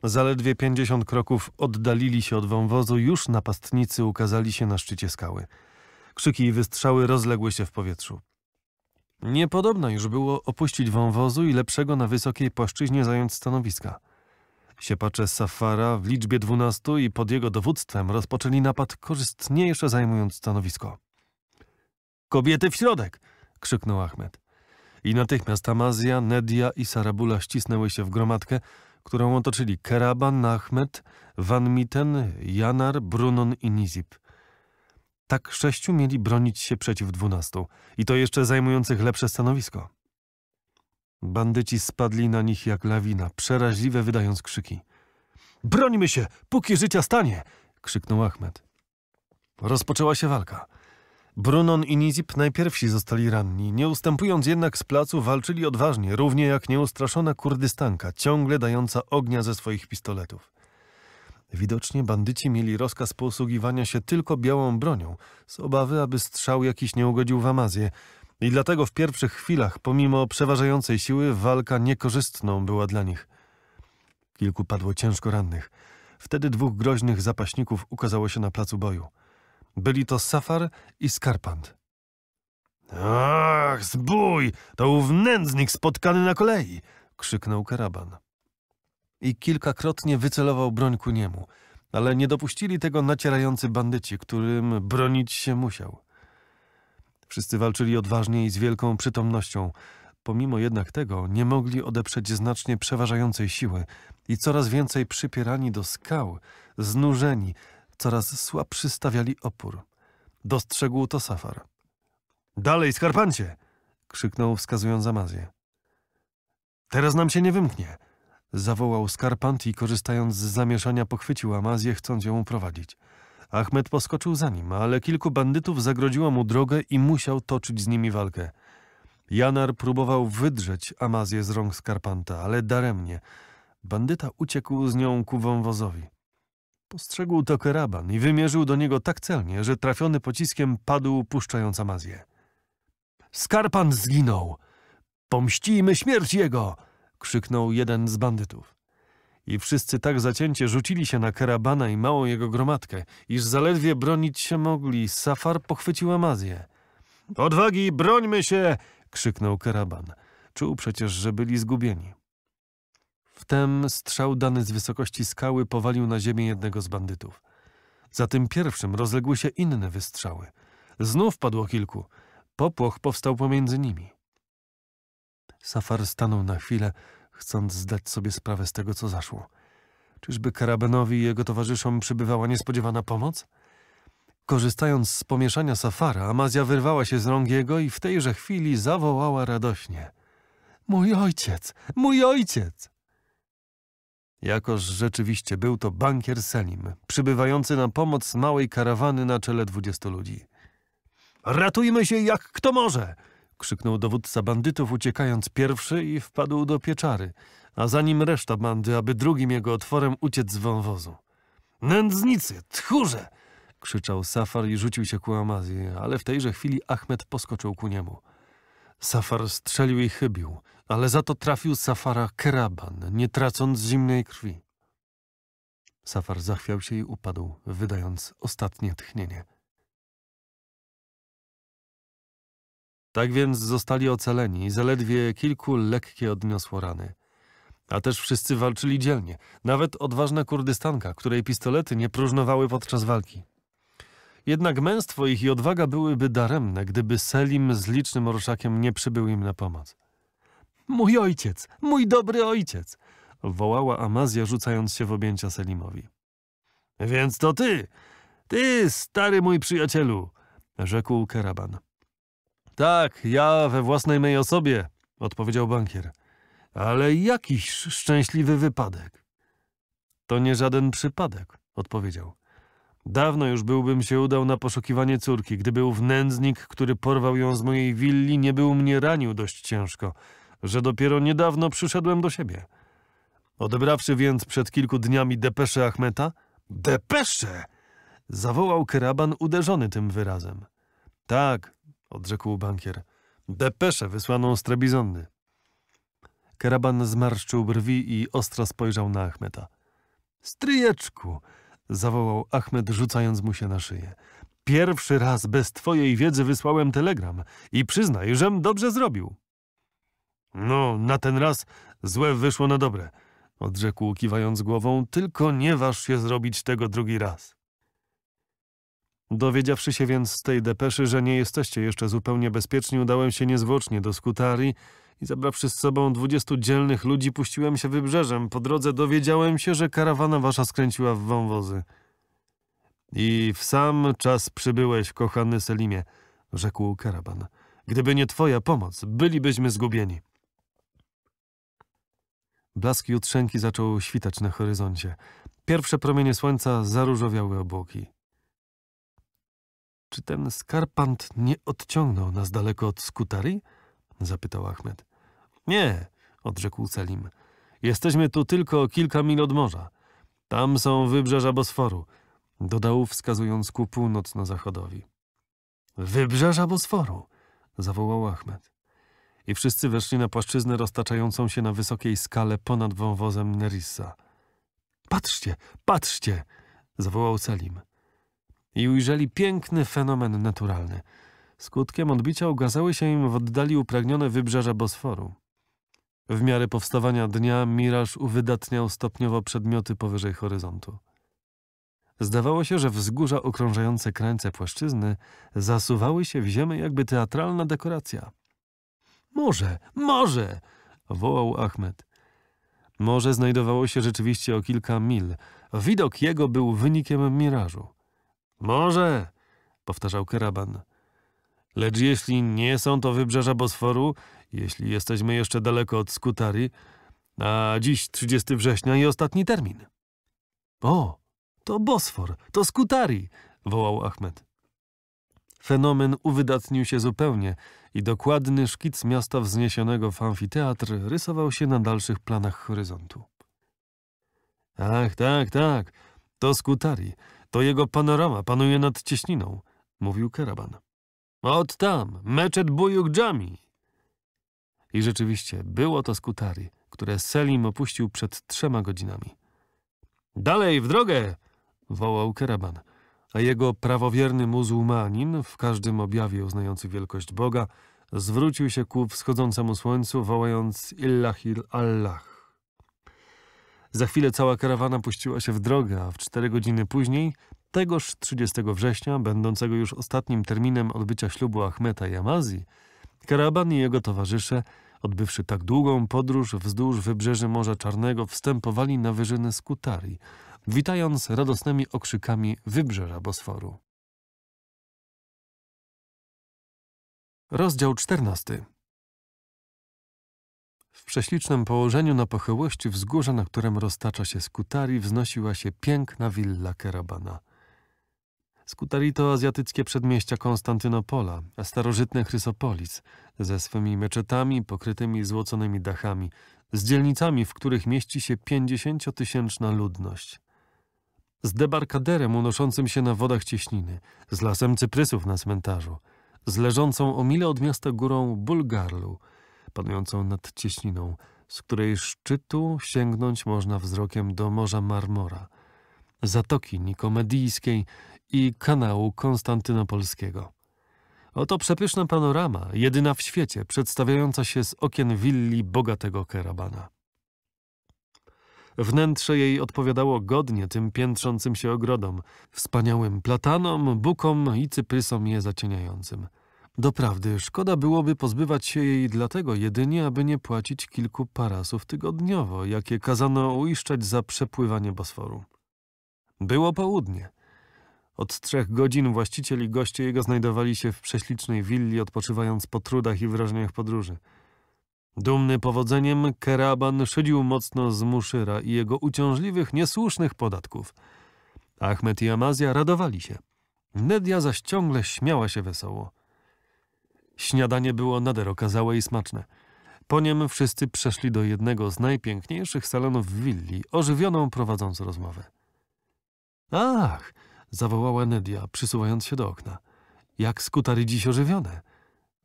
Zaledwie pięćdziesiąt kroków oddalili się od wąwozu, już napastnicy ukazali się na szczycie skały. Krzyki i wystrzały rozległy się w powietrzu. Niepodobno już było opuścić wąwozu i lepszego na wysokiej płaszczyźnie zająć stanowiska. Siepacze Safara w liczbie dwunastu i pod jego dowództwem rozpoczęli napad korzystniejsze zajmując stanowisko. Kobiety w środek! krzyknął Ahmed. I natychmiast Amazja, Nedia i Sarabula ścisnęły się w gromadkę, którą otoczyli Keraban, Ahmed, Van Mitten, Janar, Brunon i Nizib. Tak sześciu mieli bronić się przeciw dwunastu i to jeszcze zajmujących lepsze stanowisko. Bandyci spadli na nich jak lawina, przeraźliwe wydając krzyki. Brońmy się, póki życia stanie! krzyknął Ahmed. Rozpoczęła się walka. Brunon i Nizip najpierwsi zostali ranni. Nie ustępując jednak z placu, walczyli odważnie, równie jak nieustraszona Kurdystanka, ciągle dająca ognia ze swoich pistoletów. Widocznie bandyci mieli rozkaz posługiwania się tylko białą bronią, z obawy, aby strzał jakiś nie ugodził w Amazję. I dlatego w pierwszych chwilach, pomimo przeważającej siły, walka niekorzystną była dla nich. Kilku padło ciężko rannych. Wtedy dwóch groźnych zapaśników ukazało się na placu boju. Byli to Safar i Skarpant. Ach, zbój! To ów nędznik spotkany na kolei! krzyknął karaban. I kilkakrotnie wycelował broń ku niemu, ale nie dopuścili tego nacierający bandyci, którym bronić się musiał. Wszyscy walczyli odważnie i z wielką przytomnością. Pomimo jednak tego nie mogli odeprzeć znacznie przeważającej siły i coraz więcej przypierani do skał, znużeni, coraz słabszy stawiali opór. Dostrzegł to Safar. Dalej, skarpancie! krzyknął, wskazując Amazję. Teraz nam się nie wymknie! zawołał Skarpant i korzystając z zamieszania pochwycił Amazję, chcąc ją uprowadzić. Ahmed poskoczył za nim, ale kilku bandytów zagrodziło mu drogę i musiał toczyć z nimi walkę. Janar próbował wydrzeć Amazję z rąk Skarpanta, ale daremnie. Bandyta uciekł z nią ku wąwozowi. Postrzegł to keraban i wymierzył do niego tak celnie, że trafiony pociskiem padł, puszczając amazję. Skarpan zginął! Pomścimy śmierć jego! krzyknął jeden z bandytów. I wszyscy tak zacięcie rzucili się na kerabana i małą jego gromadkę, iż zaledwie bronić się mogli. Safar pochwycił amazję. Odwagi, brońmy się! krzyknął keraban. Czuł przecież, że byli zgubieni. Wtem strzał dany z wysokości skały powalił na ziemię jednego z bandytów. Za tym pierwszym rozległy się inne wystrzały. Znów padło kilku. Popłoch powstał pomiędzy nimi. Safar stanął na chwilę, chcąc zdać sobie sprawę z tego, co zaszło. Czyżby Karabenowi i jego towarzyszom przybywała niespodziewana pomoc? Korzystając z pomieszania Safara, Amazja wyrwała się z rąk jego i w tejże chwili zawołała radośnie. Mój ojciec! Mój ojciec! Jakoż rzeczywiście był to bankier Selim, przybywający na pomoc małej karawany na czele dwudziestu ludzi. Ratujmy się jak kto może! krzyknął dowódca bandytów, uciekając pierwszy i wpadł do pieczary, a za nim reszta bandy, aby drugim jego otworem uciec z wąwozu. Nędznicy, tchórze! krzyczał Safar i rzucił się ku Amazji, ale w tejże chwili Ahmed poskoczył ku niemu. Safar strzelił i chybił, ale za to trafił Safara Keraban, nie tracąc zimnej krwi. Safar zachwiał się i upadł, wydając ostatnie tchnienie. Tak więc zostali ocaleni, zaledwie kilku lekkie odniosło rany. A też wszyscy walczyli dzielnie, nawet odważna Kurdystanka, której pistolety nie próżnowały podczas walki. Jednak męstwo ich i odwaga byłyby daremne, gdyby Selim z licznym orszakiem nie przybył im na pomoc. Mój ojciec, mój dobry ojciec! wołała Amazja, rzucając się w objęcia Selimowi. Więc to ty, ty, stary mój przyjacielu, rzekł Keraban. Tak, ja we własnej mej osobie, odpowiedział bankier. Ale jakiś szczęśliwy wypadek. To nie żaden przypadek, odpowiedział. Dawno już byłbym się udał na poszukiwanie córki, gdyby ów nędznik, który porwał ją z mojej willi, nie był mnie ranił dość ciężko że dopiero niedawno przyszedłem do siebie. Odebrawszy więc przed kilku dniami depeszę Achmeta, depeszę! zawołał Keraban uderzony tym wyrazem. Tak, odrzekł bankier, depeszę wysłaną z Trebizondy. Keraban zmarszczył brwi i ostro spojrzał na Achmeta. Stryjeczku! zawołał Achmed, rzucając mu się na szyję. Pierwszy raz bez twojej wiedzy wysłałem telegram i przyznaj, żem dobrze zrobił. No, na ten raz złe wyszło na dobre, odrzekł kiwając głową, tylko nie waż się zrobić tego drugi raz. Dowiedziawszy się więc z tej depeszy, że nie jesteście jeszcze zupełnie bezpieczni, udałem się niezwłocznie do skutarii i zabrawszy z sobą dwudziestu dzielnych ludzi, puściłem się wybrzeżem. Po drodze dowiedziałem się, że karawana wasza skręciła w wąwozy. I w sam czas przybyłeś, kochany Selimie, rzekł karaban. Gdyby nie twoja pomoc, bylibyśmy zgubieni. Blask jutrzenki zaczął świtać na horyzoncie. Pierwsze promienie słońca zaróżowiały obłoki. Czy ten skarpant nie odciągnął nas daleko od skutari? zapytał Ahmed. Nie, odrzekł Selim. Jesteśmy tu tylko kilka mil od morza. Tam są wybrzeża Bosforu, dodał wskazując ku północno-zachodowi. Wybrzeża Bosforu, zawołał Ahmed i wszyscy weszli na płaszczyznę roztaczającą się na wysokiej skale ponad wąwozem Nerissa. Patrzcie, patrzcie! zawołał Selim. I ujrzeli piękny fenomen naturalny. Skutkiem odbicia ugazały się im w oddali upragnione wybrzeże Bosforu. W miarę powstawania dnia miraż uwydatniał stopniowo przedmioty powyżej horyzontu. Zdawało się, że wzgórza okrążające krańce płaszczyzny zasuwały się w ziemię jakby teatralna dekoracja – może, może! wołał Ahmed. Morze znajdowało się rzeczywiście o kilka mil. Widok jego był wynikiem mirażu. Może, powtarzał Keraban. Lecz jeśli nie są to wybrzeża Bosforu, jeśli jesteśmy jeszcze daleko od Skutari, a dziś 30 września i ostatni termin. O, to Bosfor, to Skutari, wołał Ahmed. Fenomen uwydatnił się zupełnie i dokładny szkic miasta wzniesionego w amfiteatr rysował się na dalszych planach horyzontu. Ach, tak, tak, tak, to Skutari, to jego panorama panuje nad cieśniną, mówił karaban. Od tam, meczet Bujuk Dżami. I rzeczywiście było to Skutari, które Selim opuścił przed trzema godzinami. Dalej, w drogę! wołał karaban – a jego prawowierny muzułmanin, w każdym objawie uznający wielkość Boga, zwrócił się ku wschodzącemu słońcu, wołając Illahil Allah. Za chwilę cała karawana puściła się w drogę, a w cztery godziny później, tegoż 30 września, będącego już ostatnim terminem odbycia ślubu Ahmeta i Amazji, karaban i jego towarzysze, odbywszy tak długą podróż wzdłuż wybrzeży Morza Czarnego, wstępowali na wyżyny Skutari – witając radosnymi okrzykami wybrzeża Bosforu. Rozdział 14 W prześlicznym położeniu na pochyłości wzgórza, na którym roztacza się Skutari, wznosiła się piękna willa Kerabana. Skutari to azjatyckie przedmieścia Konstantynopola, a starożytne Chrysopolis, ze swymi meczetami pokrytymi złoconymi dachami, z dzielnicami, w których mieści się pięćdziesięciotysięczna ludność z debarkaderem unoszącym się na wodach cieśniny, z lasem cyprysów na cmentarzu, z leżącą o mile od miasta górą Bulgarlu, panującą nad cieśniną, z której szczytu sięgnąć można wzrokiem do Morza Marmora, Zatoki Nikomedijskiej i kanału konstantynopolskiego. Oto przepyszna panorama, jedyna w świecie, przedstawiająca się z okien willi bogatego kerabana. Wnętrze jej odpowiadało godnie tym piętrzącym się ogrodom, wspaniałym platanom, bukom i cyprysom je zacieniającym. Doprawdy, szkoda byłoby pozbywać się jej dlatego jedynie, aby nie płacić kilku parasów tygodniowo, jakie kazano uiszczać za przepływanie Bosforu. Było południe. Od trzech godzin właściciel i goście jego znajdowali się w prześlicznej willi, odpoczywając po trudach i wrażeniach podróży. Dumny powodzeniem, Keraban szydził mocno z Muszyra i jego uciążliwych, niesłusznych podatków. Ahmed i Amazja radowali się. Nedia zaś ciągle śmiała się wesoło. Śniadanie było nader okazałe i smaczne. Po niem wszyscy przeszli do jednego z najpiękniejszych salonów w willi, ożywioną prowadząc rozmowę. Ach! zawołała Nedia, przysuwając się do okna. Jak skutary dziś ożywione!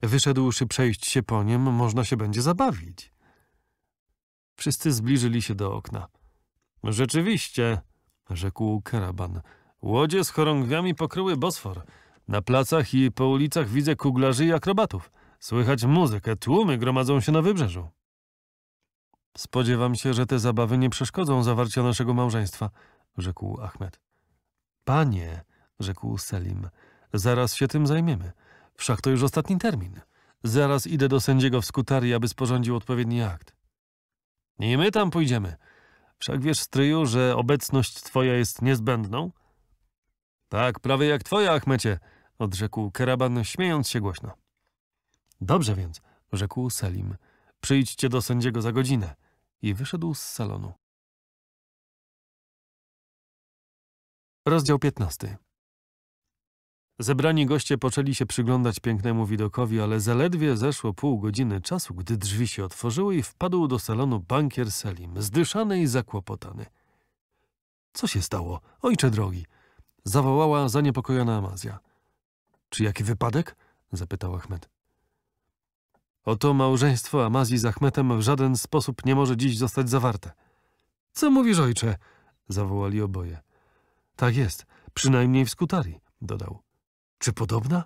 Wyszedłszy przejść się po nim. można się będzie zabawić. Wszyscy zbliżyli się do okna. Rzeczywiście, rzekł karaban. Łodzie z chorągwiami pokryły Bosfor. Na placach i po ulicach widzę kuglarzy i akrobatów. Słychać muzykę, tłumy gromadzą się na wybrzeżu. Spodziewam się, że te zabawy nie przeszkodzą zawarcia naszego małżeństwa, rzekł Ahmed. Panie, rzekł Selim, zaraz się tym zajmiemy. Wszak to już ostatni termin. Zaraz idę do sędziego w skutarii, aby sporządził odpowiedni akt. I my tam pójdziemy. Wszak wiesz, stryju, że obecność twoja jest niezbędną? Tak, prawie jak twoja, Achmecie, odrzekł Keraban, śmiejąc się głośno. Dobrze więc, rzekł Selim. Przyjdźcie do sędziego za godzinę. I wyszedł z salonu. Rozdział piętnasty. Zebrani goście poczęli się przyglądać pięknemu widokowi, ale zaledwie zeszło pół godziny czasu, gdy drzwi się otworzyły i wpadł do salonu bankier Selim, zdyszany i zakłopotany. Co się stało, ojcze drogi? zawołała zaniepokojona Amazja. Czy jaki wypadek? zapytał Ahmed. Oto małżeństwo Amazji z Ahmetem w żaden sposób nie może dziś zostać zawarte. Co mówisz, ojcze? zawołali oboje. Tak jest, przynajmniej w skutarii, dodał. Czy podobna?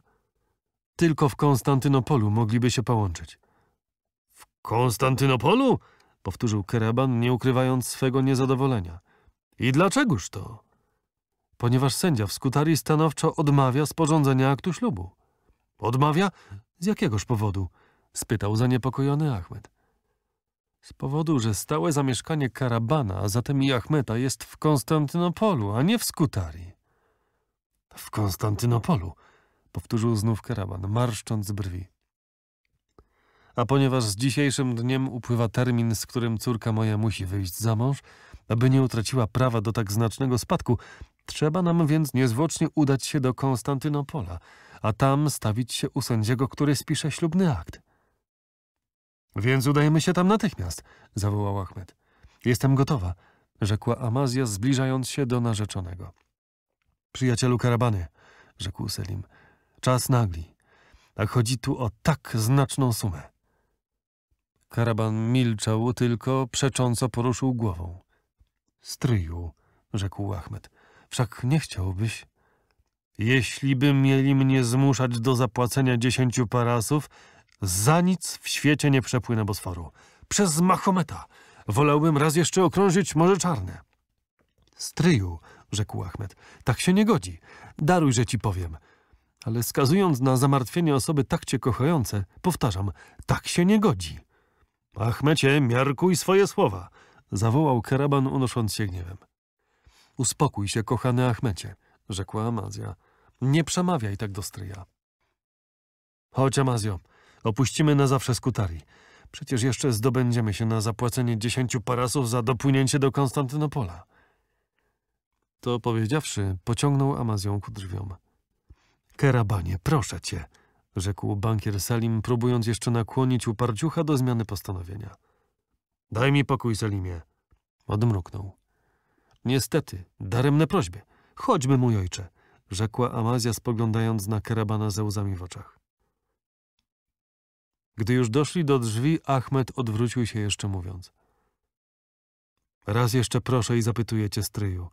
Tylko w Konstantynopolu mogliby się połączyć. W Konstantynopolu? Powtórzył Karaban, nie ukrywając swego niezadowolenia. I dlaczegoż to? Ponieważ sędzia w skutarii stanowczo odmawia sporządzenia aktu ślubu. Odmawia? Z jakiegoż powodu? Spytał zaniepokojony Ahmed. Z powodu, że stałe zamieszkanie Karabana, a zatem i Achmeta, jest w Konstantynopolu, a nie w Skutarii. W Konstantynopolu, powtórzył znów karaban, marszcząc brwi. A ponieważ z dzisiejszym dniem upływa termin, z którym córka moja musi wyjść za mąż, aby nie utraciła prawa do tak znacznego spadku, trzeba nam więc niezwłocznie udać się do Konstantynopola, a tam stawić się u sędziego, który spisze ślubny akt. Więc udajemy się tam natychmiast, zawołał Ahmed. Jestem gotowa, rzekła Amazja, zbliżając się do narzeczonego. Przyjacielu karabany, rzekł Selim, Czas nagli, a tak chodzi tu o tak znaczną sumę. Karaban milczał, tylko przecząco poruszył głową. Stryju, rzekł Achmed, wszak nie chciałbyś. Jeśli by mieli mnie zmuszać do zapłacenia dziesięciu parasów, za nic w świecie nie przepłynę Bosforu. Przez Mahometa. Wolałbym raz jeszcze okrążyć Morze Czarne. Stryju, rzekł Achmed, tak się nie godzi. Daruj, że ci powiem ale skazując na zamartwienie osoby tak cię kochające, powtarzam, tak się nie godzi. Achmecie, miarkuj swoje słowa, zawołał karaban unosząc się gniewem. Uspokój się, kochany Achmecie, rzekła Amazja. Nie przemawiaj tak do stryja. Chodź, Amazjo, opuścimy na zawsze skutari. Przecież jeszcze zdobędziemy się na zapłacenie dziesięciu parasów za dopłynięcie do Konstantynopola. To powiedziawszy, pociągnął Amazją ku drzwiom. Kerabanie, proszę cię, rzekł bankier Salim, próbując jeszcze nakłonić uparciucha do zmiany postanowienia. Daj mi pokój, Salimie. Odmruknął. Niestety, daremne prośby. Chodźmy, mój ojcze, rzekła Amazja, spoglądając na Kerabana ze łzami w oczach. Gdy już doszli do drzwi, Ahmed odwrócił się jeszcze mówiąc. Raz jeszcze proszę i zapytuję cię, stryju,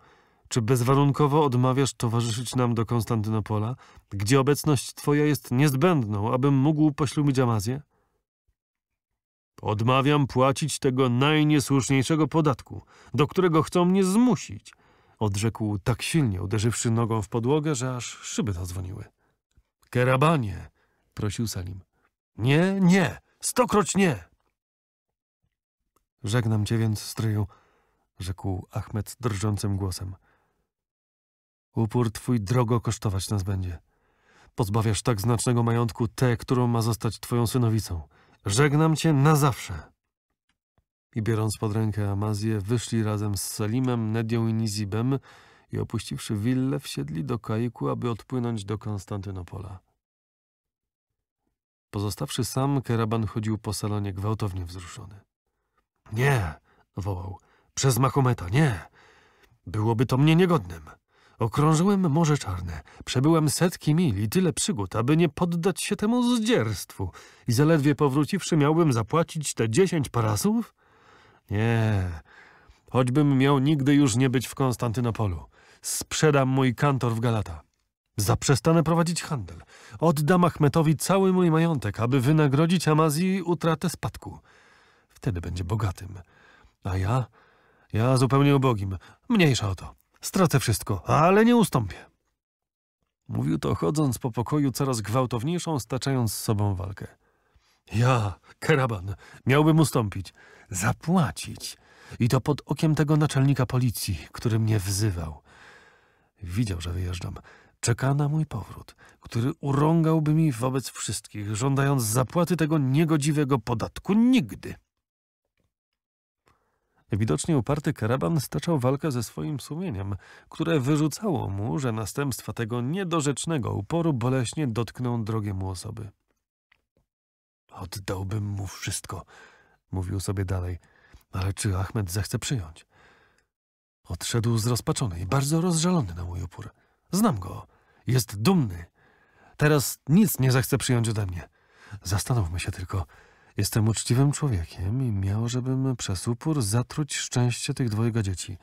czy bezwarunkowo odmawiasz towarzyszyć nam do Konstantynopola, gdzie obecność Twoja jest niezbędną, abym mógł poślubić Amazję? Odmawiam płacić tego najniesłuszniejszego podatku, do którego chcą mnie zmusić, odrzekł tak silnie, uderzywszy nogą w podłogę, że aż szyby zadzwoniły. Kerabanie, prosił Salim. Nie, nie, stokroć nie! Żegnam cię więc, stryju, rzekł Achmed drżącym głosem. Upór twój drogo kosztować nas będzie. Pozbawiasz tak znacznego majątku tę, którą ma zostać twoją synowicą. Żegnam cię na zawsze. I biorąc pod rękę Amazję, wyszli razem z Salimem, Nedią i Nizibem i opuściwszy willę, wsiedli do kajku, aby odpłynąć do Konstantynopola. Pozostawszy sam, Keraban chodził po salonie gwałtownie wzruszony. — Nie! — wołał. — Przez Mahometa, nie! Byłoby to mnie niegodnym! — Okrążyłem Morze Czarne, przebyłem setki mil i tyle przygód, aby nie poddać się temu zdzierstwu. I zaledwie powróciwszy miałbym zapłacić te dziesięć parasów? Nie, choćbym miał nigdy już nie być w Konstantynopolu. Sprzedam mój kantor w Galata. Zaprzestanę prowadzić handel. Oddam Achmetowi cały mój majątek, aby wynagrodzić Amazji utratę spadku. Wtedy będzie bogatym. A ja? Ja zupełnie ubogim. Mniejsza o to. Stracę wszystko, ale nie ustąpię. Mówił to chodząc po pokoju coraz gwałtowniejszą, staczając z sobą walkę. Ja, Keraban, miałbym ustąpić, zapłacić. I to pod okiem tego naczelnika policji, który mnie wzywał. Widział, że wyjeżdżam. Czeka na mój powrót, który urągałby mi wobec wszystkich, żądając zapłaty tego niegodziwego podatku nigdy. Widocznie uparty karaban staczał walkę ze swoim sumieniem, które wyrzucało mu, że następstwa tego niedorzecznego uporu boleśnie dotkną drogiemu mu osoby. Oddałbym mu wszystko, mówił sobie dalej, ale czy Ahmed zechce przyjąć? Odszedł zrozpaczony i bardzo rozżalony na mój opór. Znam go, jest dumny. Teraz nic nie zechce przyjąć ode mnie. Zastanówmy się tylko, Jestem uczciwym człowiekiem i miał, żebym przez upór zatruć szczęście tych dwojga dzieci.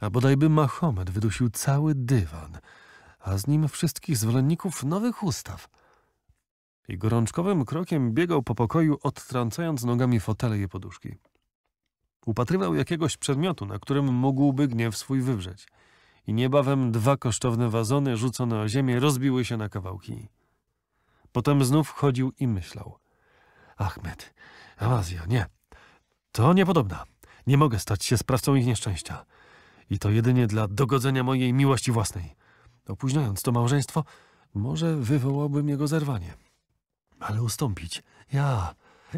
A bodajby Mahomet wydusił cały dywan, a z nim wszystkich zwolenników nowych ustaw. I gorączkowym krokiem biegał po pokoju, odtrącając nogami fotele i poduszki. Upatrywał jakiegoś przedmiotu, na którym mógłby gniew swój wywrzeć. I niebawem dwa kosztowne wazony rzucone o ziemię rozbiły się na kawałki. Potem znów chodził i myślał – Ahmed. Awazja, nie. To niepodobna. Nie mogę stać się sprawcą ich nieszczęścia. I to jedynie dla dogodzenia mojej miłości własnej. Opóźniając to małżeństwo, może wywołałbym jego zerwanie. Ale ustąpić. Ja,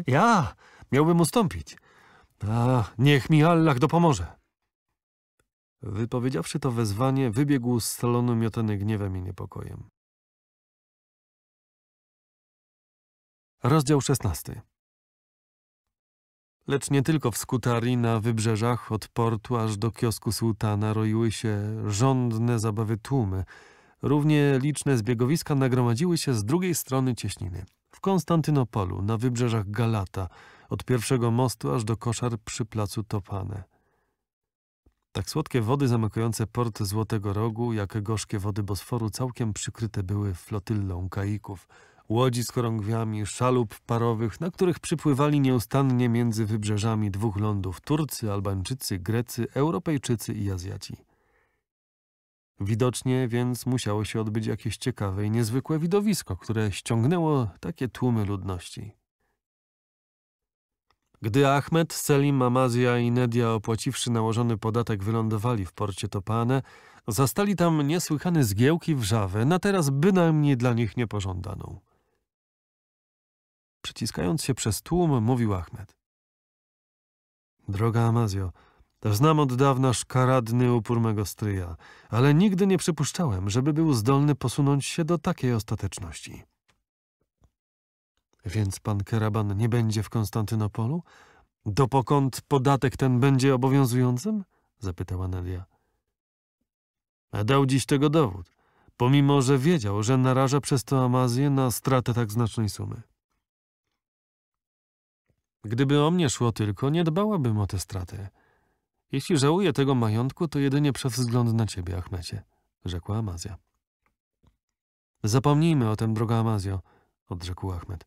ja miałbym ustąpić. A niech mi Allah dopomoże. Wypowiedziawszy to wezwanie, wybiegł z salonu miotany gniewem i niepokojem. Rozdział 16. Lecz nie tylko w Skutarii na wybrzeżach od portu aż do kiosku sułtana roiły się rządne zabawy tłumy. Równie liczne zbiegowiska nagromadziły się z drugiej strony cieśniny. W Konstantynopolu, na wybrzeżach Galata, od pierwszego mostu aż do koszar przy placu Topane. Tak słodkie wody zamykające port Złotego Rogu, jak gorzkie wody Bosforu całkiem przykryte były flotyllą kaików – łodzi z chorągwiami, szalup parowych, na których przypływali nieustannie między wybrzeżami dwóch lądów Turcy, Albańczycy, Grecy, Europejczycy i Azjaci. Widocznie więc musiało się odbyć jakieś ciekawe i niezwykłe widowisko, które ściągnęło takie tłumy ludności. Gdy Ahmed, Selim, Amazja i Nedia opłaciwszy nałożony podatek wylądowali w porcie Topane, zastali tam niesłychane zgiełki wrzawę, na teraz bynajmniej dla nich niepożądaną. Przeciskając się przez tłum, mówił Ahmed. Droga Amazjo, znam od dawna szkaradny upór mego stryja, ale nigdy nie przypuszczałem, żeby był zdolny posunąć się do takiej ostateczności. Więc pan Keraban nie będzie w Konstantynopolu? Dopokąd podatek ten będzie obowiązującym? zapytała Nadia. A dał dziś tego dowód, pomimo że wiedział, że naraża przez to Amazję na stratę tak znacznej sumy. Gdyby o mnie szło tylko, nie dbałabym o te straty. Jeśli żałuję tego majątku, to jedynie przez wzgląd na ciebie, Achmecie, rzekła Amazja. Zapomnijmy o tym, droga Amazjo, odrzekł Achmed.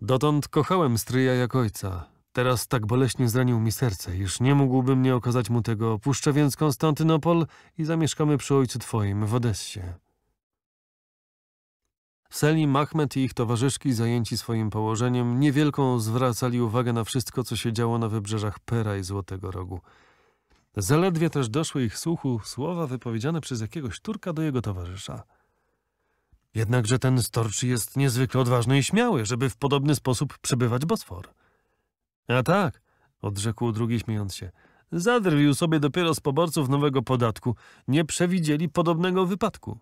Dotąd kochałem stryja jak ojca. Teraz tak boleśnie zranił mi serce, iż nie mógłbym nie okazać mu tego. Puszczę więc Konstantynopol i zamieszkamy przy ojcu twoim w Odessie. Selim, Ahmed i ich towarzyszki, zajęci swoim położeniem, niewielką zwracali uwagę na wszystko, co się działo na wybrzeżach Pera i Złotego Rogu. Zaledwie też doszły ich słuchu słowa wypowiedziane przez jakiegoś Turka do jego towarzysza. Jednakże ten storczy jest niezwykle odważny i śmiały, żeby w podobny sposób przebywać Bosfor. A tak, odrzekł drugi śmiejąc się, zadrwił sobie dopiero z poborców nowego podatku. Nie przewidzieli podobnego wypadku.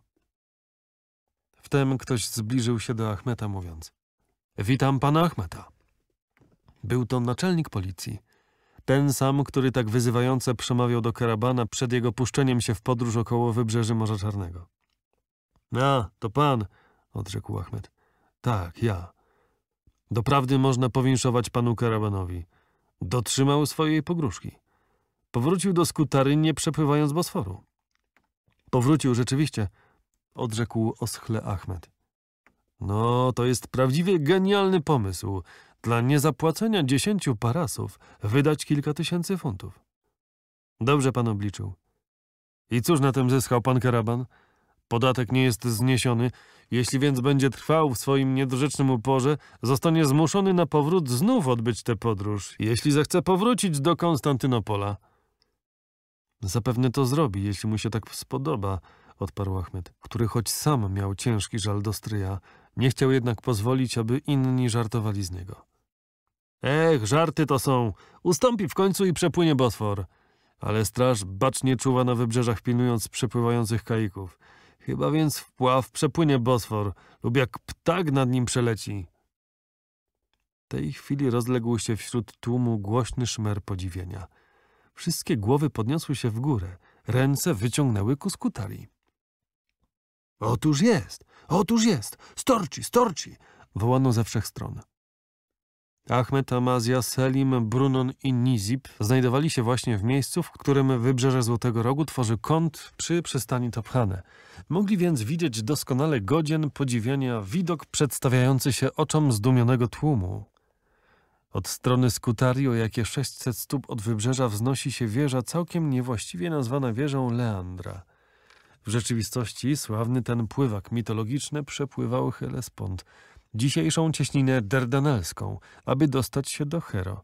Wtem ktoś zbliżył się do Achmeta, mówiąc – Witam pana Achmeta. Był to naczelnik policji. Ten sam, który tak wyzywająco przemawiał do karabana przed jego puszczeniem się w podróż około wybrzeży Morza Czarnego. – A, to pan – odrzekł Achmet. – Tak, ja. Doprawdy można powinszować panu karabanowi. Dotrzymał swojej pogróżki. Powrócił do skutary, nie przepływając Bosforu. Powrócił rzeczywiście – odrzekł oschle Ahmed. No, to jest prawdziwie genialny pomysł. Dla niezapłacenia dziesięciu parasów wydać kilka tysięcy funtów. Dobrze pan obliczył. I cóż na tym zyskał pan Karaban? Podatek nie jest zniesiony, jeśli więc będzie trwał w swoim niedorzecznym uporze, zostanie zmuszony na powrót znów odbyć tę podróż, jeśli zechce powrócić do Konstantynopola. Zapewne to zrobi, jeśli mu się tak spodoba, odparł Achmed, który choć sam miał ciężki żal do stryja, nie chciał jednak pozwolić, aby inni żartowali z niego. Ech, żarty to są. Ustąpi w końcu i przepłynie Bosfor. Ale straż bacznie czuwa na wybrzeżach, pilnując przepływających kaików. Chyba więc w pław przepłynie Bosfor, lub jak ptak nad nim przeleci. W tej chwili rozległ się wśród tłumu głośny szmer podziwienia. Wszystkie głowy podniosły się w górę, ręce wyciągnęły ku skutali. Otóż jest, otóż jest, storci, storci, wołano ze wszech stron. Ahmed, Amazja, Selim, Brunon i Nizib znajdowali się właśnie w miejscu, w którym wybrzeże Złotego Rogu tworzy kąt przy przystani Tophane. Mogli więc widzieć doskonale godzien podziwiania widok przedstawiający się oczom zdumionego tłumu. Od strony o jakie 600 stóp od wybrzeża, wznosi się wieża całkiem niewłaściwie nazwana wieżą Leandra – w rzeczywistości sławny ten pływak mitologiczny przepływał Helespont, dzisiejszą cieśninę dardanelską, aby dostać się do Hero.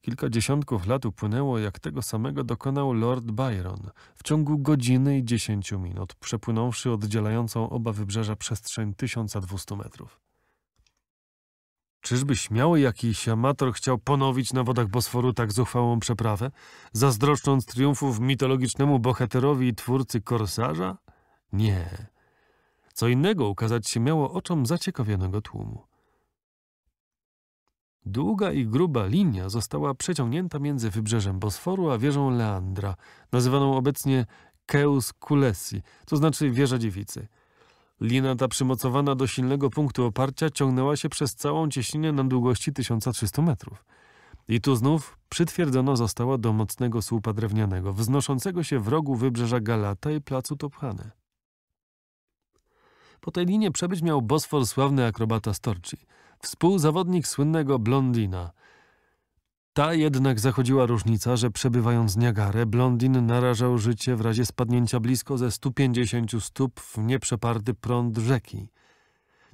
Kilka dziesiątków lat upłynęło, jak tego samego dokonał Lord Byron, w ciągu godziny i dziesięciu minut, przepłynąwszy oddzielającą oba wybrzeża przestrzeń 1200 metrów. Czyżby śmiały jakiś amator chciał ponowić na wodach Bosforu tak zuchwałą przeprawę, zazdroszcząc triumfów mitologicznemu bohaterowi i twórcy korsarza? Nie. Co innego ukazać się miało oczom zaciekawionego tłumu. Długa i gruba linia została przeciągnięta między wybrzeżem Bosforu a wieżą Leandra, nazywaną obecnie Keus Kulesi, to znaczy wieża dziewicy – Lina ta przymocowana do silnego punktu oparcia ciągnęła się przez całą cieśninę na długości 1300 metrów. I tu znów przytwierdzona została do mocnego słupa drewnianego, wznoszącego się w rogu wybrzeża Galata i placu Tophane. Po tej linie przebyć miał Bosfor sławny akrobata Storci, współzawodnik słynnego Blondina – ta jednak zachodziła różnica, że przebywając Niagarę, blondin narażał życie w razie spadnięcia blisko ze 150 stóp w nieprzeparty prąd rzeki.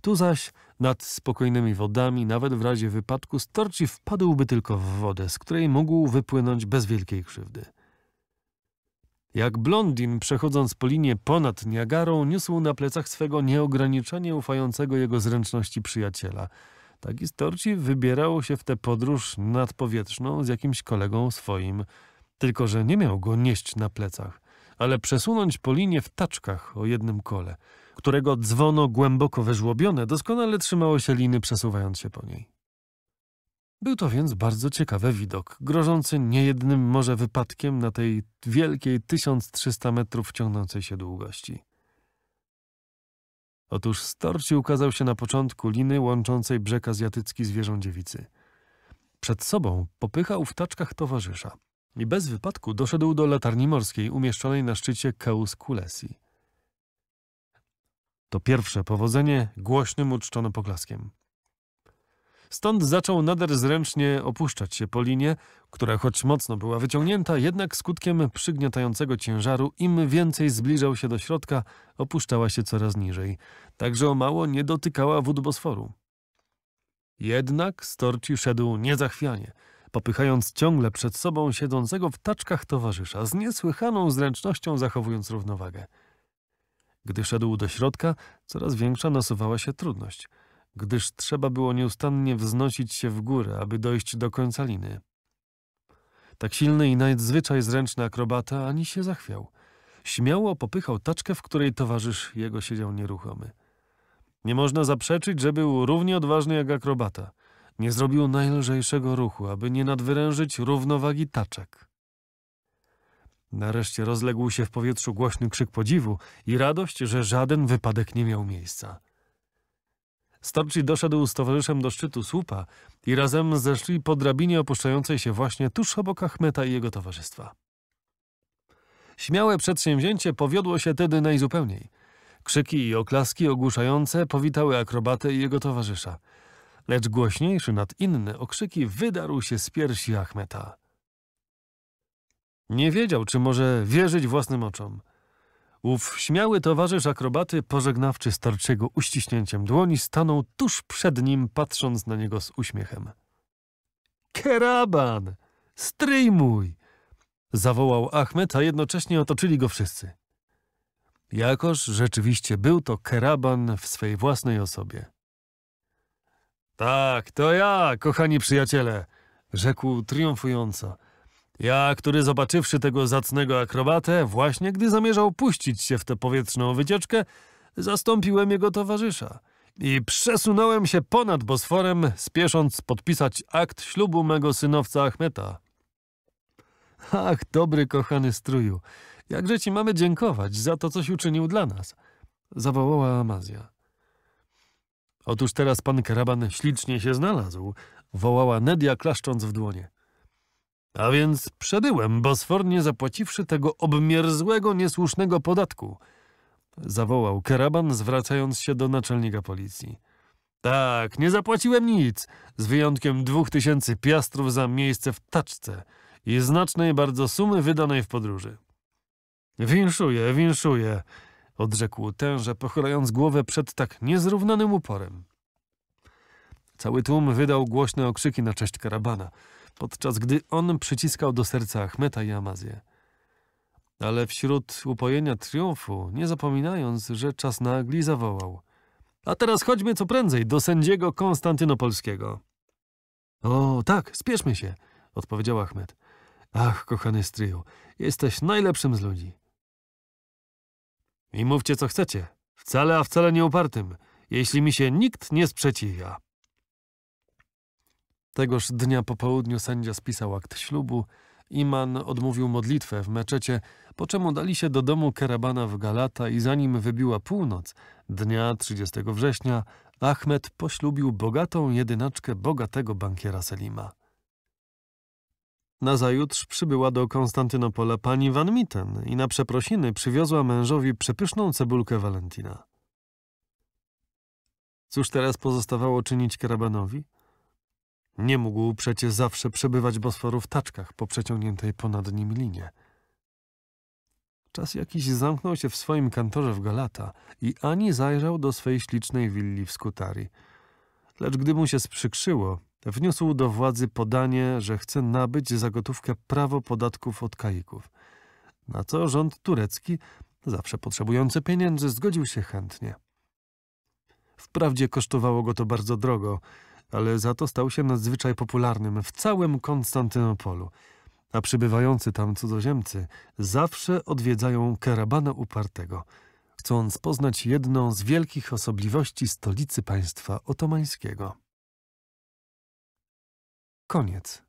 Tu zaś, nad spokojnymi wodami, nawet w razie wypadku, Storci wpadłby tylko w wodę, z której mógł wypłynąć bez wielkiej krzywdy. Jak blondin, przechodząc po linie ponad Niagarą, niósł na plecach swego nieograniczenie ufającego jego zręczności przyjaciela – Taki Storci wybierał się w tę podróż nadpowietrzną z jakimś kolegą swoim, tylko że nie miał go nieść na plecach, ale przesunąć po linie w taczkach o jednym kole, którego dzwono głęboko wyżłobione doskonale trzymało się liny przesuwając się po niej. Był to więc bardzo ciekawy widok, grożący niejednym może wypadkiem na tej wielkiej 1300 metrów ciągnącej się długości. Otóż Storci ukazał się na początku liny łączącej brzeg azjatycki z wieżą dziewicy. Przed sobą popychał w taczkach towarzysza i bez wypadku doszedł do latarni morskiej umieszczonej na szczycie Keus Kulesi. To pierwsze powodzenie głośnym uczczono poklaskiem. Stąd zaczął nader zręcznie opuszczać się po linie, która choć mocno była wyciągnięta, jednak skutkiem przygniatającego ciężaru im więcej zbliżał się do środka, opuszczała się coraz niżej, także o mało nie dotykała wód Bosforu. Jednak Storci szedł niezachwianie, popychając ciągle przed sobą siedzącego w taczkach towarzysza, z niesłychaną zręcznością zachowując równowagę. Gdy szedł do środka, coraz większa nasuwała się trudność – gdyż trzeba było nieustannie wznosić się w górę, aby dojść do końca liny. Tak silny i nadzwyczaj zręczny akrobata ani się zachwiał. Śmiało popychał taczkę, w której towarzysz jego siedział nieruchomy. Nie można zaprzeczyć, że był równie odważny jak akrobata. Nie zrobił najlżejszego ruchu, aby nie nadwyrężyć równowagi taczek. Nareszcie rozległ się w powietrzu głośny krzyk podziwu i radość, że żaden wypadek nie miał miejsca. Starczy doszedł z towarzyszem do szczytu słupa i razem zeszli po drabinie opuszczającej się właśnie tuż obok Achmeta i jego towarzystwa. Śmiałe przedsięwzięcie powiodło się tedy najzupełniej. Krzyki i oklaski ogłuszające powitały akrobatę i jego towarzysza. Lecz głośniejszy nad inne okrzyki wydarł się z piersi Achmeta. Nie wiedział, czy może wierzyć własnym oczom – Ów śmiały towarzysz akrobaty, pożegnawczy starczego uściśnięciem dłoni, stanął tuż przed nim, patrząc na niego z uśmiechem. Keraban! Stryj mój! zawołał Achmet, a jednocześnie otoczyli go wszyscy. Jakoż rzeczywiście był to Keraban w swej własnej osobie. Tak, to ja, kochani przyjaciele, rzekł triumfująco. Ja, który zobaczywszy tego zacnego akrobatę, właśnie gdy zamierzał puścić się w tę powietrzną wycieczkę, zastąpiłem jego towarzysza i przesunąłem się ponad Bosforem, spiesząc podpisać akt ślubu mego synowca Achmeta. Ach, dobry kochany stróju, jakże ci mamy dziękować za to, coś uczynił dla nas, zawołała Amazja. Otóż teraz pan Karaban ślicznie się znalazł, wołała Nedia klaszcząc w dłonie. A więc przebyłem Bosfor, nie zapłaciwszy tego obmierzłego, niesłusznego podatku. Zawołał karaban, zwracając się do naczelnika policji. Tak, nie zapłaciłem nic, z wyjątkiem dwóch tysięcy piastrów za miejsce w taczce i znacznej bardzo sumy wydanej w podróży. Winszuję, winszuję, odrzekł tenże, pochylając głowę przed tak niezrównanym uporem. Cały tłum wydał głośne okrzyki na cześć karabana – podczas gdy on przyciskał do serca Achmeta i Amazję. Ale wśród upojenia triumfu, nie zapominając, że czas nagli zawołał. A teraz chodźmy co prędzej do sędziego konstantynopolskiego. O, tak, spieszmy się, odpowiedział Ahmed. Ach, kochany stryju, jesteś najlepszym z ludzi. I mówcie, co chcecie. Wcale, a wcale nie upartym, jeśli mi się nikt nie sprzeciwia. Tegoż dnia po południu sędzia spisał akt ślubu, Iman odmówił modlitwę w meczecie, po czemu dali się do domu karabana w Galata i zanim wybiła północ, dnia 30 września, Ahmed poślubił bogatą jedynaczkę bogatego bankiera Selima. Nazajutrz przybyła do Konstantynopola pani Van Mitten i na przeprosiny przywiozła mężowi przepyszną cebulkę Walentina. Cóż teraz pozostawało czynić karabanowi? Nie mógł przecie zawsze przebywać Bosforu w taczkach po przeciągniętej ponad nim linie. Czas jakiś zamknął się w swoim kantorze w Galata i ani zajrzał do swej ślicznej willi w Skutarii. Lecz gdy mu się sprzykrzyło, wniósł do władzy podanie, że chce nabyć za gotówkę prawo podatków od kaików. Na co rząd turecki, zawsze potrzebujący pieniędzy, zgodził się chętnie. Wprawdzie kosztowało go to bardzo drogo – ale za to stał się nadzwyczaj popularnym w całym Konstantynopolu, a przybywający tam cudzoziemcy zawsze odwiedzają karabana upartego, chcąc poznać jedną z wielkich osobliwości stolicy państwa otomańskiego. Koniec.